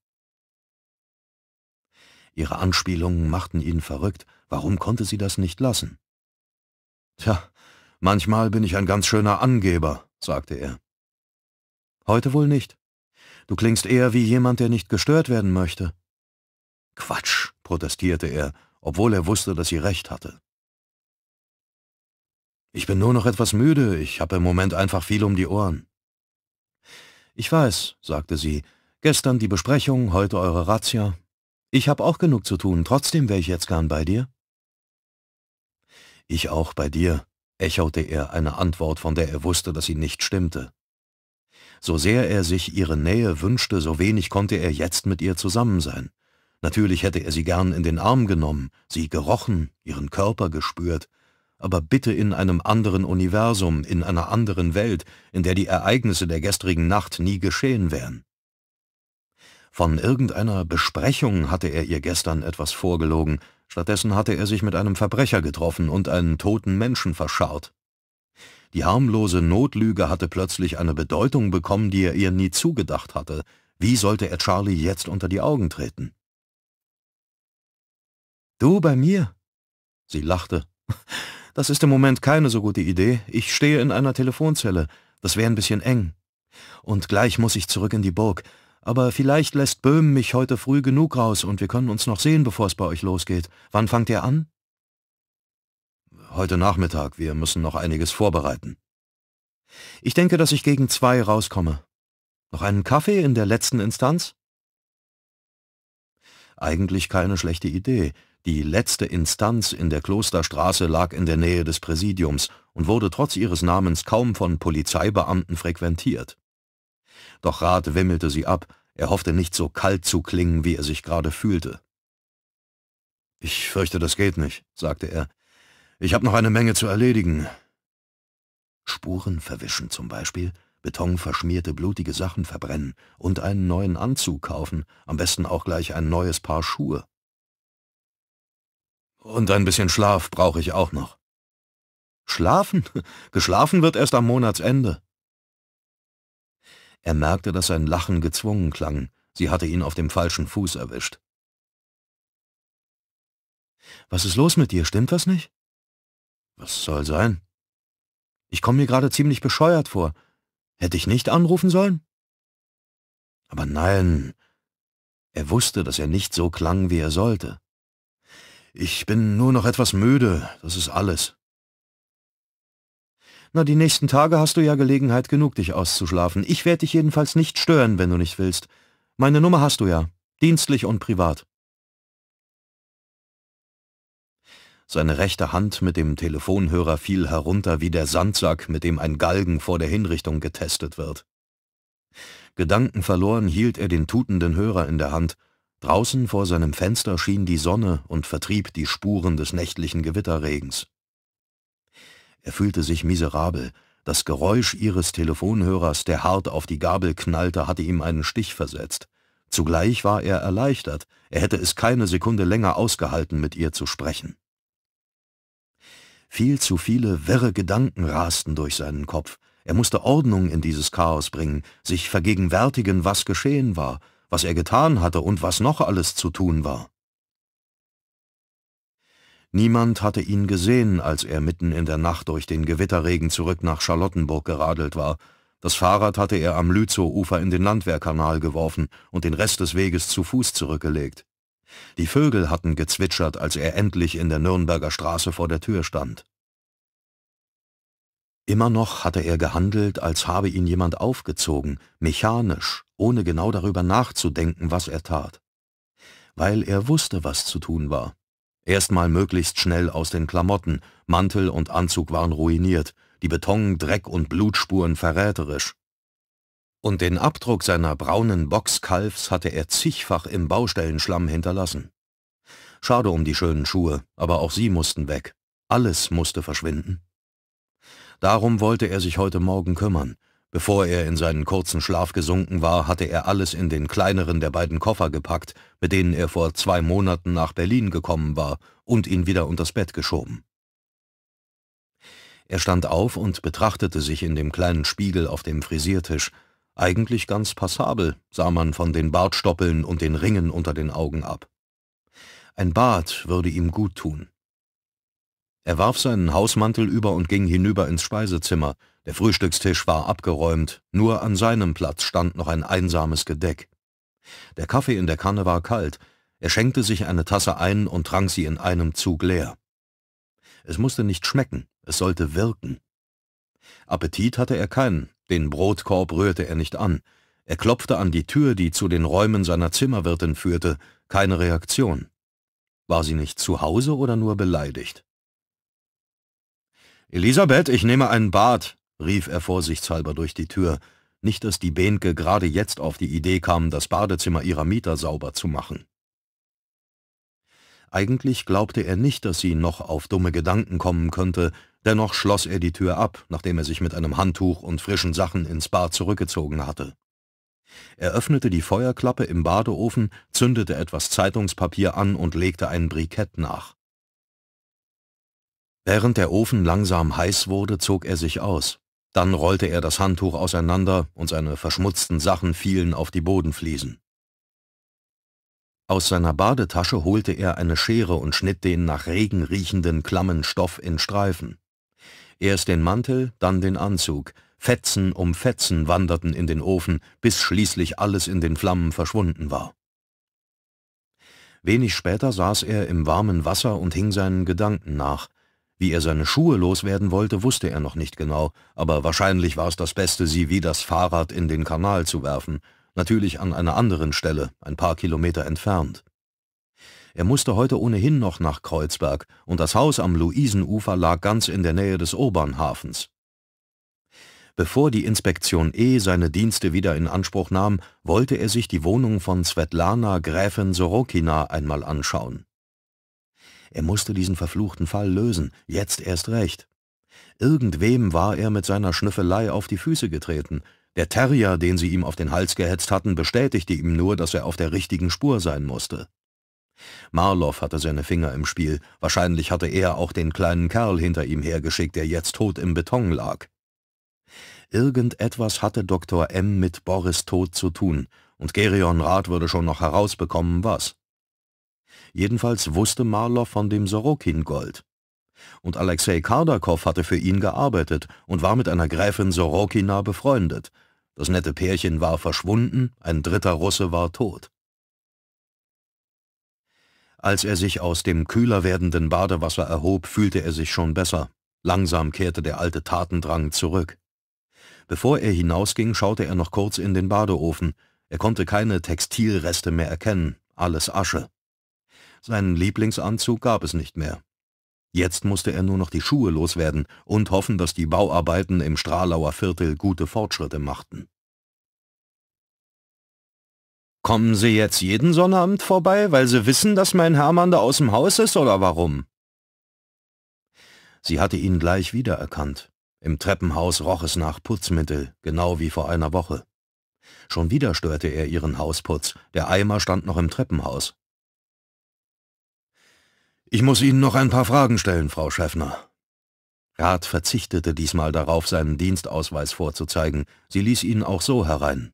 Ihre Anspielungen machten ihn verrückt. Warum konnte sie das nicht lassen? Tja, manchmal bin ich ein ganz schöner Angeber, sagte er. Heute wohl nicht. Du klingst eher wie jemand, der nicht gestört werden möchte. Quatsch, protestierte er obwohl er wusste, dass sie recht hatte. Ich bin nur noch etwas müde, ich habe im Moment einfach viel um die Ohren. Ich weiß, sagte sie, gestern die Besprechung, heute eure Razzia. Ich habe auch genug zu tun, trotzdem wäre ich jetzt gern bei dir. Ich auch bei dir, echote er eine Antwort, von der er wusste, dass sie nicht stimmte. So sehr er sich ihre Nähe wünschte, so wenig konnte er jetzt mit ihr zusammen sein. Natürlich hätte er sie gern in den Arm genommen, sie gerochen, ihren Körper gespürt, aber bitte in einem anderen Universum, in einer anderen Welt, in der die Ereignisse der gestrigen Nacht nie geschehen wären. Von irgendeiner Besprechung hatte er ihr gestern etwas vorgelogen, stattdessen hatte er sich mit einem Verbrecher getroffen und einen toten Menschen verscharrt. Die harmlose Notlüge hatte plötzlich eine Bedeutung bekommen, die er ihr nie zugedacht hatte. Wie sollte er Charlie jetzt unter die Augen treten? Du bei mir? Sie lachte. Das ist im Moment keine so gute Idee. Ich stehe in einer Telefonzelle. Das wäre ein bisschen eng. Und gleich muss ich zurück in die Burg. Aber vielleicht lässt Böhm mich heute früh genug raus und wir können uns noch sehen, bevor es bei euch losgeht. Wann fangt ihr an? Heute Nachmittag. Wir müssen noch einiges vorbereiten. Ich denke, dass ich gegen zwei rauskomme. Noch einen Kaffee in der letzten Instanz? Eigentlich keine schlechte Idee. Die letzte Instanz in der Klosterstraße lag in der Nähe des Präsidiums und wurde trotz ihres Namens kaum von Polizeibeamten frequentiert. Doch Rat wimmelte sie ab, er hoffte nicht so kalt zu klingen, wie er sich gerade fühlte. »Ich fürchte, das geht nicht«, sagte er. »Ich habe noch eine Menge zu erledigen.« Spuren verwischen zum Beispiel, betonverschmierte blutige Sachen verbrennen und einen neuen Anzug kaufen, am besten auch gleich ein neues Paar Schuhe. Und ein bisschen Schlaf brauche ich auch noch. Schlafen? Geschlafen wird erst am Monatsende. Er merkte, dass sein Lachen gezwungen klang. Sie hatte ihn auf dem falschen Fuß erwischt. Was ist los mit dir? Stimmt das nicht? Was soll sein? Ich komme mir gerade ziemlich bescheuert vor. Hätte ich nicht anrufen sollen? Aber nein, er wusste, dass er nicht so klang, wie er sollte. Ich bin nur noch etwas müde, das ist alles. Na, die nächsten Tage hast du ja Gelegenheit genug, dich auszuschlafen. Ich werde dich jedenfalls nicht stören, wenn du nicht willst. Meine Nummer hast du ja, dienstlich und privat. Seine rechte Hand mit dem Telefonhörer fiel herunter wie der Sandsack, mit dem ein Galgen vor der Hinrichtung getestet wird. Gedankenverloren hielt er den tutenden Hörer in der Hand Draußen vor seinem Fenster schien die Sonne und vertrieb die Spuren des nächtlichen Gewitterregens. Er fühlte sich miserabel, das Geräusch ihres Telefonhörers, der hart auf die Gabel knallte, hatte ihm einen Stich versetzt. Zugleich war er erleichtert, er hätte es keine Sekunde länger ausgehalten, mit ihr zu sprechen. Viel zu viele wirre Gedanken rasten durch seinen Kopf. Er musste Ordnung in dieses Chaos bringen, sich vergegenwärtigen, was geschehen war, was er getan hatte und was noch alles zu tun war. Niemand hatte ihn gesehen, als er mitten in der Nacht durch den Gewitterregen zurück nach Charlottenburg geradelt war. Das Fahrrad hatte er am Lützowufer in den Landwehrkanal geworfen und den Rest des Weges zu Fuß zurückgelegt. Die Vögel hatten gezwitschert, als er endlich in der Nürnberger Straße vor der Tür stand. Immer noch hatte er gehandelt, als habe ihn jemand aufgezogen, mechanisch, ohne genau darüber nachzudenken, was er tat. Weil er wusste, was zu tun war. Erstmal möglichst schnell aus den Klamotten, Mantel und Anzug waren ruiniert, die Beton, Dreck und Blutspuren verräterisch. Und den Abdruck seiner braunen Boxkalfs hatte er zigfach im Baustellenschlamm hinterlassen. Schade um die schönen Schuhe, aber auch sie mussten weg. Alles musste verschwinden. Darum wollte er sich heute Morgen kümmern, Bevor er in seinen kurzen Schlaf gesunken war, hatte er alles in den kleineren der beiden Koffer gepackt, mit denen er vor zwei Monaten nach Berlin gekommen war, und ihn wieder unters Bett geschoben. Er stand auf und betrachtete sich in dem kleinen Spiegel auf dem Frisiertisch. Eigentlich ganz passabel, sah man von den Bartstoppeln und den Ringen unter den Augen ab. Ein Bart würde ihm gut tun. Er warf seinen Hausmantel über und ging hinüber ins Speisezimmer, der Frühstückstisch war abgeräumt, nur an seinem Platz stand noch ein einsames Gedeck. Der Kaffee in der Kanne war kalt, er schenkte sich eine Tasse ein und trank sie in einem Zug leer. Es musste nicht schmecken, es sollte wirken. Appetit hatte er keinen, den Brotkorb rührte er nicht an. Er klopfte an die Tür, die zu den Räumen seiner Zimmerwirtin führte, keine Reaktion. War sie nicht zu Hause oder nur beleidigt? Elisabeth, ich nehme ein Bad, rief er vorsichtshalber durch die Tür, nicht dass die Behnke gerade jetzt auf die Idee kam, das Badezimmer ihrer Mieter sauber zu machen. Eigentlich glaubte er nicht, dass sie noch auf dumme Gedanken kommen könnte, dennoch schloss er die Tür ab, nachdem er sich mit einem Handtuch und frischen Sachen ins Bad zurückgezogen hatte. Er öffnete die Feuerklappe im Badeofen, zündete etwas Zeitungspapier an und legte ein Brikett nach. Während der Ofen langsam heiß wurde, zog er sich aus. Dann rollte er das Handtuch auseinander und seine verschmutzten Sachen fielen auf die Bodenfliesen. Aus seiner Badetasche holte er eine Schere und schnitt den nach Regen riechenden klammen Stoff in Streifen. Erst den Mantel, dann den Anzug. Fetzen um Fetzen wanderten in den Ofen, bis schließlich alles in den Flammen verschwunden war. Wenig später saß er im warmen Wasser und hing seinen Gedanken nach – wie er seine Schuhe loswerden wollte, wusste er noch nicht genau, aber wahrscheinlich war es das Beste, sie wie das Fahrrad in den Kanal zu werfen, natürlich an einer anderen Stelle, ein paar Kilometer entfernt. Er musste heute ohnehin noch nach Kreuzberg, und das Haus am Luisenufer lag ganz in der Nähe des Obernhafens. Bevor die Inspektion E seine Dienste wieder in Anspruch nahm, wollte er sich die Wohnung von Svetlana Gräfin Sorokina einmal anschauen. Er musste diesen verfluchten Fall lösen, jetzt erst recht. Irgendwem war er mit seiner Schnüffelei auf die Füße getreten. Der Terrier, den sie ihm auf den Hals gehetzt hatten, bestätigte ihm nur, dass er auf der richtigen Spur sein musste. Marloff hatte seine Finger im Spiel, wahrscheinlich hatte er auch den kleinen Kerl hinter ihm hergeschickt, der jetzt tot im Beton lag. Irgendetwas hatte Dr. M. mit Boris Tod zu tun, und Gerion Rath würde schon noch herausbekommen, was. Jedenfalls wusste Marlow von dem Sorokin-Gold. Und Alexei Kardakow hatte für ihn gearbeitet und war mit einer Gräfin Sorokina befreundet. Das nette Pärchen war verschwunden, ein dritter Russe war tot. Als er sich aus dem kühler werdenden Badewasser erhob, fühlte er sich schon besser. Langsam kehrte der alte Tatendrang zurück. Bevor er hinausging, schaute er noch kurz in den Badeofen. Er konnte keine Textilreste mehr erkennen, alles Asche. Seinen Lieblingsanzug gab es nicht mehr. Jetzt musste er nur noch die Schuhe loswerden und hoffen, dass die Bauarbeiten im Stralauer Viertel gute Fortschritte machten. Kommen Sie jetzt jeden Sonnabend vorbei, weil Sie wissen, dass mein Hermann da aus dem Haus ist, oder warum? Sie hatte ihn gleich wiedererkannt. Im Treppenhaus roch es nach Putzmittel, genau wie vor einer Woche. Schon wieder störte er ihren Hausputz, der Eimer stand noch im Treppenhaus. Ich muss Ihnen noch ein paar Fragen stellen, Frau Schäffner. Rath verzichtete diesmal darauf, seinen Dienstausweis vorzuzeigen. Sie ließ ihn auch so herein.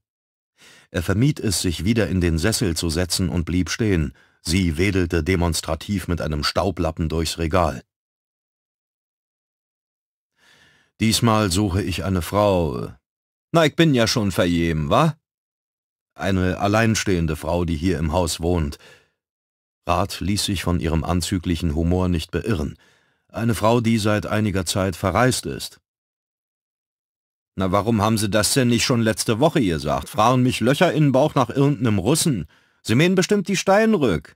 Er vermied es, sich wieder in den Sessel zu setzen und blieb stehen. Sie wedelte demonstrativ mit einem Staublappen durchs Regal. Diesmal suche ich eine Frau. Na, ich bin ja schon verjähm, wa? Eine alleinstehende Frau, die hier im Haus wohnt. Barth ließ sich von ihrem anzüglichen Humor nicht beirren. Eine Frau, die seit einiger Zeit verreist ist. Na, warum haben Sie das denn nicht schon letzte Woche ihr gesagt? Frauen mich Löcher in den Bauch nach irgendeinem Russen. Sie mähen bestimmt die Steinrück.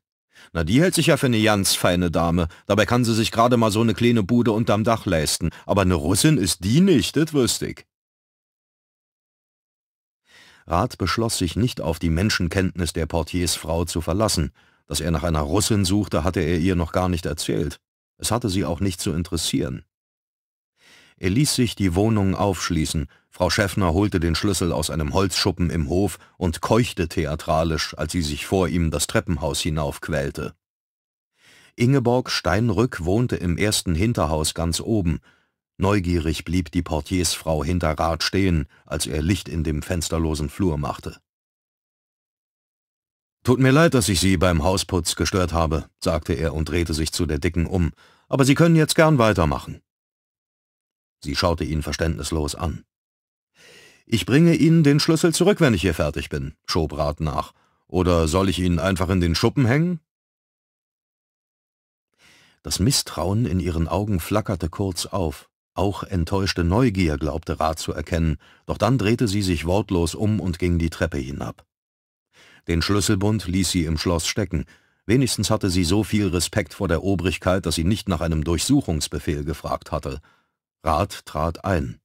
Na, die hält sich ja für eine ganz feine Dame. Dabei kann sie sich gerade mal so eine kleine Bude unterm Dach leisten. Aber eine Russin ist die nicht, das wüsste ich. Rath beschloss, sich nicht auf die Menschenkenntnis der Portiersfrau zu verlassen. Dass er nach einer Russin suchte, hatte er ihr noch gar nicht erzählt. Es hatte sie auch nicht zu interessieren. Er ließ sich die Wohnung aufschließen, Frau Schäffner holte den Schlüssel aus einem Holzschuppen im Hof und keuchte theatralisch, als sie sich vor ihm das Treppenhaus hinaufquälte. Ingeborg Steinrück wohnte im ersten Hinterhaus ganz oben. Neugierig blieb die Portiersfrau hinter Rad stehen, als er Licht in dem fensterlosen Flur machte. Tut mir leid, dass ich Sie beim Hausputz gestört habe, sagte er und drehte sich zu der Dicken um, aber Sie können jetzt gern weitermachen. Sie schaute ihn verständnislos an. Ich bringe Ihnen den Schlüssel zurück, wenn ich hier fertig bin, schob Rat nach. Oder soll ich ihn einfach in den Schuppen hängen? Das Misstrauen in ihren Augen flackerte kurz auf. Auch enttäuschte Neugier glaubte Rat zu erkennen, doch dann drehte sie sich wortlos um und ging die Treppe hinab. Den Schlüsselbund ließ sie im Schloss stecken. Wenigstens hatte sie so viel Respekt vor der Obrigkeit, dass sie nicht nach einem Durchsuchungsbefehl gefragt hatte. Rat trat ein.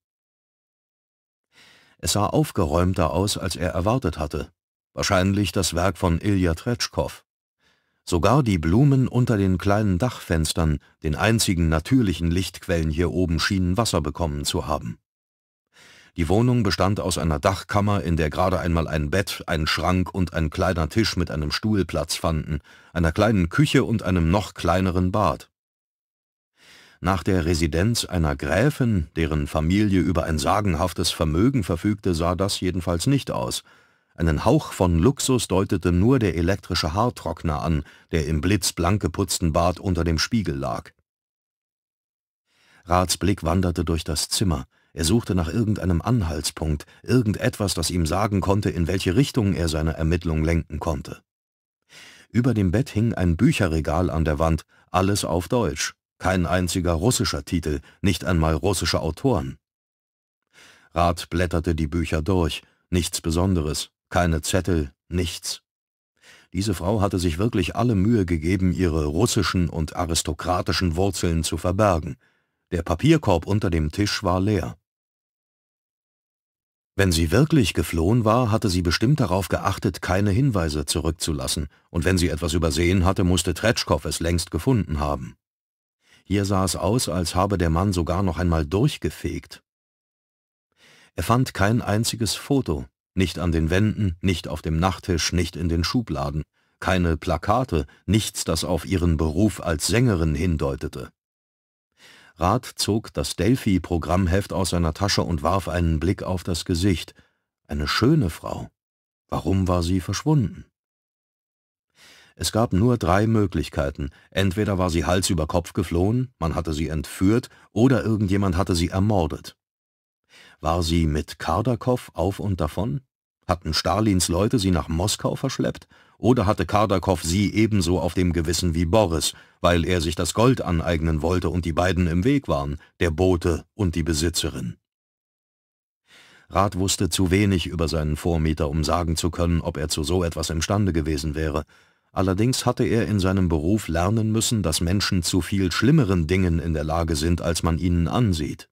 Es sah aufgeräumter aus, als er erwartet hatte. Wahrscheinlich das Werk von Ilja Tretschkow. Sogar die Blumen unter den kleinen Dachfenstern, den einzigen natürlichen Lichtquellen hier oben, schienen Wasser bekommen zu haben. Die Wohnung bestand aus einer Dachkammer, in der gerade einmal ein Bett, ein Schrank und ein kleiner Tisch mit einem Stuhl Platz fanden, einer kleinen Küche und einem noch kleineren Bad. Nach der Residenz einer Gräfin, deren Familie über ein sagenhaftes Vermögen verfügte, sah das jedenfalls nicht aus. Einen Hauch von Luxus deutete nur der elektrische Haartrockner an, der im blitzblank geputzten Bad unter dem Spiegel lag. Rats Blick wanderte durch das Zimmer. Er suchte nach irgendeinem Anhaltspunkt, irgendetwas, das ihm sagen konnte, in welche Richtung er seine Ermittlung lenken konnte. Über dem Bett hing ein Bücherregal an der Wand, alles auf Deutsch, kein einziger russischer Titel, nicht einmal russische Autoren. Rath blätterte die Bücher durch, nichts Besonderes, keine Zettel, nichts. Diese Frau hatte sich wirklich alle Mühe gegeben, ihre russischen und aristokratischen Wurzeln zu verbergen. Der Papierkorb unter dem Tisch war leer. Wenn sie wirklich geflohen war, hatte sie bestimmt darauf geachtet, keine Hinweise zurückzulassen, und wenn sie etwas übersehen hatte, musste Tretschkow es längst gefunden haben. Hier sah es aus, als habe der Mann sogar noch einmal durchgefegt. Er fand kein einziges Foto, nicht an den Wänden, nicht auf dem Nachttisch, nicht in den Schubladen, keine Plakate, nichts, das auf ihren Beruf als Sängerin hindeutete. Rat zog das Delphi-Programmheft aus seiner Tasche und warf einen Blick auf das Gesicht. Eine schöne Frau. Warum war sie verschwunden? Es gab nur drei Möglichkeiten. Entweder war sie Hals über Kopf geflohen, man hatte sie entführt, oder irgendjemand hatte sie ermordet. War sie mit Kardakow auf und davon? Hatten Stalins Leute sie nach Moskau verschleppt oder hatte Kardakow sie ebenso auf dem Gewissen wie Boris, weil er sich das Gold aneignen wollte und die beiden im Weg waren, der Bote und die Besitzerin. Rat wusste zu wenig über seinen Vormieter, um sagen zu können, ob er zu so etwas imstande gewesen wäre. Allerdings hatte er in seinem Beruf lernen müssen, dass Menschen zu viel schlimmeren Dingen in der Lage sind, als man ihnen ansieht.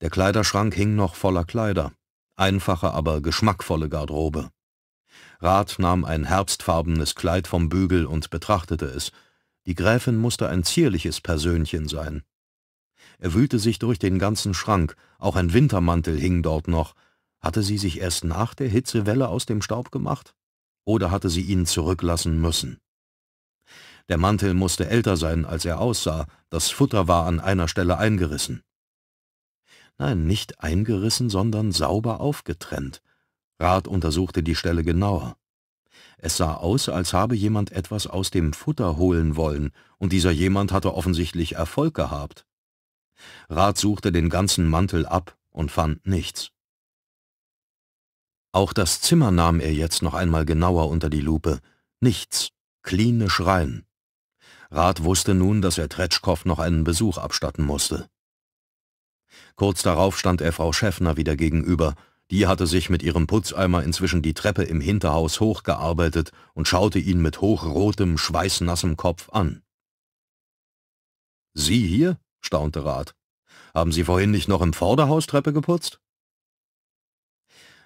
Der Kleiderschrank hing noch voller Kleider, einfache, aber geschmackvolle Garderobe. Rat nahm ein herbstfarbenes Kleid vom Bügel und betrachtete es. Die Gräfin musste ein zierliches Persönchen sein. Er wühlte sich durch den ganzen Schrank, auch ein Wintermantel hing dort noch. Hatte sie sich erst nach der Hitzewelle aus dem Staub gemacht? Oder hatte sie ihn zurücklassen müssen? Der Mantel musste älter sein, als er aussah, das Futter war an einer Stelle eingerissen. Nein, nicht eingerissen, sondern sauber aufgetrennt. Rat untersuchte die Stelle genauer. Es sah aus, als habe jemand etwas aus dem Futter holen wollen, und dieser jemand hatte offensichtlich Erfolg gehabt. Rat suchte den ganzen Mantel ab und fand nichts. Auch das Zimmer nahm er jetzt noch einmal genauer unter die Lupe. Nichts, klinisch rein. Rat wusste nun, dass er Tretschkow noch einen Besuch abstatten musste. Kurz darauf stand er Frau Schäffner wieder gegenüber die hatte sich mit ihrem Putzeimer inzwischen die Treppe im Hinterhaus hochgearbeitet und schaute ihn mit hochrotem, schweißnassem Kopf an. »Sie hier?« staunte Rat. »Haben Sie vorhin nicht noch im Vorderhaus Treppe geputzt?«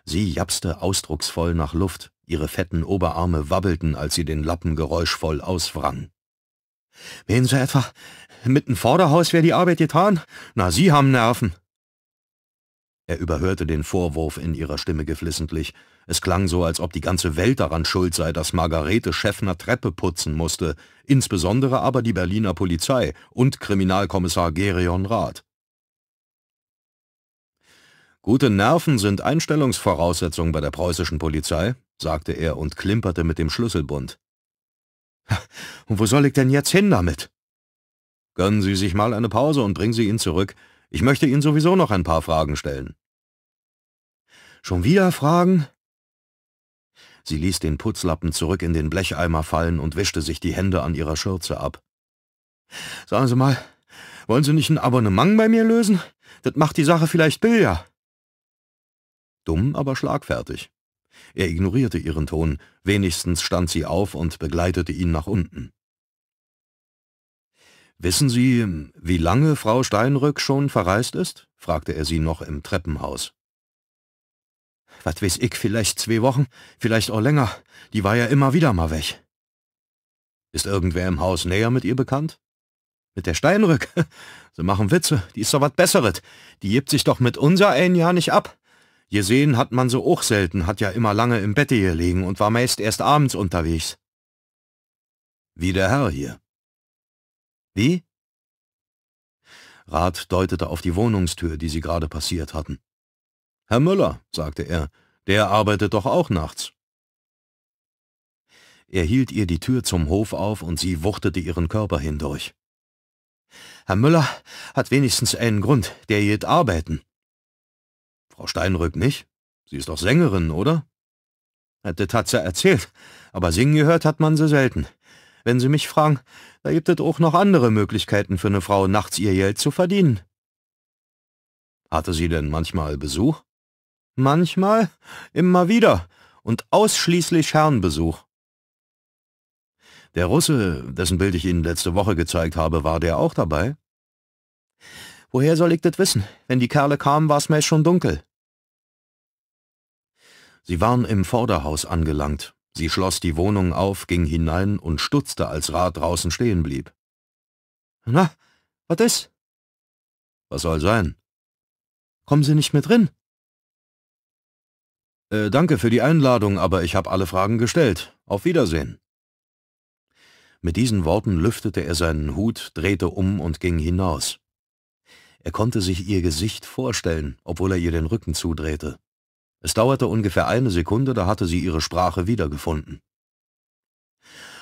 Sie japste ausdrucksvoll nach Luft, ihre fetten Oberarme wabbelten, als sie den Lappen geräuschvoll auswrang. »Meinen Sie etwa, mitten Vorderhaus wär die Arbeit getan? Na, Sie haben Nerven!« er überhörte den Vorwurf in ihrer Stimme geflissentlich. Es klang so, als ob die ganze Welt daran schuld sei, dass Margarete Schäffner Treppe putzen musste, insbesondere aber die Berliner Polizei und Kriminalkommissar Gerion Rath. Gute Nerven sind Einstellungsvoraussetzung bei der preußischen Polizei, sagte er und klimperte mit dem Schlüsselbund. Und wo soll ich denn jetzt hin damit? Gönnen Sie sich mal eine Pause und bringen Sie ihn zurück. Ich möchte Ihnen sowieso noch ein paar Fragen stellen. Schon wieder Fragen? Sie ließ den Putzlappen zurück in den Blecheimer fallen und wischte sich die Hände an ihrer Schürze ab. Sagen Sie mal, wollen Sie nicht ein Abonnement bei mir lösen? Das macht die Sache vielleicht billiger. Dumm, aber schlagfertig. Er ignorierte ihren Ton, wenigstens stand sie auf und begleitete ihn nach unten. Wissen Sie, wie lange Frau Steinrück schon verreist ist? fragte er sie noch im Treppenhaus. Was weiß ich, vielleicht zwei Wochen, vielleicht auch länger. Die war ja immer wieder mal weg. Ist irgendwer im Haus näher mit ihr bekannt? Mit der Steinrück? Sie machen Witze, die ist doch was Besseres. Die gibt sich doch mit unser ein Jahr nicht ab. Gesehen hat man so auch selten, hat ja immer lange im Bett gelegen und war meist erst abends unterwegs. Wie der Herr hier. Wie? Rat deutete auf die Wohnungstür, die sie gerade passiert hatten. Herr Müller, sagte er, der arbeitet doch auch nachts. Er hielt ihr die Tür zum Hof auf und sie wuchtete ihren Körper hindurch. Herr Müller hat wenigstens einen Grund, der geht arbeiten. Frau Steinrück nicht? Sie ist doch Sängerin, oder? Hätte Tatze erzählt, aber singen gehört hat man sie selten. Wenn Sie mich fragen, da gibt es auch noch andere Möglichkeiten für eine Frau, nachts ihr Geld zu verdienen. Hatte sie denn manchmal Besuch? Manchmal, immer wieder und ausschließlich Herrenbesuch. Der Russe, dessen Bild ich Ihnen letzte Woche gezeigt habe, war der auch dabei? Woher soll ich das wissen? Wenn die Kerle kamen, war es mir schon dunkel. Sie waren im Vorderhaus angelangt, Sie schloss die Wohnung auf, ging hinein und stutzte, als Ra draußen stehen blieb. Na, was ist? Was soll sein? Kommen Sie nicht mehr drin? Äh, danke für die Einladung, aber ich habe alle Fragen gestellt. Auf Wiedersehen. Mit diesen Worten lüftete er seinen Hut, drehte um und ging hinaus. Er konnte sich ihr Gesicht vorstellen, obwohl er ihr den Rücken zudrehte. Es dauerte ungefähr eine Sekunde, da hatte sie ihre Sprache wiedergefunden.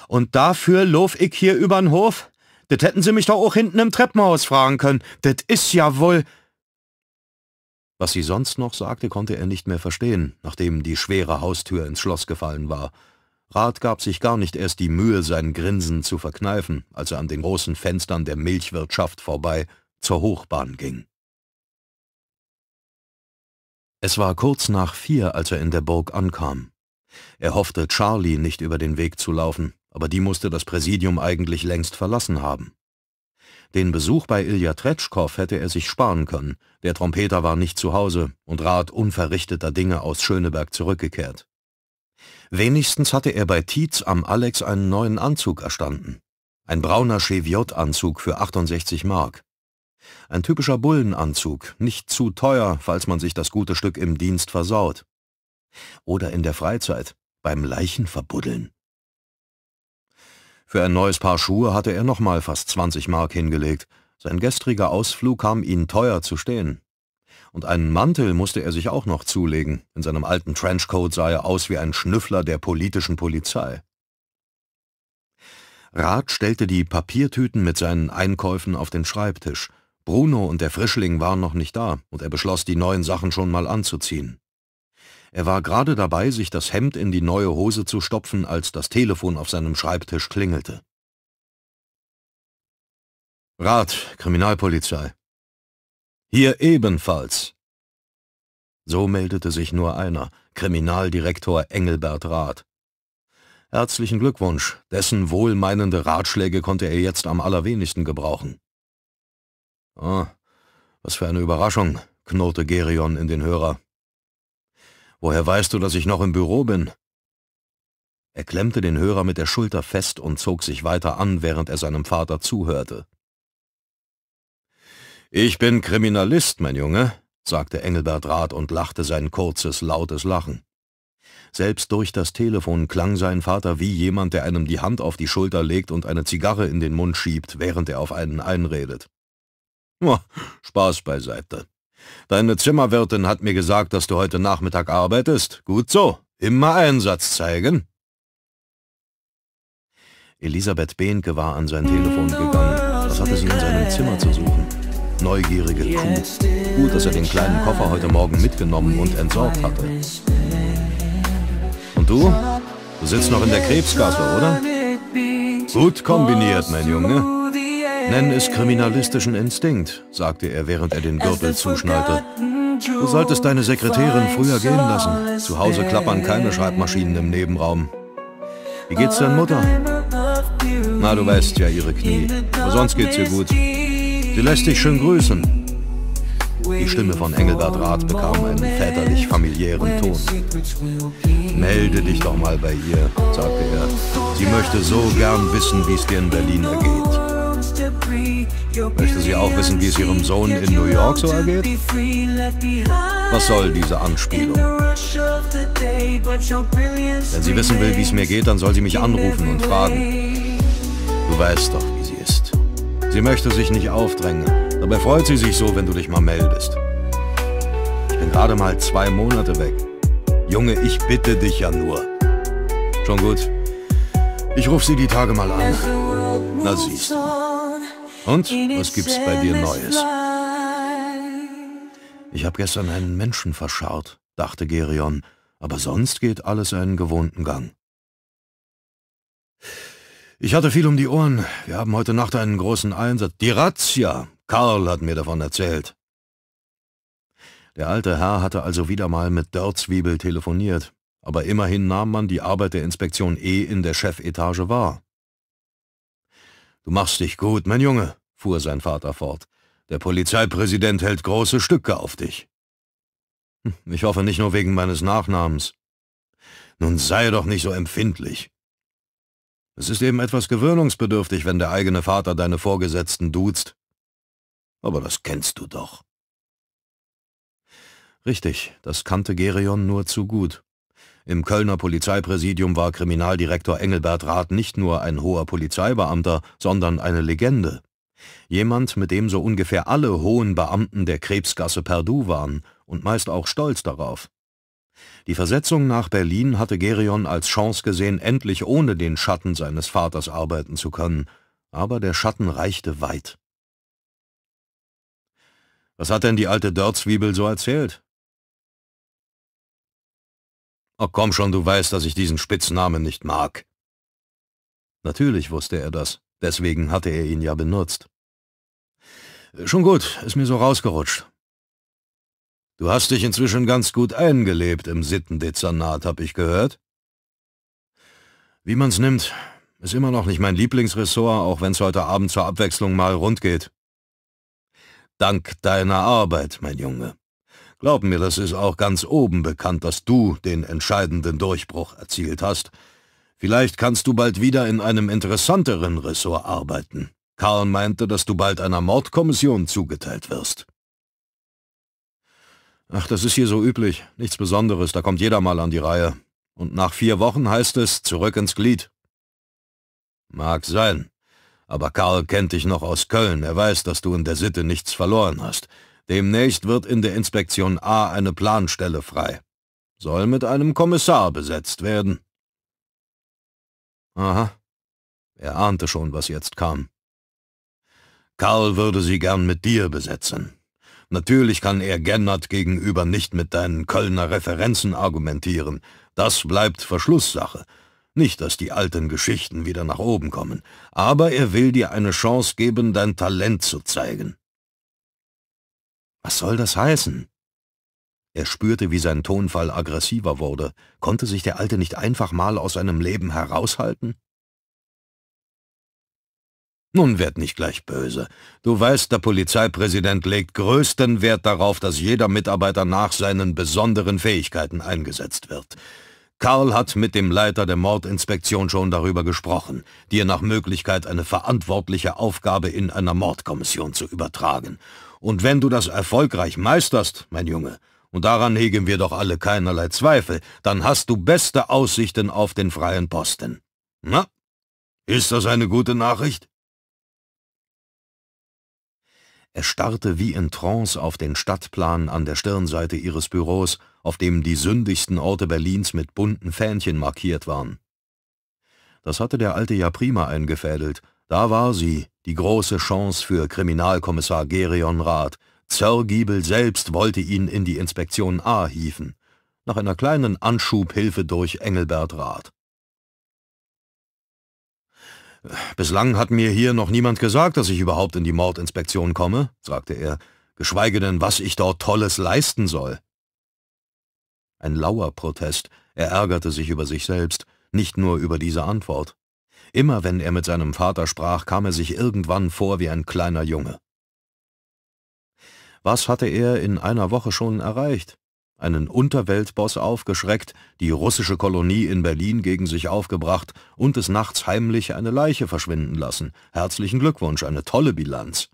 Und dafür lof ich hier übern Hof? Das hätten sie mich doch auch hinten im Treppenhaus fragen können. Das ist ja wohl... Was sie sonst noch sagte, konnte er nicht mehr verstehen, nachdem die schwere Haustür ins Schloss gefallen war. Rat gab sich gar nicht erst die Mühe, sein Grinsen zu verkneifen, als er an den großen Fenstern der Milchwirtschaft vorbei zur Hochbahn ging. Es war kurz nach vier, als er in der Burg ankam. Er hoffte, Charlie nicht über den Weg zu laufen, aber die musste das Präsidium eigentlich längst verlassen haben. Den Besuch bei Ilja Tretschkow hätte er sich sparen können, der Trompeter war nicht zu Hause und Rat unverrichteter Dinge aus Schöneberg zurückgekehrt. Wenigstens hatte er bei Tietz am Alex einen neuen Anzug erstanden. Ein brauner Cheviot-Anzug für 68 Mark. Ein typischer Bullenanzug, nicht zu teuer, falls man sich das gute Stück im Dienst versaut. Oder in der Freizeit, beim Leichenverbuddeln. Für ein neues Paar Schuhe hatte er nochmal fast 20 Mark hingelegt. Sein gestriger Ausflug kam ihm teuer zu stehen. Und einen Mantel musste er sich auch noch zulegen. In seinem alten Trenchcoat sah er aus wie ein Schnüffler der politischen Polizei. Rath stellte die Papiertüten mit seinen Einkäufen auf den Schreibtisch. Bruno und der Frischling waren noch nicht da, und er beschloss, die neuen Sachen schon mal anzuziehen. Er war gerade dabei, sich das Hemd in die neue Hose zu stopfen, als das Telefon auf seinem Schreibtisch klingelte. Rat, Kriminalpolizei. Hier ebenfalls. So meldete sich nur einer, Kriminaldirektor Engelbert Rath. Herzlichen Glückwunsch, dessen wohlmeinende Ratschläge konnte er jetzt am allerwenigsten gebrauchen. Oh, was für eine Überraschung, knurrte Gerion in den Hörer. Woher weißt du, dass ich noch im Büro bin? Er klemmte den Hörer mit der Schulter fest und zog sich weiter an, während er seinem Vater zuhörte. Ich bin Kriminalist, mein Junge, sagte Engelbert Rath und lachte sein kurzes, lautes Lachen. Selbst durch das Telefon klang sein Vater wie jemand, der einem die Hand auf die Schulter legt und eine Zigarre in den Mund schiebt, während er auf einen einredet. Oh, Spaß beiseite. Deine Zimmerwirtin hat mir gesagt, dass du heute Nachmittag arbeitest. Gut so. Immer Einsatz zeigen. Elisabeth Behnke war an sein Telefon gegangen. Was hatte sie in seinem Zimmer zu suchen? Neugierige Kuh. Gut, dass er den kleinen Koffer heute Morgen mitgenommen und entsorgt hatte. Und du? Du sitzt noch in der Krebsgasse, oder? Gut kombiniert, mein Junge. Nenn es kriminalistischen Instinkt, sagte er, während er den Gürtel zuschnallte. Du solltest deine Sekretärin früher gehen lassen. Zu Hause klappern keine Schreibmaschinen im Nebenraum. Wie geht's deiner Mutter? Na, du weißt ja, ihre Knie. Aber sonst geht's ihr gut. Sie lässt dich schön grüßen. Die Stimme von Engelbert Rath bekam einen väterlich familiären Ton. Melde dich doch mal bei ihr, sagte er. Sie möchte so gern wissen, wie es dir in Berlin ergeht. Möchte sie auch wissen, wie es ihrem Sohn in New York so ergeht? Was soll diese Anspielung? Wenn sie wissen will, wie es mir geht, dann soll sie mich anrufen und fragen. Du weißt doch, wie sie ist. Sie möchte sich nicht aufdrängen. Dabei freut sie sich so, wenn du dich mal meldest. Ich bin gerade mal zwei Monate weg. Junge, ich bitte dich ja nur. Schon gut. Ich rufe sie die Tage mal an. Na siehst du. Und was gibt's bei dir Neues? Ich habe gestern einen Menschen verscharrt, dachte Gerion, aber sonst geht alles seinen gewohnten Gang. Ich hatte viel um die Ohren. Wir haben heute Nacht einen großen Einsatz. Die Razzia! Karl hat mir davon erzählt. Der alte Herr hatte also wieder mal mit Dörrzwiebel telefoniert, aber immerhin nahm man die Arbeit der Inspektion E in der Chefetage wahr. Du machst dich gut, mein Junge, fuhr sein Vater fort. Der Polizeipräsident hält große Stücke auf dich. Hm, ich hoffe nicht nur wegen meines Nachnamens. Nun sei doch nicht so empfindlich. Es ist eben etwas gewöhnungsbedürftig, wenn der eigene Vater deine Vorgesetzten duzt. Aber das kennst du doch. Richtig, das kannte Gerion nur zu gut. Im Kölner Polizeipräsidium war Kriminaldirektor Engelbert Rath nicht nur ein hoher Polizeibeamter, sondern eine Legende. Jemand, mit dem so ungefähr alle hohen Beamten der Krebsgasse perdu waren und meist auch stolz darauf. Die Versetzung nach Berlin hatte Gerion als Chance gesehen, endlich ohne den Schatten seines Vaters arbeiten zu können, aber der Schatten reichte weit. Was hat denn die alte Dörrzwiebel so erzählt? Oh komm schon, du weißt, dass ich diesen Spitznamen nicht mag. Natürlich wusste er das, deswegen hatte er ihn ja benutzt. Schon gut, ist mir so rausgerutscht. Du hast dich inzwischen ganz gut eingelebt im Sittendezernat, hab ich gehört. Wie man's nimmt, ist immer noch nicht mein Lieblingsressort, auch wenn's heute Abend zur Abwechslung mal rund geht. Dank deiner Arbeit, mein Junge. Glaub mir, das ist auch ganz oben bekannt, dass du den entscheidenden Durchbruch erzielt hast. Vielleicht kannst du bald wieder in einem interessanteren Ressort arbeiten. Karl meinte, dass du bald einer Mordkommission zugeteilt wirst. Ach, das ist hier so üblich. Nichts Besonderes, da kommt jeder mal an die Reihe. Und nach vier Wochen heißt es, zurück ins Glied. Mag sein. Aber Karl kennt dich noch aus Köln. Er weiß, dass du in der Sitte nichts verloren hast. Demnächst wird in der Inspektion A eine Planstelle frei. Soll mit einem Kommissar besetzt werden. Aha. Er ahnte schon, was jetzt kam. Karl würde sie gern mit dir besetzen. Natürlich kann er Gennert gegenüber nicht mit deinen Kölner Referenzen argumentieren. Das bleibt Verschlusssache. Nicht, dass die alten Geschichten wieder nach oben kommen. Aber er will dir eine Chance geben, dein Talent zu zeigen. Was soll das heißen? Er spürte, wie sein Tonfall aggressiver wurde. Konnte sich der Alte nicht einfach mal aus seinem Leben heraushalten? Nun werd nicht gleich böse. Du weißt, der Polizeipräsident legt größten Wert darauf, dass jeder Mitarbeiter nach seinen besonderen Fähigkeiten eingesetzt wird. Karl hat mit dem Leiter der Mordinspektion schon darüber gesprochen, dir nach Möglichkeit eine verantwortliche Aufgabe in einer Mordkommission zu übertragen. Und wenn du das erfolgreich meisterst, mein Junge, und daran hegen wir doch alle keinerlei Zweifel, dann hast du beste Aussichten auf den freien Posten. Na, ist das eine gute Nachricht? Er starrte wie in Trance auf den Stadtplan an der Stirnseite ihres Büros, auf dem die sündigsten Orte Berlins mit bunten Fähnchen markiert waren. Das hatte der alte ja prima eingefädelt. Da war sie, die große Chance für Kriminalkommissar Gerion Rath. Zörgiebel selbst wollte ihn in die Inspektion A hieven, nach einer kleinen Anschubhilfe durch Engelbert Rath. Bislang hat mir hier noch niemand gesagt, dass ich überhaupt in die Mordinspektion komme, sagte er, geschweige denn, was ich dort Tolles leisten soll. Ein lauer Protest, er ärgerte sich über sich selbst, nicht nur über diese Antwort. Immer wenn er mit seinem Vater sprach, kam er sich irgendwann vor wie ein kleiner Junge. Was hatte er in einer Woche schon erreicht? Einen Unterweltboss aufgeschreckt, die russische Kolonie in Berlin gegen sich aufgebracht und des Nachts heimlich eine Leiche verschwinden lassen. Herzlichen Glückwunsch, eine tolle Bilanz.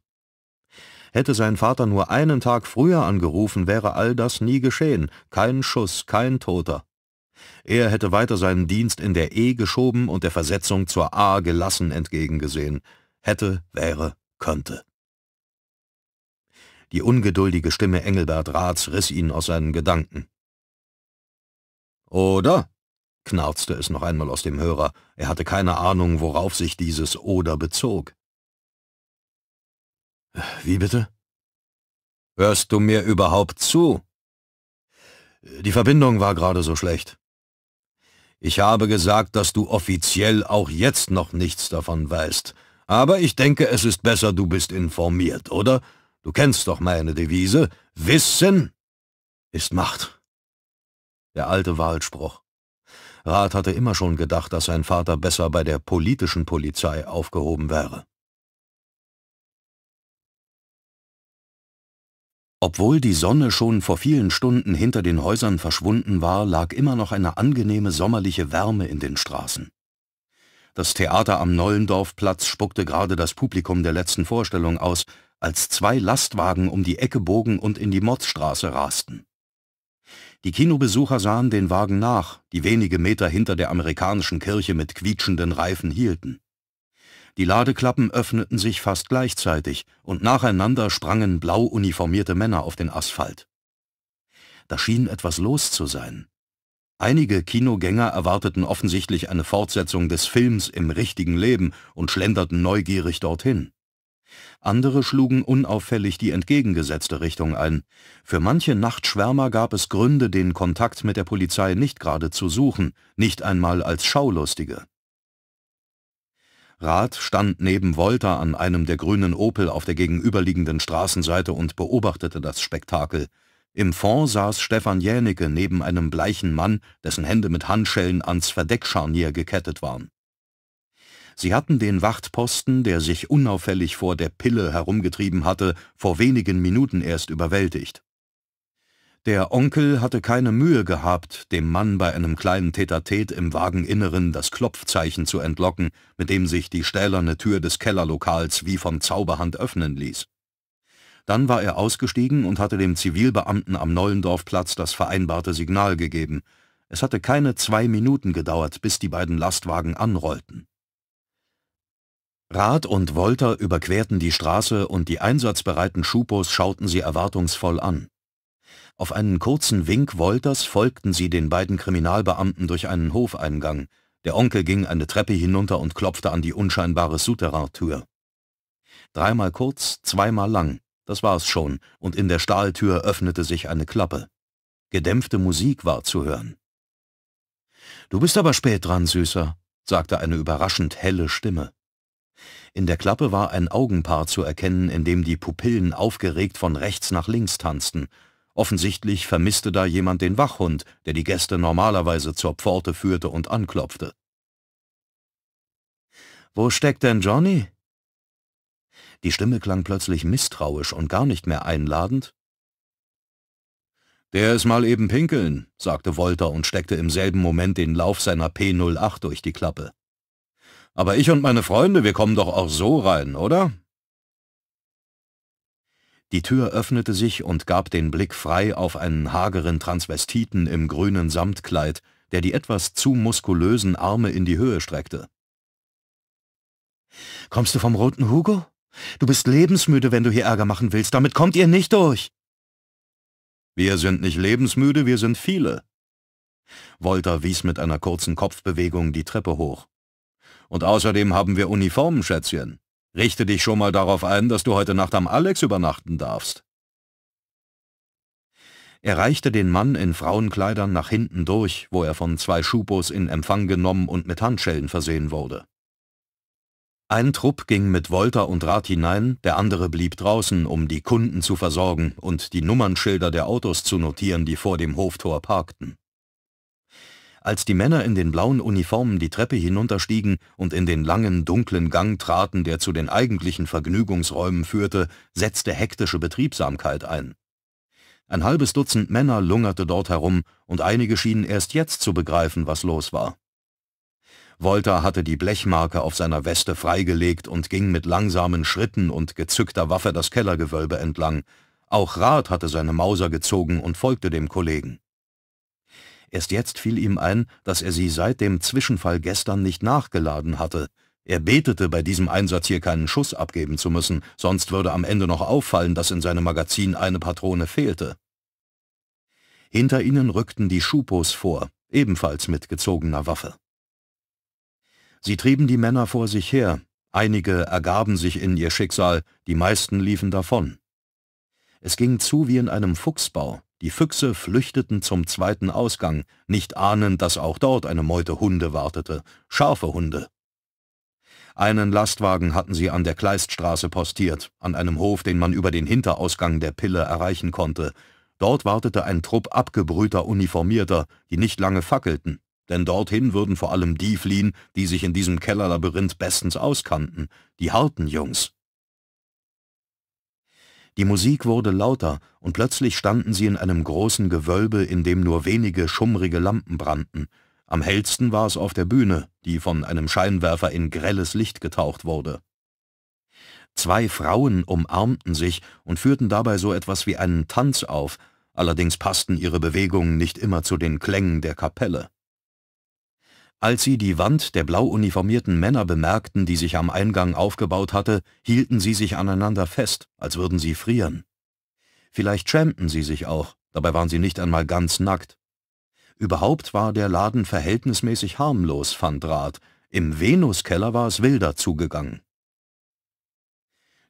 Hätte sein Vater nur einen Tag früher angerufen, wäre all das nie geschehen. Kein Schuss, kein Toter. Er hätte weiter seinen Dienst in der E geschoben und der Versetzung zur A gelassen entgegengesehen. Hätte, wäre, könnte. Die ungeduldige Stimme Engelbert Raths riss ihn aus seinen Gedanken. Oder? knarzte es noch einmal aus dem Hörer. Er hatte keine Ahnung, worauf sich dieses Oder bezog. Wie bitte? Hörst du mir überhaupt zu? Die Verbindung war gerade so schlecht. Ich habe gesagt, dass du offiziell auch jetzt noch nichts davon weißt. Aber ich denke, es ist besser, du bist informiert, oder? Du kennst doch meine Devise. Wissen ist Macht. Der alte Wahlspruch. Rath hatte immer schon gedacht, dass sein Vater besser bei der politischen Polizei aufgehoben wäre. Obwohl die Sonne schon vor vielen Stunden hinter den Häusern verschwunden war, lag immer noch eine angenehme sommerliche Wärme in den Straßen. Das Theater am Nollendorfplatz spuckte gerade das Publikum der letzten Vorstellung aus, als zwei Lastwagen um die Ecke bogen und in die Motzstraße rasten. Die Kinobesucher sahen den Wagen nach, die wenige Meter hinter der amerikanischen Kirche mit quietschenden Reifen hielten. Die Ladeklappen öffneten sich fast gleichzeitig und nacheinander sprangen blau uniformierte Männer auf den Asphalt. Da schien etwas los zu sein. Einige Kinogänger erwarteten offensichtlich eine Fortsetzung des Films im richtigen Leben und schlenderten neugierig dorthin. Andere schlugen unauffällig die entgegengesetzte Richtung ein. Für manche Nachtschwärmer gab es Gründe, den Kontakt mit der Polizei nicht gerade zu suchen, nicht einmal als Schaulustige. Rath stand neben Wolter an einem der grünen Opel auf der gegenüberliegenden Straßenseite und beobachtete das Spektakel. Im Fond saß Stefan Jänicke neben einem bleichen Mann, dessen Hände mit Handschellen ans Verdeckscharnier gekettet waren. Sie hatten den Wachtposten, der sich unauffällig vor der Pille herumgetrieben hatte, vor wenigen Minuten erst überwältigt. Der Onkel hatte keine Mühe gehabt, dem Mann bei einem kleinen Tetatet im Wageninneren das Klopfzeichen zu entlocken, mit dem sich die stählerne Tür des Kellerlokals wie von Zauberhand öffnen ließ. Dann war er ausgestiegen und hatte dem Zivilbeamten am Nollendorfplatz das vereinbarte Signal gegeben. Es hatte keine zwei Minuten gedauert, bis die beiden Lastwagen anrollten. Rath und Wolter überquerten die Straße und die einsatzbereiten Schupos schauten sie erwartungsvoll an. Auf einen kurzen Wink Wolters folgten sie den beiden Kriminalbeamten durch einen Hofeingang. Der Onkel ging eine Treppe hinunter und klopfte an die unscheinbare Souterraintür. Dreimal kurz, zweimal lang, das war's schon, und in der Stahltür öffnete sich eine Klappe. Gedämpfte Musik war zu hören. »Du bist aber spät dran, Süßer«, sagte eine überraschend helle Stimme. In der Klappe war ein Augenpaar zu erkennen, in dem die Pupillen aufgeregt von rechts nach links tanzten, Offensichtlich vermisste da jemand den Wachhund, der die Gäste normalerweise zur Pforte führte und anklopfte. »Wo steckt denn Johnny?« Die Stimme klang plötzlich misstrauisch und gar nicht mehr einladend. »Der ist mal eben pinkeln«, sagte Wolter und steckte im selben Moment den Lauf seiner P08 durch die Klappe. »Aber ich und meine Freunde, wir kommen doch auch so rein, oder?« die Tür öffnete sich und gab den Blick frei auf einen hageren Transvestiten im grünen Samtkleid, der die etwas zu muskulösen Arme in die Höhe streckte. »Kommst du vom roten Hugo? Du bist lebensmüde, wenn du hier Ärger machen willst. Damit kommt ihr nicht durch!« »Wir sind nicht lebensmüde, wir sind viele.« Wolter wies mit einer kurzen Kopfbewegung die Treppe hoch. »Und außerdem haben wir Uniformen, Schätzchen. Richte dich schon mal darauf ein, dass du heute Nacht am Alex übernachten darfst. Er reichte den Mann in Frauenkleidern nach hinten durch, wo er von zwei Schupos in Empfang genommen und mit Handschellen versehen wurde. Ein Trupp ging mit Wolter und Rad hinein, der andere blieb draußen, um die Kunden zu versorgen und die Nummernschilder der Autos zu notieren, die vor dem Hoftor parkten. Als die Männer in den blauen Uniformen die Treppe hinunterstiegen und in den langen, dunklen Gang traten, der zu den eigentlichen Vergnügungsräumen führte, setzte hektische Betriebsamkeit ein. Ein halbes Dutzend Männer lungerte dort herum, und einige schienen erst jetzt zu begreifen, was los war. Wolter hatte die Blechmarke auf seiner Weste freigelegt und ging mit langsamen Schritten und gezückter Waffe das Kellergewölbe entlang. Auch Rath hatte seine Mauser gezogen und folgte dem Kollegen. Erst jetzt fiel ihm ein, dass er sie seit dem Zwischenfall gestern nicht nachgeladen hatte. Er betete, bei diesem Einsatz hier keinen Schuss abgeben zu müssen, sonst würde am Ende noch auffallen, dass in seinem Magazin eine Patrone fehlte. Hinter ihnen rückten die Schupos vor, ebenfalls mit gezogener Waffe. Sie trieben die Männer vor sich her, einige ergaben sich in ihr Schicksal, die meisten liefen davon. Es ging zu wie in einem Fuchsbau, die Füchse flüchteten zum zweiten Ausgang, nicht ahnend, dass auch dort eine Meute Hunde wartete, scharfe Hunde. Einen Lastwagen hatten sie an der Kleiststraße postiert, an einem Hof, den man über den Hinterausgang der Pille erreichen konnte. Dort wartete ein Trupp abgebrühter Uniformierter, die nicht lange fackelten, denn dorthin würden vor allem die fliehen, die sich in diesem Kellerlabyrinth bestens auskannten, die harten Jungs. Die Musik wurde lauter, und plötzlich standen sie in einem großen Gewölbe, in dem nur wenige schummrige Lampen brannten. Am hellsten war es auf der Bühne, die von einem Scheinwerfer in grelles Licht getaucht wurde. Zwei Frauen umarmten sich und führten dabei so etwas wie einen Tanz auf, allerdings passten ihre Bewegungen nicht immer zu den Klängen der Kapelle. Als sie die Wand der blau uniformierten Männer bemerkten, die sich am Eingang aufgebaut hatte, hielten sie sich aneinander fest, als würden sie frieren. Vielleicht schämten sie sich auch, dabei waren sie nicht einmal ganz nackt. Überhaupt war der Laden verhältnismäßig harmlos, fand Rath. Im Venuskeller war es wilder zugegangen.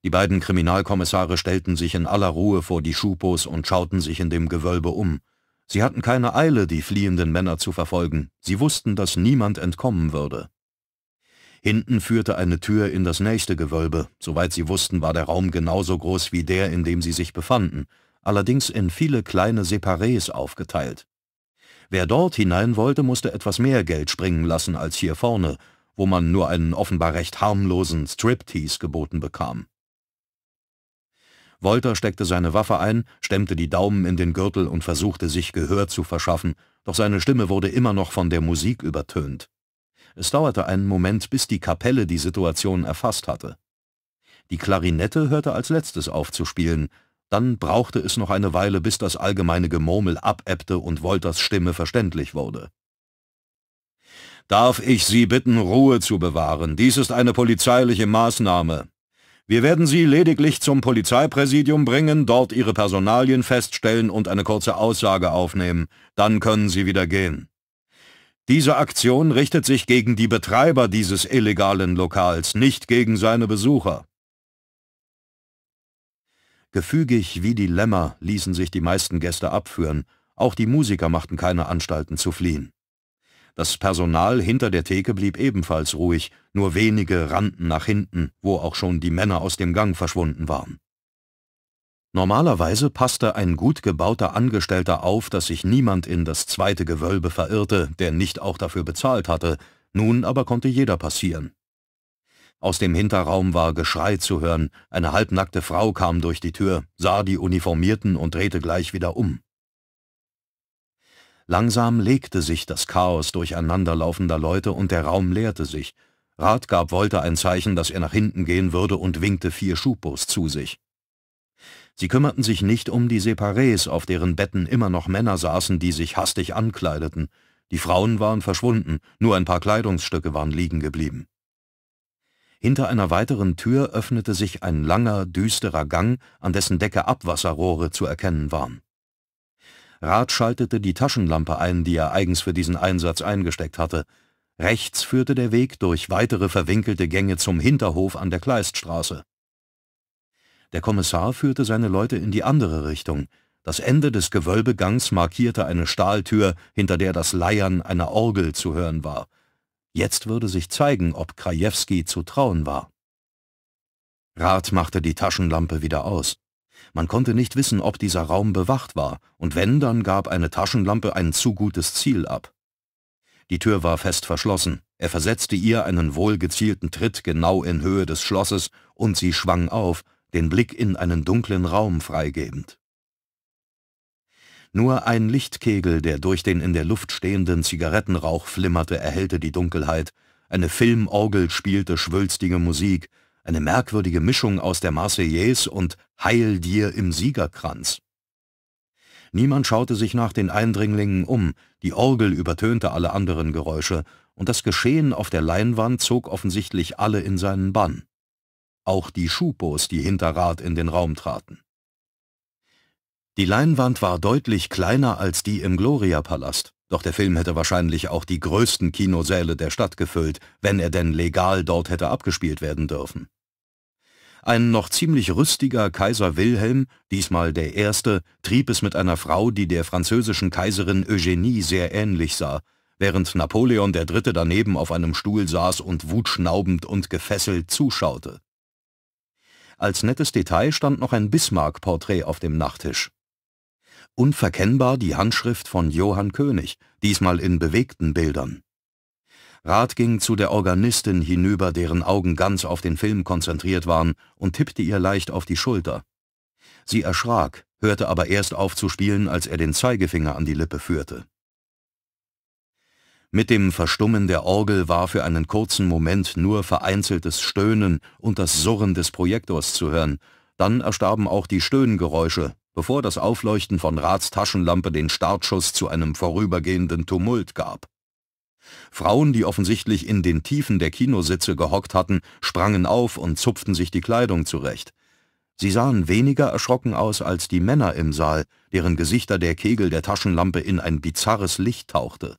Die beiden Kriminalkommissare stellten sich in aller Ruhe vor die Schupos und schauten sich in dem Gewölbe um. Sie hatten keine Eile, die fliehenden Männer zu verfolgen, sie wussten, dass niemand entkommen würde. Hinten führte eine Tür in das nächste Gewölbe, soweit sie wussten, war der Raum genauso groß wie der, in dem sie sich befanden, allerdings in viele kleine Separés aufgeteilt. Wer dort hinein wollte, musste etwas mehr Geld springen lassen als hier vorne, wo man nur einen offenbar recht harmlosen Striptease geboten bekam. Wolter steckte seine Waffe ein, stemmte die Daumen in den Gürtel und versuchte sich Gehör zu verschaffen, doch seine Stimme wurde immer noch von der Musik übertönt. Es dauerte einen Moment, bis die Kapelle die Situation erfasst hatte. Die Klarinette hörte als letztes auf zu spielen, dann brauchte es noch eine Weile, bis das allgemeine Gemurmel abebbte und Wolters Stimme verständlich wurde. Darf ich Sie bitten, Ruhe zu bewahren? Dies ist eine polizeiliche Maßnahme. Wir werden Sie lediglich zum Polizeipräsidium bringen, dort Ihre Personalien feststellen und eine kurze Aussage aufnehmen. Dann können Sie wieder gehen. Diese Aktion richtet sich gegen die Betreiber dieses illegalen Lokals, nicht gegen seine Besucher. Gefügig wie die Lämmer ließen sich die meisten Gäste abführen, auch die Musiker machten keine Anstalten zu fliehen. Das Personal hinter der Theke blieb ebenfalls ruhig, nur wenige rannten nach hinten, wo auch schon die Männer aus dem Gang verschwunden waren. Normalerweise passte ein gut gebauter Angestellter auf, dass sich niemand in das zweite Gewölbe verirrte, der nicht auch dafür bezahlt hatte, nun aber konnte jeder passieren. Aus dem Hinterraum war Geschrei zu hören, eine halbnackte Frau kam durch die Tür, sah die Uniformierten und drehte gleich wieder um. Langsam legte sich das Chaos durcheinanderlaufender Leute und der Raum leerte sich. Radgab wollte ein Zeichen, dass er nach hinten gehen würde und winkte vier Schubos zu sich. Sie kümmerten sich nicht um die Separés, auf deren Betten immer noch Männer saßen, die sich hastig ankleideten. Die Frauen waren verschwunden, nur ein paar Kleidungsstücke waren liegen geblieben. Hinter einer weiteren Tür öffnete sich ein langer, düsterer Gang, an dessen Decke Abwasserrohre zu erkennen waren. Rath schaltete die Taschenlampe ein, die er eigens für diesen Einsatz eingesteckt hatte. Rechts führte der Weg durch weitere verwinkelte Gänge zum Hinterhof an der Kleiststraße. Der Kommissar führte seine Leute in die andere Richtung. Das Ende des Gewölbegangs markierte eine Stahltür, hinter der das Leiern einer Orgel zu hören war. Jetzt würde sich zeigen, ob Krajewski zu trauen war. Rath machte die Taschenlampe wieder aus. Man konnte nicht wissen, ob dieser Raum bewacht war, und wenn, dann gab eine Taschenlampe ein zu gutes Ziel ab. Die Tür war fest verschlossen, er versetzte ihr einen wohlgezielten Tritt genau in Höhe des Schlosses, und sie schwang auf, den Blick in einen dunklen Raum freigebend. Nur ein Lichtkegel, der durch den in der Luft stehenden Zigarettenrauch flimmerte, erhellte die Dunkelheit, eine Filmorgel spielte schwülstige Musik, eine merkwürdige Mischung aus der Marseillaise und Heil dir im Siegerkranz. Niemand schaute sich nach den Eindringlingen um, die Orgel übertönte alle anderen Geräusche, und das Geschehen auf der Leinwand zog offensichtlich alle in seinen Bann. Auch die Schupos, die hinter Rat in den Raum traten. Die Leinwand war deutlich kleiner als die im Gloria-Palast, doch der Film hätte wahrscheinlich auch die größten Kinosäle der Stadt gefüllt, wenn er denn legal dort hätte abgespielt werden dürfen. Ein noch ziemlich rüstiger Kaiser Wilhelm, diesmal der Erste, trieb es mit einer Frau, die der französischen Kaiserin Eugenie sehr ähnlich sah, während Napoleon III. daneben auf einem Stuhl saß und wutschnaubend und gefesselt zuschaute. Als nettes Detail stand noch ein Bismarck-Porträt auf dem Nachttisch. Unverkennbar die Handschrift von Johann König, diesmal in bewegten Bildern. Rath ging zu der Organistin hinüber, deren Augen ganz auf den Film konzentriert waren, und tippte ihr leicht auf die Schulter. Sie erschrak, hörte aber erst auf zu spielen, als er den Zeigefinger an die Lippe führte. Mit dem Verstummen der Orgel war für einen kurzen Moment nur vereinzeltes Stöhnen und das Surren des Projektors zu hören, dann erstarben auch die Stöhngeräusche, bevor das Aufleuchten von Rats Taschenlampe den Startschuss zu einem vorübergehenden Tumult gab. Frauen, die offensichtlich in den Tiefen der Kinositze gehockt hatten, sprangen auf und zupften sich die Kleidung zurecht. Sie sahen weniger erschrocken aus als die Männer im Saal, deren Gesichter der Kegel der Taschenlampe in ein bizarres Licht tauchte.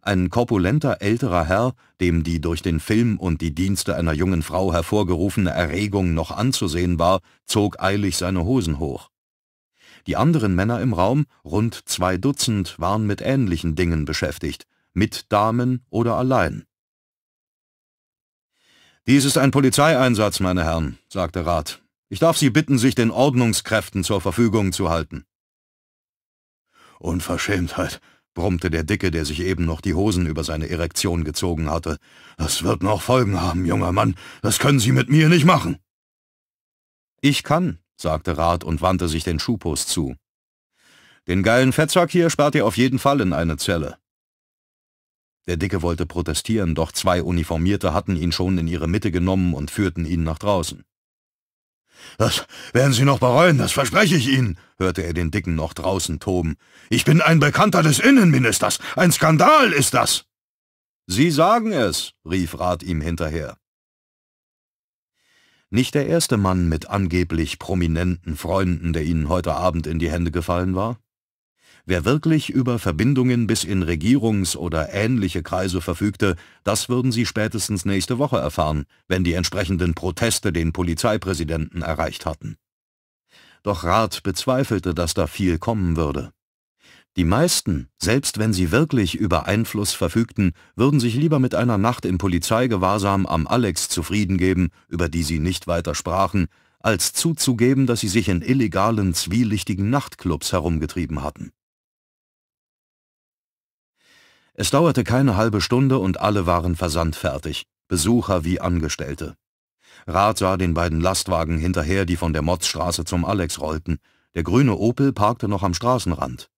Ein korpulenter älterer Herr, dem die durch den Film und die Dienste einer jungen Frau hervorgerufene Erregung noch anzusehen war, zog eilig seine Hosen hoch. Die anderen Männer im Raum, rund zwei Dutzend, waren mit ähnlichen Dingen beschäftigt, mit Damen oder allein. Dies ist ein Polizeieinsatz, meine Herren, sagte Rath. Ich darf Sie bitten, sich den Ordnungskräften zur Verfügung zu halten. Unverschämtheit, brummte der Dicke, der sich eben noch die Hosen über seine Erektion gezogen hatte. Das wird noch Folgen haben, junger Mann. Das können Sie mit mir nicht machen. Ich kann, sagte Rath und wandte sich den Schuhpost zu. Den geilen Fettsack hier sperrt ihr auf jeden Fall in eine Zelle. Der Dicke wollte protestieren, doch zwei Uniformierte hatten ihn schon in ihre Mitte genommen und führten ihn nach draußen. Das werden Sie noch bereuen, das verspreche ich Ihnen, hörte er den Dicken noch draußen toben. Ich bin ein Bekannter des Innenministers. Ein Skandal ist das. Sie sagen es, rief Rat ihm hinterher. Nicht der erste Mann mit angeblich prominenten Freunden, der Ihnen heute Abend in die Hände gefallen war? Wer wirklich über Verbindungen bis in Regierungs- oder ähnliche Kreise verfügte, das würden Sie spätestens nächste Woche erfahren, wenn die entsprechenden Proteste den Polizeipräsidenten erreicht hatten. Doch Rath bezweifelte, dass da viel kommen würde. Die meisten, selbst wenn sie wirklich über Einfluss verfügten, würden sich lieber mit einer Nacht im Polizeigewahrsam am Alex zufrieden geben, über die sie nicht weiter sprachen, als zuzugeben, dass sie sich in illegalen, zwielichtigen Nachtclubs herumgetrieben hatten. Es dauerte keine halbe Stunde und alle waren versandfertig, Besucher wie Angestellte. Rath sah den beiden Lastwagen hinterher, die von der Motzstraße zum Alex rollten. Der grüne Opel parkte noch am Straßenrand.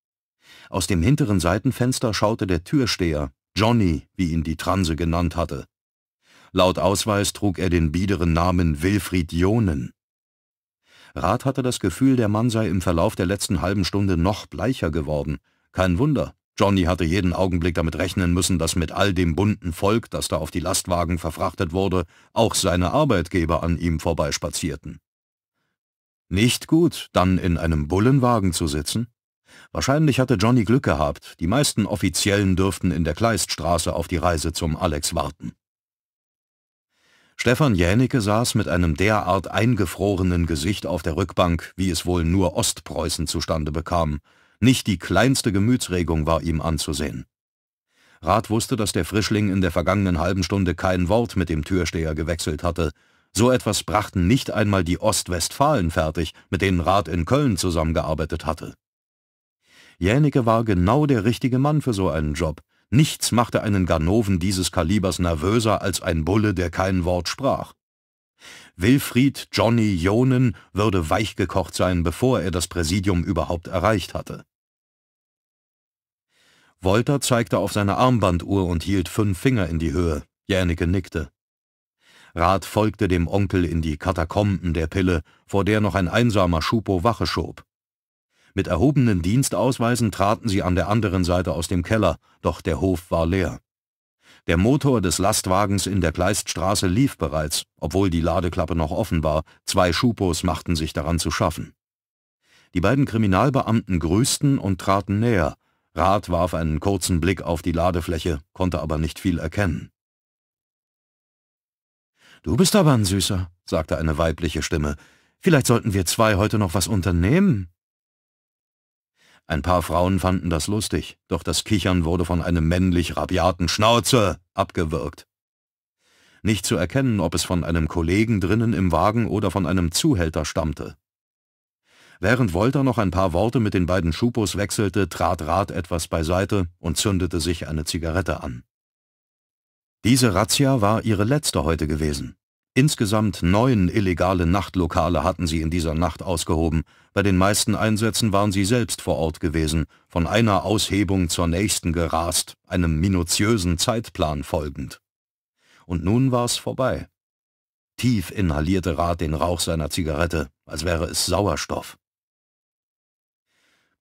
Aus dem hinteren Seitenfenster schaute der Türsteher, Johnny, wie ihn die Transe genannt hatte. Laut Ausweis trug er den biederen Namen Wilfried Jonen. Rath hatte das Gefühl, der Mann sei im Verlauf der letzten halben Stunde noch bleicher geworden. Kein Wunder, Johnny hatte jeden Augenblick damit rechnen müssen, dass mit all dem bunten Volk, das da auf die Lastwagen verfrachtet wurde, auch seine Arbeitgeber an ihm vorbeispazierten. Nicht gut, dann in einem Bullenwagen zu sitzen? Wahrscheinlich hatte Johnny Glück gehabt, die meisten Offiziellen dürften in der Kleiststraße auf die Reise zum Alex warten. Stefan Jänicke saß mit einem derart eingefrorenen Gesicht auf der Rückbank, wie es wohl nur Ostpreußen zustande bekam, nicht die kleinste Gemütsregung war ihm anzusehen. Rat wusste, dass der Frischling in der vergangenen halben Stunde kein Wort mit dem Türsteher gewechselt hatte. So etwas brachten nicht einmal die Ostwestfalen fertig, mit denen Rat in Köln zusammengearbeitet hatte. Jänicke war genau der richtige Mann für so einen Job. Nichts machte einen Ganoven dieses Kalibers nervöser als ein Bulle, der kein Wort sprach. Wilfried Johnny Jonen würde weichgekocht sein, bevor er das Präsidium überhaupt erreicht hatte. Wolter zeigte auf seine Armbanduhr und hielt fünf Finger in die Höhe. Jänecke nickte. Rat folgte dem Onkel in die Katakomben der Pille, vor der noch ein einsamer Schupo Wache schob. Mit erhobenen Dienstausweisen traten sie an der anderen Seite aus dem Keller, doch der Hof war leer. Der Motor des Lastwagens in der Kleiststraße lief bereits, obwohl die Ladeklappe noch offen war, zwei Schupos machten sich daran zu schaffen. Die beiden Kriminalbeamten grüßten und traten näher, Rat warf einen kurzen Blick auf die Ladefläche, konnte aber nicht viel erkennen. Du bist aber ein Süßer, sagte eine weibliche Stimme. Vielleicht sollten wir zwei heute noch was unternehmen. Ein paar Frauen fanden das lustig, doch das Kichern wurde von einem männlich rabiaten Schnauze abgewirkt. Nicht zu erkennen, ob es von einem Kollegen drinnen im Wagen oder von einem Zuhälter stammte. Während Wolter noch ein paar Worte mit den beiden Schupos wechselte, trat Rat etwas beiseite und zündete sich eine Zigarette an. Diese Razzia war ihre letzte heute gewesen. Insgesamt neun illegale Nachtlokale hatten sie in dieser Nacht ausgehoben. Bei den meisten Einsätzen waren sie selbst vor Ort gewesen, von einer Aushebung zur nächsten gerast, einem minutiösen Zeitplan folgend. Und nun war's vorbei. Tief inhalierte Rat den Rauch seiner Zigarette, als wäre es Sauerstoff.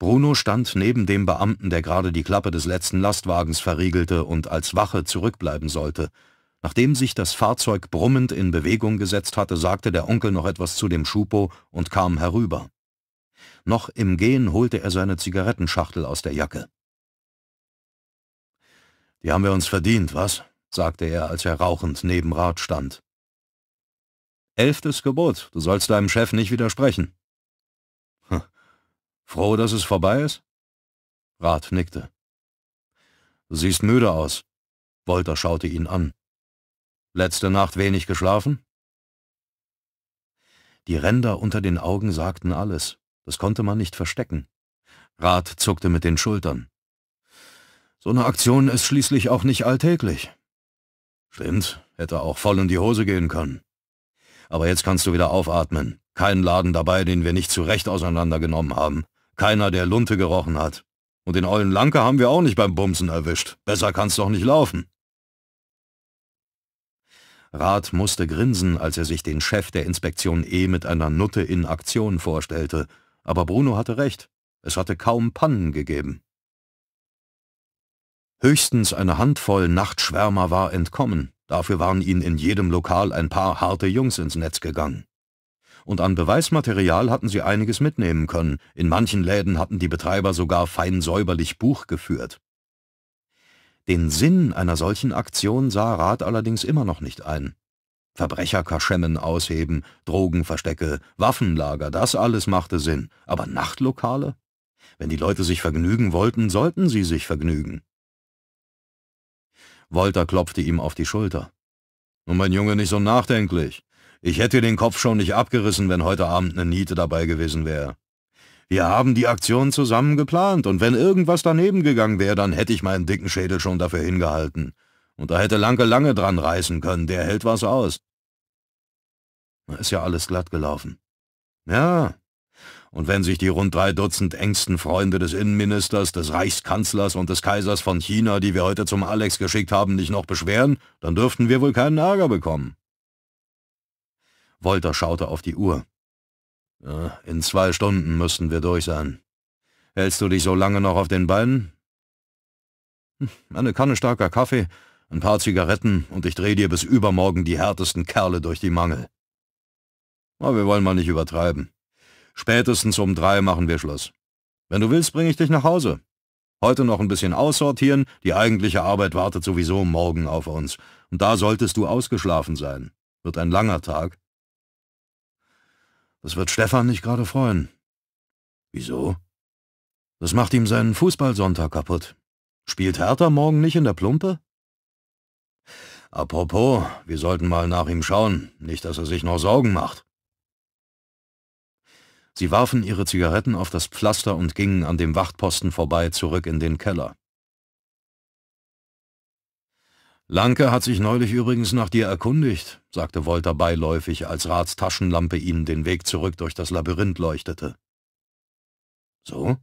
Bruno stand neben dem Beamten, der gerade die Klappe des letzten Lastwagens verriegelte und als Wache zurückbleiben sollte. Nachdem sich das Fahrzeug brummend in Bewegung gesetzt hatte, sagte der Onkel noch etwas zu dem Schupo und kam herüber. Noch im Gehen holte er seine Zigarettenschachtel aus der Jacke. »Die haben wir uns verdient, was?« sagte er, als er rauchend neben Rat stand. »Elftes Gebot, du sollst deinem Chef nicht widersprechen.« Froh, dass es vorbei ist? Rat nickte. siehst müde aus. Wolter schaute ihn an. Letzte Nacht wenig geschlafen? Die Ränder unter den Augen sagten alles. Das konnte man nicht verstecken. Rat zuckte mit den Schultern. So eine Aktion ist schließlich auch nicht alltäglich. Stimmt, hätte auch voll in die Hose gehen können. Aber jetzt kannst du wieder aufatmen. Keinen Laden dabei, den wir nicht zu Recht auseinandergenommen haben. Keiner, der Lunte gerochen hat. Und den Eulen Lanke haben wir auch nicht beim Bumsen erwischt. Besser kann's doch nicht laufen. Rath musste grinsen, als er sich den Chef der Inspektion E mit einer Nutte in Aktion vorstellte. Aber Bruno hatte recht. Es hatte kaum Pannen gegeben. Höchstens eine Handvoll Nachtschwärmer war entkommen. Dafür waren ihnen in jedem Lokal ein paar harte Jungs ins Netz gegangen und an Beweismaterial hatten sie einiges mitnehmen können. In manchen Läden hatten die Betreiber sogar fein säuberlich Buch geführt. Den Sinn einer solchen Aktion sah Rat allerdings immer noch nicht ein. Verbrecherkaschemmen ausheben, Drogenverstecke, Waffenlager, das alles machte Sinn. Aber Nachtlokale? Wenn die Leute sich vergnügen wollten, sollten sie sich vergnügen. Wolter klopfte ihm auf die Schulter. Nun, mein Junge, nicht so nachdenklich. Ich hätte den Kopf schon nicht abgerissen, wenn heute Abend eine Niete dabei gewesen wäre. Wir haben die Aktion zusammen geplant und wenn irgendwas daneben gegangen wäre, dann hätte ich meinen dicken Schädel schon dafür hingehalten. Und da hätte Lanke lange dran reißen können, der hält was aus. Da ist ja alles glatt gelaufen. Ja, und wenn sich die rund drei Dutzend engsten Freunde des Innenministers, des Reichskanzlers und des Kaisers von China, die wir heute zum Alex geschickt haben, nicht noch beschweren, dann dürften wir wohl keinen Ärger bekommen. Wolter schaute auf die Uhr. Ja, in zwei Stunden müssten wir durch sein. Hältst du dich so lange noch auf den Beinen? Hm, eine Kanne starker Kaffee, ein paar Zigaretten und ich drehe dir bis übermorgen die härtesten Kerle durch die Mangel. Aber wir wollen mal nicht übertreiben. Spätestens um drei machen wir Schluss. Wenn du willst, bringe ich dich nach Hause. Heute noch ein bisschen aussortieren, die eigentliche Arbeit wartet sowieso morgen auf uns. Und da solltest du ausgeschlafen sein. Wird ein langer Tag. Das wird Stefan nicht gerade freuen. Wieso? Das macht ihm seinen Fußballsonntag kaputt. Spielt Hertha morgen nicht in der Plumpe? Apropos, wir sollten mal nach ihm schauen, nicht dass er sich noch Sorgen macht. Sie warfen ihre Zigaretten auf das Pflaster und gingen an dem Wachtposten vorbei zurück in den Keller. Lanke hat sich neulich übrigens nach dir erkundigt, sagte Wolter beiläufig, als Rats Taschenlampe ihnen den Weg zurück durch das Labyrinth leuchtete. So?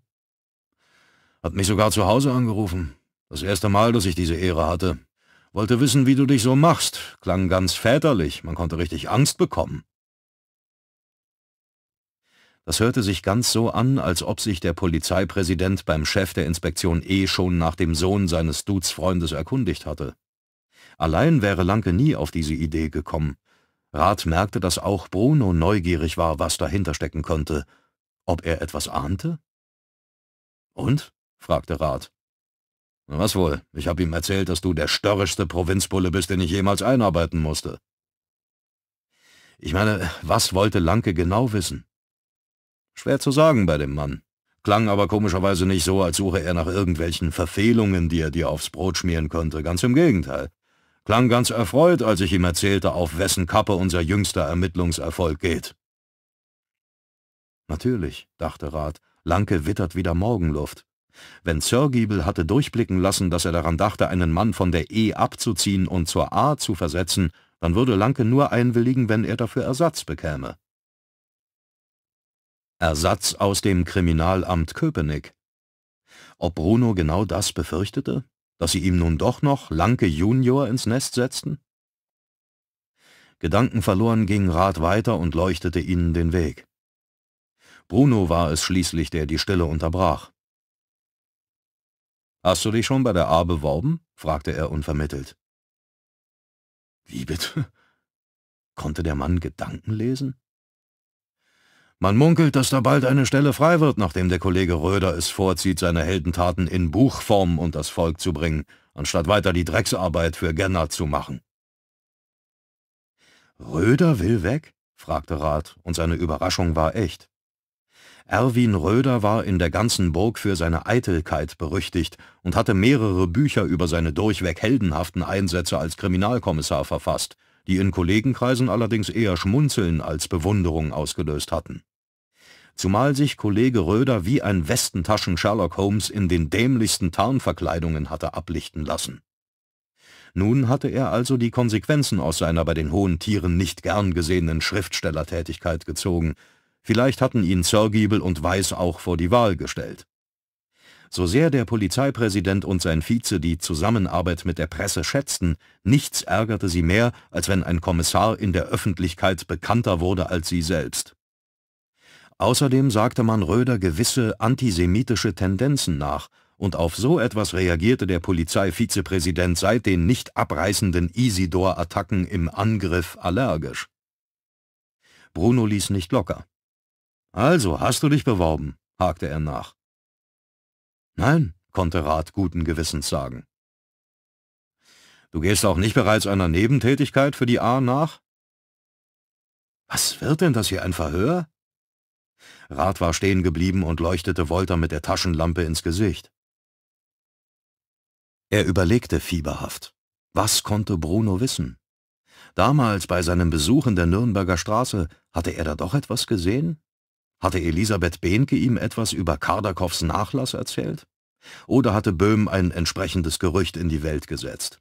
Hat mich sogar zu Hause angerufen. Das erste Mal, dass ich diese Ehre hatte. Wollte wissen, wie du dich so machst. Klang ganz väterlich, man konnte richtig Angst bekommen. Das hörte sich ganz so an, als ob sich der Polizeipräsident beim Chef der Inspektion E schon nach dem Sohn seines Dudes-Freundes erkundigt hatte. Allein wäre Lanke nie auf diese Idee gekommen. Rath merkte, dass auch Bruno neugierig war, was dahinter stecken konnte. Ob er etwas ahnte? Und? fragte Rath. Was wohl, ich habe ihm erzählt, dass du der störrischste Provinzbulle bist, den ich jemals einarbeiten musste. Ich meine, was wollte Lanke genau wissen? Schwer zu sagen bei dem Mann. Klang aber komischerweise nicht so, als suche er nach irgendwelchen Verfehlungen, die er dir aufs Brot schmieren könnte. Ganz im Gegenteil klang ganz erfreut, als ich ihm erzählte, auf wessen Kappe unser jüngster Ermittlungserfolg geht. Natürlich, dachte Rat, Lanke wittert wieder Morgenluft. Wenn Zörgiebel hatte durchblicken lassen, dass er daran dachte, einen Mann von der E abzuziehen und zur A zu versetzen, dann würde Lanke nur einwilligen, wenn er dafür Ersatz bekäme. Ersatz aus dem Kriminalamt Köpenick. Ob Bruno genau das befürchtete? dass sie ihm nun doch noch Lanke Junior ins Nest setzten? Gedankenverloren ging Rat weiter und leuchtete ihnen den Weg. Bruno war es schließlich, der die Stille unterbrach. »Hast du dich schon bei der A beworben?« fragte er unvermittelt. »Wie bitte?« Konnte der Mann Gedanken lesen? Man munkelt, dass da bald eine Stelle frei wird, nachdem der Kollege Röder es vorzieht, seine Heldentaten in Buchform und das Volk zu bringen, anstatt weiter die Drecksarbeit für Genner zu machen. Röder will weg? fragte Rat, und seine Überraschung war echt. Erwin Röder war in der ganzen Burg für seine Eitelkeit berüchtigt und hatte mehrere Bücher über seine durchweg heldenhaften Einsätze als Kriminalkommissar verfasst, die in Kollegenkreisen allerdings eher Schmunzeln als Bewunderung ausgelöst hatten zumal sich Kollege Röder wie ein Westentaschen Sherlock Holmes in den dämlichsten Tarnverkleidungen hatte ablichten lassen. Nun hatte er also die Konsequenzen aus seiner bei den hohen Tieren nicht gern gesehenen Schriftstellertätigkeit gezogen, vielleicht hatten ihn Zörgiebel und Weiß auch vor die Wahl gestellt. So sehr der Polizeipräsident und sein Vize die Zusammenarbeit mit der Presse schätzten, nichts ärgerte sie mehr, als wenn ein Kommissar in der Öffentlichkeit bekannter wurde als sie selbst. Außerdem sagte man Röder gewisse antisemitische Tendenzen nach, und auf so etwas reagierte der Polizeivizepräsident seit den nicht abreißenden Isidor-Attacken im Angriff allergisch. Bruno ließ nicht locker. »Also, hast du dich beworben?« hakte er nach. »Nein«, konnte Rat guten Gewissens sagen. »Du gehst auch nicht bereits einer Nebentätigkeit für die A nach?« »Was wird denn das hier, ein Verhör?« Rat war stehen geblieben und leuchtete Wolter mit der Taschenlampe ins Gesicht. Er überlegte fieberhaft. Was konnte Bruno wissen? Damals bei seinem Besuch in der Nürnberger Straße, hatte er da doch etwas gesehen? Hatte Elisabeth Behnke ihm etwas über Kardakows Nachlass erzählt? Oder hatte Böhm ein entsprechendes Gerücht in die Welt gesetzt?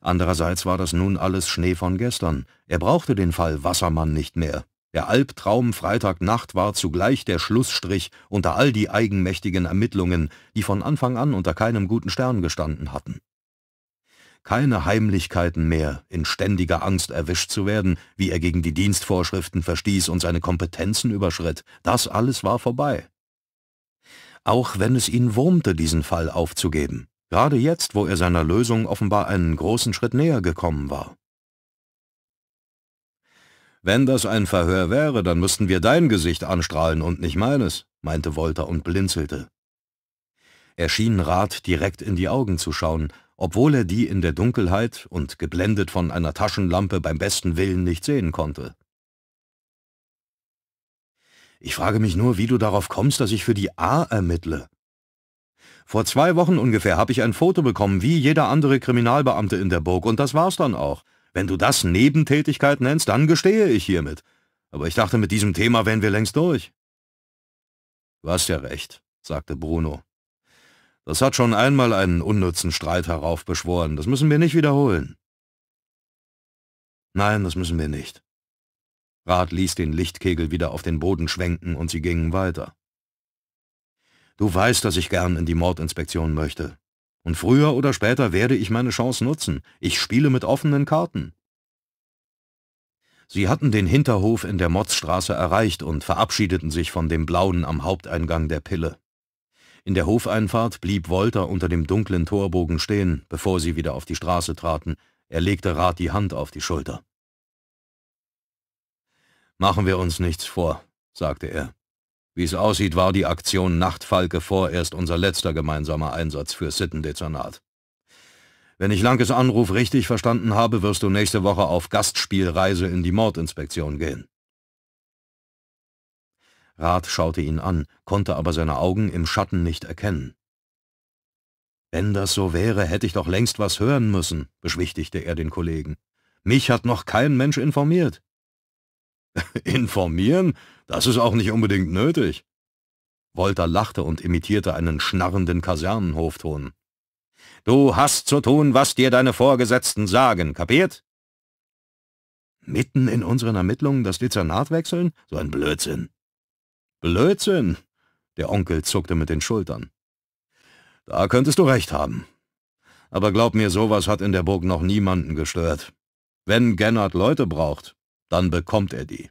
Andererseits war das nun alles Schnee von gestern. Er brauchte den Fall Wassermann nicht mehr. Der Albtraum Freitagnacht war zugleich der Schlussstrich unter all die eigenmächtigen Ermittlungen, die von Anfang an unter keinem guten Stern gestanden hatten. Keine Heimlichkeiten mehr, in ständiger Angst erwischt zu werden, wie er gegen die Dienstvorschriften verstieß und seine Kompetenzen überschritt, das alles war vorbei. Auch wenn es ihn wurmte, diesen Fall aufzugeben, gerade jetzt, wo er seiner Lösung offenbar einen großen Schritt näher gekommen war. Wenn das ein Verhör wäre, dann müssten wir dein Gesicht anstrahlen und nicht meines, meinte Wolter und blinzelte. Er schien Rat direkt in die Augen zu schauen, obwohl er die in der Dunkelheit und geblendet von einer Taschenlampe beim besten Willen nicht sehen konnte. Ich frage mich nur, wie du darauf kommst, dass ich für die A ermittle. Vor zwei Wochen ungefähr habe ich ein Foto bekommen, wie jeder andere Kriminalbeamte in der Burg, und das war's dann auch. Wenn du das Nebentätigkeit nennst, dann gestehe ich hiermit. Aber ich dachte, mit diesem Thema wären wir längst durch. Du hast ja recht, sagte Bruno. Das hat schon einmal einen unnützen Streit heraufbeschworen. Das müssen wir nicht wiederholen. Nein, das müssen wir nicht. Rat ließ den Lichtkegel wieder auf den Boden schwenken und sie gingen weiter. Du weißt, dass ich gern in die Mordinspektion möchte, und früher oder später werde ich meine Chance nutzen. Ich spiele mit offenen Karten. Sie hatten den Hinterhof in der Motzstraße erreicht und verabschiedeten sich von dem Blauen am Haupteingang der Pille. In der Hofeinfahrt blieb Wolter unter dem dunklen Torbogen stehen, bevor sie wieder auf die Straße traten. Er legte Rat die Hand auf die Schulter. Machen wir uns nichts vor, sagte er. Wie es aussieht, war die Aktion Nachtfalke vorerst unser letzter gemeinsamer Einsatz für Sittendezernat. Wenn ich Lankes Anruf richtig verstanden habe, wirst du nächste Woche auf Gastspielreise in die Mordinspektion gehen. Rath schaute ihn an, konnte aber seine Augen im Schatten nicht erkennen. »Wenn das so wäre, hätte ich doch längst was hören müssen«, beschwichtigte er den Kollegen. »Mich hat noch kein Mensch informiert.« »Informieren? Das ist auch nicht unbedingt nötig. Wolter lachte und imitierte einen schnarrenden Kasernenhofton. Du hast zu tun, was dir deine Vorgesetzten sagen, kapiert? Mitten in unseren Ermittlungen das Dezernat wechseln? So ein Blödsinn. Blödsinn? Der Onkel zuckte mit den Schultern. Da könntest du recht haben. Aber glaub mir, sowas hat in der Burg noch niemanden gestört. Wenn Gennard Leute braucht, dann bekommt er die.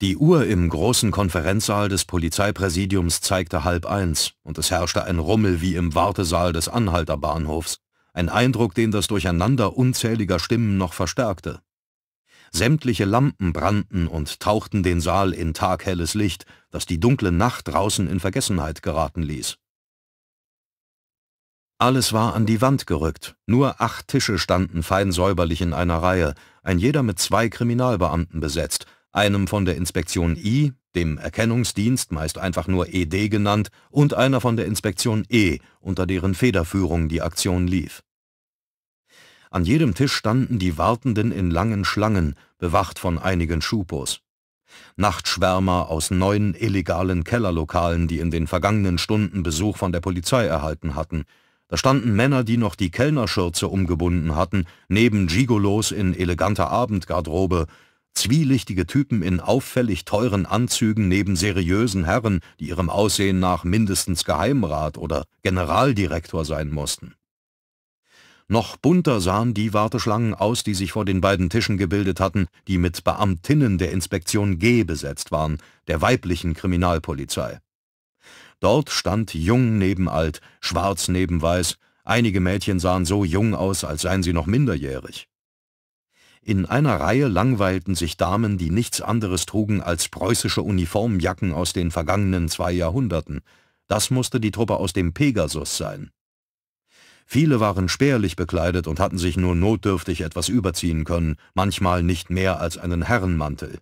Die Uhr im großen Konferenzsaal des Polizeipräsidiums zeigte halb eins und es herrschte ein Rummel wie im Wartesaal des Anhalter Bahnhofs, ein Eindruck, den das Durcheinander unzähliger Stimmen noch verstärkte. Sämtliche Lampen brannten und tauchten den Saal in taghelles Licht, das die dunkle Nacht draußen in Vergessenheit geraten ließ. Alles war an die Wand gerückt, nur acht Tische standen fein säuberlich in einer Reihe, ein jeder mit zwei Kriminalbeamten besetzt – einem von der Inspektion I, dem Erkennungsdienst meist einfach nur ED genannt, und einer von der Inspektion E, unter deren Federführung die Aktion lief. An jedem Tisch standen die Wartenden in langen Schlangen, bewacht von einigen Schupos. Nachtschwärmer aus neun illegalen Kellerlokalen, die in den vergangenen Stunden Besuch von der Polizei erhalten hatten. Da standen Männer, die noch die Kellnerschürze umgebunden hatten, neben Gigolos in eleganter Abendgarderobe, zwielichtige Typen in auffällig teuren Anzügen neben seriösen Herren, die ihrem Aussehen nach mindestens Geheimrat oder Generaldirektor sein mussten. Noch bunter sahen die Warteschlangen aus, die sich vor den beiden Tischen gebildet hatten, die mit Beamtinnen der Inspektion G besetzt waren, der weiblichen Kriminalpolizei. Dort stand jung neben alt, schwarz neben weiß, einige Mädchen sahen so jung aus, als seien sie noch minderjährig. In einer Reihe langweilten sich Damen, die nichts anderes trugen als preußische Uniformjacken aus den vergangenen zwei Jahrhunderten. Das musste die Truppe aus dem Pegasus sein. Viele waren spärlich bekleidet und hatten sich nur notdürftig etwas überziehen können, manchmal nicht mehr als einen Herrenmantel.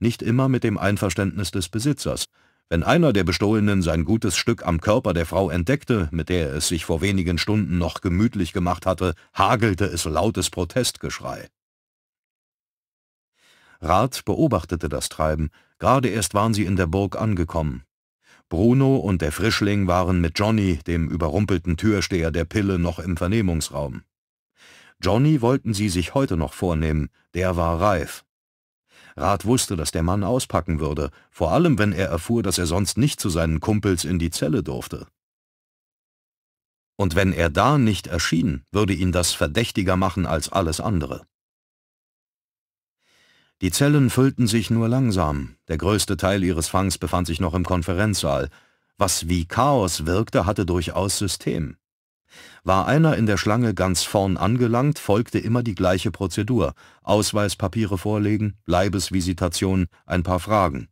Nicht immer mit dem Einverständnis des Besitzers. Wenn einer der Bestohlenen sein gutes Stück am Körper der Frau entdeckte, mit der es sich vor wenigen Stunden noch gemütlich gemacht hatte, hagelte es lautes Protestgeschrei. Rat beobachtete das Treiben, gerade erst waren sie in der Burg angekommen. Bruno und der Frischling waren mit Johnny, dem überrumpelten Türsteher der Pille, noch im Vernehmungsraum. Johnny wollten sie sich heute noch vornehmen, der war reif. Rat wusste, dass der Mann auspacken würde, vor allem wenn er erfuhr, dass er sonst nicht zu seinen Kumpels in die Zelle durfte. Und wenn er da nicht erschien, würde ihn das verdächtiger machen als alles andere. Die Zellen füllten sich nur langsam, der größte Teil ihres Fangs befand sich noch im Konferenzsaal. Was wie Chaos wirkte, hatte durchaus System. War einer in der Schlange ganz vorn angelangt, folgte immer die gleiche Prozedur. Ausweispapiere vorlegen, Leibesvisitation, ein paar Fragen.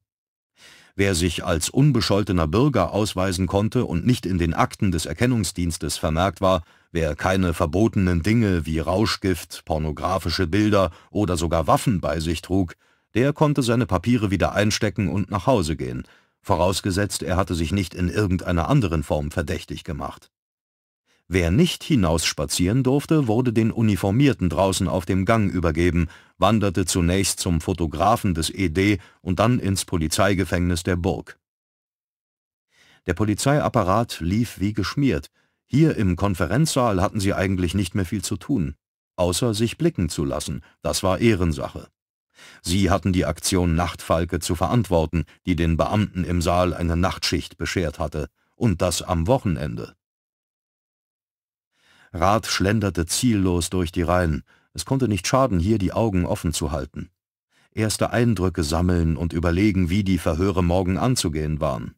Wer sich als unbescholtener Bürger ausweisen konnte und nicht in den Akten des Erkennungsdienstes vermerkt war, Wer keine verbotenen Dinge wie Rauschgift, pornografische Bilder oder sogar Waffen bei sich trug, der konnte seine Papiere wieder einstecken und nach Hause gehen, vorausgesetzt er hatte sich nicht in irgendeiner anderen Form verdächtig gemacht. Wer nicht hinausspazieren durfte, wurde den Uniformierten draußen auf dem Gang übergeben, wanderte zunächst zum Fotografen des ED und dann ins Polizeigefängnis der Burg. Der Polizeiapparat lief wie geschmiert, hier im Konferenzsaal hatten sie eigentlich nicht mehr viel zu tun, außer sich blicken zu lassen, das war Ehrensache. Sie hatten die Aktion Nachtfalke zu verantworten, die den Beamten im Saal eine Nachtschicht beschert hatte, und das am Wochenende. Rat schlenderte ziellos durch die Reihen, es konnte nicht schaden, hier die Augen offen zu halten. Erste Eindrücke sammeln und überlegen, wie die Verhöre morgen anzugehen waren.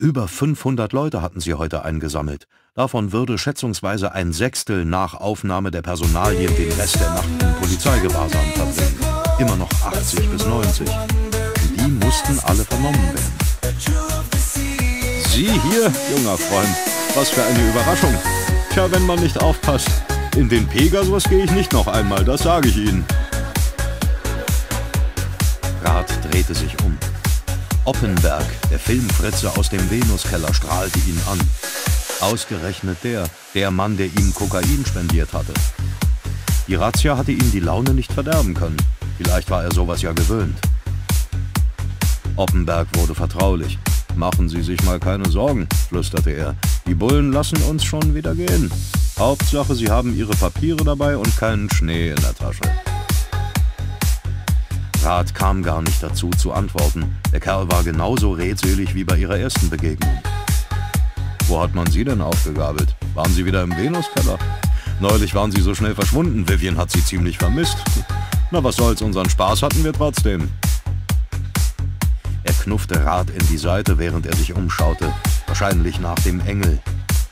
Über 500 Leute hatten sie heute eingesammelt. Davon würde schätzungsweise ein Sechstel nach Aufnahme der Personalien den Rest der Nacht in Polizeigewahrsam verbringen. Immer noch 80 bis 90. Die mussten alle vernommen werden. Sie hier, junger Freund, was für eine Überraschung. Tja, wenn man nicht aufpasst. In den Pegasus gehe ich nicht noch einmal, das sage ich Ihnen. Rat drehte sich um. Oppenberg, der Filmfritze aus dem Venuskeller, strahlte ihn an. Ausgerechnet der, der Mann, der ihm Kokain spendiert hatte. Die Razzia hatte ihm die Laune nicht verderben können. Vielleicht war er sowas ja gewöhnt. Oppenberg wurde vertraulich. Machen Sie sich mal keine Sorgen, flüsterte er. Die Bullen lassen uns schon wieder gehen. Hauptsache, Sie haben Ihre Papiere dabei und keinen Schnee in der Tasche. Rat kam gar nicht dazu zu antworten. Der Kerl war genauso redselig wie bei ihrer ersten Begegnung. Wo hat man sie denn aufgegabelt? Waren sie wieder im Venuskeller? Neulich waren sie so schnell verschwunden. Vivian hat sie ziemlich vermisst. Na, was soll's, unseren Spaß hatten wir trotzdem. Er knuffte Rat in die Seite, während er sich umschaute. Wahrscheinlich nach dem Engel.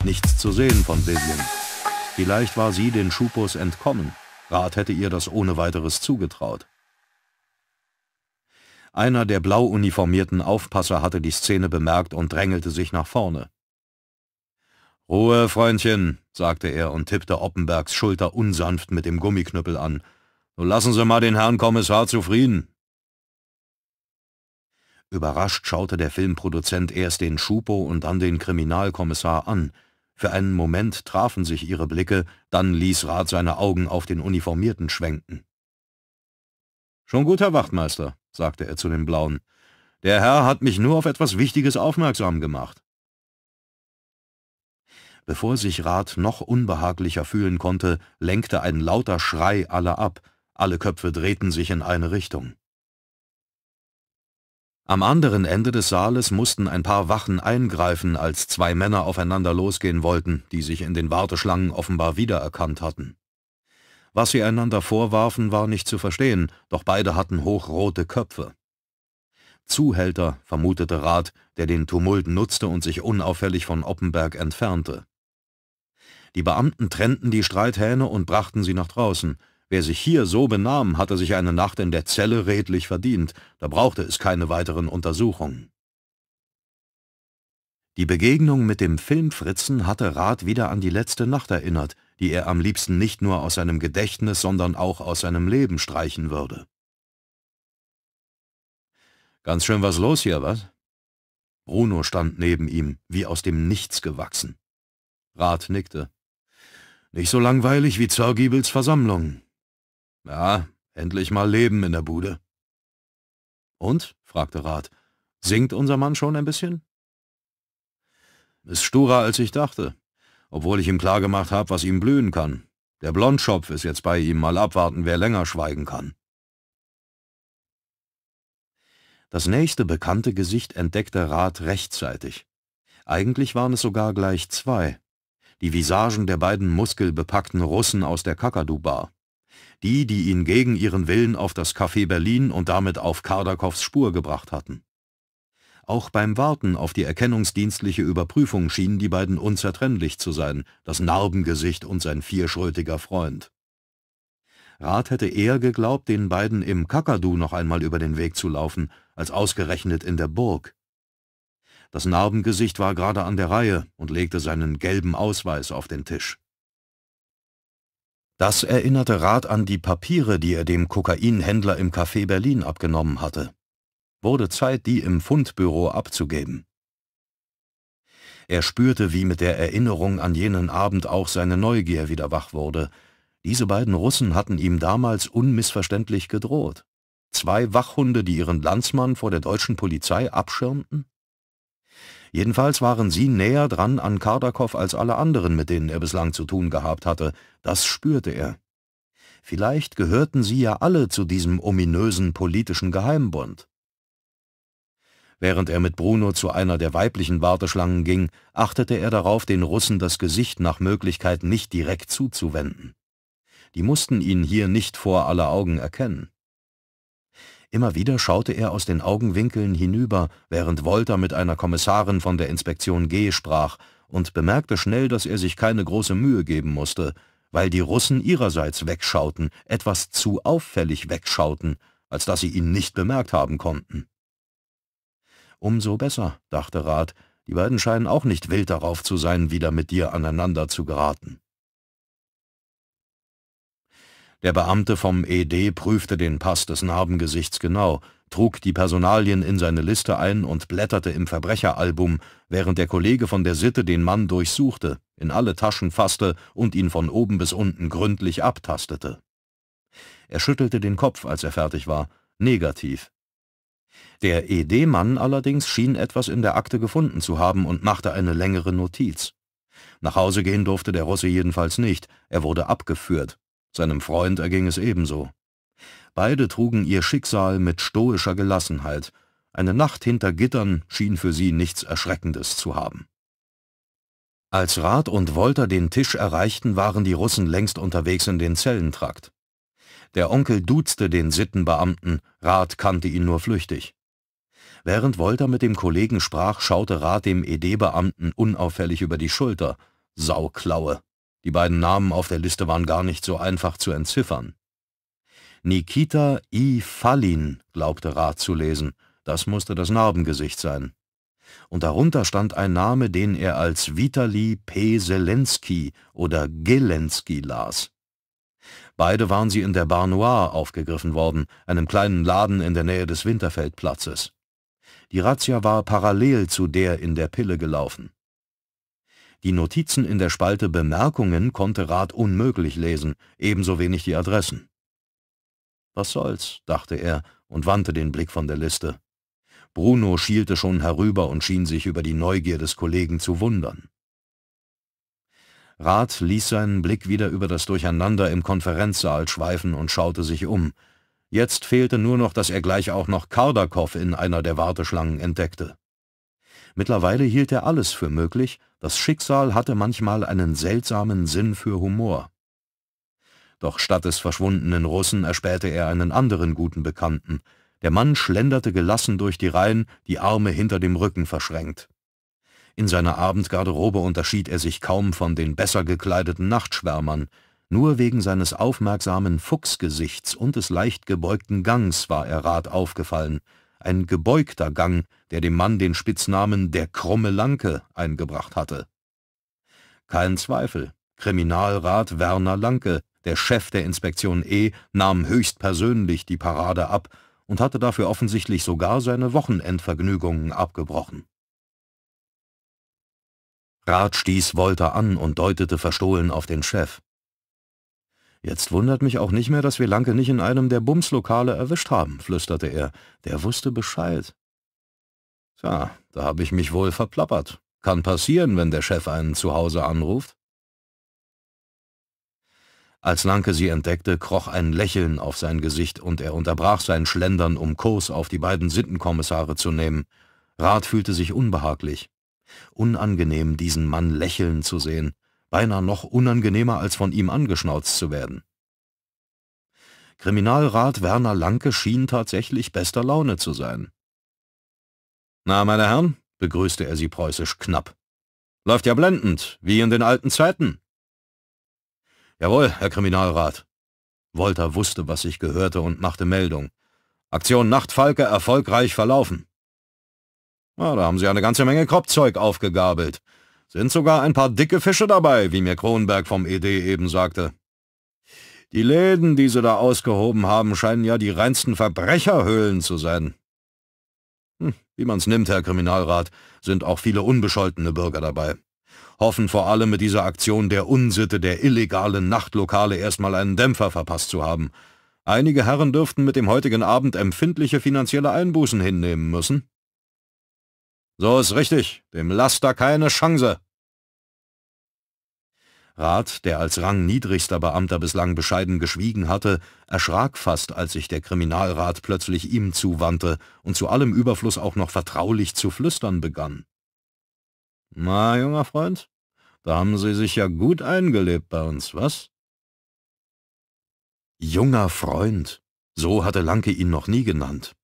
Nichts zu sehen von Vivian. Vielleicht war sie den Schupus entkommen. Rat hätte ihr das ohne weiteres zugetraut. Einer der blau uniformierten Aufpasser hatte die Szene bemerkt und drängelte sich nach vorne. »Ruhe, Freundchen«, sagte er und tippte Oppenbergs Schulter unsanft mit dem Gummiknüppel an. »Nun lassen Sie mal den Herrn Kommissar zufrieden.« Überrascht schaute der Filmproduzent erst den Schupo und dann den Kriminalkommissar an. Für einen Moment trafen sich ihre Blicke, dann ließ Rat seine Augen auf den Uniformierten schwenken. »Schon gut, Herr Wachtmeister«, sagte er zu dem Blauen. Der Herr hat mich nur auf etwas Wichtiges aufmerksam gemacht. Bevor sich Rat noch unbehaglicher fühlen konnte, lenkte ein lauter Schrei alle ab, alle Köpfe drehten sich in eine Richtung. Am anderen Ende des Saales mussten ein paar Wachen eingreifen, als zwei Männer aufeinander losgehen wollten, die sich in den Warteschlangen offenbar wiedererkannt hatten. Was sie einander vorwarfen, war nicht zu verstehen, doch beide hatten hochrote Köpfe. Zuhälter, vermutete Rath, der den Tumult nutzte und sich unauffällig von Oppenberg entfernte. Die Beamten trennten die Streithähne und brachten sie nach draußen. Wer sich hier so benahm, hatte sich eine Nacht in der Zelle redlich verdient, da brauchte es keine weiteren Untersuchungen. Die Begegnung mit dem Filmfritzen hatte Rath wieder an die letzte Nacht erinnert, die er am liebsten nicht nur aus seinem Gedächtnis, sondern auch aus seinem Leben streichen würde. Ganz schön was los hier, was? Bruno stand neben ihm, wie aus dem Nichts gewachsen. Rat nickte. Nicht so langweilig wie Zörgiebels Versammlung. Ja, endlich mal Leben in der Bude. Und? fragte Rat. Singt unser Mann schon ein bisschen? Ist sturer, als ich dachte obwohl ich ihm klargemacht habe, was ihm blühen kann. Der Blondschopf ist jetzt bei ihm, mal abwarten, wer länger schweigen kann. Das nächste bekannte Gesicht entdeckte Rat rechtzeitig. Eigentlich waren es sogar gleich zwei. Die Visagen der beiden muskelbepackten Russen aus der Kakadu-Bar. Die, die ihn gegen ihren Willen auf das Café Berlin und damit auf Kardakows Spur gebracht hatten. Auch beim Warten auf die erkennungsdienstliche Überprüfung schienen die beiden unzertrennlich zu sein, das Narbengesicht und sein vierschrötiger Freund. Rat hätte eher geglaubt, den beiden im Kakadu noch einmal über den Weg zu laufen, als ausgerechnet in der Burg. Das Narbengesicht war gerade an der Reihe und legte seinen gelben Ausweis auf den Tisch. Das erinnerte Rat an die Papiere, die er dem Kokainhändler im Café Berlin abgenommen hatte wurde Zeit, die im Fundbüro abzugeben. Er spürte, wie mit der Erinnerung an jenen Abend auch seine Neugier wieder wach wurde. Diese beiden Russen hatten ihm damals unmissverständlich gedroht. Zwei Wachhunde, die ihren Landsmann vor der deutschen Polizei abschirmten? Jedenfalls waren sie näher dran an Kardakow als alle anderen, mit denen er bislang zu tun gehabt hatte. Das spürte er. Vielleicht gehörten sie ja alle zu diesem ominösen politischen Geheimbund. Während er mit Bruno zu einer der weiblichen Warteschlangen ging, achtete er darauf, den Russen das Gesicht nach Möglichkeit nicht direkt zuzuwenden. Die mussten ihn hier nicht vor aller Augen erkennen. Immer wieder schaute er aus den Augenwinkeln hinüber, während Wolter mit einer Kommissarin von der Inspektion G sprach und bemerkte schnell, dass er sich keine große Mühe geben musste, weil die Russen ihrerseits wegschauten, etwas zu auffällig wegschauten, als dass sie ihn nicht bemerkt haben konnten. Umso besser, dachte Rat, die beiden scheinen auch nicht wild darauf zu sein, wieder mit dir aneinander zu geraten. Der Beamte vom ED prüfte den Pass des Narbengesichts genau, trug die Personalien in seine Liste ein und blätterte im Verbrecheralbum, während der Kollege von der Sitte den Mann durchsuchte, in alle Taschen fasste und ihn von oben bis unten gründlich abtastete. Er schüttelte den Kopf, als er fertig war. Negativ. Der ED-Mann allerdings schien etwas in der Akte gefunden zu haben und machte eine längere Notiz. Nach Hause gehen durfte der Russe jedenfalls nicht, er wurde abgeführt. Seinem Freund erging es ebenso. Beide trugen ihr Schicksal mit stoischer Gelassenheit. Eine Nacht hinter Gittern schien für sie nichts Erschreckendes zu haben. Als Rath und Wolter den Tisch erreichten, waren die Russen längst unterwegs in den Zellentrakt. Der Onkel duzte den Sittenbeamten, Rat kannte ihn nur flüchtig. Während Wolter mit dem Kollegen sprach, schaute Rat dem ED-Beamten unauffällig über die Schulter. Sauklaue. Die beiden Namen auf der Liste waren gar nicht so einfach zu entziffern. Nikita I. Fallin, glaubte Rat zu lesen. Das musste das Narbengesicht sein. Und darunter stand ein Name, den er als Vitali P. Selensky oder Gelensky las. Beide waren sie in der Bar Noir aufgegriffen worden, einem kleinen Laden in der Nähe des Winterfeldplatzes. Die Razzia war parallel zu der in der Pille gelaufen. Die Notizen in der Spalte Bemerkungen konnte Rat unmöglich lesen, ebenso wenig die Adressen. Was soll's, dachte er und wandte den Blick von der Liste. Bruno schielte schon herüber und schien sich über die Neugier des Kollegen zu wundern. Rath ließ seinen Blick wieder über das Durcheinander im Konferenzsaal schweifen und schaute sich um. Jetzt fehlte nur noch, dass er gleich auch noch Kardakow in einer der Warteschlangen entdeckte. Mittlerweile hielt er alles für möglich, das Schicksal hatte manchmal einen seltsamen Sinn für Humor. Doch statt des verschwundenen Russen erspähte er einen anderen guten Bekannten. Der Mann schlenderte gelassen durch die Reihen, die Arme hinter dem Rücken verschränkt. In seiner Abendgarderobe unterschied er sich kaum von den besser gekleideten Nachtschwärmern, nur wegen seines aufmerksamen Fuchsgesichts und des leicht gebeugten Gangs war er Rat aufgefallen, ein gebeugter Gang, der dem Mann den Spitznamen »der krumme Lanke« eingebracht hatte. Kein Zweifel, Kriminalrat Werner Lanke, der Chef der Inspektion E, nahm höchstpersönlich die Parade ab und hatte dafür offensichtlich sogar seine Wochenendvergnügungen abgebrochen. Rat stieß Wolter an und deutete verstohlen auf den Chef. Jetzt wundert mich auch nicht mehr, dass wir Lanke nicht in einem der Bumslokale erwischt haben, flüsterte er. Der wusste Bescheid. Tja, da habe ich mich wohl verplappert. Kann passieren, wenn der Chef einen zu Hause anruft. Als Lanke sie entdeckte, kroch ein Lächeln auf sein Gesicht und er unterbrach sein Schlendern, um Kurs auf die beiden Sittenkommissare zu nehmen. Rat fühlte sich unbehaglich. Unangenehm, diesen Mann lächeln zu sehen, beinahe noch unangenehmer, als von ihm angeschnauzt zu werden. Kriminalrat Werner Lanke schien tatsächlich bester Laune zu sein. »Na, meine Herren«, begrüßte er sie preußisch knapp. »Läuft ja blendend, wie in den alten Zeiten.« »Jawohl, Herr Kriminalrat.« Wolter wusste, was sich gehörte und machte Meldung. »Aktion Nachtfalke erfolgreich verlaufen.« na, da haben sie eine ganze Menge Kropfzeug aufgegabelt. Sind sogar ein paar dicke Fische dabei, wie mir Kronberg vom ED eben sagte. Die Läden, die sie da ausgehoben haben, scheinen ja die reinsten Verbrecherhöhlen zu sein. Hm, wie man's nimmt, Herr Kriminalrat, sind auch viele unbescholtene Bürger dabei. Hoffen vor allem mit dieser Aktion der Unsitte der illegalen Nachtlokale erstmal einen Dämpfer verpasst zu haben. Einige Herren dürften mit dem heutigen Abend empfindliche finanzielle Einbußen hinnehmen müssen. So ist richtig, dem Laster keine Chance. Rat, der als rangniedrigster Beamter bislang bescheiden geschwiegen hatte, erschrak fast, als sich der Kriminalrat plötzlich ihm zuwandte und zu allem Überfluss auch noch vertraulich zu flüstern begann. »Na, junger Freund, da haben Sie sich ja gut eingelebt bei uns, was?« »Junger Freund«, so hatte Lanke ihn noch nie genannt.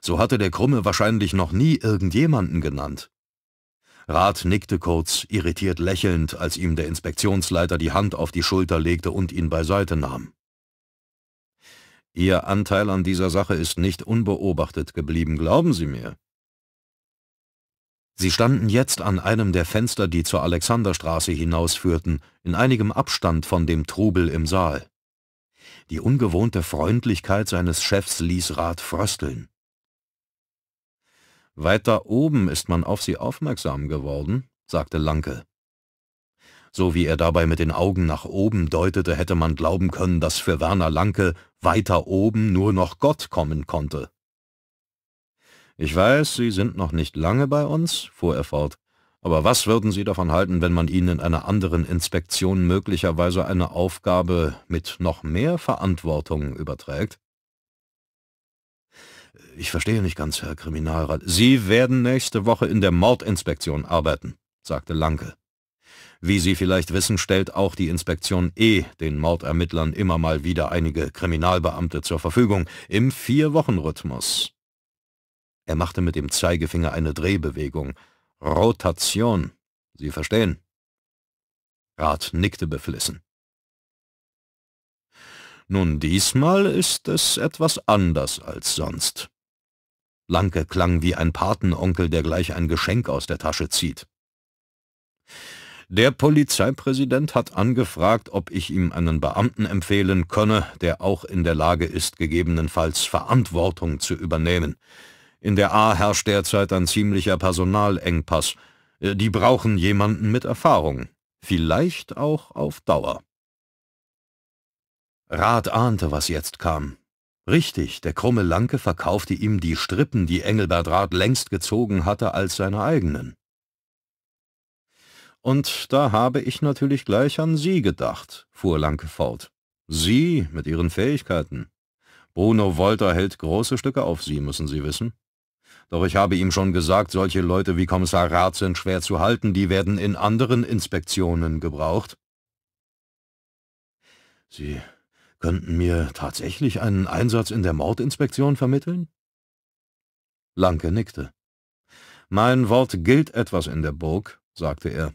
So hatte der Krumme wahrscheinlich noch nie irgendjemanden genannt. Rat nickte kurz, irritiert lächelnd, als ihm der Inspektionsleiter die Hand auf die Schulter legte und ihn beiseite nahm. Ihr Anteil an dieser Sache ist nicht unbeobachtet geblieben, glauben Sie mir. Sie standen jetzt an einem der Fenster, die zur Alexanderstraße hinausführten, in einigem Abstand von dem Trubel im Saal. Die ungewohnte Freundlichkeit seines Chefs ließ Rat frösteln. Weiter oben ist man auf sie aufmerksam geworden, sagte Lanke. So wie er dabei mit den Augen nach oben deutete, hätte man glauben können, dass für Werner Lanke weiter oben nur noch Gott kommen konnte. Ich weiß, Sie sind noch nicht lange bei uns, fuhr er fort, aber was würden Sie davon halten, wenn man Ihnen in einer anderen Inspektion möglicherweise eine Aufgabe mit noch mehr Verantwortung überträgt? Ich verstehe nicht ganz, Herr Kriminalrat. Sie werden nächste Woche in der Mordinspektion arbeiten, sagte Lanke. Wie Sie vielleicht wissen, stellt auch die Inspektion E den Mordermittlern immer mal wieder einige Kriminalbeamte zur Verfügung, im Vier-Wochen-Rhythmus. Er machte mit dem Zeigefinger eine Drehbewegung. Rotation. Sie verstehen? Rat nickte beflissen. Nun, diesmal ist es etwas anders als sonst. Lanke klang wie ein Patenonkel, der gleich ein Geschenk aus der Tasche zieht. Der Polizeipräsident hat angefragt, ob ich ihm einen Beamten empfehlen könne, der auch in der Lage ist, gegebenenfalls Verantwortung zu übernehmen. In der A herrscht derzeit ein ziemlicher Personalengpass. Äh, die brauchen jemanden mit Erfahrung. Vielleicht auch auf Dauer. Rat ahnte, was jetzt kam. Richtig, der krumme Lanke verkaufte ihm die Strippen, die Engelbert Rath längst gezogen hatte, als seine eigenen. Und da habe ich natürlich gleich an Sie gedacht, fuhr Lanke fort. Sie mit Ihren Fähigkeiten. Bruno Wolter hält große Stücke auf Sie, müssen Sie wissen. Doch ich habe ihm schon gesagt, solche Leute wie Kommissar Rath sind schwer zu halten, die werden in anderen Inspektionen gebraucht. Sie könnten mir tatsächlich einen Einsatz in der Mordinspektion vermitteln? Lanke nickte. Mein Wort gilt etwas in der Burg, sagte er.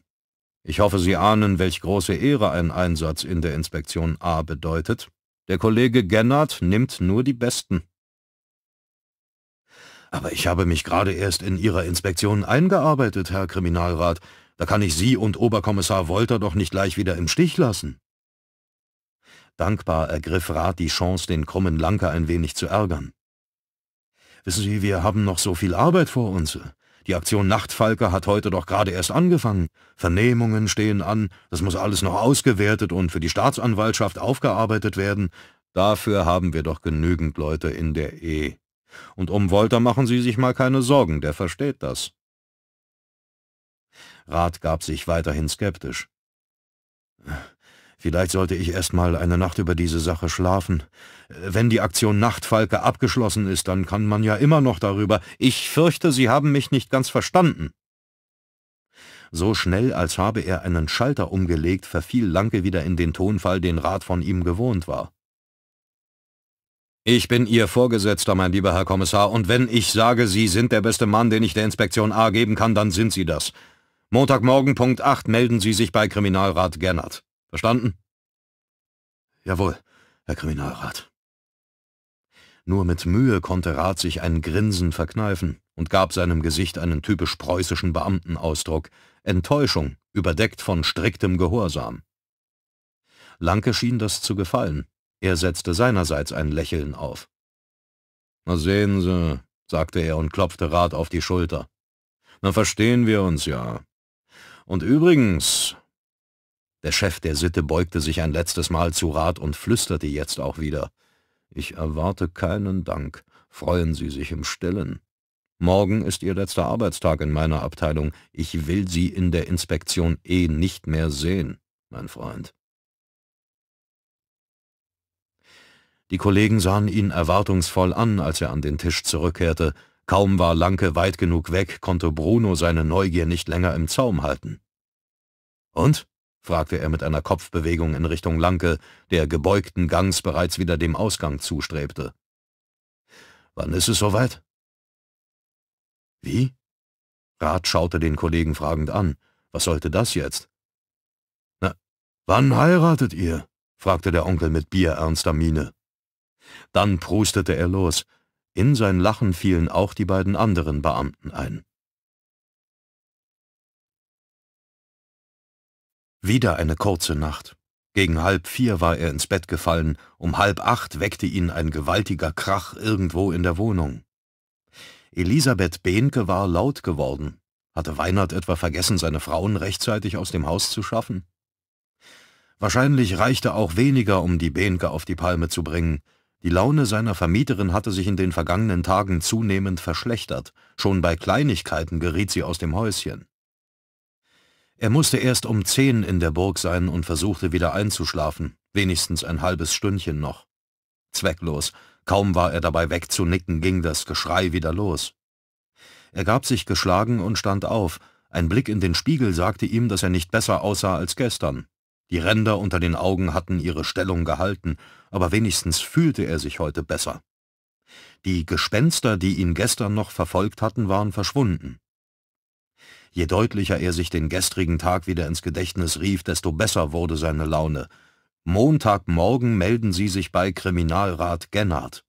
Ich hoffe, Sie ahnen, welch große Ehre ein Einsatz in der Inspektion A bedeutet. Der Kollege Gennard nimmt nur die Besten. Aber ich habe mich gerade erst in Ihrer Inspektion eingearbeitet, Herr Kriminalrat. Da kann ich Sie und Oberkommissar Wolter doch nicht gleich wieder im Stich lassen. Dankbar ergriff Rat die Chance, den krummen Lanker ein wenig zu ärgern. »Wissen Sie, wir haben noch so viel Arbeit vor uns. Die Aktion Nachtfalke hat heute doch gerade erst angefangen. Vernehmungen stehen an, das muss alles noch ausgewertet und für die Staatsanwaltschaft aufgearbeitet werden. Dafür haben wir doch genügend Leute in der E. Und um Wolter machen Sie sich mal keine Sorgen, der versteht das.« Rat gab sich weiterhin skeptisch. Vielleicht sollte ich erst mal eine Nacht über diese Sache schlafen. Wenn die Aktion Nachtfalke abgeschlossen ist, dann kann man ja immer noch darüber. Ich fürchte, Sie haben mich nicht ganz verstanden. So schnell, als habe er einen Schalter umgelegt, verfiel Lanke wieder in den Tonfall, den Rat von ihm gewohnt war. Ich bin Ihr Vorgesetzter, mein lieber Herr Kommissar, und wenn ich sage, Sie sind der beste Mann, den ich der Inspektion A geben kann, dann sind Sie das. Montagmorgen Punkt 8 melden Sie sich bei Kriminalrat Gennert.« Verstanden? Jawohl, Herr Kriminalrat. Nur mit Mühe konnte Rat sich ein Grinsen verkneifen und gab seinem Gesicht einen typisch preußischen Beamtenausdruck, Enttäuschung, überdeckt von striktem Gehorsam. Lanke schien das zu gefallen. Er setzte seinerseits ein Lächeln auf. »Na sehen Sie«, sagte er und klopfte Rat auf die Schulter. »Na verstehen wir uns ja. Und übrigens, der Chef der Sitte beugte sich ein letztes Mal zu Rat und flüsterte jetzt auch wieder. »Ich erwarte keinen Dank. Freuen Sie sich im Stillen. Morgen ist Ihr letzter Arbeitstag in meiner Abteilung. Ich will Sie in der Inspektion eh nicht mehr sehen, mein Freund.« Die Kollegen sahen ihn erwartungsvoll an, als er an den Tisch zurückkehrte. Kaum war Lanke weit genug weg, konnte Bruno seine Neugier nicht länger im Zaum halten. »Und?« fragte er mit einer Kopfbewegung in Richtung Lanke, der gebeugten Gangs bereits wieder dem Ausgang zustrebte. »Wann ist es soweit?« »Wie?« Rat schaute den Kollegen fragend an. »Was sollte das jetzt?« »Na, wann heiratet ihr?« fragte der Onkel mit bierernster Miene. Dann prustete er los. In sein Lachen fielen auch die beiden anderen Beamten ein. Wieder eine kurze Nacht. Gegen halb vier war er ins Bett gefallen, um halb acht weckte ihn ein gewaltiger Krach irgendwo in der Wohnung. Elisabeth Behnke war laut geworden. Hatte Weinert etwa vergessen, seine Frauen rechtzeitig aus dem Haus zu schaffen? Wahrscheinlich reichte auch weniger, um die Behnke auf die Palme zu bringen. Die Laune seiner Vermieterin hatte sich in den vergangenen Tagen zunehmend verschlechtert. Schon bei Kleinigkeiten geriet sie aus dem Häuschen. Er musste erst um zehn in der Burg sein und versuchte wieder einzuschlafen, wenigstens ein halbes Stündchen noch. Zwecklos, kaum war er dabei wegzunicken, ging das Geschrei wieder los. Er gab sich geschlagen und stand auf, ein Blick in den Spiegel sagte ihm, dass er nicht besser aussah als gestern. Die Ränder unter den Augen hatten ihre Stellung gehalten, aber wenigstens fühlte er sich heute besser. Die Gespenster, die ihn gestern noch verfolgt hatten, waren verschwunden. Je deutlicher er sich den gestrigen Tag wieder ins Gedächtnis rief, desto besser wurde seine Laune. Montagmorgen melden Sie sich bei Kriminalrat Gennard.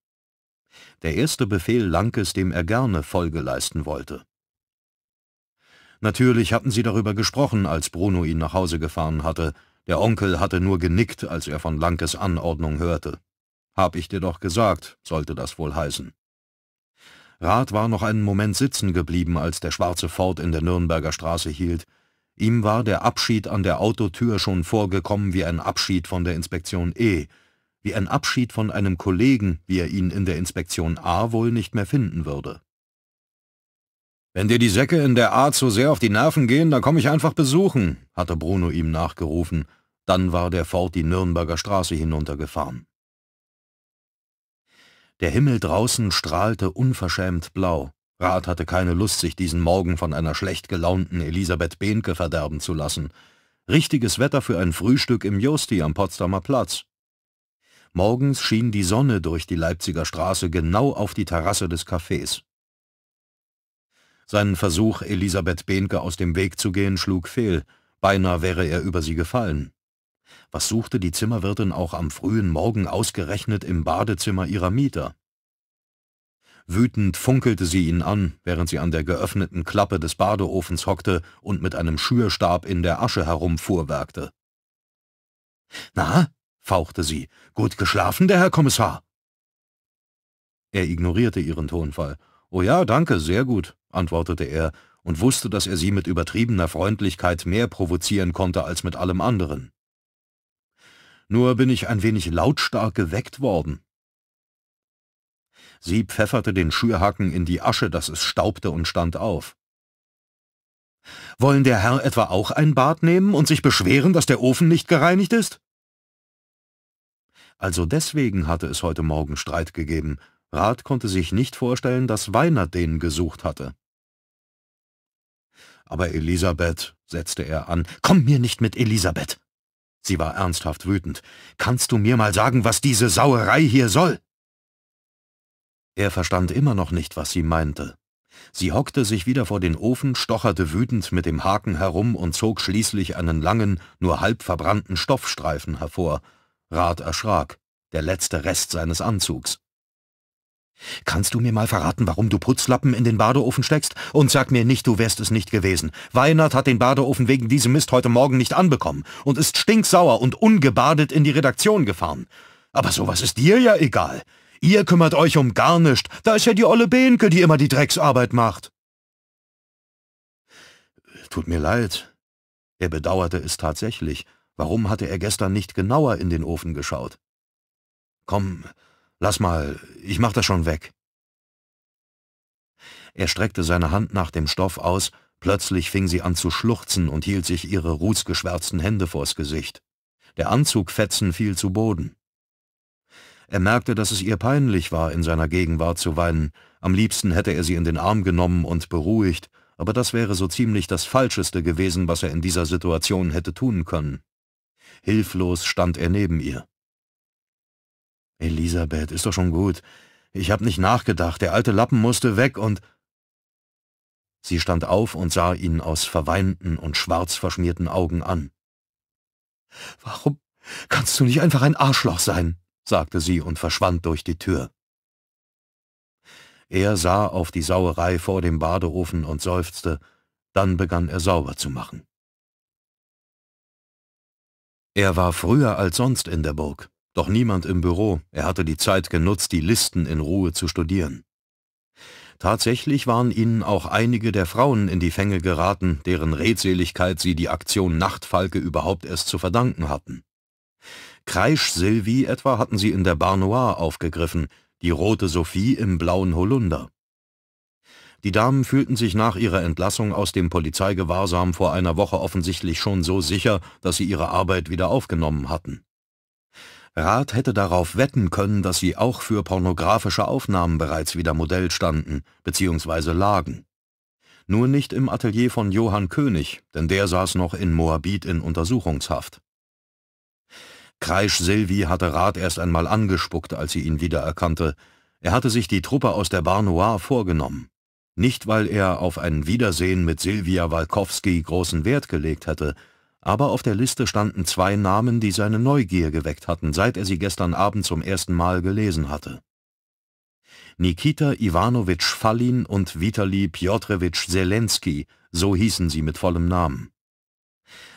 Der erste Befehl Lankes, dem er gerne Folge leisten wollte. Natürlich hatten sie darüber gesprochen, als Bruno ihn nach Hause gefahren hatte. Der Onkel hatte nur genickt, als er von Lankes Anordnung hörte. Hab ich dir doch gesagt, sollte das wohl heißen. Rath war noch einen Moment sitzen geblieben, als der schwarze Ford in der Nürnberger Straße hielt. Ihm war der Abschied an der Autotür schon vorgekommen wie ein Abschied von der Inspektion E, wie ein Abschied von einem Kollegen, wie er ihn in der Inspektion A wohl nicht mehr finden würde. »Wenn dir die Säcke in der A zu sehr auf die Nerven gehen, dann komme ich einfach besuchen«, hatte Bruno ihm nachgerufen. Dann war der Ford die Nürnberger Straße hinuntergefahren. Der Himmel draußen strahlte unverschämt blau. Rat hatte keine Lust, sich diesen Morgen von einer schlecht gelaunten Elisabeth Behnke verderben zu lassen. Richtiges Wetter für ein Frühstück im Josti am Potsdamer Platz. Morgens schien die Sonne durch die Leipziger Straße genau auf die Terrasse des Cafés. Seinen Versuch, Elisabeth Behnke aus dem Weg zu gehen, schlug fehl. Beinahe wäre er über sie gefallen. Was suchte die Zimmerwirtin auch am frühen Morgen ausgerechnet im Badezimmer ihrer Mieter? Wütend funkelte sie ihn an, während sie an der geöffneten Klappe des Badeofens hockte und mit einem Schürstab in der Asche herumfuhrwerkte. »Na?« fauchte sie. »Gut geschlafen, der Herr Kommissar?« Er ignorierte ihren Tonfall. »Oh ja, danke, sehr gut«, antwortete er und wusste, dass er sie mit übertriebener Freundlichkeit mehr provozieren konnte als mit allem anderen nur bin ich ein wenig lautstark geweckt worden. Sie pfefferte den Schürhaken in die Asche, dass es staubte und stand auf. Wollen der Herr etwa auch ein Bad nehmen und sich beschweren, dass der Ofen nicht gereinigt ist? Also deswegen hatte es heute Morgen Streit gegeben. Rat konnte sich nicht vorstellen, dass Weinert den gesucht hatte. Aber Elisabeth, setzte er an, komm mir nicht mit Elisabeth. Sie war ernsthaft wütend. Kannst du mir mal sagen, was diese Sauerei hier soll? Er verstand immer noch nicht, was sie meinte. Sie hockte sich wieder vor den Ofen, stocherte wütend mit dem Haken herum und zog schließlich einen langen, nur halb verbrannten Stoffstreifen hervor. Rat erschrak, der letzte Rest seines Anzugs. Kannst du mir mal verraten, warum du Putzlappen in den Badeofen steckst? Und sag mir nicht, du wärst es nicht gewesen. Weinert hat den Badeofen wegen diesem Mist heute Morgen nicht anbekommen und ist stinksauer und ungebadet in die Redaktion gefahren. Aber sowas ist dir ja egal. Ihr kümmert euch um gar nichts. Da ist ja die Olle Behnke, die immer die Drecksarbeit macht. Tut mir leid. Er bedauerte es tatsächlich. Warum hatte er gestern nicht genauer in den Ofen geschaut? Komm, Lass mal, ich mach das schon weg. Er streckte seine Hand nach dem Stoff aus, plötzlich fing sie an zu schluchzen und hielt sich ihre rußgeschwärzten Hände vors Gesicht. Der Anzugfetzen fiel zu Boden. Er merkte, dass es ihr peinlich war, in seiner Gegenwart zu weinen. Am liebsten hätte er sie in den Arm genommen und beruhigt, aber das wäre so ziemlich das Falscheste gewesen, was er in dieser Situation hätte tun können. Hilflos stand er neben ihr. Elisabeth, ist doch schon gut. Ich hab nicht nachgedacht, der alte Lappen musste weg und... Sie stand auf und sah ihn aus verweinten und schwarz verschmierten Augen an. »Warum kannst du nicht einfach ein Arschloch sein?« sagte sie und verschwand durch die Tür. Er sah auf die Sauerei vor dem Badeofen und seufzte, dann begann er sauber zu machen. Er war früher als sonst in der Burg. Doch niemand im Büro, er hatte die Zeit genutzt, die Listen in Ruhe zu studieren. Tatsächlich waren ihnen auch einige der Frauen in die Fänge geraten, deren Redseligkeit sie die Aktion Nachtfalke überhaupt erst zu verdanken hatten. Kreisch Sylvie etwa hatten sie in der Bar Noir aufgegriffen, die rote Sophie im blauen Holunder. Die Damen fühlten sich nach ihrer Entlassung aus dem Polizeigewahrsam vor einer Woche offensichtlich schon so sicher, dass sie ihre Arbeit wieder aufgenommen hatten. Rath hätte darauf wetten können, dass sie auch für pornografische Aufnahmen bereits wieder Modell standen bzw. lagen. Nur nicht im Atelier von Johann König, denn der saß noch in Moabit in Untersuchungshaft. Kreisch Silvi hatte Rat erst einmal angespuckt, als sie ihn wiedererkannte. Er hatte sich die Truppe aus der Bar Noir vorgenommen. Nicht, weil er auf ein Wiedersehen mit Silvia Walkowski großen Wert gelegt hätte, aber auf der Liste standen zwei Namen, die seine Neugier geweckt hatten, seit er sie gestern Abend zum ersten Mal gelesen hatte. Nikita Ivanovich Fallin und Vitali Piotrowitsch Zelensky, so hießen sie mit vollem Namen.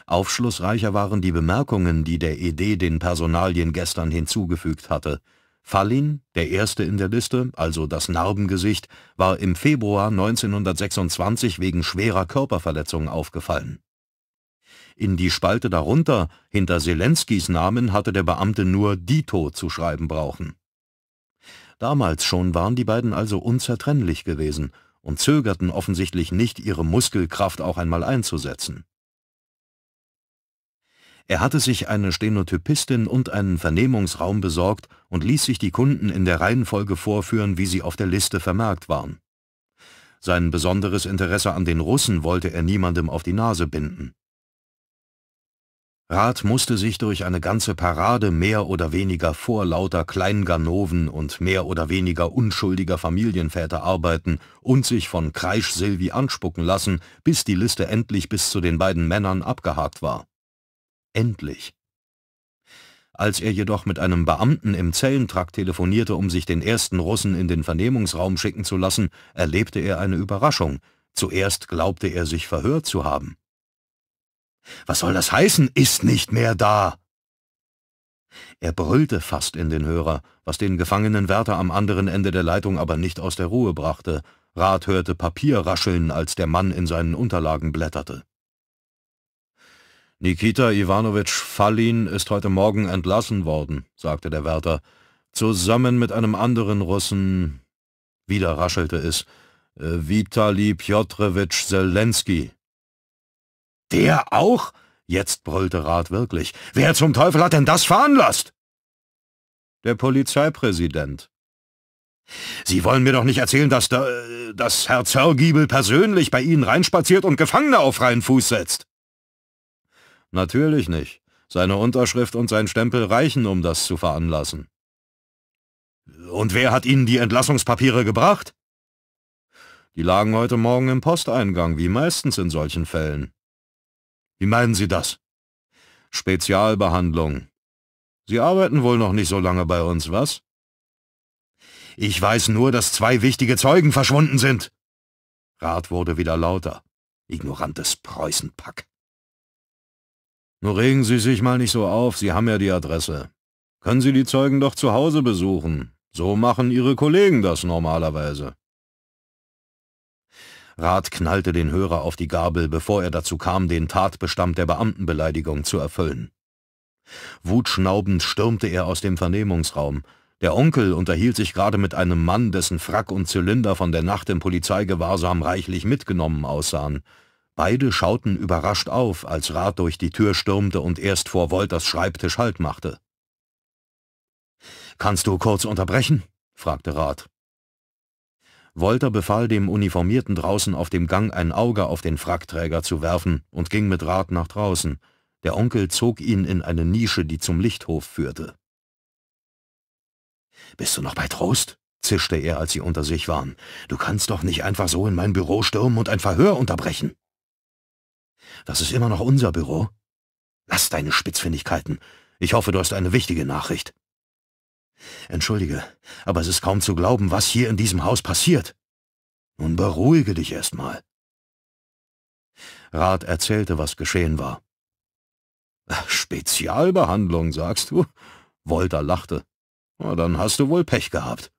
Aufschlussreicher waren die Bemerkungen, die der ED den Personalien gestern hinzugefügt hatte. Fallin, der erste in der Liste, also das Narbengesicht, war im Februar 1926 wegen schwerer Körperverletzung aufgefallen. In die Spalte darunter, hinter Selenskys Namen, hatte der Beamte nur Dito zu schreiben brauchen. Damals schon waren die beiden also unzertrennlich gewesen und zögerten offensichtlich nicht, ihre Muskelkraft auch einmal einzusetzen. Er hatte sich eine Stenotypistin und einen Vernehmungsraum besorgt und ließ sich die Kunden in der Reihenfolge vorführen, wie sie auf der Liste vermerkt waren. Sein besonderes Interesse an den Russen wollte er niemandem auf die Nase binden. Rath musste sich durch eine ganze Parade mehr oder weniger vorlauter Kleinganoven und mehr oder weniger unschuldiger Familienväter arbeiten und sich von Kreisch Silvi anspucken lassen, bis die Liste endlich bis zu den beiden Männern abgehakt war. Endlich. Als er jedoch mit einem Beamten im Zellentrakt telefonierte, um sich den ersten Russen in den Vernehmungsraum schicken zu lassen, erlebte er eine Überraschung. Zuerst glaubte er, sich verhört zu haben. Was soll das heißen, ist nicht mehr da? Er brüllte fast in den Hörer, was den gefangenen Wärter am anderen Ende der Leitung aber nicht aus der Ruhe brachte. Rat hörte Papier rascheln, als der Mann in seinen Unterlagen blätterte. Nikita Iwanowitsch Fallin ist heute Morgen entlassen worden, sagte der Wärter, zusammen mit einem anderen Russen. Wieder raschelte es. Äh, Vitali Piotrowitsch Zelensky. Der auch? Jetzt brüllte Rat wirklich. Wer zum Teufel hat denn das veranlasst? Der Polizeipräsident. Sie wollen mir doch nicht erzählen, dass, da, dass Herr Zörgiebel persönlich bei Ihnen reinspaziert und Gefangene auf freien Fuß setzt. Natürlich nicht. Seine Unterschrift und sein Stempel reichen, um das zu veranlassen. Und wer hat Ihnen die Entlassungspapiere gebracht? Die lagen heute Morgen im Posteingang, wie meistens in solchen Fällen. Wie meinen Sie das? Spezialbehandlung. Sie arbeiten wohl noch nicht so lange bei uns, was? Ich weiß nur, dass zwei wichtige Zeugen verschwunden sind. Rat wurde wieder lauter. Ignorantes Preußenpack. Nur regen Sie sich mal nicht so auf, Sie haben ja die Adresse. Können Sie die Zeugen doch zu Hause besuchen. So machen Ihre Kollegen das normalerweise. Rat knallte den Hörer auf die Gabel, bevor er dazu kam, den Tatbestand der Beamtenbeleidigung zu erfüllen. Wutschnaubend stürmte er aus dem Vernehmungsraum. Der Onkel unterhielt sich gerade mit einem Mann, dessen Frack und Zylinder von der Nacht im Polizeigewahrsam reichlich mitgenommen aussahen. Beide schauten überrascht auf, als Rat durch die Tür stürmte und erst vor Wolters Schreibtisch Halt machte. »Kannst du kurz unterbrechen?« fragte Rat. Wolter befahl dem Uniformierten draußen auf dem Gang ein Auge auf den Frackträger zu werfen und ging mit Rat nach draußen. Der Onkel zog ihn in eine Nische, die zum Lichthof führte. »Bist du noch bei Trost?« zischte er, als sie unter sich waren. »Du kannst doch nicht einfach so in mein Büro stürmen und ein Verhör unterbrechen!« »Das ist immer noch unser Büro. Lass deine Spitzfindigkeiten. Ich hoffe, du hast eine wichtige Nachricht.« Entschuldige, aber es ist kaum zu glauben, was hier in diesem Haus passiert. Nun beruhige dich erstmal. Rat erzählte, was geschehen war. Spezialbehandlung, sagst du? Wolter lachte. Na, dann hast du wohl Pech gehabt.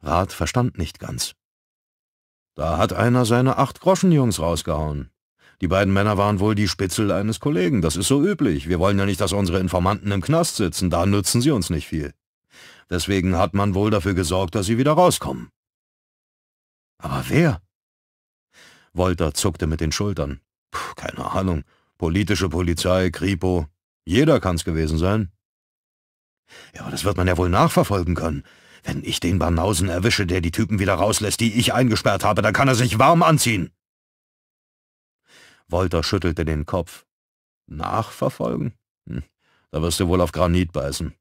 Rat verstand nicht ganz. Da hat einer seine acht Groschenjungs rausgehauen. Die beiden Männer waren wohl die Spitzel eines Kollegen, das ist so üblich. Wir wollen ja nicht, dass unsere Informanten im Knast sitzen, da nützen sie uns nicht viel. Deswegen hat man wohl dafür gesorgt, dass sie wieder rauskommen. Aber wer? Wolter zuckte mit den Schultern. Puh, keine Ahnung. Politische Polizei, Kripo. Jeder kann's gewesen sein. Ja, aber das wird man ja wohl nachverfolgen können. Wenn ich den Banausen erwische, der die Typen wieder rauslässt, die ich eingesperrt habe, dann kann er sich warm anziehen. Wolter schüttelte den Kopf. Nachverfolgen? Hm, da wirst du wohl auf Granit beißen.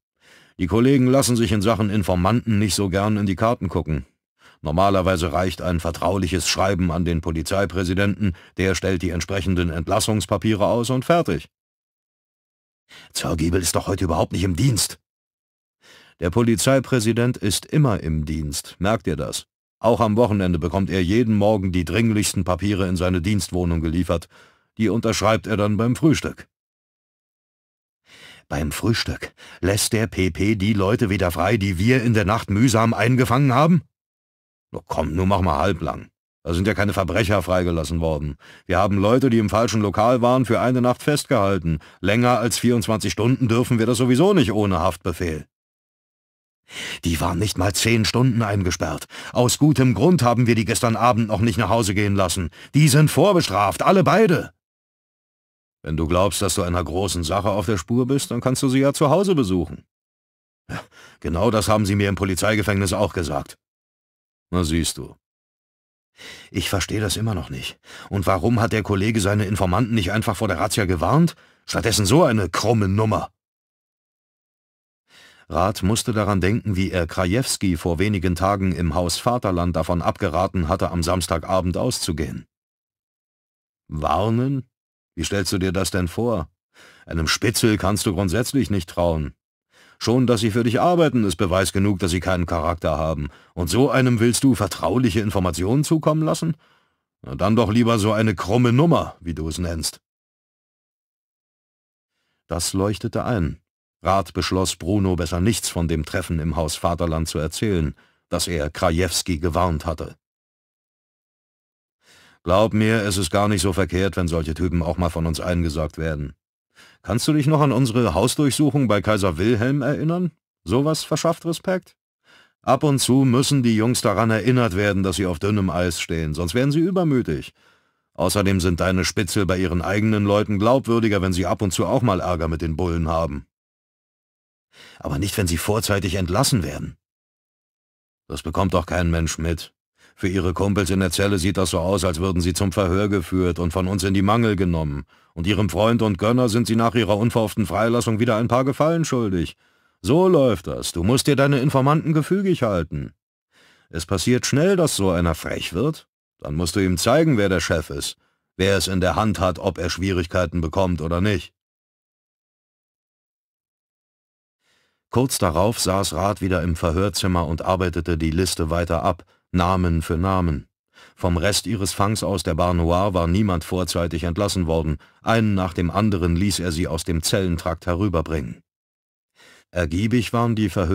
Die Kollegen lassen sich in Sachen Informanten nicht so gern in die Karten gucken. Normalerweise reicht ein vertrauliches Schreiben an den Polizeipräsidenten, der stellt die entsprechenden Entlassungspapiere aus und fertig. Zergiebel ist doch heute überhaupt nicht im Dienst. Der Polizeipräsident ist immer im Dienst, merkt ihr das? Auch am Wochenende bekommt er jeden Morgen die dringlichsten Papiere in seine Dienstwohnung geliefert. Die unterschreibt er dann beim Frühstück. Beim Frühstück lässt der PP die Leute wieder frei, die wir in der Nacht mühsam eingefangen haben? No, komm, nur mach mal halblang. Da sind ja keine Verbrecher freigelassen worden. Wir haben Leute, die im falschen Lokal waren, für eine Nacht festgehalten. Länger als 24 Stunden dürfen wir das sowieso nicht ohne Haftbefehl. Die waren nicht mal zehn Stunden eingesperrt. Aus gutem Grund haben wir die gestern Abend noch nicht nach Hause gehen lassen. Die sind vorbestraft, alle beide. Wenn du glaubst, dass du einer großen Sache auf der Spur bist, dann kannst du sie ja zu Hause besuchen. Ja, genau das haben sie mir im Polizeigefängnis auch gesagt. Na siehst du. Ich verstehe das immer noch nicht. Und warum hat der Kollege seine Informanten nicht einfach vor der Razzia gewarnt? Stattdessen so eine krumme Nummer. Rat musste daran denken, wie er Krajewski vor wenigen Tagen im Haus Vaterland davon abgeraten hatte, am Samstagabend auszugehen. Warnen? Wie stellst du dir das denn vor? Einem Spitzel kannst du grundsätzlich nicht trauen. Schon, dass sie für dich arbeiten, ist Beweis genug, dass sie keinen Charakter haben. Und so einem willst du vertrauliche Informationen zukommen lassen? Na dann doch lieber so eine krumme Nummer, wie du es nennst. Das leuchtete ein. Rat beschloss, Bruno besser nichts von dem Treffen im Haus Vaterland zu erzählen, das er Krajewski gewarnt hatte. Glaub mir, es ist gar nicht so verkehrt, wenn solche Typen auch mal von uns eingesagt werden. Kannst du dich noch an unsere Hausdurchsuchung bei Kaiser Wilhelm erinnern? Sowas verschafft Respekt? Ab und zu müssen die Jungs daran erinnert werden, dass sie auf dünnem Eis stehen, sonst werden sie übermütig. Außerdem sind deine Spitzel bei ihren eigenen Leuten glaubwürdiger, wenn sie ab und zu auch mal Ärger mit den Bullen haben. Aber nicht, wenn sie vorzeitig entlassen werden. Das bekommt doch kein Mensch mit. Für ihre Kumpels in der Zelle sieht das so aus, als würden sie zum Verhör geführt und von uns in die Mangel genommen. Und ihrem Freund und Gönner sind sie nach ihrer unverhofften Freilassung wieder ein paar Gefallen schuldig. So läuft das. Du musst dir deine Informanten gefügig halten. Es passiert schnell, dass so einer frech wird. Dann musst du ihm zeigen, wer der Chef ist, wer es in der Hand hat, ob er Schwierigkeiten bekommt oder nicht. Kurz darauf saß Rath wieder im Verhörzimmer und arbeitete die Liste weiter ab, Namen für Namen. Vom Rest ihres Fangs aus der Bar Noir war niemand vorzeitig entlassen worden, einen nach dem anderen ließ er sie aus dem Zellentrakt herüberbringen. Ergiebig waren die Verhörzimmer.